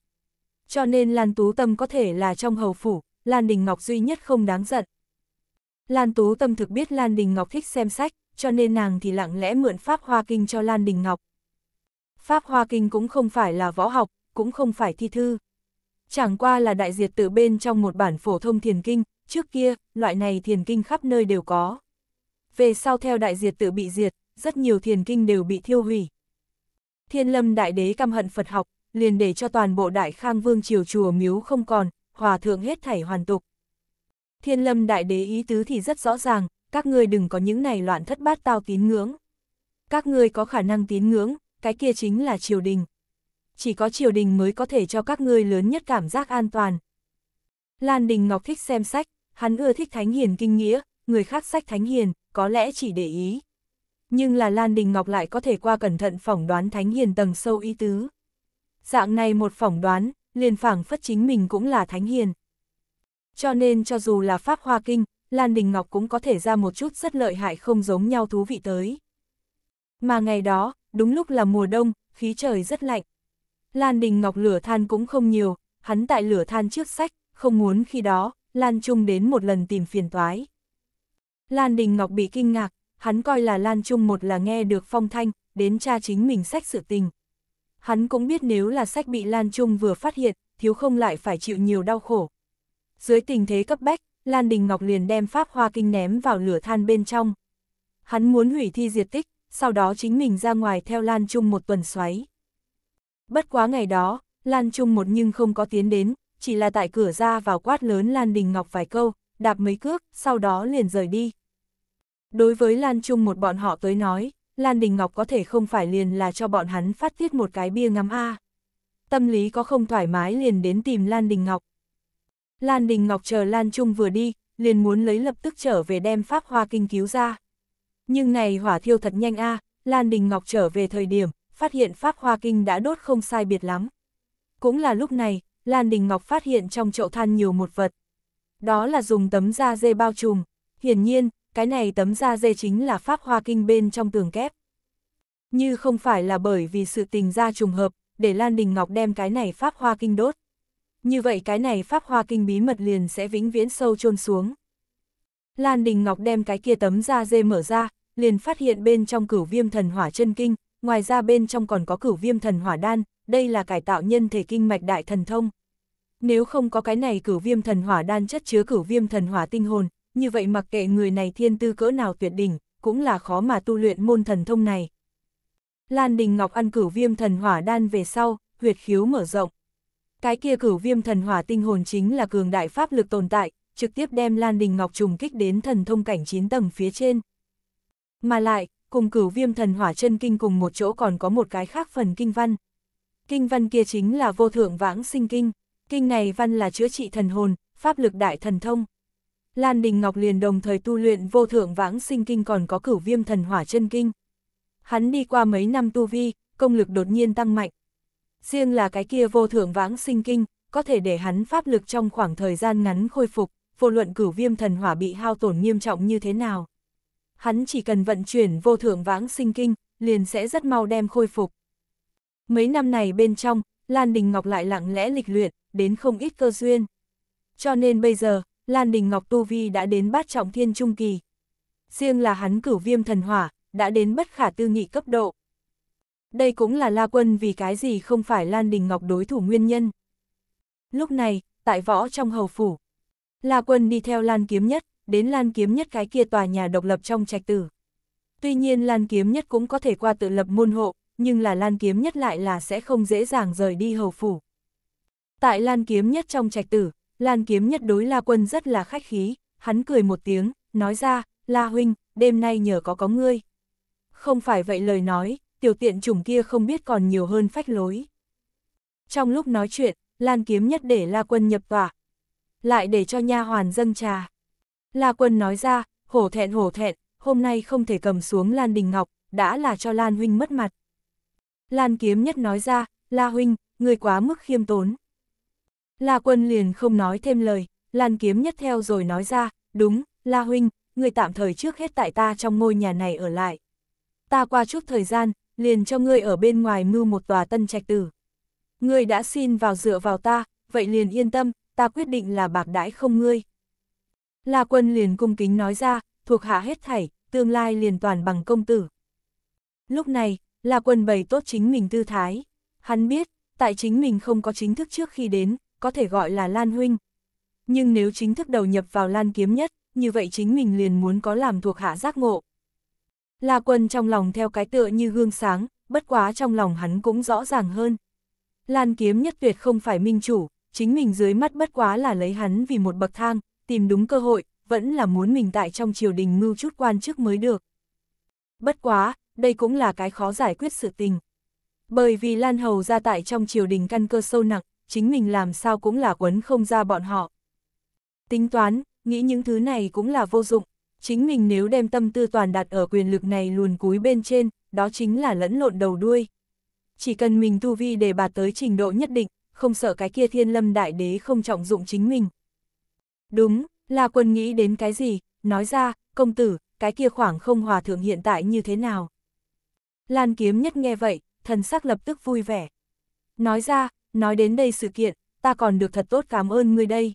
Cho nên Lan Tú Tâm có thể là trong hầu phủ, Lan Đình Ngọc duy nhất không đáng giận. Lan Tú Tâm thực biết Lan Đình Ngọc thích xem sách, cho nên nàng thì lặng lẽ mượn Pháp Hoa Kinh cho Lan Đình Ngọc. Pháp Hoa Kinh cũng không phải là võ học, cũng không phải thi thư. Chẳng qua là đại diệt tự bên trong một bản phổ thông thiền kinh, trước kia, loại này thiền kinh khắp nơi đều có. Về sau theo đại diệt tự bị diệt, rất nhiều thiền kinh đều bị thiêu hủy. Thiên lâm đại đế căm hận Phật học, liền để cho toàn bộ đại khang vương triều chùa miếu không còn, hòa thượng hết thảy hoàn tục. Thiên lâm đại đế ý tứ thì rất rõ ràng, các ngươi đừng có những này loạn thất bát tao tín ngưỡng. Các ngươi có khả năng tín ngưỡng, cái kia chính là triều đình. Chỉ có triều đình mới có thể cho các ngươi lớn nhất cảm giác an toàn. Lan Đình Ngọc thích xem sách, hắn ưa thích thánh hiền kinh nghĩa, người khác sách thánh hiền, có lẽ chỉ để ý. Nhưng là Lan Đình Ngọc lại có thể qua cẩn thận phỏng đoán thánh hiền tầng sâu ý tứ. Dạng này một phỏng đoán, liền phảng phất chính mình cũng là thánh hiền. Cho nên cho dù là Pháp Hoa Kinh, Lan Đình Ngọc cũng có thể ra một chút rất lợi hại không giống nhau thú vị tới. Mà ngày đó, đúng lúc là mùa đông, khí trời rất lạnh. Lan Đình Ngọc lửa than cũng không nhiều, hắn tại lửa than trước sách, không muốn khi đó, Lan Trung đến một lần tìm phiền toái. Lan Đình Ngọc bị kinh ngạc, hắn coi là Lan Trung một là nghe được phong thanh, đến cha chính mình sách sự tình. Hắn cũng biết nếu là sách bị Lan Trung vừa phát hiện, thiếu không lại phải chịu nhiều đau khổ, dưới tình thế cấp bách, Lan Đình Ngọc liền đem Pháp Hoa Kinh ném vào lửa than bên trong. Hắn muốn hủy thi diệt tích, sau đó chính mình ra ngoài theo Lan Trung một tuần xoáy. Bất quá ngày đó, Lan Trung một nhưng không có tiến đến, chỉ là tại cửa ra vào quát lớn Lan Đình Ngọc vài câu, đạp mấy cước, sau đó liền rời đi. Đối với Lan Trung một bọn họ tới nói, Lan Đình Ngọc có thể không phải liền là cho bọn hắn phát tiết một cái bia ngắm A. Tâm lý có không thoải mái liền đến tìm Lan Đình Ngọc. Lan Đình Ngọc chờ Lan Trung vừa đi, liền muốn lấy lập tức trở về đem Pháp Hoa Kinh cứu ra. Nhưng này hỏa thiêu thật nhanh a Lan Đình Ngọc trở về thời điểm, phát hiện Pháp Hoa Kinh đã đốt không sai biệt lắm. Cũng là lúc này, Lan Đình Ngọc phát hiện trong chậu than nhiều một vật. Đó là dùng tấm da dê bao trùm. Hiển nhiên, cái này tấm da dê chính là Pháp Hoa Kinh bên trong tường kép. Như không phải là bởi vì sự tình ra trùng hợp, để Lan Đình Ngọc đem cái này Pháp Hoa Kinh đốt như vậy cái này pháp hoa kinh bí mật liền sẽ vĩnh viễn sâu chôn xuống. Lan Đình Ngọc đem cái kia tấm da dê mở ra, liền phát hiện bên trong cửu viêm thần hỏa chân kinh, ngoài ra bên trong còn có cửu viêm thần hỏa đan, đây là cải tạo nhân thể kinh mạch đại thần thông. Nếu không có cái này cửu viêm thần hỏa đan chất chứa cửu viêm thần hỏa tinh hồn, như vậy mặc kệ người này thiên tư cỡ nào tuyệt đỉnh, cũng là khó mà tu luyện môn thần thông này. Lan Đình Ngọc ăn cửu viêm thần hỏa đan về sau, huyệt khiếu mở rộng, cái kia cửu viêm thần hỏa tinh hồn chính là cường đại pháp lực tồn tại, trực tiếp đem Lan Đình Ngọc trùng kích đến thần thông cảnh 9 tầng phía trên. Mà lại, cùng cửu viêm thần hỏa chân kinh cùng một chỗ còn có một cái khác phần kinh văn. Kinh văn kia chính là vô thượng vãng sinh kinh, kinh này văn là chữa trị thần hồn, pháp lực đại thần thông. Lan Đình Ngọc liền đồng thời tu luyện vô thượng vãng sinh kinh còn có cửu viêm thần hỏa chân kinh. Hắn đi qua mấy năm tu vi, công lực đột nhiên tăng mạnh, riêng là cái kia vô thượng vãng sinh kinh, có thể để hắn pháp lực trong khoảng thời gian ngắn khôi phục, vô luận cửu viêm thần hỏa bị hao tổn nghiêm trọng như thế nào. Hắn chỉ cần vận chuyển vô thượng vãng sinh kinh, liền sẽ rất mau đem khôi phục. Mấy năm này bên trong, Lan Đình Ngọc lại lặng lẽ lịch luyện, đến không ít cơ duyên. Cho nên bây giờ, Lan Đình Ngọc Tu Vi đã đến bát trọng thiên trung kỳ. Riêng là hắn cửu viêm thần hỏa, đã đến bất khả tư nghị cấp độ đây cũng là La Quân vì cái gì không phải Lan Đình Ngọc đối thủ nguyên nhân. Lúc này, tại võ trong hầu phủ, La Quân đi theo Lan Kiếm Nhất, đến Lan Kiếm Nhất cái kia tòa nhà độc lập trong trạch tử. Tuy nhiên Lan Kiếm Nhất cũng có thể qua tự lập môn hộ, nhưng là Lan Kiếm Nhất lại là sẽ không dễ dàng rời đi hầu phủ. Tại Lan Kiếm Nhất trong trạch tử, Lan Kiếm Nhất đối La Quân rất là khách khí, hắn cười một tiếng, nói ra, La Huynh, đêm nay nhờ có có ngươi. Không phải vậy lời nói, tiểu tiện chủng kia không biết còn nhiều hơn phách lối. Trong lúc nói chuyện, Lan Kiếm Nhất để La Quân nhập tọa, lại để cho nha hoàn dâng trà. La Quân nói ra, hổ thẹn hổ thẹn, hôm nay không thể cầm xuống Lan Đình Ngọc, đã là cho Lan Huynh mất mặt. Lan Kiếm Nhất nói ra, La Huynh, người quá mức khiêm tốn. La Quân liền không nói thêm lời, Lan Kiếm Nhất theo rồi nói ra, đúng, La Huynh, người tạm thời trước hết tại ta trong ngôi nhà này ở lại. Ta qua chút thời gian, liền cho ngươi ở bên ngoài mưu một tòa tân trạch tử. Ngươi đã xin vào dựa vào ta, vậy liền yên tâm, ta quyết định là bạc đãi không ngươi. La quân liền cung kính nói ra, thuộc hạ hết thảy, tương lai liền toàn bằng công tử. Lúc này, La quân bày tốt chính mình tư thái. Hắn biết, tại chính mình không có chính thức trước khi đến, có thể gọi là Lan Huynh. Nhưng nếu chính thức đầu nhập vào Lan Kiếm Nhất, như vậy chính mình liền muốn có làm thuộc hạ giác ngộ. La Quân trong lòng theo cái tựa như gương sáng, bất quá trong lòng hắn cũng rõ ràng hơn. Lan kiếm nhất tuyệt không phải minh chủ, chính mình dưới mắt bất quá là lấy hắn vì một bậc thang, tìm đúng cơ hội, vẫn là muốn mình tại trong triều đình mưu chút quan chức mới được. Bất quá, đây cũng là cái khó giải quyết sự tình. Bởi vì Lan Hầu ra tại trong triều đình căn cơ sâu nặng, chính mình làm sao cũng là quấn không ra bọn họ. Tính toán, nghĩ những thứ này cũng là vô dụng, chính mình nếu đem tâm tư toàn đặt ở quyền lực này luồn cúi bên trên, đó chính là lẫn lộn đầu đuôi. Chỉ cần mình tu vi để bà tới trình độ nhất định, không sợ cái kia thiên lâm đại đế không trọng dụng chính mình. Đúng, là quân nghĩ đến cái gì, nói ra, công tử, cái kia khoảng không hòa thượng hiện tại như thế nào. Lan kiếm nhất nghe vậy, thần sắc lập tức vui vẻ. Nói ra, nói đến đây sự kiện, ta còn được thật tốt cảm ơn người đây.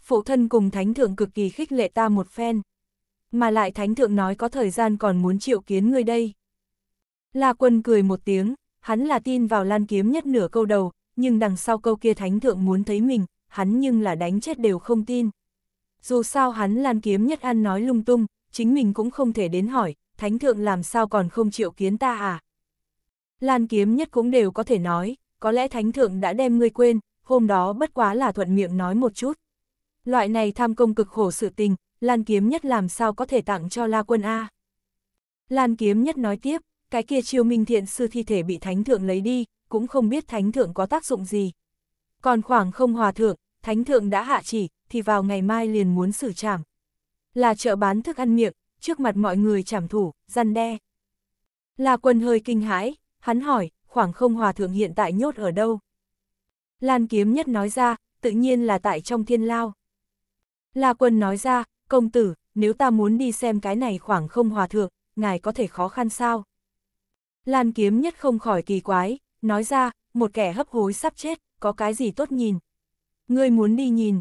Phụ thân cùng thánh thượng cực kỳ khích lệ ta một phen mà lại thánh thượng nói có thời gian còn muốn triệu kiến ngươi đây. La quân cười một tiếng, hắn là tin vào lan kiếm nhất nửa câu đầu, nhưng đằng sau câu kia thánh thượng muốn thấy mình, hắn nhưng là đánh chết đều không tin. Dù sao hắn lan kiếm nhất ăn nói lung tung, chính mình cũng không thể đến hỏi, thánh thượng làm sao còn không triệu kiến ta à? Lan kiếm nhất cũng đều có thể nói, có lẽ thánh thượng đã đem ngươi quên, hôm đó bất quá là thuận miệng nói một chút. Loại này tham công cực khổ sự tình, Lan kiếm nhất làm sao có thể tặng cho La Quân A. Lan kiếm nhất nói tiếp, cái kia chiêu minh thiện sư thi thể bị thánh thượng lấy đi, cũng không biết thánh thượng có tác dụng gì. Còn khoảng không hòa thượng, thánh thượng đã hạ chỉ, thì vào ngày mai liền muốn xử trảm. Là chợ bán thức ăn miệng, trước mặt mọi người trảm thủ, răn đe. La quân hơi kinh hãi, hắn hỏi, khoảng không hòa thượng hiện tại nhốt ở đâu? Lan kiếm nhất nói ra, tự nhiên là tại trong thiên lao. La quân nói ra, công tử, nếu ta muốn đi xem cái này khoảng không hòa thượng, ngài có thể khó khăn sao? Lan kiếm nhất không khỏi kỳ quái, nói ra, một kẻ hấp hối sắp chết, có cái gì tốt nhìn? Ngươi muốn đi nhìn?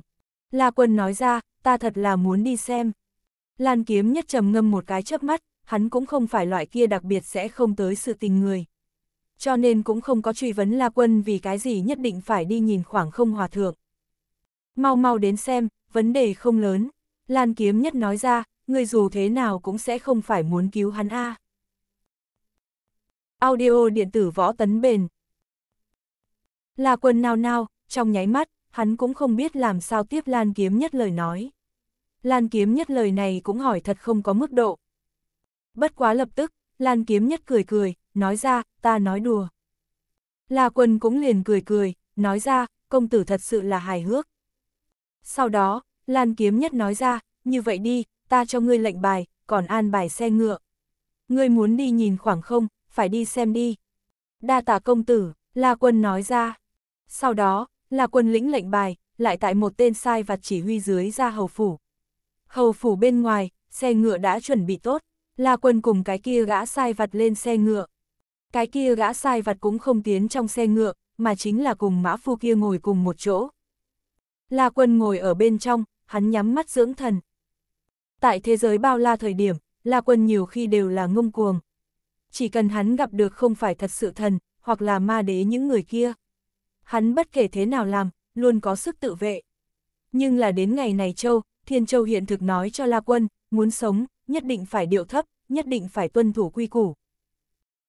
La quân nói ra, ta thật là muốn đi xem. Lan kiếm nhất trầm ngâm một cái chớp mắt, hắn cũng không phải loại kia đặc biệt sẽ không tới sự tình người. Cho nên cũng không có truy vấn La Quân vì cái gì nhất định phải đi nhìn khoảng không hòa thượng. Mau mau đến xem, vấn đề không lớn. Lan Kiếm Nhất nói ra, người dù thế nào cũng sẽ không phải muốn cứu hắn a. À. Audio điện tử võ tấn bền. Là quần nào nào, trong nháy mắt, hắn cũng không biết làm sao tiếp Lan Kiếm Nhất lời nói. Lan Kiếm Nhất lời này cũng hỏi thật không có mức độ. Bất quá lập tức, Lan Kiếm Nhất cười cười, nói ra, ta nói đùa. La Quân cũng liền cười cười, nói ra, công tử thật sự là hài hước. Sau đó, Lan kiếm nhất nói ra, như vậy đi, ta cho ngươi lệnh bài, còn an bài xe ngựa. Ngươi muốn đi nhìn khoảng không, phải đi xem đi. Đa tả công tử, La Quân nói ra. Sau đó, La Quân lĩnh lệnh bài, lại tại một tên sai vặt chỉ huy dưới ra hầu phủ. Hầu phủ bên ngoài, xe ngựa đã chuẩn bị tốt, La Quân cùng cái kia gã sai vặt lên xe ngựa. Cái kia gã sai vặt cũng không tiến trong xe ngựa, mà chính là cùng mã phu kia ngồi cùng một chỗ. La Quân ngồi ở bên trong, hắn nhắm mắt dưỡng thần. Tại thế giới bao la thời điểm, La Quân nhiều khi đều là ngông cuồng. Chỉ cần hắn gặp được không phải thật sự thần, hoặc là ma đế những người kia. Hắn bất kể thế nào làm, luôn có sức tự vệ. Nhưng là đến ngày này Châu, Thiên Châu hiện thực nói cho La Quân, muốn sống, nhất định phải điệu thấp, nhất định phải tuân thủ quy củ.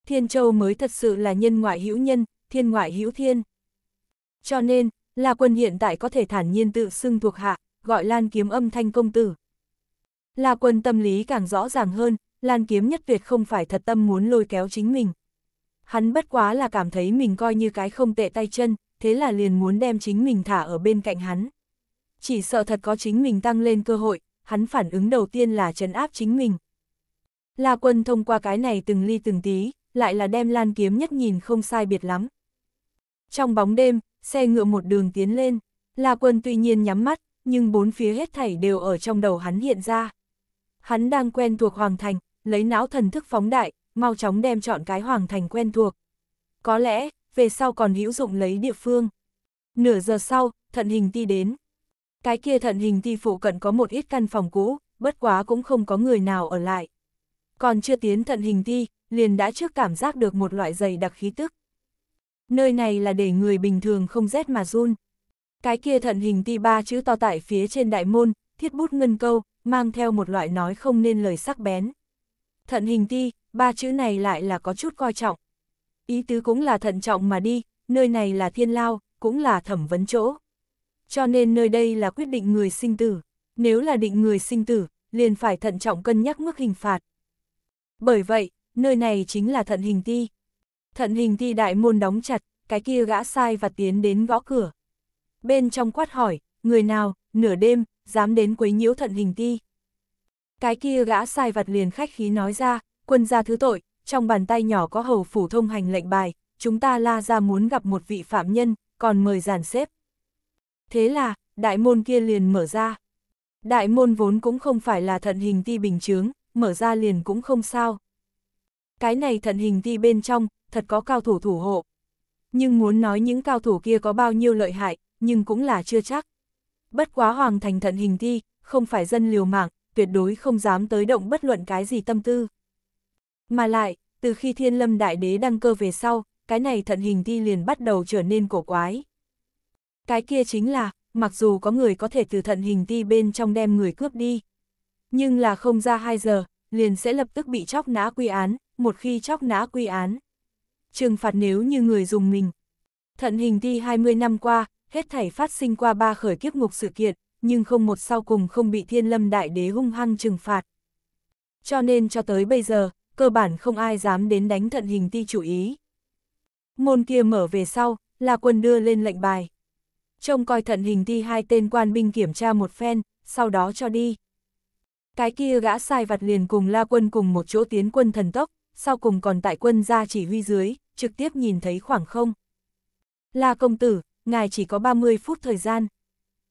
Thiên Châu mới thật sự là nhân ngoại hữu nhân, thiên ngoại hữu thiên. Cho nên, La Quân hiện tại có thể thản nhiên tự xưng thuộc hạ, gọi Lan Kiếm âm thanh công tử. Là quân tâm lý càng rõ ràng hơn, Lan Kiếm nhất Việt không phải thật tâm muốn lôi kéo chính mình. Hắn bất quá là cảm thấy mình coi như cái không tệ tay chân, thế là liền muốn đem chính mình thả ở bên cạnh hắn. Chỉ sợ thật có chính mình tăng lên cơ hội, hắn phản ứng đầu tiên là trấn áp chính mình. La quân thông qua cái này từng ly từng tí, lại là đem lan kiếm nhất nhìn không sai biệt lắm. Trong bóng đêm, xe ngựa một đường tiến lên, La quân tuy nhiên nhắm mắt, nhưng bốn phía hết thảy đều ở trong đầu hắn hiện ra. Hắn đang quen thuộc Hoàng Thành, lấy não thần thức phóng đại, mau chóng đem chọn cái Hoàng Thành quen thuộc. Có lẽ, về sau còn hữu dụng lấy địa phương. Nửa giờ sau, thận hình ti đến. Cái kia thận hình ti phụ cận có một ít căn phòng cũ, bất quá cũng không có người nào ở lại. Còn chưa tiến thận hình ti, liền đã trước cảm giác được một loại dày đặc khí tức. Nơi này là để người bình thường không rét mà run. Cái kia thận hình ti ba chữ to tại phía trên đại môn, thiết bút ngân câu, mang theo một loại nói không nên lời sắc bén. Thận hình ti, ba chữ này lại là có chút coi trọng. Ý tứ cũng là thận trọng mà đi, nơi này là thiên lao, cũng là thẩm vấn chỗ. Cho nên nơi đây là quyết định người sinh tử. Nếu là định người sinh tử, liền phải thận trọng cân nhắc mức hình phạt. Bởi vậy, nơi này chính là thận hình ti. Thận hình ti đại môn đóng chặt, cái kia gã sai và tiến đến gõ cửa bên trong quát hỏi, người nào, nửa đêm, dám đến quấy nhiễu thận hình ti. Cái kia gã sai vặt liền khách khí nói ra, quân gia thứ tội, trong bàn tay nhỏ có hầu phủ thông hành lệnh bài, chúng ta la ra muốn gặp một vị phạm nhân, còn mời giàn xếp. Thế là, đại môn kia liền mở ra. Đại môn vốn cũng không phải là thận hình ti bình chướng, mở ra liền cũng không sao. Cái này thận hình ti bên trong, thật có cao thủ thủ hộ. Nhưng muốn nói những cao thủ kia có bao nhiêu lợi hại, nhưng cũng là chưa chắc. Bất quá hoàng thành thận hình thi, không phải dân liều mạng, tuyệt đối không dám tới động bất luận cái gì tâm tư. Mà lại, từ khi thiên lâm đại đế đăng cơ về sau, cái này thận hình thi liền bắt đầu trở nên cổ quái. Cái kia chính là, mặc dù có người có thể từ thận hình thi bên trong đem người cướp đi, nhưng là không ra 2 giờ, liền sẽ lập tức bị chóc nã quy án, một khi chóc nã quy án. Trừng phạt nếu như người dùng mình. Thận hình ti 20 năm qua, hết thảy phát sinh qua ba khởi kiếp ngục sự kiện, nhưng không một sau cùng không bị thiên lâm đại đế hung hăng trừng phạt. Cho nên cho tới bây giờ, cơ bản không ai dám đến đánh thận hình ti chủ ý. Môn kia mở về sau, là quân đưa lên lệnh bài. Trông coi thận hình ti hai tên quan binh kiểm tra một phen, sau đó cho đi. Cái kia gã sai vặt liền cùng la quân cùng một chỗ tiến quân thần tốc, sau cùng còn tại quân ra chỉ huy dưới, trực tiếp nhìn thấy khoảng không. La công tử, ngài chỉ có 30 phút thời gian.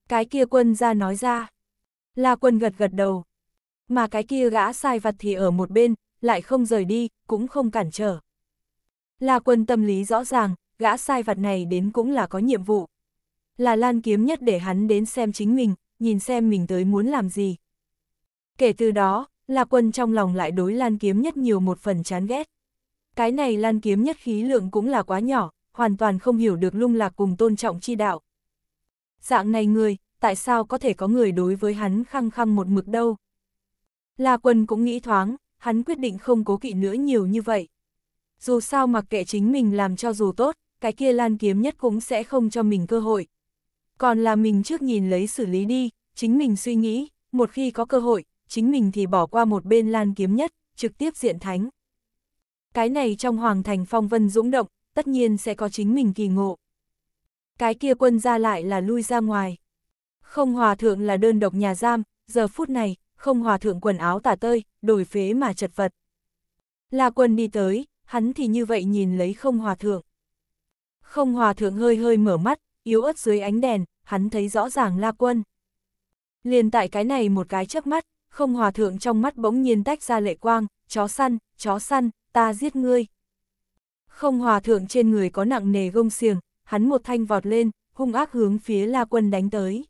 Cái kia quân ra nói ra. La quân gật gật đầu. Mà cái kia gã sai vặt thì ở một bên, lại không rời đi, cũng không cản trở. La quân tâm lý rõ ràng, gã sai vặt này đến cũng là có nhiệm vụ. Là lan kiếm nhất để hắn đến xem chính mình, nhìn xem mình tới muốn làm gì. Kể từ đó, La Quân trong lòng lại đối Lan Kiếm Nhất nhiều một phần chán ghét. Cái này Lan Kiếm Nhất khí lượng cũng là quá nhỏ, hoàn toàn không hiểu được lung lạc cùng tôn trọng chi đạo. Dạng này người, tại sao có thể có người đối với hắn khăng khăng một mực đâu? La Quân cũng nghĩ thoáng, hắn quyết định không cố kỵ nữa nhiều như vậy. Dù sao mặc kệ chính mình làm cho dù tốt, cái kia lan kiếm nhất cũng sẽ không cho mình cơ hội. Còn là mình trước nhìn lấy xử lý đi, chính mình suy nghĩ, một khi có cơ hội, chính mình thì bỏ qua một bên lan kiếm nhất, trực tiếp diện thánh. Cái này trong hoàng thành phong vân dũng động, tất nhiên sẽ có chính mình kỳ ngộ. Cái kia quân ra lại là lui ra ngoài. Không hòa thượng là đơn độc nhà giam, giờ phút này, không hòa thượng quần áo tả tơi, đổi phế mà chật vật. La quân đi tới, hắn thì như vậy nhìn lấy không hòa thượng. Không hòa thượng hơi hơi mở mắt, yếu ớt dưới ánh đèn, hắn thấy rõ ràng la quân. Liền tại cái này một cái chớp mắt, không hòa thượng trong mắt bỗng nhiên tách ra lệ quang, chó săn, chó săn, ta giết ngươi, không hòa thượng trên người có nặng nề gông xiềng, hắn một thanh vọt lên, hung ác hướng phía La Quân đánh tới.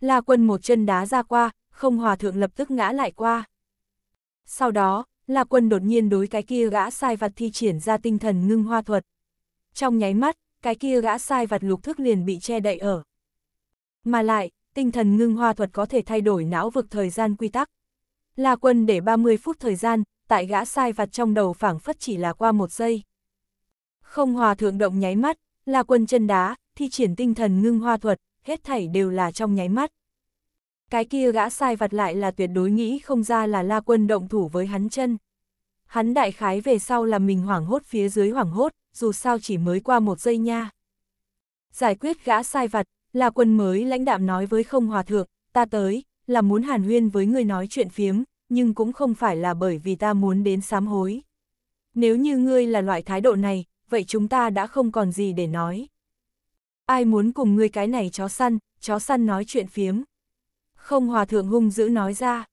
La Quân một chân đá ra qua, không hòa thượng lập tức ngã lại qua. Sau đó, La Quân đột nhiên đối cái kia gã sai vặt thi triển ra tinh thần ngưng hoa thuật. Trong nháy mắt, cái kia gã sai vặt lục thức liền bị che đậy ở. Mà lại, tinh thần ngưng hoa thuật có thể thay đổi não vực thời gian quy tắc. La Quân để 30 phút thời gian, tại gã sai vặt trong đầu phảng phất chỉ là qua một giây. Không hòa thượng động nháy mắt, là quân chân đá, thi triển tinh thần ngưng hoa thuật, hết thảy đều là trong nháy mắt. Cái kia gã sai vặt lại là tuyệt đối nghĩ không ra là la quân động thủ với hắn chân. Hắn đại khái về sau là mình hoảng hốt phía dưới hoảng hốt, dù sao chỉ mới qua một giây nha. Giải quyết gã sai vặt, là quân mới lãnh đạm nói với không hòa thượng, ta tới, là muốn hàn huyên với người nói chuyện phiếm, nhưng cũng không phải là bởi vì ta muốn đến sám hối. Nếu như ngươi là loại thái độ này, vậy chúng ta đã không còn gì để nói. Ai muốn cùng ngươi cái này chó săn, chó săn nói chuyện phiếm. Không hòa thượng hung dữ nói ra.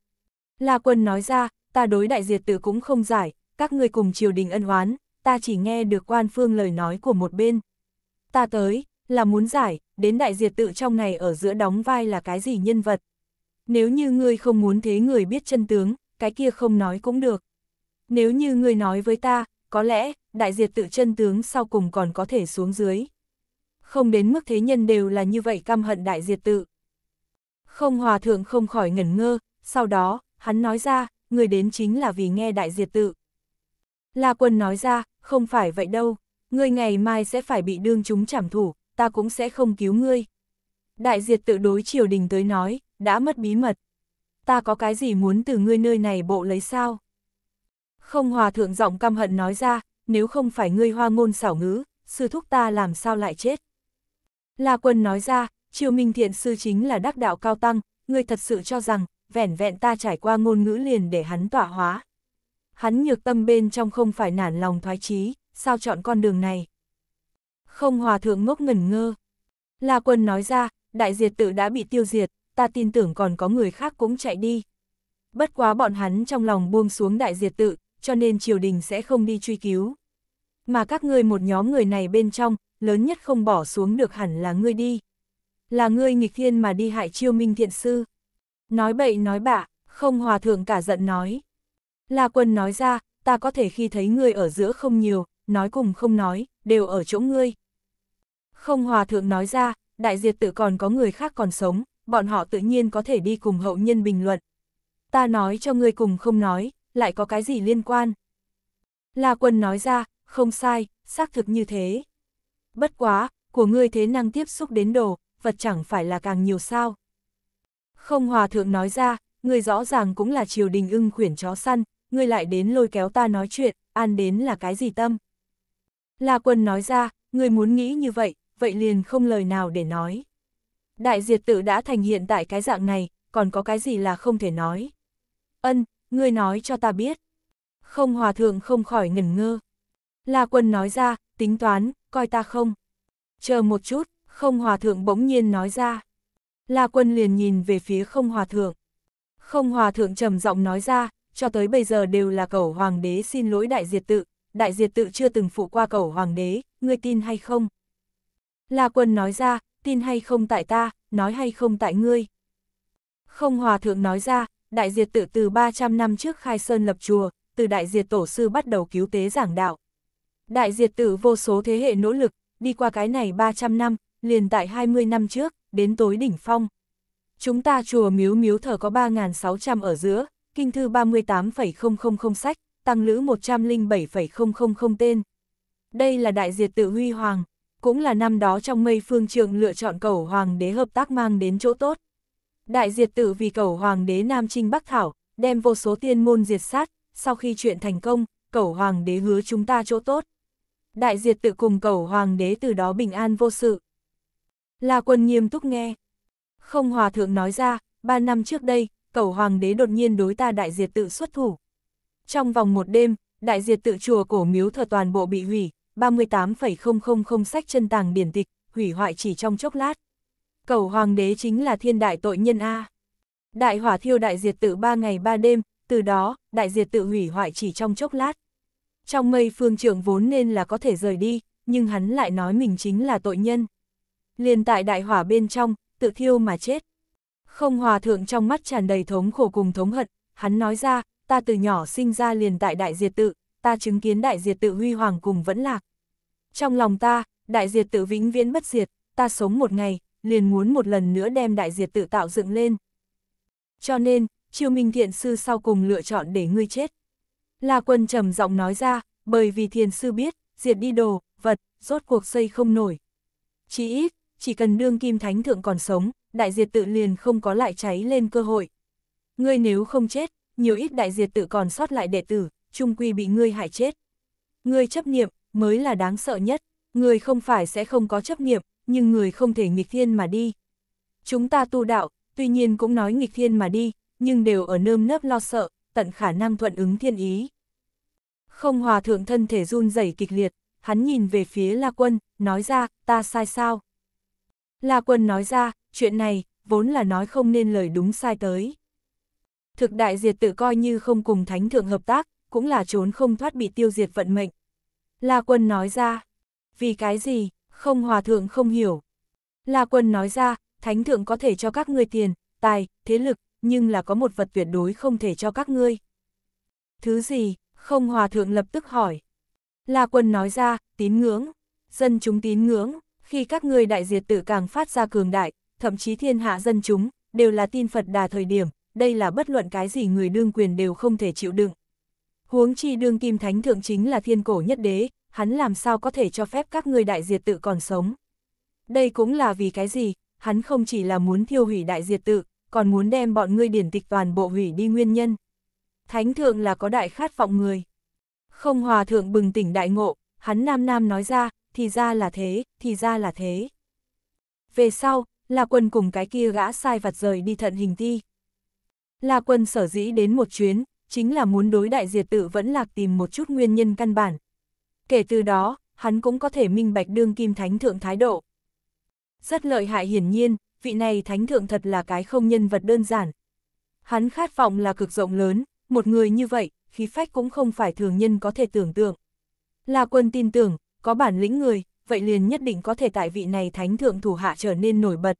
La quân nói ra, ta đối đại diệt tử cũng không giải, các ngươi cùng triều đình ân oán, ta chỉ nghe được quan phương lời nói của một bên. Ta tới, là muốn giải, đến đại diệt tự trong này ở giữa đóng vai là cái gì nhân vật. Nếu như ngươi không muốn thế người biết chân tướng, cái kia không nói cũng được. Nếu như ngươi nói với ta, có lẽ, đại diệt tự chân tướng sau cùng còn có thể xuống dưới. Không đến mức thế nhân đều là như vậy căm hận đại diệt tự. Không hòa thượng không khỏi ngẩn ngơ, sau đó, hắn nói ra, người đến chính là vì nghe đại diệt tự. La quân nói ra, không phải vậy đâu, ngươi ngày mai sẽ phải bị đương chúng trảm thủ, ta cũng sẽ không cứu ngươi. Đại diệt tự đối triều đình tới nói, đã mất bí mật. Ta có cái gì muốn từ ngươi nơi này bộ lấy sao? Không hòa thượng giọng căm hận nói ra, nếu không phải ngươi hoa ngôn xảo ngữ, sư thúc ta làm sao lại chết. La quân nói ra, triều minh thiện sư chính là đắc đạo cao tăng, ngươi thật sự cho rằng, vẻn vẹn ta trải qua ngôn ngữ liền để hắn tỏa hóa. Hắn nhược tâm bên trong không phải nản lòng thoái chí, sao chọn con đường này. Không hòa thượng ngốc ngẩn ngơ. La quân nói ra, đại diệt tự đã bị tiêu diệt, ta tin tưởng còn có người khác cũng chạy đi. Bất quá bọn hắn trong lòng buông xuống đại diệt tự, cho nên triều đình sẽ không đi truy cứu. Mà các ngươi một nhóm người này bên trong, lớn nhất không bỏ xuống được hẳn là ngươi đi. Là ngươi nghịch thiên mà đi hại chiêu minh thiện sư. Nói bậy nói bạ, không hòa thượng cả giận nói. La quân nói ra, ta có thể khi thấy ngươi ở giữa không nhiều, nói cùng không nói, đều ở chỗ ngươi. Không hòa thượng nói ra, đại diệt tự còn có người khác còn sống, bọn họ tự nhiên có thể đi cùng hậu nhân bình luận. Ta nói cho ngươi cùng không nói, lại có cái gì liên quan? La quân nói ra, không sai, xác thực như thế. Bất quá, của ngươi thế năng tiếp xúc đến đồ, vật chẳng phải là càng nhiều sao. Không hòa thượng nói ra, ngươi rõ ràng cũng là triều đình ưng khuyển chó săn, ngươi lại đến lôi kéo ta nói chuyện, an đến là cái gì tâm. La quân nói ra, ngươi muốn nghĩ như vậy, vậy liền không lời nào để nói. Đại diệt tự đã thành hiện tại cái dạng này, còn có cái gì là không thể nói. Ân, ngươi nói cho ta biết. Không hòa thượng không khỏi ngẩn ngơ. La quân nói ra, tính toán, coi ta không. Chờ một chút, không hòa thượng bỗng nhiên nói ra. La quân liền nhìn về phía không hòa thượng. Không hòa thượng trầm giọng nói ra, cho tới bây giờ đều là cầu hoàng đế xin lỗi đại diệt tự, đại diệt tự chưa từng phụ qua cầu hoàng đế, ngươi tin hay không? La quân nói ra, tin hay không tại ta, nói hay không tại ngươi. Không hòa thượng nói ra, Đại Diệt tự từ 300 năm trước khai sơn lập chùa, từ Đại Diệt tổ sư bắt đầu cứu tế giảng đạo. Đại Diệt tự vô số thế hệ nỗ lực, đi qua cái này 300 năm, liền tại 20 năm trước, đến tối đỉnh phong. Chúng ta chùa miếu miếu thờ có 3.600 ở giữa, kinh thư 38,000 sách, tăng lữ 107,000 tên. Đây là đại diệt tự huy hoàng, cũng là năm đó trong mây phương trường lựa chọn cầu hoàng đế hợp tác mang đến chỗ tốt. Đại diệt tử vì cầu hoàng đế Nam Trinh Bắc Thảo, đem vô số tiên môn diệt sát, sau khi chuyện thành công, cầu hoàng đế hứa chúng ta chỗ tốt. Đại diệt tự cùng cầu hoàng đế từ đó bình an vô sự. La quân nghiêm túc nghe. Không hòa thượng nói ra, ba năm trước đây, cầu hoàng đế đột nhiên đối ta đại diệt tự xuất thủ. Trong vòng một đêm, đại diệt tự chùa cổ miếu thờ toàn bộ bị hủy, 38,000 sách chân tàng điển tịch, hủy hoại chỉ trong chốc lát. Cẩu hoàng đế chính là thiên đại tội nhân A. Đại hỏa thiêu đại diệt tự ba ngày ba đêm, từ đó, đại diệt tự hủy hoại chỉ trong chốc lát. Trong mây phương trưởng vốn nên là có thể rời đi, nhưng hắn lại nói mình chính là tội nhân. Liền tại đại hỏa bên trong, tự thiêu mà chết. Không hòa thượng trong mắt tràn đầy thống khổ cùng thống hận, hắn nói ra, ta từ nhỏ sinh ra liền tại đại diệt tự, ta chứng kiến đại diệt tự huy hoàng cùng vẫn lạc. Trong lòng ta, đại diệt tự vĩnh viễn bất diệt, ta sống một ngày, liền muốn một lần nữa đem đại diệt tự tạo dựng lên. Cho nên, Triều Minh Thiện Sư sau cùng lựa chọn để ngươi chết. La Quân trầm giọng nói ra, bởi vì thiền sư biết, diệt đi đồ, vật, rốt cuộc xây không nổi. Chỉ ít, chỉ cần đương kim thánh thượng còn sống, đại diệt tự liền không có lại cháy lên cơ hội. Ngươi nếu không chết, nhiều ít đại diệt tự còn sót lại đệ tử, trung quy bị ngươi hại chết. Ngươi chấp niệm, mới là đáng sợ nhất, ngươi không phải sẽ không có chấp niệm, nhưng người không thể nghịch thiên mà đi. Chúng ta tu đạo, tuy nhiên cũng nói nghịch thiên mà đi, nhưng đều ở nơm nớp lo sợ, tận khả năng thuận ứng thiên ý. Không hòa thượng thân thể run rẩy kịch liệt, hắn nhìn về phía La Quân, nói ra, ta sai sao? La Quân nói ra, chuyện này, vốn là nói không nên lời đúng sai tới. Thực đại diệt tự coi như không cùng thánh thượng hợp tác, cũng là trốn không thoát bị tiêu diệt vận mệnh. La Quân nói ra, vì cái gì, không hòa thượng không hiểu. La quân nói ra, thánh thượng có thể cho các ngươi tiền, tài, thế lực, nhưng là có một vật tuyệt đối không thể cho các ngươi. Thứ gì? Không hòa thượng lập tức hỏi. La quân nói ra, tín ngưỡng, dân chúng tín ngưỡng, khi các ngươi đại diệt tự càng phát ra cường đại, thậm chí thiên hạ dân chúng, đều là tin Phật đà thời điểm, đây là bất luận cái gì người đương quyền đều không thể chịu đựng. Huống chi đương kim thánh thượng chính là thiên cổ nhất đế, hắn làm sao có thể cho phép các người đại diệt tự còn sống. Đây cũng là vì cái gì, hắn không chỉ là muốn thiêu hủy đại diệt tự, còn muốn đem bọn ngươi điển tịch toàn bộ hủy đi nguyên nhân. Thánh thượng là có đại khát vọng người. Không hòa thượng bừng tỉnh đại ngộ, hắn nam nam nói ra, thì ra là thế, thì ra là thế. Về sau, là quân cùng cái kia gã sai vặt rời đi thận hình ti. Là quân sở dĩ đến một chuyến, chính là muốn đối đại diệt tự vẫn lạc tìm một chút nguyên nhân căn bản. Kể từ đó, hắn cũng có thể minh bạch đương kim thánh thượng thái độ. Rất lợi hại hiển nhiên, vị này thánh thượng thật là cái không nhân vật đơn giản. Hắn khát vọng là cực rộng lớn, một người như vậy, khí phách cũng không phải thường nhân có thể tưởng tượng. Là quân tin tưởng, có bản lĩnh người, vậy liền nhất định có thể tại vị này thánh thượng thủ hạ trở nên nổi bật.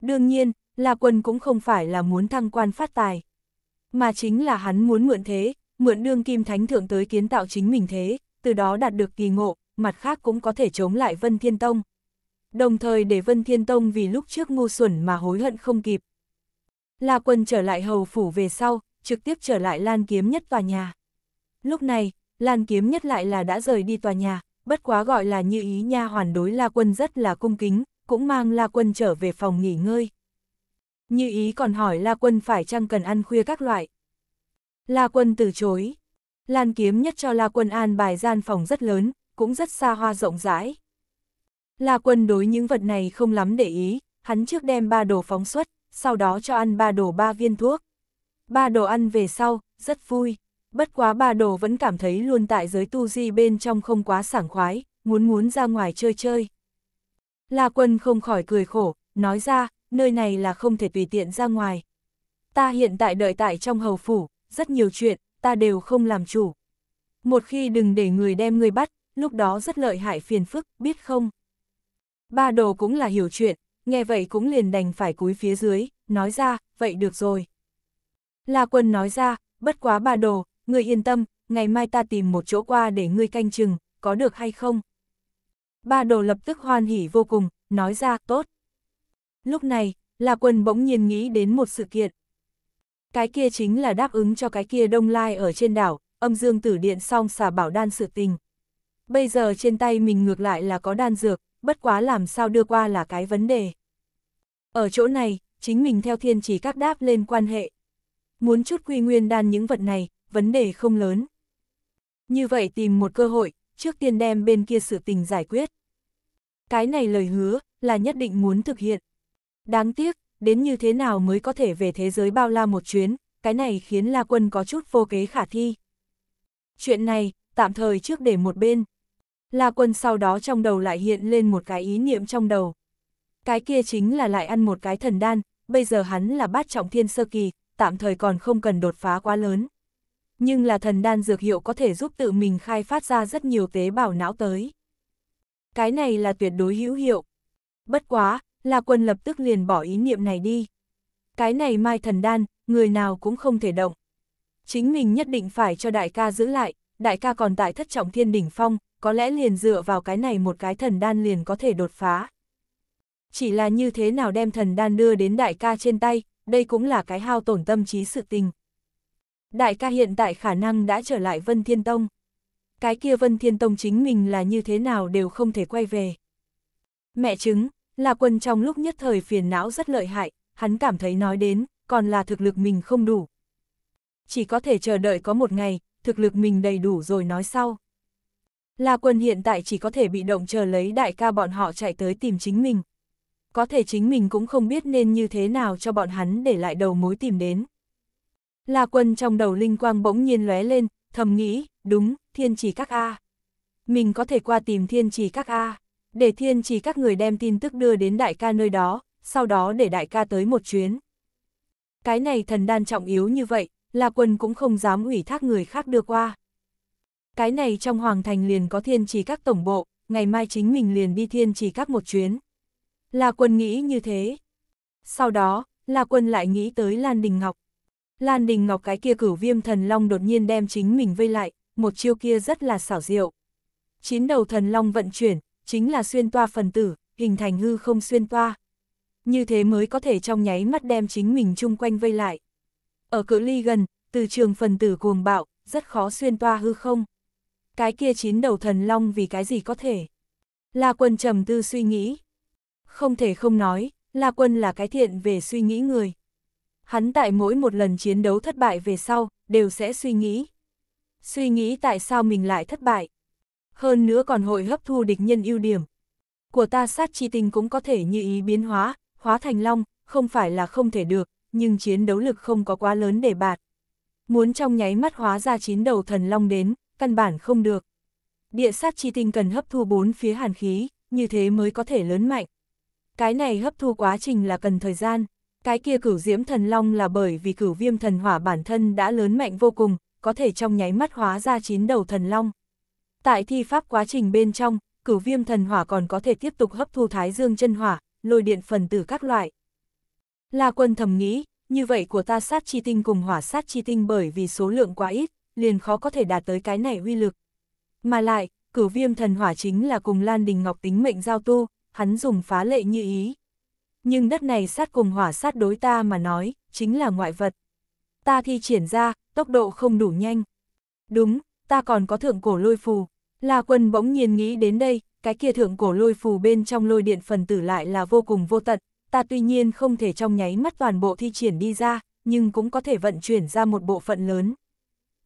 Đương nhiên, là Quân cũng không phải là muốn thăng quan phát tài mà chính là hắn muốn mượn thế, mượn đương kim thánh thượng tới kiến tạo chính mình thế, từ đó đạt được kỳ ngộ, mặt khác cũng có thể chống lại Vân Thiên Tông. Đồng thời để Vân Thiên Tông vì lúc trước ngu xuẩn mà hối hận không kịp. La Quân trở lại hầu phủ về sau, trực tiếp trở lại Lan Kiếm Nhất tòa nhà. Lúc này, Lan Kiếm Nhất lại là đã rời đi tòa nhà, bất quá gọi là như ý nha hoàn đối La Quân rất là cung kính, cũng mang La Quân trở về phòng nghỉ ngơi. Như ý còn hỏi La Quân phải chăng cần ăn khuya các loại. La Quân từ chối. Lan Kiếm nhất cho La Quân an bài gian phòng rất lớn, cũng rất xa hoa rộng rãi. La Quân đối những vật này không lắm để ý, hắn trước đem ba đồ phóng xuất, sau đó cho ăn ba đồ ba viên thuốc. Ba đồ ăn về sau, rất vui. Bất quá ba đồ vẫn cảm thấy luôn tại giới tu di bên trong không quá sảng khoái, muốn muốn ra ngoài chơi chơi. La Quân không khỏi cười khổ, nói ra, nơi này là không thể tùy tiện ra ngoài. Ta hiện tại đợi tại trong hầu phủ, rất nhiều chuyện, ta đều không làm chủ. Một khi đừng để người đem người bắt, lúc đó rất lợi hại phiền phức, biết không? Ba đồ cũng là hiểu chuyện, nghe vậy cũng liền đành phải cúi phía dưới, nói ra, vậy được rồi. La quân nói ra, bất quá ba đồ, ngươi yên tâm, ngày mai ta tìm một chỗ qua để ngươi canh chừng, có được hay không? Ba đồ lập tức hoan hỉ vô cùng, nói ra, tốt. Lúc này, là Quân bỗng nhiên nghĩ đến một sự kiện. Cái kia chính là đáp ứng cho cái kia đông lai ở trên đảo, âm dương tử điện xong xà bảo đan sự tình. Bây giờ trên tay mình ngược lại là có đan dược, bất quá làm sao đưa qua là cái vấn đề. Ở chỗ này, chính mình theo thiên chỉ các đáp lên quan hệ. Muốn chút quy nguyên đan những vật này, vấn đề không lớn. Như vậy tìm một cơ hội, trước tiên đem bên kia sự tình giải quyết. Cái này lời hứa, là nhất định muốn thực hiện. Đáng tiếc, đến như thế nào mới có thể về thế giới bao la một chuyến, cái này khiến La Quân có chút vô kế khả thi. Chuyện này, tạm thời trước để một bên. La Quân sau đó trong đầu lại hiện lên một cái ý niệm trong đầu. Cái kia chính là lại ăn một cái thần đan, bây giờ hắn là bát trọng thiên sơ kỳ, tạm thời còn không cần đột phá quá lớn. Nhưng là thần đan dược hiệu có thể giúp tự mình khai phát ra rất nhiều tế bào não tới. Cái này là tuyệt đối hữu hiệu. Bất quá, La Quân lập tức liền bỏ ý niệm này đi. Cái này mai thần đan, người nào cũng không thể động. Chính mình nhất định phải cho đại ca giữ lại, đại ca còn tại thất trọng thiên đỉnh phong, có lẽ liền dựa vào cái này một cái thần đan liền có thể đột phá. Chỉ là như thế nào đem thần đan đưa đến đại ca trên tay, đây cũng là cái hao tổn tâm trí sự tình. Đại ca hiện tại khả năng đã trở lại Vân Thiên Tông. Cái kia Vân Thiên Tông chính mình là như thế nào đều không thể quay về. Mẹ chứng, là Quân trong lúc nhất thời phiền não rất lợi hại, hắn cảm thấy nói đến, còn là thực lực mình không đủ. Chỉ có thể chờ đợi có một ngày, thực lực mình đầy đủ rồi nói sau. La Quân hiện tại chỉ có thể bị động chờ lấy đại ca bọn họ chạy tới tìm chính mình. Có thể chính mình cũng không biết nên như thế nào cho bọn hắn để lại đầu mối tìm đến. La Quân trong đầu linh quang bỗng nhiên lóe lên, thầm nghĩ, đúng, thiên trì các A. Mình có thể qua tìm thiên trì các A để thiên trì các người đem tin tức đưa đến đại ca nơi đó, sau đó để đại ca tới một chuyến. Cái này thần đan trọng yếu như vậy, là quân cũng không dám ủy thác người khác đưa qua. Cái này trong hoàng thành liền có thiên trì các tổng bộ, ngày mai chính mình liền đi thiên trì các một chuyến. Là quân nghĩ như thế. Sau đó, là quân lại nghĩ tới Lan Đình Ngọc. Lan Đình Ngọc cái kia cửu viêm thần long đột nhiên đem chính mình vây lại, một chiêu kia rất là xảo diệu. Chín đầu thần long vận chuyển, chính là xuyên toa phần tử, hình thành hư không xuyên toa. Như thế mới có thể trong nháy mắt đem chính mình chung quanh vây lại. Ở cự ly gần, từ trường phần tử cuồng bạo, rất khó xuyên toa hư không. Cái kia chín đầu thần long vì cái gì có thể? La quân trầm tư suy nghĩ. Không thể không nói, La quân là cái thiện về suy nghĩ người. Hắn tại mỗi một lần chiến đấu thất bại về sau, đều sẽ suy nghĩ. Suy nghĩ tại sao mình lại thất bại hơn nữa còn hội hấp thu địch nhân ưu điểm. Của ta sát chi tinh cũng có thể như ý biến hóa, hóa thành long, không phải là không thể được, nhưng chiến đấu lực không có quá lớn để bạt. Muốn trong nháy mắt hóa ra chín đầu thần long đến, căn bản không được. Địa sát chi tinh cần hấp thu bốn phía hàn khí, như thế mới có thể lớn mạnh. Cái này hấp thu quá trình là cần thời gian. Cái kia cửu diễm thần long là bởi vì cửu viêm thần hỏa bản thân đã lớn mạnh vô cùng, có thể trong nháy mắt hóa ra chín đầu thần long. Tại thi pháp quá trình bên trong, cửu viêm thần hỏa còn có thể tiếp tục hấp thu thái dương chân hỏa, lôi điện phần tử các loại. La quân thầm nghĩ, như vậy của ta sát chi tinh cùng hỏa sát chi tinh bởi vì số lượng quá ít, liền khó có thể đạt tới cái này uy lực. Mà lại, cửu viêm thần hỏa chính là cùng Lan Đình Ngọc tính mệnh giao tu, hắn dùng phá lệ như ý. Nhưng đất này sát cùng hỏa sát đối ta mà nói, chính là ngoại vật. Ta thi triển ra, tốc độ không đủ nhanh. Đúng, ta còn có thượng cổ lôi phù, La quân bỗng nhiên nghĩ đến đây, cái kia thượng cổ lôi phù bên trong lôi điện phần tử lại là vô cùng vô tận, ta tuy nhiên không thể trong nháy mắt toàn bộ thi triển đi ra, nhưng cũng có thể vận chuyển ra một bộ phận lớn.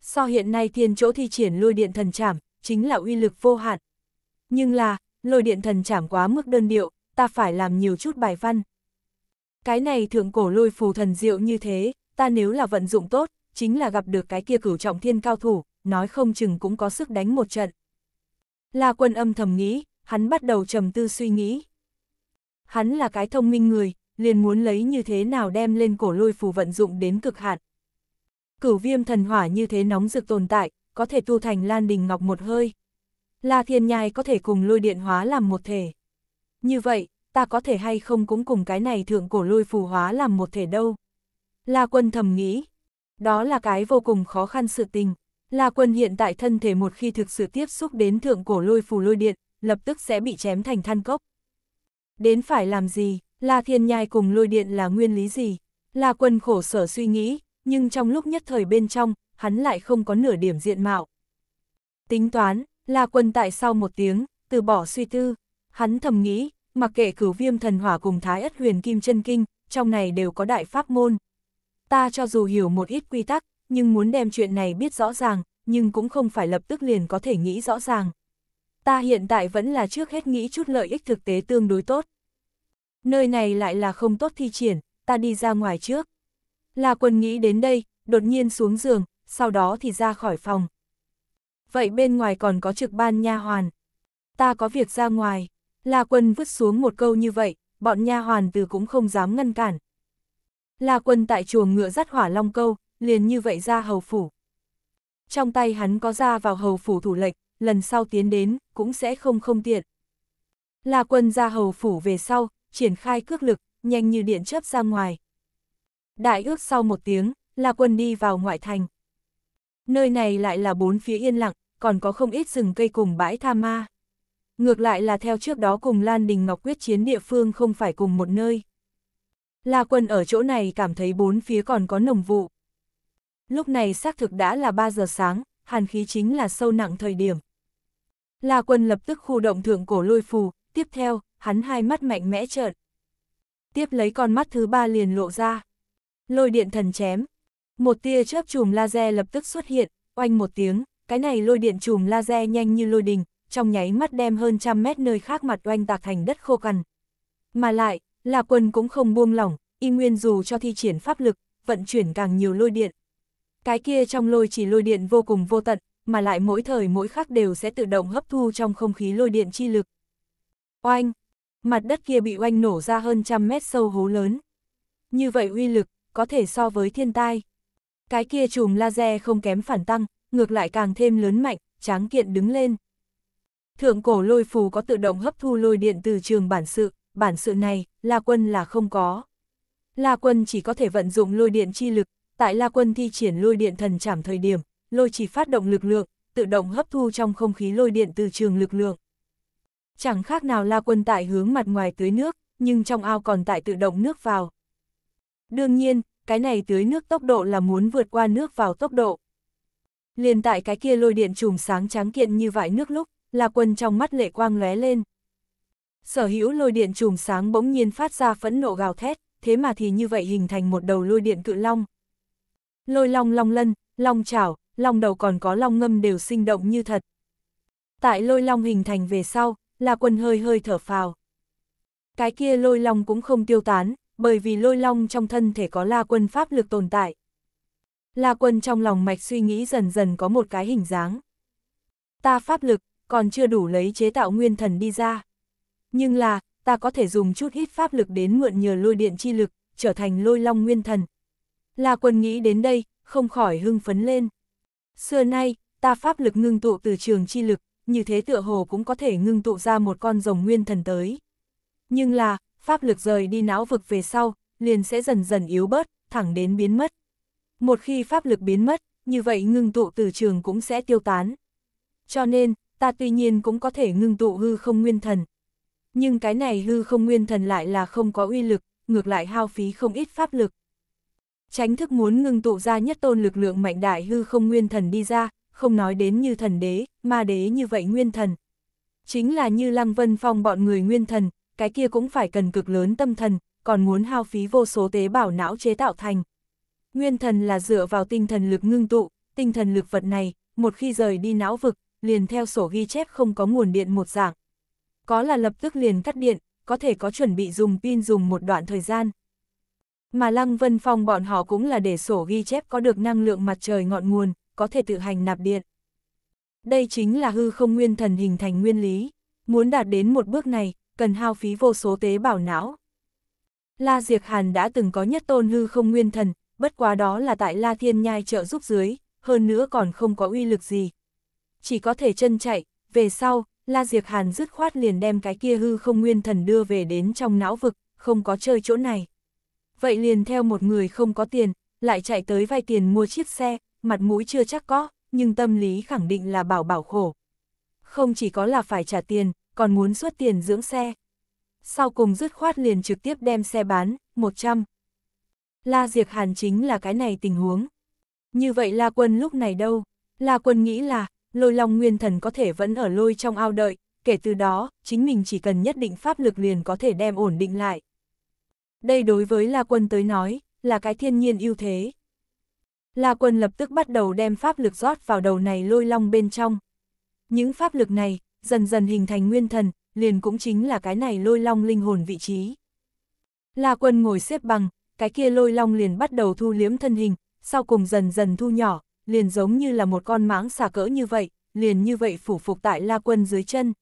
So hiện nay thiên chỗ thi triển lôi điện thần chảm, chính là uy lực vô hạn. Nhưng là, lôi điện thần chảm quá mức đơn điệu, ta phải làm nhiều chút bài văn. Cái này thượng cổ lôi phù thần diệu như thế, ta nếu là vận dụng tốt, chính là gặp được cái kia cửu trọng thiên cao thủ, nói không chừng cũng có sức đánh một trận. La Quân âm thầm nghĩ, hắn bắt đầu trầm tư suy nghĩ. Hắn là cái thông minh người, liền muốn lấy như thế nào đem lên cổ lôi phù vận dụng đến cực hạn. Cửu viêm thần hỏa như thế nóng rực tồn tại, có thể tu thành lan đình ngọc một hơi. La thiên nhai có thể cùng lôi điện hóa làm một thể. Như vậy, ta có thể hay không cũng cùng cái này thượng cổ lôi phù hóa làm một thể đâu. La quân thầm nghĩ, đó là cái vô cùng khó khăn sự tình, La Quân hiện tại thân thể một khi thực sự tiếp xúc đến thượng cổ lôi phù lôi điện, lập tức sẽ bị chém thành than cốc. Đến phải làm gì, La Thiên Nhai cùng lôi điện là nguyên lý gì? La Quân khổ sở suy nghĩ, nhưng trong lúc nhất thời bên trong, hắn lại không có nửa điểm diện mạo. Tính toán, La Quân tại sau một tiếng, từ bỏ suy tư, hắn thầm nghĩ, mặc kệ cửu viêm thần hỏa cùng thái ất huyền kim chân kinh, trong này đều có đại pháp môn. Ta cho dù hiểu một ít quy tắc, nhưng muốn đem chuyện này biết rõ ràng, nhưng cũng không phải lập tức liền có thể nghĩ rõ ràng. Ta hiện tại vẫn là trước hết nghĩ chút lợi ích thực tế tương đối tốt. Nơi này lại là không tốt thi triển, ta đi ra ngoài trước. Là quần nghĩ đến đây, đột nhiên xuống giường, sau đó thì ra khỏi phòng. Vậy bên ngoài còn có trực ban nha hoàn. Ta có việc ra ngoài. là quần vứt xuống một câu như vậy, bọn nha hoàn từ cũng không dám ngăn cản. là quần tại chuồng ngựa dắt hỏa long câu, liền như vậy ra hầu phủ. Trong tay hắn có ra vào hầu phủ thủ lệch lần sau tiến đến, cũng sẽ không không tiện. La quân ra hầu phủ về sau, triển khai cước lực, nhanh như điện chớp ra ngoài. Đại ước sau một tiếng, La quân đi vào ngoại thành. Nơi này lại là bốn phía yên lặng, còn có không ít rừng cây cùng bãi tha ma. Ngược lại là theo trước đó cùng Lan Đình Ngọc quyết chiến địa phương không phải cùng một nơi. La quân ở chỗ này cảm thấy bốn phía còn có nồng vụ. Lúc này xác thực đã là 3 giờ sáng, hàn khí chính là sâu nặng thời điểm. La quân lập tức khu động thượng cổ lôi phù, tiếp theo, hắn hai mắt mạnh mẽ trợn. Tiếp lấy con mắt thứ ba liền lộ ra. Lôi điện thần chém. Một tia chớp chùm laser lập tức xuất hiện, oanh một tiếng, cái này lôi điện chùm laser nhanh như lôi đình, trong nháy mắt đem hơn trăm mét nơi khác mặt oanh tạc thành đất khô cằn. Mà lại, là quân cũng không buông lỏng, y nguyên dù cho thi triển pháp lực, vận chuyển càng nhiều lôi điện, cái kia trong lôi chỉ lôi điện vô cùng vô tận, mà lại mỗi thời mỗi khắc đều sẽ tự động hấp thu trong không khí lôi điện chi lực. Oanh! Mặt đất kia bị oanh nổ ra hơn trăm mét sâu hố lớn. Như vậy uy lực, có thể so với thiên tai. Cái kia chùm laser không kém phản tăng, ngược lại càng thêm lớn mạnh, tráng kiện đứng lên. Thượng cổ lôi phù có tự động hấp thu lôi điện từ trường bản sự, bản sự này, La Quân là không có. La Quân chỉ có thể vận dụng lôi điện chi lực, Tại La Quân thi triển lôi điện thần chảm thời điểm, lôi chỉ phát động lực lượng, tự động hấp thu trong không khí lôi điện từ trường lực lượng. Chẳng khác nào La Quân tại hướng mặt ngoài tưới nước, nhưng trong ao còn tại tự động nước vào. Đương nhiên, cái này tưới nước tốc độ là muốn vượt qua nước vào tốc độ. Liền tại cái kia lôi điện trùm sáng tráng kiện như vải nước lúc, La Quân trong mắt lệ quang lóe lên. Sở hữu lôi điện trùm sáng bỗng nhiên phát ra phẫn nộ gào thét, thế mà thì như vậy hình thành một đầu lôi điện cự long, lôi long long lân, long chảo, long đầu còn có long ngâm đều sinh động như thật. Tại lôi long hình thành về sau, là quần hơi hơi thở phào. Cái kia lôi long cũng không tiêu tán, bởi vì lôi long trong thân thể có la quân pháp lực tồn tại. La quân trong lòng mạch suy nghĩ dần dần có một cái hình dáng. Ta pháp lực, còn chưa đủ lấy chế tạo nguyên thần đi ra. Nhưng là, ta có thể dùng chút ít pháp lực đến mượn nhờ lôi điện chi lực, trở thành lôi long nguyên thần, La Quân nghĩ đến đây, không khỏi hưng phấn lên. Xưa nay, ta pháp lực ngưng tụ từ trường chi lực, như thế tựa hồ cũng có thể ngưng tụ ra một con rồng nguyên thần tới. Nhưng là, pháp lực rời đi não vực về sau, liền sẽ dần dần yếu bớt, thẳng đến biến mất. Một khi pháp lực biến mất, như vậy ngưng tụ từ trường cũng sẽ tiêu tán. Cho nên, ta tuy nhiên cũng có thể ngưng tụ hư không nguyên thần. Nhưng cái này hư không nguyên thần lại là không có uy lực, ngược lại hao phí không ít pháp lực. Tránh thức muốn ngưng tụ ra nhất tôn lực lượng mạnh đại hư không nguyên thần đi ra, không nói đến như thần đế, ma đế như vậy nguyên thần. Chính là như Lăng Vân Phong bọn người nguyên thần, cái kia cũng phải cần cực lớn tâm thần, còn muốn hao phí vô số tế bào não chế tạo thành. Nguyên thần là dựa vào tinh thần lực ngưng tụ, tinh thần lực vật này, một khi rời đi não vực, liền theo sổ ghi chép không có nguồn điện một dạng. Có là lập tức liền cắt điện, có thể có chuẩn bị dùng pin dùng một đoạn thời gian. Mà Lăng Vân Phong bọn họ cũng là để sổ ghi chép có được năng lượng mặt trời ngọn nguồn, có thể tự hành nạp điện. Đây chính là hư không nguyên thần hình thành nguyên lý. Muốn đạt đến một bước này, cần hao phí vô số tế bào não. La Diệc Hàn đã từng có nhất tôn hư không nguyên thần, bất quá đó là tại La Thiên Nhai trợ giúp dưới, hơn nữa còn không có uy lực gì. Chỉ có thể chân chạy, về sau, La Diệc Hàn dứt khoát liền đem cái kia hư không nguyên thần đưa về đến trong não vực, không có chơi chỗ này vậy liền theo một người không có tiền, lại chạy tới vay tiền mua chiếc xe, mặt mũi chưa chắc có, nhưng tâm lý khẳng định là bảo bảo khổ. Không chỉ có là phải trả tiền, còn muốn xuất tiền dưỡng xe. Sau cùng dứt khoát liền trực tiếp đem xe bán, 100. La Diệc Hàn chính là cái này tình huống. Như vậy La Quân lúc này đâu? La Quân nghĩ là, lôi long nguyên thần có thể vẫn ở lôi trong ao đợi, kể từ đó, chính mình chỉ cần nhất định pháp lực liền có thể đem ổn định lại. Đây đối với La Quân tới nói, là cái thiên nhiên ưu thế. La Quân lập tức bắt đầu đem pháp lực rót vào đầu này lôi long bên trong. Những pháp lực này, dần dần hình thành nguyên thần, liền cũng chính là cái này lôi long linh hồn vị trí. La Quân ngồi xếp bằng, cái kia lôi long liền bắt đầu thu liếm thân hình, sau cùng dần dần thu nhỏ, liền giống như là một con mãng xà cỡ như vậy, liền như vậy phủ phục tại La Quân dưới chân.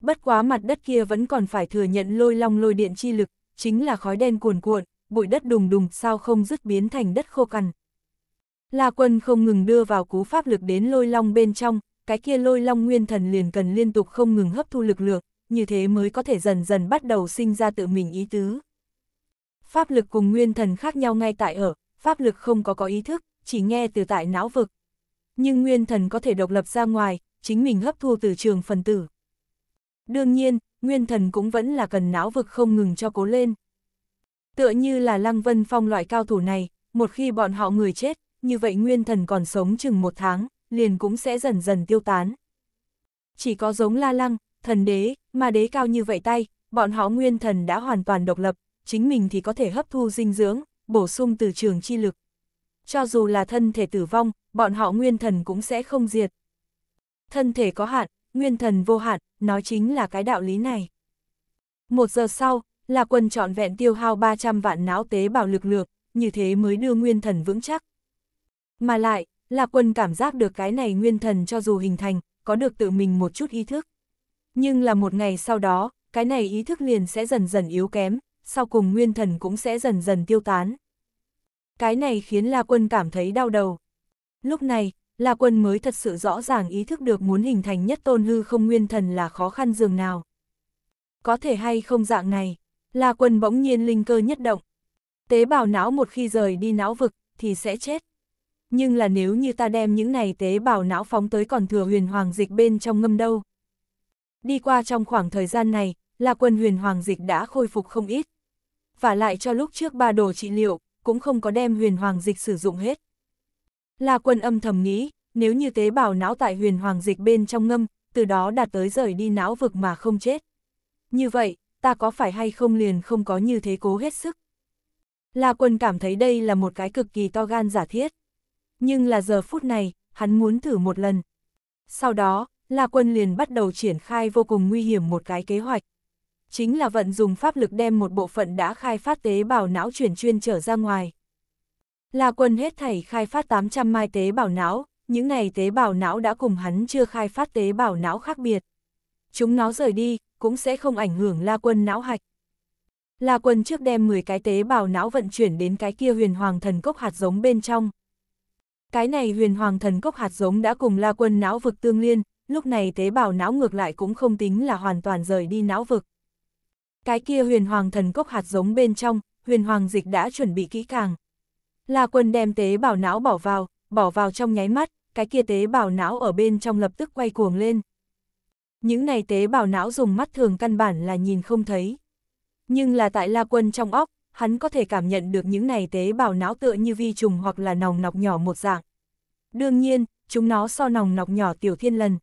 Bất quá mặt đất kia vẫn còn phải thừa nhận lôi long lôi điện chi lực, chính là khói đen cuồn cuộn, bụi đất đùng đùng sao không dứt biến thành đất khô cằn. La quân không ngừng đưa vào cú pháp lực đến lôi long bên trong, cái kia lôi long nguyên thần liền cần liên tục không ngừng hấp thu lực lượng, như thế mới có thể dần dần bắt đầu sinh ra tự mình ý tứ. Pháp lực cùng nguyên thần khác nhau ngay tại ở, pháp lực không có có ý thức, chỉ nghe từ tại não vực. Nhưng nguyên thần có thể độc lập ra ngoài, chính mình hấp thu từ trường phần tử. Đương nhiên, nguyên thần cũng vẫn là cần não vực không ngừng cho cố lên. Tựa như là Lăng Vân Phong loại cao thủ này, một khi bọn họ người chết, như vậy nguyên thần còn sống chừng một tháng, liền cũng sẽ dần dần tiêu tán. Chỉ có giống La Lăng, thần đế, mà đế cao như vậy tay, bọn họ nguyên thần đã hoàn toàn độc lập, chính mình thì có thể hấp thu dinh dưỡng, bổ sung từ trường chi lực. Cho dù là thân thể tử vong, bọn họ nguyên thần cũng sẽ không diệt. Thân thể có hạn, nguyên thần vô hạn, nói chính là cái đạo lý này. Một giờ sau, là quân trọn vẹn tiêu hao 300 vạn não tế bào lực lượng, như thế mới đưa nguyên thần vững chắc. Mà lại, là quân cảm giác được cái này nguyên thần cho dù hình thành, có được tự mình một chút ý thức. Nhưng là một ngày sau đó, cái này ý thức liền sẽ dần dần yếu kém, sau cùng nguyên thần cũng sẽ dần dần tiêu tán. Cái này khiến La Quân cảm thấy đau đầu. Lúc này, La Quân mới thật sự rõ ràng ý thức được muốn hình thành nhất tôn hư không nguyên thần là khó khăn dường nào. Có thể hay không dạng này, La Quân bỗng nhiên linh cơ nhất động. Tế bào não một khi rời đi não vực, thì sẽ chết. Nhưng là nếu như ta đem những này tế bào não phóng tới còn thừa huyền hoàng dịch bên trong ngâm đâu. Đi qua trong khoảng thời gian này, La Quân huyền hoàng dịch đã khôi phục không ít. Và lại cho lúc trước ba đồ trị liệu, cũng không có đem huyền hoàng dịch sử dụng hết. La quân âm thầm nghĩ, nếu như tế bào não tại huyền hoàng dịch bên trong ngâm, từ đó đạt tới rời đi não vực mà không chết. Như vậy, ta có phải hay không liền không có như thế cố hết sức. La quân cảm thấy đây là một cái cực kỳ to gan giả thiết. Nhưng là giờ phút này, hắn muốn thử một lần. Sau đó, La quân liền bắt đầu triển khai vô cùng nguy hiểm một cái kế hoạch. Chính là vận dùng pháp lực đem một bộ phận đã khai phát tế bào não chuyển chuyên trở ra ngoài. La Quân hết thảy khai phát 800 mai tế bào não, những này tế bào não đã cùng hắn chưa khai phát tế bào não khác biệt. Chúng nó rời đi, cũng sẽ không ảnh hưởng La Quân não hạch. La Quân trước đem 10 cái tế bào não vận chuyển đến cái kia huyền hoàng thần cốc hạt giống bên trong. Cái này huyền hoàng thần cốc hạt giống đã cùng La Quân não vực tương liên, lúc này tế bào não ngược lại cũng không tính là hoàn toàn rời đi não vực. Cái kia huyền hoàng thần cốc hạt giống bên trong, huyền hoàng dịch đã chuẩn bị kỹ càng, La Quân đem tế bào não bỏ vào, bỏ vào trong nháy mắt, cái kia tế bào não ở bên trong lập tức quay cuồng lên. Những này tế bào não dùng mắt thường căn bản là nhìn không thấy. Nhưng là tại La Quân trong óc, hắn có thể cảm nhận được những này tế bào não tựa như vi trùng hoặc là nòng nọc nhỏ một dạng. Đương nhiên, chúng nó so nòng nọc nhỏ tiểu thiên lần.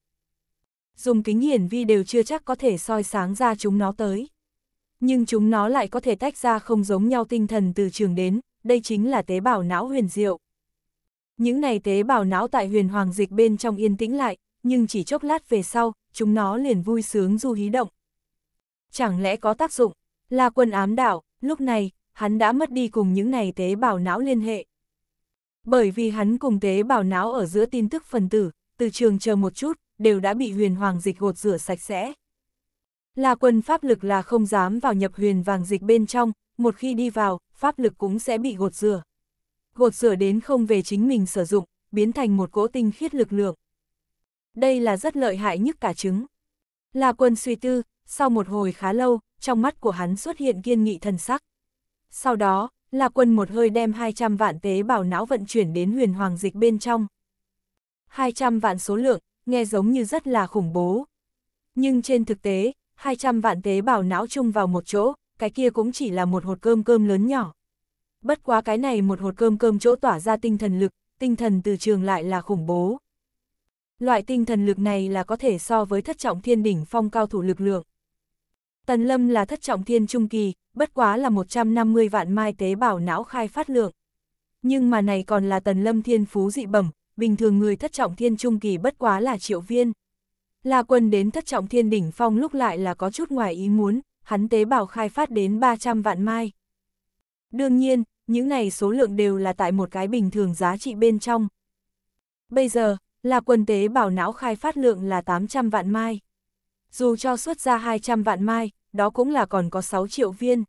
Dùng kính hiển vi đều chưa chắc có thể soi sáng ra chúng nó tới. Nhưng chúng nó lại có thể tách ra không giống nhau tinh thần từ trường đến, đây chính là tế bào não huyền diệu. Những này tế bào não tại huyền hoàng dịch bên trong yên tĩnh lại, nhưng chỉ chốc lát về sau, chúng nó liền vui sướng du hí động. Chẳng lẽ có tác dụng, là quân ám đảo, lúc này, hắn đã mất đi cùng những này tế bào não liên hệ. Bởi vì hắn cùng tế bào não ở giữa tin tức phần tử, từ trường chờ một chút, đều đã bị huyền hoàng dịch gột rửa sạch sẽ. Là quân pháp lực là không dám vào nhập huyền vàng dịch bên trong, một khi đi vào, pháp lực cũng sẽ bị gột rửa. Gột rửa đến không về chính mình sử dụng, biến thành một cỗ tinh khiết lực lượng. Đây là rất lợi hại nhất cả trứng. Là quân suy tư, sau một hồi khá lâu, trong mắt của hắn xuất hiện kiên nghị thần sắc. Sau đó, là quân một hơi đem 200 vạn tế bào não vận chuyển đến huyền hoàng dịch bên trong. 200 vạn số lượng, nghe giống như rất là khủng bố. Nhưng trên thực tế, 200 vạn tế bào não chung vào một chỗ, cái kia cũng chỉ là một hột cơm cơm lớn nhỏ. Bất quá cái này một hột cơm cơm chỗ tỏa ra tinh thần lực, tinh thần từ trường lại là khủng bố. Loại tinh thần lực này là có thể so với thất trọng thiên đỉnh phong cao thủ lực lượng. Tần Lâm là thất trọng thiên trung kỳ, bất quá là 150 vạn mai tế bào não khai phát lượng. Nhưng mà này còn là Tần Lâm thiên phú dị bẩm, bình thường người thất trọng thiên trung kỳ bất quá là triệu viên. La quân đến thất trọng thiên đỉnh phong lúc lại là có chút ngoài ý muốn, hắn tế bào khai phát đến 300 vạn mai. Đương nhiên, những này số lượng đều là tại một cái bình thường giá trị bên trong. Bây giờ, là quần tế bào não khai phát lượng là 800 vạn mai. Dù cho xuất ra 200 vạn mai, đó cũng là còn có 6 triệu viên.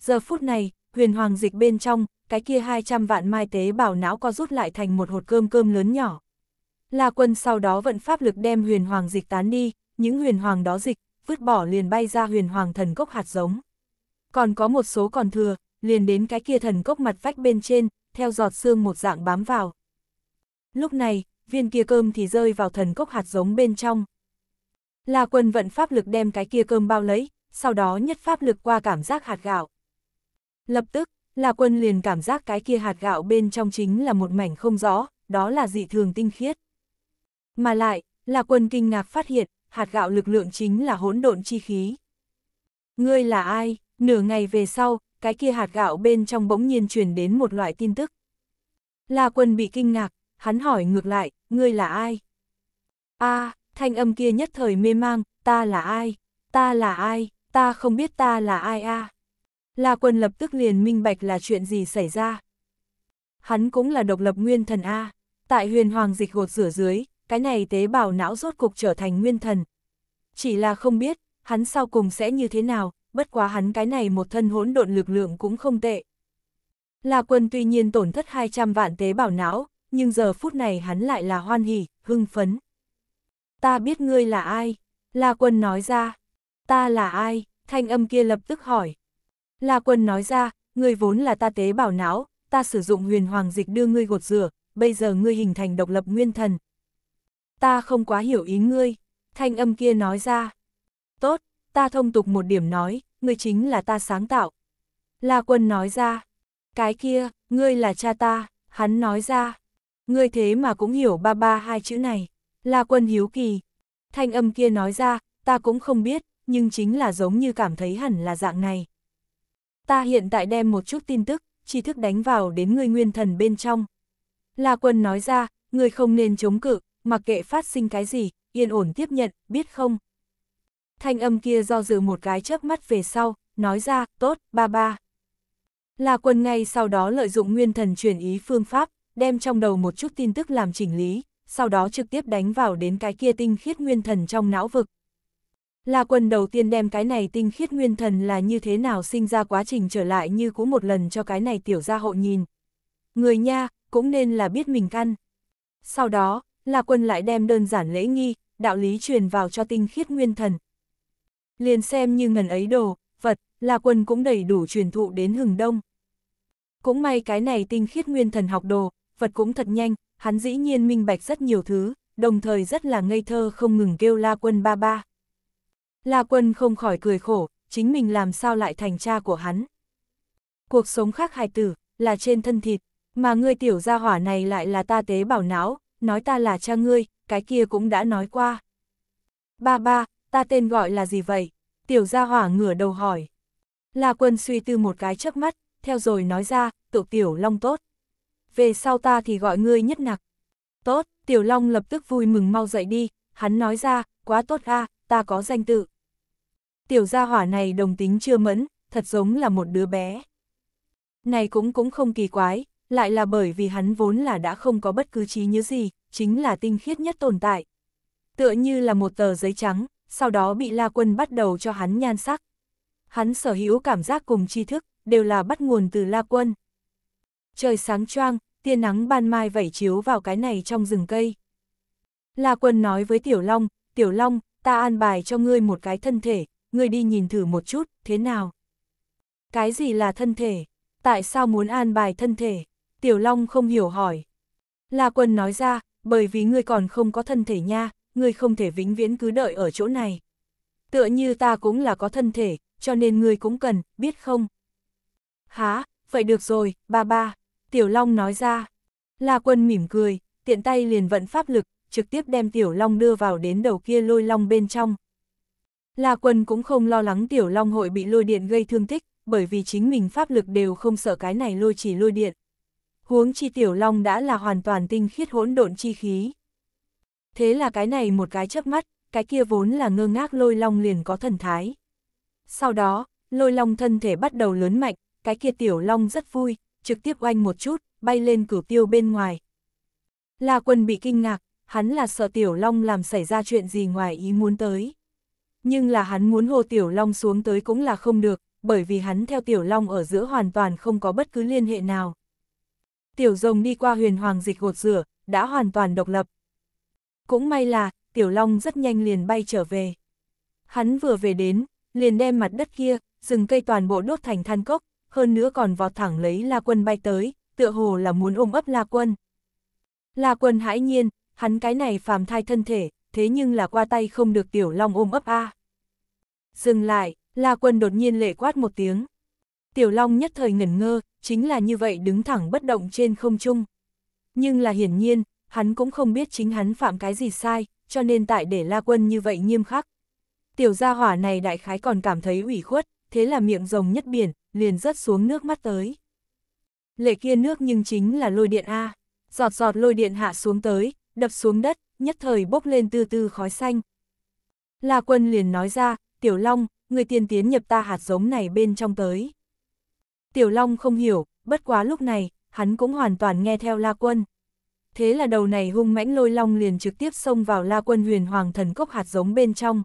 Giờ phút này, huyền hoàng dịch bên trong, cái kia 200 vạn mai tế bào não co rút lại thành một hột cơm cơm lớn nhỏ. là quân sau đó vận pháp lực đem huyền hoàng dịch tán đi, những huyền hoàng đó dịch, vứt bỏ liền bay ra huyền hoàng thần cốc hạt giống. Còn có một số còn thừa, liền đến cái kia thần cốc mặt vách bên trên, theo giọt xương một dạng bám vào. Lúc này, viên kia cơm thì rơi vào thần cốc hạt giống bên trong. La quân vận pháp lực đem cái kia cơm bao lấy, sau đó nhất pháp lực qua cảm giác hạt gạo. Lập tức, La quân liền cảm giác cái kia hạt gạo bên trong chính là một mảnh không rõ, đó là dị thường tinh khiết. Mà lại, La quân kinh ngạc phát hiện, hạt gạo lực lượng chính là hỗn độn chi khí. Ngươi là ai? Nửa ngày về sau, cái kia hạt gạo bên trong bỗng nhiên truyền đến một loại tin tức. La quân bị kinh ngạc, hắn hỏi ngược lại, ngươi là ai? a thanh âm kia nhất thời mê mang, ta là ai? Ta là ai? Ta không biết ta là ai a à? La quân lập tức liền minh bạch là chuyện gì xảy ra. Hắn cũng là độc lập nguyên thần A, tại huyền hoàng dịch gột rửa dưới, cái này tế bào não rốt cục trở thành nguyên thần. Chỉ là không biết, hắn sau cùng sẽ như thế nào, bất quá hắn cái này một thân hỗn độn lực lượng cũng không tệ. La quân tuy nhiên tổn thất 200 vạn tế bào não, nhưng giờ phút này hắn lại là hoan hỉ, hưng phấn. Ta biết ngươi là ai? La quân nói ra. Ta là ai? Thanh âm kia lập tức hỏi. La quân nói ra, ngươi vốn là ta tế bào não, ta sử dụng huyền hoàng dịch đưa ngươi gột rửa, bây giờ ngươi hình thành độc lập nguyên thần, ta không quá hiểu ý ngươi, thanh âm kia nói ra. Tốt, ta thông tục một điểm nói, ngươi chính là ta sáng tạo. La quân nói ra, cái kia, ngươi là cha ta, hắn nói ra. Ngươi thế mà cũng hiểu ba ba hai chữ này. La quân hiếu kỳ. Thanh âm kia nói ra, ta cũng không biết, nhưng chính là giống như cảm thấy hẳn là dạng này. Ta hiện tại đem một chút tin tức, tri thức đánh vào đến ngươi nguyên thần bên trong. La quân nói ra, ngươi không nên chống cự, mặc kệ phát sinh cái gì, yên ổn tiếp nhận, biết không? Thanh âm kia do dự một cái chớp mắt về sau, nói ra, tốt, ba ba. Là quân ngay sau đó lợi dụng nguyên thần chuyển ý phương pháp, đem trong đầu một chút tin tức làm chỉnh lý, sau đó trực tiếp đánh vào đến cái kia tinh khiết nguyên thần trong não vực. Là quân đầu tiên đem cái này tinh khiết nguyên thần là như thế nào sinh ra quá trình trở lại như cũ một lần cho cái này tiểu gia hộ nhìn. Người nha, cũng nên là biết mình căn. Sau đó, La Quân lại đem đơn giản lễ nghi, đạo lý truyền vào cho tinh khiết nguyên thần. Liền xem như ngần ấy đồ, vật, La Quân cũng đầy đủ truyền thụ đến hừng đông. Cũng may cái này tinh khiết nguyên thần học đồ, vật cũng thật nhanh, hắn dĩ nhiên minh bạch rất nhiều thứ, đồng thời rất là ngây thơ không ngừng kêu La Quân ba ba. La Quân không khỏi cười khổ, chính mình làm sao lại thành cha của hắn. Cuộc sống khác hài tử, là trên thân thịt, mà người tiểu gia hỏa này lại là ta tế bảo não, nói ta là cha ngươi, cái kia cũng đã nói qua. Ba ba, ta tên gọi là gì vậy? Tiểu gia hỏa ngửa đầu hỏi. La quân suy tư một cái chớp mắt, theo rồi nói ra, tự tiểu long tốt. Về sau ta thì gọi ngươi nhất nặc. Tốt, tiểu long lập tức vui mừng mau dậy đi, hắn nói ra, quá tốt a, ta có danh tự. Tiểu gia hỏa này đồng tính chưa mẫn, thật giống là một đứa bé. Này cũng cũng không kỳ quái, lại là bởi vì hắn vốn là đã không có bất cứ trí nhớ gì, chính là tinh khiết nhất tồn tại. Tựa như là một tờ giấy trắng, sau đó bị La Quân bắt đầu cho hắn nhan sắc. Hắn sở hữu cảm giác cùng tri thức, đều là bắt nguồn từ La Quân. Trời sáng choang, tia nắng ban mai vẩy chiếu vào cái này trong rừng cây. La Quân nói với Tiểu Long, Tiểu Long, ta an bài cho ngươi một cái thân thể, ngươi đi nhìn thử một chút, thế nào? Cái gì là thân thể? Tại sao muốn an bài thân thể? Tiểu Long không hiểu hỏi. La Quân nói ra, bởi vì ngươi còn không có thân thể nha, ngươi không thể vĩnh viễn cứ đợi ở chỗ này. Tựa như ta cũng là có thân thể, cho nên ngươi cũng cần, biết không? Há, vậy được rồi, ba ba. Tiểu Long nói ra. La Quân mỉm cười, tiện tay liền vận pháp lực, trực tiếp đem Tiểu Long đưa vào đến đầu kia lôi long bên trong. La Quân cũng không lo lắng Tiểu Long hội bị lôi điện gây thương tích, bởi vì chính mình pháp lực đều không sợ cái này lôi chỉ lôi điện huống chi tiểu long đã là hoàn toàn tinh khiết hỗn độn chi khí. Thế là cái này một cái chớp mắt, cái kia vốn là ngơ ngác lôi long liền có thần thái. Sau đó, lôi long thân thể bắt đầu lớn mạnh, cái kia tiểu long rất vui, trực tiếp oanh một chút, bay lên cửu tiêu bên ngoài. La quân bị kinh ngạc, hắn là sợ tiểu long làm xảy ra chuyện gì ngoài ý muốn tới. Nhưng là hắn muốn hô tiểu long xuống tới cũng là không được, bởi vì hắn theo tiểu long ở giữa hoàn toàn không có bất cứ liên hệ nào tiểu rồng đi qua huyền hoàng dịch gột rửa, đã hoàn toàn độc lập. Cũng may là, tiểu long rất nhanh liền bay trở về. Hắn vừa về đến, liền đem mặt đất kia, rừng cây toàn bộ đốt thành than cốc, hơn nữa còn vọt thẳng lấy La Quân bay tới, tựa hồ là muốn ôm ấp La Quân. La Quân hãi nhiên, hắn cái này phàm thai thân thể, thế nhưng là qua tay không được tiểu long ôm ấp a. À. Dừng lại, La Quân đột nhiên lệ quát một tiếng. Tiểu Long nhất thời ngẩn ngơ, chính là như vậy đứng thẳng bất động trên không trung. Nhưng là hiển nhiên, hắn cũng không biết chính hắn phạm cái gì sai, cho nên tại để la quân như vậy nghiêm khắc. Tiểu gia hỏa này đại khái còn cảm thấy ủy khuất, thế là miệng rồng nhất biển, liền rớt xuống nước mắt tới. Lệ kia nước nhưng chính là lôi điện A, giọt giọt lôi điện hạ xuống tới, đập xuống đất, nhất thời bốc lên tư tư khói xanh. La quân liền nói ra, Tiểu Long, người tiên tiến nhập ta hạt giống này bên trong tới. Tiểu Long không hiểu, bất quá lúc này, hắn cũng hoàn toàn nghe theo La Quân. Thế là đầu này hung mãnh lôi long liền trực tiếp xông vào La Quân huyền hoàng thần cốc hạt giống bên trong.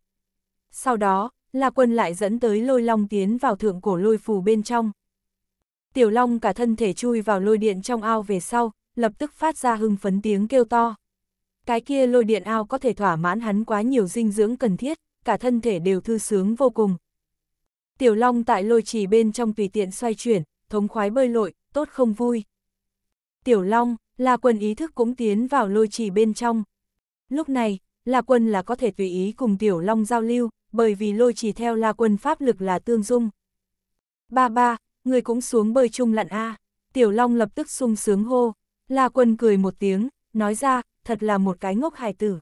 Sau đó, La Quân lại dẫn tới lôi long tiến vào thượng cổ lôi phù bên trong. Tiểu Long cả thân thể chui vào lôi điện trong ao về sau, lập tức phát ra hưng phấn tiếng kêu to. Cái kia lôi điện ao có thể thỏa mãn hắn quá nhiều dinh dưỡng cần thiết, cả thân thể đều thư sướng vô cùng, Tiểu Long tại lôi trì bên trong tùy tiện xoay chuyển, thống khoái bơi lội, tốt không vui. Tiểu Long, là quân ý thức cũng tiến vào lôi trì bên trong. Lúc này, La Quân là có thể tùy ý cùng Tiểu Long giao lưu, bởi vì lôi trì theo La Quân pháp lực là tương dung. Ba ba, người cũng xuống bơi chung lặn a. Tiểu Long lập tức sung sướng hô. La Quân cười một tiếng, nói ra, thật là một cái ngốc hài tử.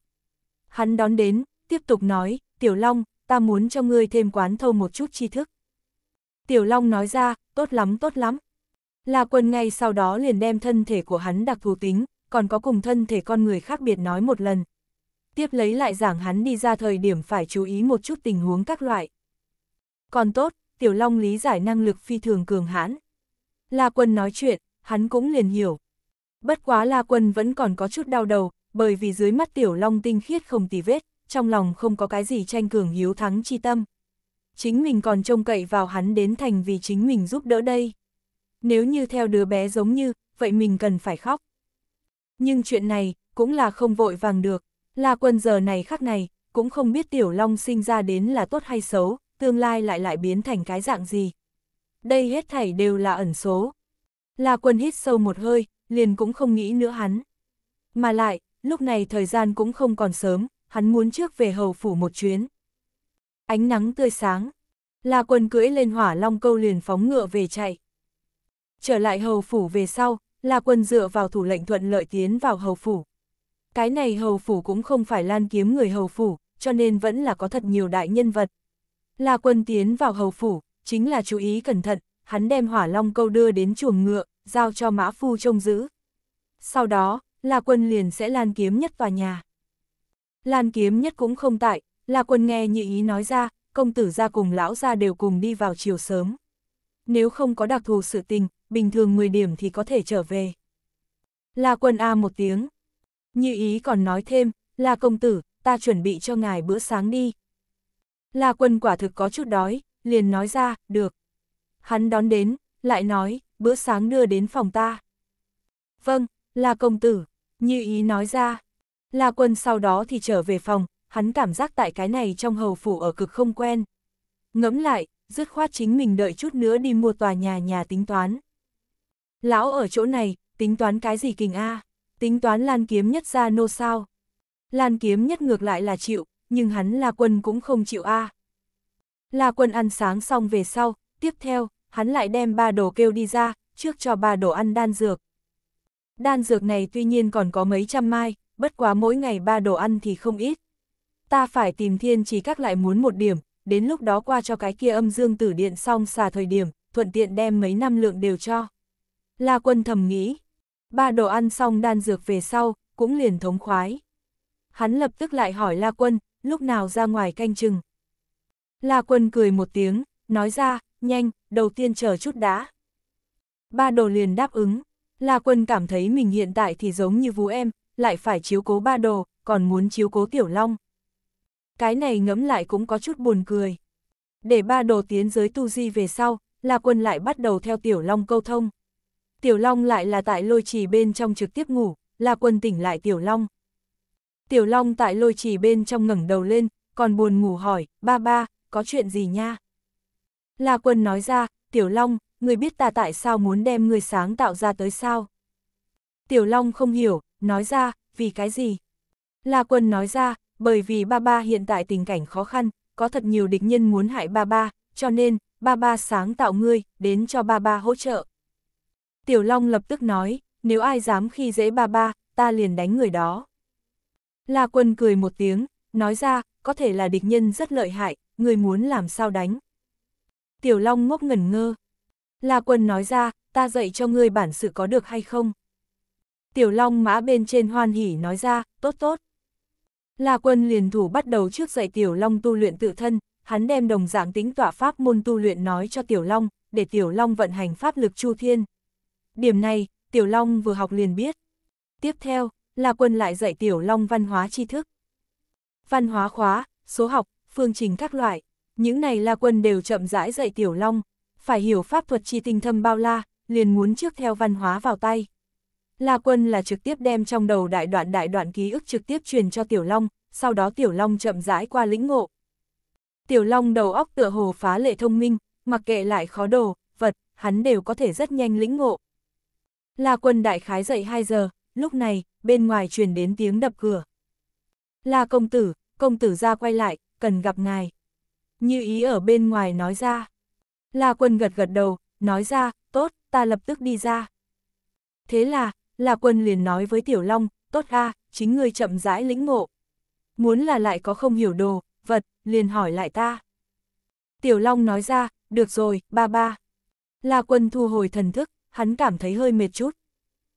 Hắn đón đến, tiếp tục nói, Tiểu Long, ta muốn cho ngươi thêm quán thâu một chút tri thức. Tiểu Long nói ra, tốt lắm tốt lắm. La Quân ngay sau đó liền đem thân thể của hắn đặc thù tính, còn có cùng thân thể con người khác biệt nói một lần. Tiếp lấy lại giảng hắn đi ra thời điểm phải chú ý một chút tình huống các loại. Còn tốt, Tiểu Long lý giải năng lực phi thường cường hãn. La Quân nói chuyện, hắn cũng liền hiểu. Bất quá La Quân vẫn còn có chút đau đầu, bởi vì dưới mắt Tiểu Long tinh khiết không tì vết, trong lòng không có cái gì tranh cường hiếu thắng chi tâm. Chính mình còn trông cậy vào hắn đến thành vì chính mình giúp đỡ đây. Nếu như theo đứa bé giống như, vậy mình cần phải khóc. Nhưng chuyện này, cũng là không vội vàng được. La quân giờ này khắc này, cũng không biết tiểu long sinh ra đến là tốt hay xấu, tương lai lại lại biến thành cái dạng gì. Đây hết thảy đều là ẩn số. La quân hít sâu một hơi, liền cũng không nghĩ nữa hắn. Mà lại, lúc này thời gian cũng không còn sớm, hắn muốn trước về hầu phủ một chuyến. Ánh nắng tươi sáng, là quân cưỡi lên hỏa long câu liền phóng ngựa về chạy. Trở lại hầu phủ về sau, là quân dựa vào thủ lệnh thuận lợi tiến vào hầu phủ. Cái này hầu phủ cũng không phải lan kiếm người hầu phủ, cho nên vẫn là có thật nhiều đại nhân vật. Là quân tiến vào hầu phủ, chính là chú ý cẩn thận, hắn đem hỏa long câu đưa đến chuồng ngựa, giao cho mã phu trông giữ. Sau đó, là quân liền sẽ lan kiếm nhất tòa nhà. Lan kiếm nhất cũng không tại, là quân nghe nhị ý nói ra, công tử ra cùng lão ra đều cùng đi vào chiều sớm. Nếu không có đặc thù sự tình, bình thường 10 điểm thì có thể trở về. Là quân A một tiếng. Như ý còn nói thêm, là công tử, ta chuẩn bị cho ngài bữa sáng đi. Là quân quả thực có chút đói, liền nói ra, được. Hắn đón đến, lại nói, bữa sáng đưa đến phòng ta. Vâng, là công tử, như ý nói ra. La Quân sau đó thì trở về phòng, hắn cảm giác tại cái này trong hầu phủ ở cực không quen. Ngẫm lại, dứt khoát chính mình đợi chút nữa đi mua tòa nhà nhà tính toán. Lão ở chỗ này, tính toán cái gì kình a? Tính toán Lan Kiếm nhất ra nô sao? Lan Kiếm nhất ngược lại là chịu, nhưng hắn La Quân cũng không chịu a. La Quân ăn sáng xong về sau, tiếp theo, hắn lại đem ba đồ kêu đi ra, trước cho ba đồ ăn đan dược. Đan dược này tuy nhiên còn có mấy trăm mai, bất quá mỗi ngày ba đồ ăn thì không ít. Ta phải tìm thiên chỉ các lại muốn một điểm, đến lúc đó qua cho cái kia âm dương tử điện xong xà thời điểm, thuận tiện đem mấy năm lượng đều cho. La quân thầm nghĩ, ba đồ ăn xong đan dược về sau, cũng liền thống khoái. Hắn lập tức lại hỏi La quân, lúc nào ra ngoài canh chừng. La quân cười một tiếng, nói ra, nhanh, đầu tiên chờ chút đã. Ba đồ liền đáp ứng, La Quân cảm thấy mình hiện tại thì giống như vú em, lại phải chiếu cố ba đồ, còn muốn chiếu cố tiểu long. Cái này ngẫm lại cũng có chút buồn cười. Để ba đồ tiến giới tu di về sau, La Quân lại bắt đầu theo tiểu long câu thông. Tiểu long lại là tại lôi trì bên trong trực tiếp ngủ, La Quân tỉnh lại tiểu long. Tiểu long tại lôi trì bên trong ngẩng đầu lên, còn buồn ngủ hỏi, ba ba, có chuyện gì nha? La Quân nói ra, tiểu long, người biết ta tại sao muốn đem người sáng tạo ra tới sao? Tiểu long không hiểu, nói ra, vì cái gì? La Quân nói ra, bởi vì ba ba hiện tại tình cảnh khó khăn, có thật nhiều địch nhân muốn hại ba ba, cho nên, ba ba sáng tạo ngươi, đến cho ba ba hỗ trợ. Tiểu Long lập tức nói, nếu ai dám khi dễ ba ba, ta liền đánh người đó. La Quân cười một tiếng, nói ra, có thể là địch nhân rất lợi hại, người muốn làm sao đánh. Tiểu Long ngốc ngẩn ngơ. La Quân nói ra, ta dạy cho ngươi bản sự có được hay không? tiểu long mã bên trên hoan hỉ nói ra, tốt tốt. La quân liền thủ bắt đầu trước dạy tiểu long tu luyện tự thân, hắn đem đồng dạng tính tỏa pháp môn tu luyện nói cho tiểu long, để tiểu long vận hành pháp lực chu thiên. Điểm này, tiểu long vừa học liền biết. Tiếp theo, La quân lại dạy tiểu long văn hóa tri thức. Văn hóa khóa, số học, phương trình các loại, những này La quân đều chậm rãi dạy tiểu long, phải hiểu pháp thuật chi tinh thâm bao la, liền muốn trước theo văn hóa vào tay. La Quân là trực tiếp đem trong đầu đại đoạn đại đoạn ký ức trực tiếp truyền cho Tiểu Long, sau đó Tiểu Long chậm rãi qua lĩnh ngộ. Tiểu Long đầu óc tựa hồ phá lệ thông minh, mặc kệ lại khó đồ, vật, hắn đều có thể rất nhanh lĩnh ngộ. La Quân đại khái dậy 2 giờ, lúc này, bên ngoài truyền đến tiếng đập cửa. La công tử, công tử ra quay lại, cần gặp ngài. Như ý ở bên ngoài nói ra. La Quân gật gật đầu, nói ra, tốt, ta lập tức đi ra. Thế là, La Quân liền nói với Tiểu Long, tốt a, chính ngươi chậm rãi lĩnh ngộ. Muốn là lại có không hiểu đồ, vật, liền hỏi lại ta. Tiểu Long nói ra, được rồi, ba ba. La Quân thu hồi thần thức, hắn cảm thấy hơi mệt chút.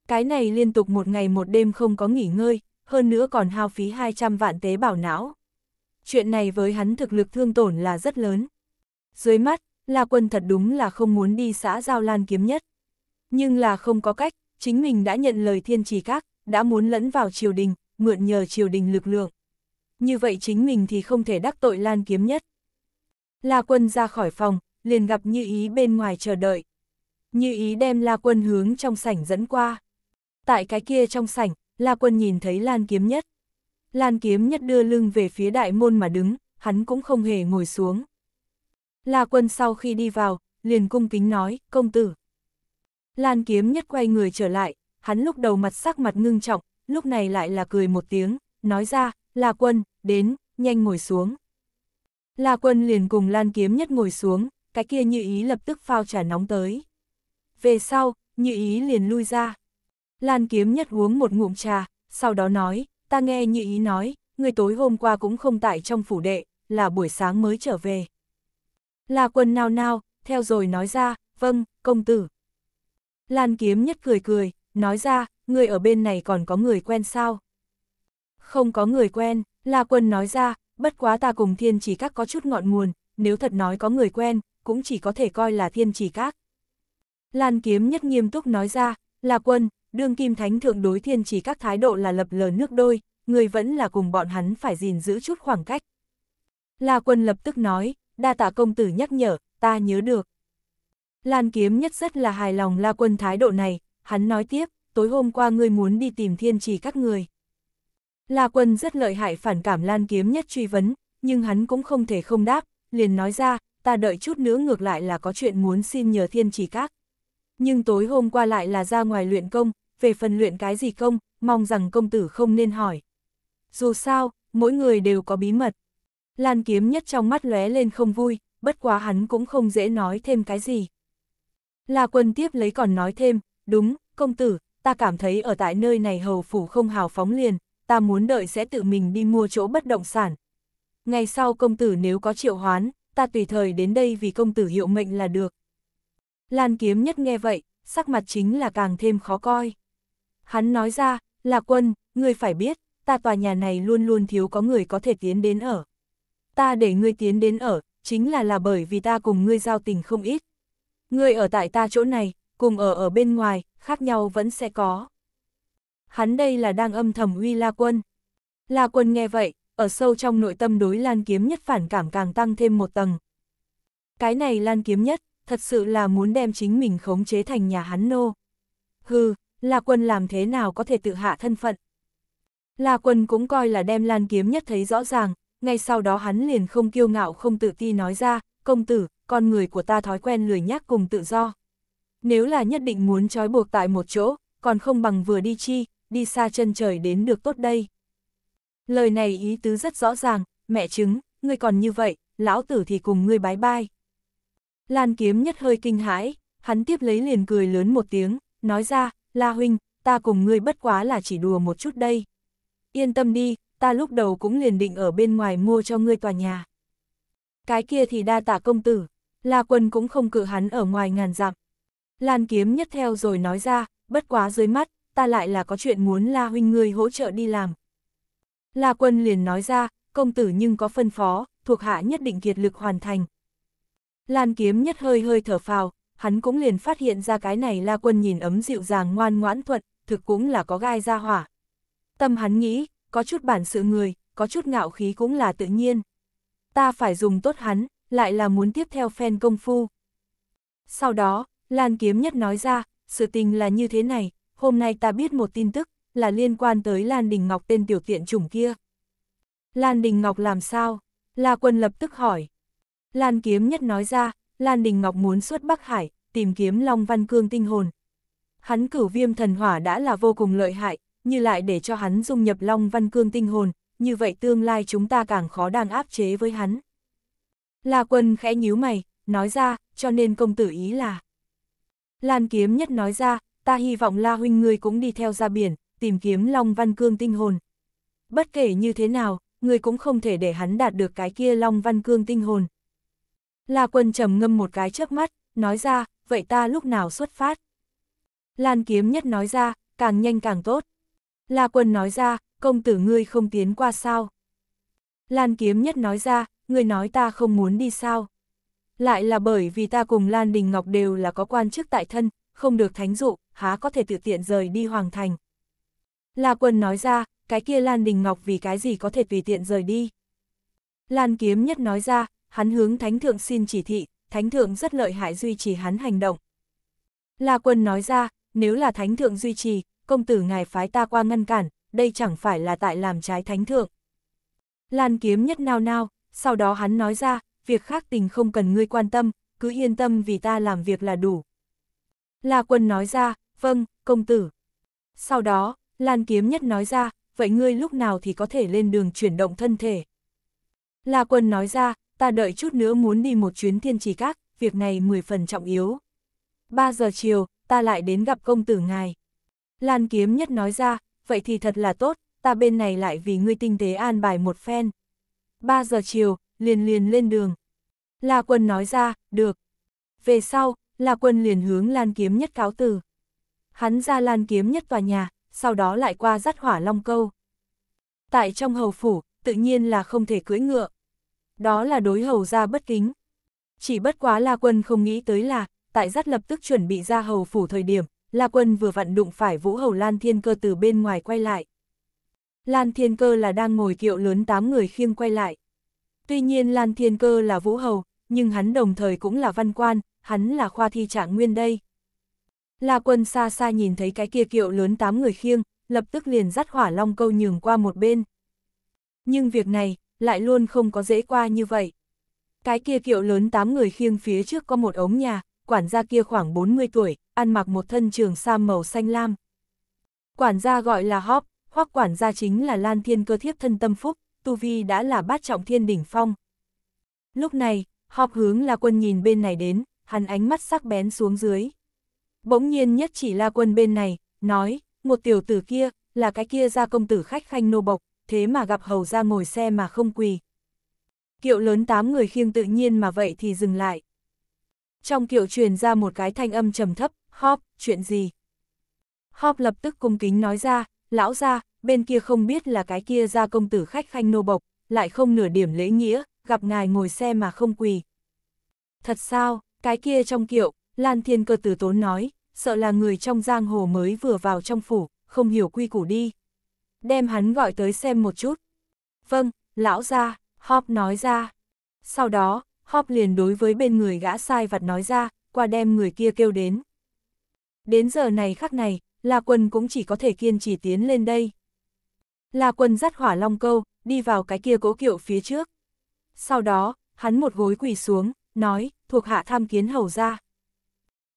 Cái này liên tục một ngày một đêm không có nghỉ ngơi, hơn nữa còn hao phí 200 vạn tế bào não. Chuyện này với hắn thực lực thương tổn là rất lớn. Dưới mắt, La Quân thật đúng là không muốn đi xã Giao Lan kiếm nhất. Nhưng là không có cách, chính mình đã nhận lời thiên trì các, đã muốn lẫn vào triều đình, mượn nhờ triều đình lực lượng. Như vậy chính mình thì không thể đắc tội lan kiếm nhất. La quân ra khỏi phòng, liền gặp Như Ý bên ngoài chờ đợi. Như Ý đem La quân hướng trong sảnh dẫn qua. Tại cái kia trong sảnh, La quân nhìn thấy lan kiếm nhất. Lan kiếm nhất đưa lưng về phía đại môn mà đứng, hắn cũng không hề ngồi xuống. La quân sau khi đi vào, liền cung kính nói, công tử. Lan kiếm nhất quay người trở lại, hắn lúc đầu mặt sắc mặt ngưng trọng, lúc này lại là cười một tiếng, nói ra, là quân, đến, nhanh ngồi xuống. La quân liền cùng lan kiếm nhất ngồi xuống, cái kia như ý lập tức phao trà nóng tới. Về sau, như ý liền lui ra. Lan kiếm nhất uống một ngụm trà, sau đó nói, ta nghe như ý nói, người tối hôm qua cũng không tại trong phủ đệ, là buổi sáng mới trở về. La quân nao nao, theo rồi nói ra, vâng, công tử. Lan kiếm nhất cười cười, nói ra, người ở bên này còn có người quen sao? Không có người quen, La Quân nói ra, bất quá ta cùng thiên chỉ các có chút ngọn nguồn, nếu thật nói có người quen, cũng chỉ có thể coi là thiên chỉ các. Lan kiếm nhất nghiêm túc nói ra, La Quân, đương kim thánh thượng đối thiên chỉ các thái độ là lập lờ nước đôi, người vẫn là cùng bọn hắn phải gìn giữ chút khoảng cách. La Quân lập tức nói, đa tạ công tử nhắc nhở, ta nhớ được. Lan Kiếm Nhất rất là hài lòng La Quân thái độ này, hắn nói tiếp, tối hôm qua ngươi muốn đi tìm thiên trì các người. La Quân rất lợi hại phản cảm Lan Kiếm Nhất truy vấn, nhưng hắn cũng không thể không đáp, liền nói ra, ta đợi chút nữa ngược lại là có chuyện muốn xin nhờ thiên trì các. Nhưng tối hôm qua lại là ra ngoài luyện công, về phần luyện cái gì công, mong rằng công tử không nên hỏi. Dù sao, mỗi người đều có bí mật. Lan Kiếm Nhất trong mắt lóe lên không vui, bất quá hắn cũng không dễ nói thêm cái gì. La quân tiếp lấy còn nói thêm, đúng, công tử, ta cảm thấy ở tại nơi này hầu phủ không hào phóng liền, ta muốn đợi sẽ tự mình đi mua chỗ bất động sản. Ngày sau công tử nếu có triệu hoán, ta tùy thời đến đây vì công tử hiệu mệnh là được. Lan kiếm nhất nghe vậy, sắc mặt chính là càng thêm khó coi. Hắn nói ra, là quân, ngươi phải biết, ta tòa nhà này luôn luôn thiếu có người có thể tiến đến ở. Ta để ngươi tiến đến ở, chính là là bởi vì ta cùng ngươi giao tình không ít. Ngươi ở tại ta chỗ này, cùng ở ở bên ngoài, khác nhau vẫn sẽ có. Hắn đây là đang âm thầm uy La Quân. La Quân nghe vậy, ở sâu trong nội tâm đối Lan Kiếm Nhất phản cảm càng tăng thêm một tầng. Cái này Lan Kiếm Nhất, thật sự là muốn đem chính mình khống chế thành nhà hắn nô. Hừ, La Quân làm thế nào có thể tự hạ thân phận. La Quân cũng coi là đem Lan Kiếm Nhất thấy rõ ràng, ngay sau đó hắn liền không kiêu ngạo không tự ti nói ra, công tử, con người của ta thói quen lười nhác cùng tự do. Nếu là nhất định muốn trói buộc tại một chỗ, còn không bằng vừa đi chi, đi xa chân trời đến được tốt đây. Lời này ý tứ rất rõ ràng, mẹ chứng, ngươi còn như vậy, lão tử thì cùng ngươi bái bai. Lan kiếm nhất hơi kinh hãi, hắn tiếp lấy liền cười lớn một tiếng, nói ra, La Huynh, ta cùng ngươi bất quá là chỉ đùa một chút đây. Yên tâm đi, ta lúc đầu cũng liền định ở bên ngoài mua cho ngươi tòa nhà. Cái kia thì đa tạ công tử, La Quân cũng không cử hắn ở ngoài ngàn dặm. Lan kiếm nhất theo rồi nói ra, bất quá dưới mắt, ta lại là có chuyện muốn La huynh ngươi hỗ trợ đi làm. La Quân liền nói ra, công tử nhưng có phân phó, thuộc hạ nhất định kiệt lực hoàn thành. Lan kiếm nhất hơi hơi thở phào, hắn cũng liền phát hiện ra cái này La Quân nhìn ấm dịu dàng ngoan ngoãn thuận, thực cũng là có gai ra hỏa. Tâm hắn nghĩ, có chút bản sự người, có chút ngạo khí cũng là tự nhiên ta phải dùng tốt hắn, lại là muốn tiếp theo phen công phu. Sau đó, Lan Kiếm Nhất nói ra, sự tình là như thế này, hôm nay ta biết một tin tức, là liên quan tới Lan Đình Ngọc tên tiểu tiện chủng kia. Lan Đình Ngọc làm sao? La Quân lập tức hỏi. Lan Kiếm Nhất nói ra, Lan Đình Ngọc muốn xuất Bắc Hải, tìm kiếm Long Văn Cương tinh hồn. Hắn cử viêm thần hỏa đã là vô cùng lợi hại, như lại để cho hắn dung nhập Long Văn Cương tinh hồn, như vậy tương lai chúng ta càng khó đang áp chế với hắn. La quân khẽ nhíu mày, nói ra, cho nên công tử ý là. Lan kiếm nhất nói ra, ta hy vọng La huynh ngươi cũng đi theo ra biển, tìm kiếm Long Văn Cương tinh hồn. Bất kể như thế nào, người cũng không thể để hắn đạt được cái kia Long Văn Cương tinh hồn. La quân trầm ngâm một cái chớp mắt, nói ra, vậy ta lúc nào xuất phát? Lan kiếm nhất nói ra, càng nhanh càng tốt. La quân nói ra, công tử ngươi không tiến qua sao? Lan kiếm nhất nói ra, ngươi nói ta không muốn đi sao? Lại là bởi vì ta cùng Lan Đình Ngọc đều là có quan chức tại thân, không được thánh dụ, há có thể tự tiện rời đi hoàng thành. La quân nói ra, cái kia Lan Đình Ngọc vì cái gì có thể tùy tiện rời đi. Lan kiếm nhất nói ra, hắn hướng thánh thượng xin chỉ thị, thánh thượng rất lợi hại duy trì hắn hành động. La quân nói ra, nếu là thánh thượng duy trì, công tử ngài phái ta qua ngăn cản, đây chẳng phải là tại làm trái thánh thượng. Lan kiếm nhất nao nao, sau đó hắn nói ra, việc khác tình không cần ngươi quan tâm, cứ yên tâm vì ta làm việc là đủ. La quân nói ra, vâng, công tử. Sau đó, Lan kiếm nhất nói ra, vậy ngươi lúc nào thì có thể lên đường chuyển động thân thể. La quân nói ra, ta đợi chút nữa muốn đi một chuyến thiên trì các, việc này 10 phần trọng yếu. 3 giờ chiều, ta lại đến gặp công tử ngài. Lan kiếm nhất nói ra, vậy thì thật là tốt, ta bên này lại vì ngươi tinh tế an bài một phen. 3 giờ chiều, liền liền lên đường. La quân nói ra, được. Về sau, La quân liền hướng lan kiếm nhất cáo từ. Hắn ra lan kiếm nhất tòa nhà, sau đó lại qua dắt hỏa long câu. Tại trong hầu phủ, tự nhiên là không thể cưỡi ngựa. Đó là đối hầu ra bất kính. Chỉ bất quá La quân không nghĩ tới là, tại dắt lập tức chuẩn bị ra hầu phủ thời điểm, La Quân vừa vặn đụng phải Vũ Hầu Lan Thiên Cơ từ bên ngoài quay lại. Lan Thiên Cơ là đang ngồi kiệu lớn tám người khiêng quay lại. Tuy nhiên Lan Thiên Cơ là Vũ Hầu, nhưng hắn đồng thời cũng là văn quan, hắn là khoa thi trạng nguyên đây. La Quân xa xa nhìn thấy cái kia kiệu lớn tám người khiêng, lập tức liền dắt hỏa long câu nhường qua một bên. Nhưng việc này, lại luôn không có dễ qua như vậy. Cái kia kiệu lớn tám người khiêng phía trước có một ống nhà, quản gia kia khoảng 40 tuổi, ăn mặc một thân trường sa màu xanh lam. Quản gia gọi là Hop, hoặc quản gia chính là Lan Thiên cơ thiếp thân tâm phúc, Tu Vi đã là bát trọng thiên đỉnh phong. Lúc này, Hop hướng là quân nhìn bên này đến, hắn ánh mắt sắc bén xuống dưới. Bỗng nhiên nhất chỉ la quân bên này, nói, một tiểu tử kia, là cái kia ra công tử khách khanh nô bộc, thế mà gặp hầu ra ngồi xe mà không quỳ. Kiệu lớn tám người khiêng tự nhiên mà vậy thì dừng lại. Trong kiệu truyền ra một cái thanh âm trầm thấp, Hop, chuyện gì? Hop lập tức cung kính nói ra, lão ra, bên kia không biết là cái kia ra công tử khách khanh nô bộc, lại không nửa điểm lễ nghĩa, gặp ngài ngồi xe mà không quỳ. Thật sao, cái kia trong kiệu, Lan Thiên Cơ tử tốn nói, sợ là người trong giang hồ mới vừa vào trong phủ, không hiểu quy củ đi. Đem hắn gọi tới xem một chút. Vâng, lão ra, Hop nói ra. Sau đó, Hop liền đối với bên người gã sai vặt nói ra, qua đem người kia kêu đến. Đến giờ này khắc này, La Quân cũng chỉ có thể kiên trì tiến lên đây. La Quân dắt hỏa long câu, đi vào cái kia cố kiệu phía trước. Sau đó, hắn một gối quỳ xuống, nói, thuộc hạ tham kiến hầu ra.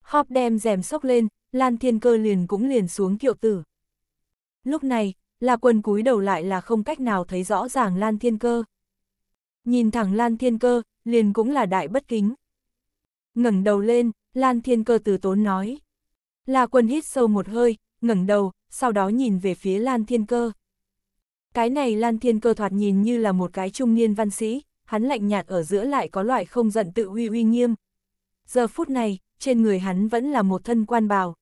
Hop đem rèm sốc lên, Lan Thiên Cơ liền cũng liền xuống kiệu tử. Lúc này, La Quân cúi đầu lại là không cách nào thấy rõ ràng Lan Thiên Cơ. Nhìn thẳng Lan Thiên Cơ, liền cũng là đại bất kính. ngẩng đầu lên, Lan Thiên Cơ từ tốn nói. La Quân hít sâu một hơi, ngẩng đầu, sau đó nhìn về phía Lan Thiên Cơ. Cái này Lan Thiên Cơ thoạt nhìn như là một cái trung niên văn sĩ, hắn lạnh nhạt ở giữa lại có loại không giận tự uy uy nghiêm. Giờ phút này, trên người hắn vẫn là một thân quan bào.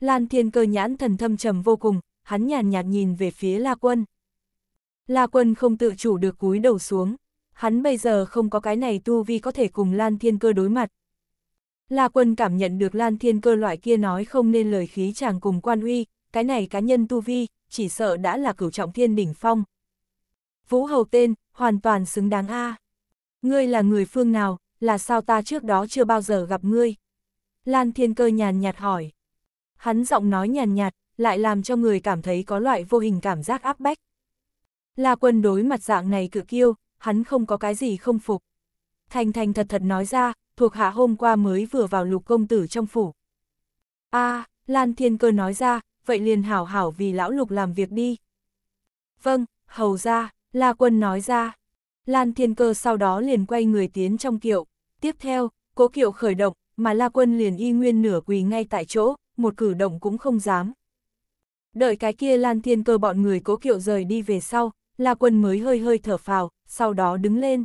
Lan Thiên Cơ nhãn thần thâm trầm vô cùng, hắn nhàn nhạt nhìn về phía La Quân. La Quân không tự chủ được cúi đầu xuống, hắn bây giờ không có cái này tu vi có thể cùng Lan Thiên Cơ đối mặt, La Quân cảm nhận được Lan Thiên Cơ loại kia nói không nên lời khí chàng cùng quan uy, cái này cá nhân tu vi, chỉ sợ đã là cửu trọng thiên đỉnh phong. Vũ Hầu tên, hoàn toàn xứng đáng a. Ngươi là người phương nào, là sao ta trước đó chưa bao giờ gặp ngươi? Lan Thiên Cơ nhàn nhạt hỏi. Hắn giọng nói nhàn nhạt, lại làm cho người cảm thấy có loại vô hình cảm giác áp bách. La Quân đối mặt dạng này cự kiêu, hắn không có cái gì không phục. Thành thành thật thật nói ra, thuộc hạ hôm qua mới vừa vào lục công tử trong phủ. a à, Lan Thiên Cơ nói ra, vậy liền hảo hảo vì lão lục làm việc đi. Vâng, hầu ra, La Quân nói ra. Lan Thiên Cơ sau đó liền quay người tiến trong kiệu. Tiếp theo, cố kiệu khởi động, mà La Quân liền y nguyên nửa quỳ ngay tại chỗ, một cử động cũng không dám. Đợi cái kia Lan Thiên Cơ bọn người cố kiệu rời đi về sau, La Quân mới hơi hơi thở phào, sau đó đứng lên.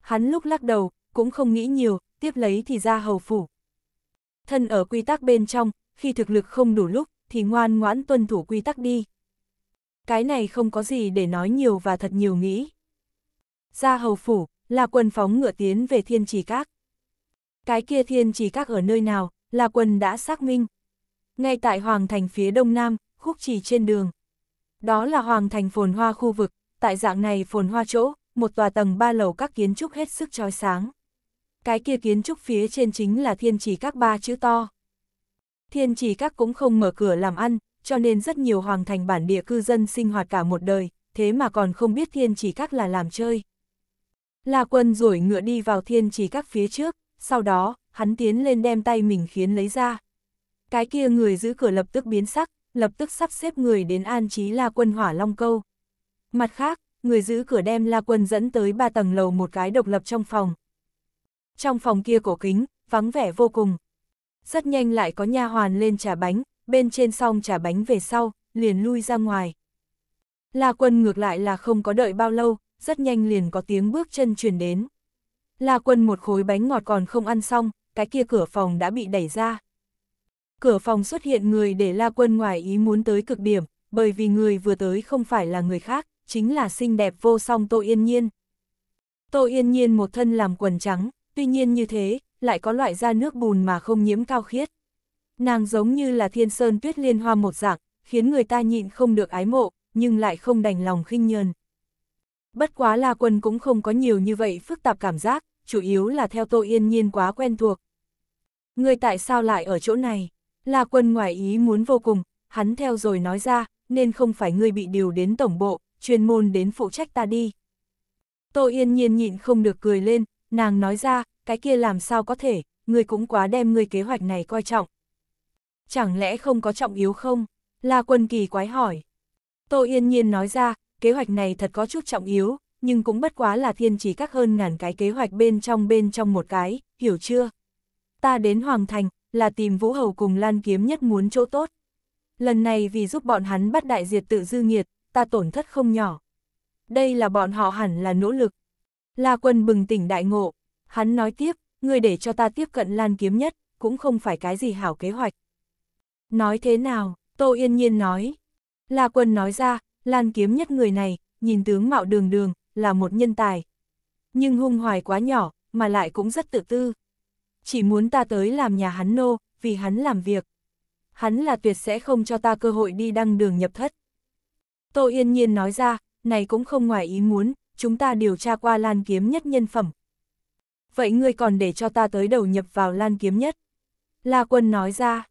Hắn lúc lắc đầu, cũng không nghĩ nhiều, tiếp lấy thì ra hầu phủ. Thân ở quy tắc bên trong, khi thực lực không đủ lúc, thì ngoan ngoãn tuân thủ quy tắc đi. Cái này không có gì để nói nhiều và thật nhiều nghĩ. Ra hầu phủ, là quân phóng ngựa tiến về thiên trì các. Cái kia thiên trì các ở nơi nào, là quân đã xác minh. Ngay tại Hoàng Thành phía đông nam, khúc trì trên đường. Đó là Hoàng Thành phồn hoa khu vực, tại dạng này phồn hoa chỗ, một tòa tầng ba lầu các kiến trúc hết sức trói sáng cái kia kiến trúc phía trên chính là thiên trì các ba chữ to. Thiên trì các cũng không mở cửa làm ăn, cho nên rất nhiều hoàng thành bản địa cư dân sinh hoạt cả một đời, thế mà còn không biết thiên trì các là làm chơi. La quân rồi ngựa đi vào thiên trì các phía trước, sau đó, hắn tiến lên đem tay mình khiến lấy ra. Cái kia người giữ cửa lập tức biến sắc, lập tức sắp xếp người đến an trí La quân hỏa long câu. Mặt khác, người giữ cửa đem La quân dẫn tới ba tầng lầu một cái độc lập trong phòng, trong phòng kia cổ kính, vắng vẻ vô cùng. Rất nhanh lại có nha hoàn lên trà bánh, bên trên xong trà bánh về sau, liền lui ra ngoài. La quân ngược lại là không có đợi bao lâu, rất nhanh liền có tiếng bước chân truyền đến. La quân một khối bánh ngọt còn không ăn xong, cái kia cửa phòng đã bị đẩy ra. Cửa phòng xuất hiện người để La quân ngoài ý muốn tới cực điểm, bởi vì người vừa tới không phải là người khác, chính là xinh đẹp vô song Tô Yên Nhiên. Tô Yên Nhiên một thân làm quần trắng, Tuy nhiên như thế, lại có loại da nước bùn mà không nhiễm cao khiết. Nàng giống như là thiên sơn tuyết liên hoa một dạng, khiến người ta nhịn không được ái mộ, nhưng lại không đành lòng khinh nhờn. Bất quá La Quân cũng không có nhiều như vậy phức tạp cảm giác, chủ yếu là theo Tô Yên Nhiên quá quen thuộc. Người tại sao lại ở chỗ này? La Quân ngoài ý muốn vô cùng, hắn theo rồi nói ra, nên không phải người bị điều đến tổng bộ, chuyên môn đến phụ trách ta đi. Tô Yên Nhiên nhịn không được cười lên, Nàng nói ra, cái kia làm sao có thể, ngươi cũng quá đem ngươi kế hoạch này coi trọng. Chẳng lẽ không có trọng yếu không? La Quân Kỳ quái hỏi. Tô Yên Nhiên nói ra, kế hoạch này thật có chút trọng yếu, nhưng cũng bất quá là thiên chỉ các hơn ngàn cái kế hoạch bên trong bên trong một cái, hiểu chưa? Ta đến Hoàng Thành, là tìm Vũ Hầu cùng Lan Kiếm nhất muốn chỗ tốt. Lần này vì giúp bọn hắn bắt đại diệt tự dư nghiệt, ta tổn thất không nhỏ. Đây là bọn họ hẳn là nỗ lực, La Quân bừng tỉnh đại ngộ, hắn nói tiếp, ngươi để cho ta tiếp cận Lan Kiếm Nhất, cũng không phải cái gì hảo kế hoạch. Nói thế nào, Tô Yên Nhiên nói. La Quân nói ra, Lan Kiếm Nhất người này, nhìn tướng mạo đường đường, là một nhân tài. Nhưng hung hoài quá nhỏ, mà lại cũng rất tự tư. Chỉ muốn ta tới làm nhà hắn nô, vì hắn làm việc. Hắn là tuyệt sẽ không cho ta cơ hội đi đăng đường nhập thất. Tô Yên Nhiên nói ra, này cũng không ngoài ý muốn, chúng ta điều tra qua lan kiếm nhất nhân phẩm. Vậy ngươi còn để cho ta tới đầu nhập vào lan kiếm nhất. La quân nói ra.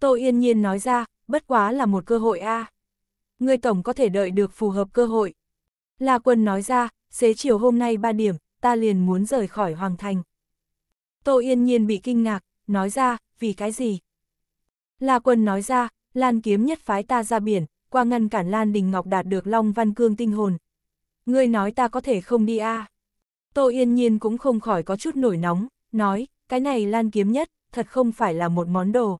Tô yên nhiên nói ra, bất quá là một cơ hội a Ngươi tổng có thể đợi được phù hợp cơ hội. La quân nói ra, xế chiều hôm nay 3 điểm, ta liền muốn rời khỏi Hoàng Thành. Tô yên nhiên bị kinh ngạc, nói ra, vì cái gì? La quân nói ra, Lan kiếm nhất phái ta ra biển, qua ngăn cản Lan Đình Ngọc đạt được Long Văn Cương tinh hồn, ngươi nói ta có thể không đi a à. Tô Yên Nhiên cũng không khỏi có chút nổi nóng, nói, cái này lan kiếm nhất, thật không phải là một món đồ.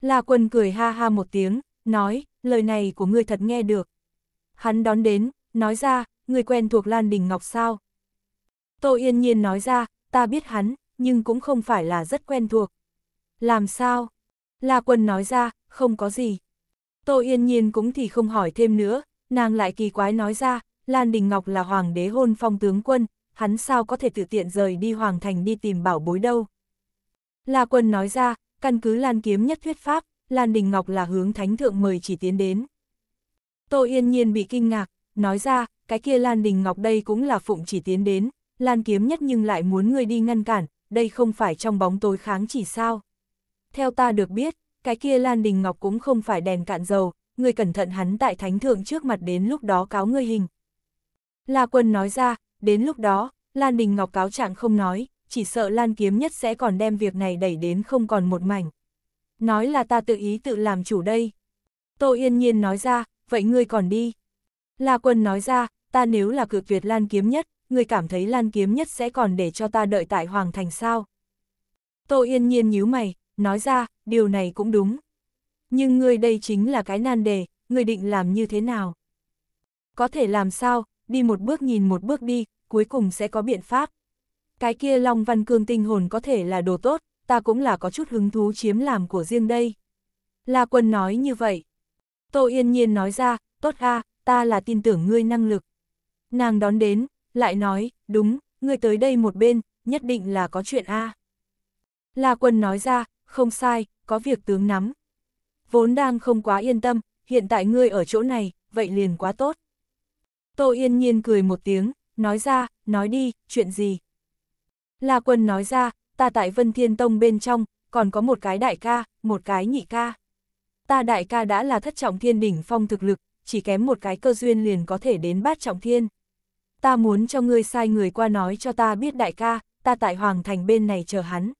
La quân cười ha ha một tiếng, nói, lời này của ngươi thật nghe được. Hắn đón đến, nói ra, ngươi quen thuộc Lan Đình Ngọc sao? Tô Yên Nhiên nói ra, ta biết hắn, nhưng cũng không phải là rất quen thuộc. Làm sao? La Quân nói ra, không có gì. Tô Yên Nhiên cũng thì không hỏi thêm nữa, nàng lại kỳ quái nói ra, Lan Đình Ngọc là hoàng đế hôn phong tướng quân, hắn sao có thể tự tiện rời đi hoàng thành đi tìm bảo bối đâu. La quân nói ra, căn cứ Lan kiếm nhất thuyết pháp, Lan Đình Ngọc là hướng thánh thượng mời chỉ tiến đến. Tô yên nhiên bị kinh ngạc, nói ra, cái kia Lan Đình Ngọc đây cũng là phụng chỉ tiến đến, Lan kiếm nhất nhưng lại muốn người đi ngăn cản, đây không phải trong bóng tối kháng chỉ sao. Theo ta được biết, cái kia Lan Đình Ngọc cũng không phải đèn cạn dầu, người cẩn thận hắn tại thánh thượng trước mặt đến lúc đó cáo ngươi hình. La Quân nói ra, đến lúc đó, Lan Đình Ngọc cáo trạng không nói, chỉ sợ Lan Kiếm Nhất sẽ còn đem việc này đẩy đến không còn một mảnh. Nói là ta tự ý tự làm chủ đây. Tô Yên Nhiên nói ra, vậy ngươi còn đi. La Quân nói ra, ta nếu là cự tuyệt Lan Kiếm Nhất, ngươi cảm thấy Lan Kiếm Nhất sẽ còn để cho ta đợi tại Hoàng Thành sao? Tô Yên Nhiên nhíu mày, nói ra, điều này cũng đúng. Nhưng ngươi đây chính là cái nan đề, ngươi định làm như thế nào? Có thể làm sao, đi một bước nhìn một bước đi, cuối cùng sẽ có biện pháp. Cái kia Long Văn Cương tinh hồn có thể là đồ tốt, ta cũng là có chút hứng thú chiếm làm của riêng đây. La Quân nói như vậy. Tô Yên Nhiên nói ra, tốt ha ta là tin tưởng ngươi năng lực. Nàng đón đến, lại nói, đúng, ngươi tới đây một bên, nhất định là có chuyện a La Quân nói ra, không sai, có việc tướng nắm. Vốn đang không quá yên tâm, hiện tại ngươi ở chỗ này, vậy liền quá tốt. Tô Yên Nhiên cười một tiếng, nói ra, nói đi, chuyện gì? La Quân nói ra, ta tại Vân Thiên Tông bên trong, còn có một cái đại ca, một cái nhị ca. Ta đại ca đã là thất trọng thiên đỉnh phong thực lực, chỉ kém một cái cơ duyên liền có thể đến bát trọng thiên. Ta muốn cho ngươi sai người qua nói cho ta biết đại ca, ta tại Hoàng Thành bên này chờ hắn.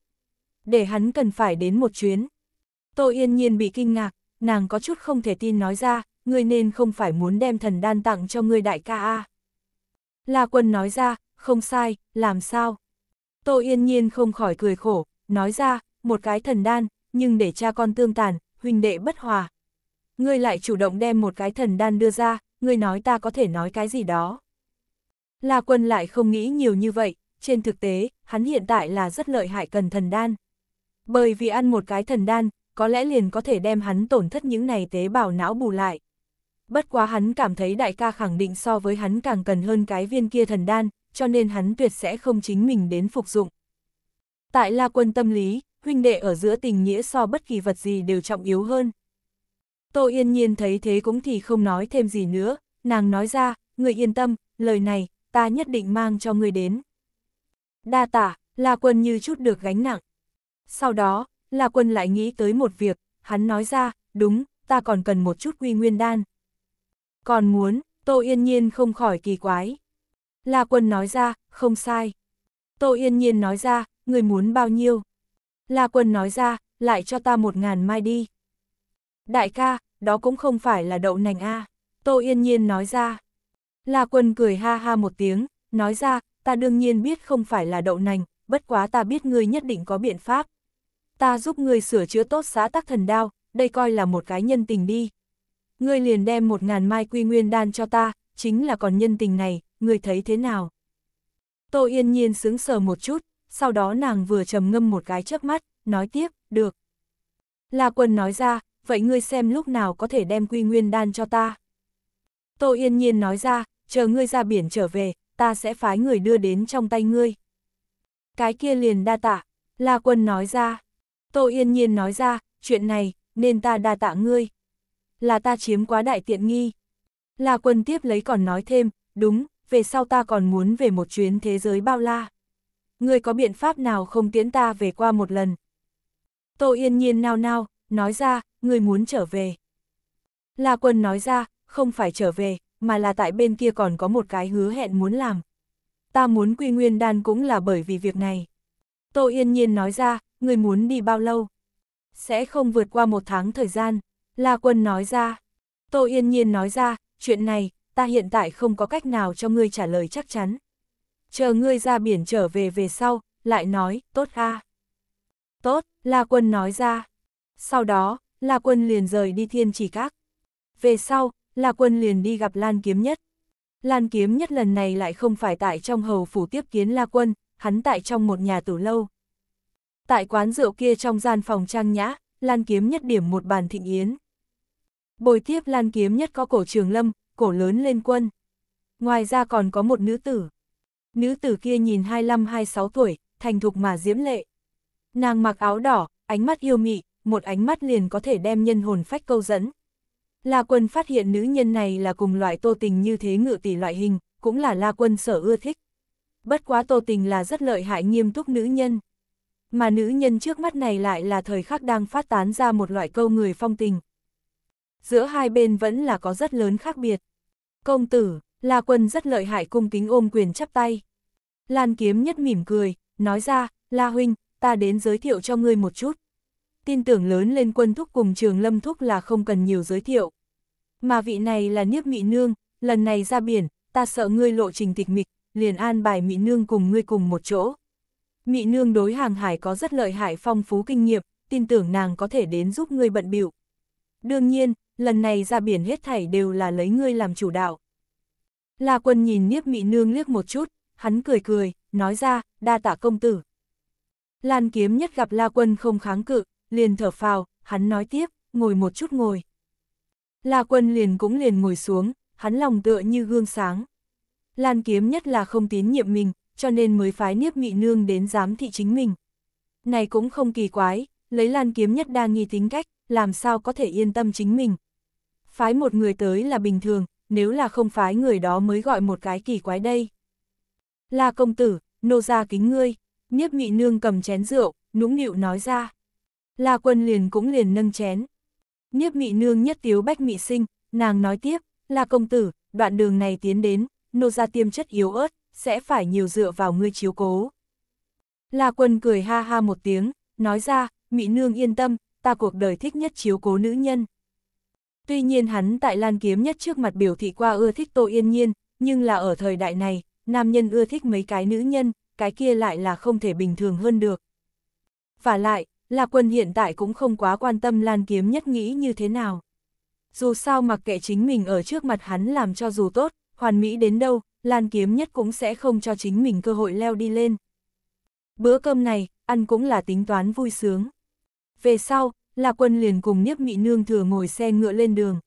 Để hắn cần phải đến một chuyến. Tô Yên Nhiên bị kinh ngạc, nàng có chút không thể tin nói ra, ngươi nên không phải muốn đem thần đan tặng cho ngươi đại ca a. La quân nói ra, không sai, làm sao? Tô yên nhiên không khỏi cười khổ, nói ra, một cái thần đan, nhưng để cha con tương tàn, huynh đệ bất hòa. Ngươi lại chủ động đem một cái thần đan đưa ra, ngươi nói ta có thể nói cái gì đó. La quân lại không nghĩ nhiều như vậy, trên thực tế, hắn hiện tại là rất lợi hại cần thần đan. Bởi vì ăn một cái thần đan, có lẽ liền có thể đem hắn tổn thất những này tế bào não bù lại bất quá hắn cảm thấy đại ca khẳng định so với hắn càng cần hơn cái viên kia thần đan, cho nên hắn tuyệt sẽ không chính mình đến phục dụng. Tại La Quân tâm lý, huynh đệ ở giữa tình nghĩa so bất kỳ vật gì đều trọng yếu hơn. Tô Yên Nhiên thấy thế cũng thì không nói thêm gì nữa, nàng nói ra, người yên tâm, lời này, ta nhất định mang cho người đến. Đa tả, La Quân như chút được gánh nặng. Sau đó, La Quân lại nghĩ tới một việc, hắn nói ra, đúng, ta còn cần một chút quy nguyên đan. Còn muốn, Tô Yên Nhiên không khỏi kỳ quái. La Quân nói ra, không sai. Tô Yên Nhiên nói ra, người muốn bao nhiêu? La Quân nói ra, lại cho ta một ngàn mai đi. Đại ca, đó cũng không phải là đậu nành a Tô Yên Nhiên nói ra. La Quân cười ha ha một tiếng, nói ra, ta đương nhiên biết không phải là đậu nành, bất quá ta biết người nhất định có biện pháp. Ta giúp người sửa chữa tốt xã tắc thần đao, đây coi là một cái nhân tình đi, ngươi liền đem một ngàn mai quy nguyên đan cho ta, chính là còn nhân tình này, ngươi thấy thế nào? Tô Yên Nhiên sướng sờ một chút, sau đó nàng vừa trầm ngâm một cái chớp mắt, nói tiếp, được. La Quân nói ra, vậy ngươi xem lúc nào có thể đem quy nguyên đan cho ta. Tô Yên Nhiên nói ra, chờ ngươi ra biển trở về, ta sẽ phái người đưa đến trong tay ngươi. Cái kia liền đa tạ, La Quân nói ra. Tô Yên Nhiên nói ra, chuyện này, nên ta đa tạ ngươi là ta chiếm quá đại tiện nghi. Là quân tiếp lấy còn nói thêm, đúng, về sau ta còn muốn về một chuyến thế giới bao la. Người có biện pháp nào không tiễn ta về qua một lần? Tô yên nhiên nao nao, nói ra, người muốn trở về. Là quân nói ra, không phải trở về, mà là tại bên kia còn có một cái hứa hẹn muốn làm. Ta muốn quy nguyên đan cũng là bởi vì việc này. Tô yên nhiên nói ra, người muốn đi bao lâu? Sẽ không vượt qua một tháng thời gian. La Quân nói ra. Tô Yên Nhiên nói ra, chuyện này, ta hiện tại không có cách nào cho ngươi trả lời chắc chắn. Chờ ngươi ra biển trở về về sau, lại nói, tốt ha. Tốt, La Quân nói ra. Sau đó, La Quân liền rời đi thiên chỉ các. Về sau, La Quân liền đi gặp Lan Kiếm Nhất. Lan Kiếm Nhất lần này lại không phải tại trong hầu phủ tiếp kiến La Quân, hắn tại trong một nhà tử lâu. Tại quán rượu kia trong gian phòng trang nhã, Lan Kiếm Nhất điểm một bàn thịnh yến. Bồi tiếp lan kiếm nhất có cổ trường lâm, cổ lớn lên quân. Ngoài ra còn có một nữ tử. Nữ tử kia nhìn 25-26 tuổi, thành thục mà diễm lệ. Nàng mặc áo đỏ, ánh mắt yêu mị, một ánh mắt liền có thể đem nhân hồn phách câu dẫn. La quân phát hiện nữ nhân này là cùng loại tô tình như thế ngự tỷ loại hình, cũng là la quân sở ưa thích. Bất quá tô tình là rất lợi hại nghiêm túc nữ nhân. Mà nữ nhân trước mắt này lại là thời khắc đang phát tán ra một loại câu người phong tình, giữa hai bên vẫn là có rất lớn khác biệt. Công tử, La Quân rất lợi hại cung kính ôm quyền chắp tay. Lan Kiếm Nhất mỉm cười, nói ra, La Huynh, ta đến giới thiệu cho ngươi một chút. Tin tưởng lớn lên quân thúc cùng trường lâm thúc là không cần nhiều giới thiệu. Mà vị này là Niếp Mị Nương, lần này ra biển, ta sợ ngươi lộ trình tịch mịch, liền an bài Mị Nương cùng ngươi cùng một chỗ. Mị Nương đối hàng hải có rất lợi hại phong phú kinh nghiệm, tin tưởng nàng có thể đến giúp ngươi bận biểu. Đương nhiên, lần này ra biển hết thảy đều là lấy ngươi làm chủ đạo. La quân nhìn Niếp Mị Nương liếc một chút, hắn cười cười, nói ra, đa tạ công tử. Lan kiếm nhất gặp La quân không kháng cự, liền thở phào, hắn nói tiếp, ngồi một chút ngồi. La quân liền cũng liền ngồi xuống, hắn lòng tựa như gương sáng. Lan kiếm nhất là không tín nhiệm mình, cho nên mới phái Niếp Mị Nương đến giám thị chính mình. Này cũng không kỳ quái, lấy Lan kiếm nhất đa nghi tính cách, làm sao có thể yên tâm chính mình phái một người tới là bình thường, nếu là không phái người đó mới gọi một cái kỳ quái đây. Là công tử, nô gia kính ngươi, nhiếp nhị nương cầm chén rượu, nũng nịu nói ra. La quân liền cũng liền nâng chén. Nhiếp mị nương nhất tiếu bách mị sinh, nàng nói tiếp, là công tử, đoạn đường này tiến đến, nô ra tiêm chất yếu ớt, sẽ phải nhiều dựa vào ngươi chiếu cố. La quân cười ha ha một tiếng, nói ra, mị nương yên tâm, ta cuộc đời thích nhất chiếu cố nữ nhân. Tuy nhiên hắn tại Lan Kiếm Nhất trước mặt biểu thị qua ưa thích Tô Yên Nhiên, nhưng là ở thời đại này, nam nhân ưa thích mấy cái nữ nhân, cái kia lại là không thể bình thường hơn được. Và lại, là Quân hiện tại cũng không quá quan tâm Lan Kiếm Nhất nghĩ như thế nào. Dù sao mặc kệ chính mình ở trước mặt hắn làm cho dù tốt, hoàn mỹ đến đâu, Lan Kiếm Nhất cũng sẽ không cho chính mình cơ hội leo đi lên. Bữa cơm này, ăn cũng là tính toán vui sướng. Về sau, La Quân liền cùng Niếp Mị Nương thừa ngồi xe ngựa lên đường.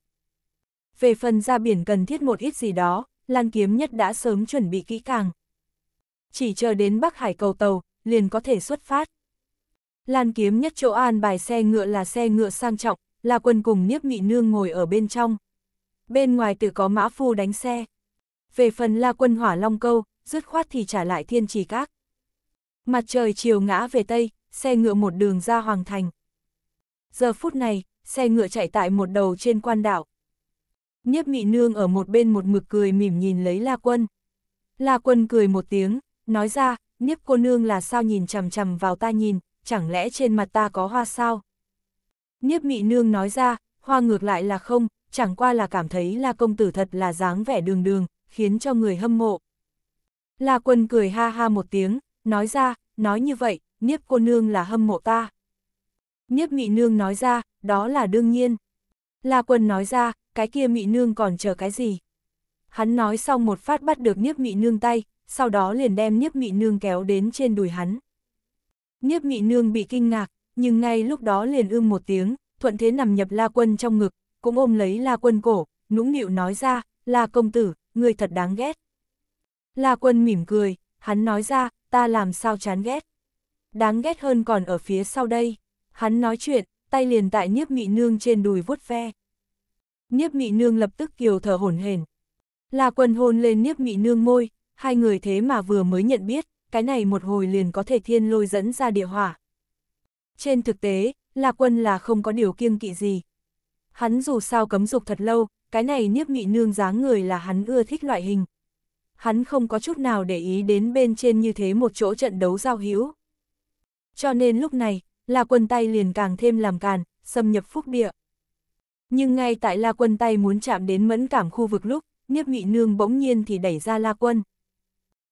Về phần ra biển cần thiết một ít gì đó, Lan Kiếm Nhất đã sớm chuẩn bị kỹ càng. Chỉ chờ đến Bắc Hải cầu tàu, liền có thể xuất phát. Lan Kiếm Nhất chỗ an bài xe ngựa là xe ngựa sang trọng, La Quân cùng Niếp Mị Nương ngồi ở bên trong. Bên ngoài tự có mã phu đánh xe. Về phần La Quân hỏa long câu, dứt khoát thì trả lại thiên trì các. Mặt trời chiều ngã về Tây, xe ngựa một đường ra Hoàng Thành giờ phút này, xe ngựa chạy tại một đầu trên quan đảo. Nhiếp mị nương ở một bên một mực cười mỉm nhìn lấy La Quân. La Quân cười một tiếng, nói ra, nhiếp cô nương là sao nhìn chằm chằm vào ta nhìn, chẳng lẽ trên mặt ta có hoa sao? Nhiếp mị nương nói ra, hoa ngược lại là không, chẳng qua là cảm thấy La Công Tử thật là dáng vẻ đường đường, khiến cho người hâm mộ. La Quân cười ha ha một tiếng, nói ra, nói như vậy, nhiếp cô nương là hâm mộ ta. Nhiếp Mị Nương nói ra, đó là đương nhiên. La Quân nói ra, cái kia Mị Nương còn chờ cái gì? Hắn nói xong một phát bắt được Nhiếp Mị Nương tay, sau đó liền đem Nhiếp Mị Nương kéo đến trên đùi hắn. Nhiếp Mị Nương bị kinh ngạc, nhưng ngay lúc đó liền ưm một tiếng, thuận thế nằm nhập La Quân trong ngực, cũng ôm lấy La Quân cổ, nũng nịu nói ra, La công tử, người thật đáng ghét. La Quân mỉm cười, hắn nói ra, ta làm sao chán ghét. Đáng ghét hơn còn ở phía sau đây. Hắn nói chuyện, tay liền tại nhiếp mị nương trên đùi vuốt ve. Nhiếp mị nương lập tức kiều thở hổn hển. Là quần hôn lên nhiếp mị nương môi, hai người thế mà vừa mới nhận biết, cái này một hồi liền có thể thiên lôi dẫn ra địa hỏa. Trên thực tế, là quân là không có điều kiêng kỵ gì. Hắn dù sao cấm dục thật lâu, cái này nhiếp mị nương dáng người là hắn ưa thích loại hình. Hắn không có chút nào để ý đến bên trên như thế một chỗ trận đấu giao hữu. Cho nên lúc này, La Quân Tay liền càng thêm làm càn, xâm nhập phúc địa. Nhưng ngay tại La Quân Tay muốn chạm đến mẫn cảm khu vực lúc, Niếp Mị Nương bỗng nhiên thì đẩy ra La Quân.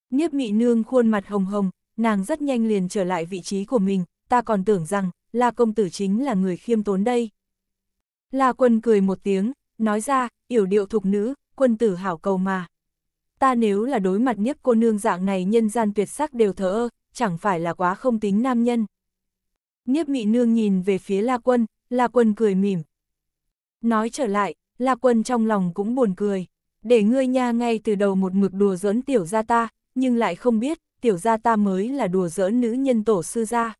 Niếp Mị Nương khuôn mặt hồng hồng, nàng rất nhanh liền trở lại vị trí của mình, ta còn tưởng rằng, La Công Tử chính là người khiêm tốn đây. La Quân cười một tiếng, nói ra, yểu điệu thục nữ, quân tử hảo cầu mà. Ta nếu là đối mặt nhất cô nương dạng này nhân gian tuyệt sắc đều thờ ơ, chẳng phải là quá không tính nam nhân. Niếp mị nương nhìn về phía La Quân, La Quân cười mỉm. Nói trở lại, La Quân trong lòng cũng buồn cười. Để ngươi nha ngay từ đầu một mực đùa giỡn tiểu gia ta, nhưng lại không biết, tiểu gia ta mới là đùa giỡn nữ nhân tổ sư gia.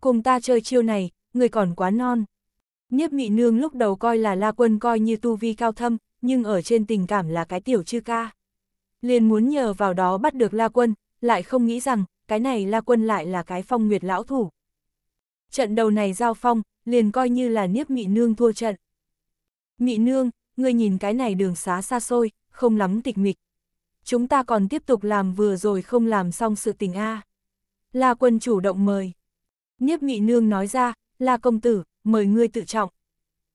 Cùng ta chơi chiêu này, ngươi còn quá non. Niếp mị nương lúc đầu coi là La Quân coi như tu vi cao thâm, nhưng ở trên tình cảm là cái tiểu chư ca. Liền muốn nhờ vào đó bắt được La Quân, lại không nghĩ rằng, cái này La Quân lại là cái phong nguyệt lão thủ. Trận đầu này giao phong, liền coi như là niếp mị nương thua trận. Mị nương, ngươi nhìn cái này đường xá xa xôi, không lắm tịch mịch. Chúng ta còn tiếp tục làm vừa rồi không làm xong sự tình A. La quân chủ động mời. Niếp mị nương nói ra, La công tử, mời ngươi tự trọng.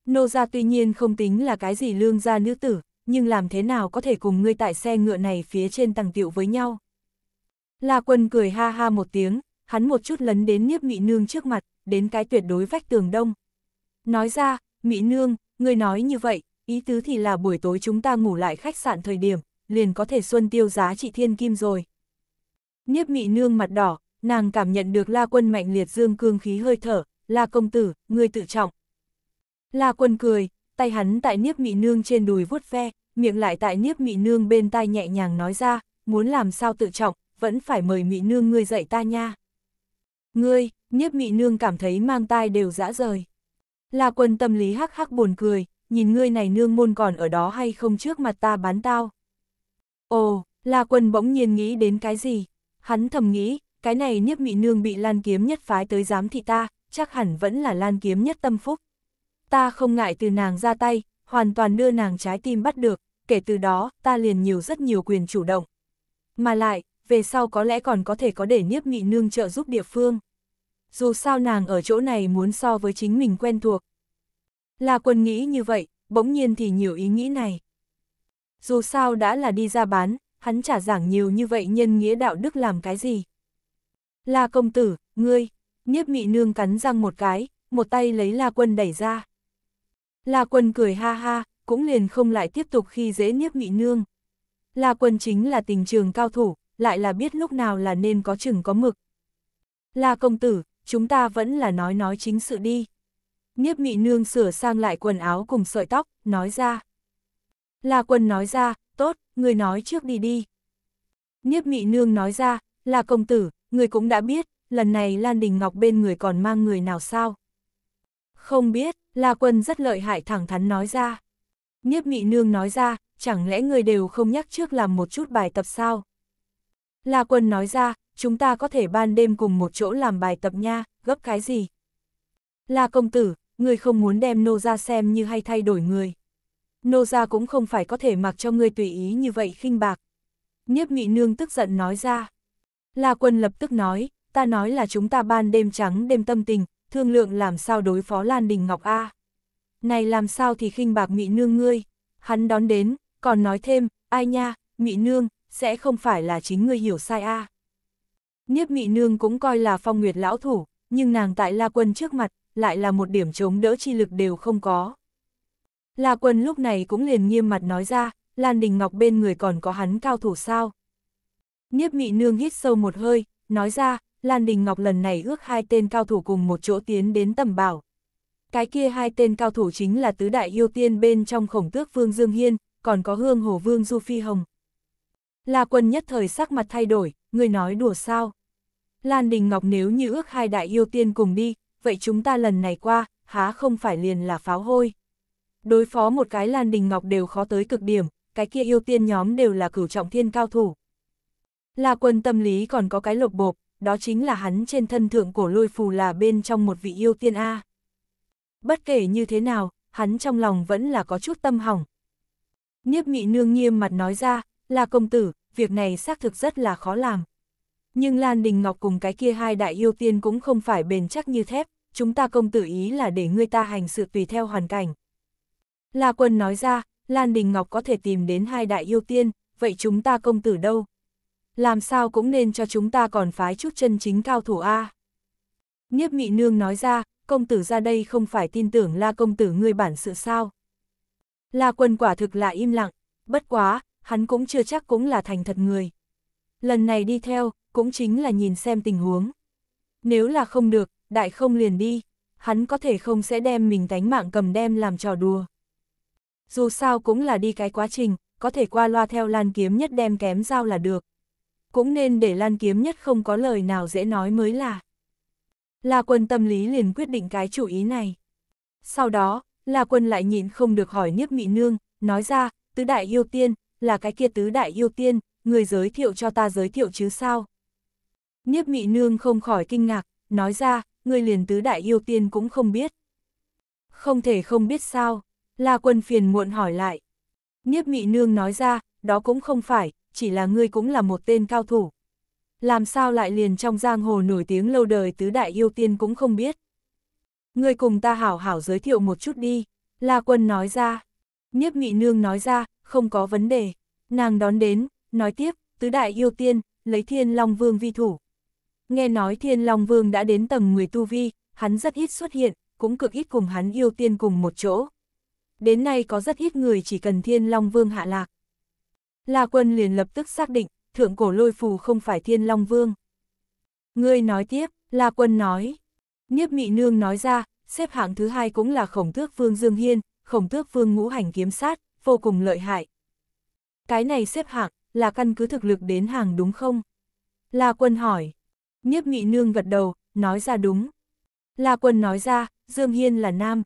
Nô gia tuy nhiên không tính là cái gì lương gia nữ tử, nhưng làm thế nào có thể cùng ngươi tại xe ngựa này phía trên tầng tiệu với nhau. La quân cười ha ha một tiếng, hắn một chút lấn đến Niếp mị nương trước mặt đến cái tuyệt đối vách tường đông. Nói ra, Mỹ Nương, người nói như vậy, ý tứ thì là buổi tối chúng ta ngủ lại khách sạn thời điểm, liền có thể xuân tiêu giá trị thiên kim rồi. Niếp Mỹ Nương mặt đỏ, nàng cảm nhận được la quân mạnh liệt dương cương khí hơi thở, la công tử, người tự trọng. La quân cười, tay hắn tại Niếp Mỹ Nương trên đùi vuốt ve, miệng lại tại Niếp Mỹ Nương bên tai nhẹ nhàng nói ra, muốn làm sao tự trọng, vẫn phải mời Mỹ Nương ngươi dạy ta nha. Ngươi, nhiếp mị nương cảm thấy mang tai đều dã rời. Là quân tâm lý hắc hắc buồn cười, nhìn ngươi này nương môn còn ở đó hay không trước mặt ta bán tao. Ồ, là quân bỗng nhiên nghĩ đến cái gì? Hắn thầm nghĩ, cái này nhiếp mị nương bị lan kiếm nhất phái tới giám thị ta, chắc hẳn vẫn là lan kiếm nhất tâm phúc. Ta không ngại từ nàng ra tay, hoàn toàn đưa nàng trái tim bắt được, kể từ đó ta liền nhiều rất nhiều quyền chủ động. Mà lại, về sau có lẽ còn có thể có để nhiếp nghị nương trợ giúp địa phương. Dù sao nàng ở chỗ này muốn so với chính mình quen thuộc. Là quân nghĩ như vậy, bỗng nhiên thì nhiều ý nghĩ này. Dù sao đã là đi ra bán, hắn trả giảng nhiều như vậy nhân nghĩa đạo đức làm cái gì. là công tử, ngươi, nhiếp mị nương cắn răng một cái, một tay lấy La quân đẩy ra. La quân cười ha ha, cũng liền không lại tiếp tục khi dễ nhiếp mị nương. La quân chính là tình trường cao thủ, lại là biết lúc nào là nên có chừng có mực. la công tử, chúng ta vẫn là nói nói chính sự đi. Niếp mị nương sửa sang lại quần áo cùng sợi tóc, nói ra. La quân nói ra, tốt, người nói trước đi đi. Niếp mị nương nói ra, là công tử, người cũng đã biết, lần này Lan Đình Ngọc bên người còn mang người nào sao? Không biết, La Quân rất lợi hại thẳng thắn nói ra. Niếp mị nương nói ra, chẳng lẽ người đều không nhắc trước làm một chút bài tập sao? La Quân nói ra, chúng ta có thể ban đêm cùng một chỗ làm bài tập nha, gấp cái gì? La công tử, ngươi không muốn đem nô ra xem như hay thay đổi người. Nô ra cũng không phải có thể mặc cho ngươi tùy ý như vậy khinh bạc. Niếp mị nương tức giận nói ra. La quân lập tức nói, ta nói là chúng ta ban đêm trắng đêm tâm tình, thương lượng làm sao đối phó Lan Đình Ngọc A. Này làm sao thì khinh bạc mị nương ngươi. Hắn đón đến, còn nói thêm, ai nha, mị nương, sẽ không phải là chính ngươi hiểu sai a à. Niếp Mị Nương cũng coi là phong nguyệt lão thủ, nhưng nàng tại La Quân trước mặt, lại là một điểm chống đỡ chi lực đều không có. La Quân lúc này cũng liền nghiêm mặt nói ra, Lan Đình Ngọc bên người còn có hắn cao thủ sao. Niếp Mị Nương hít sâu một hơi, nói ra, Lan Đình Ngọc lần này ước hai tên cao thủ cùng một chỗ tiến đến tầm bảo. Cái kia hai tên cao thủ chính là tứ đại yêu tiên bên trong khổng tước Vương Dương Hiên, còn có hương hồ Vương Du Phi Hồng. La Quân nhất thời sắc mặt thay đổi, người nói đùa sao? Lan Đình Ngọc nếu như ước hai đại yêu tiên cùng đi, vậy chúng ta lần này qua, há không phải liền là pháo hôi. Đối phó một cái Lan Đình Ngọc đều khó tới cực điểm, cái kia yêu tiên nhóm đều là cửu trọng thiên cao thủ. La Quân tâm lý còn có cái lộc bộp, đó chính là hắn trên thân thượng cổ lôi phù là bên trong một vị yêu tiên A. Bất kể như thế nào, hắn trong lòng vẫn là có chút tâm hỏng. Niếp mị nương nghiêm mặt nói ra, là công tử, việc này xác thực rất là khó làm. Nhưng Lan Đình Ngọc cùng cái kia hai đại yêu tiên cũng không phải bền chắc như thép, chúng ta công tử ý là để người ta hành sự tùy theo hoàn cảnh. La Quân nói ra, Lan Đình Ngọc có thể tìm đến hai đại yêu tiên, vậy chúng ta công tử đâu? Làm sao cũng nên cho chúng ta còn phái chút chân chính cao thủ A. Niếp Mị Nương nói ra, công tử ra đây không phải tin tưởng La công tử người bản sự sao? La Quân quả thực là im lặng, bất quá, hắn cũng chưa chắc cũng là thành thật người. Lần này đi theo, cũng chính là nhìn xem tình huống. Nếu là không được, đại không liền đi, hắn có thể không sẽ đem mình tánh mạng cầm đem làm trò đùa. Dù sao cũng là đi cái quá trình, có thể qua loa theo Lan Kiếm Nhất đem kém giao là được. Cũng nên để Lan Kiếm Nhất không có lời nào dễ nói mới là. La Quân tâm lý liền quyết định cái chủ ý này. Sau đó, La Quân lại nhịn không được hỏi Niếp Mị Nương, nói ra, tứ đại yêu tiên, là cái kia tứ đại yêu tiên, người giới thiệu cho ta giới thiệu chứ sao? Niếp mị nương không khỏi kinh ngạc, nói ra, người liền tứ đại yêu tiên cũng không biết. Không thể không biết sao, là quân phiền muộn hỏi lại. Niếp mị nương nói ra, đó cũng không phải, chỉ là ngươi cũng là một tên cao thủ. Làm sao lại liền trong giang hồ nổi tiếng lâu đời tứ đại yêu tiên cũng không biết. Ngươi cùng ta hảo hảo giới thiệu một chút đi, La Quân nói ra. Niếp Mị Nương nói ra, không có vấn đề. Nàng đón đến, nói tiếp, tứ đại yêu tiên, lấy Thiên Long Vương vi thủ. Nghe nói Thiên Long Vương đã đến tầng người tu vi, hắn rất ít xuất hiện, cũng cực ít cùng hắn yêu tiên cùng một chỗ. Đến nay có rất ít người chỉ cần Thiên Long Vương hạ lạc. La Quân liền lập tức xác định, thượng cổ lôi phù không phải Thiên Long Vương. Ngươi nói tiếp, La Quân nói. Niếp Mị Nương nói ra, xếp hạng thứ hai cũng là khổng thước Vương Dương Hiên, khổng tước vương ngũ hành kiếm sát, vô cùng lợi hại. Cái này xếp hạng, là căn cứ thực lực đến hàng đúng không? La quân hỏi. Nhiếp nghị nương gật đầu, nói ra đúng. La quân nói ra, Dương Hiên là nam.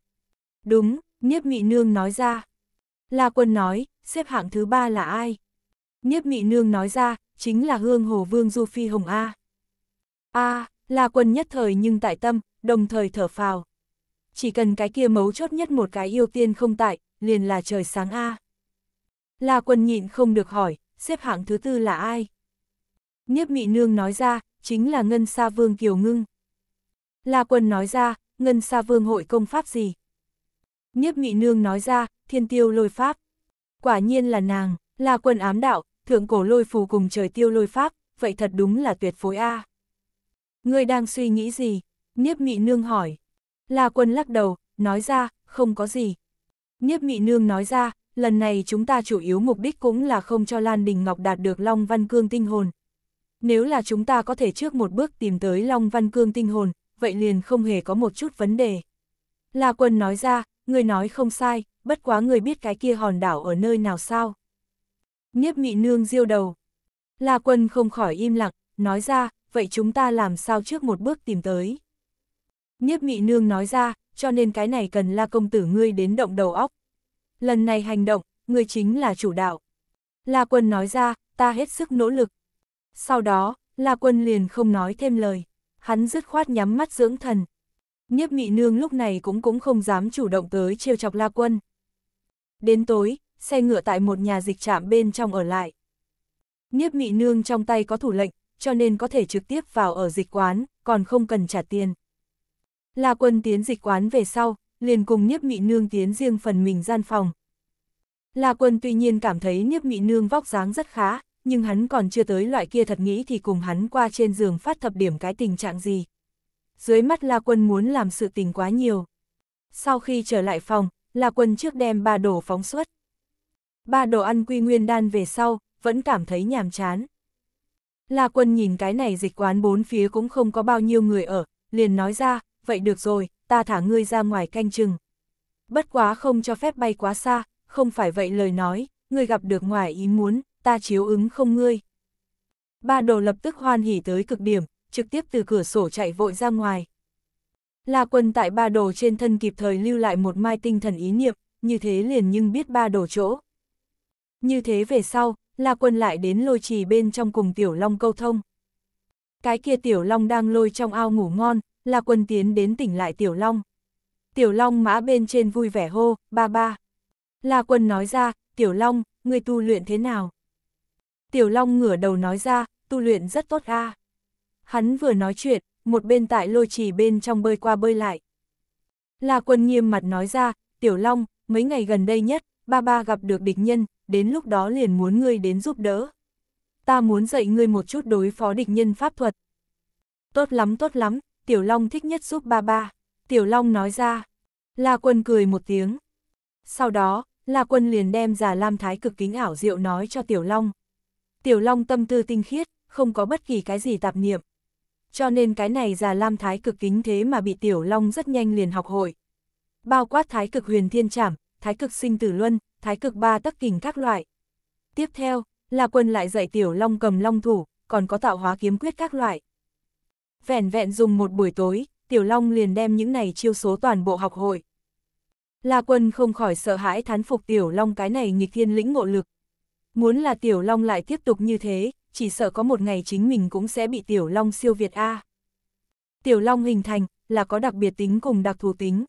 Đúng, nhiếp nghị nương nói ra. La quân nói, xếp hạng thứ ba là ai? Nhiếp nghị nương nói ra, chính là hương hồ vương Du Phi Hồng A. A, à, La quân nhất thời nhưng tại tâm, đồng thời thở phào chỉ cần cái kia mấu chốt nhất một cái yêu tiên không tại, liền là trời sáng A. La quân nhịn không được hỏi, xếp hạng thứ tư là ai? Niếp mị nương nói ra, chính là Ngân Sa Vương Kiều Ngưng. La quân nói ra, Ngân Sa Vương hội công pháp gì? Niếp mị nương nói ra, thiên tiêu lôi pháp. Quả nhiên là nàng, La quân ám đạo, thượng cổ lôi phù cùng trời tiêu lôi pháp, vậy thật đúng là tuyệt phối A. Ngươi đang suy nghĩ gì? Niếp mị nương hỏi. La quân lắc đầu, nói ra, không có gì. Nhiếp mị nương nói ra, lần này chúng ta chủ yếu mục đích cũng là không cho Lan Đình Ngọc đạt được Long Văn Cương tinh hồn. Nếu là chúng ta có thể trước một bước tìm tới Long Văn Cương tinh hồn, vậy liền không hề có một chút vấn đề. La quân nói ra, người nói không sai, bất quá người biết cái kia hòn đảo ở nơi nào sao. Nhiếp mị nương diêu đầu. La quân không khỏi im lặng, nói ra, vậy chúng ta làm sao trước một bước tìm tới. Nhiếp mị nương nói ra, cho nên cái này cần la công tử ngươi đến động đầu óc. Lần này hành động, ngươi chính là chủ đạo. La quân nói ra, ta hết sức nỗ lực. Sau đó, La quân liền không nói thêm lời, hắn dứt khoát nhắm mắt dưỡng thần. Nhiếp mị nương lúc này cũng cũng không dám chủ động tới trêu chọc La quân. Đến tối, xe ngựa tại một nhà dịch trạm bên trong ở lại. Nhiếp mị nương trong tay có thủ lệnh, cho nên có thể trực tiếp vào ở dịch quán, còn không cần trả tiền. La Quân tiến dịch quán về sau, liền cùng Nhiếp Mị Nương tiến riêng phần mình gian phòng. La Quân tuy nhiên cảm thấy Nhiếp Mị Nương vóc dáng rất khá, nhưng hắn còn chưa tới loại kia thật nghĩ thì cùng hắn qua trên giường phát thập điểm cái tình trạng gì. Dưới mắt La Quân muốn làm sự tình quá nhiều. Sau khi trở lại phòng, La Quân trước đem ba đồ phóng xuất. Ba đồ ăn quy nguyên đan về sau, vẫn cảm thấy nhàm chán. La Quân nhìn cái này dịch quán bốn phía cũng không có bao nhiêu người ở, liền nói ra, vậy được rồi, ta thả ngươi ra ngoài canh chừng. Bất quá không cho phép bay quá xa, không phải vậy lời nói, ngươi gặp được ngoài ý muốn, ta chiếu ứng không ngươi. Ba đồ lập tức hoan hỉ tới cực điểm, trực tiếp từ cửa sổ chạy vội ra ngoài. La quân tại ba đồ trên thân kịp thời lưu lại một mai tinh thần ý niệm, như thế liền nhưng biết ba đồ chỗ. Như thế về sau, La quân lại đến lôi trì bên trong cùng tiểu long câu thông. Cái kia tiểu long đang lôi trong ao ngủ ngon, La Quân tiến đến tỉnh lại Tiểu Long. Tiểu Long mã bên trên vui vẻ hô, ba ba. La Quân nói ra, Tiểu Long, ngươi tu luyện thế nào? Tiểu Long ngửa đầu nói ra, tu luyện rất tốt a. Hắn vừa nói chuyện, một bên tại lôi trì bên trong bơi qua bơi lại. La Quân nghiêm mặt nói ra, Tiểu Long, mấy ngày gần đây nhất, ba ba gặp được địch nhân, đến lúc đó liền muốn ngươi đến giúp đỡ. Ta muốn dạy ngươi một chút đối phó địch nhân pháp thuật. Tốt lắm tốt lắm, Tiểu Long thích nhất giúp ba ba. Tiểu Long nói ra. La Quân cười một tiếng. Sau đó, La Quân liền đem giả Lam Thái cực kính ảo diệu nói cho Tiểu Long. Tiểu Long tâm tư tinh khiết, không có bất kỳ cái gì tạp niệm. Cho nên cái này giả Lam Thái cực kính thế mà bị Tiểu Long rất nhanh liền học hội. Bao quát Thái cực huyền thiên trảm, Thái cực sinh tử luân, Thái cực ba tắc kình các loại. Tiếp theo, La Quân lại dạy Tiểu Long cầm long thủ, còn có tạo hóa kiếm quyết các loại. Vẻn vẹn dùng một buổi tối, Tiểu Long liền đem những này chiêu số toàn bộ học hội. La Quân không khỏi sợ hãi thán phục Tiểu Long cái này nghịch thiên lĩnh ngộ lực. Muốn là Tiểu Long lại tiếp tục như thế, chỉ sợ có một ngày chính mình cũng sẽ bị Tiểu Long siêu việt A. Tiểu Long hình thành là có đặc biệt tính cùng đặc thù tính.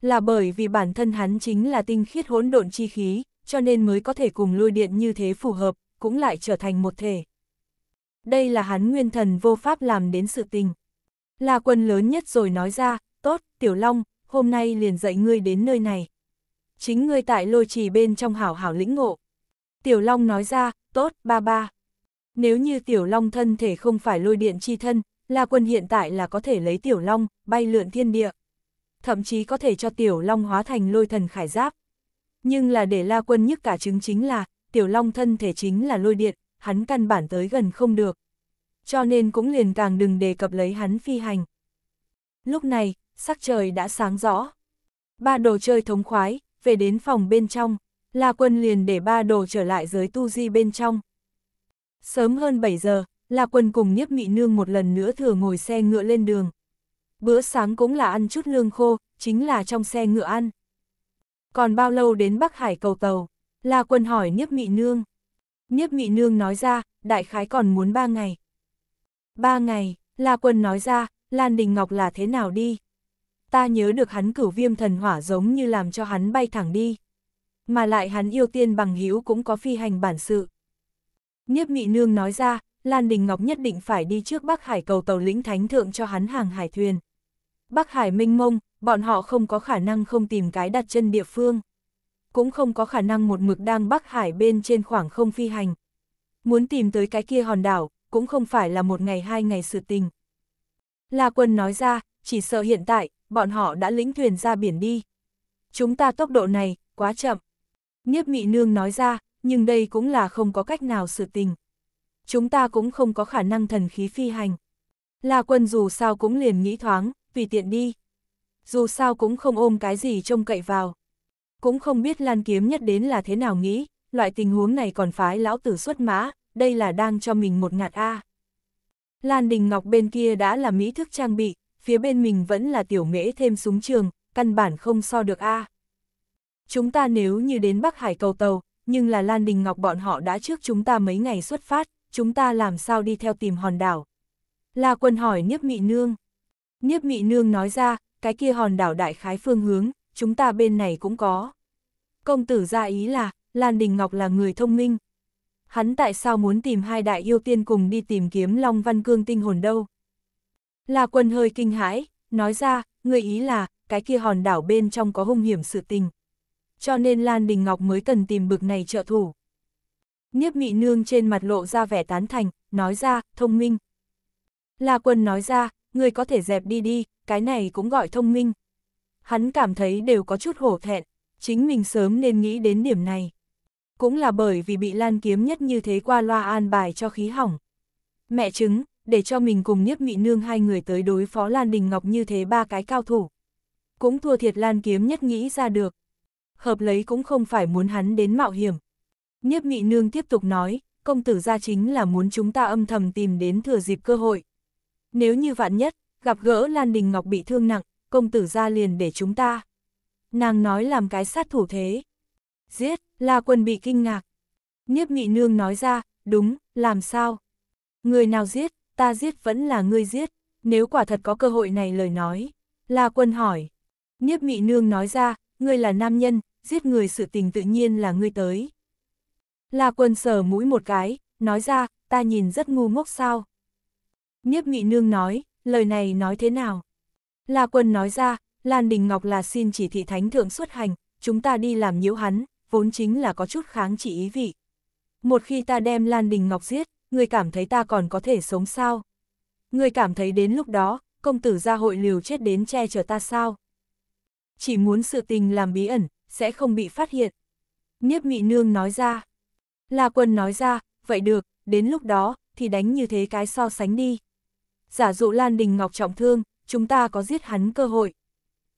Là bởi vì bản thân hắn chính là tinh khiết hỗn độn chi khí, cho nên mới có thể cùng lôi điện như thế phù hợp, cũng lại trở thành một thể đây là hắn nguyên thần vô pháp làm đến sự tình. Là quân lớn nhất rồi nói ra, tốt, Tiểu Long, hôm nay liền dạy ngươi đến nơi này. Chính ngươi tại lôi trì bên trong hảo hảo lĩnh ngộ. Tiểu Long nói ra, tốt, ba ba. Nếu như Tiểu Long thân thể không phải lôi điện chi thân, là Quân hiện tại là có thể lấy Tiểu Long, bay lượn thiên địa. Thậm chí có thể cho Tiểu Long hóa thành lôi thần khải giáp. Nhưng là để La Quân nhất cả chứng chính là, Tiểu Long thân thể chính là lôi điện, hắn căn bản tới gần không được. Cho nên cũng liền càng đừng đề cập lấy hắn phi hành. Lúc này, sắc trời đã sáng rõ. Ba đồ chơi thống khoái, về đến phòng bên trong, La Quân liền để ba đồ trở lại giới tu di bên trong. Sớm hơn 7 giờ, La Quân cùng Nhiếp Mị Nương một lần nữa thừa ngồi xe ngựa lên đường. Bữa sáng cũng là ăn chút lương khô, chính là trong xe ngựa ăn. Còn bao lâu đến Bắc Hải cầu tàu? La Quân hỏi Nhiếp Mị Nương. Niếp Mị Nương nói ra, đại khái còn muốn ba ngày. Ba ngày, La Quân nói ra, Lan Đình Ngọc là thế nào đi? Ta nhớ được hắn cử viêm thần hỏa giống như làm cho hắn bay thẳng đi. Mà lại hắn yêu tiên bằng hữu cũng có phi hành bản sự. Niếp Mị Nương nói ra, Lan Đình Ngọc nhất định phải đi trước Bắc Hải cầu tàu lĩnh thánh thượng cho hắn hàng hải thuyền. Bắc Hải minh mông, bọn họ không có khả năng không tìm cái đặt chân địa phương cũng không có khả năng một mực đang Bắc Hải bên trên khoảng không phi hành. Muốn tìm tới cái kia hòn đảo, cũng không phải là một ngày hai ngày sự tình. La Quân nói ra, chỉ sợ hiện tại, bọn họ đã lĩnh thuyền ra biển đi. Chúng ta tốc độ này, quá chậm. Niếp Mị Nương nói ra, nhưng đây cũng là không có cách nào sự tình. Chúng ta cũng không có khả năng thần khí phi hành. La Quân dù sao cũng liền nghĩ thoáng, vì tiện đi. Dù sao cũng không ôm cái gì trông cậy vào cũng không biết Lan Kiếm Nhất đến là thế nào nghĩ, loại tình huống này còn phái lão tử xuất mã, đây là đang cho mình một ngạt A. Lan Đình Ngọc bên kia đã là mỹ thức trang bị, phía bên mình vẫn là tiểu mễ thêm súng trường, căn bản không so được A. Chúng ta nếu như đến Bắc Hải cầu tàu, nhưng là Lan Đình Ngọc bọn họ đã trước chúng ta mấy ngày xuất phát, chúng ta làm sao đi theo tìm hòn đảo. La Quân hỏi Niếp Mị Nương. Niếp Mị Nương nói ra, cái kia hòn đảo đại khái phương hướng, chúng ta bên này cũng có. Công tử ra ý là, Lan Đình Ngọc là người thông minh. Hắn tại sao muốn tìm hai đại yêu tiên cùng đi tìm kiếm Long Văn Cương tinh hồn đâu? La quân hơi kinh hãi, nói ra, người ý là, cái kia hòn đảo bên trong có hung hiểm sự tình. Cho nên Lan Đình Ngọc mới cần tìm bực này trợ thủ. Niếp mị nương trên mặt lộ ra vẻ tán thành, nói ra, thông minh. La quân nói ra, người có thể dẹp đi đi, cái này cũng gọi thông minh hắn cảm thấy đều có chút hổ thẹn, chính mình sớm nên nghĩ đến điểm này. Cũng là bởi vì bị Lan Kiếm nhất như thế qua loa an bài cho khí hỏng. Mẹ chứng, để cho mình cùng Niếp Mị Nương hai người tới đối phó Lan Đình Ngọc như thế ba cái cao thủ. Cũng thua thiệt Lan Kiếm nhất nghĩ ra được. Hợp lấy cũng không phải muốn hắn đến mạo hiểm. Niếp Mị Nương tiếp tục nói, công tử gia chính là muốn chúng ta âm thầm tìm đến thừa dịp cơ hội. Nếu như vạn nhất, gặp gỡ Lan Đình Ngọc bị thương nặng, công tử ra liền để chúng ta. Nàng nói làm cái sát thủ thế. Giết, La Quân bị kinh ngạc. nhiếp Nghị Nương nói ra, đúng, làm sao? Người nào giết, ta giết vẫn là ngươi giết, nếu quả thật có cơ hội này lời nói. La Quân hỏi. nhiếp Nghị Nương nói ra, ngươi là nam nhân, giết người sự tình tự nhiên là ngươi tới. La Quân sờ mũi một cái, nói ra, ta nhìn rất ngu ngốc sao. nhiếp Nghị Nương nói, lời này nói thế nào? La Quân nói ra, Lan Đình Ngọc là xin chỉ thị thánh thượng xuất hành, chúng ta đi làm nhiễu hắn, vốn chính là có chút kháng chỉ ý vị. Một khi ta đem Lan Đình Ngọc giết, người cảm thấy ta còn có thể sống sao? Người cảm thấy đến lúc đó, công tử gia hội liều chết đến che chở ta sao? Chỉ muốn sự tình làm bí ẩn, sẽ không bị phát hiện. Niếp Mị Nương nói ra. La Quân nói ra, vậy được, đến lúc đó, thì đánh như thế cái so sánh đi. Giả dụ Lan Đình Ngọc trọng thương, chúng ta có giết hắn cơ hội.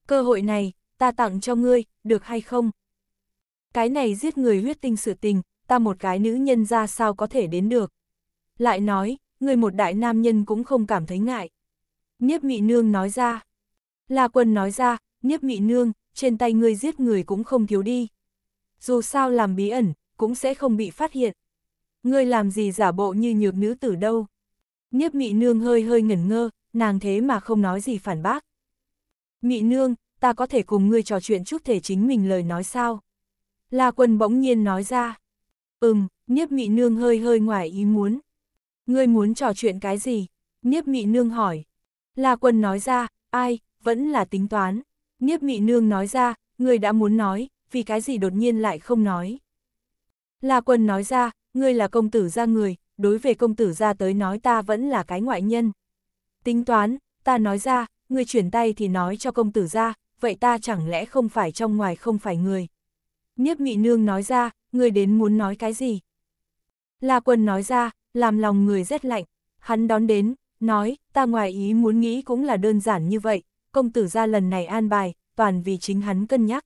Cơ hội này, ta tặng cho ngươi, được hay không? Cái này giết người huyết tinh sự tình, ta một cái nữ nhân ra sao có thể đến được. Lại nói, người một đại nam nhân cũng không cảm thấy ngại. Niếp Mị Nương nói ra. La Quân nói ra, Niếp Mị Nương, trên tay ngươi giết người cũng không thiếu đi. Dù sao làm bí ẩn, cũng sẽ không bị phát hiện. Ngươi làm gì giả bộ như nhược nữ tử đâu. Niếp Mị Nương hơi hơi ngẩn ngơ, nàng thế mà không nói gì phản bác. Mị nương, ta có thể cùng ngươi trò chuyện chút thể chính mình lời nói sao? La quân bỗng nhiên nói ra. Ừm, nhiếp mị nương hơi hơi ngoài ý muốn. Ngươi muốn trò chuyện cái gì? Nhiếp mị nương hỏi. La quân nói ra, ai, vẫn là tính toán. Nhiếp mị nương nói ra, ngươi đã muốn nói, vì cái gì đột nhiên lại không nói. La quân nói ra, ngươi là công tử gia người, đối về công tử gia tới nói ta vẫn là cái ngoại nhân. Tính toán, ta nói ra, người chuyển tay thì nói cho công tử ra, vậy ta chẳng lẽ không phải trong ngoài không phải người. Nhiếp mị nương nói ra, người đến muốn nói cái gì? La quân nói ra, làm lòng người rét lạnh, hắn đón đến, nói, ta ngoài ý muốn nghĩ cũng là đơn giản như vậy, công tử ra lần này an bài, toàn vì chính hắn cân nhắc.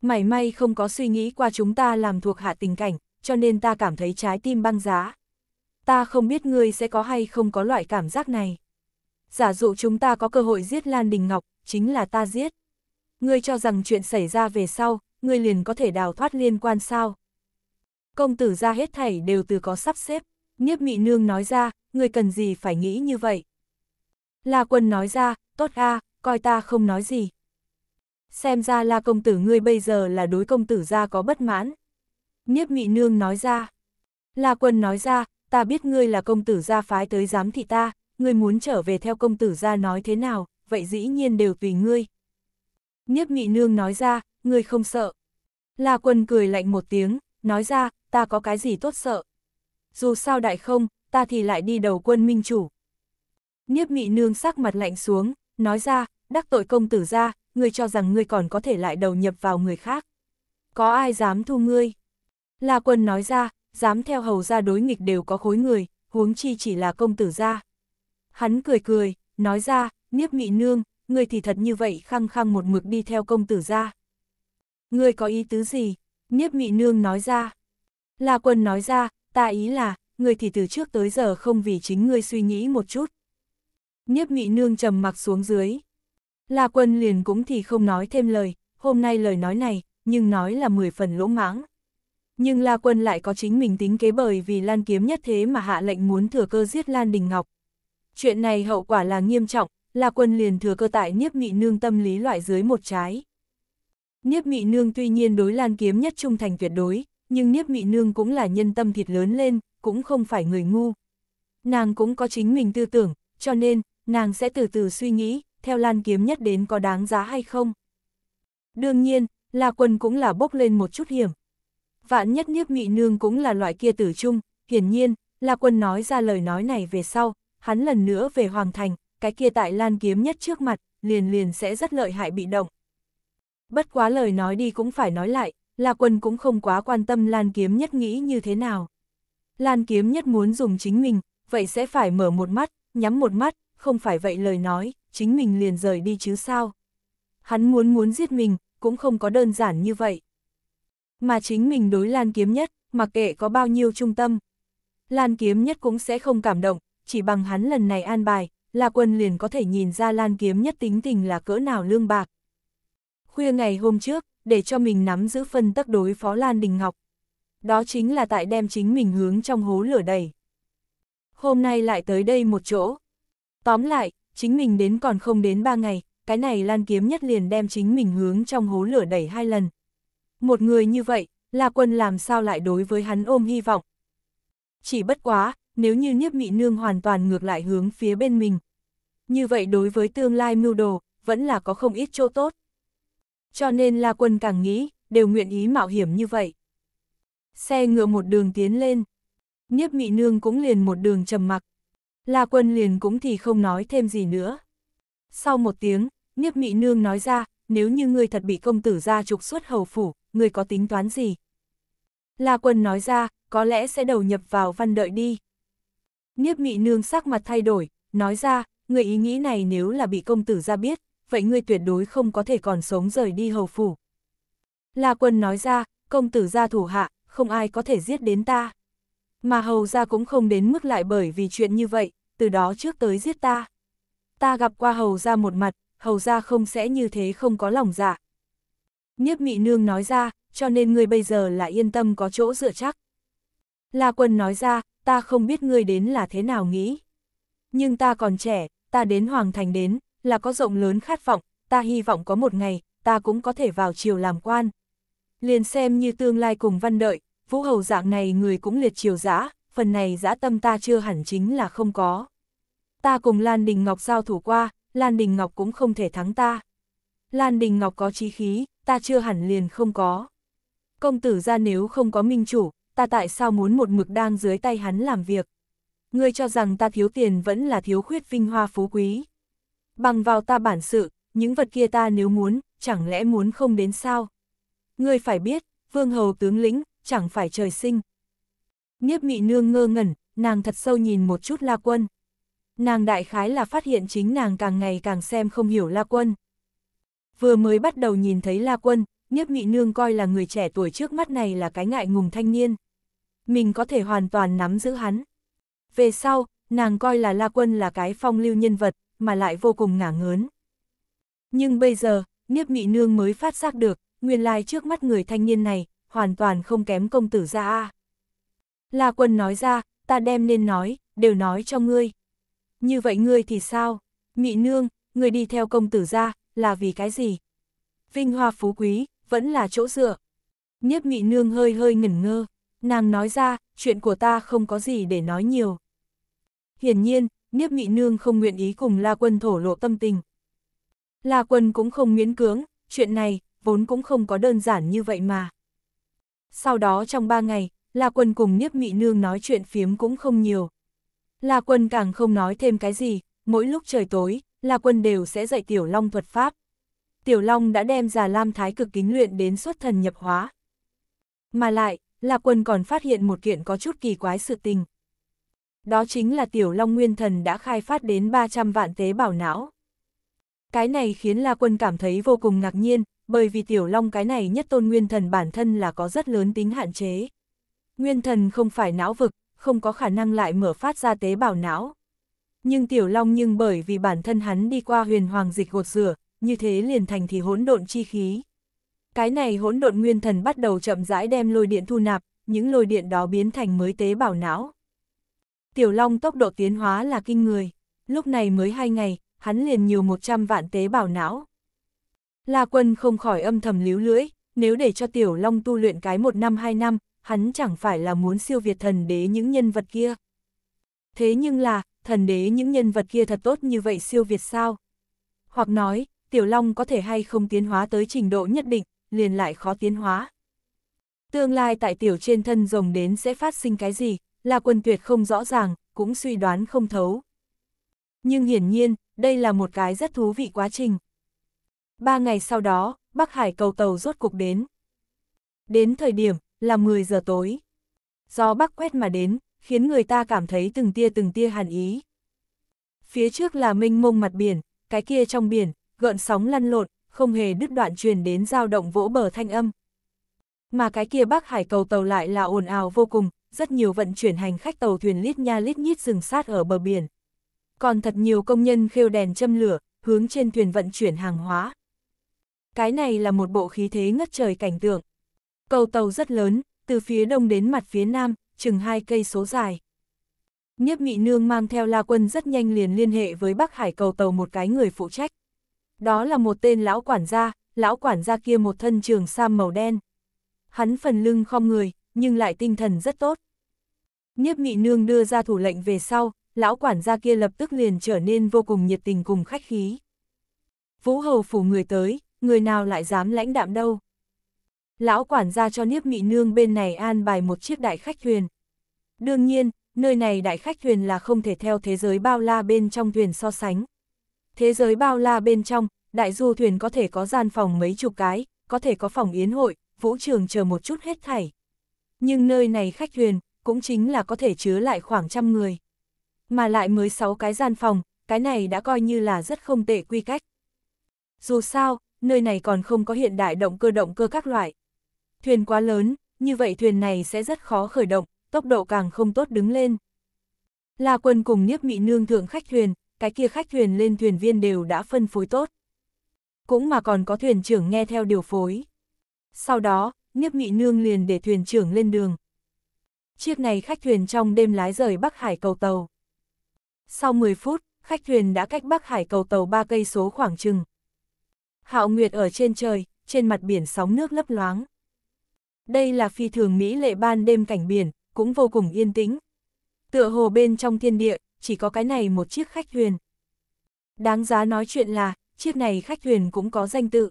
Mảy may không có suy nghĩ qua chúng ta làm thuộc hạ tình cảnh, cho nên ta cảm thấy trái tim băng giá. Ta không biết ngươi sẽ có hay không có loại cảm giác này giả dụ chúng ta có cơ hội giết Lan Đình Ngọc, chính là ta giết. Ngươi cho rằng chuyện xảy ra về sau, ngươi liền có thể đào thoát liên quan sao. Công tử ra hết thảy đều từ có sắp xếp, nhiếp mị nương nói ra, ngươi cần gì phải nghĩ như vậy. La quân nói ra, tốt a, coi ta không nói gì. Xem ra là công tử ngươi bây giờ là đối công tử ra có bất mãn. Nhiếp mị nương nói ra. La quân nói ra, ta biết ngươi là công tử gia phái tới giám thị ta, ngươi muốn trở về theo công tử ra nói thế nào, vậy dĩ nhiên đều tùy ngươi. Nhiếp nghị nương nói ra, ngươi không sợ. La quân cười lạnh một tiếng, nói ra, ta có cái gì tốt sợ. Dù sao đại không, ta thì lại đi đầu quân minh chủ. Nhiếp nghị nương sắc mặt lạnh xuống, nói ra, đắc tội công tử ra, ngươi cho rằng ngươi còn có thể lại đầu nhập vào người khác. Có ai dám thu ngươi? La quân nói ra, dám theo hầu ra đối nghịch đều có khối người, huống chi chỉ là công tử ra. Hắn cười cười, nói ra, niếp mị nương, người thì thật như vậy khăng khăng một mực đi theo công tử ra. Người có ý tứ gì? Niếp mị nương nói ra. La quân nói ra, ta ý là, người thì từ trước tới giờ không vì chính ngươi suy nghĩ một chút. Niếp mị nương trầm mặc xuống dưới. La quân liền cũng thì không nói thêm lời, hôm nay lời nói này, nhưng nói là mười phần lỗ mãng. Nhưng La quân lại có chính mình tính kế bởi vì Lan kiếm nhất thế mà hạ lệnh muốn thừa cơ giết Lan Đình Ngọc, chuyện này hậu quả là nghiêm trọng, là quân liền thừa cơ tại Niếp Mị Nương tâm lý loại dưới một trái. Niếp Mị Nương tuy nhiên đối Lan Kiếm nhất trung thành tuyệt đối, nhưng Niếp Mị Nương cũng là nhân tâm thịt lớn lên, cũng không phải người ngu. Nàng cũng có chính mình tư tưởng, cho nên, nàng sẽ từ từ suy nghĩ, theo Lan Kiếm nhất đến có đáng giá hay không. Đương nhiên, La Quân cũng là bốc lên một chút hiểm. Vạn nhất Niếp Mị Nương cũng là loại kia tử trung, hiển nhiên, La Quân nói ra lời nói này về sau, hắn lần nữa về Hoàng Thành, cái kia tại Lan Kiếm nhất trước mặt, liền liền sẽ rất lợi hại bị động. Bất quá lời nói đi cũng phải nói lại, là quân cũng không quá quan tâm Lan Kiếm nhất nghĩ như thế nào. Lan Kiếm nhất muốn dùng chính mình, vậy sẽ phải mở một mắt, nhắm một mắt, không phải vậy lời nói, chính mình liền rời đi chứ sao. Hắn muốn muốn giết mình, cũng không có đơn giản như vậy. Mà chính mình đối Lan Kiếm nhất, mặc kệ có bao nhiêu trung tâm. Lan Kiếm nhất cũng sẽ không cảm động, chỉ bằng hắn lần này an bài, là quân liền có thể nhìn ra lan kiếm nhất tính tình là cỡ nào lương bạc. Khuya ngày hôm trước, để cho mình nắm giữ phân tắc đối phó Lan Đình Ngọc. Đó chính là tại đem chính mình hướng trong hố lửa đầy. Hôm nay lại tới đây một chỗ. Tóm lại, chính mình đến còn không đến ba ngày, cái này Lan Kiếm nhất liền đem chính mình hướng trong hố lửa đẩy hai lần. Một người như vậy, là quân làm sao lại đối với hắn ôm hy vọng. Chỉ bất quá, nếu như nhiếp mị nương hoàn toàn ngược lại hướng phía bên mình. Như vậy đối với tương lai mưu đồ, vẫn là có không ít chỗ tốt. Cho nên La Quân càng nghĩ, đều nguyện ý mạo hiểm như vậy. Xe ngựa một đường tiến lên. Nhiếp mị nương cũng liền một đường trầm mặc. La Quân liền cũng thì không nói thêm gì nữa. Sau một tiếng, Nhiếp mị nương nói ra, nếu như ngươi thật bị công tử ra trục xuất hầu phủ, ngươi có tính toán gì? La Quân nói ra, có lẽ sẽ đầu nhập vào văn đợi đi. Niếp mị nương sắc mặt thay đổi, nói ra, người ý nghĩ này nếu là bị công tử ra biết, vậy ngươi tuyệt đối không có thể còn sống rời đi hầu phủ. La quân nói ra, công tử gia thủ hạ, không ai có thể giết đến ta. Mà hầu gia cũng không đến mức lại bởi vì chuyện như vậy, từ đó trước tới giết ta. Ta gặp qua hầu gia một mặt, hầu gia không sẽ như thế không có lòng dạ. Niếp mị nương nói ra, cho nên ngươi bây giờ là yên tâm có chỗ dựa chắc. La Quân nói ra, ta không biết ngươi đến là thế nào nghĩ. Nhưng ta còn trẻ, ta đến Hoàng Thành đến, là có rộng lớn khát vọng, ta hy vọng có một ngày, ta cũng có thể vào triều làm quan. Liền xem như tương lai cùng văn đợi, vũ hầu dạng này người cũng liệt triều giã, phần này dã tâm ta chưa hẳn chính là không có. Ta cùng Lan Đình Ngọc giao thủ qua, Lan Đình Ngọc cũng không thể thắng ta. Lan Đình Ngọc có chí khí, ta chưa hẳn liền không có. Công tử ra nếu không có minh chủ, ta tại sao muốn một mực đang dưới tay hắn làm việc? Ngươi cho rằng ta thiếu tiền vẫn là thiếu khuyết vinh hoa phú quý. Bằng vào ta bản sự, những vật kia ta nếu muốn, chẳng lẽ muốn không đến sao? Ngươi phải biết, vương hầu tướng lĩnh, chẳng phải trời sinh. Niếp mị nương ngơ ngẩn, nàng thật sâu nhìn một chút La Quân. Nàng đại khái là phát hiện chính nàng càng ngày càng xem không hiểu La Quân. Vừa mới bắt đầu nhìn thấy La Quân, Niếp mị nương coi là người trẻ tuổi trước mắt này là cái ngại ngùng thanh niên mình có thể hoàn toàn nắm giữ hắn. Về sau, nàng coi là La Quân là cái phong lưu nhân vật, mà lại vô cùng ngả ngớn. Nhưng bây giờ, Niếp Mị Nương mới phát giác được, nguyên lai trước mắt người thanh niên này, hoàn toàn không kém công tử ra a. La Quân nói ra, ta đem nên nói, đều nói cho ngươi. Như vậy ngươi thì sao? Mị Nương, ngươi đi theo công tử ra, là vì cái gì? Vinh hoa phú quý, vẫn là chỗ dựa. Niếp Mị Nương hơi hơi ngẩn ngơ. Nàng nói ra, chuyện của ta không có gì để nói nhiều. Hiển nhiên, Niếp Nghị Nương không nguyện ý cùng La Quân thổ lộ tâm tình. La Quân cũng không miễn cưỡng, chuyện này, vốn cũng không có đơn giản như vậy mà. Sau đó trong ba ngày, La Quân cùng Niếp Mị Nương nói chuyện phiếm cũng không nhiều. La Quân càng không nói thêm cái gì, mỗi lúc trời tối, La Quân đều sẽ dạy Tiểu Long thuật pháp. Tiểu Long đã đem già Lam Thái cực kính luyện đến xuất thần nhập hóa. Mà lại, Lạc Quân còn phát hiện một kiện có chút kỳ quái sự tình. Đó chính là Tiểu Long Nguyên Thần đã khai phát đến 300 vạn tế bào não. Cái này khiến La Quân cảm thấy vô cùng ngạc nhiên, bởi vì Tiểu Long cái này nhất tôn Nguyên Thần bản thân là có rất lớn tính hạn chế. Nguyên Thần không phải não vực, không có khả năng lại mở phát ra tế bào não. Nhưng Tiểu Long nhưng bởi vì bản thân hắn đi qua huyền hoàng dịch gột rửa, như thế liền thành thì hỗn độn chi khí. Cái này hỗn độn nguyên thần bắt đầu chậm rãi đem lôi điện thu nạp, những lôi điện đó biến thành mới tế bào não. Tiểu Long tốc độ tiến hóa là kinh người, lúc này mới hai ngày, hắn liền nhiều 100 vạn tế bào não. La Quân không khỏi âm thầm líu lưỡi, nếu để cho Tiểu Long tu luyện cái một năm hai năm, hắn chẳng phải là muốn siêu việt thần đế những nhân vật kia. Thế nhưng là, thần đế những nhân vật kia thật tốt như vậy siêu việt sao? Hoặc nói, Tiểu Long có thể hay không tiến hóa tới trình độ nhất định, liền lại khó tiến hóa. Tương lai tại tiểu trên thân rồng đến sẽ phát sinh cái gì, là quân tuyệt không rõ ràng, cũng suy đoán không thấu. Nhưng hiển nhiên, đây là một cái rất thú vị quá trình. Ba ngày sau đó, Bắc Hải cầu tàu rốt cục đến. Đến thời điểm, là 10 giờ tối. Gió bắc quét mà đến, khiến người ta cảm thấy từng tia từng tia hàn ý. Phía trước là mênh mông mặt biển, cái kia trong biển, gợn sóng lăn lộn, không hề đứt đoạn truyền đến dao động vỗ bờ thanh âm. Mà cái kia Bắc Hải cầu tàu lại là ồn ào vô cùng, rất nhiều vận chuyển hành khách tàu thuyền lít nha lít nhít rừng sát ở bờ biển. Còn thật nhiều công nhân khêu đèn châm lửa, hướng trên thuyền vận chuyển hàng hóa. Cái này là một bộ khí thế ngất trời cảnh tượng. Cầu tàu rất lớn, từ phía đông đến mặt phía nam, chừng hai cây số dài. Nhiếp Nghị Nương mang theo La Quân rất nhanh liền liên hệ với Bắc Hải cầu tàu một cái người phụ trách. Đó là một tên lão quản gia, lão quản gia kia một thân trường sam màu đen. Hắn phần lưng khom người, nhưng lại tinh thần rất tốt. Nhiếp Mị nương đưa ra thủ lệnh về sau, lão quản gia kia lập tức liền trở nên vô cùng nhiệt tình cùng khách khí. Vũ hầu phủ người tới, người nào lại dám lãnh đạm đâu. Lão quản gia cho Niếp Mị Nương bên này an bài một chiếc đại khách thuyền. Đương nhiên, nơi này đại khách thuyền là không thể theo thế giới bao la bên trong thuyền so sánh. Thế giới bao la bên trong, đại du thuyền có thể có gian phòng mấy chục cái, có thể có phòng yến hội, vũ trường chờ một chút hết thảy. Nhưng nơi này khách thuyền, cũng chính là có thể chứa lại khoảng trăm người. Mà lại mới sáu cái gian phòng, cái này đã coi như là rất không tệ quy cách. Dù sao, nơi này còn không có hiện đại động cơ động cơ các loại. Thuyền quá lớn, như vậy thuyền này sẽ rất khó khởi động, tốc độ càng không tốt đứng lên. Là quân cùng niếp mị nương thượng khách thuyền, cái kia khách thuyền lên thuyền viên đều đã phân phối tốt. Cũng mà còn có thuyền trưởng nghe theo điều phối. Sau đó, Niếp Nghị Nương liền để thuyền trưởng lên đường. Chiếc này khách thuyền trong đêm lái rời Bắc Hải cầu tàu. Sau 10 phút, khách thuyền đã cách Bắc Hải cầu tàu 3 cây số khoảng chừng. Hạo Nguyệt ở trên trời, trên mặt biển sóng nước lấp loáng. Đây là phi thường mỹ lệ ban đêm cảnh biển, cũng vô cùng yên tĩnh. Tựa hồ bên trong thiên địa, chỉ có cái này một chiếc khách thuyền. Đáng giá nói chuyện là, chiếc này khách thuyền cũng có danh tự.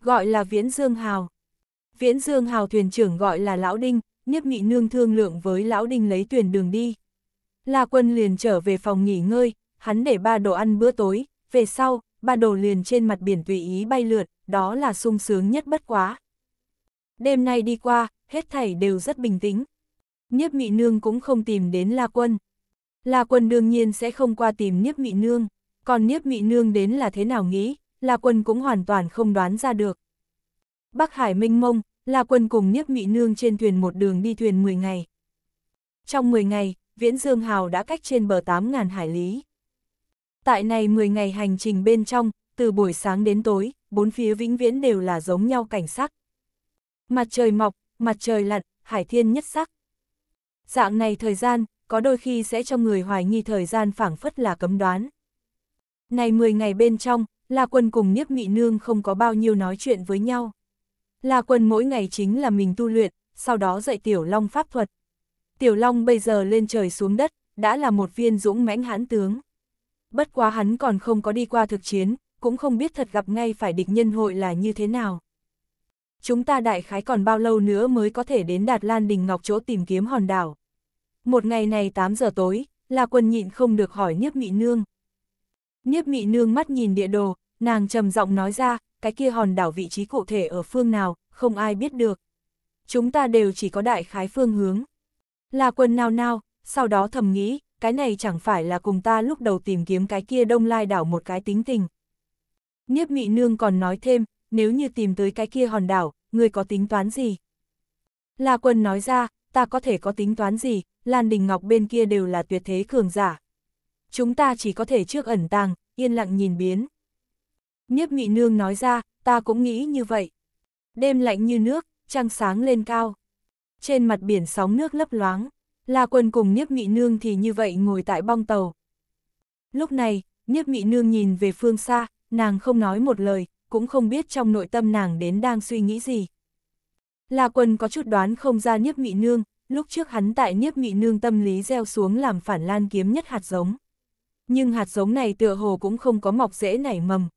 Gọi là Viễn Dương Hào. Viễn Dương Hào thuyền trưởng gọi là Lão Đinh, Niếp Nghị Nương thương lượng với Lão Đinh lấy thuyền đường đi. La Quân liền trở về phòng nghỉ ngơi, hắn để ba đồ ăn bữa tối, về sau, ba đồ liền trên mặt biển tùy ý bay lượt, đó là sung sướng nhất bất quá. Đêm nay đi qua, hết thảy đều rất bình tĩnh. Niếp Mị Nương cũng không tìm đến La Quân, La Quân đương nhiên sẽ không qua tìm Niếp Mị Nương, còn Niếp Mị Nương đến là thế nào nghĩ, La Quân cũng hoàn toàn không đoán ra được. Bắc Hải Minh mông, La Quân cùng Niếp Mị Nương trên thuyền một đường đi thuyền 10 ngày. Trong 10 ngày, Viễn Dương Hào đã cách trên bờ 8.000 hải lý. Tại này 10 ngày hành trình bên trong, từ buổi sáng đến tối, bốn phía vĩnh viễn đều là giống nhau cảnh sắc. Mặt trời mọc, mặt trời lặn, hải thiên nhất sắc. Dạng này thời gian, có đôi khi sẽ cho người hoài nghi thời gian phảng phất là cấm đoán. Này 10 ngày bên trong, La Quân cùng Niếp Mị Nương không có bao nhiêu nói chuyện với nhau. La Quân mỗi ngày chính là mình tu luyện, sau đó dạy Tiểu Long pháp thuật. Tiểu Long bây giờ lên trời xuống đất, đã là một viên dũng mãnh hãn tướng. Bất quá hắn còn không có đi qua thực chiến, cũng không biết thật gặp ngay phải địch nhân hội là như thế nào. Chúng ta đại khái còn bao lâu nữa mới có thể đến Đạt Lan Đình Ngọc chỗ tìm kiếm hòn đảo một ngày này 8 giờ tối, là quân nhịn không được hỏi Niếp Mị Nương. Niếp Mị Nương mắt nhìn địa đồ, nàng trầm giọng nói ra, cái kia hòn đảo vị trí cụ thể ở phương nào, không ai biết được. Chúng ta đều chỉ có đại khái phương hướng. Là quân nao nao, sau đó thầm nghĩ, cái này chẳng phải là cùng ta lúc đầu tìm kiếm cái kia đông lai đảo một cái tính tình. Niếp Mị Nương còn nói thêm, nếu như tìm tới cái kia hòn đảo, người có tính toán gì? La Quân nói ra, ta có thể có tính toán gì, Lan Đình Ngọc bên kia đều là tuyệt thế cường giả. Chúng ta chỉ có thể trước ẩn tàng, yên lặng nhìn biến. Niếp Mị Nương nói ra, ta cũng nghĩ như vậy. Đêm lạnh như nước, trăng sáng lên cao. Trên mặt biển sóng nước lấp loáng, La Quân cùng Niếp Mị Nương thì như vậy ngồi tại bong tàu. Lúc này, Niếp Mị Nương nhìn về phương xa, nàng không nói một lời, cũng không biết trong nội tâm nàng đến đang suy nghĩ gì. La Quân có chút đoán không ra Niếp Mị Nương, lúc trước hắn tại nhiếp nghị nương tâm lý gieo xuống làm phản lan kiếm nhất hạt giống. Nhưng hạt giống này tựa hồ cũng không có mọc dễ nảy mầm.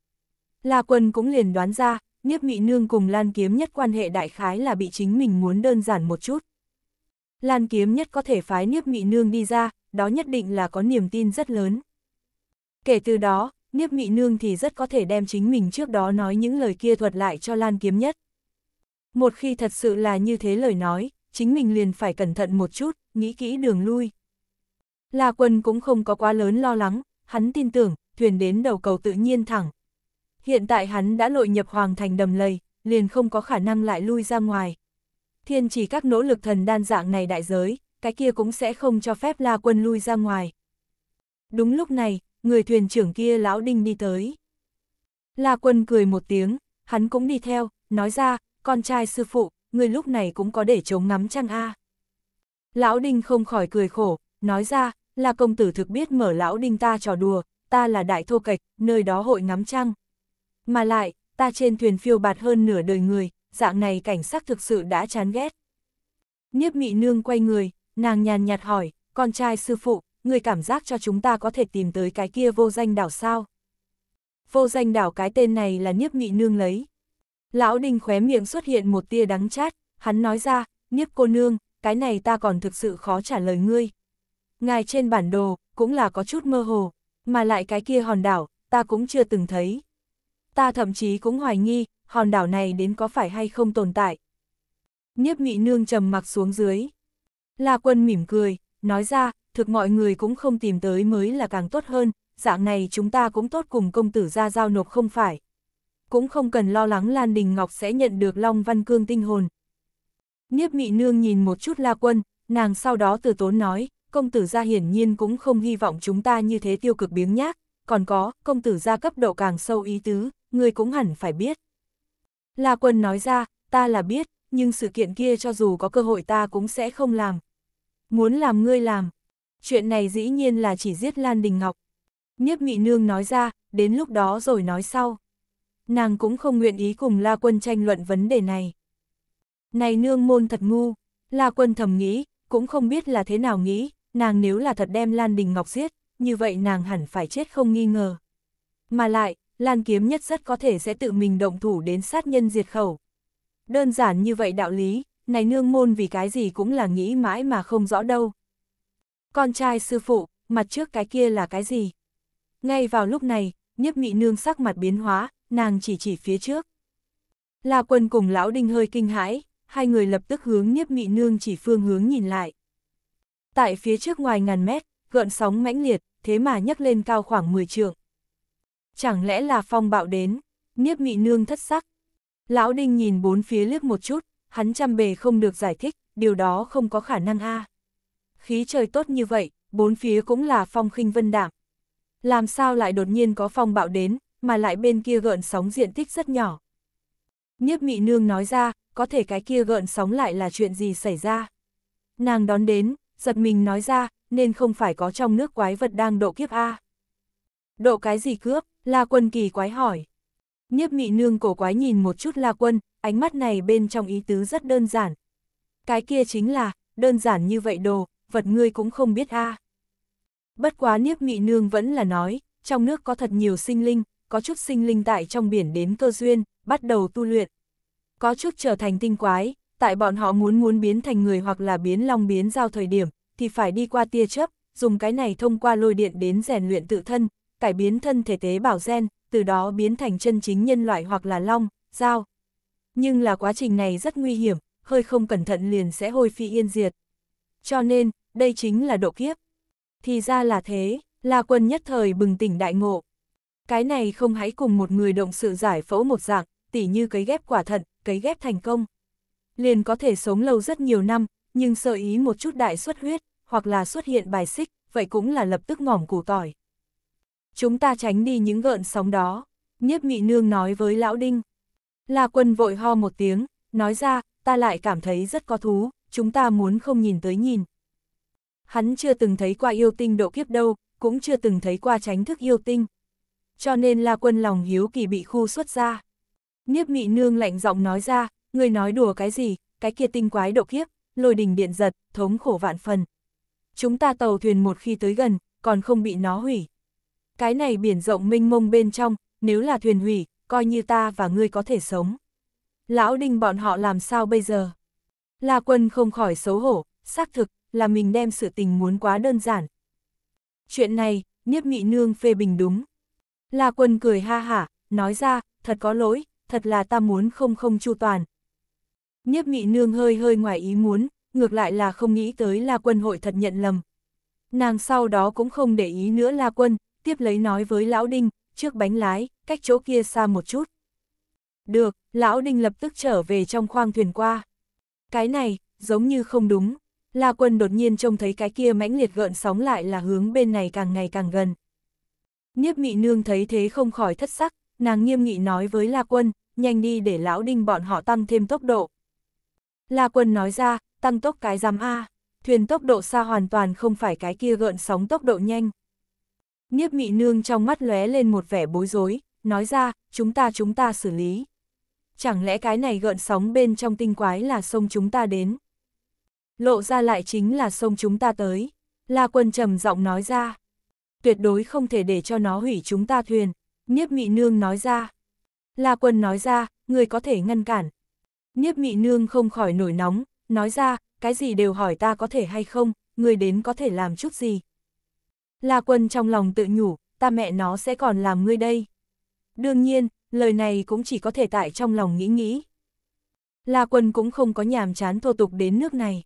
La quân cũng liền đoán ra, nhiếp nghị nương cùng lan kiếm nhất quan hệ đại khái là bị chính mình muốn đơn giản một chút. Lan kiếm nhất có thể phái nhiếp nghị nương đi ra, đó nhất định là có niềm tin rất lớn. Kể từ đó, nhiếp nghị nương thì rất có thể đem chính mình trước đó nói những lời kia thuật lại cho lan kiếm nhất. Một khi thật sự là như thế lời nói, chính mình liền phải cẩn thận một chút, nghĩ kỹ đường lui. La Quân cũng không có quá lớn lo lắng, hắn tin tưởng, thuyền đến đầu cầu tự nhiên thẳng. Hiện tại hắn đã lội nhập hoàng thành đầm lầy, liền không có khả năng lại lui ra ngoài. Thiên chỉ các nỗ lực thần đan dạng này đại giới, cái kia cũng sẽ không cho phép La Quân lui ra ngoài. Đúng lúc này, người thuyền trưởng kia lão đinh đi tới. La Quân cười một tiếng, hắn cũng đi theo, nói ra, con trai sư phụ, ngươi lúc này cũng có để chống ngắm chăn a. Lão Đinh không khỏi cười khổ, nói ra, là công tử thực biết mở lão Đinh ta trò đùa, ta là đại thô kịch nơi đó hội ngắm trăng. Mà lại, ta trên thuyền phiêu bạt hơn nửa đời người, dạng này cảnh sắc thực sự đã chán ghét. nhiếp mị nương quay người, nàng nhàn nhạt hỏi, con trai sư phụ, người cảm giác cho chúng ta có thể tìm tới cái kia vô danh đảo sao? Vô danh đảo cái tên này là nhiếp mị nương lấy, Lão Đinh khóe miệng xuất hiện một tia đắng chát, hắn nói ra, nhiếp cô nương, cái này ta còn thực sự khó trả lời ngươi. Ngài trên bản đồ, cũng là có chút mơ hồ, mà lại cái kia hòn đảo, ta cũng chưa từng thấy. Ta thậm chí cũng hoài nghi, hòn đảo này đến có phải hay không tồn tại. Nhiếp mị nương trầm mặc xuống dưới. La quân mỉm cười, nói ra, thực mọi người cũng không tìm tới mới là càng tốt hơn, dạng này chúng ta cũng tốt cùng công tử ra giao nộp không phải cũng không cần lo lắng Lan Đình Ngọc sẽ nhận được Long Văn Cương tinh hồn. Niếp Mị Nương nhìn một chút La Quân, nàng sau đó từ tốn nói, công tử gia hiển nhiên cũng không hy vọng chúng ta như thế tiêu cực biếng nhác, còn có, công tử gia cấp độ càng sâu ý tứ, người cũng hẳn phải biết. La Quân nói ra, ta là biết, nhưng sự kiện kia cho dù có cơ hội ta cũng sẽ không làm. Muốn làm ngươi làm. Chuyện này dĩ nhiên là chỉ giết Lan Đình Ngọc. Niếp Mị Nương nói ra, đến lúc đó rồi nói sau nàng cũng không nguyện ý cùng La Quân tranh luận vấn đề này. Này nương môn thật ngu, La Quân thầm nghĩ, cũng không biết là thế nào nghĩ, nàng nếu là thật đem Lan Đình Ngọc giết, như vậy nàng hẳn phải chết không nghi ngờ. Mà lại, Lan Kiếm nhất rất có thể sẽ tự mình động thủ đến sát nhân diệt khẩu. Đơn giản như vậy đạo lý, này nương môn vì cái gì cũng là nghĩ mãi mà không rõ đâu. Con trai sư phụ, mặt trước cái kia là cái gì? Ngay vào lúc này, nhiếp mị nương sắc mặt biến hóa, nàng chỉ chỉ phía trước. La quân cùng lão đinh hơi kinh hãi, hai người lập tức hướng nhiếp mị nương chỉ phương hướng nhìn lại. Tại phía trước ngoài ngàn mét, gợn sóng mãnh liệt, thế mà nhấc lên cao khoảng 10 trượng. Chẳng lẽ là phong bạo đến, nhiếp mị nương thất sắc. Lão đinh nhìn bốn phía liếc một chút, hắn chăm bề không được giải thích, điều đó không có khả năng a. Khí trời tốt như vậy, bốn phía cũng là phong khinh vân đạm. Làm sao lại đột nhiên có phong bạo đến, mà lại bên kia gợn sóng diện tích rất nhỏ. Nhiếp mị nương nói ra, có thể cái kia gợn sóng lại là chuyện gì xảy ra. Nàng đón đến, giật mình nói ra, nên không phải có trong nước quái vật đang độ kiếp A. Độ cái gì cướp, La Quân kỳ quái hỏi. Nhiếp mị nương cổ quái nhìn một chút La Quân, ánh mắt này bên trong ý tứ rất đơn giản. Cái kia chính là, đơn giản như vậy đồ, vật ngươi cũng không biết a. Bất quá Niếp Mị Nương vẫn là nói, trong nước có thật nhiều sinh linh, có chút sinh linh tại trong biển đến cơ duyên, bắt đầu tu luyện. Có chút trở thành tinh quái, tại bọn họ muốn muốn biến thành người hoặc là biến long biến giao thời điểm, thì phải đi qua tia chớp, dùng cái này thông qua lôi điện đến rèn luyện tự thân, cải biến thân thể tế bảo gen, từ đó biến thành chân chính nhân loại hoặc là long, giao. Nhưng là quá trình này rất nguy hiểm, hơi không cẩn thận liền sẽ hôi phi yên diệt. Cho nên, đây chính là độ kiếp. Thì ra là thế, là quân nhất thời bừng tỉnh đại ngộ, cái này không hãy cùng một người động sự giải phẫu một dạng, tỉ như cấy ghép quả thận, cấy ghép thành công. Liền có thể sống lâu rất nhiều năm, nhưng sợ ý một chút đại xuất huyết, hoặc là xuất hiện bài xích, vậy cũng là lập tức ngỏm củ tỏi. Chúng ta tránh đi những gợn sóng đó, nhiếp nghị nương nói với lão đinh. La quân vội ho một tiếng, nói ra, ta lại cảm thấy rất có thú, chúng ta muốn không nhìn tới nhìn. Hắn chưa từng thấy qua yêu tinh độ kiếp đâu, cũng chưa từng thấy qua tránh thức yêu tinh, cho nên La Quân lòng hiếu kỳ bị khu xuất ra. Niếp mị nương lạnh giọng nói ra, người nói đùa cái gì, cái kia tinh quái độ kiếp, lôi đình điện giật, thống khổ vạn phần. Chúng ta tàu thuyền một khi tới gần, còn không bị nó hủy. Cái này biển rộng mênh mông bên trong, nếu là thuyền hủy, coi như ta và ngươi có thể sống. Lão đình bọn họ làm sao bây giờ? La quân không khỏi xấu hổ, xác thực là mình đem sự tình muốn quá đơn giản. Chuyện này, Niếp Mị Nương phê bình đúng. La Quân cười ha hả, nói ra, thật có lỗi, thật là ta muốn không không chu toàn. Nhiếp mị nương hơi hơi ngoài ý muốn, ngược lại là không nghĩ tới La Quân hội thật nhận lầm. Nàng sau đó cũng không để ý nữa La Quân, tiếp lấy nói với Lão Đinh, trước bánh lái, cách chỗ kia xa một chút. Được, Lão Đinh lập tức trở về trong khoang thuyền qua. Cái này, giống như không đúng. La Quân đột nhiên trông thấy cái kia mãnh liệt gợn sóng lại là hướng bên này càng ngày càng gần. Niếp mị nương thấy thế không khỏi thất sắc, nàng nghiêm nghị nói với La Quân, nhanh đi để lão đinh bọn họ tăng thêm tốc độ. La Quân nói ra, tăng tốc cái giám A, thuyền tốc độ xa hoàn toàn không phải cái kia gợn sóng tốc độ nhanh. Niếp mị nương trong mắt lóe lên một vẻ bối rối, nói ra, chúng ta chúng ta xử lý. Chẳng lẽ cái này gợn sóng bên trong tinh quái là sông chúng ta đến? Lộ ra lại chính là sông chúng ta tới. La Quân trầm giọng nói ra tuyệt đối không thể để cho nó hủy chúng ta thuyền, Niếp Mị Nương nói ra. La Quân nói ra, người có thể ngăn cản. Niếp Mị Nương không khỏi nổi nóng, nói ra, cái gì đều hỏi ta có thể hay không, người đến có thể làm chút gì. La Quân trong lòng tự nhủ, ta mẹ nó sẽ còn làm ngươi đây. Đương nhiên, lời này cũng chỉ có thể tại trong lòng nghĩ nghĩ. La Quân cũng không có nhàm chán thô tục đến nước này.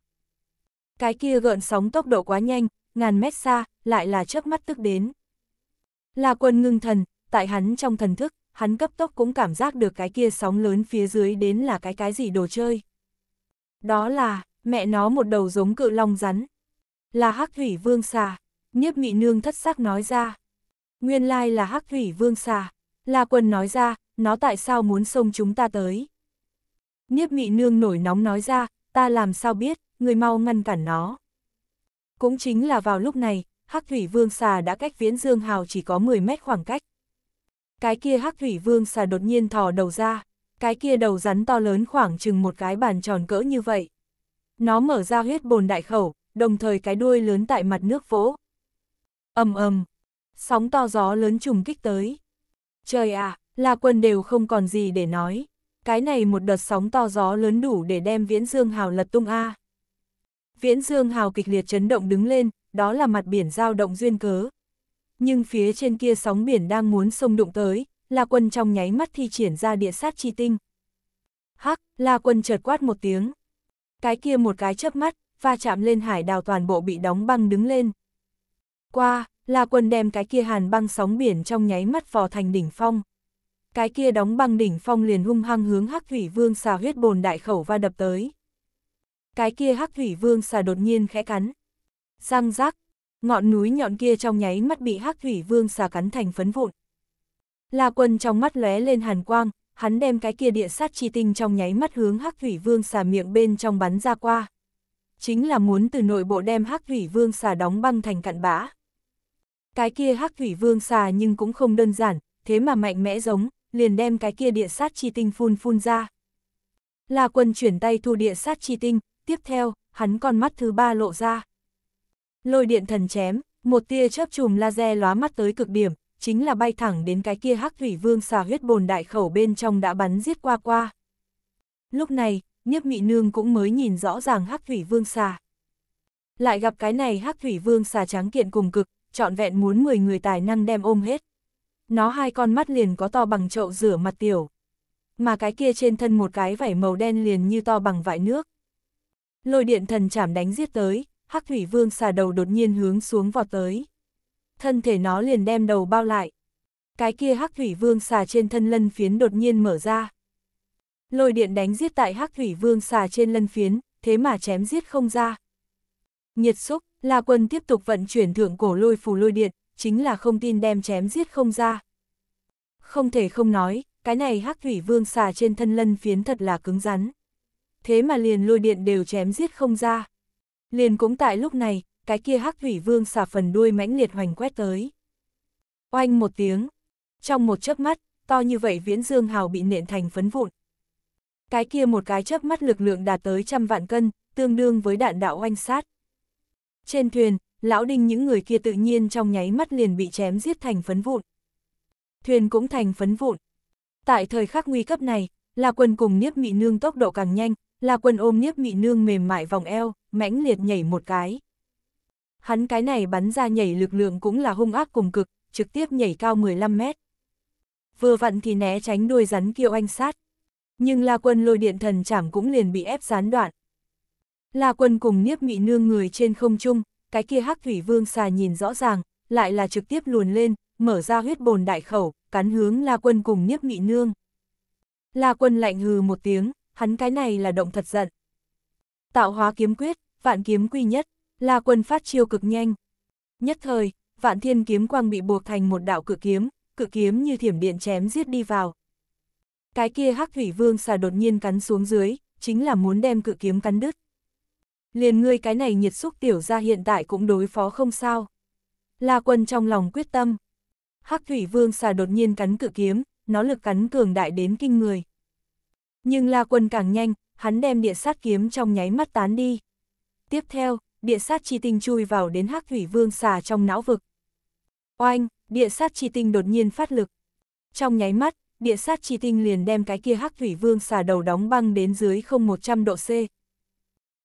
Cái kia gợn sóng tốc độ quá nhanh, ngàn mét xa, lại là chớp mắt tức đến. Là quân ngưng thần, tại hắn trong thần thức, hắn cấp tốc cũng cảm giác được cái kia sóng lớn phía dưới đến là cái cái gì đồ chơi. Đó là, mẹ nó một đầu giống cự long rắn. Là hắc thủy vương xà, nhiếp mị nương thất sắc nói ra. Nguyên lai là hắc thủy vương xà, là quân nói ra, nó tại sao muốn xông chúng ta tới. Nhiếp mị nương nổi nóng nói ra, ta làm sao biết, người mau ngăn cản nó. Cũng chính là vào lúc này, Hắc Thủy Vương xà đã cách Viễn Dương Hào chỉ có 10 mét khoảng cách. Cái kia Hắc Thủy Vương xà đột nhiên thò đầu ra, cái kia đầu rắn to lớn khoảng chừng một cái bàn tròn cỡ như vậy. Nó mở ra huyết bồn đại khẩu, đồng thời cái đuôi lớn tại mặt nước vỗ. ầm ầm, sóng to gió lớn trùng kích tới. Trời ạ, à, là quân đều không còn gì để nói. Cái này một đợt sóng to gió lớn đủ để đem Viễn Dương Hào lật tung a. À. Viễn Dương Hào kịch liệt chấn động đứng lên, đó là mặt biển giao động duyên cớ. Nhưng phía trên kia sóng biển đang muốn sông đụng tới, La Quân trong nháy mắt thi triển ra địa sát chi tinh. Hắc, La Quân chợt quát một tiếng. Cái kia một cái chớp mắt, va chạm lên hải đào toàn bộ bị đóng băng đứng lên. Qua, La Quân đem cái kia hàn băng sóng biển trong nháy mắt vò thành đỉnh phong. Cái kia đóng băng đỉnh phong liền hung hăng hướng Hắc Thủy Vương xà huyết bồn đại khẩu va đập tới cái kia hắc thủy vương xà đột nhiên khẽ cắn. Răng rác, ngọn núi nhọn kia trong nháy mắt bị hắc thủy vương xà cắn thành phấn vụn. La quân trong mắt lóe lên hàn quang, hắn đem cái kia địa sát chi tinh trong nháy mắt hướng hắc thủy vương xà miệng bên trong bắn ra qua. Chính là muốn từ nội bộ đem hắc thủy vương xà đóng băng thành cặn bã. Cái kia hắc thủy vương xà nhưng cũng không đơn giản, thế mà mạnh mẽ giống, liền đem cái kia địa sát chi tinh phun phun ra. La quân chuyển tay thu địa sát chi tinh, tiếp theo, hắn con mắt thứ ba lộ ra. Lôi điện thần chém, một tia chớp chùm laser lóa mắt tới cực điểm, chính là bay thẳng đến cái kia hắc thủy vương xà huyết bồn đại khẩu bên trong đã bắn giết qua qua. Lúc này, nhiếp mị nương cũng mới nhìn rõ ràng hắc thủy vương xà. Lại gặp cái này hắc thủy vương xà trắng kiện cùng cực, trọn vẹn muốn 10 người tài năng đem ôm hết. Nó hai con mắt liền có to bằng chậu rửa mặt tiểu. Mà cái kia trên thân một cái vảy màu đen liền như to bằng vải nước, Lôi điện thần chảm đánh giết tới, Hắc Thủy Vương xà đầu đột nhiên hướng xuống vọt tới. Thân thể nó liền đem đầu bao lại. Cái kia Hắc Thủy Vương xà trên thân lân phiến đột nhiên mở ra. Lôi điện đánh giết tại Hắc Thủy Vương xà trên lân phiến, thế mà chém giết không ra. Nhiệt xúc, La Quân tiếp tục vận chuyển thượng cổ lôi phù lôi điện, chính là không tin đem chém giết không ra. Không thể không nói, cái này Hắc Thủy Vương xà trên thân lân phiến thật là cứng rắn thế mà liền lôi điện đều chém giết không ra. Liền cũng tại lúc này, cái kia hắc thủy vương xả phần đuôi mãnh liệt hoành quét tới. Oanh một tiếng, trong một chớp mắt, to như vậy viễn dương hào bị nện thành phấn vụn. Cái kia một cái chớp mắt lực lượng đạt tới trăm vạn cân, tương đương với đạn đạo oanh sát. Trên thuyền, lão đinh những người kia tự nhiên trong nháy mắt liền bị chém giết thành phấn vụn. Thuyền cũng thành phấn vụn. Tại thời khắc nguy cấp này, là quân cùng Niếp Mị Nương tốc độ càng nhanh, La Quân ôm nhiếp mị nương mềm mại vòng eo, mãnh liệt nhảy một cái. Hắn cái này bắn ra nhảy lực lượng cũng là hung ác cùng cực, trực tiếp nhảy cao 15 mét. Vừa vặn thì né tránh đuôi rắn kiêu anh sát. Nhưng La Quân lôi điện thần chảm cũng liền bị ép gián đoạn. La Quân cùng nhiếp mị nương người trên không trung, cái kia hắc thủy vương xà nhìn rõ ràng, lại là trực tiếp luồn lên, mở ra huyết bồn đại khẩu, cắn hướng La Quân cùng nhiếp mị nương. La Quân lạnh hừ một tiếng, hắn cái này là động thật giận. Tạo hóa kiếm quyết, vạn kiếm quy nhất, là quân phát chiêu cực nhanh. Nhất thời, vạn thiên kiếm quang bị buộc thành một đạo cự kiếm, cự kiếm như thiểm điện chém giết đi vào. Cái kia hắc thủy vương xà đột nhiên cắn xuống dưới, chính là muốn đem cự kiếm cắn đứt. Liền ngươi cái này nhiệt xúc tiểu ra hiện tại cũng đối phó không sao. La quân trong lòng quyết tâm. Hắc thủy vương xà đột nhiên cắn cự kiếm, nó lực cắn cường đại đến kinh người. Nhưng La Quân càng nhanh, hắn đem địa sát kiếm trong nháy mắt tán đi. Tiếp theo, địa sát chi tinh chui vào đến hắc thủy vương xà trong não vực. Oanh, địa sát chi tinh đột nhiên phát lực. Trong nháy mắt, địa sát chi tinh liền đem cái kia hắc thủy vương xà đầu đóng băng đến dưới không 100 độ C.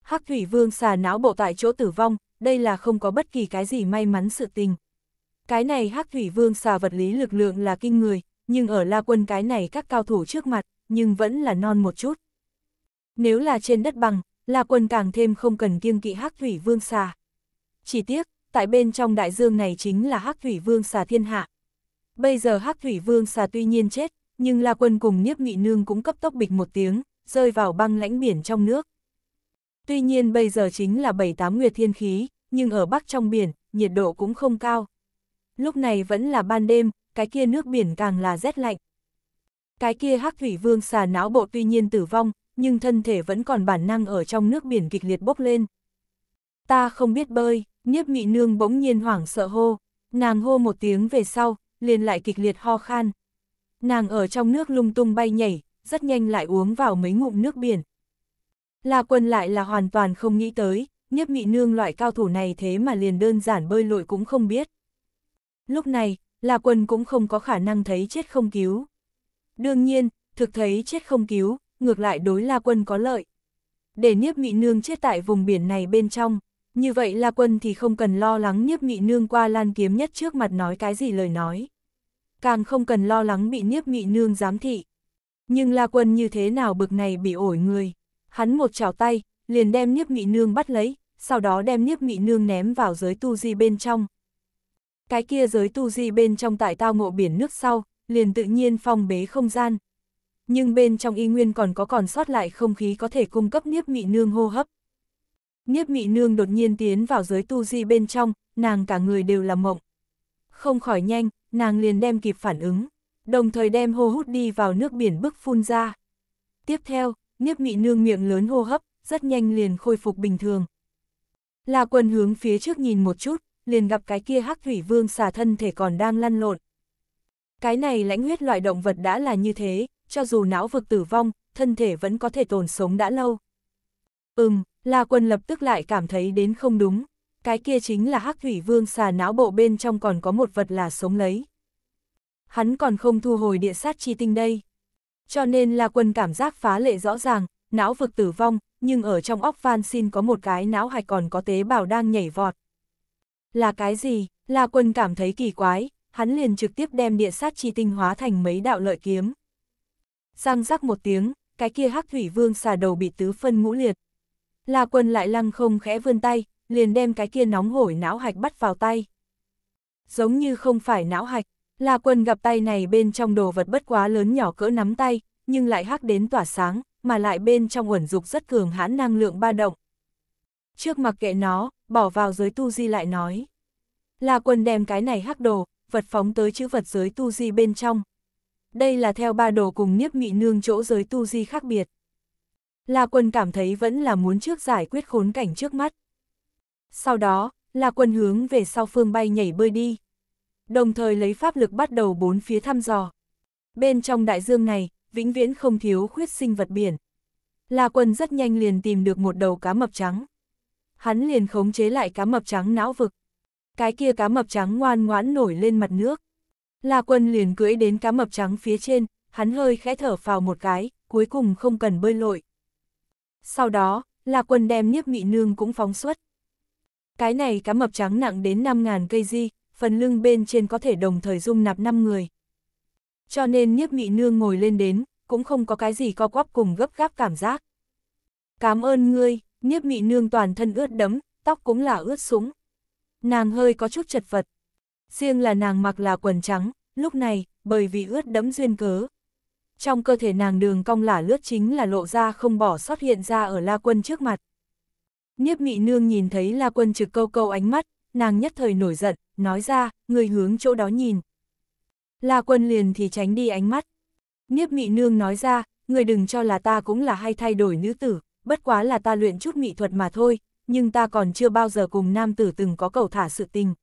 Hắc thủy vương xà não bộ tại chỗ tử vong, đây là không có bất kỳ cái gì may mắn sự tình. Cái này hắc thủy vương xà vật lý lực lượng là kinh người, nhưng ở la quân cái này các cao thủ trước mặt, nhưng vẫn là non một chút. Nếu là trên đất bằng, la quân càng thêm không cần kiêng kỵ hắc thủy vương xà. Chỉ tiếc, tại bên trong đại dương này chính là hắc thủy vương xà thiên hạ. Bây giờ hắc thủy vương xà tuy nhiên chết, nhưng la quân cùng niếp nghị nương cũng cấp tốc bịch một tiếng, rơi vào băng lãnh biển trong nước. Tuy nhiên bây giờ chính là bảy tám nguyệt thiên khí, nhưng ở bắc trong biển, nhiệt độ cũng không cao. Lúc này vẫn là ban đêm, cái kia nước biển càng là rét lạnh. Cái kia hắc thủy vương xà não bộ tuy nhiên tử vong, nhưng thân thể vẫn còn bản năng ở trong nước biển kịch liệt bốc lên. Ta không biết bơi, nhiếp mị nương bỗng nhiên hoảng sợ hô, nàng hô một tiếng về sau, liền lại kịch liệt ho khan. Nàng ở trong nước lung tung bay nhảy, rất nhanh lại uống vào mấy ngụm nước biển. La quân lại là hoàn toàn không nghĩ tới, nhiếp mị nương loại cao thủ này thế mà liền đơn giản bơi lội cũng không biết. Lúc này, La quân cũng không có khả năng thấy chết không cứu. Đương nhiên, thực thấy chết không cứu, ngược lại đối La Quân có lợi. Để Niếp Mị Nương chết tại vùng biển này bên trong, như vậy La Quân thì không cần lo lắng Niếp Mị Nương qua lan kiếm nhất trước mặt nói cái gì lời nói. Càng không cần lo lắng bị Niếp Mị Nương giám thị. Nhưng La Quân như thế nào bực này bị ổi người. Hắn một chảo tay, liền đem Niếp Mị Nương bắt lấy, sau đó đem Niếp Mị Nương ném vào giới tu di bên trong. Cái kia giới tu di bên trong tại tao ngộ biển nước sau, liền tự nhiên phong bế không gian. Nhưng bên trong y nguyên còn có còn sót lại không khí có thể cung cấp niếp mị nương hô hấp. Niếp mị nương đột nhiên tiến vào giới tu di bên trong, nàng cả người đều là mộng. Không khỏi nhanh, nàng liền đem kịp phản ứng, đồng thời đem hô hút đi vào nước biển bức phun ra. Tiếp theo, niếp mị nương miệng lớn hô hấp, rất nhanh liền khôi phục bình thường. là quần hướng phía trước nhìn một chút, liền gặp cái kia hắc thủy vương xà thân thể còn đang lăn lộn, cái này lãnh huyết loại động vật đã là như thế, cho dù não vực tử vong, thân thể vẫn có thể tồn sống đã lâu. Ừm, La Quân lập tức lại cảm thấy đến không đúng, cái kia chính là hắc thủy vương xà não bộ bên trong còn có một vật là sống lấy. Hắn còn không thu hồi địa sát chi tinh đây. Cho nên La Quân cảm giác phá lệ rõ ràng, não vực tử vong, nhưng ở trong óc van xin có một cái não hạch còn có tế bào đang nhảy vọt. Là cái gì? La Quân cảm thấy kỳ quái, hắn liền trực tiếp đem địa sát chi tinh hóa thành mấy đạo lợi kiếm. Giang rắc một tiếng, cái kia hắc thủy vương xà đầu bị tứ phân ngũ liệt. La quân lại lăng không khẽ vươn tay, liền đem cái kia nóng hổi não hạch bắt vào tay. Giống như không phải não hạch, La quân gặp tay này bên trong đồ vật bất quá lớn nhỏ cỡ nắm tay, nhưng lại hắc đến tỏa sáng, mà lại bên trong uẩn dục rất cường hãn năng lượng ba động. Trước mặc kệ nó, bỏ vào giới tu di lại nói. La quân đem cái này hắc đồ, vật phóng tới chữ vật giới tu di bên trong. Đây là theo ba đồ cùng niếp mị nương chỗ giới tu di khác biệt. La quân cảm thấy vẫn là muốn trước giải quyết khốn cảnh trước mắt. Sau đó, La quân hướng về sau phương bay nhảy bơi đi. Đồng thời lấy pháp lực bắt đầu bốn phía thăm dò. Bên trong đại dương này, vĩnh viễn không thiếu khuyết sinh vật biển. La quân rất nhanh liền tìm được một đầu cá mập trắng. Hắn liền khống chế lại cá mập trắng não vực cái kia cá mập trắng ngoan ngoãn nổi lên mặt nước. La quân liền cưỡi đến cá mập trắng phía trên, hắn hơi khẽ thở vào một cái, cuối cùng không cần bơi lội. Sau đó, La quân đem nhiếp mị nương cũng phóng xuất. Cái này cá mập trắng nặng đến 5.000 cây di, phần lưng bên trên có thể đồng thời dung nạp 5 người. Cho nên nhiếp mị nương ngồi lên đến, cũng không có cái gì co quắp cùng gấp gáp cảm giác. Cảm ơn ngươi, nhiếp mị nương toàn thân ướt đấm, tóc cũng là ướt súng nàng hơi có chút chật vật. Riêng là nàng mặc là quần trắng, lúc này, bởi vì ướt đẫm duyên cớ. Trong cơ thể nàng đường cong lả lướt chính là lộ ra không bỏ sót hiện ra ở La Quân trước mặt. Niếp mị nương nhìn thấy La Quân trực câu câu ánh mắt, nàng nhất thời nổi giận, nói ra, người hướng chỗ đó nhìn. La Quân liền thì tránh đi ánh mắt. Niếp mị nương nói ra, người đừng cho là ta cũng là hay thay đổi nữ tử, bất quá là ta luyện chút mỹ thuật mà thôi, nhưng ta còn chưa bao giờ cùng nam tử từng có cầu thả sự tình.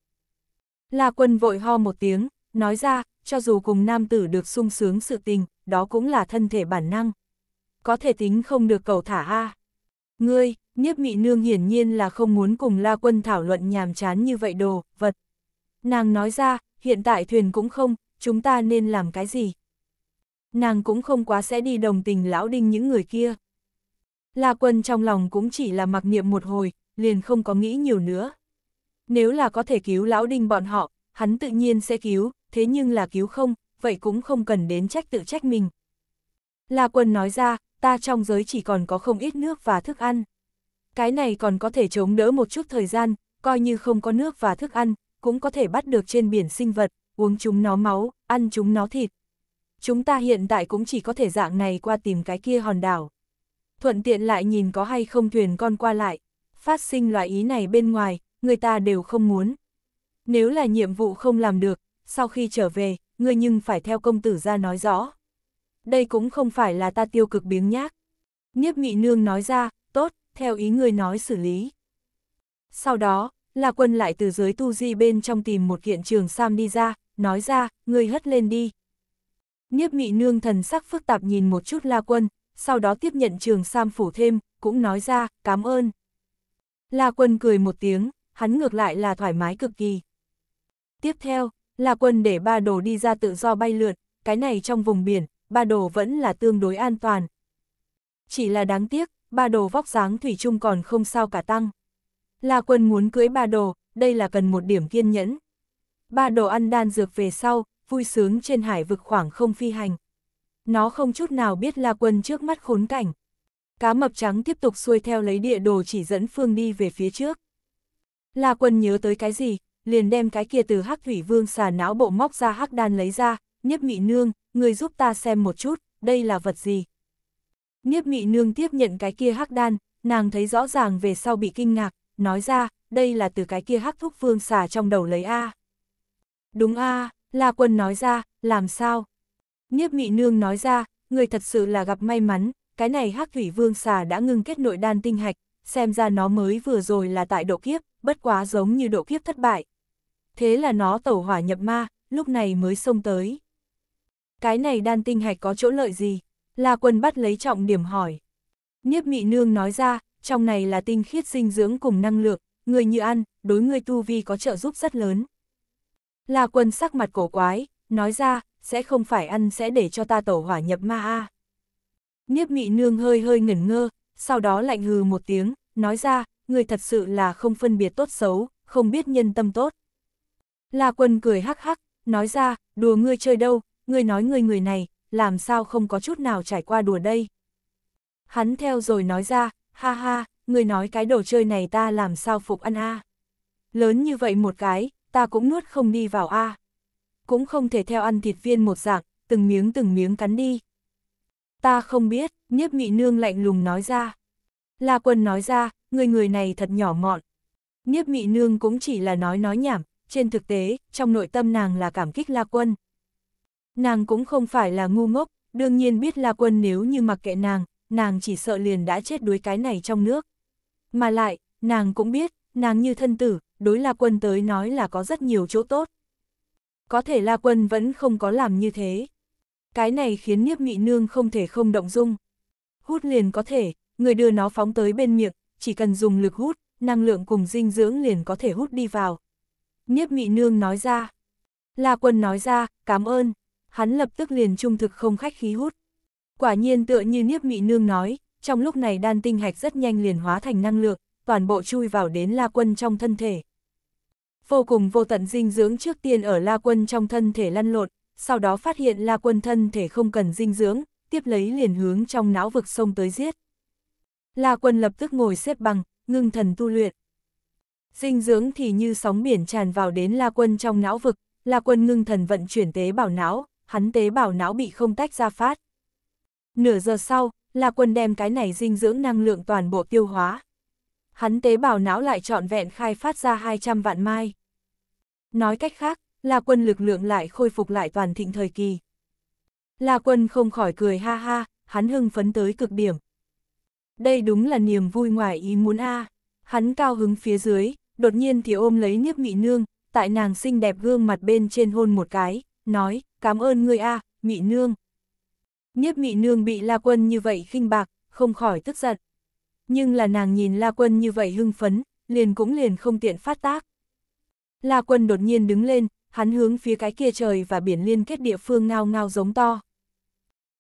La quân vội ho một tiếng, nói ra, cho dù cùng nam tử được sung sướng sự tình, đó cũng là thân thể bản năng. Có thể tính không được cầu thả a Ngươi, nhiếp mị nương hiển nhiên là không muốn cùng la quân thảo luận nhàm chán như vậy đồ, vật. Nàng nói ra, hiện tại thuyền cũng không, chúng ta nên làm cái gì? Nàng cũng không quá sẽ đi đồng tình lão đinh những người kia. La Quân trong lòng cũng chỉ là mặc niệm một hồi, liền không có nghĩ nhiều nữa. Nếu là có thể cứu lão đinh bọn họ, hắn tự nhiên sẽ cứu, thế nhưng là cứu không, vậy cũng không cần đến trách tự trách mình. La Quân nói ra, ta trong giới chỉ còn có không ít nước và thức ăn. Cái này còn có thể chống đỡ một chút thời gian, coi như không có nước và thức ăn, cũng có thể bắt được trên biển sinh vật, uống chúng nó máu, ăn chúng nó thịt. Chúng ta hiện tại cũng chỉ có thể dạng này qua tìm cái kia hòn đảo thuận tiện lại nhìn có hay không thuyền con qua lại, phát sinh loại ý này bên ngoài, người ta đều không muốn. Nếu là nhiệm vụ không làm được, sau khi trở về, ngươi nhưng phải theo công tử ra nói rõ. Đây cũng không phải là ta tiêu cực biếng nhác. Niếp nghị nương nói ra, tốt, theo ý ngươi nói xử lý. Sau đó, là quân lại từ dưới tu di bên trong tìm một hiện trường sam đi ra, nói ra, ngươi hất lên đi. Niếp nghị nương thần sắc phức tạp nhìn một chút la quân, sau đó tiếp nhận trường Sam phủ thêm, cũng nói ra, cảm ơn. La Quân cười một tiếng, hắn ngược lại là thoải mái cực kỳ. Tiếp theo, La Quân để ba đồ đi ra tự do bay lượn, cái này trong vùng biển, ba đồ vẫn là tương đối an toàn. Chỉ là đáng tiếc, ba đồ vóc dáng thủy chung còn không sao cả tăng. La Quân muốn cưới ba đồ, đây là cần một điểm kiên nhẫn. Ba đồ ăn đan dược về sau, vui sướng trên hải vực khoảng không phi hành. Nó không chút nào biết La Quân trước mắt khốn cảnh. Cá mập trắng tiếp tục xuôi theo lấy địa đồ chỉ dẫn Phương đi về phía trước. La Quân nhớ tới cái gì, liền đem cái kia từ hắc thủy vương xà não bộ móc ra hắc đan lấy ra, nhiếp mị nương, người giúp ta xem một chút, đây là vật gì. Nhiếp mị nương tiếp nhận cái kia hắc đan, nàng thấy rõ ràng về sau bị kinh ngạc, nói ra, đây là từ cái kia hắc thúc vương xà trong đầu lấy A. Đúng A, La Quân nói ra, làm sao? Niếp Mị Nương nói ra, người thật sự là gặp may mắn, cái này hắc thủy vương xà đã ngưng kết nội đan tinh hạch, xem ra nó mới vừa rồi là tại độ kiếp, bất quá giống như độ kiếp thất bại. Thế là nó tẩu hỏa nhập ma, lúc này mới xông tới. Cái này đan tinh hạch có chỗ lợi gì? Là quân bắt lấy trọng điểm hỏi. Niếp Mị Nương nói ra, trong này là tinh khiết dinh dưỡng cùng năng lượng, người như ăn, đối người tu vi có trợ giúp rất lớn. Là quân sắc mặt cổ quái, nói ra, sẽ không phải ăn sẽ để cho ta tẩu hỏa nhập ma a. Niếp mị nương hơi hơi ngẩn ngơ, sau đó lạnh hừ một tiếng, nói ra, người thật sự là không phân biệt tốt xấu, không biết nhân tâm tốt. La quân cười hắc hắc, nói ra, đùa ngươi chơi đâu, ngươi nói ngươi người này, làm sao không có chút nào trải qua đùa đây. Hắn theo rồi nói ra, ha ha, ngươi nói cái đồ chơi này ta làm sao phục ăn a. Lớn như vậy một cái, ta cũng nuốt không đi vào a. À cũng không thể theo ăn thịt viên một dạng, từng miếng từng miếng cắn đi. Ta không biết, nhiếp mị nương lạnh lùng nói ra. La quân nói ra, người người này thật nhỏ mọn. Nhiếp mị nương cũng chỉ là nói nói nhảm, trên thực tế, trong nội tâm nàng là cảm kích La quân. Nàng cũng không phải là ngu ngốc, đương nhiên biết La quân nếu như mặc kệ nàng, nàng chỉ sợ liền đã chết đuối cái này trong nước. Mà lại, nàng cũng biết, nàng như thân tử, đối La quân tới nói là có rất nhiều chỗ tốt, có thể La Quân vẫn không có làm như thế. Cái này khiến Niếp Mị Nương không thể không động dung. Hút liền có thể, người đưa nó phóng tới bên miệng, chỉ cần dùng lực hút, năng lượng cùng dinh dưỡng liền có thể hút đi vào. Niếp Mị Nương nói ra. La Quân nói ra, cảm ơn. Hắn lập tức liền trung thực không khách khí hút. Quả nhiên tựa như Niếp Mị Nương nói, trong lúc này đan tinh hạch rất nhanh liền hóa thành năng lượng, toàn bộ chui vào đến La Quân trong thân thể vô cùng vô tận dinh dưỡng trước tiên ở La Quân trong thân thể lăn lộn, sau đó phát hiện La Quân thân thể không cần dinh dưỡng, tiếp lấy liền hướng trong não vực sông tới giết. La Quân lập tức ngồi xếp bằng, ngưng thần tu luyện. Dinh dưỡng thì như sóng biển tràn vào đến La Quân trong não vực, La Quân ngưng thần vận chuyển tế bào não, hắn tế bào não bị không tách ra phát. Nửa giờ sau, La Quân đem cái này dinh dưỡng năng lượng toàn bộ tiêu hóa, hắn tế bào não lại trọn vẹn khai phát ra 200 vạn mai. Nói cách khác, là quân lực lượng lại khôi phục lại toàn thịnh thời kỳ. La quân không khỏi cười ha ha, hắn hưng phấn tới cực điểm. Đây đúng là niềm vui ngoài ý muốn a. Hắn cao hứng phía dưới, đột nhiên thì ôm lấy Niếp Mị Nương, tại nàng xinh đẹp gương mặt bên trên hôn một cái, nói, cảm ơn ngươi a, à, Mị Nương. Niếp Mị Nương bị La Quân như vậy khinh bạc, không khỏi tức giận nhưng là nàng nhìn La Quân như vậy hưng phấn, liền cũng liền không tiện phát tác. La Quân đột nhiên đứng lên, hắn hướng phía cái kia trời và biển liên kết địa phương ngao ngao giống to.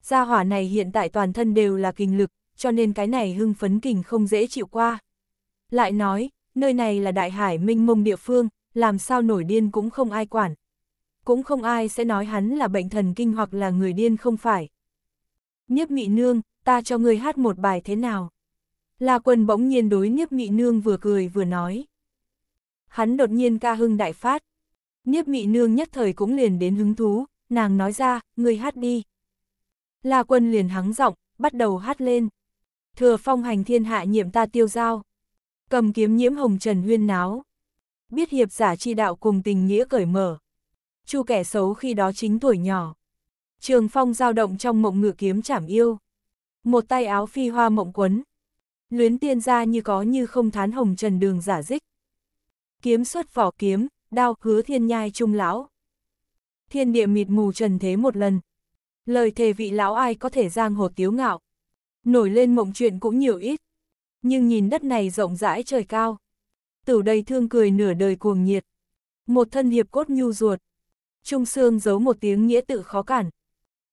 Gia hỏa này hiện tại toàn thân đều là kinh lực, cho nên cái này hưng phấn kình không dễ chịu qua. Lại nói, nơi này là đại hải minh mông địa phương, làm sao nổi điên cũng không ai quản. Cũng không ai sẽ nói hắn là bệnh thần kinh hoặc là người điên không phải. Nhiếp mị nương, ta cho người hát một bài thế nào? La Quân bỗng nhiên đối Niếp Mị Nương vừa cười vừa nói. Hắn đột nhiên ca hưng đại phát. Niếp Mị Nương nhất thời cũng liền đến hứng thú, nàng nói ra, người hát đi. La Quân liền hắng giọng, bắt đầu hát lên. Thừa phong hành thiên hạ nhiệm ta tiêu giao. Cầm kiếm nhiễm hồng trần huyên náo. Biết hiệp giả chi đạo cùng tình nghĩa cởi mở. Chu kẻ xấu khi đó chính tuổi nhỏ. Trường phong giao động trong mộng ngự kiếm chảm yêu. Một tay áo phi hoa mộng quấn, luyến tiên ra như có như không thán hồng trần đường giả dích. Kiếm xuất vỏ kiếm, đao hứa thiên nhai trung lão. Thiên địa mịt mù trần thế một lần. Lời thề vị lão ai có thể giang hồ tiếu ngạo. Nổi lên mộng chuyện cũng nhiều ít. Nhưng nhìn đất này rộng rãi trời cao. Tử đầy thương cười nửa đời cuồng nhiệt. Một thân hiệp cốt nhu ruột. Trung xương giấu một tiếng nghĩa tự khó cản.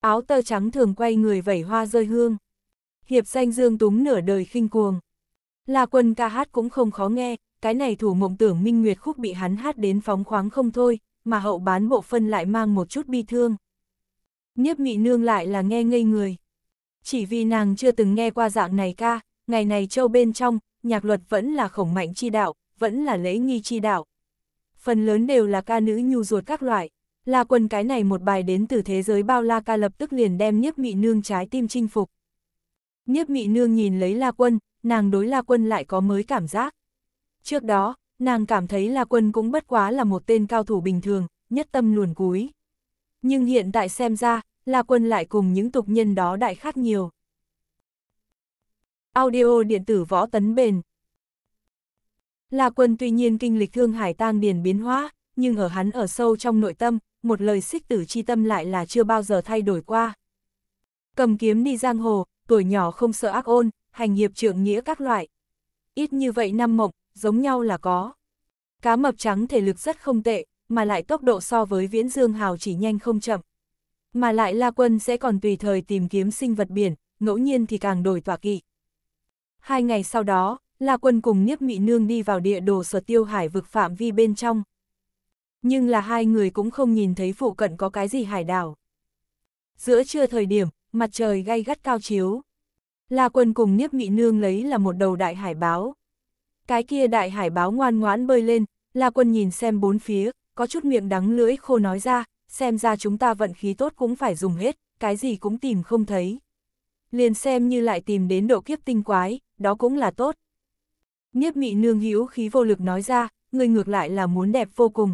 Áo tơ trắng thường quay người vẩy hoa rơi hương hiệp danh Dương Túng nửa đời khinh cuồng. Là quân ca hát cũng không khó nghe, cái này thủ mộng tưởng minh nguyệt khúc bị hắn hát đến phóng khoáng không thôi, mà hậu bán bộ phân lại mang một chút bi thương. Nhiếp mị nương lại là nghe ngây người. Chỉ vì nàng chưa từng nghe qua dạng này ca, ngày này châu bên trong, nhạc luật vẫn là khổng mạnh chi đạo, vẫn là lễ nghi chi đạo. Phần lớn đều là ca nữ nhu ruột các loại. Là quần cái này một bài đến từ thế giới bao la ca lập tức liền đem nhiếp mị nương trái tim chinh phục. Nhiếp mị nương nhìn lấy La Quân, nàng đối La Quân lại có mới cảm giác. Trước đó, nàng cảm thấy La Quân cũng bất quá là một tên cao thủ bình thường, nhất tâm luồn cúi. Nhưng hiện tại xem ra, La Quân lại cùng những tục nhân đó đại khác nhiều. Audio điện tử võ tấn bền La Quân tuy nhiên kinh lịch thương hải tang điền biến hóa, nhưng ở hắn ở sâu trong nội tâm, một lời xích tử chi tâm lại là chưa bao giờ thay đổi qua. Cầm kiếm đi giang hồ, tuổi nhỏ không sợ ác ôn, hành nghiệp trượng nghĩa các loại. Ít như vậy năm mộng, giống nhau là có. Cá mập trắng thể lực rất không tệ, mà lại tốc độ so với viễn dương hào chỉ nhanh không chậm. Mà lại La Quân sẽ còn tùy thời tìm kiếm sinh vật biển, ngẫu nhiên thì càng đổi tỏa kỵ. Hai ngày sau đó, La Quân cùng Niếp Mị Nương đi vào địa đồ sở tiêu hải vực phạm vi bên trong. Nhưng là hai người cũng không nhìn thấy phụ cận có cái gì hải đảo. Giữa trưa thời điểm, mặt trời gay gắt cao chiếu. La Quân cùng Niếp Nghị Nương lấy là một đầu đại hải báo. Cái kia đại hải báo ngoan ngoãn bơi lên, La Quân nhìn xem bốn phía, có chút miệng đắng lưỡi khô nói ra, xem ra chúng ta vận khí tốt cũng phải dùng hết, cái gì cũng tìm không thấy. Liền xem như lại tìm đến độ kiếp tinh quái, đó cũng là tốt. Niếp Mị Nương hữu khí vô lực nói ra, người ngược lại là muốn đẹp vô cùng.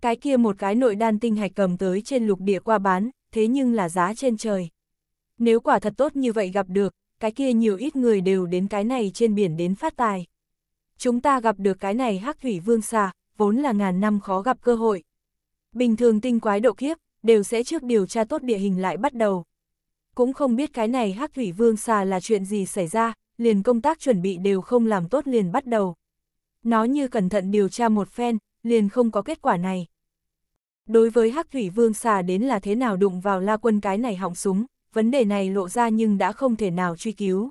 Cái kia một cái nội đan tinh hạch cầm tới trên lục địa qua bán, thế nhưng là giá trên trời. Nếu quả thật tốt như vậy gặp được, cái kia nhiều ít người đều đến cái này trên biển đến phát tài. Chúng ta gặp được cái này hắc thủy vương xà, vốn là ngàn năm khó gặp cơ hội. Bình thường tinh quái độ kiếp, đều sẽ trước điều tra tốt địa hình lại bắt đầu. Cũng không biết cái này hắc thủy vương xà là chuyện gì xảy ra, liền công tác chuẩn bị đều không làm tốt liền bắt đầu. Nó như cẩn thận điều tra một phen, liền không có kết quả này. Đối với hắc thủy vương xà đến là thế nào đụng vào la quân cái này hỏng súng vấn đề này lộ ra nhưng đã không thể nào truy cứu.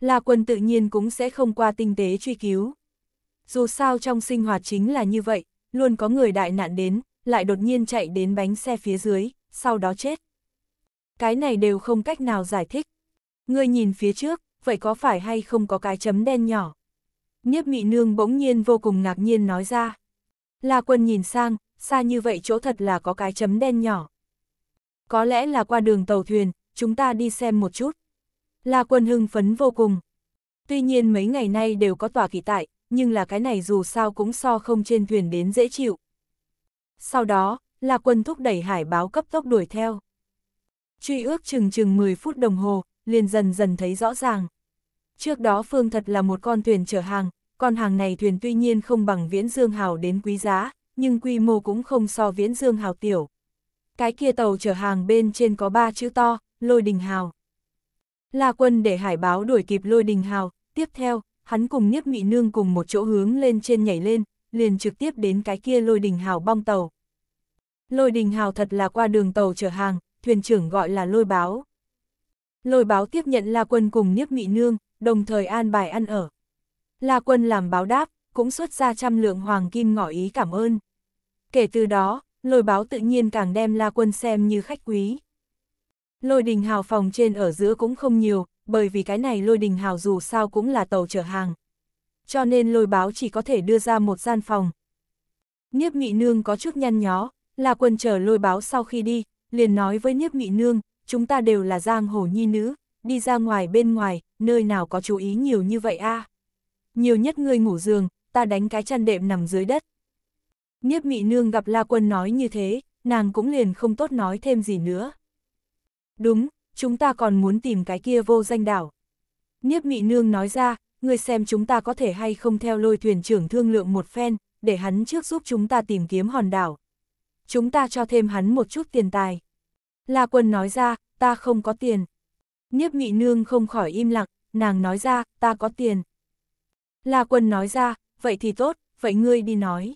La Quân tự nhiên cũng sẽ không qua tinh tế truy cứu. Dù sao trong sinh hoạt chính là như vậy, luôn có người đại nạn đến, lại đột nhiên chạy đến bánh xe phía dưới, sau đó chết. Cái này đều không cách nào giải thích. người nhìn phía trước, vậy có phải hay không có cái chấm đen nhỏ? Nhiếp mị nương bỗng nhiên vô cùng ngạc nhiên nói ra. La quân nhìn sang, xa như vậy chỗ thật là có cái chấm đen nhỏ. Có lẽ là qua đường tàu thuyền, chúng ta đi xem một chút. La Quân hưng phấn vô cùng. Tuy nhiên mấy ngày nay đều có tòa kỳ tại, nhưng là cái này dù sao cũng so không trên thuyền đến dễ chịu. Sau đó, La Quân thúc đẩy hải báo cấp tốc đuổi theo. Truy ước chừng chừng 10 phút đồng hồ, liền dần dần thấy rõ ràng. Trước đó Phương thật là một con thuyền chở hàng, con hàng này thuyền tuy nhiên không bằng Viễn Dương Hào đến quý giá, nhưng quy mô cũng không so Viễn Dương Hào tiểu. Cái kia tàu chở hàng bên trên có ba chữ to, Lôi Đình Hào. La Quân để Hải Báo đuổi kịp Lôi Đình Hào, tiếp theo, hắn cùng nhiếp Mị Nương cùng một chỗ hướng lên trên nhảy lên, liền trực tiếp đến cái kia Lôi Đình Hào bong tàu. Lôi Đình Hào thật là qua đường tàu chở hàng, thuyền trưởng gọi là Lôi Báo. Lôi Báo tiếp nhận La Quân cùng nhiếp Mị Nương, đồng thời an bài ăn ở. La Quân làm báo đáp, cũng xuất ra trăm lượng hoàng kim ngỏ ý cảm ơn. Kể từ đó, lôi báo tự nhiên càng đem La Quân xem như khách quý. Lôi đình hào phòng trên ở giữa cũng không nhiều, bởi vì cái này lôi đình hào dù sao cũng là tàu chở hàng. Cho nên lôi báo chỉ có thể đưa ra một gian phòng. Niếp Mị Nương có chút nhăn nhó, là quân chờ lôi báo sau khi đi, liền nói với Niếp Mị Nương, chúng ta đều là giang hồ nhi nữ, đi ra ngoài bên ngoài, nơi nào có chú ý nhiều như vậy a à? Nhiều nhất ngươi ngủ giường, ta đánh cái chăn đệm nằm dưới đất. Niếp Mị Nương gặp La Quân nói như thế, nàng cũng liền không tốt nói thêm gì nữa đúng, chúng ta còn muốn tìm cái kia vô danh đảo. Niếp Mị Nương nói ra, ngươi xem chúng ta có thể hay không theo lôi thuyền trưởng thương lượng một phen, để hắn trước giúp chúng ta tìm kiếm hòn đảo. Chúng ta cho thêm hắn một chút tiền tài. La Quân nói ra, ta không có tiền. Niếp Mị Nương không khỏi im lặng, nàng nói ra, ta có tiền. La Quân nói ra, vậy thì tốt, vậy ngươi đi nói.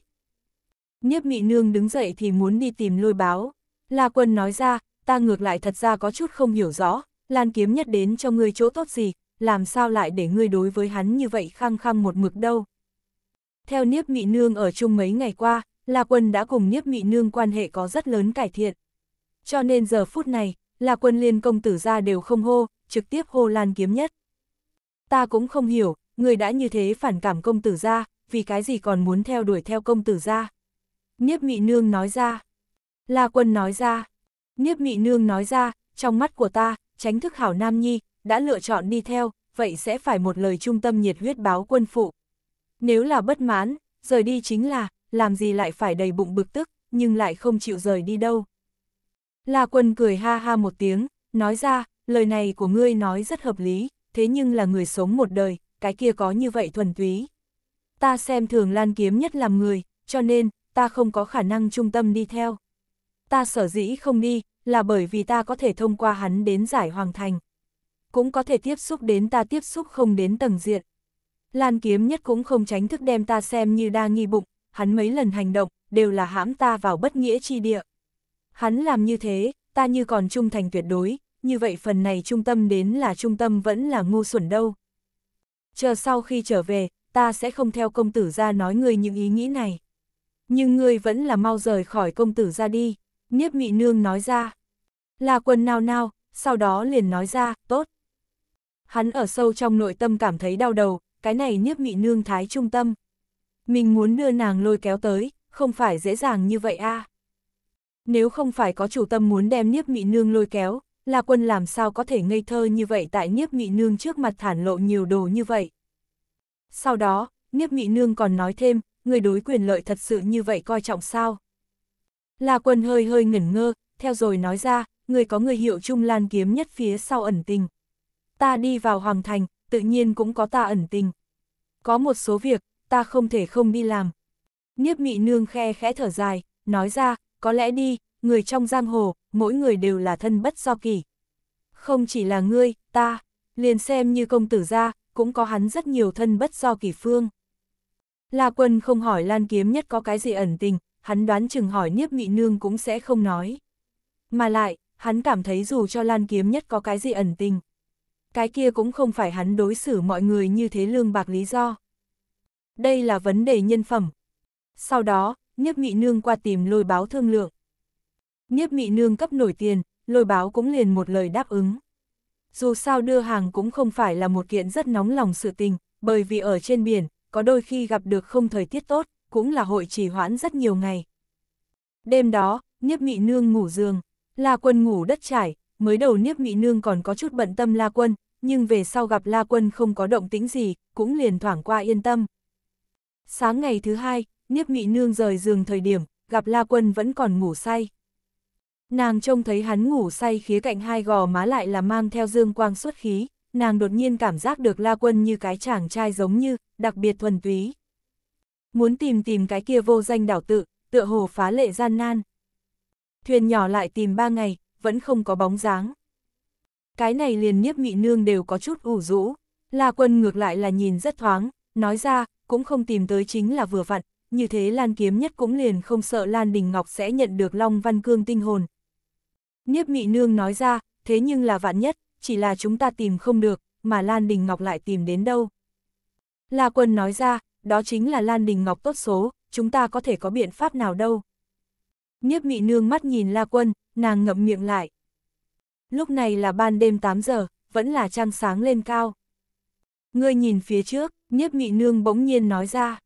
Niếp Mị Nương đứng dậy thì muốn đi tìm lôi báo. La Quân nói ra, ta ngược lại thật ra có chút không hiểu rõ, Lan Kiếm Nhất đến cho ngươi chỗ tốt gì, làm sao lại để ngươi đối với hắn như vậy khăng khăng một mực đâu. Theo Niếp Mị Nương ở chung mấy ngày qua, La Quân đã cùng Niếp Mị Nương quan hệ có rất lớn cải thiện. Cho nên giờ phút này, La Quân liên công tử ra đều không hô, trực tiếp hô Lan Kiếm Nhất. Ta cũng không hiểu, người đã như thế phản cảm công tử ra, vì cái gì còn muốn theo đuổi theo công tử ra. Niếp Mị Nương nói ra. La Quân nói ra. Niếp mị nương nói ra, trong mắt của ta, tránh thức hảo nam nhi, đã lựa chọn đi theo, vậy sẽ phải một lời trung tâm nhiệt huyết báo quân phụ. Nếu là bất mãn, rời đi chính là, làm gì lại phải đầy bụng bực tức, nhưng lại không chịu rời đi đâu. La quân cười ha ha một tiếng, nói ra, lời này của ngươi nói rất hợp lý, thế nhưng là người sống một đời, cái kia có như vậy thuần túy. Ta xem thường lan kiếm nhất làm người, cho nên, ta không có khả năng trung tâm đi theo ta sở dĩ không đi, là bởi vì ta có thể thông qua hắn đến giải hoàng thành. Cũng có thể tiếp xúc đến ta tiếp xúc không đến tầng diện. Lan kiếm nhất cũng không tránh thức đem ta xem như đa nghi bụng, hắn mấy lần hành động, đều là hãm ta vào bất nghĩa chi địa. Hắn làm như thế, ta như còn trung thành tuyệt đối, như vậy phần này trung tâm đến là trung tâm vẫn là ngu xuẩn đâu. Chờ sau khi trở về, ta sẽ không theo công tử ra nói ngươi những ý nghĩ này. Nhưng ngươi vẫn là mau rời khỏi công tử ra đi. Niếp Mị Nương nói ra. Là quần nào nào, sau đó liền nói ra, tốt. Hắn ở sâu trong nội tâm cảm thấy đau đầu, cái này Niếp Mị Nương thái trung tâm. Mình muốn đưa nàng lôi kéo tới, không phải dễ dàng như vậy a. À? Nếu không phải có chủ tâm muốn đem Niếp Mị Nương lôi kéo, là quân làm sao có thể ngây thơ như vậy tại Niếp Mị Nương trước mặt thản lộ nhiều đồ như vậy. Sau đó, Niếp Mị Nương còn nói thêm, người đối quyền lợi thật sự như vậy coi trọng sao? La Quân hơi hơi ngẩn ngơ, theo rồi nói ra, người có người hiệu Trung Lan kiếm nhất phía sau ẩn tình. Ta đi vào Hoàng Thành, tự nhiên cũng có ta ẩn tình. Có một số việc, ta không thể không đi làm. Niếp mị nương khe khẽ thở dài, nói ra, có lẽ đi, người trong giang hồ, mỗi người đều là thân bất do kỳ. Không chỉ là ngươi, ta, liền xem như công tử gia, cũng có hắn rất nhiều thân bất do kỳ phương. La quân không hỏi Lan Kiếm Nhất có cái gì ẩn tình, hắn đoán chừng hỏi nhiếp mị nương cũng sẽ không nói. Mà lại, hắn cảm thấy dù cho Lan Kiếm Nhất có cái gì ẩn tình. Cái kia cũng không phải hắn đối xử mọi người như thế lương bạc lý do. Đây là vấn đề nhân phẩm. Sau đó, nhiếp mị nương qua tìm lôi báo thương lượng. Nhiếp mị nương cấp nổi tiền, lôi báo cũng liền một lời đáp ứng. Dù sao đưa hàng cũng không phải là một kiện rất nóng lòng sự tình, bởi vì ở trên biển, có đôi khi gặp được không thời tiết tốt cũng là hội trì hoãn rất nhiều ngày. Đêm đó, Niếp Mị Nương ngủ giường, La Quân ngủ đất trải, mới đầu Niếp Mị Nương còn có chút bận tâm La Quân, nhưng về sau gặp La Quân không có động tĩnh gì, cũng liền thoảng qua yên tâm. Sáng ngày thứ hai, Niếp Mị Nương rời giường thời điểm, gặp La Quân vẫn còn ngủ say. Nàng trông thấy hắn ngủ say khía cạnh hai gò má lại là mang theo dương quang xuất khí, nàng đột nhiên cảm giác được La Quân như cái chàng trai giống như, đặc biệt thuần túy muốn tìm tìm cái kia vô danh đảo tự, tựa hồ phá lệ gian nan. Thuyền nhỏ lại tìm ba ngày, vẫn không có bóng dáng. Cái này liền niếp mị nương đều có chút ủ rũ, La Quân ngược lại là nhìn rất thoáng, nói ra, cũng không tìm tới chính là vừa vặn, như thế Lan Kiếm nhất cũng liền không sợ Lan Đình Ngọc sẽ nhận được Long Văn Cương tinh hồn. Niếp mị nương nói ra, thế nhưng là vạn nhất, chỉ là chúng ta tìm không được, mà Lan Đình Ngọc lại tìm đến đâu. La Quân nói ra, đó chính là Lan Đình Ngọc tốt số, chúng ta có thể có biện pháp nào đâu. Nhiếp mị nương mắt nhìn La Quân, nàng ngậm miệng lại. Lúc này là ban đêm 8 giờ, vẫn là trăng sáng lên cao. Ngươi nhìn phía trước, nhiếp mị nương bỗng nhiên nói ra.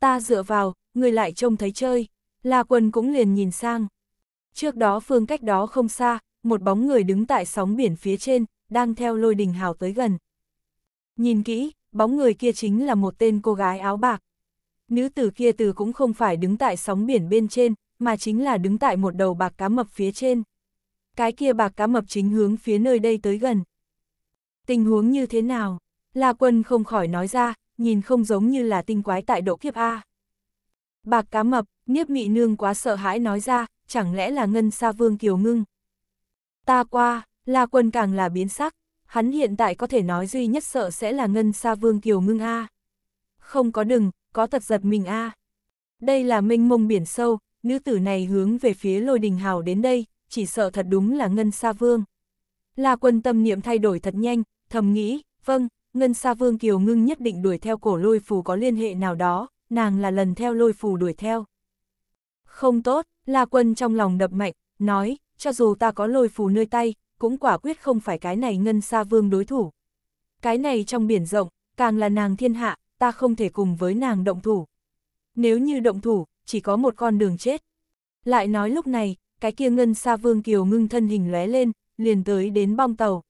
Ta dựa vào, ngươi lại trông thấy chơi. La Quân cũng liền nhìn sang. Trước đó phương cách đó không xa, một bóng người đứng tại sóng biển phía trên, đang theo lôi đình hào tới gần. Nhìn kỹ, bóng người kia chính là một tên cô gái áo bạc. Nữ tử kia từ cũng không phải đứng tại sóng biển bên trên, mà chính là đứng tại một đầu bạc cá mập phía trên. Cái kia bạc cá mập chính hướng phía nơi đây tới gần. Tình huống như thế nào? La quân không khỏi nói ra, nhìn không giống như là tinh quái tại độ kiếp A. Bạc cá mập, niếp mị nương quá sợ hãi nói ra, chẳng lẽ là ngân sa vương kiều ngưng. Ta qua, la quân càng là biến sắc, hắn hiện tại có thể nói duy nhất sợ sẽ là ngân xa vương kiều ngưng A. Không có đừng, có thật giật mình A. Đây là minh mông biển sâu, nữ tử này hướng về phía lôi đình hào đến đây, chỉ sợ thật đúng là ngân xa vương. La quân tâm niệm thay đổi thật nhanh, thầm nghĩ, vâng, ngân xa vương kiều ngưng nhất định đuổi theo cổ lôi phù có liên hệ nào đó, nàng là lần theo lôi phù đuổi theo. Không tốt, La quân trong lòng đập mạnh, nói, cho dù ta có lôi phù nơi tay, cũng quả quyết không phải cái này ngân xa vương đối thủ. Cái này trong biển rộng, càng là nàng thiên hạ, ta không thể cùng với nàng động thủ. Nếu như động thủ, chỉ có một con đường chết. Lại nói lúc này, cái kia ngân xa vương kiều ngưng thân hình lóe lên, liền tới đến bong tàu.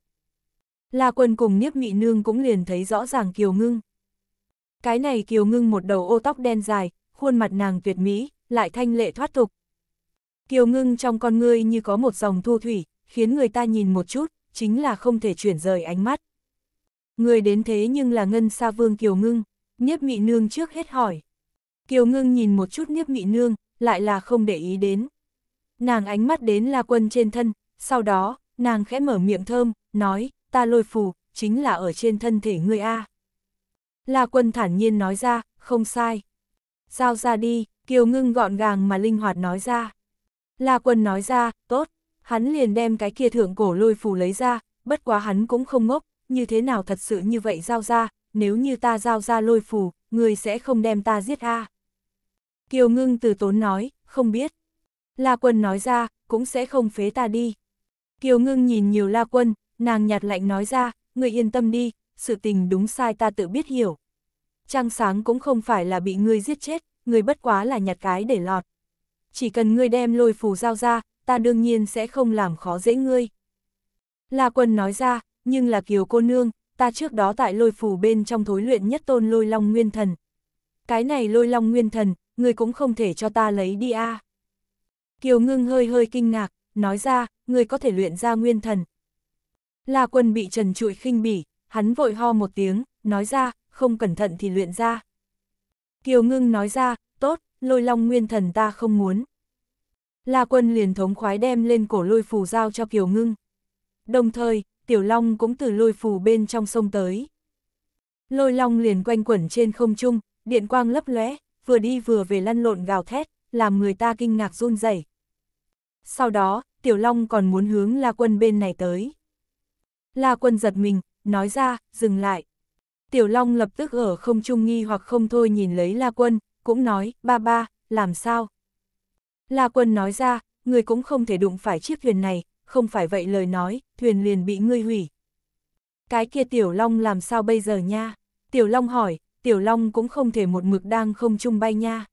La quân cùng Niếp Mị Nương cũng liền thấy rõ ràng kiều ngưng. Cái này kiều ngưng một đầu ô tóc đen dài, khuôn mặt nàng tuyệt mỹ, lại thanh lệ thoát tục. Kiều ngưng trong con ngươi như có một dòng thu thủy, khiến người ta nhìn một chút, chính là không thể chuyển rời ánh mắt. Người đến thế nhưng là Ngân Sa Vương Kiều Ngưng, Niếp Mị Nương trước hết hỏi. Kiều Ngưng nhìn một chút Niếp Mị Nương, lại là không để ý đến. Nàng ánh mắt đến La Quân trên thân, sau đó, nàng khẽ mở miệng thơm, nói, ta lôi phù, chính là ở trên thân thể ngươi A. La Quân thản nhiên nói ra, không sai. Giao ra đi, Kiều Ngưng gọn gàng mà linh hoạt nói ra. La Quân nói ra, tốt, hắn liền đem cái kia thượng cổ lôi phù lấy ra, bất quá hắn cũng không ngốc, như thế nào thật sự như vậy giao ra, nếu như ta giao ra lôi phù, người sẽ không đem ta giết a Kiều ngưng từ tốn nói, không biết. La quân nói ra, cũng sẽ không phế ta đi. Kiều ngưng nhìn nhiều la quân, nàng nhạt lạnh nói ra, người yên tâm đi, sự tình đúng sai ta tự biết hiểu. Trăng sáng cũng không phải là bị ngươi giết chết, người bất quá là nhặt cái để lọt. Chỉ cần ngươi đem lôi phù giao ra, ta đương nhiên sẽ không làm khó dễ ngươi. La quân nói ra, nhưng là kiều cô nương, ta trước đó tại lôi phù bên trong thối luyện nhất tôn lôi long nguyên thần. Cái này lôi long nguyên thần, ngươi cũng không thể cho ta lấy đi a. Kiều ngưng hơi hơi kinh ngạc, nói ra, ngươi có thể luyện ra nguyên thần. La quân bị trần trụi khinh bỉ, hắn vội ho một tiếng, nói ra, không cẩn thận thì luyện ra. Kiều ngưng nói ra, tốt, lôi long nguyên thần ta không muốn. La Quân liền thống khoái đem lên cổ lôi phù giao cho Kiều Ngưng. Đồng thời, Tiểu Long cũng từ lôi phù bên trong sông tới. Lôi Long liền quanh quẩn trên không trung, điện quang lấp lóe, vừa đi vừa về lăn lộn gào thét, làm người ta kinh ngạc run rẩy. Sau đó, Tiểu Long còn muốn hướng La Quân bên này tới. La Quân giật mình, nói ra, dừng lại. Tiểu Long lập tức ở không trung nghi hoặc không thôi nhìn lấy La Quân, cũng nói, ba ba, làm sao? La Quân nói ra, người cũng không thể đụng phải chiếc thuyền này, không phải vậy lời nói, thuyền liền bị ngươi hủy. Cái kia Tiểu Long làm sao bây giờ nha? Tiểu Long hỏi, Tiểu Long cũng không thể một mực đang không chung bay nha.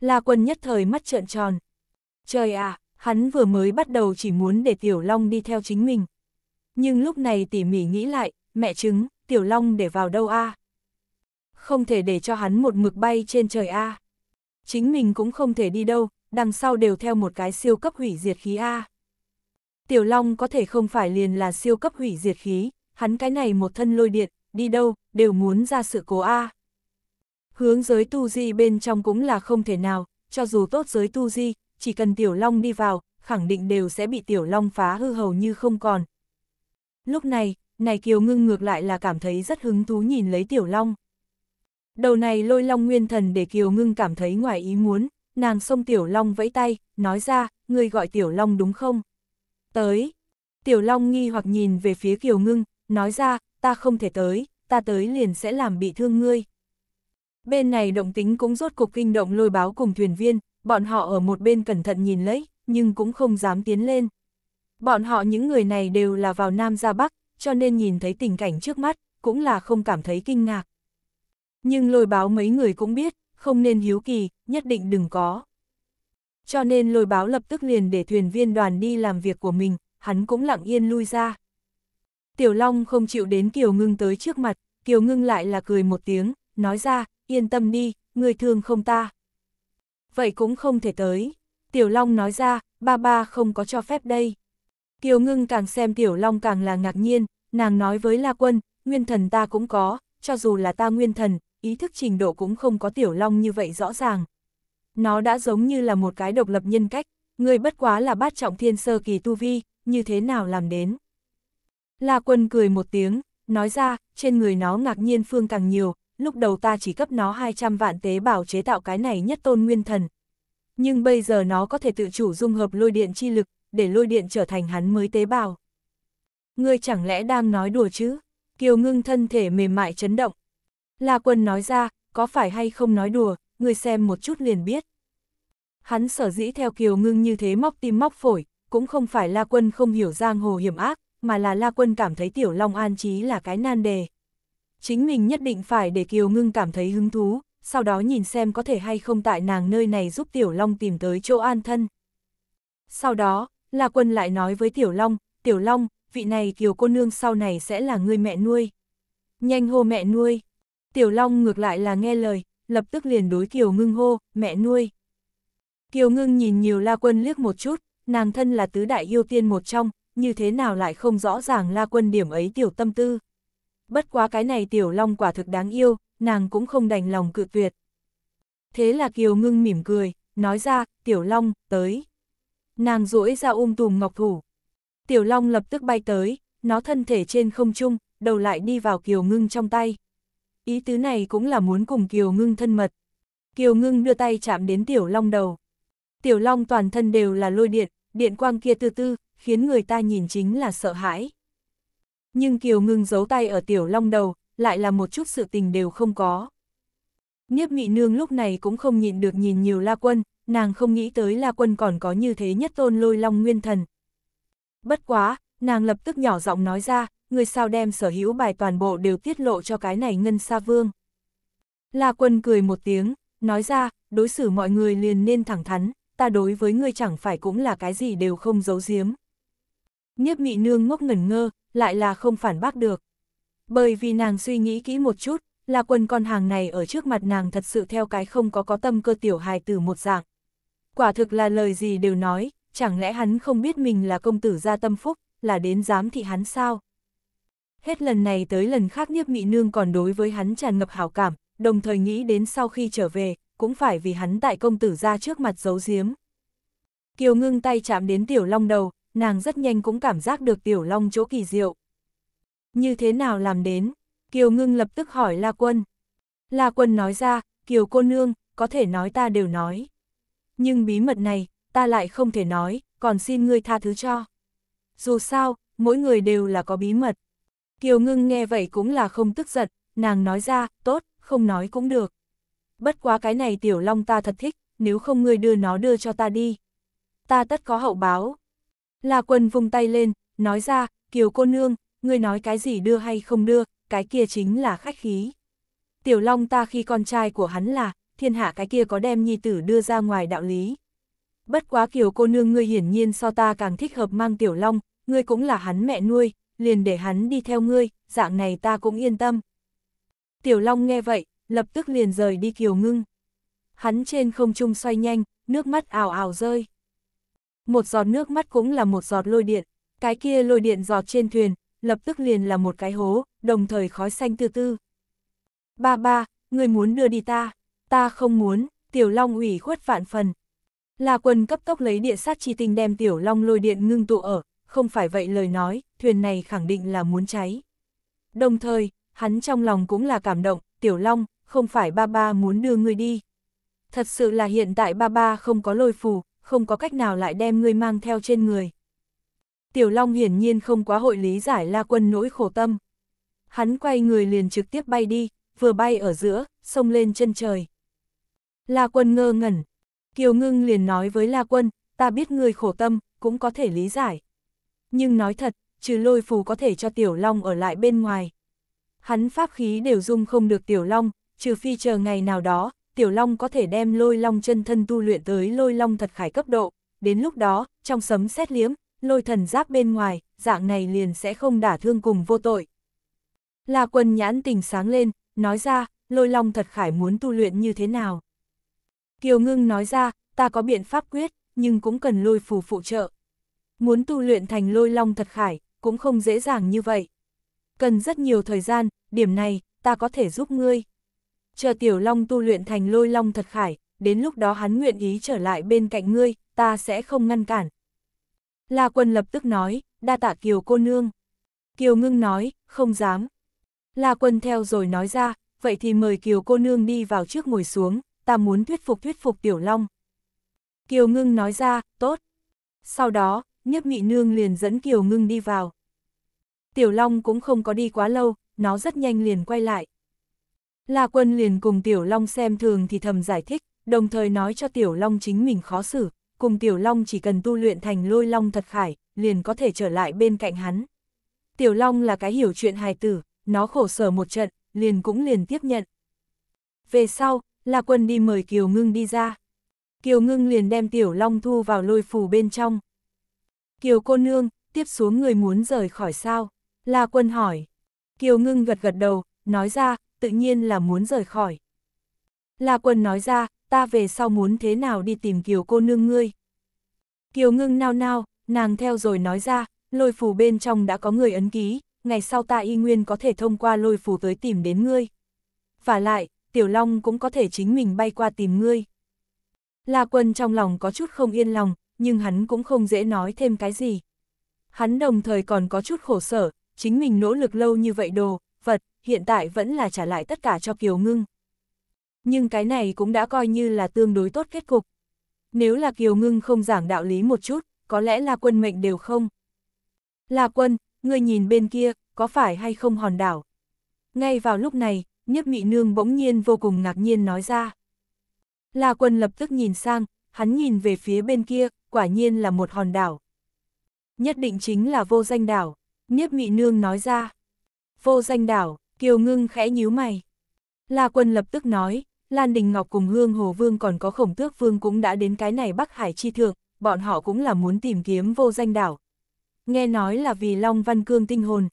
La Quân nhất thời mắt trợn tròn. Trời ạ, à, hắn vừa mới bắt đầu chỉ muốn để Tiểu Long đi theo chính mình. Nhưng lúc này tỉ mỉ nghĩ lại, mẹ chứng, Tiểu Long để vào đâu a? À? Không thể để cho hắn một mực bay trên trời a. À. Chính mình cũng không thể đi đâu, đằng sau đều theo một cái siêu cấp hủy diệt khí A. Tiểu Long có thể không phải liền là siêu cấp hủy diệt khí, hắn cái này một thân lôi điện, đi đâu, đều muốn ra sự cố A. Hướng giới tu di bên trong cũng là không thể nào, cho dù tốt giới tu di, chỉ cần Tiểu Long đi vào, khẳng định đều sẽ bị Tiểu Long phá hư hầu như không còn. Lúc này, này Kiều Ngưng ngược lại là cảm thấy rất hứng thú nhìn lấy Tiểu Long. Đầu này lôi long nguyên thần để Kiều Ngưng cảm thấy ngoài ý muốn, nàng xông Tiểu Long vẫy tay, nói ra, ngươi gọi Tiểu Long đúng không? Tới. Tiểu Long nghi hoặc nhìn về phía Kiều Ngưng, nói ra, ta không thể tới, ta tới liền sẽ làm bị thương ngươi. Bên này động tính cũng rốt cục kinh động lôi báo cùng thuyền viên, bọn họ ở một bên cẩn thận nhìn lấy, nhưng cũng không dám tiến lên. Bọn họ những người này đều là vào Nam ra Bắc, cho nên nhìn thấy tình cảnh trước mắt, cũng là không cảm thấy kinh ngạc. Nhưng lôi báo mấy người cũng biết, không nên hiếu kỳ, nhất định đừng có. Cho nên lôi báo lập tức liền để thuyền viên đoàn đi làm việc của mình, hắn cũng lặng yên lui ra. Tiểu Long không chịu đến Kiều Ngưng tới trước mặt, Kiều Ngưng lại là cười một tiếng, nói ra, yên tâm đi, người thương không ta. Vậy cũng không thể tới. Tiểu Long nói ra, ba ba không có cho phép đây. Kiều Ngưng càng xem Tiểu Long càng là ngạc nhiên, nàng nói với La Quân, nguyên thần ta cũng có, cho dù là ta nguyên thần, ý thức trình độ cũng không có tiểu long như vậy rõ ràng. Nó đã giống như là một cái độc lập nhân cách, người bất quá là bát trọng thiên sơ kỳ tu vi, như thế nào làm đến. La quân cười một tiếng, nói ra, trên người nó ngạc nhiên phương càng nhiều, lúc đầu ta chỉ cấp nó 200 vạn tế bào chế tạo cái này nhất tôn nguyên thần. Nhưng bây giờ nó có thể tự chủ dung hợp lôi điện chi lực, để lôi điện trở thành hắn mới tế bào. Ngươi chẳng lẽ đang nói đùa chứ? Kiều ngưng thân thể mềm mại chấn động, La Quân nói ra, có phải hay không nói đùa, người xem một chút liền biết. Hắn sở dĩ theo Kiều Ngưng như thế móc tim móc phổi, cũng không phải La Quân không hiểu giang hồ hiểm ác, mà là La Quân cảm thấy Tiểu Long An Chí là cái nan đề. Chính mình nhất định phải để Kiều Ngưng cảm thấy hứng thú, sau đó nhìn xem có thể hay không tại nàng nơi này giúp Tiểu Long tìm tới chỗ an thân. Sau đó, La Quân lại nói với Tiểu Long, Tiểu Long, vị này Kiều cô nương sau này sẽ là người mẹ nuôi. Nhanh hô mẹ nuôi. Tiểu Long ngược lại là nghe lời, lập tức liền đối Kiều Ngưng hô, mẹ nuôi. Kiều Ngưng nhìn nhiều La Quân liếc một chút, nàng thân là tứ đại yêu tiên một trong, như thế nào lại không rõ ràng La Quân điểm ấy tiểu tâm tư. Bất quá cái này Tiểu Long quả thực đáng yêu, nàng cũng không đành lòng cự tuyệt. Thế là Kiều Ngưng mỉm cười, nói ra, Tiểu Long, tới. Nàng duỗi ra um tùm ngọc thủ. Tiểu Long lập tức bay tới, nó thân thể trên không trung, đầu lại đi vào Kiều Ngưng trong tay ý tứ này cũng là muốn cùng Kiều Ngưng thân mật. Kiều Ngưng đưa tay chạm đến Tiểu Long đầu. Tiểu Long toàn thân đều là lôi điện, điện quang kia tư tư, khiến người ta nhìn chính là sợ hãi. Nhưng Kiều Ngưng giấu tay ở Tiểu Long đầu, lại là một chút sự tình đều không có. Niếp Mị Nương lúc này cũng không nhịn được nhìn nhiều La Quân, nàng không nghĩ tới La Quân còn có như thế nhất tôn lôi long nguyên thần. Bất quá, nàng lập tức nhỏ giọng nói ra, người sao đem sở hữu bài toàn bộ đều tiết lộ cho cái này ngân sa vương. La quân cười một tiếng, nói ra, đối xử mọi người liền nên thẳng thắn, ta đối với ngươi chẳng phải cũng là cái gì đều không giấu giếm. Nhiếp mị nương ngốc ngẩn ngơ, lại là không phản bác được. Bởi vì nàng suy nghĩ kỹ một chút, La Quân con hàng này ở trước mặt nàng thật sự theo cái không có có tâm cơ tiểu hài từ một dạng. Quả thực là lời gì đều nói, chẳng lẽ hắn không biết mình là công tử gia tâm phúc, là đến dám thị hắn sao? hết lần này tới lần khác nhiếp nghị nương còn đối với hắn tràn ngập hảo cảm, đồng thời nghĩ đến sau khi trở về, cũng phải vì hắn tại công tử ra trước mặt giấu giếm. Kiều ngưng tay chạm đến tiểu long đầu, nàng rất nhanh cũng cảm giác được tiểu long chỗ kỳ diệu. Như thế nào làm đến? Kiều ngưng lập tức hỏi La Quân. La Quân nói ra, Kiều cô nương, có thể nói ta đều nói. Nhưng bí mật này, ta lại không thể nói, còn xin ngươi tha thứ cho. Dù sao, mỗi người đều là có bí mật. Kiều ngưng nghe vậy cũng là không tức giận, nàng nói ra, tốt, không nói cũng được. Bất quá cái này tiểu long ta thật thích, nếu không ngươi đưa nó đưa cho ta đi. Ta tất có hậu báo. La quân vùng tay lên, nói ra, kiều cô nương, ngươi nói cái gì đưa hay không đưa, cái kia chính là khách khí. Tiểu long ta khi con trai của hắn là, thiên hạ cái kia có đem nhi tử đưa ra ngoài đạo lý. Bất quá kiều cô nương ngươi hiển nhiên so ta càng thích hợp mang tiểu long, ngươi cũng là hắn mẹ nuôi, liền để hắn đi theo ngươi, dạng này ta cũng yên tâm. Tiểu Long nghe vậy, lập tức liền rời đi kiều ngưng. Hắn trên không trung xoay nhanh, nước mắt ảo ảo rơi. Một giọt nước mắt cũng là một giọt lôi điện, cái kia lôi điện giọt trên thuyền, lập tức liền là một cái hố, đồng thời khói xanh từ tư. Ba ba, người muốn đưa đi ta, ta không muốn, Tiểu Long ủy khuất vạn phần. Là quần cấp tốc lấy địa sát chi tinh đem Tiểu Long lôi điện ngưng tụ ở, không phải vậy lời nói, thuyền này khẳng định là muốn cháy. Đồng thời, hắn trong lòng cũng là cảm động, Tiểu Long, không phải ba ba muốn đưa ngươi đi. Thật sự là hiện tại ba ba không có lôi phù, không có cách nào lại đem ngươi mang theo trên người. Tiểu Long hiển nhiên không quá hội lý giải La Quân nỗi khổ tâm. Hắn quay người liền trực tiếp bay đi, vừa bay ở giữa, sông lên chân trời. La Quân ngơ ngẩn. Kiều Ngưng liền nói với La Quân, ta biết ngươi khổ tâm, cũng có thể lý giải nhưng nói thật, trừ lôi phù có thể cho Tiểu Long ở lại bên ngoài. Hắn pháp khí đều dung không được Tiểu Long, trừ phi chờ ngày nào đó, Tiểu Long có thể đem lôi long chân thân tu luyện tới lôi long thật khải cấp độ. Đến lúc đó, trong sấm xét liếm, lôi thần giáp bên ngoài, dạng này liền sẽ không đả thương cùng vô tội. Là quân nhãn tình sáng lên, nói ra, lôi long thật khải muốn tu luyện như thế nào. Kiều ngưng nói ra, ta có biện pháp quyết, nhưng cũng cần lôi phù phụ trợ, Muốn tu luyện thành lôi long thật khải, cũng không dễ dàng như vậy. Cần rất nhiều thời gian, điểm này, ta có thể giúp ngươi. Chờ tiểu long tu luyện thành lôi long thật khải, đến lúc đó hắn nguyện ý trở lại bên cạnh ngươi, ta sẽ không ngăn cản. La quân lập tức nói, đa tạ kiều cô nương. Kiều ngưng nói, không dám. La quân theo rồi nói ra, vậy thì mời kiều cô nương đi vào trước ngồi xuống, ta muốn thuyết phục thuyết phục tiểu long. Kiều ngưng nói ra, tốt. Sau đó, nhiếp nhị nương liền dẫn Kiều Ngưng đi vào. Tiểu Long cũng không có đi quá lâu, nó rất nhanh liền quay lại. La Quân liền cùng Tiểu Long xem thường thì thầm giải thích, đồng thời nói cho Tiểu Long chính mình khó xử, cùng Tiểu Long chỉ cần tu luyện thành lôi long thật khải, liền có thể trở lại bên cạnh hắn. Tiểu Long là cái hiểu chuyện hài tử, nó khổ sở một trận, liền cũng liền tiếp nhận. Về sau, La Quân đi mời Kiều Ngưng đi ra. Kiều Ngưng liền đem Tiểu Long thu vào lôi phù bên trong. Kiều cô nương, tiếp xuống người muốn rời khỏi sao? La quân hỏi. Kiều ngưng gật gật đầu, nói ra, tự nhiên là muốn rời khỏi. La quân nói ra, ta về sau muốn thế nào đi tìm kiều cô nương ngươi. Kiều ngưng nao nao, nàng theo rồi nói ra, lôi phù bên trong đã có người ấn ký, ngày sau ta y nguyên có thể thông qua lôi phù tới tìm đến ngươi. Và lại, tiểu long cũng có thể chính mình bay qua tìm ngươi. La quân trong lòng có chút không yên lòng, nhưng hắn cũng không dễ nói thêm cái gì. Hắn đồng thời còn có chút khổ sở, chính mình nỗ lực lâu như vậy đồ, vật, hiện tại vẫn là trả lại tất cả cho Kiều Ngưng. Nhưng cái này cũng đã coi như là tương đối tốt kết cục. Nếu là Kiều Ngưng không giảng đạo lý một chút, có lẽ là quân mệnh đều không. Là quân, ngươi nhìn bên kia, có phải hay không hòn đảo? Ngay vào lúc này, Nhất mị nương bỗng nhiên vô cùng ngạc nhiên nói ra. La quân lập tức nhìn sang, hắn nhìn về phía bên kia, quả nhiên là một hòn đảo. Nhất định chính là vô danh đảo, Niếp Mị Nương nói ra. Vô danh đảo, Kiều Ngưng khẽ nhíu mày. La Quân lập tức nói, Lan Đình Ngọc cùng Hương Hồ Vương còn có Khổng Tước Vương cũng đã đến cái này Bắc Hải chi thượng, bọn họ cũng là muốn tìm kiếm vô danh đảo. Nghe nói là vì Long Văn Cương tinh hồn.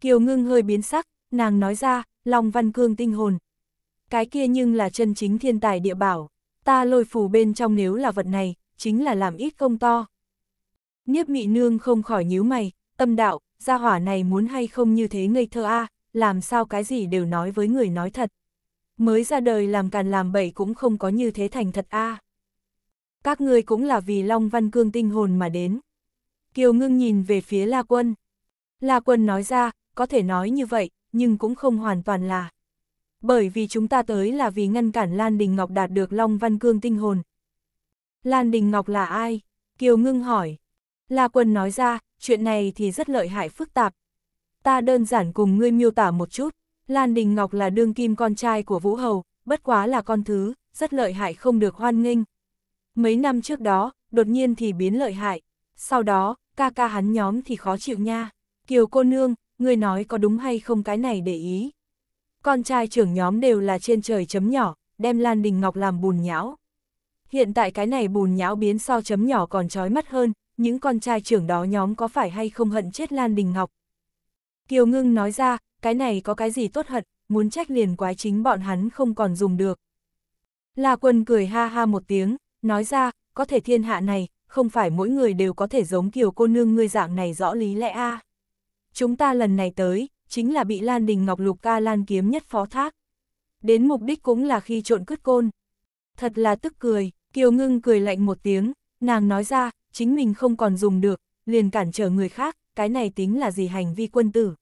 Kiều Ngưng hơi biến sắc, nàng nói ra, Long Văn Cương tinh hồn. Cái kia nhưng là chân chính thiên tài địa bảo, ta lôi phù bên trong nếu là vật này, chính là làm ít công to. Niếp mị nương không khỏi nhíu mày, tâm đạo, gia hỏa này muốn hay không như thế ngây thơ a à, làm sao cái gì đều nói với người nói thật. Mới ra đời làm càn làm bậy cũng không có như thế thành thật a à. Các ngươi cũng là vì Long Văn Cương tinh hồn mà đến. Kiều ngưng nhìn về phía La Quân. La Quân nói ra, có thể nói như vậy, nhưng cũng không hoàn toàn là. Bởi vì chúng ta tới là vì ngăn cản Lan Đình Ngọc đạt được Long Văn Cương tinh hồn, Lan Đình Ngọc là ai? Kiều Ngưng hỏi. La Quân nói ra, chuyện này thì rất lợi hại phức tạp. Ta đơn giản cùng ngươi miêu tả một chút. Lan Đình Ngọc là đương kim con trai của Vũ Hầu, bất quá là con thứ, rất lợi hại không được hoan nghênh. Mấy năm trước đó, đột nhiên thì biến lợi hại. Sau đó, ca ca hắn nhóm thì khó chịu nha. Kiều cô nương, ngươi nói có đúng hay không cái này để ý. Con trai trưởng nhóm đều là trên trời chấm nhỏ, đem Lan Đình Ngọc làm bùn nhão hiện tại cái này bùn nhão biến so chấm nhỏ còn trói mắt hơn, những con trai trưởng đó nhóm có phải hay không hận chết Lan Đình Ngọc. Kiều Ngưng nói ra, cái này có cái gì tốt hận, muốn trách liền quái chính bọn hắn không còn dùng được. La Quân cười ha ha một tiếng, nói ra, có thể thiên hạ này, không phải mỗi người đều có thể giống Kiều cô nương ngươi dạng này rõ lý lẽ a. Chúng ta lần này tới, chính là bị Lan Đình Ngọc Lục ca Lan kiếm nhất phó thác. Đến mục đích cũng là khi trộn cứt côn. Thật là tức cười. Kiều Ngưng cười lạnh một tiếng, nàng nói ra, chính mình không còn dùng được, liền cản trở người khác, cái này tính là gì hành vi quân tử.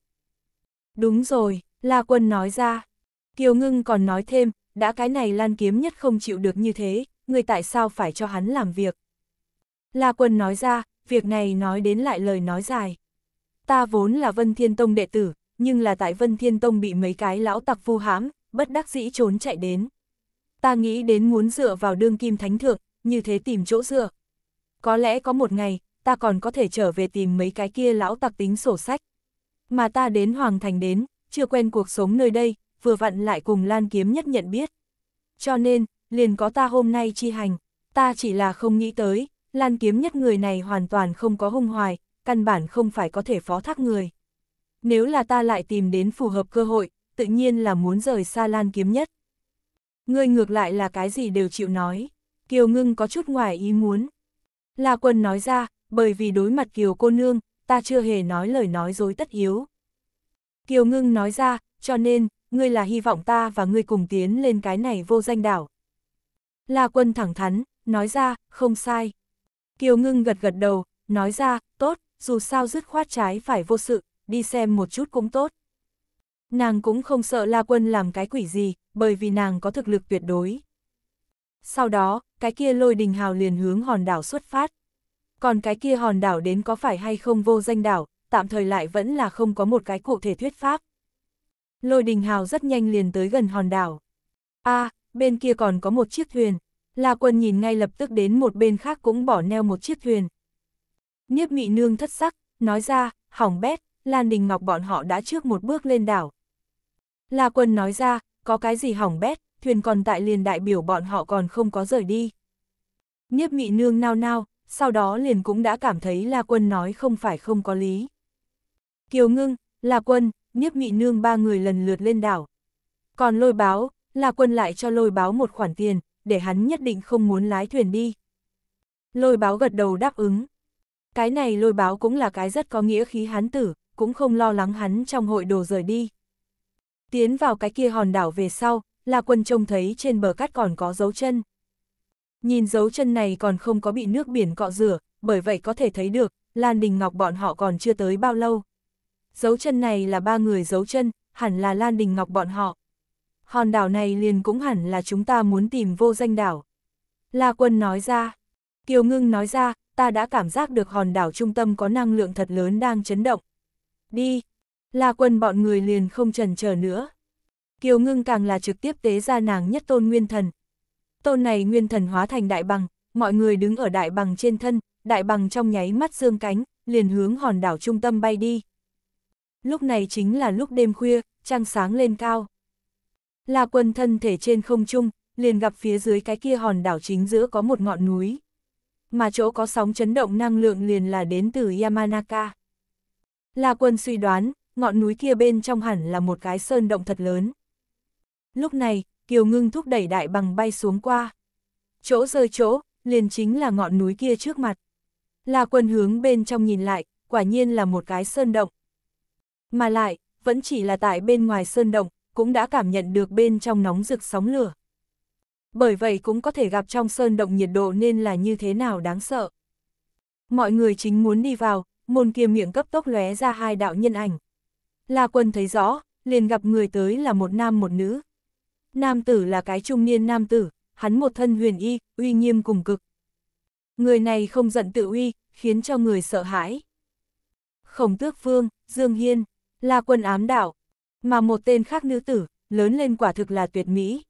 Đúng rồi, La Quân nói ra. Kiều Ngưng còn nói thêm, đã cái này Lan Kiếm nhất không chịu được như thế, người tại sao phải cho hắn làm việc. La Quân nói ra, việc này nói đến lại lời nói dài. Ta vốn là Vân Thiên Tông đệ tử, nhưng là tại Vân Thiên Tông bị mấy cái lão tặc vu hãm, bất đắc dĩ trốn chạy đến ta nghĩ đến muốn dựa vào đương kim thánh thượng, như thế tìm chỗ dựa. Có lẽ có một ngày, ta còn có thể trở về tìm mấy cái kia lão tặc tính sổ sách. Mà ta đến Hoàng Thành đến, chưa quen cuộc sống nơi đây, vừa vặn lại cùng Lan Kiếm nhất nhận biết. Cho nên, liền có ta hôm nay chi hành, ta chỉ là không nghĩ tới, Lan Kiếm nhất người này hoàn toàn không có hung hoài, căn bản không phải có thể phó thác người. Nếu là ta lại tìm đến phù hợp cơ hội, tự nhiên là muốn rời xa Lan Kiếm nhất. Ngươi ngược lại là cái gì đều chịu nói. Kiều ngưng có chút ngoài ý muốn. La quân nói ra, bởi vì đối mặt Kiều cô nương, ta chưa hề nói lời nói dối tất yếu. Kiều ngưng nói ra, cho nên, ngươi là hy vọng ta và ngươi cùng tiến lên cái này vô danh đảo. La quân thẳng thắn, nói ra, không sai. Kiều ngưng gật gật đầu, nói ra, tốt, dù sao dứt khoát trái phải vô sự, đi xem một chút cũng tốt. Nàng cũng không sợ La Quân làm cái quỷ gì, bởi vì nàng có thực lực tuyệt đối. Sau đó, cái kia lôi đình hào liền hướng hòn đảo xuất phát. Còn cái kia hòn đảo đến có phải hay không vô danh đảo, tạm thời lại vẫn là không có một cái cụ thể thuyết pháp. Lôi đình hào rất nhanh liền tới gần hòn đảo. a à, bên kia còn có một chiếc thuyền. La quân nhìn ngay lập tức đến một bên khác cũng bỏ neo một chiếc thuyền. Niếp mị nương thất sắc, nói ra, hỏng bét, Lan Đình Ngọc bọn họ đã trước một bước lên đảo. La Quân nói ra, có cái gì hỏng bét, thuyền còn tại liền đại biểu bọn họ còn không có rời đi. Nhiếp Mị Nương nao nao, sau đó liền cũng đã cảm thấy La Quân nói không phải không có lý. Kiều Ngưng, La Quân, Nhiếp Mị Nương ba người lần lượt lên đảo. Còn lôi báo, La Quân lại cho lôi báo một khoản tiền, để hắn nhất định không muốn lái thuyền đi. Lôi báo gật đầu đáp ứng. Cái này lôi báo cũng là cái rất có nghĩa khí hán tử, cũng không lo lắng hắn trong hội đồ rời đi. Tiến vào cái kia hòn đảo về sau, La Quân trông thấy trên bờ cát còn có dấu chân. Nhìn dấu chân này còn không có bị nước biển cọ rửa, bởi vậy có thể thấy được, Lan Đình Ngọc bọn họ còn chưa tới bao lâu. Dấu chân này là ba người dấu chân, hẳn là Lan Đình Ngọc bọn họ. Hòn đảo này liền cũng hẳn là chúng ta muốn tìm vô danh đảo. La Quân nói ra, Kiều Ngưng nói ra, ta đã cảm giác được hòn đảo trung tâm có năng lượng thật lớn đang chấn động, đi. La quân bọn người liền không trần chờ nữa. Kiều ngưng càng là trực tiếp tế ra nàng nhất tôn nguyên thần. Tôn này nguyên thần hóa thành đại bằng, mọi người đứng ở đại bằng trên thân, đại bằng trong nháy mắt dương cánh, liền hướng hòn đảo trung tâm bay đi. Lúc này chính là lúc đêm khuya, trăng sáng lên cao. La quân thân thể trên không trung, liền gặp phía dưới cái kia hòn đảo chính giữa có một ngọn núi. Mà chỗ có sóng chấn động năng lượng liền là đến từ Yamanaka. La Quân suy đoán, ngọn núi kia bên trong hẳn là một cái sơn động thật lớn. Lúc này, Kiều Ngưng thúc đẩy đại bằng bay xuống qua. Chỗ rơi chỗ, liền chính là ngọn núi kia trước mặt. La Quân hướng bên trong nhìn lại, quả nhiên là một cái sơn động. Mà lại, vẫn chỉ là tại bên ngoài sơn động, cũng đã cảm nhận được bên trong nóng rực sóng lửa. Bởi vậy cũng có thể gặp trong sơn động nhiệt độ nên là như thế nào đáng sợ. Mọi người chính muốn đi vào, môn kia miệng cấp tốc lóe ra hai đạo nhân ảnh. La quân thấy rõ, liền gặp người tới là một nam một nữ. Nam tử là cái trung niên nam tử, hắn một thân huyền y, uy nghiêm cùng cực. Người này không giận tự uy, khiến cho người sợ hãi. Khổng tước vương, Dương Hiên, là quân ám đạo, mà một tên khác nữ tử, lớn lên quả thực là tuyệt mỹ.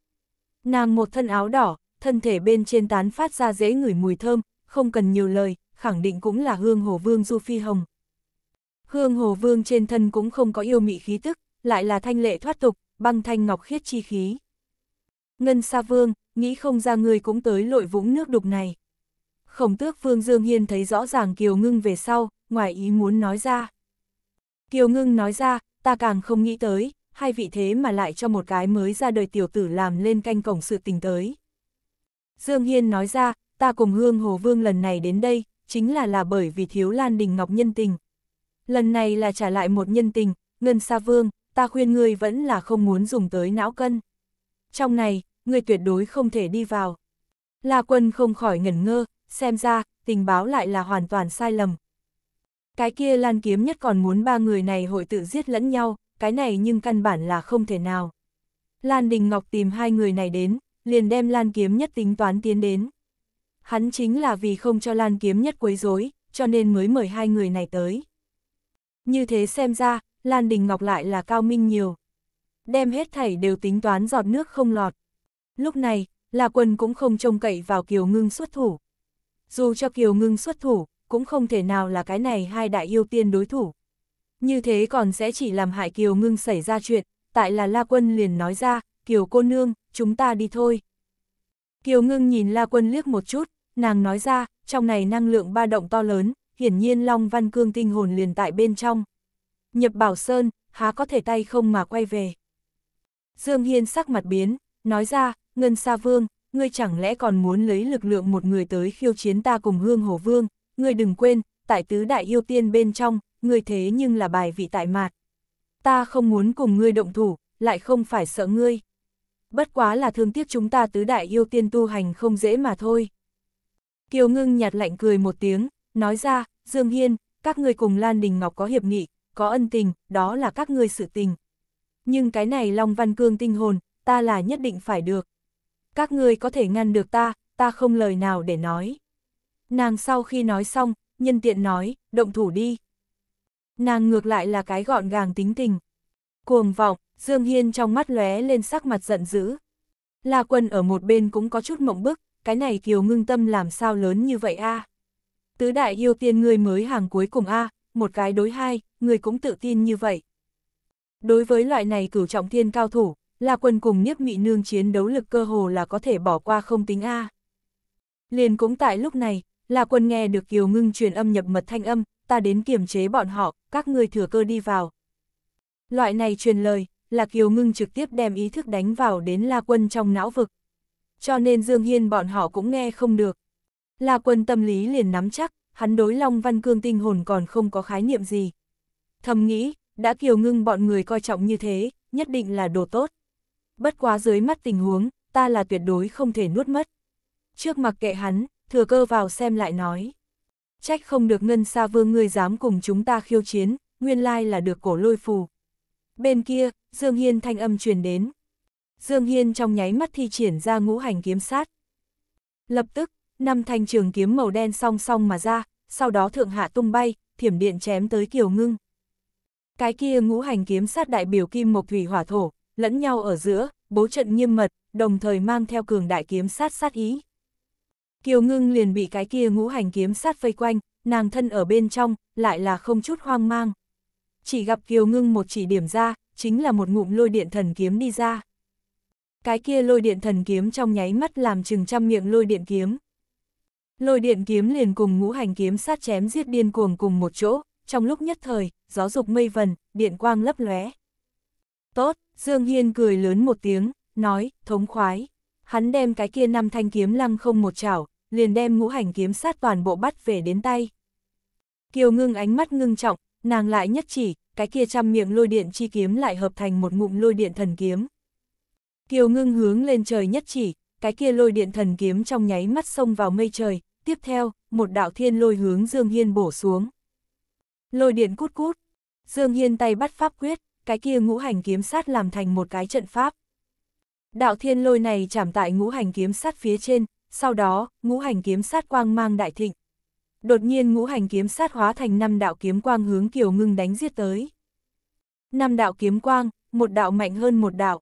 Nàng một thân áo đỏ, thân thể bên trên tán phát ra dễ ngửi mùi thơm, không cần nhiều lời, khẳng định cũng là hương hồ vương Du Phi Hồng. Hương hồ vương trên thân cũng không có yêu mị khí tức, lại là thanh lệ thoát tục, băng thanh ngọc khiết chi khí. Ngân Sa Vương, nghĩ không ra người cũng tới lội vũng nước đục này. Khổng tước Vương Dương Hiên thấy rõ ràng Kiều Ngưng về sau, ngoài ý muốn nói ra. Kiều Ngưng nói ra, ta càng không nghĩ tới, hai vị thế mà lại cho một cái mới ra đời tiểu tử làm lên canh cổng sự tình tới. Dương Hiên nói ra, ta cùng Hương Hồ Vương lần này đến đây, chính là là bởi vì thiếu Lan Đình Ngọc nhân tình. Lần này là trả lại một nhân tình, Ngân Sa Vương, ta khuyên ngươi vẫn là không muốn dùng tới não cân. Trong này, ngươi tuyệt đối không thể đi vào. La Quân không khỏi ngẩn ngơ, xem ra, tình báo lại là hoàn toàn sai lầm. Cái kia Lan Kiếm nhất còn muốn ba người này hội tự giết lẫn nhau, cái này nhưng căn bản là không thể nào. Lan Đình Ngọc tìm hai người này đến, liền đem Lan Kiếm nhất tính toán tiến đến hắn chính là vì không cho Lan Kiếm Nhất quấy rối, cho nên mới mời hai người này tới. Như thế xem ra, Lan Đình Ngọc lại là cao minh nhiều. Đem hết thảy đều tính toán giọt nước không lọt. Lúc này, là quân cũng không trông cậy vào Kiều Ngưng xuất thủ. Dù cho Kiều Ngưng xuất thủ, cũng không thể nào là cái này hai đại yêu tiên đối thủ. Như thế còn sẽ chỉ làm hại Kiều Ngưng xảy ra chuyện, tại là La Quân liền nói ra, Kiều cô nương, chúng ta đi thôi. Kiều Ngưng nhìn La Quân liếc một chút, Nàng nói ra, trong này năng lượng ba động to lớn, hiển nhiên Long Văn Cương tinh hồn liền tại bên trong. Nhập Bảo Sơn, há có thể tay không mà quay về. Dương Hiên sắc mặt biến, nói ra, Ngân Sa Vương, ngươi chẳng lẽ còn muốn lấy lực lượng một người tới khiêu chiến ta cùng Hương Hổ Vương, ngươi đừng quên, tại tứ đại yêu tiên bên trong, ngươi thế nhưng là bài vị tại mạt. Ta không muốn cùng ngươi động thủ, lại không phải sợ ngươi. Bất quá là thương tiếc chúng ta tứ đại yêu tiên tu hành không dễ mà thôi. Kiều ngưng nhạt lạnh cười một tiếng, nói ra, Dương Hiên, các ngươi cùng Lan Đình Ngọc có hiệp nghị, có ân tình, đó là các ngươi sự tình. Nhưng cái này Long Văn Cương tinh hồn, ta là nhất định phải được. Các ngươi có thể ngăn được ta, ta không lời nào để nói. Nàng sau khi nói xong, nhân tiện nói, động thủ đi. Nàng ngược lại là cái gọn gàng tính tình. Cuồng vọng, Dương Hiên trong mắt lóe lên sắc mặt giận dữ. La Quân ở một bên cũng có chút mộng bức, cái này Kiều Ngưng Tâm làm sao lớn như vậy a? À? Tứ đại yêu tiên ngươi mới hàng cuối cùng a, à, một cái đối hai, ngươi cũng tự tin như vậy. Đối với loại này cửu trọng thiên cao thủ, là quân cùng nhiếp mị nương chiến đấu lực cơ hồ là có thể bỏ qua không tính a. À. Liền cũng tại lúc này, là quân nghe được Kiều Ngưng truyền âm nhập mật thanh âm, ta đến kiềm chế bọn họ, các ngươi thừa cơ đi vào. Loại này truyền lời, là Kiều Ngưng trực tiếp đem ý thức đánh vào đến La Quân trong não vực, cho nên Dương Hiên bọn họ cũng nghe không được. La quân tâm lý liền nắm chắc, hắn đối Long Văn Cương tinh hồn còn không có khái niệm gì. Thầm nghĩ, đã kiều ngưng bọn người coi trọng như thế, nhất định là đồ tốt. Bất quá dưới mắt tình huống, ta là tuyệt đối không thể nuốt mất. Trước mặc kệ hắn, thừa cơ vào xem lại nói. Trách không được ngân xa vương ngươi dám cùng chúng ta khiêu chiến, nguyên lai là được cổ lôi phù. Bên kia, Dương Hiên thanh âm truyền đến, Dương Hiên trong nháy mắt thi triển ra ngũ hành kiếm sát. Lập tức, năm thanh trường kiếm màu đen song song mà ra, sau đó thượng hạ tung bay, thiểm điện chém tới Kiều Ngưng. Cái kia ngũ hành kiếm sát đại biểu kim mộc thủy hỏa thổ, lẫn nhau ở giữa, bố trận nghiêm mật, đồng thời mang theo cường đại kiếm sát sát ý. Kiều Ngưng liền bị cái kia ngũ hành kiếm sát vây quanh, nàng thân ở bên trong, lại là không chút hoang mang. Chỉ gặp Kiều Ngưng một chỉ điểm ra, chính là một ngụm lôi điện thần kiếm đi ra cái kia lôi điện thần kiếm trong nháy mắt làm chừng trăm miệng lôi điện kiếm. Lôi điện kiếm liền cùng ngũ hành kiếm sát chém giết điên cuồng cùng một chỗ, trong lúc nhất thời, gió dục mây vần, điện quang lấp lóe. Tốt, Dương Hiên cười lớn một tiếng, nói, thống khoái. Hắn đem cái kia năm thanh kiếm lăng không một chảo, liền đem ngũ hành kiếm sát toàn bộ bắt về đến tay. Kiều ngưng ánh mắt ngưng trọng, nàng lại nhất chỉ, cái kia trăm miệng lôi điện chi kiếm lại hợp thành một ngụm lôi điện thần kiếm. Kiều ngưng hướng lên trời nhất chỉ, cái kia lôi điện thần kiếm trong nháy mắt xông vào mây trời, tiếp theo, một đạo thiên lôi hướng Dương Hiên bổ xuống. Lôi điện cút cút, Dương Hiên tay bắt pháp quyết, cái kia ngũ hành kiếm sát làm thành một cái trận pháp. Đạo thiên lôi này chạm tại ngũ hành kiếm sát phía trên, sau đó, ngũ hành kiếm sát quang mang đại thịnh. Đột nhiên ngũ hành kiếm sát hóa thành năm đạo kiếm quang hướng Kiều Ngưng đánh giết tới. Năm đạo kiếm quang, một đạo mạnh hơn một đạo,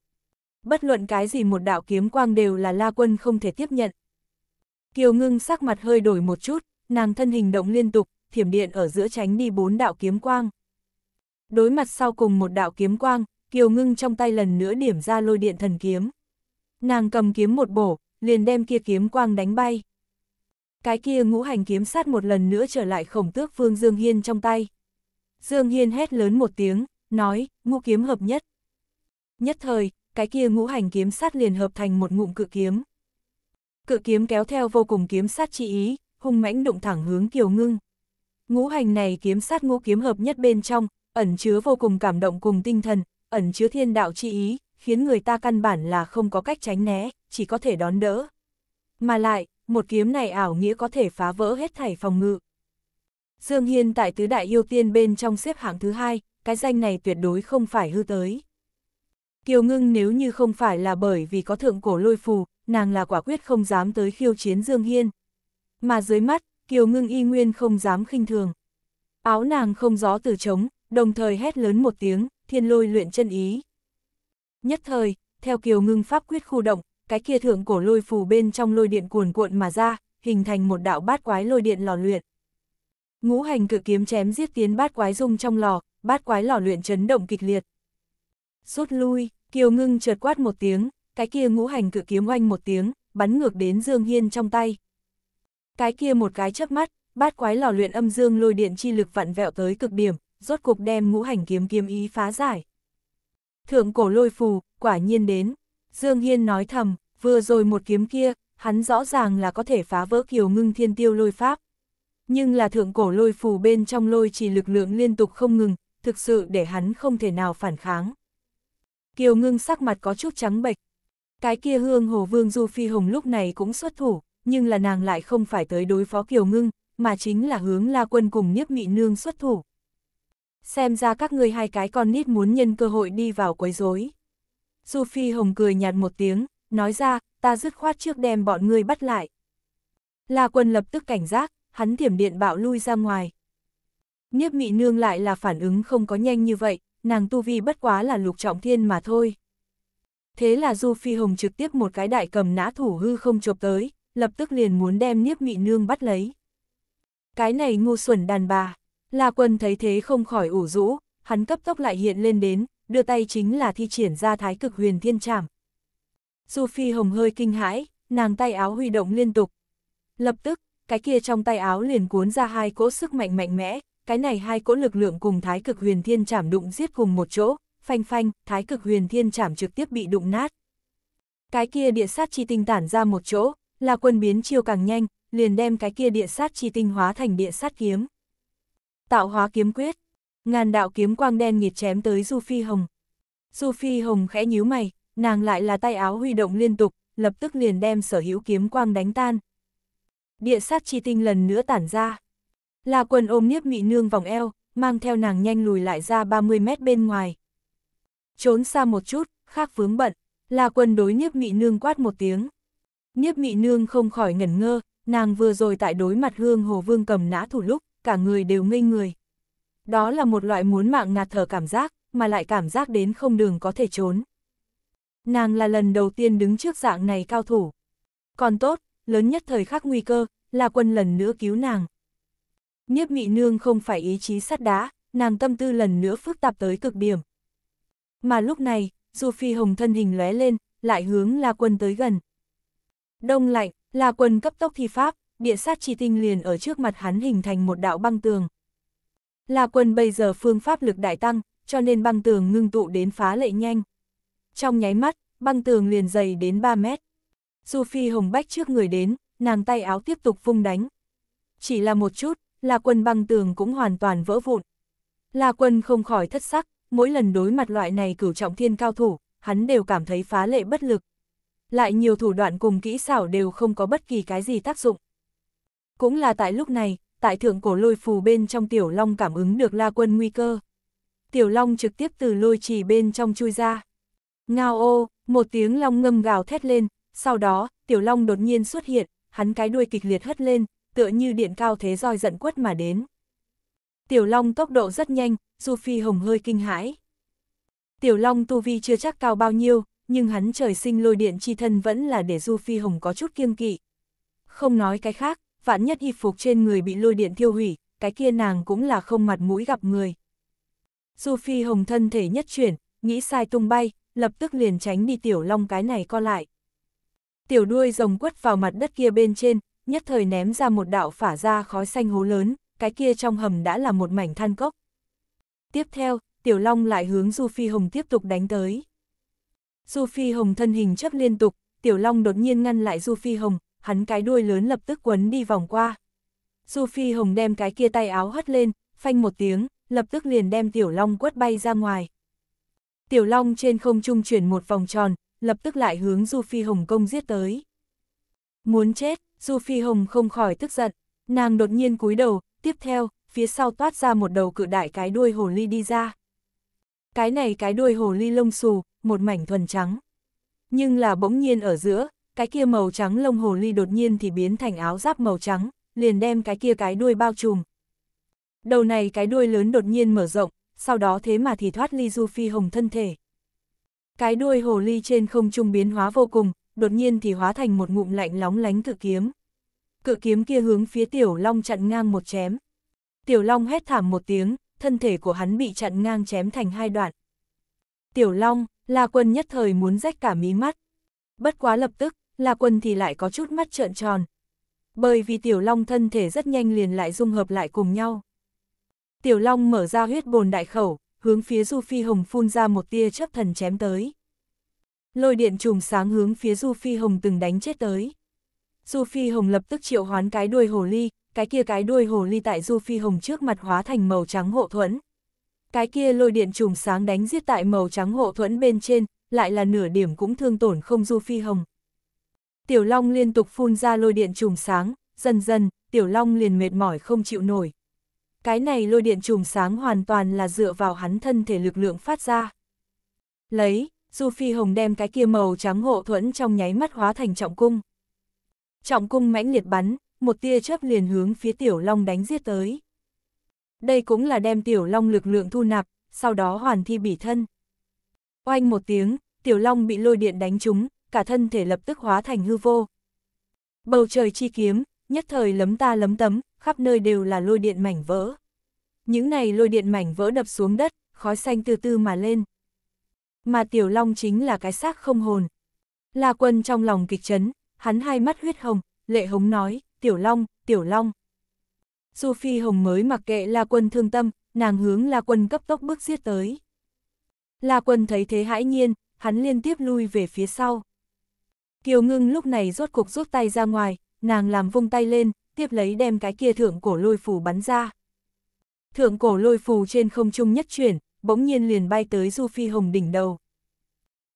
bất luận cái gì một đạo kiếm quang đều là la quân không thể tiếp nhận. Kiều ngưng sắc mặt hơi đổi một chút, nàng thân hình động liên tục, thiểm điện ở giữa tránh đi bốn đạo kiếm quang. Đối mặt sau cùng một đạo kiếm quang, Kiều ngưng trong tay lần nữa điểm ra lôi điện thần kiếm. Nàng cầm kiếm một bổ, liền đem kia kiếm quang đánh bay. Cái kia ngũ hành kiếm sát một lần nữa trở lại khổng tước Phương Dương Hiên trong tay. Dương Hiên hét lớn một tiếng, nói, ngũ kiếm hợp nhất. Nhất thời, cái kia ngũ hành kiếm sát liền hợp thành một ngụm cự kiếm. Cự kiếm kéo theo vô cùng kiếm sát chi ý, hung mãnh đụng thẳng hướng Kiều Ngưng. Ngũ hành này kiếm sát ngũ kiếm hợp nhất bên trong, ẩn chứa vô cùng cảm động cùng tinh thần, ẩn chứa thiên đạo chi ý, khiến người ta căn bản là không có cách tránh né, chỉ có thể đón đỡ. Mà lại, một kiếm này ảo nghĩa có thể phá vỡ hết thảy phòng ngự. Dương Hiên tại tứ đại yêu tiên bên trong xếp hạng thứ hai, cái danh này tuyệt đối không phải hư tới. Kiều Ngưng nếu như không phải là bởi vì có thượng cổ lôi phù, nàng là quả quyết không dám tới khiêu chiến Dương Hiên. Mà dưới mắt, Kiều Ngưng y nguyên không dám khinh thường. Áo nàng không gió từ trống, đồng thời hét lớn một tiếng, thiên lôi luyện chân ý. Nhất thời, theo Kiều Ngưng pháp quyết khu động, cái kia thượng cổ lôi phù bên trong lôi điện cuồn cuộn mà ra, hình thành một đạo bát quái lôi điện lò luyện. Ngũ hành cự kiếm chém giết tiến bát quái dung trong lò, bát quái lò luyện chấn động kịch liệt, rút lui, Kiều Ngưng trượt quát một tiếng, cái kia ngũ hành cự kiếm oanh một tiếng, bắn ngược đến Dương Hiên trong tay. Cái kia một cái chớp mắt, bát quái lò luyện âm dương lôi điện chi lực vặn vẹo tới cực điểm, rốt cục đem ngũ hành kiếm kiếm ý phá giải. Thượng cổ lôi phù, quả nhiên đến, Dương Hiên nói thầm, vừa rồi một kiếm kia, hắn rõ ràng là có thể phá vỡ kiều ngưng thiên tiêu lôi pháp. Nhưng là thượng cổ lôi phù bên trong lôi chỉ lực lượng liên tục không ngừng, thực sự để hắn không thể nào phản kháng. Kiều ngưng sắc mặt có chút trắng bệch. Cái kia hương hồ vương Du Phi Hồng lúc này cũng xuất thủ, nhưng là nàng lại không phải tới đối phó Kiều ngưng, mà chính là hướng la quân cùng Niếp mị nương xuất thủ. Xem ra các ngươi hai cái con nít muốn nhân cơ hội đi vào quấy rối. Du Phi Hồng cười nhạt một tiếng, nói ra, ta dứt khoát trước đem bọn ngươi bắt lại. La quân lập tức cảnh giác, hắn thiểm điện bạo lui ra ngoài. Niếp mị nương lại là phản ứng không có nhanh như vậy, nàng tu vi bất quá là lục trọng thiên mà thôi. Thế là Du Phi Hồng trực tiếp một cái đại cầm nã thủ hư không chộp tới, lập tức liền muốn đem Niếp Mị Nương bắt lấy. Cái này ngu xuẩn đàn bà, La Quân thấy thế không khỏi ủ rũ, hắn cấp tốc lại hiện lên đến, đưa tay chính là thi triển ra thái cực huyền thiên trảm. Du Phi Hồng hơi kinh hãi, nàng tay áo huy động liên tục. Lập tức, cái kia trong tay áo liền cuốn ra hai cỗ sức mạnh mạnh mẽ, cái này hai cỗ lực lượng cùng thái cực huyền thiên chảm đụng giết cùng một chỗ, phanh phanh, thái cực huyền thiên chảm trực tiếp bị đụng nát. Cái kia địa sát chi tinh tản ra một chỗ, là quân biến chiêu càng nhanh, liền đem cái kia địa sát chi tinh hóa thành địa sát kiếm. Tạo hóa kiếm quyết, ngàn đạo kiếm quang đen nghiệt chém tới Du Phi Hồng. Du Phi Hồng khẽ nhíu mày, nàng lại là tay áo huy động liên tục, lập tức liền đem sở hữu kiếm quang đánh tan. Địa sát chi tinh lần nữa tản ra. La Quân ôm Niếp Mị Nương vòng eo, mang theo nàng nhanh lùi lại ra 30 mét bên ngoài. Trốn xa một chút, khác vướng bận, La Quân đối Niếp Mị Nương quát một tiếng. Niếp Mị Nương không khỏi ngẩn ngơ, nàng vừa rồi tại đối mặt Hương Hồ Vương cầm nã thủ lúc, cả người đều ngây người. Đó là một loại muốn mạng ngạt thở cảm giác, mà lại cảm giác đến không đường có thể trốn. Nàng là lần đầu tiên đứng trước dạng này cao thủ. Còn tốt, lớn nhất thời khắc nguy cơ, là quân lần nữa cứu nàng. Niếp Mị Nương không phải ý chí sắt đá, nàng tâm tư lần nữa phức tạp tới cực điểm. Mà lúc này, dù phi hồng thân hình lóe lên, lại hướng La Quân tới gần. Đông lạnh, La Quân cấp tốc thi pháp, địa sát chi tinh liền ở trước mặt hắn hình thành một đạo băng tường. La Quân bây giờ phương pháp lực đại tăng, cho nên băng tường ngưng tụ đến phá lệ nhanh. Trong nháy mắt, băng tường liền dày đến 3 mét. Dù phi hồng bách trước người đến, nàng tay áo tiếp tục vung đánh. Chỉ là một chút, La quân băng tường cũng hoàn toàn vỡ vụn. La quân không khỏi thất sắc, mỗi lần đối mặt loại này cửu trọng thiên cao thủ, hắn đều cảm thấy phá lệ bất lực. Lại nhiều thủ đoạn cùng kỹ xảo đều không có bất kỳ cái gì tác dụng. Cũng là tại lúc này, tại thượng cổ lôi phù bên trong tiểu long cảm ứng được la quân nguy cơ. Tiểu long trực tiếp từ lôi trì bên trong chui ra. Ngao ô, một tiếng long ngâm gào thét lên, sau đó, tiểu long đột nhiên xuất hiện, hắn cái đuôi kịch liệt hất lên, tựa như điện cao thế roi giận quất mà đến. Tiểu Long tốc độ rất nhanh, Du Phi Hồng hơi kinh hãi. Tiểu Long tu vi chưa chắc cao bao nhiêu, nhưng hắn trời sinh lôi điện chi thân vẫn là để Du Phi Hồng có chút kiêng kỵ. Không nói cái khác, vạn nhất y phục trên người bị lôi điện thiêu hủy, cái kia nàng cũng là không mặt mũi gặp người. Du Phi Hồng thân thể nhất chuyển, nghĩ sai tung bay, lập tức liền tránh đi Tiểu Long cái này co lại. Tiểu đuôi rồng quất vào mặt đất kia bên trên, nhất thời ném ra một đạo phả ra khói xanh hố lớn, cái kia trong hầm đã là một mảnh than cốc. Tiếp theo, Tiểu Long lại hướng Du Phi Hồng tiếp tục đánh tới. Du Phi Hồng thân hình chấp liên tục, Tiểu Long đột nhiên ngăn lại Du Phi Hồng, hắn cái đuôi lớn lập tức quấn đi vòng qua. Du Phi Hồng đem cái kia tay áo hất lên, phanh một tiếng, lập tức liền đem Tiểu Long quất bay ra ngoài. Tiểu Long trên không trung chuyển một vòng tròn, lập tức lại hướng Du Phi Hồng công giết tới. Muốn chết, Du Phi Hồng không khỏi tức giận, nàng đột nhiên cúi đầu, tiếp theo, phía sau toát ra một đầu cự đại cái đuôi hồ ly đi ra. Cái này cái đuôi hồ ly lông xù, một mảnh thuần trắng. Nhưng là bỗng nhiên ở giữa, cái kia màu trắng lông hồ ly đột nhiên thì biến thành áo giáp màu trắng, liền đem cái kia cái đuôi bao trùm. Đầu này cái đuôi lớn đột nhiên mở rộng, sau đó thế mà thì thoát ly Du Phi Hồng thân thể. Cái đuôi hồ ly trên không trung biến hóa vô cùng, đột nhiên thì hóa thành một ngụm lạnh lóng lánh cự kiếm. Cự kiếm kia hướng phía Tiểu Long chặn ngang một chém. Tiểu Long hét thảm một tiếng, thân thể của hắn bị chặn ngang chém thành hai đoạn. Tiểu Long, La Quân nhất thời muốn rách cả mí mắt. Bất quá lập tức, La Quân thì lại có chút mắt trợn tròn. Bởi vì Tiểu Long thân thể rất nhanh liền lại dung hợp lại cùng nhau. Tiểu Long mở ra huyết bồn đại khẩu, hướng phía Du Phi Hồng phun ra một tia chấp thần chém tới. Lôi điện trùm sáng hướng phía Du Phi Hồng từng đánh chết tới. Du Phi Hồng lập tức triệu hoán cái đuôi hồ ly, cái kia cái đuôi hồ ly tại Du Phi Hồng trước mặt hóa thành màu trắng hộ thuẫn. Cái kia lôi điện trùm sáng đánh giết tại màu trắng hộ thuẫn bên trên, lại là nửa điểm cũng thương tổn không Du Phi Hồng. Tiểu Long liên tục phun ra lôi điện trùm sáng, dần dần, Tiểu Long liền mệt mỏi không chịu nổi. Cái này lôi điện trùm sáng hoàn toàn là dựa vào hắn thân thể lực lượng phát ra. Lấy, Du Phi Hồng đem cái kia màu trắng hộ thuẫn trong nháy mắt hóa thành trọng cung. Trọng cung mãnh liệt bắn, một tia chớp liền hướng phía Tiểu Long đánh giết tới. Đây cũng là đem Tiểu Long lực lượng thu nạp, sau đó hoàn thi bỉ thân. Oanh một tiếng, Tiểu Long bị lôi điện đánh trúng, cả thân thể lập tức hóa thành hư vô. Bầu trời chi kiếm, nhất thời lấm ta lấm tấm, khắp nơi đều là lôi điện mảnh vỡ. Những này lôi điện mảnh vỡ đập xuống đất, khói xanh từ từ mà lên mà Tiểu Long chính là cái xác không hồn. La Quân trong lòng kịch chấn, hắn hai mắt huyết hồng, lệ hống nói, Tiểu Long, Tiểu Long. Dù Phi Hồng mới mặc kệ La Quân thương tâm, nàng hướng La Quân cấp tốc bước giết tới. La Quân thấy thế hãi nhiên, hắn liên tiếp lui về phía sau. Kiều Ngưng lúc này rốt cục rút tay ra ngoài, nàng làm vung tay lên, tiếp lấy đem cái kia thượng cổ lôi phù bắn ra. Thượng cổ lôi phù trên không trung nhất chuyển, bỗng nhiên liền bay tới Du Phi Hồng đỉnh đầu.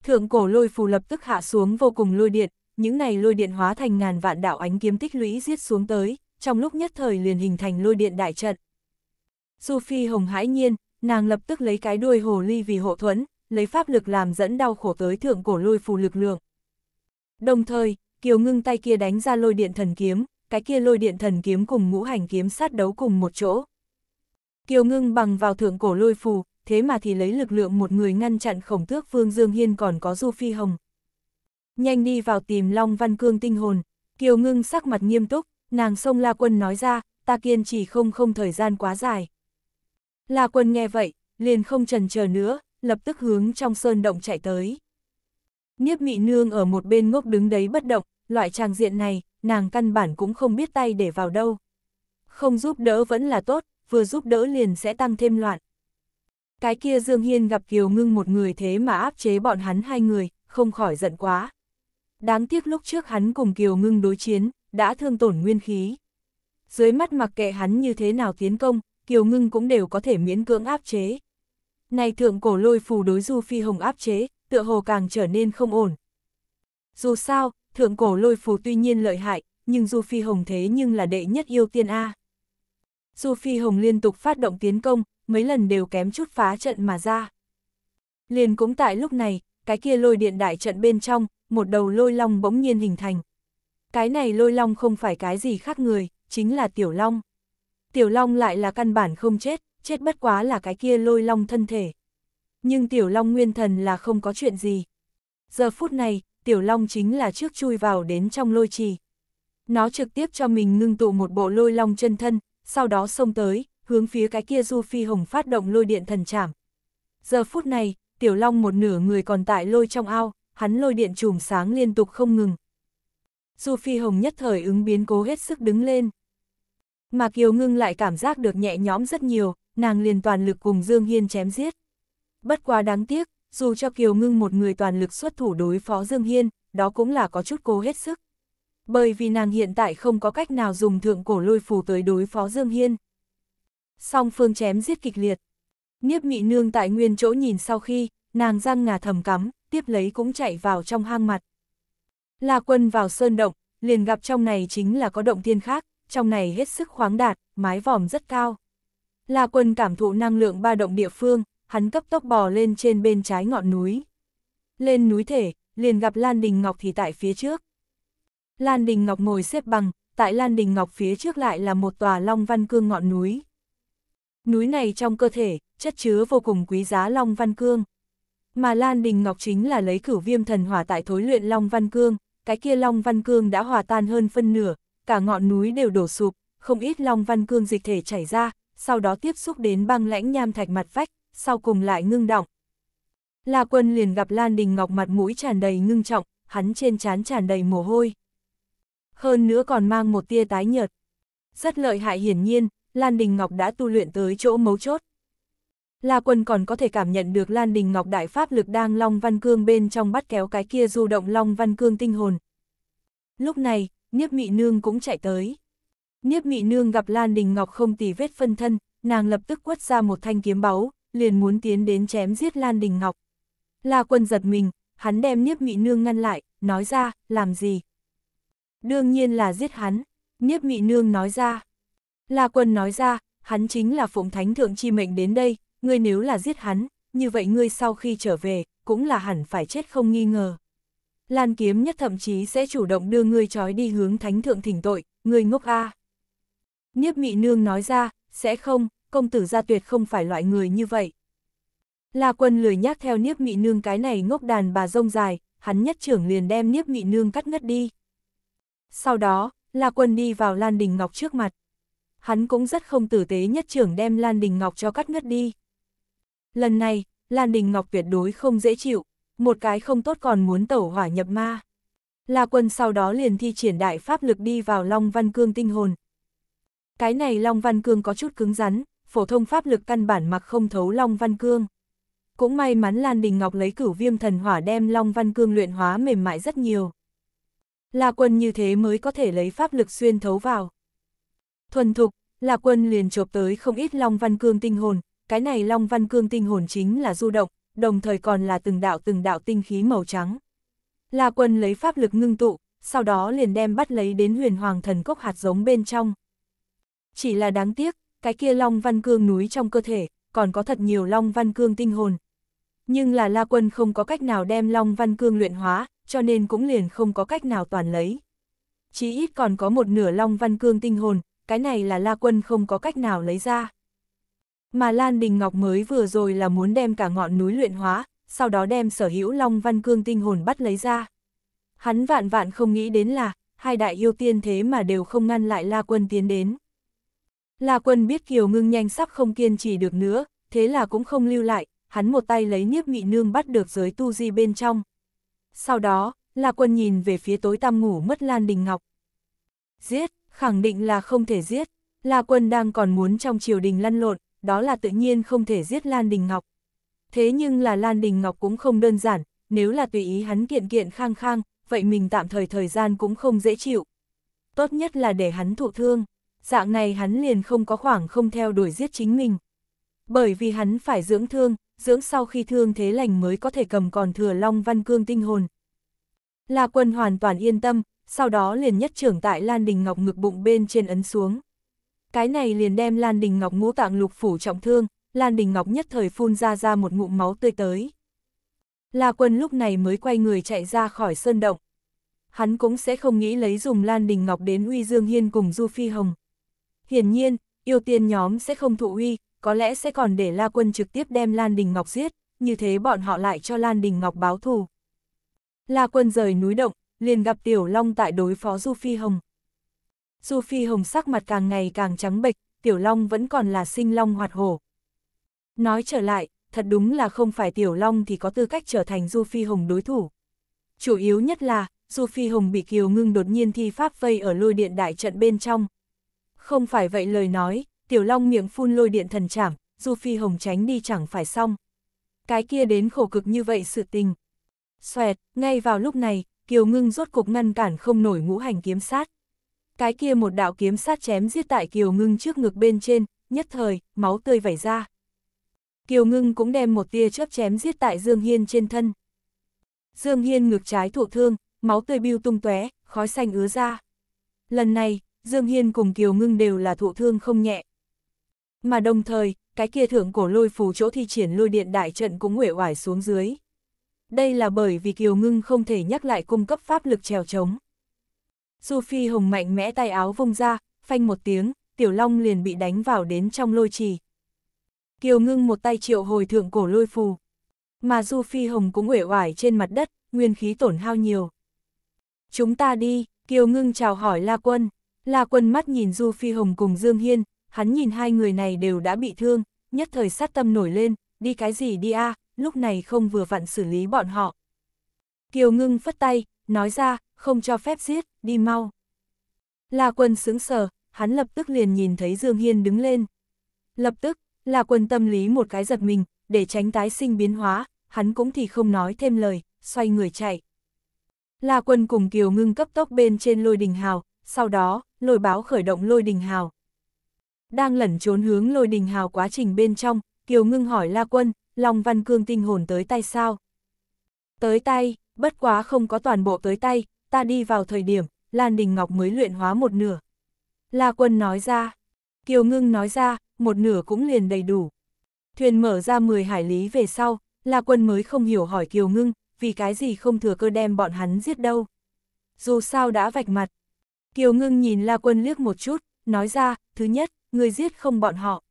Thượng cổ lôi phù lập tức hạ xuống vô cùng lôi điện, những này lôi điện hóa thành ngàn vạn đạo ánh kiếm tích lũy giết xuống tới, trong lúc nhất thời liền hình thành lôi điện đại trận. Du Phi Hồng hãi nhiên, nàng lập tức lấy cái đuôi hồ ly vì hộ thuẫn, lấy pháp lực làm dẫn đau khổ tới thượng cổ lôi phù lực lượng. Đồng thời, Kiều ngưng tay kia đánh ra lôi điện thần kiếm, cái kia lôi điện thần kiếm cùng ngũ hành kiếm sát đấu cùng một chỗ. Kiều ngưng bằng vào thượng cổ lôi phù, thế mà thì lấy lực lượng một người ngăn chặn khổng tước Vương Dương Hiên còn có Du Phi Hồng. Nhanh đi vào tìm Long Văn Cương tinh hồn, Kiều Ngưng sắc mặt nghiêm túc, nàng sông La Quân nói ra, ta kiên trì không không thời gian quá dài. La Quân nghe vậy, liền không trần chờ nữa, lập tức hướng trong sơn động chạy tới. Niếp mị nương ở một bên ngốc đứng đấy bất động, loại trang diện này, nàng căn bản cũng không biết tay để vào đâu. Không giúp đỡ vẫn là tốt, vừa giúp đỡ liền sẽ tăng thêm loạn. Cái kia Dương Hiên gặp Kiều Ngưng một người thế mà áp chế bọn hắn hai người, không khỏi giận quá. Đáng tiếc lúc trước hắn cùng Kiều Ngưng đối chiến, đã thương tổn nguyên khí. Dưới mắt mặc kệ hắn như thế nào tiến công, Kiều Ngưng cũng đều có thể miễn cưỡng áp chế. Này thượng cổ lôi phù đối du phi hồng áp chế, tựa hồ càng trở nên không ổn. Dù sao, thượng cổ lôi phù tuy nhiên lợi hại, nhưng du phi hồng thế nhưng là đệ nhất yêu tiên A. Du phi hồng liên tục phát động tiến công, mấy lần đều kém chút phá trận mà ra. Liền cũng tại lúc này, cái kia lôi điện đại trận bên trong, một đầu lôi long bỗng nhiên hình thành. Cái này lôi long không phải cái gì khác người, chính là tiểu long. Tiểu long lại là căn bản không chết, chết bất quá là cái kia lôi long thân thể. Nhưng tiểu long nguyên thần là không có chuyện gì. Giờ phút này, tiểu long chính là trước chui vào đến trong lôi trì. Nó trực tiếp cho mình ngưng tụ một bộ lôi long chân thân, sau đó xông tới, hướng phía cái kia Du Phi Hồng phát động lôi điện thần chảm. Giờ phút này, Tiểu Long một nửa người còn tại lôi trong ao, hắn lôi điện chùm sáng liên tục không ngừng. Du Phi Hồng nhất thời ứng biến cố hết sức đứng lên. Mà Kiều Ngưng lại cảm giác được nhẹ nhõm rất nhiều, nàng liền toàn lực cùng Dương Hiên chém giết. Bất quá đáng tiếc, dù cho Kiều Ngưng một người toàn lực xuất thủ đối phó Dương Hiên, đó cũng là có chút cố hết sức. Bởi vì nàng hiện tại không có cách nào dùng thượng cổ lôi phù tới đối phó Dương Hiên song phương chém giết kịch liệt. Niếp mị nương tại nguyên chỗ nhìn sau khi, nàng răng ngà thầm cắm, tiếp lấy cũng chạy vào trong hang mặt. La quân vào sơn động, liền gặp trong này chính là có động tiên khác, trong này hết sức khoáng đạt, mái vòm rất cao. La quân cảm thụ năng lượng ba động địa phương, hắn cấp tốc bò lên trên bên trái ngọn núi. Lên núi thể, liền gặp Lan Đình Ngọc thì tại phía trước. Lan Đình Ngọc ngồi xếp bằng, tại Lan Đình Ngọc phía trước lại là một tòa long văn cương ngọn núi núi này trong cơ thể, chất chứa vô cùng quý giá Long Văn Cương. Mà Lan Đình Ngọc chính là lấy cửu viêm thần hỏa tại thối luyện Long Văn Cương, cái kia Long Văn Cương đã hòa tan hơn phân nửa, cả ngọn núi đều đổ sụp, không ít Long Văn Cương dịch thể chảy ra, sau đó tiếp xúc đến băng lãnh nham thạch mặt vách, sau cùng lại ngưng động La Quân liền gặp Lan Đình Ngọc mặt mũi tràn đầy ngưng trọng, hắn trên trán tràn đầy mồ hôi. Hơn nữa còn mang một tia tái nhợt. Rất lợi hại hiển nhiên, Lan Đình Ngọc đã tu luyện tới chỗ mấu chốt. La Quân còn có thể cảm nhận được Lan Đình Ngọc đại pháp lực đang Long Văn Cương bên trong bắt kéo cái kia du động Long Văn Cương tinh hồn. Lúc này, Niếp Mị Nương cũng chạy tới. Niếp Mị Nương gặp Lan Đình Ngọc không tì vết phân thân, nàng lập tức quất ra một thanh kiếm báu, liền muốn tiến đến chém giết Lan Đình Ngọc. La Quân giật mình, hắn đem Niếp Mị Nương ngăn lại, nói ra, làm gì? Đương nhiên là giết hắn, Niếp Mị Nương nói ra. La Quân nói ra, hắn chính là Phụng Thánh Thượng chi mệnh đến đây, ngươi nếu là giết hắn, như vậy ngươi sau khi trở về, cũng là hẳn phải chết không nghi ngờ. Lan Kiếm Nhất thậm chí sẽ chủ động đưa ngươi trói đi hướng Thánh Thượng thỉnh tội, ngươi ngốc a. À. Niếp Mị Nương nói ra, sẽ không, công tử gia tuyệt không phải loại người như vậy. La Quân lười nhác theo Niếp Mị Nương cái này ngốc đàn bà rông dài, hắn nhất trưởng liền đem Niếp Mị Nương cắt ngất đi. Sau đó, La Quân đi vào Lan Đình Ngọc trước mặt hắn cũng rất không tử tế nhất trưởng đem Lan Đình Ngọc cho cắt ngất đi. Lần này, Lan Đình Ngọc tuyệt đối không dễ chịu, một cái không tốt còn muốn tẩu hỏa nhập ma. La quân sau đó liền thi triển đại pháp lực đi vào Long Văn Cương tinh hồn. Cái này Long Văn Cương có chút cứng rắn, phổ thông pháp lực căn bản mặc không thấu Long Văn Cương. Cũng may mắn Lan Đình Ngọc lấy cửu viêm thần hỏa đem Long Văn Cương luyện hóa mềm mại rất nhiều. La quân như thế mới có thể lấy pháp lực xuyên thấu vào. Thuần thục, là quân liền chộp tới không ít Long Văn Cương tinh hồn, cái này Long Văn Cương tinh hồn chính là du động, đồng thời còn là từng đạo từng đạo tinh khí màu trắng. La quân lấy pháp lực ngưng tụ, sau đó liền đem bắt lấy đến huyền hoàng thần cốc hạt giống bên trong. Chỉ là đáng tiếc, cái kia Long Văn Cương núi trong cơ thể, còn có thật nhiều Long Văn Cương tinh hồn. Nhưng là La Quân không có cách nào đem Long Văn Cương luyện hóa, cho nên cũng liền không có cách nào toàn lấy. chỉ ít còn có một nửa Long Văn Cương tinh hồn, cái này là La Quân không có cách nào lấy ra. Mà Lan Đình Ngọc mới vừa rồi là muốn đem cả ngọn núi luyện hóa, sau đó đem sở hữu Long Văn Cương tinh hồn bắt lấy ra. Hắn vạn vạn không nghĩ đến là, hai đại yêu tiên thế mà đều không ngăn lại La Quân tiến đến. La Quân biết Kiều Ngưng nhanh sắp không kiên trì được nữa, thế là cũng không lưu lại, hắn một tay lấy niếp mị nương bắt được giới tu di bên trong. Sau đó, La Quân nhìn về phía tối tăm ngủ mất Lan Đình Ngọc. Giết! khẳng định là không thể giết. La Quân đang còn muốn trong triều đình lăn lộn, đó là tự nhiên không thể giết Lan Đình Ngọc. Thế nhưng là Lan Đình Ngọc cũng không đơn giản, nếu là tùy ý hắn kiện kiện khang khang, vậy mình tạm thời thời gian cũng không dễ chịu. Tốt nhất là để hắn thụ thương, dạng này hắn liền không có khoảng không theo đuổi giết chính mình. Bởi vì hắn phải dưỡng thương, dưỡng sau khi thương thế lành mới có thể cầm còn thừa Long Văn Cương tinh hồn. La Quân hoàn toàn yên tâm, sau đó liền nhất trưởng tại Lan Đình Ngọc ngực bụng bên trên ấn xuống. Cái này liền đem Lan Đình Ngọc ngũ tạng lục phủ trọng thương, Lan Đình Ngọc nhất thời phun ra ra một ngụm máu tươi tới. La Quân lúc này mới quay người chạy ra khỏi sơn động. Hắn cũng sẽ không nghĩ lấy dùng Lan Đình Ngọc đến uy Dương Hiên cùng Du Phi Hồng. Hiển nhiên, yêu tiên nhóm sẽ không thụ uy, có lẽ sẽ còn để La Quân trực tiếp đem Lan Đình Ngọc giết, như thế bọn họ lại cho Lan Đình Ngọc báo thù. La Quân rời núi động, liền gặp Tiểu Long tại đối phó Du Phi Hồng. Du Phi Hồng sắc mặt càng ngày càng trắng bệch, Tiểu Long vẫn còn là sinh long hoạt hổ. Nói trở lại, thật đúng là không phải Tiểu Long thì có tư cách trở thành Du Phi Hồng đối thủ. Chủ yếu nhất là, Du Phi Hồng bị Kiều Ngưng đột nhiên thi pháp vây ở lôi điện đại trận bên trong. Không phải vậy lời nói, Tiểu Long miệng phun lôi điện thần trảm, Du Phi Hồng tránh đi chẳng phải xong. Cái kia đến khổ cực như vậy sự tình. Xoẹt, ngay vào lúc này, Kiều Ngưng rốt cục ngăn cản không nổi ngũ hành kiếm sát. Cái kia một đạo kiếm sát chém giết tại Kiều Ngưng trước ngực bên trên, nhất thời, máu tươi vẩy ra. Kiều Ngưng cũng đem một tia chớp chém giết tại Dương Hiên trên thân. Dương Hiên ngực trái thụ thương, máu tươi bưu tung tóe, khói xanh ứa ra. Lần này, Dương Hiên cùng Kiều Ngưng đều là thụ thương không nhẹ. Mà đồng thời, cái kia thượng cổ lôi phù chỗ thi triển lôi điện đại trận cũng uể oải xuống dưới đây là bởi vì Kiều Ngưng không thể nhắc lại cung cấp pháp lực trèo trống. Du Phi Hồng mạnh mẽ tay áo vung ra, phanh một tiếng, Tiểu Long liền bị đánh vào đến trong lôi trì. Kiều Ngưng một tay triệu hồi thượng cổ lôi phù. Mà Du Phi Hồng cũng uể oải trên mặt đất, nguyên khí tổn hao nhiều. Chúng ta đi, Kiều Ngưng chào hỏi La Quân. La Quân mắt nhìn Du Phi Hồng cùng Dương Hiên, hắn nhìn hai người này đều đã bị thương, nhất thời sát tâm nổi lên, đi cái gì đi a à, lúc này không vừa vặn xử lý bọn họ. Kiều ngưng phất tay, nói ra, không cho phép giết, đi mau. La quân sững sờ, hắn lập tức liền nhìn thấy Dương Hiên đứng lên. Lập tức, La quân tâm lý một cái giật mình, để tránh tái sinh biến hóa, hắn cũng thì không nói thêm lời, xoay người chạy. La quân cùng Kiều ngưng cấp tốc bên trên lôi đình hào, sau đó, lôi báo khởi động lôi đình hào. Đang lẩn trốn hướng lôi đình hào quá trình bên trong, Kiều ngưng hỏi La quân, Long Văn Cương tinh hồn tới tay sao? Tới tay, bất quá không có toàn bộ tới tay, ta đi vào thời điểm, Lan Đình Ngọc mới luyện hóa một nửa. La Quân nói ra, Kiều Ngưng nói ra, một nửa cũng liền đầy đủ. Thuyền mở ra 10 hải lý về sau, La Quân mới không hiểu hỏi Kiều Ngưng, vì cái gì không thừa cơ đem bọn hắn giết đâu. Dù sao đã vạch mặt. Kiều Ngưng nhìn La Quân liếc một chút, nói ra, thứ nhất, người giết không bọn họ,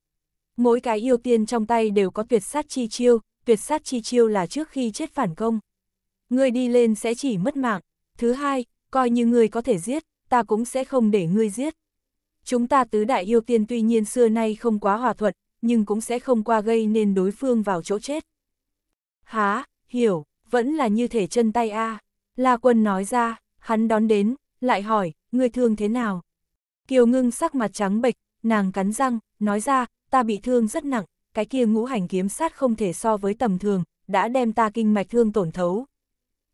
Mỗi cái yêu tiên trong tay đều có tuyệt sát chi chiêu, tuyệt sát chi chiêu là trước khi chết phản công. Ngươi đi lên sẽ chỉ mất mạng. Thứ hai, coi như ngươi có thể giết, ta cũng sẽ không để ngươi giết. Chúng ta tứ đại yêu tiên tuy nhiên xưa nay không quá hòa thuận, nhưng cũng sẽ không qua gây nên đối phương vào chỗ chết. Há, hiểu, vẫn là như thể chân tay a La quân nói ra, hắn đón đến, lại hỏi, ngươi thương thế nào? Kiều ngưng sắc mặt trắng bệch, nàng cắn răng, nói ra, ta bị thương rất nặng, cái kia ngũ hành kiếm sát không thể so với tầm thường, đã đem ta kinh mạch thương tổn thấu.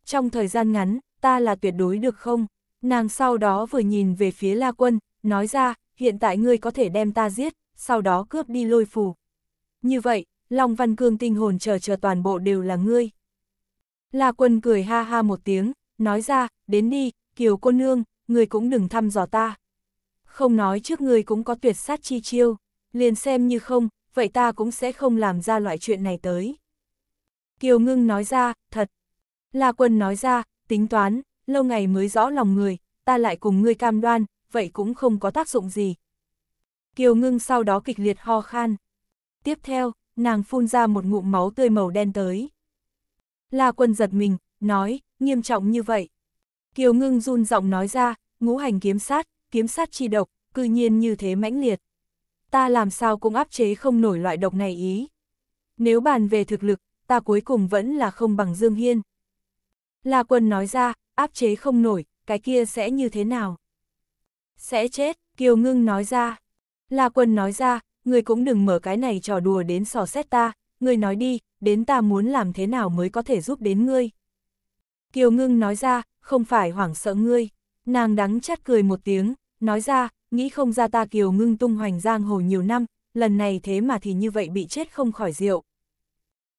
Trong thời gian ngắn, ta là tuyệt đối được không? Nàng sau đó vừa nhìn về phía La Quân, nói ra, hiện tại ngươi có thể đem ta giết, sau đó cướp đi lôi phù. Như vậy, Long Văn Cương tinh hồn chờ chờ toàn bộ đều là ngươi. La Quân cười ha ha một tiếng, nói ra, đến đi, kiều cô nương, ngươi cũng đừng thăm dò ta. Không nói trước ngươi cũng có tuyệt sát chi chiêu liền xem như không, vậy ta cũng sẽ không làm ra loại chuyện này tới. Kiều ngưng nói ra, thật. La quân nói ra, tính toán, lâu ngày mới rõ lòng người, ta lại cùng ngươi cam đoan, vậy cũng không có tác dụng gì. Kiều ngưng sau đó kịch liệt ho khan. Tiếp theo, nàng phun ra một ngụm máu tươi màu đen tới. La quân giật mình, nói, nghiêm trọng như vậy. Kiều ngưng run giọng nói ra, ngũ hành kiếm sát, kiếm sát chi độc, cư nhiên như thế mãnh liệt ta làm sao cũng áp chế không nổi loại độc này ý. Nếu bàn về thực lực, ta cuối cùng vẫn là không bằng Dương Hiên. La quân nói ra, áp chế không nổi, cái kia sẽ như thế nào? Sẽ chết, Kiều Ngưng nói ra. La quân nói ra, người cũng đừng mở cái này trò đùa đến sò xét ta, người nói đi, đến ta muốn làm thế nào mới có thể giúp đến ngươi. Kiều Ngưng nói ra, không phải hoảng sợ ngươi. Nàng đắng chát cười một tiếng, nói ra, nghĩ không ra ta kiều ngưng tung hoành giang hồ nhiều năm, lần này thế mà thì như vậy bị chết không khỏi rượu.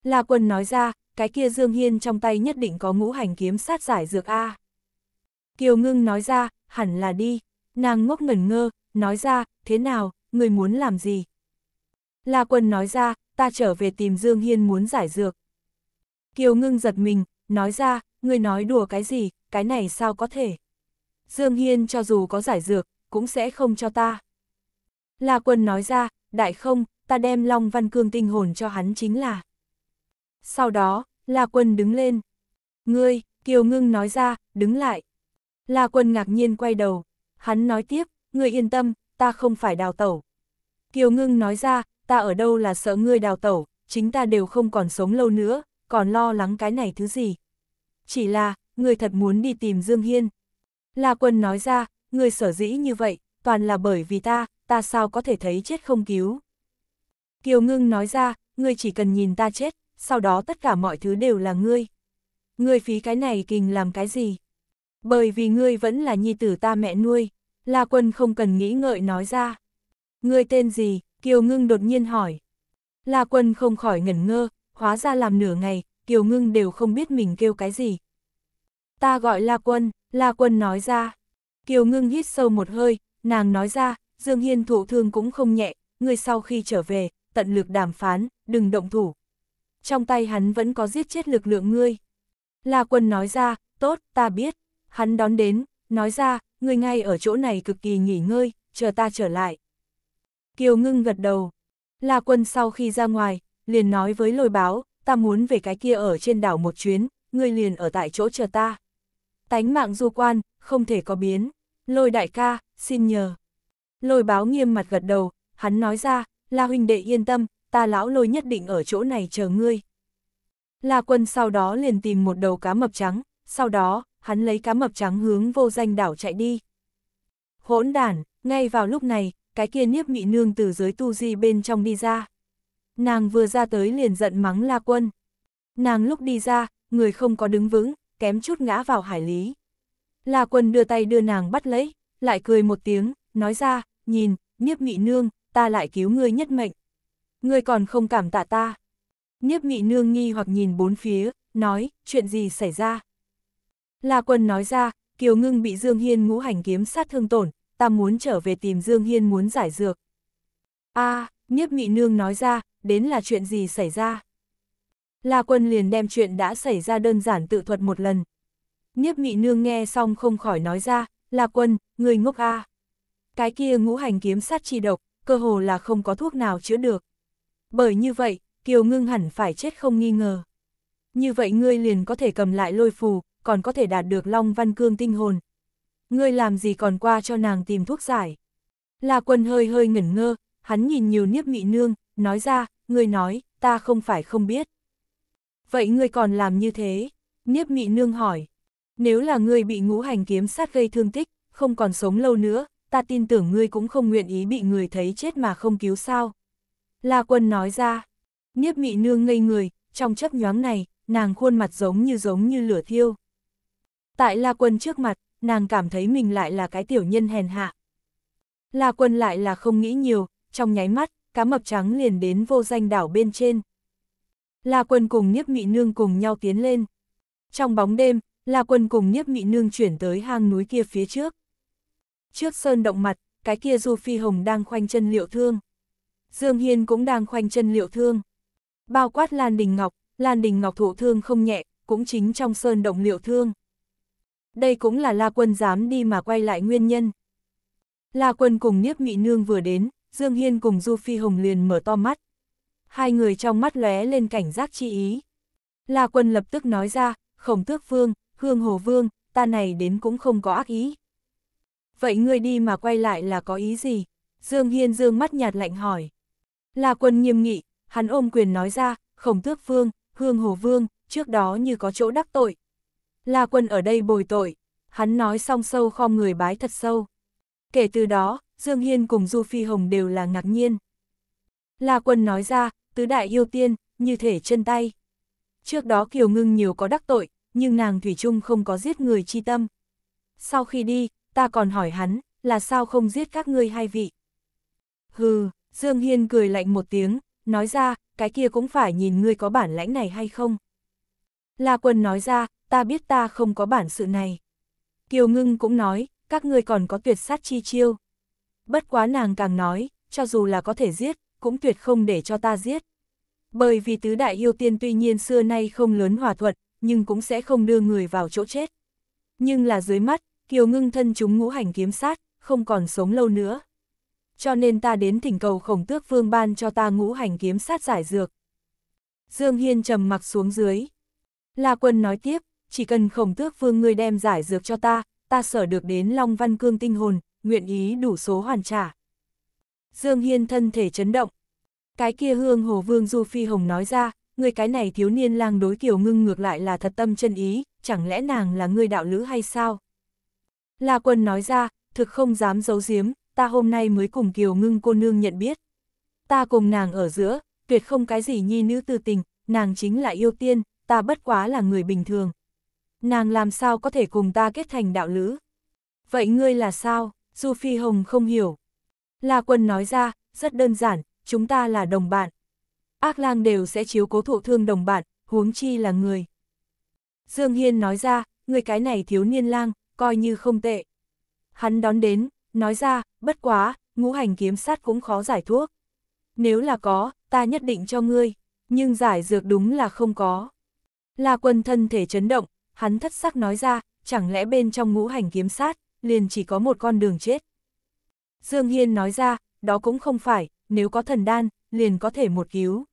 La quân nói ra, cái kia Dương Hiên trong tay nhất định có ngũ hành kiếm sát giải dược A. Kiều ngưng nói ra, hẳn là đi, nàng ngốc ngẩn ngơ, nói ra, thế nào, người muốn làm gì? La quân nói ra, ta trở về tìm Dương Hiên muốn giải dược. Kiều ngưng giật mình, nói ra, người nói đùa cái gì, cái này sao có thể? Dương Hiên cho dù có giải dược, cũng sẽ không cho ta. La quân nói ra, đại không, ta đem Long Văn Cương tinh hồn cho hắn chính là. Sau đó, La quân đứng lên. Ngươi, Kiều Ngưng nói ra, đứng lại. La quân ngạc nhiên quay đầu. Hắn nói tiếp, ngươi yên tâm, ta không phải đào tẩu. Kiều Ngưng nói ra, ta ở đâu là sợ ngươi đào tẩu, chính ta đều không còn sống lâu nữa, còn lo lắng cái này thứ gì. Chỉ là, ngươi thật muốn đi tìm Dương Hiên. La quân nói ra, người sở dĩ như vậy, toàn là bởi vì ta, ta sao có thể thấy chết không cứu. Kiều ngưng nói ra, ngươi chỉ cần nhìn ta chết, sau đó tất cả mọi thứ đều là ngươi. Ngươi phí cái này kình làm cái gì? Bởi vì ngươi vẫn là nhi tử ta mẹ nuôi, La Quân không cần nghĩ ngợi nói ra. Ngươi tên gì? Kiều Ngưng đột nhiên hỏi. La Quân không khỏi ngẩn ngơ, hóa ra làm nửa ngày, Kiều Ngưng đều không biết mình kêu cái gì. Ta gọi La Quân, La Quân nói ra. Kiều ngưng hít sâu một hơi, nàng nói ra, Dương Hiên thụ thương cũng không nhẹ, người sau khi trở về, tận lực đàm phán, đừng động thủ. Trong tay hắn vẫn có giết chết lực lượng ngươi. La quân nói ra, tốt, ta biết. Hắn đón đến, nói ra, ngươi ngay ở chỗ này cực kỳ nghỉ ngơi, chờ ta trở lại. Kiều ngưng gật đầu. La quân sau khi ra ngoài, liền nói với lôi báo, ta muốn về cái kia ở trên đảo một chuyến, ngươi liền ở tại chỗ chờ ta. Tánh mạng du quan, không thể có biến. Lôi đại ca, xin nhờ. Lôi báo nghiêm mặt gật đầu, hắn nói ra, La huynh đệ yên tâm, ta lão lôi nhất định ở chỗ này chờ ngươi. La quân sau đó liền tìm một đầu cá mập trắng, sau đó, hắn lấy cá mập trắng hướng vô danh đảo chạy đi. Hỗn đản, ngay vào lúc này, cái kia niếp mị nương từ dưới tu di bên trong đi ra. Nàng vừa ra tới liền giận mắng La quân. Nàng lúc đi ra, người không có đứng vững, kém chút ngã vào hải lý. La Quân đưa tay đưa nàng bắt lấy, lại cười một tiếng, nói ra, nhìn, Niếp Nghị Nương, ta lại cứu ngươi nhất mệnh. Ngươi còn không cảm tạ ta. Niếp Nghị Nương nghi hoặc nhìn bốn phía, nói, chuyện gì xảy ra. La Quân nói ra, Kiều Ngưng bị Dương Hiên ngũ hành kiếm sát thương tổn, ta muốn trở về tìm Dương Hiên muốn giải dược. a à, Niếp Nghị Nương nói ra, đến là chuyện gì xảy ra. La Quân liền đem chuyện đã xảy ra đơn giản tự thuật một lần, Niếp mị nương nghe xong không khỏi nói ra, là quân, người ngốc a Cái kia ngũ hành kiếm sát chi độc, cơ hồ là không có thuốc nào chữa được. Bởi như vậy, Kiều Ngưng hẳn phải chết không nghi ngờ. Như vậy ngươi liền có thể cầm lại lôi phù, còn có thể đạt được Long Văn Cương tinh hồn. Ngươi làm gì còn qua cho nàng tìm thuốc giải. Là quân hơi hơi ngẩn ngơ, hắn nhìn nhiều niếp mị nương, nói ra, ngươi nói, ta không phải không biết. Vậy ngươi còn làm như thế? Niếp mị nương hỏi. Nếu là ngươi bị ngũ hành kiếm sát gây thương tích, không còn sống lâu nữa, ta tin tưởng ngươi cũng không nguyện ý bị người thấy chết mà không cứu sao. La quân nói ra, niếp mị nương ngây người, trong chấp nhoáng này, nàng khuôn mặt giống như giống như lửa thiêu. Tại La quân trước mặt, nàng cảm thấy mình lại là cái tiểu nhân hèn hạ. La quân lại là không nghĩ nhiều, trong nháy mắt, cá mập trắng liền đến vô danh đảo bên trên. La quân cùng niếp mị nương cùng nhau tiến lên. Trong bóng đêm, La Quân cùng Niếp Mị Nương chuyển tới hang núi kia phía trước. Trước sơn động mặt, cái kia Du Phi Hồng đang khoanh chân liệu thương. Dương Hiên cũng đang khoanh chân liệu thương. Bao quát Lan Đình Ngọc, Lan Đình Ngọc thụ thương không nhẹ, cũng chính trong sơn động liệu thương. Đây cũng là La Quân dám đi mà quay lại nguyên nhân. La Quân cùng Niếp Mị Nương vừa đến, Dương Hiên cùng Du Phi Hồng liền mở to mắt. Hai người trong mắt lóe lên cảnh giác chi ý. La Quân lập tức nói ra, khổng tước vương, hương hồ vương, ta này đến cũng không có ác ý. Vậy ngươi đi mà quay lại là có ý gì? Dương Hiên dương mắt nhạt lạnh hỏi. Là quân nghiêm nghị, hắn ôm quyền nói ra, khổng tước vương, hương hồ vương, trước đó như có chỗ đắc tội. La quân ở đây bồi tội, hắn nói xong sâu khom người bái thật sâu. Kể từ đó, Dương Hiên cùng Du Phi Hồng đều là ngạc nhiên. La quân nói ra, tứ đại yêu tiên, như thể chân tay. Trước đó Kiều Ngưng nhiều có đắc tội, nhưng nàng Thủy chung không có giết người chi tâm. Sau khi đi, ta còn hỏi hắn, là sao không giết các ngươi hai vị? Hừ, Dương Hiên cười lạnh một tiếng, nói ra, cái kia cũng phải nhìn ngươi có bản lãnh này hay không. La Quân nói ra, ta biết ta không có bản sự này. Kiều Ngưng cũng nói, các ngươi còn có tuyệt sát chi chiêu. Bất quá nàng càng nói, cho dù là có thể giết, cũng tuyệt không để cho ta giết. Bởi vì tứ đại yêu tiên tuy nhiên xưa nay không lớn hòa thuận, nhưng cũng sẽ không đưa người vào chỗ chết. Nhưng là dưới mắt, Kiều Ngưng thân chúng ngũ hành kiếm sát, không còn sống lâu nữa. Cho nên ta đến thỉnh cầu khổng tước vương ban cho ta ngũ hành kiếm sát giải dược. Dương Hiên trầm mặc xuống dưới. La quân nói tiếp, chỉ cần khổng tước vương ngươi đem giải dược cho ta, ta sở được đến Long Văn Cương tinh hồn, nguyện ý đủ số hoàn trả. Dương Hiên thân thể chấn động. Cái kia hương hồ vương Du Phi Hồng nói ra, người cái này thiếu niên lang đối kiều ngưng ngược lại là thật tâm chân ý, chẳng lẽ nàng là người đạo lữ hay sao? La quân nói ra, thực không dám giấu giếm, ta hôm nay mới cùng kiều ngưng cô nương nhận biết. Ta cùng nàng ở giữa, tuyệt không cái gì nhi nữ tư tình, nàng chính là yêu tiên, ta bất quá là người bình thường. Nàng làm sao có thể cùng ta kết thành đạo lữ? Vậy ngươi là sao? Du Phi Hồng không hiểu. La Quân nói ra, rất đơn giản, chúng ta là đồng bạn, ác lang đều sẽ chiếu cố thụ thương đồng bạn, huống chi là người. Dương Hiên nói ra, người cái này thiếu niên lang, coi như không tệ. Hắn đón đến, nói ra, bất quá, ngũ hành kiếm sát cũng khó giải thuốc. Nếu là có, ta nhất định cho ngươi, nhưng giải dược đúng là không có. La quân thân thể chấn động, hắn thất sắc nói ra, chẳng lẽ bên trong ngũ hành kiếm sát, liền chỉ có một con đường chết. Dương Hiên nói ra, đó cũng không phải, nếu có thần đan, liền có thể một cứu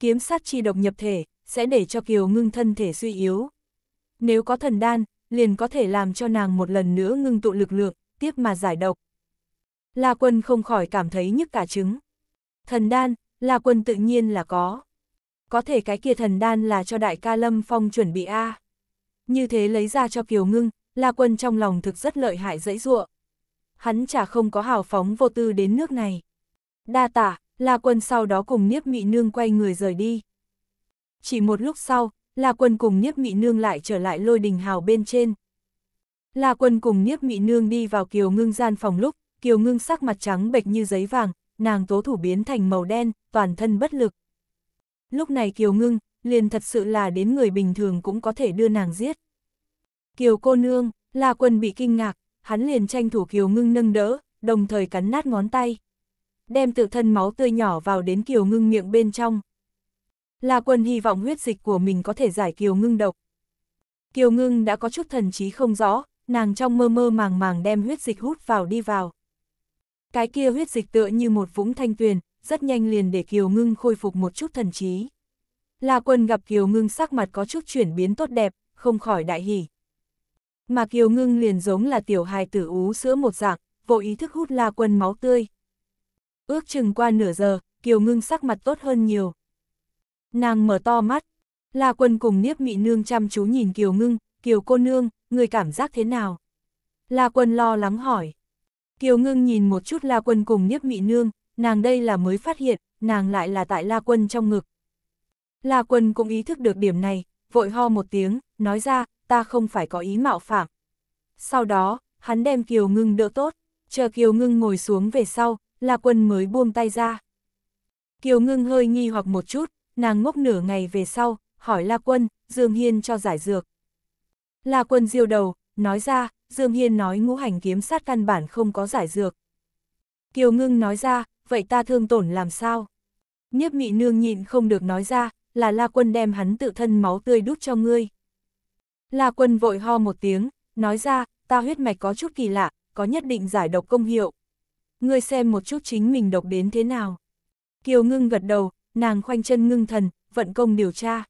kiếm sát chi độc nhập thể, sẽ để cho Kiều ngưng thân thể suy yếu. Nếu có thần đan, liền có thể làm cho nàng một lần nữa ngưng tụ lực lượng, tiếp mà giải độc. La quân không khỏi cảm thấy nhức cả trứng. Thần đan, La quân tự nhiên là có. Có thể cái kia thần đan là cho đại ca Lâm Phong chuẩn bị A. Như thế lấy ra cho Kiều ngưng, La quân trong lòng thực rất lợi hại dẫy ruộng. Hắn chả không có hào phóng vô tư đến nước này. Đa tả, La Quân sau đó cùng Niếp Mị Nương quay người rời đi. Chỉ một lúc sau, La Quân cùng Niếp Mị Nương lại trở lại lôi đình hào bên trên. La Quân cùng Niếp Mị Nương đi vào Kiều Ngưng gian phòng lúc, Kiều Ngưng sắc mặt trắng bệch như giấy vàng, nàng tố thủ biến thành màu đen, toàn thân bất lực. Lúc này Kiều Ngưng, liền thật sự là đến người bình thường cũng có thể đưa nàng giết. Kiều cô nương, La Quân bị kinh ngạc, hắn liền tranh thủ Kiều Ngưng nâng đỡ, đồng thời cắn nát ngón tay đem tự thân máu tươi nhỏ vào đến kiều ngưng miệng bên trong. La quân hy vọng huyết dịch của mình có thể giải kiều ngưng độc. Kiều ngưng đã có chút thần trí không rõ, nàng trong mơ mơ màng màng đem huyết dịch hút vào đi vào. Cái kia huyết dịch tựa như một vũng thanh tuyền, rất nhanh liền để kiều ngưng khôi phục một chút thần trí. La quân gặp kiều ngưng sắc mặt có chút chuyển biến tốt đẹp, không khỏi đại hỉ. Mà kiều ngưng liền giống là tiểu hài tử ú sữa một dạng, vô ý thức hút la quân máu tươi. Ước chừng qua nửa giờ, Kiều Ngưng sắc mặt tốt hơn nhiều. Nàng mở to mắt, La Quân cùng Niếp Mị Nương chăm chú nhìn Kiều Ngưng, Kiều cô nương, người cảm giác thế nào? La Quân lo lắng hỏi. Kiều Ngưng nhìn một chút La Quân cùng Niếp Mị Nương, nàng đây là mới phát hiện, nàng lại là tại La Quân trong ngực. La Quân cũng ý thức được điểm này, vội ho một tiếng, nói ra, ta không phải có ý mạo phạm. Sau đó, hắn đem Kiều Ngưng đỡ tốt, chờ Kiều Ngưng ngồi xuống về sau, La Quân mới buông tay ra. Kiều Ngưng hơi nghi hoặc một chút, nàng ngốc nửa ngày về sau, hỏi La Quân, Dương Hiên cho giải dược. La Quân diêu đầu, nói ra, Dương Hiên nói ngũ hành kiếm sát căn bản không có giải dược. Kiều Ngưng nói ra, vậy ta thương tổn làm sao? Nhiếp mị nương nhịn không được nói ra, là La Quân đem hắn tự thân máu tươi đút cho ngươi. La Quân vội ho một tiếng, nói ra, ta huyết mạch có chút kỳ lạ, có nhất định giải độc công hiệu ngươi xem một chút chính mình độc đến thế nào. Kiều ngưng gật đầu, nàng khoanh chân ngưng thần, vận công điều tra.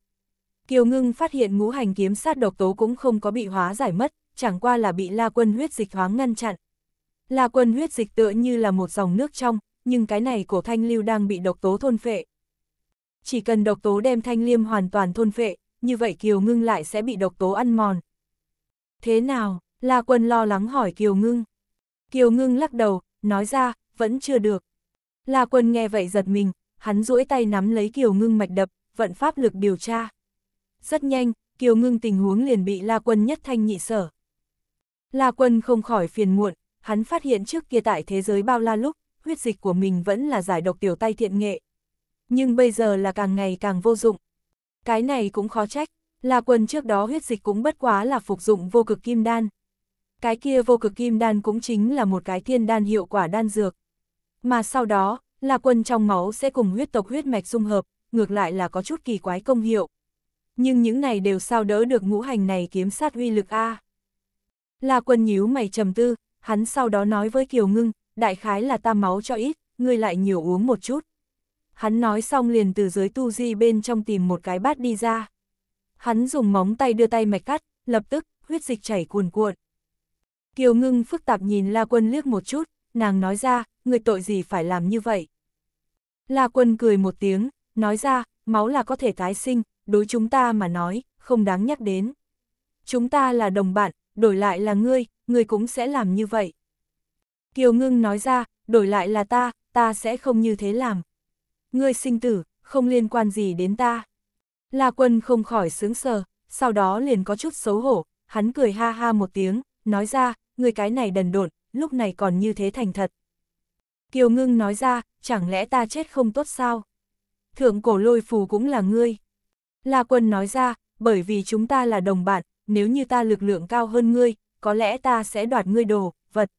Kiều ngưng phát hiện ngũ hành kiếm sát độc tố cũng không có bị hóa giải mất, chẳng qua là bị la quân huyết dịch thoáng ngăn chặn. La quân huyết dịch tựa như là một dòng nước trong, nhưng cái này cổ thanh lưu đang bị độc tố thôn phệ. Chỉ cần độc tố đem thanh liêm hoàn toàn thôn phệ, như vậy Kiều Ngưng lại sẽ bị độc tố ăn mòn. Thế nào? La Quân lo lắng hỏi Kiều Ngưng. Kiều Ngưng lắc đầu, nói ra, vẫn chưa được. La Quân nghe vậy giật mình, hắn duỗi tay nắm lấy Kiều Ngưng mạch đập, vận pháp lực điều tra. Rất nhanh, Kiều Ngưng tình huống liền bị La Quân nhất thanh nhị sở. La Quân không khỏi phiền muộn, hắn phát hiện trước kia tại thế giới bao la lúc, huyết dịch của mình vẫn là giải độc tiểu tay thiện nghệ. Nhưng bây giờ là càng ngày càng vô dụng. Cái này cũng khó trách, La Quân trước đó huyết dịch cũng bất quá là phục dụng vô cực kim đan cái kia vô cực kim đan cũng chính là một cái thiên đan hiệu quả đan dược. Mà sau đó, là quân trong máu sẽ cùng huyết tộc huyết mạch dung hợp, ngược lại là có chút kỳ quái công hiệu. Nhưng những này đều sao đỡ được ngũ hành này kiếm sát uy lực A. là quân nhíu mày trầm tư, hắn sau đó nói với Kiều Ngưng, đại khái là ta máu cho ít, ngươi lại nhiều uống một chút. Hắn nói xong liền từ dưới tu di bên trong tìm một cái bát đi ra. Hắn dùng móng tay đưa tay mạch cắt, lập tức, huyết dịch chảy cuồn cuộn. Kiều ngưng phức tạp nhìn La Quân liếc một chút, nàng nói ra, người tội gì phải làm như vậy. La Quân cười một tiếng, nói ra, máu là có thể tái sinh, đối chúng ta mà nói, không đáng nhắc đến. Chúng ta là đồng bạn, đổi lại là ngươi, ngươi cũng sẽ làm như vậy. Kiều ngưng nói ra, đổi lại là ta, ta sẽ không như thế làm. Ngươi sinh tử, không liên quan gì đến ta. La Quân không khỏi sướng sờ, sau đó liền có chút xấu hổ, hắn cười ha ha một tiếng, nói ra, người cái này đần độn, lúc này còn như thế thành thật. Kiều ngưng nói ra, chẳng lẽ ta chết không tốt sao? Thượng cổ lôi phù cũng là ngươi. La quân nói ra, bởi vì chúng ta là đồng bạn, nếu như ta lực lượng cao hơn ngươi, có lẽ ta sẽ đoạt ngươi đồ, vật.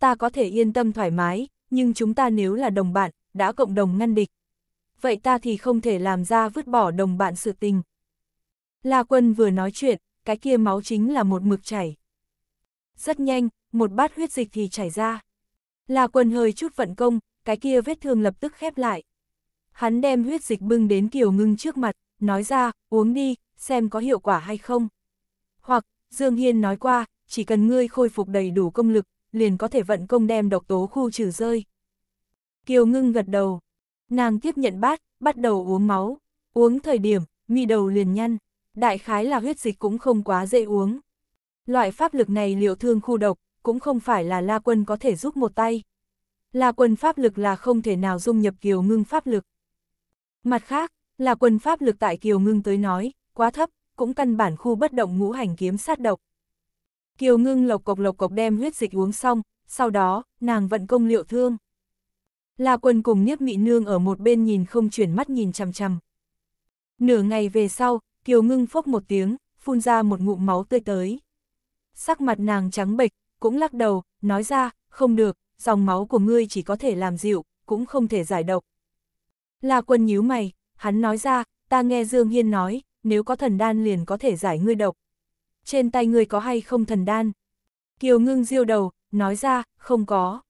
Ta có thể yên tâm thoải mái, nhưng chúng ta nếu là đồng bạn, đã cộng đồng ngăn địch. Vậy ta thì không thể làm ra vứt bỏ đồng bạn sự tình. La quân vừa nói chuyện, cái kia máu chính là một mực chảy rất nhanh, một bát huyết dịch thì chảy ra. Là quần hơi chút vận công, cái kia vết thương lập tức khép lại. Hắn đem huyết dịch bưng đến Kiều Ngưng trước mặt, nói ra, uống đi, xem có hiệu quả hay không. Hoặc, Dương Hiên nói qua, chỉ cần ngươi khôi phục đầy đủ công lực, liền có thể vận công đem độc tố khu trừ rơi. Kiều Ngưng gật đầu, nàng tiếp nhận bát, bắt đầu uống máu, uống thời điểm, mi đầu liền nhăn, đại khái là huyết dịch cũng không quá dễ uống. Loại pháp lực này liệu thương khu độc, cũng không phải là La Quân có thể giúp một tay. La Quân pháp lực là không thể nào dung nhập kiều ngưng pháp lực. Mặt khác, La Quân pháp lực tại kiều ngưng tới nói, quá thấp, cũng căn bản khu bất động ngũ hành kiếm sát độc. Kiều ngưng lộc cộc lộc cộc đem huyết dịch uống xong, sau đó, nàng vận công liệu thương. La Quân cùng nhiếp mị nương ở một bên nhìn không chuyển mắt nhìn chằm chằm. Nửa ngày về sau, Kiều ngưng phốc một tiếng, phun ra một ngụm máu tươi tới sắc mặt nàng trắng bệch, cũng lắc đầu, nói ra, không được, dòng máu của ngươi chỉ có thể làm dịu, cũng không thể giải độc. La quân nhíu mày, hắn nói ra, ta nghe Dương Hiên nói, nếu có thần đan liền có thể giải ngươi độc. Trên tay ngươi có hay không thần đan? Kiều ngưng diêu đầu, nói ra, không có.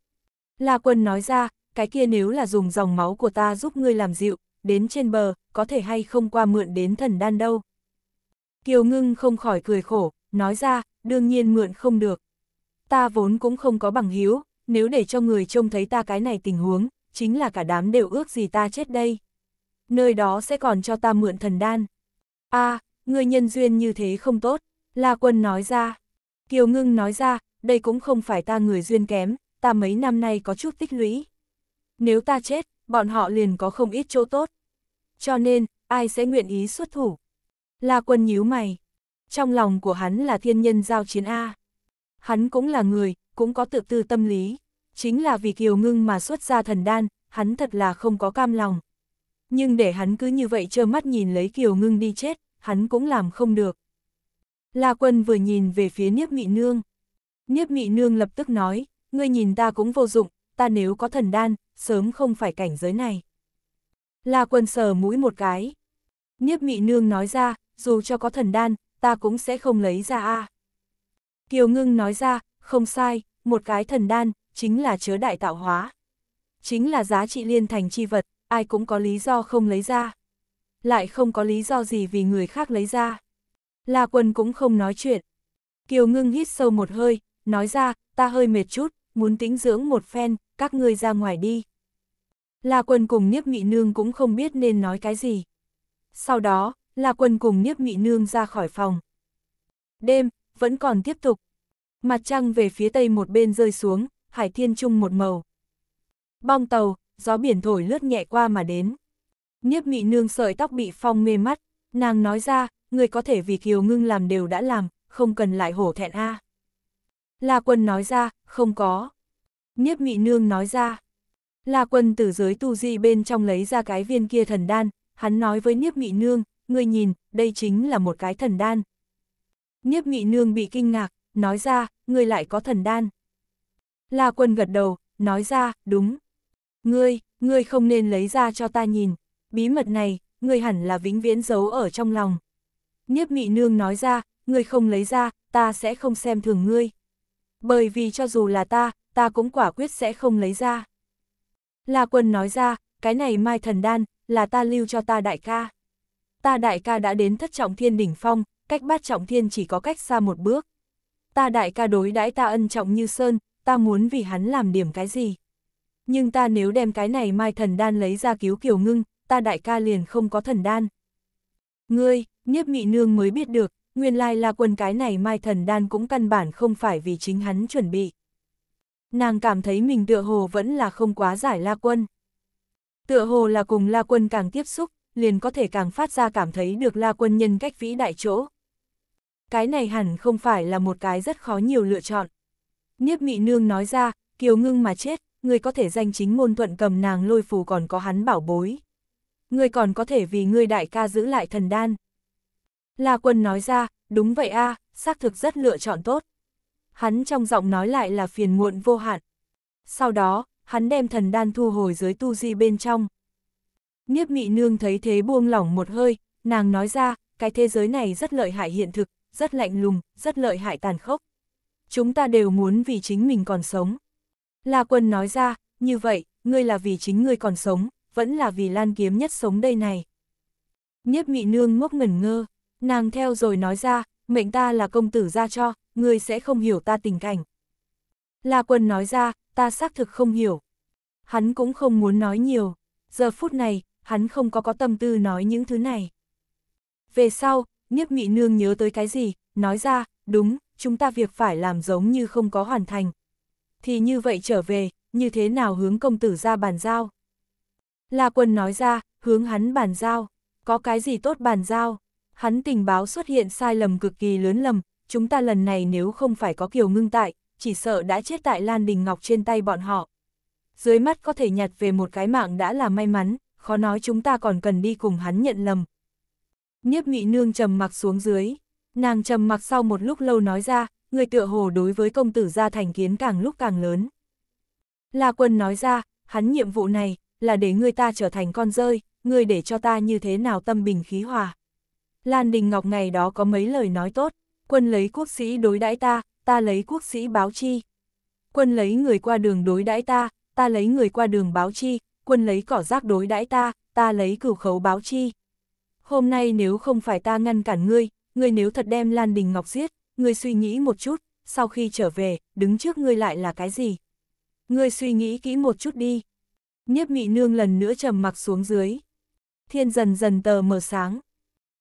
La quân nói ra, cái kia nếu là dùng dòng máu của ta giúp ngươi làm dịu, đến trên bờ, có thể hay không qua mượn đến thần đan đâu. Kiều ngưng không khỏi cười khổ, nói ra, đương nhiên mượn không được. Ta vốn cũng không có bằng hiếu, nếu để cho người trông thấy ta cái này tình huống, chính là cả đám đều ước gì ta chết đây. Nơi đó sẽ còn cho ta mượn thần đan. a à, người nhân duyên như thế không tốt, La Quân nói ra. Kiều Ngưng nói ra, đây cũng không phải ta người duyên kém, ta mấy năm nay có chút tích lũy. Nếu ta chết, bọn họ liền có không ít chỗ tốt. Cho nên, ai sẽ nguyện ý xuất thủ? La Quân nhíu mày. Trong lòng của hắn là thiên nhân giao chiến A. Hắn cũng là người, cũng có tự tư tâm lý. Chính là vì Kiều Ngưng mà xuất ra thần đan, hắn thật là không có cam lòng. Nhưng để hắn cứ như vậy trơ mắt nhìn lấy Kiều Ngưng đi chết, hắn cũng làm không được. La Quân vừa nhìn về phía Niếp Mị Nương. Niếp Mị Nương lập tức nói, ngươi nhìn ta cũng vô dụng, ta nếu có thần đan, sớm không phải cảnh giới này. La Quân sờ mũi một cái. Niếp Mị Nương nói ra, dù cho có thần đan, ta cũng sẽ không lấy ra a. Kiều Ngưng nói ra, không sai, một cái thần đan, chính là chứa đại tạo hóa. Chính là giá trị liên thành chi vật, ai cũng có lý do không lấy ra. Lại không có lý do gì vì người khác lấy ra. La Quân cũng không nói chuyện. Kiều Ngưng hít sâu một hơi, nói ra, ta hơi mệt chút, muốn tĩnh dưỡng một phen, các ngươi ra ngoài đi. La Quân cùng Niếp Mị Nương cũng không biết nên nói cái gì. Sau đó, La Quân cùng Niếp Mị Nương ra khỏi phòng. Đêm, vẫn còn tiếp tục. Mặt trăng về phía tây một bên rơi xuống, hải thiên trung một màu. Bong tàu, gió biển thổi lướt nhẹ qua mà đến. Niếp Mị Nương sợi tóc bị phong mê mắt, nàng nói ra, người có thể vì Kiều Ngưng làm đều đã làm, không cần lại hổ thẹn a. À. La Quân nói ra, không có. Niếp Mị Nương nói ra. La Quân từ giới tu di bên trong lấy ra cái viên kia thần đan, hắn nói với Niếp Mị Nương, ngươi nhìn, đây chính là một cái thần đan. Niếp nghị nương bị kinh ngạc, nói ra, ngươi lại có thần đan. La quân gật đầu, nói ra, đúng. Ngươi, ngươi không nên lấy ra cho ta nhìn, bí mật này, ngươi hẳn là vĩnh viễn giấu ở trong lòng. Niếp mị nương nói ra, ngươi không lấy ra, ta sẽ không xem thường ngươi. Bởi vì cho dù là ta, ta cũng quả quyết sẽ không lấy ra. La quân nói ra, cái này mai thần đan, là ta lưu cho ta đại ca ta đại ca đã đến thất trọng thiên đỉnh phong, cách bát trọng thiên chỉ có cách xa một bước. Ta đại ca đối đãi ta ân trọng như sơn, ta muốn vì hắn làm điểm cái gì. Nhưng ta nếu đem cái này mai thần đan lấy ra cứu kiều ngưng, ta đại ca liền không có thần đan. Ngươi, nhiếp Mị Nương mới biết được, nguyên lai là quân cái này mai thần đan cũng căn bản không phải vì chính hắn chuẩn bị. Nàng cảm thấy mình tựa hồ vẫn là không quá giải la quân. Tựa hồ là cùng la quân càng tiếp xúc, liền có thể càng phát ra cảm thấy được la quân nhân cách vĩ đại chỗ. Cái này hẳn không phải là một cái rất khó nhiều lựa chọn. Niếp mị nương nói ra, kiều ngưng mà chết, người có thể danh chính ngôn thuận cầm nàng lôi phù còn có hắn bảo bối. Người còn có thể vì người đại ca giữ lại thần đan. La quân nói ra, đúng vậy a, xác thực rất lựa chọn tốt. Hắn trong giọng nói lại là phiền muộn vô hạn. Sau đó, hắn đem thần đan thu hồi dưới tu di bên trong. Niếp mị nương thấy thế buông lỏng một hơi, nàng nói ra, cái thế giới này rất lợi hại hiện thực, rất lạnh lùng, rất lợi hại tàn khốc. Chúng ta đều muốn vì chính mình còn sống. La quân nói ra, như vậy, ngươi là vì chính ngươi còn sống, vẫn là vì lan kiếm nhất sống đây này. Niếp mị nương ngốc ngẩn ngơ, nàng theo rồi nói ra, mệnh ta là công tử ra cho, ngươi sẽ không hiểu ta tình cảnh. La quân nói ra, ta xác thực không hiểu. Hắn cũng không muốn nói nhiều. Giờ phút này, hắn không có có tâm tư nói những thứ này. Về sau, Niếp Mị Nương nhớ tới cái gì, nói ra, đúng, chúng ta việc phải làm giống như không có hoàn thành. Thì như vậy trở về, như thế nào hướng công tử ra bàn giao? La Quân nói ra, hướng hắn bàn giao, có cái gì tốt bàn giao? Hắn tình báo xuất hiện sai lầm cực kỳ lớn lầm, chúng ta lần này nếu không phải có kiều ngưng tại, chỉ sợ đã chết tại Lan Đình Ngọc trên tay bọn họ. Dưới mắt có thể nhặt về một cái mạng đã là may mắn, khó nói chúng ta còn cần đi cùng hắn nhận lầm. Nhiếp Mị Nương trầm mặc xuống dưới, nàng trầm mặc sau một lúc lâu nói ra, người tựa hồ đối với công tử gia thành kiến càng lúc càng lớn. La Quân nói ra, hắn nhiệm vụ này là để người ta trở thành con rơi, người để cho ta như thế nào tâm bình khí hòa. Lan Đình Ngọc ngày đó có mấy lời nói tốt, quân lấy quốc sĩ đối đãi ta, ta lấy quốc sĩ báo chi. Quân lấy người qua đường đối đãi ta, ta lấy người qua đường báo chi, quân lấy cỏ rác đối đãi ta, ta lấy cửu khấu báo chi. Hôm nay nếu không phải ta ngăn cản ngươi, ngươi nếu thật đem Lan Đình Ngọc giết, ngươi suy nghĩ một chút, sau khi trở về, đứng trước ngươi lại là cái gì? Ngươi suy nghĩ kỹ một chút đi. Nhiếp mị nương lần nữa trầm mặc xuống dưới. Thiên dần dần tờ mờ sáng.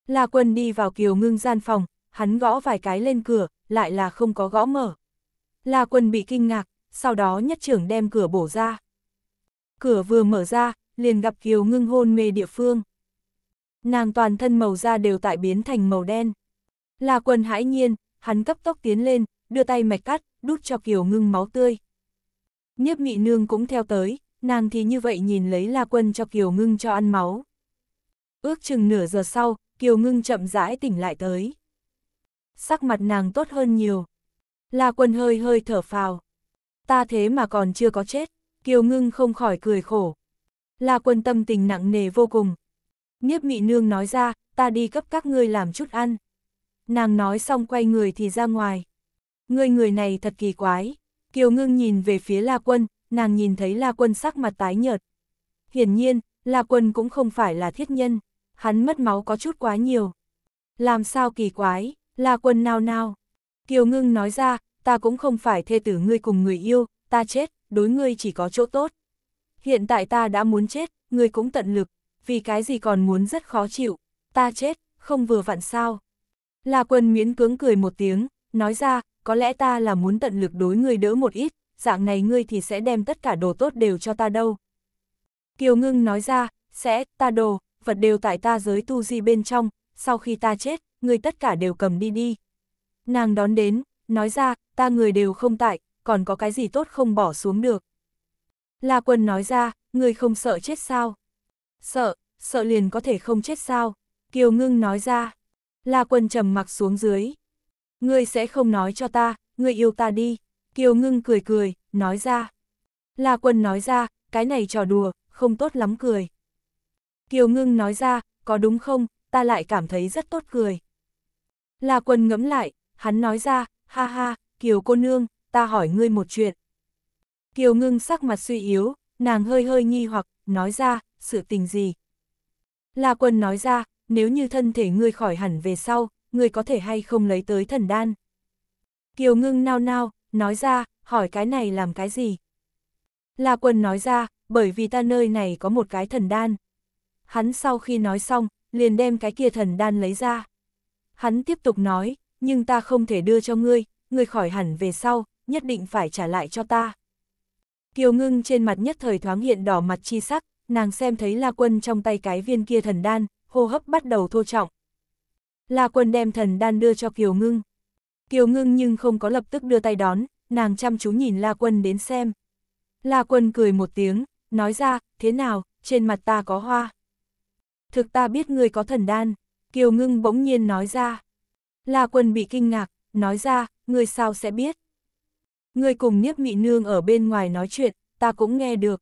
La quân đi vào kiều ngưng gian phòng, hắn gõ vài cái lên cửa, lại là không có gõ mở. La quân bị kinh ngạc, sau đó nhất trưởng đem cửa bổ ra. Cửa vừa mở ra, liền gặp Kiều Ngưng hôn mê địa phương. Nàng toàn thân màu da đều tại biến thành màu đen. Là quần hãi nhiên, hắn cấp tốc tiến lên, đưa tay mạch cắt, đút cho Kiều Ngưng máu tươi. Nhiếp mị nương cũng theo tới, nàng thì như vậy nhìn lấy La Quân cho Kiều Ngưng cho ăn máu. Ước chừng nửa giờ sau, Kiều Ngưng chậm rãi tỉnh lại tới. Sắc mặt nàng tốt hơn nhiều. La Quân hơi hơi thở phào. Ta thế mà còn chưa có chết. Kiều Ngưng không khỏi cười khổ. La quân tâm tình nặng nề vô cùng. Niếp mị nương nói ra, ta đi cấp các ngươi làm chút ăn. Nàng nói xong quay người thì ra ngoài. Ngươi người này thật kỳ quái. Kiều Ngưng nhìn về phía La quân, nàng nhìn thấy La quân sắc mặt tái nhợt. Hiển nhiên, La quân cũng không phải là thiết nhân. Hắn mất máu có chút quá nhiều. Làm sao kỳ quái, La quân nao nao. Kiều Ngưng nói ra, ta cũng không phải thê tử ngươi cùng người yêu, ta chết đối ngươi chỉ có chỗ tốt. Hiện tại ta đã muốn chết, ngươi cũng tận lực, vì cái gì còn muốn rất khó chịu, ta chết, không vừa vặn sao. La quân miễn cưỡng cười một tiếng, nói ra, có lẽ ta là muốn tận lực đối ngươi đỡ một ít, dạng này ngươi thì sẽ đem tất cả đồ tốt đều cho ta đâu. Kiều ngưng nói ra, sẽ, ta đồ, vật đều tại ta giới tu di bên trong, sau khi ta chết, ngươi tất cả đều cầm đi đi. Nàng đón đến, nói ra, ta người đều không tại, còn có cái gì tốt không bỏ xuống được. La Quân nói ra, người không sợ chết sao? Sợ, sợ liền có thể không chết sao? Kiều Ngưng nói ra. La Quân trầm mặc xuống dưới. Ngươi sẽ không nói cho ta, ngươi yêu ta đi. Kiều Ngưng cười cười, nói ra. La Quân nói ra, cái này trò đùa, không tốt lắm cười. Kiều Ngưng nói ra, có đúng không, ta lại cảm thấy rất tốt cười. La Quân ngẫm lại, hắn nói ra, ha ha, Kiều cô nương, ta hỏi ngươi một chuyện. Kiều ngưng sắc mặt suy yếu, nàng hơi hơi nghi hoặc, nói ra, sự tình gì? La quân nói ra, nếu như thân thể ngươi khỏi hẳn về sau, ngươi có thể hay không lấy tới thần đan. Kiều ngưng nao nao, nói ra, hỏi cái này làm cái gì? La quân nói ra, bởi vì ta nơi này có một cái thần đan. Hắn sau khi nói xong, liền đem cái kia thần đan lấy ra. Hắn tiếp tục nói, nhưng ta không thể đưa cho ngươi, ngươi khỏi hẳn về sau, nhất định phải trả lại cho ta. Kiều ngưng trên mặt nhất thời thoáng hiện đỏ mặt chi sắc, nàng xem thấy La Quân trong tay cái viên kia thần đan, hô hấp bắt đầu thô trọng. La Quân đem thần đan đưa cho Kiều ngưng. Kiều ngưng nhưng không có lập tức đưa tay đón, nàng chăm chú nhìn La Quân đến xem. La Quân cười một tiếng, nói ra, thế nào, trên mặt ta có hoa. Thực ta biết ngươi có thần đan, Kiều ngưng bỗng nhiên nói ra. La Quân bị kinh ngạc, nói ra, ngươi sao sẽ biết. Người cùng Niếp Mị Nương ở bên ngoài nói chuyện, ta cũng nghe được.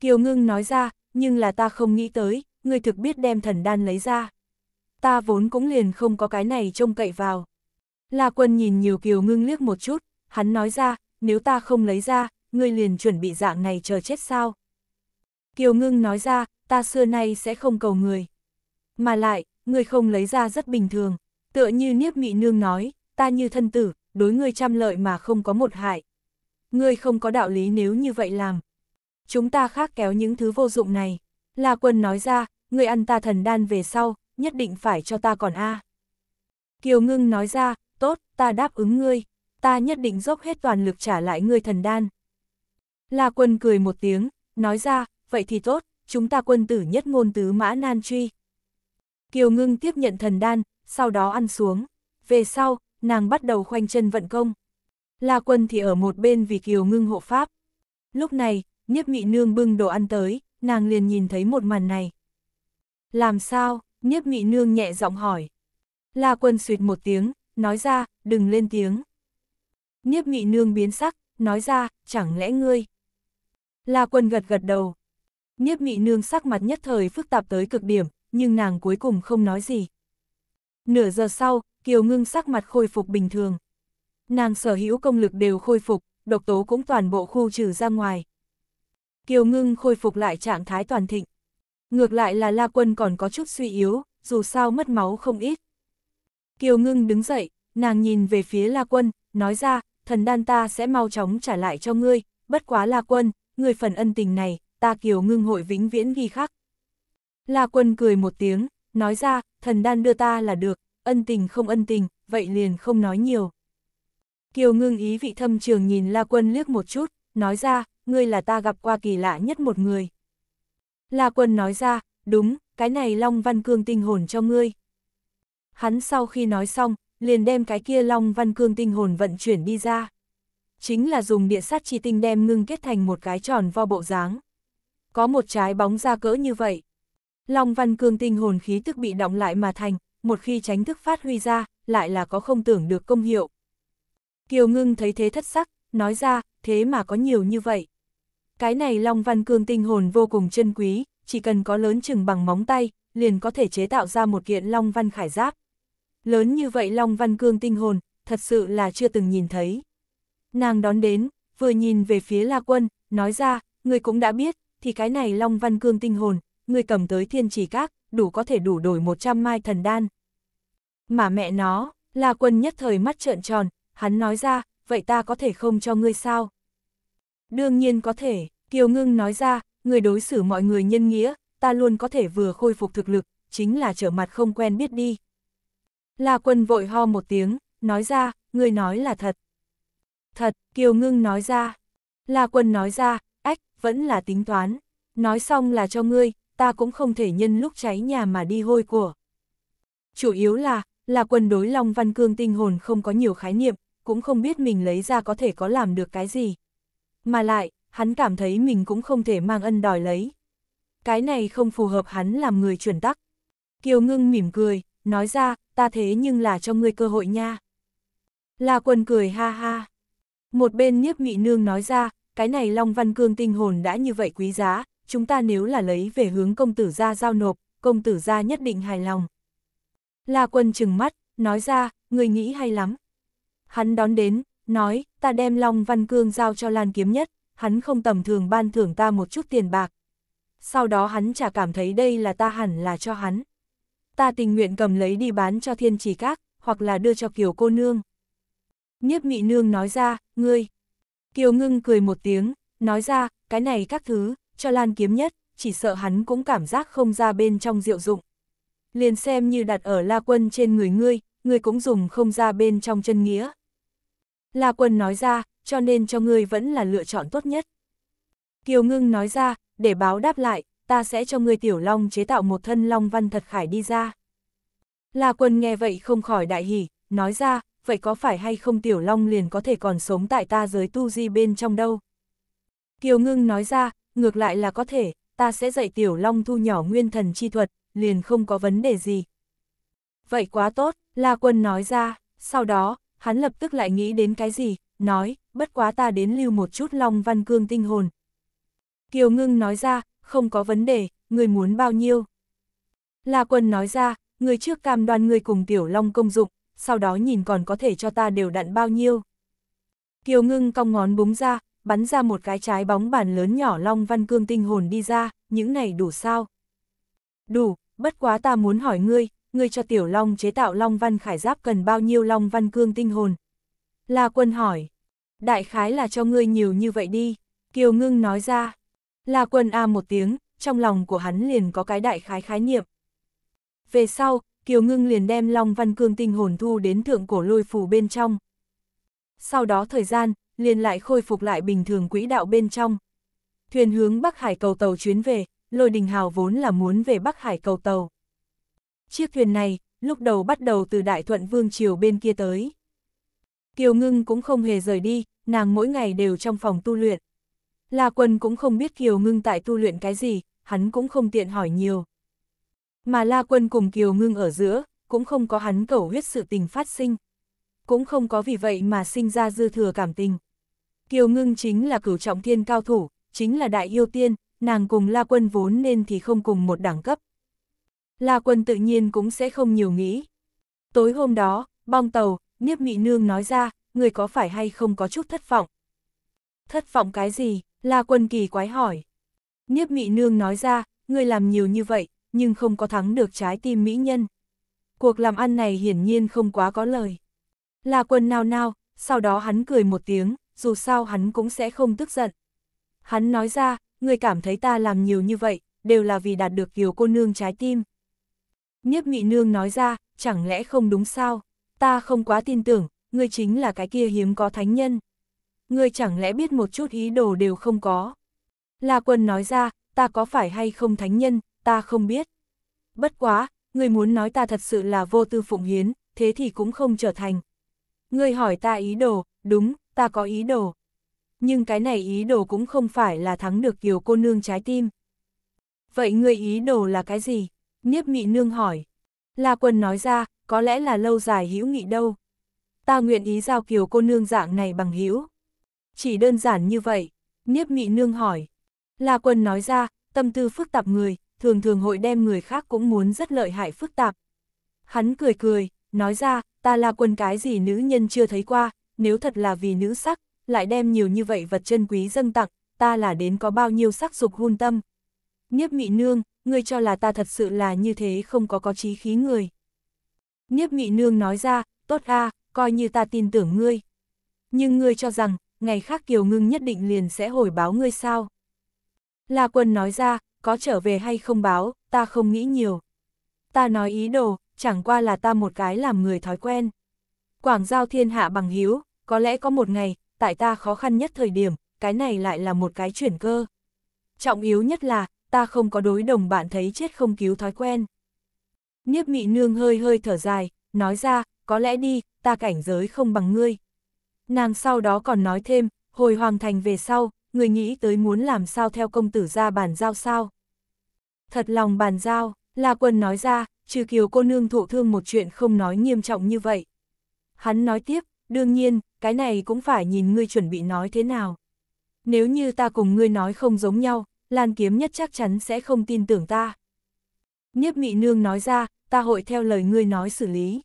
Kiều Ngưng nói ra, nhưng là ta không nghĩ tới, người thực biết đem thần đan lấy ra. Ta vốn cũng liền không có cái này trông cậy vào. La Quân nhìn nhiều Kiều Ngưng liếc một chút, hắn nói ra, nếu ta không lấy ra, người liền chuẩn bị dạng này chờ chết sao. Kiều Ngưng nói ra, ta xưa nay sẽ không cầu người. Mà lại, người không lấy ra rất bình thường, tựa như Niếp Mị Nương nói, ta như thân tử, đối ngươi trăm lợi mà không có một hại. Ngươi không có đạo lý nếu như vậy làm. Chúng ta khác kéo những thứ vô dụng này. La quân nói ra, ngươi ăn ta thần đan về sau, nhất định phải cho ta còn a. Kiều ngưng nói ra, tốt, ta đáp ứng ngươi, ta nhất định dốc hết toàn lực trả lại ngươi thần đan. La quân cười một tiếng, nói ra, vậy thì tốt, chúng ta quân tử nhất ngôn tứ mã nan truy. Kiều ngưng tiếp nhận thần đan, sau đó ăn xuống. Về sau, nàng bắt đầu khoanh chân vận công. La quân thì ở một bên vì kiều ngưng hộ pháp. Lúc này, nhiếp mị nương bưng đồ ăn tới, nàng liền nhìn thấy một màn này. Làm sao? Nhiếp mị nương nhẹ giọng hỏi. La quân suyệt một tiếng, nói ra, đừng lên tiếng. Nhiếp mị nương biến sắc, nói ra, chẳng lẽ ngươi. La quân gật gật đầu. Nhiếp mị nương sắc mặt nhất thời phức tạp tới cực điểm, nhưng nàng cuối cùng không nói gì. Nửa giờ sau, Kiều Ngưng sắc mặt khôi phục bình thường. Nàng sở hữu công lực đều khôi phục, độc tố cũng toàn bộ khu trừ ra ngoài. Kiều Ngưng khôi phục lại trạng thái toàn thịnh. Ngược lại là La Quân còn có chút suy yếu, dù sao mất máu không ít. Kiều Ngưng đứng dậy, nàng nhìn về phía La Quân, nói ra, thần đan ta sẽ mau chóng trả lại cho ngươi, bất quá La Quân, người phần ân tình này, ta Kiều Ngưng hội vĩnh viễn ghi khắc. La Quân cười một tiếng, nói ra, thần đan đưa ta là được, ân tình không ân tình, vậy liền không nói nhiều. Kiều ngưng ý vị thâm trường nhìn La Quân liếc một chút, nói ra, ngươi là ta gặp qua kỳ lạ nhất một người. La Quân nói ra, đúng, cái này Long Văn Cương tinh hồn cho ngươi. Hắn sau khi nói xong, liền đem cái kia Long Văn Cương tinh hồn vận chuyển đi ra. Chính là dùng địa sát chi tinh đem ngưng kết thành một cái tròn vo bộ dáng. Có một trái bóng ra cỡ như vậy. Long Văn Cương tinh hồn khí tức bị động lại mà thành, một khi tránh thức phát huy ra, lại là có không tưởng được công hiệu. Kiều ngưng thấy thế thất sắc, nói ra, thế mà có nhiều như vậy. Cái này Long Văn Cương tinh hồn vô cùng chân quý, chỉ cần có lớn chừng bằng móng tay, liền có thể chế tạo ra một kiện Long Văn khải giáp. Lớn như vậy Long Văn Cương tinh hồn, thật sự là chưa từng nhìn thấy. Nàng đón đến, vừa nhìn về phía La Quân, nói ra, người cũng đã biết, thì cái này Long Văn Cương tinh hồn, người cầm tới thiên chỉ các, đủ có thể đủ đổi 100 mai thần đan. Mà mẹ nó, là quân nhất thời mắt trợn tròn, hắn nói ra, vậy ta có thể không cho ngươi sao? Đương nhiên có thể, Kiều Ngưng nói ra, người đối xử mọi người nhân nghĩa, ta luôn có thể vừa khôi phục thực lực, chính là trở mặt không quen biết đi. La quân vội ho một tiếng, nói ra, người nói là thật. Thật, Kiều Ngưng nói ra. La quân nói ra, ách, vẫn là tính toán. Nói xong là cho ngươi, ta cũng không thể nhân lúc cháy nhà mà đi hôi của. Chủ yếu là, là quân đối Long Văn Cương tinh hồn không có nhiều khái niệm, cũng không biết mình lấy ra có thể có làm được cái gì. Mà lại, hắn cảm thấy mình cũng không thể mang ân đòi lấy. Cái này không phù hợp hắn làm người chuẩn tắc. Kiều ngưng mỉm cười, nói ra, ta thế nhưng là cho ngươi cơ hội nha. là quân cười ha ha. Một bên nhiếp mị nương nói ra, cái này Long Văn Cương tinh hồn đã như vậy quý giá, chúng ta nếu là lấy về hướng công tử gia giao nộp, công tử gia nhất định hài lòng. La quân trừng mắt, nói ra, người nghĩ hay lắm. Hắn đón đến, nói, ta đem Long Văn Cương giao cho Lan Kiếm Nhất, hắn không tầm thường ban thưởng ta một chút tiền bạc. Sau đó hắn chả cảm thấy đây là ta hẳn là cho hắn. Ta tình nguyện cầm lấy đi bán cho thiên trì các, hoặc là đưa cho kiều cô nương. nhiếp mị nương nói ra, ngươi. Kiều ngưng cười một tiếng, nói ra, cái này các thứ, cho Lan Kiếm Nhất, chỉ sợ hắn cũng cảm giác không ra bên trong diệu dụng. Liền xem như đặt ở La Quân trên người ngươi, ngươi cũng dùng không ra bên trong chân nghĩa. La Quân nói ra, cho nên cho ngươi vẫn là lựa chọn tốt nhất. Kiều Ngưng nói ra, để báo đáp lại, ta sẽ cho ngươi tiểu long chế tạo một thân long văn thật khải đi ra. La Quân nghe vậy không khỏi đại hỉ, nói ra, vậy có phải hay không tiểu long liền có thể còn sống tại ta giới tu di bên trong đâu. Kiều Ngưng nói ra, ngược lại là có thể, ta sẽ dạy tiểu long thu nhỏ nguyên thần chi thuật, liền không có vấn đề gì. Vậy quá tốt, La Quân nói ra, sau đó, hắn lập tức lại nghĩ đến cái gì, nói, bất quá ta đến lưu một chút long văn cương tinh hồn. Kiều Ngưng nói ra, không có vấn đề, người muốn bao nhiêu. La Quân nói ra, người trước cam đoan người cùng tiểu long công dụng, sau đó nhìn còn có thể cho ta đều đặn bao nhiêu. Kiều Ngưng cong ngón búng ra, bắn ra một cái trái bóng bàn lớn nhỏ Long Văn Cương tinh hồn đi ra, những này đủ sao? Đủ, bất quá ta muốn hỏi ngươi, ngươi cho Tiểu Long chế tạo Long Văn Khải Giáp cần bao nhiêu Long Văn Cương tinh hồn? La Quân hỏi, đại khái là cho ngươi nhiều như vậy đi, Kiều Ngưng nói ra. La Quân A à một tiếng, trong lòng của hắn liền có cái đại khái khái niệm. Về sau, Kiều Ngưng liền đem Long Văn Cương tinh hồn thu đến thượng cổ lôi phù bên trong. Sau đó thời gian, liền lại khôi phục lại bình thường quỹ đạo bên trong. Thuyền hướng Bắc Hải cầu tàu chuyến về, Lôi Đình Hào vốn là muốn về Bắc Hải cầu tàu. Chiếc thuyền này, lúc đầu bắt đầu từ Đại Thuận Vương Triều bên kia tới. Kiều Ngưng cũng không hề rời đi, nàng mỗi ngày đều trong phòng tu luyện. La Quân cũng không biết Kiều Ngưng tại tu luyện cái gì, hắn cũng không tiện hỏi nhiều. Mà La Quân cùng Kiều Ngưng ở giữa, cũng không có hắn cầu huyết sự tình phát sinh. Cũng không có vì vậy mà sinh ra dư thừa cảm tình. Kiều Ngưng chính là cửu trọng thiên cao thủ, chính là đại yêu tiên, nàng cùng La Quân vốn nên thì không cùng một đẳng cấp. La Quân tự nhiên cũng sẽ không nhiều nghĩ. Tối hôm đó, bong tàu, Niếp Mị Nương nói ra, người có phải hay không có chút thất vọng? Thất vọng cái gì? La Quân kỳ quái hỏi. Niếp Mị Nương nói ra, người làm nhiều như vậy, nhưng không có thắng được trái tim mỹ nhân. Cuộc làm ăn này hiển nhiên không quá có lời. La Quân nao nao, sau đó hắn cười một tiếng, dù sao hắn cũng sẽ không tức giận. Hắn nói ra, người cảm thấy ta làm nhiều như vậy, đều là vì đạt được kiều cô nương trái tim. nhiếp mị nương nói ra, chẳng lẽ không đúng sao, ta không quá tin tưởng, ngươi chính là cái kia hiếm có thánh nhân. Ngươi chẳng lẽ biết một chút ý đồ đều không có. La quân nói ra, ta có phải hay không thánh nhân, ta không biết. Bất quá, ngươi muốn nói ta thật sự là vô tư phụng hiến, thế thì cũng không trở thành. Ngươi hỏi ta ý đồ, đúng, ta có ý đồ. Nhưng cái này ý đồ cũng không phải là thắng được kiều cô nương trái tim. Vậy người ý đồ là cái gì? Niếp mị nương hỏi. La quân nói ra, có lẽ là lâu dài hữu nghị đâu. Ta nguyện ý giao kiều cô nương dạng này bằng hữu. Chỉ đơn giản như vậy, Niếp mị nương hỏi. La quân nói ra, tâm tư phức tạp người, thường thường hội đem người khác cũng muốn rất lợi hại phức tạp. Hắn cười cười, nói ra, ta là quân cái gì nữ nhân chưa thấy qua, nếu thật là vì nữ sắc, lại đem nhiều như vậy vật chân quý dâng tặng, ta là đến có bao nhiêu sắc dục hun tâm. Niếp mị nương, ngươi cho là ta thật sự là như thế không có có trí khí người. Niếp mị nương nói ra, tốt a coi như ta tin tưởng ngươi. Nhưng ngươi cho rằng, ngày khác Kiều Ngưng nhất định liền sẽ hồi báo ngươi sao. La quân nói ra, có trở về hay không báo, ta không nghĩ nhiều. Ta nói ý đồ, chẳng qua là ta một cái làm người thói quen quảng giao thiên hạ bằng hiếu, có lẽ có một ngày, tại ta khó khăn nhất thời điểm, cái này lại là một cái chuyển cơ. Trọng yếu nhất là, ta không có đối đồng bạn thấy chết không cứu thói quen. Niếp mị nương hơi hơi thở dài, nói ra, có lẽ đi, ta cảnh giới không bằng ngươi. Nàng sau đó còn nói thêm, hồi hoàng thành về sau, người nghĩ tới muốn làm sao theo công tử ra bàn giao sao. Thật lòng bàn giao, La Quân nói ra, trừ kiều cô nương thụ thương một chuyện không nói nghiêm trọng như vậy. Hắn nói tiếp, đương nhiên, cái này cũng phải nhìn ngươi chuẩn bị nói thế nào. Nếu như ta cùng ngươi nói không giống nhau, Lan Kiếm Nhất chắc chắn sẽ không tin tưởng ta. Niếp Mị Nương nói ra, ta hội theo lời ngươi nói xử lý.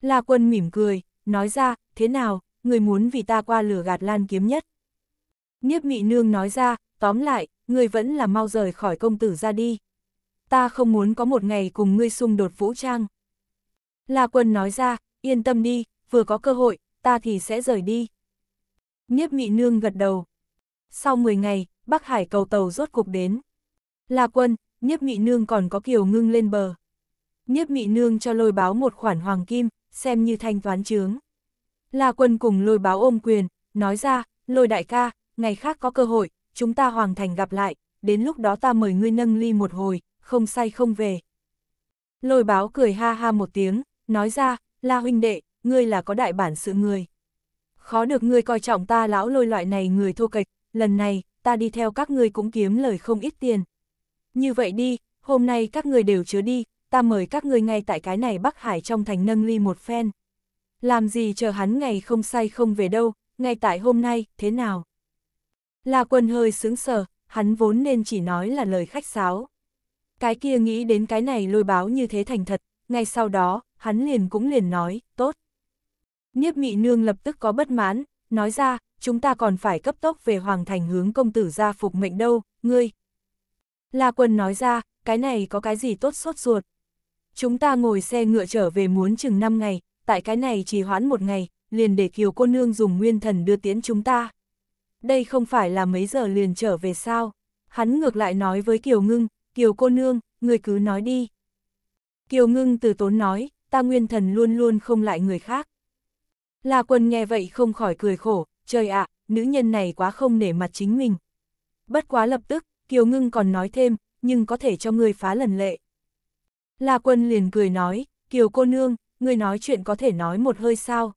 La Quân mỉm cười, nói ra, thế nào, ngươi muốn vì ta qua lửa gạt Lan Kiếm Nhất. Niếp Mị Nương nói ra, tóm lại, ngươi vẫn là mau rời khỏi công tử ra đi. Ta không muốn có một ngày cùng ngươi xung đột vũ trang. La Quân nói ra, yên tâm đi, vừa có cơ hội, ta thì sẽ rời đi. Niếp Mị Nương gật đầu. Sau 10 ngày, Bắc Hải cầu tàu rốt cục đến. Là quân, Niếp Mị Nương còn có kiều ngưng lên bờ. Niếp Mị Nương cho lôi báo một khoản hoàng kim, xem như thanh toán chướng. La quân cùng lôi báo ôm quyền, nói ra, lôi đại ca, ngày khác có cơ hội, chúng ta hoàng thành gặp lại, đến lúc đó ta mời ngươi nâng ly một hồi, không say không về. Lôi báo cười ha ha một tiếng, nói ra, La huynh đệ, ngươi là có đại bản sự người. Khó được ngươi coi trọng ta lão lôi loại này người thô kịch, lần này, ta đi theo các ngươi cũng kiếm lời không ít tiền. Như vậy đi, hôm nay các ngươi đều chứa đi, ta mời các ngươi ngay tại cái này Bắc Hải trong thành nâng ly một phen. Làm gì chờ hắn ngày không say không về đâu, ngay tại hôm nay, thế nào? La quân hơi sướng sờ, hắn vốn nên chỉ nói là lời khách sáo. Cái kia nghĩ đến cái này lôi báo như thế thành thật, ngay sau đó, hắn liền cũng liền nói, tốt. Niếp mị nương lập tức có bất mãn, nói ra, chúng ta còn phải cấp tốc về hoàng thành hướng công tử ra phục mệnh đâu, ngươi. La quân nói ra, cái này có cái gì tốt sốt ruột. Chúng ta ngồi xe ngựa trở về muốn chừng 5 ngày, tại cái này trì hoãn một ngày, liền để kiều cô nương dùng nguyên thần đưa tiễn chúng ta. Đây không phải là mấy giờ liền trở về sao? Hắn ngược lại nói với kiều ngưng, kiều cô nương, người cứ nói đi. Kiều ngưng từ tốn nói, ta nguyên thần luôn luôn không lại người khác. La quân nghe vậy không khỏi cười khổ, trời ạ, nữ nhân này quá không nể mặt chính mình. Bất quá lập tức, Kiều Ngưng còn nói thêm, nhưng có thể cho ngươi phá lần lệ. La quân liền cười nói, Kiều cô nương, ngươi nói chuyện có thể nói một hơi sao.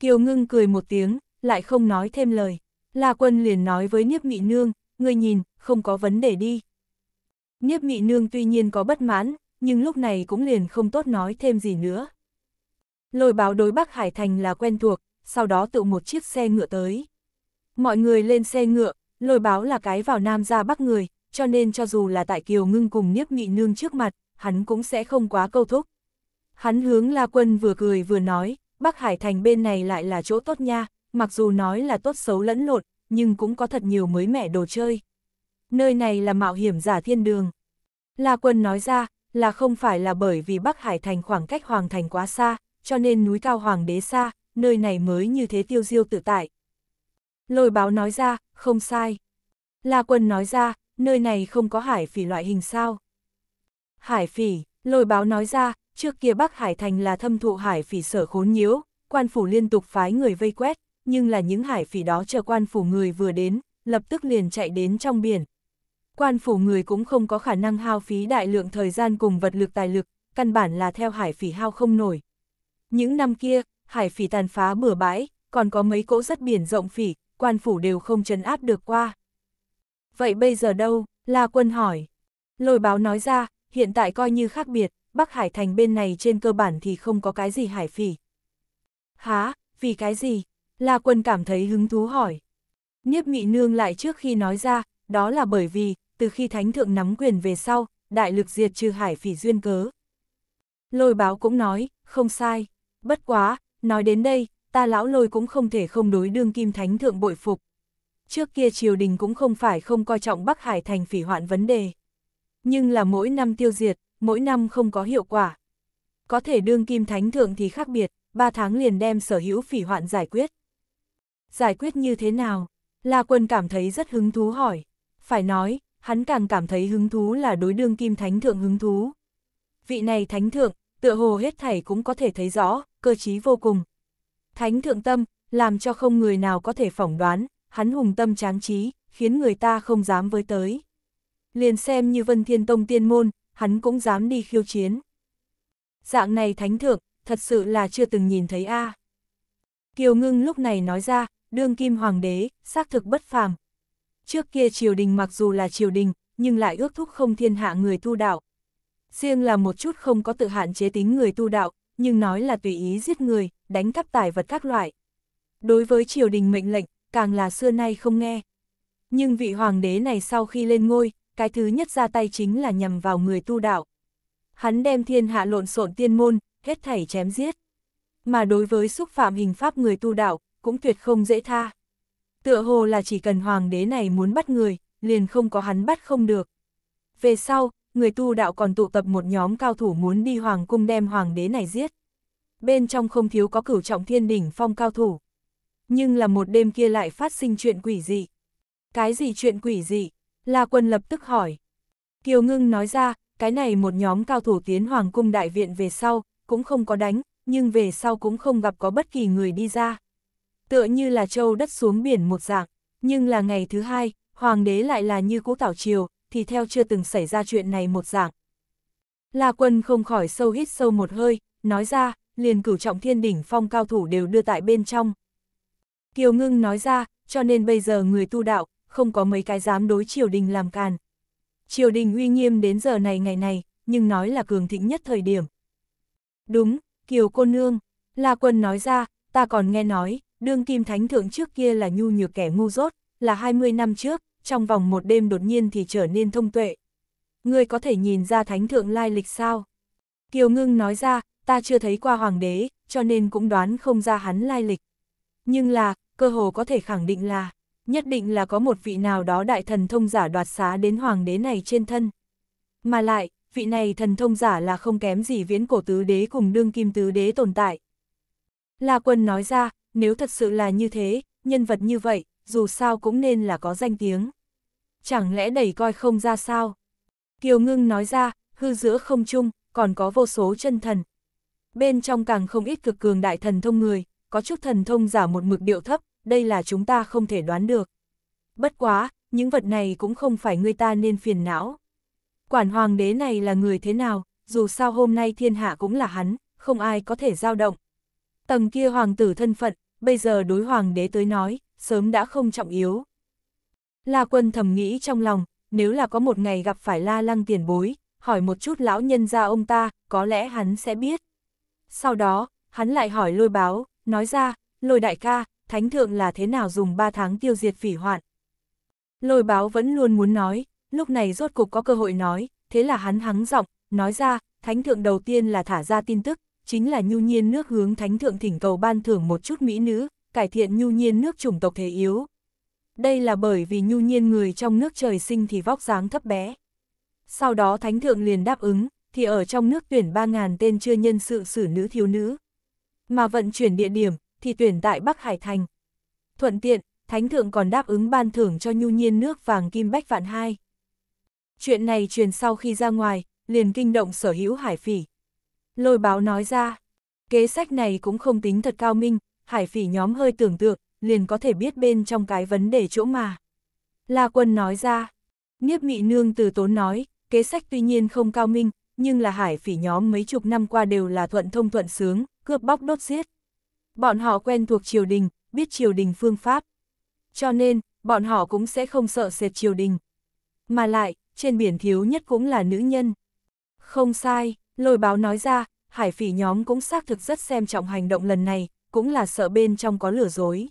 Kiều Ngưng cười một tiếng, lại không nói thêm lời. La quân liền nói với Niếp Mị Nương, ngươi nhìn, không có vấn đề đi. Niếp Mị Nương tuy nhiên có bất mãn, nhưng lúc này cũng liền không tốt nói thêm gì nữa. Lôi báo đối Bắc Hải Thành là quen thuộc, sau đó tự một chiếc xe ngựa tới. Mọi người lên xe ngựa, lôi báo là cái vào Nam ra Bắc người, cho nên cho dù là tại Kiều Ngưng cùng Niếp Mị Nương trước mặt, hắn cũng sẽ không quá câu thúc. Hắn hướng La Quân vừa cười vừa nói, Bắc Hải Thành bên này lại là chỗ tốt nha, mặc dù nói là tốt xấu lẫn lộn, nhưng cũng có thật nhiều mới mẻ đồ chơi. Nơi này là mạo hiểm giả thiên đường. La Quân nói ra, là không phải là bởi vì Bắc Hải thành khoảng cách Hoàng thành quá xa, cho nên núi cao Hoàng đế xa, nơi này mới như thế tiêu diêu tự tại. Lôi báo nói ra, không sai. La quân nói ra, nơi này không có hải phỉ loại hình sao. Hải phỉ, lôi báo nói ra, trước kia Bắc Hải Thành là thâm thụ hải phỉ sở khốn nhiễu, quan phủ liên tục phái người vây quét, nhưng là những hải phỉ đó chờ quan phủ người vừa đến, lập tức liền chạy đến trong biển, quan phủ người cũng không có khả năng hao phí đại lượng thời gian cùng vật lực tài lực, căn bản là theo hải phỉ hao không nổi. Những năm kia, hải phỉ tàn phá bừa bãi, còn có mấy cỗ rất biển rộng phỉ, quan phủ đều không trấn áp được qua. Vậy bây giờ đâu? La quân hỏi. Lôi báo nói ra, hiện tại coi như khác biệt, Bắc Hải Thành bên này trên cơ bản thì không có cái gì hải phỉ. Há, vì cái gì? La quân cảm thấy hứng thú hỏi. Niếp nghị nương lại trước khi nói ra, đó là bởi vì, từ khi thánh thượng nắm quyền về sau, đại lực diệt trừ hải phỉ duyên cớ. Lôi báo cũng nói, không sai, bất quá, nói đến đây, ta lão lôi cũng không thể không đối đương kim thánh thượng bội phục. Trước kia triều đình cũng không phải không coi trọng Bắc Hải thành phỉ hoạn vấn đề. Nhưng là mỗi năm tiêu diệt, mỗi năm không có hiệu quả. Có thể đương kim thánh thượng thì khác biệt, ba tháng liền đem sở hữu phỉ hoạn giải quyết. Giải quyết như thế nào? La quân cảm thấy rất hứng thú hỏi. Phải nói, hắn càng cảm thấy hứng thú là đối đương kim thánh thượng hứng thú. Vị này thánh thượng, tựa hồ hết thảy cũng có thể thấy rõ, cơ trí vô cùng. Thánh thượng tâm, làm cho không người nào có thể phỏng đoán, hắn hùng tâm tráng trí, khiến người ta không dám với tới. Liền xem như Vân Thiên Tông tiên môn, hắn cũng dám đi khiêu chiến. Dạng này thánh thượng, thật sự là chưa từng nhìn thấy a. Kiều Ngưng lúc này nói ra, đương kim hoàng đế, xác thực bất phàm, Trước kia triều đình mặc dù là triều đình, nhưng lại ước thúc không thiên hạ người tu đạo. Riêng là một chút không có tự hạn chế tính người tu đạo, nhưng nói là tùy ý giết người, đánh cắp tài vật các loại. Đối với triều đình mệnh lệnh, càng là xưa nay không nghe. Nhưng vị hoàng đế này sau khi lên ngôi, cái thứ nhất ra tay chính là nhằm vào người tu đạo. Hắn đem thiên hạ lộn xộn tiên môn, hết thảy chém giết. Mà đối với xúc phạm hình pháp người tu đạo, cũng tuyệt không dễ tha. Tựa hồ là chỉ cần hoàng đế này muốn bắt người, liền không có hắn bắt không được. Về sau, người tu đạo còn tụ tập một nhóm cao thủ muốn đi hoàng cung đem hoàng đế này giết. Bên trong không thiếu có cửu trọng thiên đỉnh phong cao thủ. Nhưng là một đêm kia lại phát sinh chuyện quỷ dị. Cái gì chuyện quỷ dị? La quân lập tức hỏi. Kiều ngưng nói ra, cái này một nhóm cao thủ tiến hoàng cung đại viện về sau, cũng không có đánh, nhưng về sau cũng không gặp có bất kỳ người đi ra tựa như là châu đất xuống biển một dạng, nhưng là ngày thứ hai, hoàng đế lại là như cũ tảo triều, thì theo chưa từng xảy ra chuyện này một dạng. La quân không khỏi sâu hít sâu một hơi, nói ra, liền cửu trọng thiên đỉnh phong cao thủ đều đưa tại bên trong. Kiều ngưng nói ra, cho nên bây giờ người tu đạo, không có mấy cái dám đối triều đình làm càn. Triều đình uy nghiêm đến giờ này ngày này, nhưng nói là cường thịnh nhất thời điểm. Đúng, Kiều cô nương, La Quân nói ra, ta còn nghe nói, đương kim thánh thượng trước kia là nhu nhược kẻ ngu dốt, là 20 năm trước, trong vòng một đêm đột nhiên thì trở nên thông tuệ. Ngươi có thể nhìn ra thánh thượng lai lịch sao? Kiều ngưng nói ra, ta chưa thấy qua hoàng đế, cho nên cũng đoán không ra hắn lai lịch. Nhưng là, cơ hồ có thể khẳng định là, nhất định là có một vị nào đó đại thần thông giả đoạt xá đến hoàng đế này trên thân. Mà lại, vị này thần thông giả là không kém gì viễn cổ tứ đế cùng đương kim tứ đế tồn tại. La quân nói ra, nếu thật sự là như thế, nhân vật như vậy, dù sao cũng nên là có danh tiếng. Chẳng lẽ đẩy coi không ra sao? Kiều ngưng nói ra, hư giữa không chung, còn có vô số chân thần. Bên trong càng không ít cực cường đại thần thông người, có chút thần thông giả một mực điệu thấp, đây là chúng ta không thể đoán được. Bất quá, những vật này cũng không phải người ta nên phiền não. Quản hoàng đế này là người thế nào, dù sao hôm nay thiên hạ cũng là hắn, không ai có thể dao động. Tầng kia hoàng tử thân phận, bây giờ đối hoàng đế tới nói, sớm đã không trọng yếu. La quân thầm nghĩ trong lòng, nếu là có một ngày gặp phải la lăng tiền bối, hỏi một chút lão nhân ra ông ta, có lẽ hắn sẽ biết. Sau đó, hắn lại hỏi lôi báo, nói ra, lôi đại ca, thánh thượng là thế nào dùng 3 tháng tiêu diệt phỉ hoạn. Lôi báo vẫn luôn muốn nói, lúc này rốt cục có cơ hội nói, thế là hắn hắng giọng, nói ra, thánh thượng đầu tiên là thả ra tin tức, chính là nhu nhiên nước hướng thánh thượng thỉnh cầu ban thưởng một chút mỹ nữ, cải thiện nhu nhiên nước chủng tộc thế yếu. Đây là bởi vì nhu nhiên người trong nước trời sinh thì vóc dáng thấp bé. Sau đó thánh thượng liền đáp ứng, thì ở trong nước tuyển 3.000 tên chưa nhân sự xử nữ thiếu nữ. Mà vận chuyển địa điểm, thì tuyển tại Bắc Hải Thành. Thuận tiện, thánh thượng còn đáp ứng ban thưởng cho nhu nhiên nước vàng kim bách vạn hai. Chuyện này truyền sau khi ra ngoài, liền kinh động sở hữu hải phỉ, Lôi báo nói ra, kế sách này cũng không tính thật cao minh, hải phỉ nhóm hơi tưởng tượng, liền có thể biết bên trong cái vấn đề chỗ mà. La quân nói ra, Niếp mị nương từ tốn nói, kế sách tuy nhiên không cao minh, nhưng là hải phỉ nhóm mấy chục năm qua đều là thuận thông thuận sướng, cướp bóc đốt giết. Bọn họ quen thuộc triều đình, biết triều đình phương pháp. Cho nên, bọn họ cũng sẽ không sợ sệt triều đình. Mà lại, trên biển thiếu nhất cũng là nữ nhân. Không sai, Lôi báo nói ra, hải phỉ nhóm cũng xác thực rất xem trọng hành động lần này, cũng là sợ bên trong có lừa dối.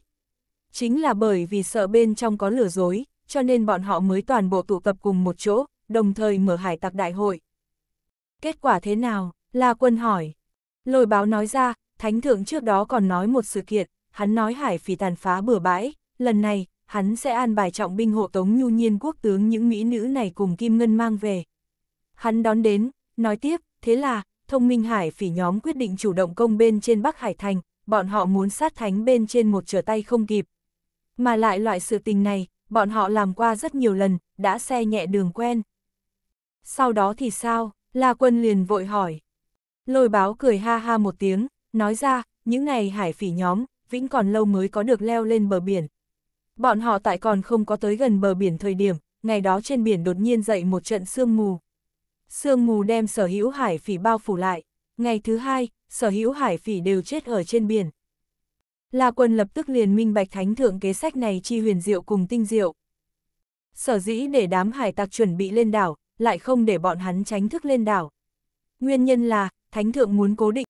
Chính là bởi vì sợ bên trong có lừa dối, cho nên bọn họ mới toàn bộ tụ tập cùng một chỗ, đồng thời mở hải tặc đại hội. Kết quả thế nào? La quân hỏi. Lôi báo nói ra, thánh thượng trước đó còn nói một sự kiện, hắn nói hải phỉ tàn phá bừa bãi, lần này, hắn sẽ an bài trọng binh hộ tống nhu nhiên quốc tướng những mỹ nữ này cùng kim ngân mang về. Hắn đón đến, nói tiếp, Thế là, thông minh hải phỉ nhóm quyết định chủ động công bên trên Bắc Hải Thành, bọn họ muốn sát thánh bên trên một trở tay không kịp. Mà lại loại sự tình này, bọn họ làm qua rất nhiều lần, đã xe nhẹ đường quen. Sau đó thì sao? La quân liền vội hỏi. Lôi báo cười ha ha một tiếng, nói ra, những ngày hải phỉ nhóm, vĩnh còn lâu mới có được leo lên bờ biển. Bọn họ tại còn không có tới gần bờ biển thời điểm, ngày đó trên biển đột nhiên dậy một trận sương mù sương mù đem sở hữu hải phỉ bao phủ lại. Ngày thứ hai, sở hữu hải phỉ đều chết ở trên biển. La quân lập tức liền minh bạch thánh thượng kế sách này chi huyền diệu cùng tinh diệu. Sở dĩ để đám hải tặc chuẩn bị lên đảo, lại không để bọn hắn tránh thức lên đảo. Nguyên nhân là, thánh thượng muốn cố định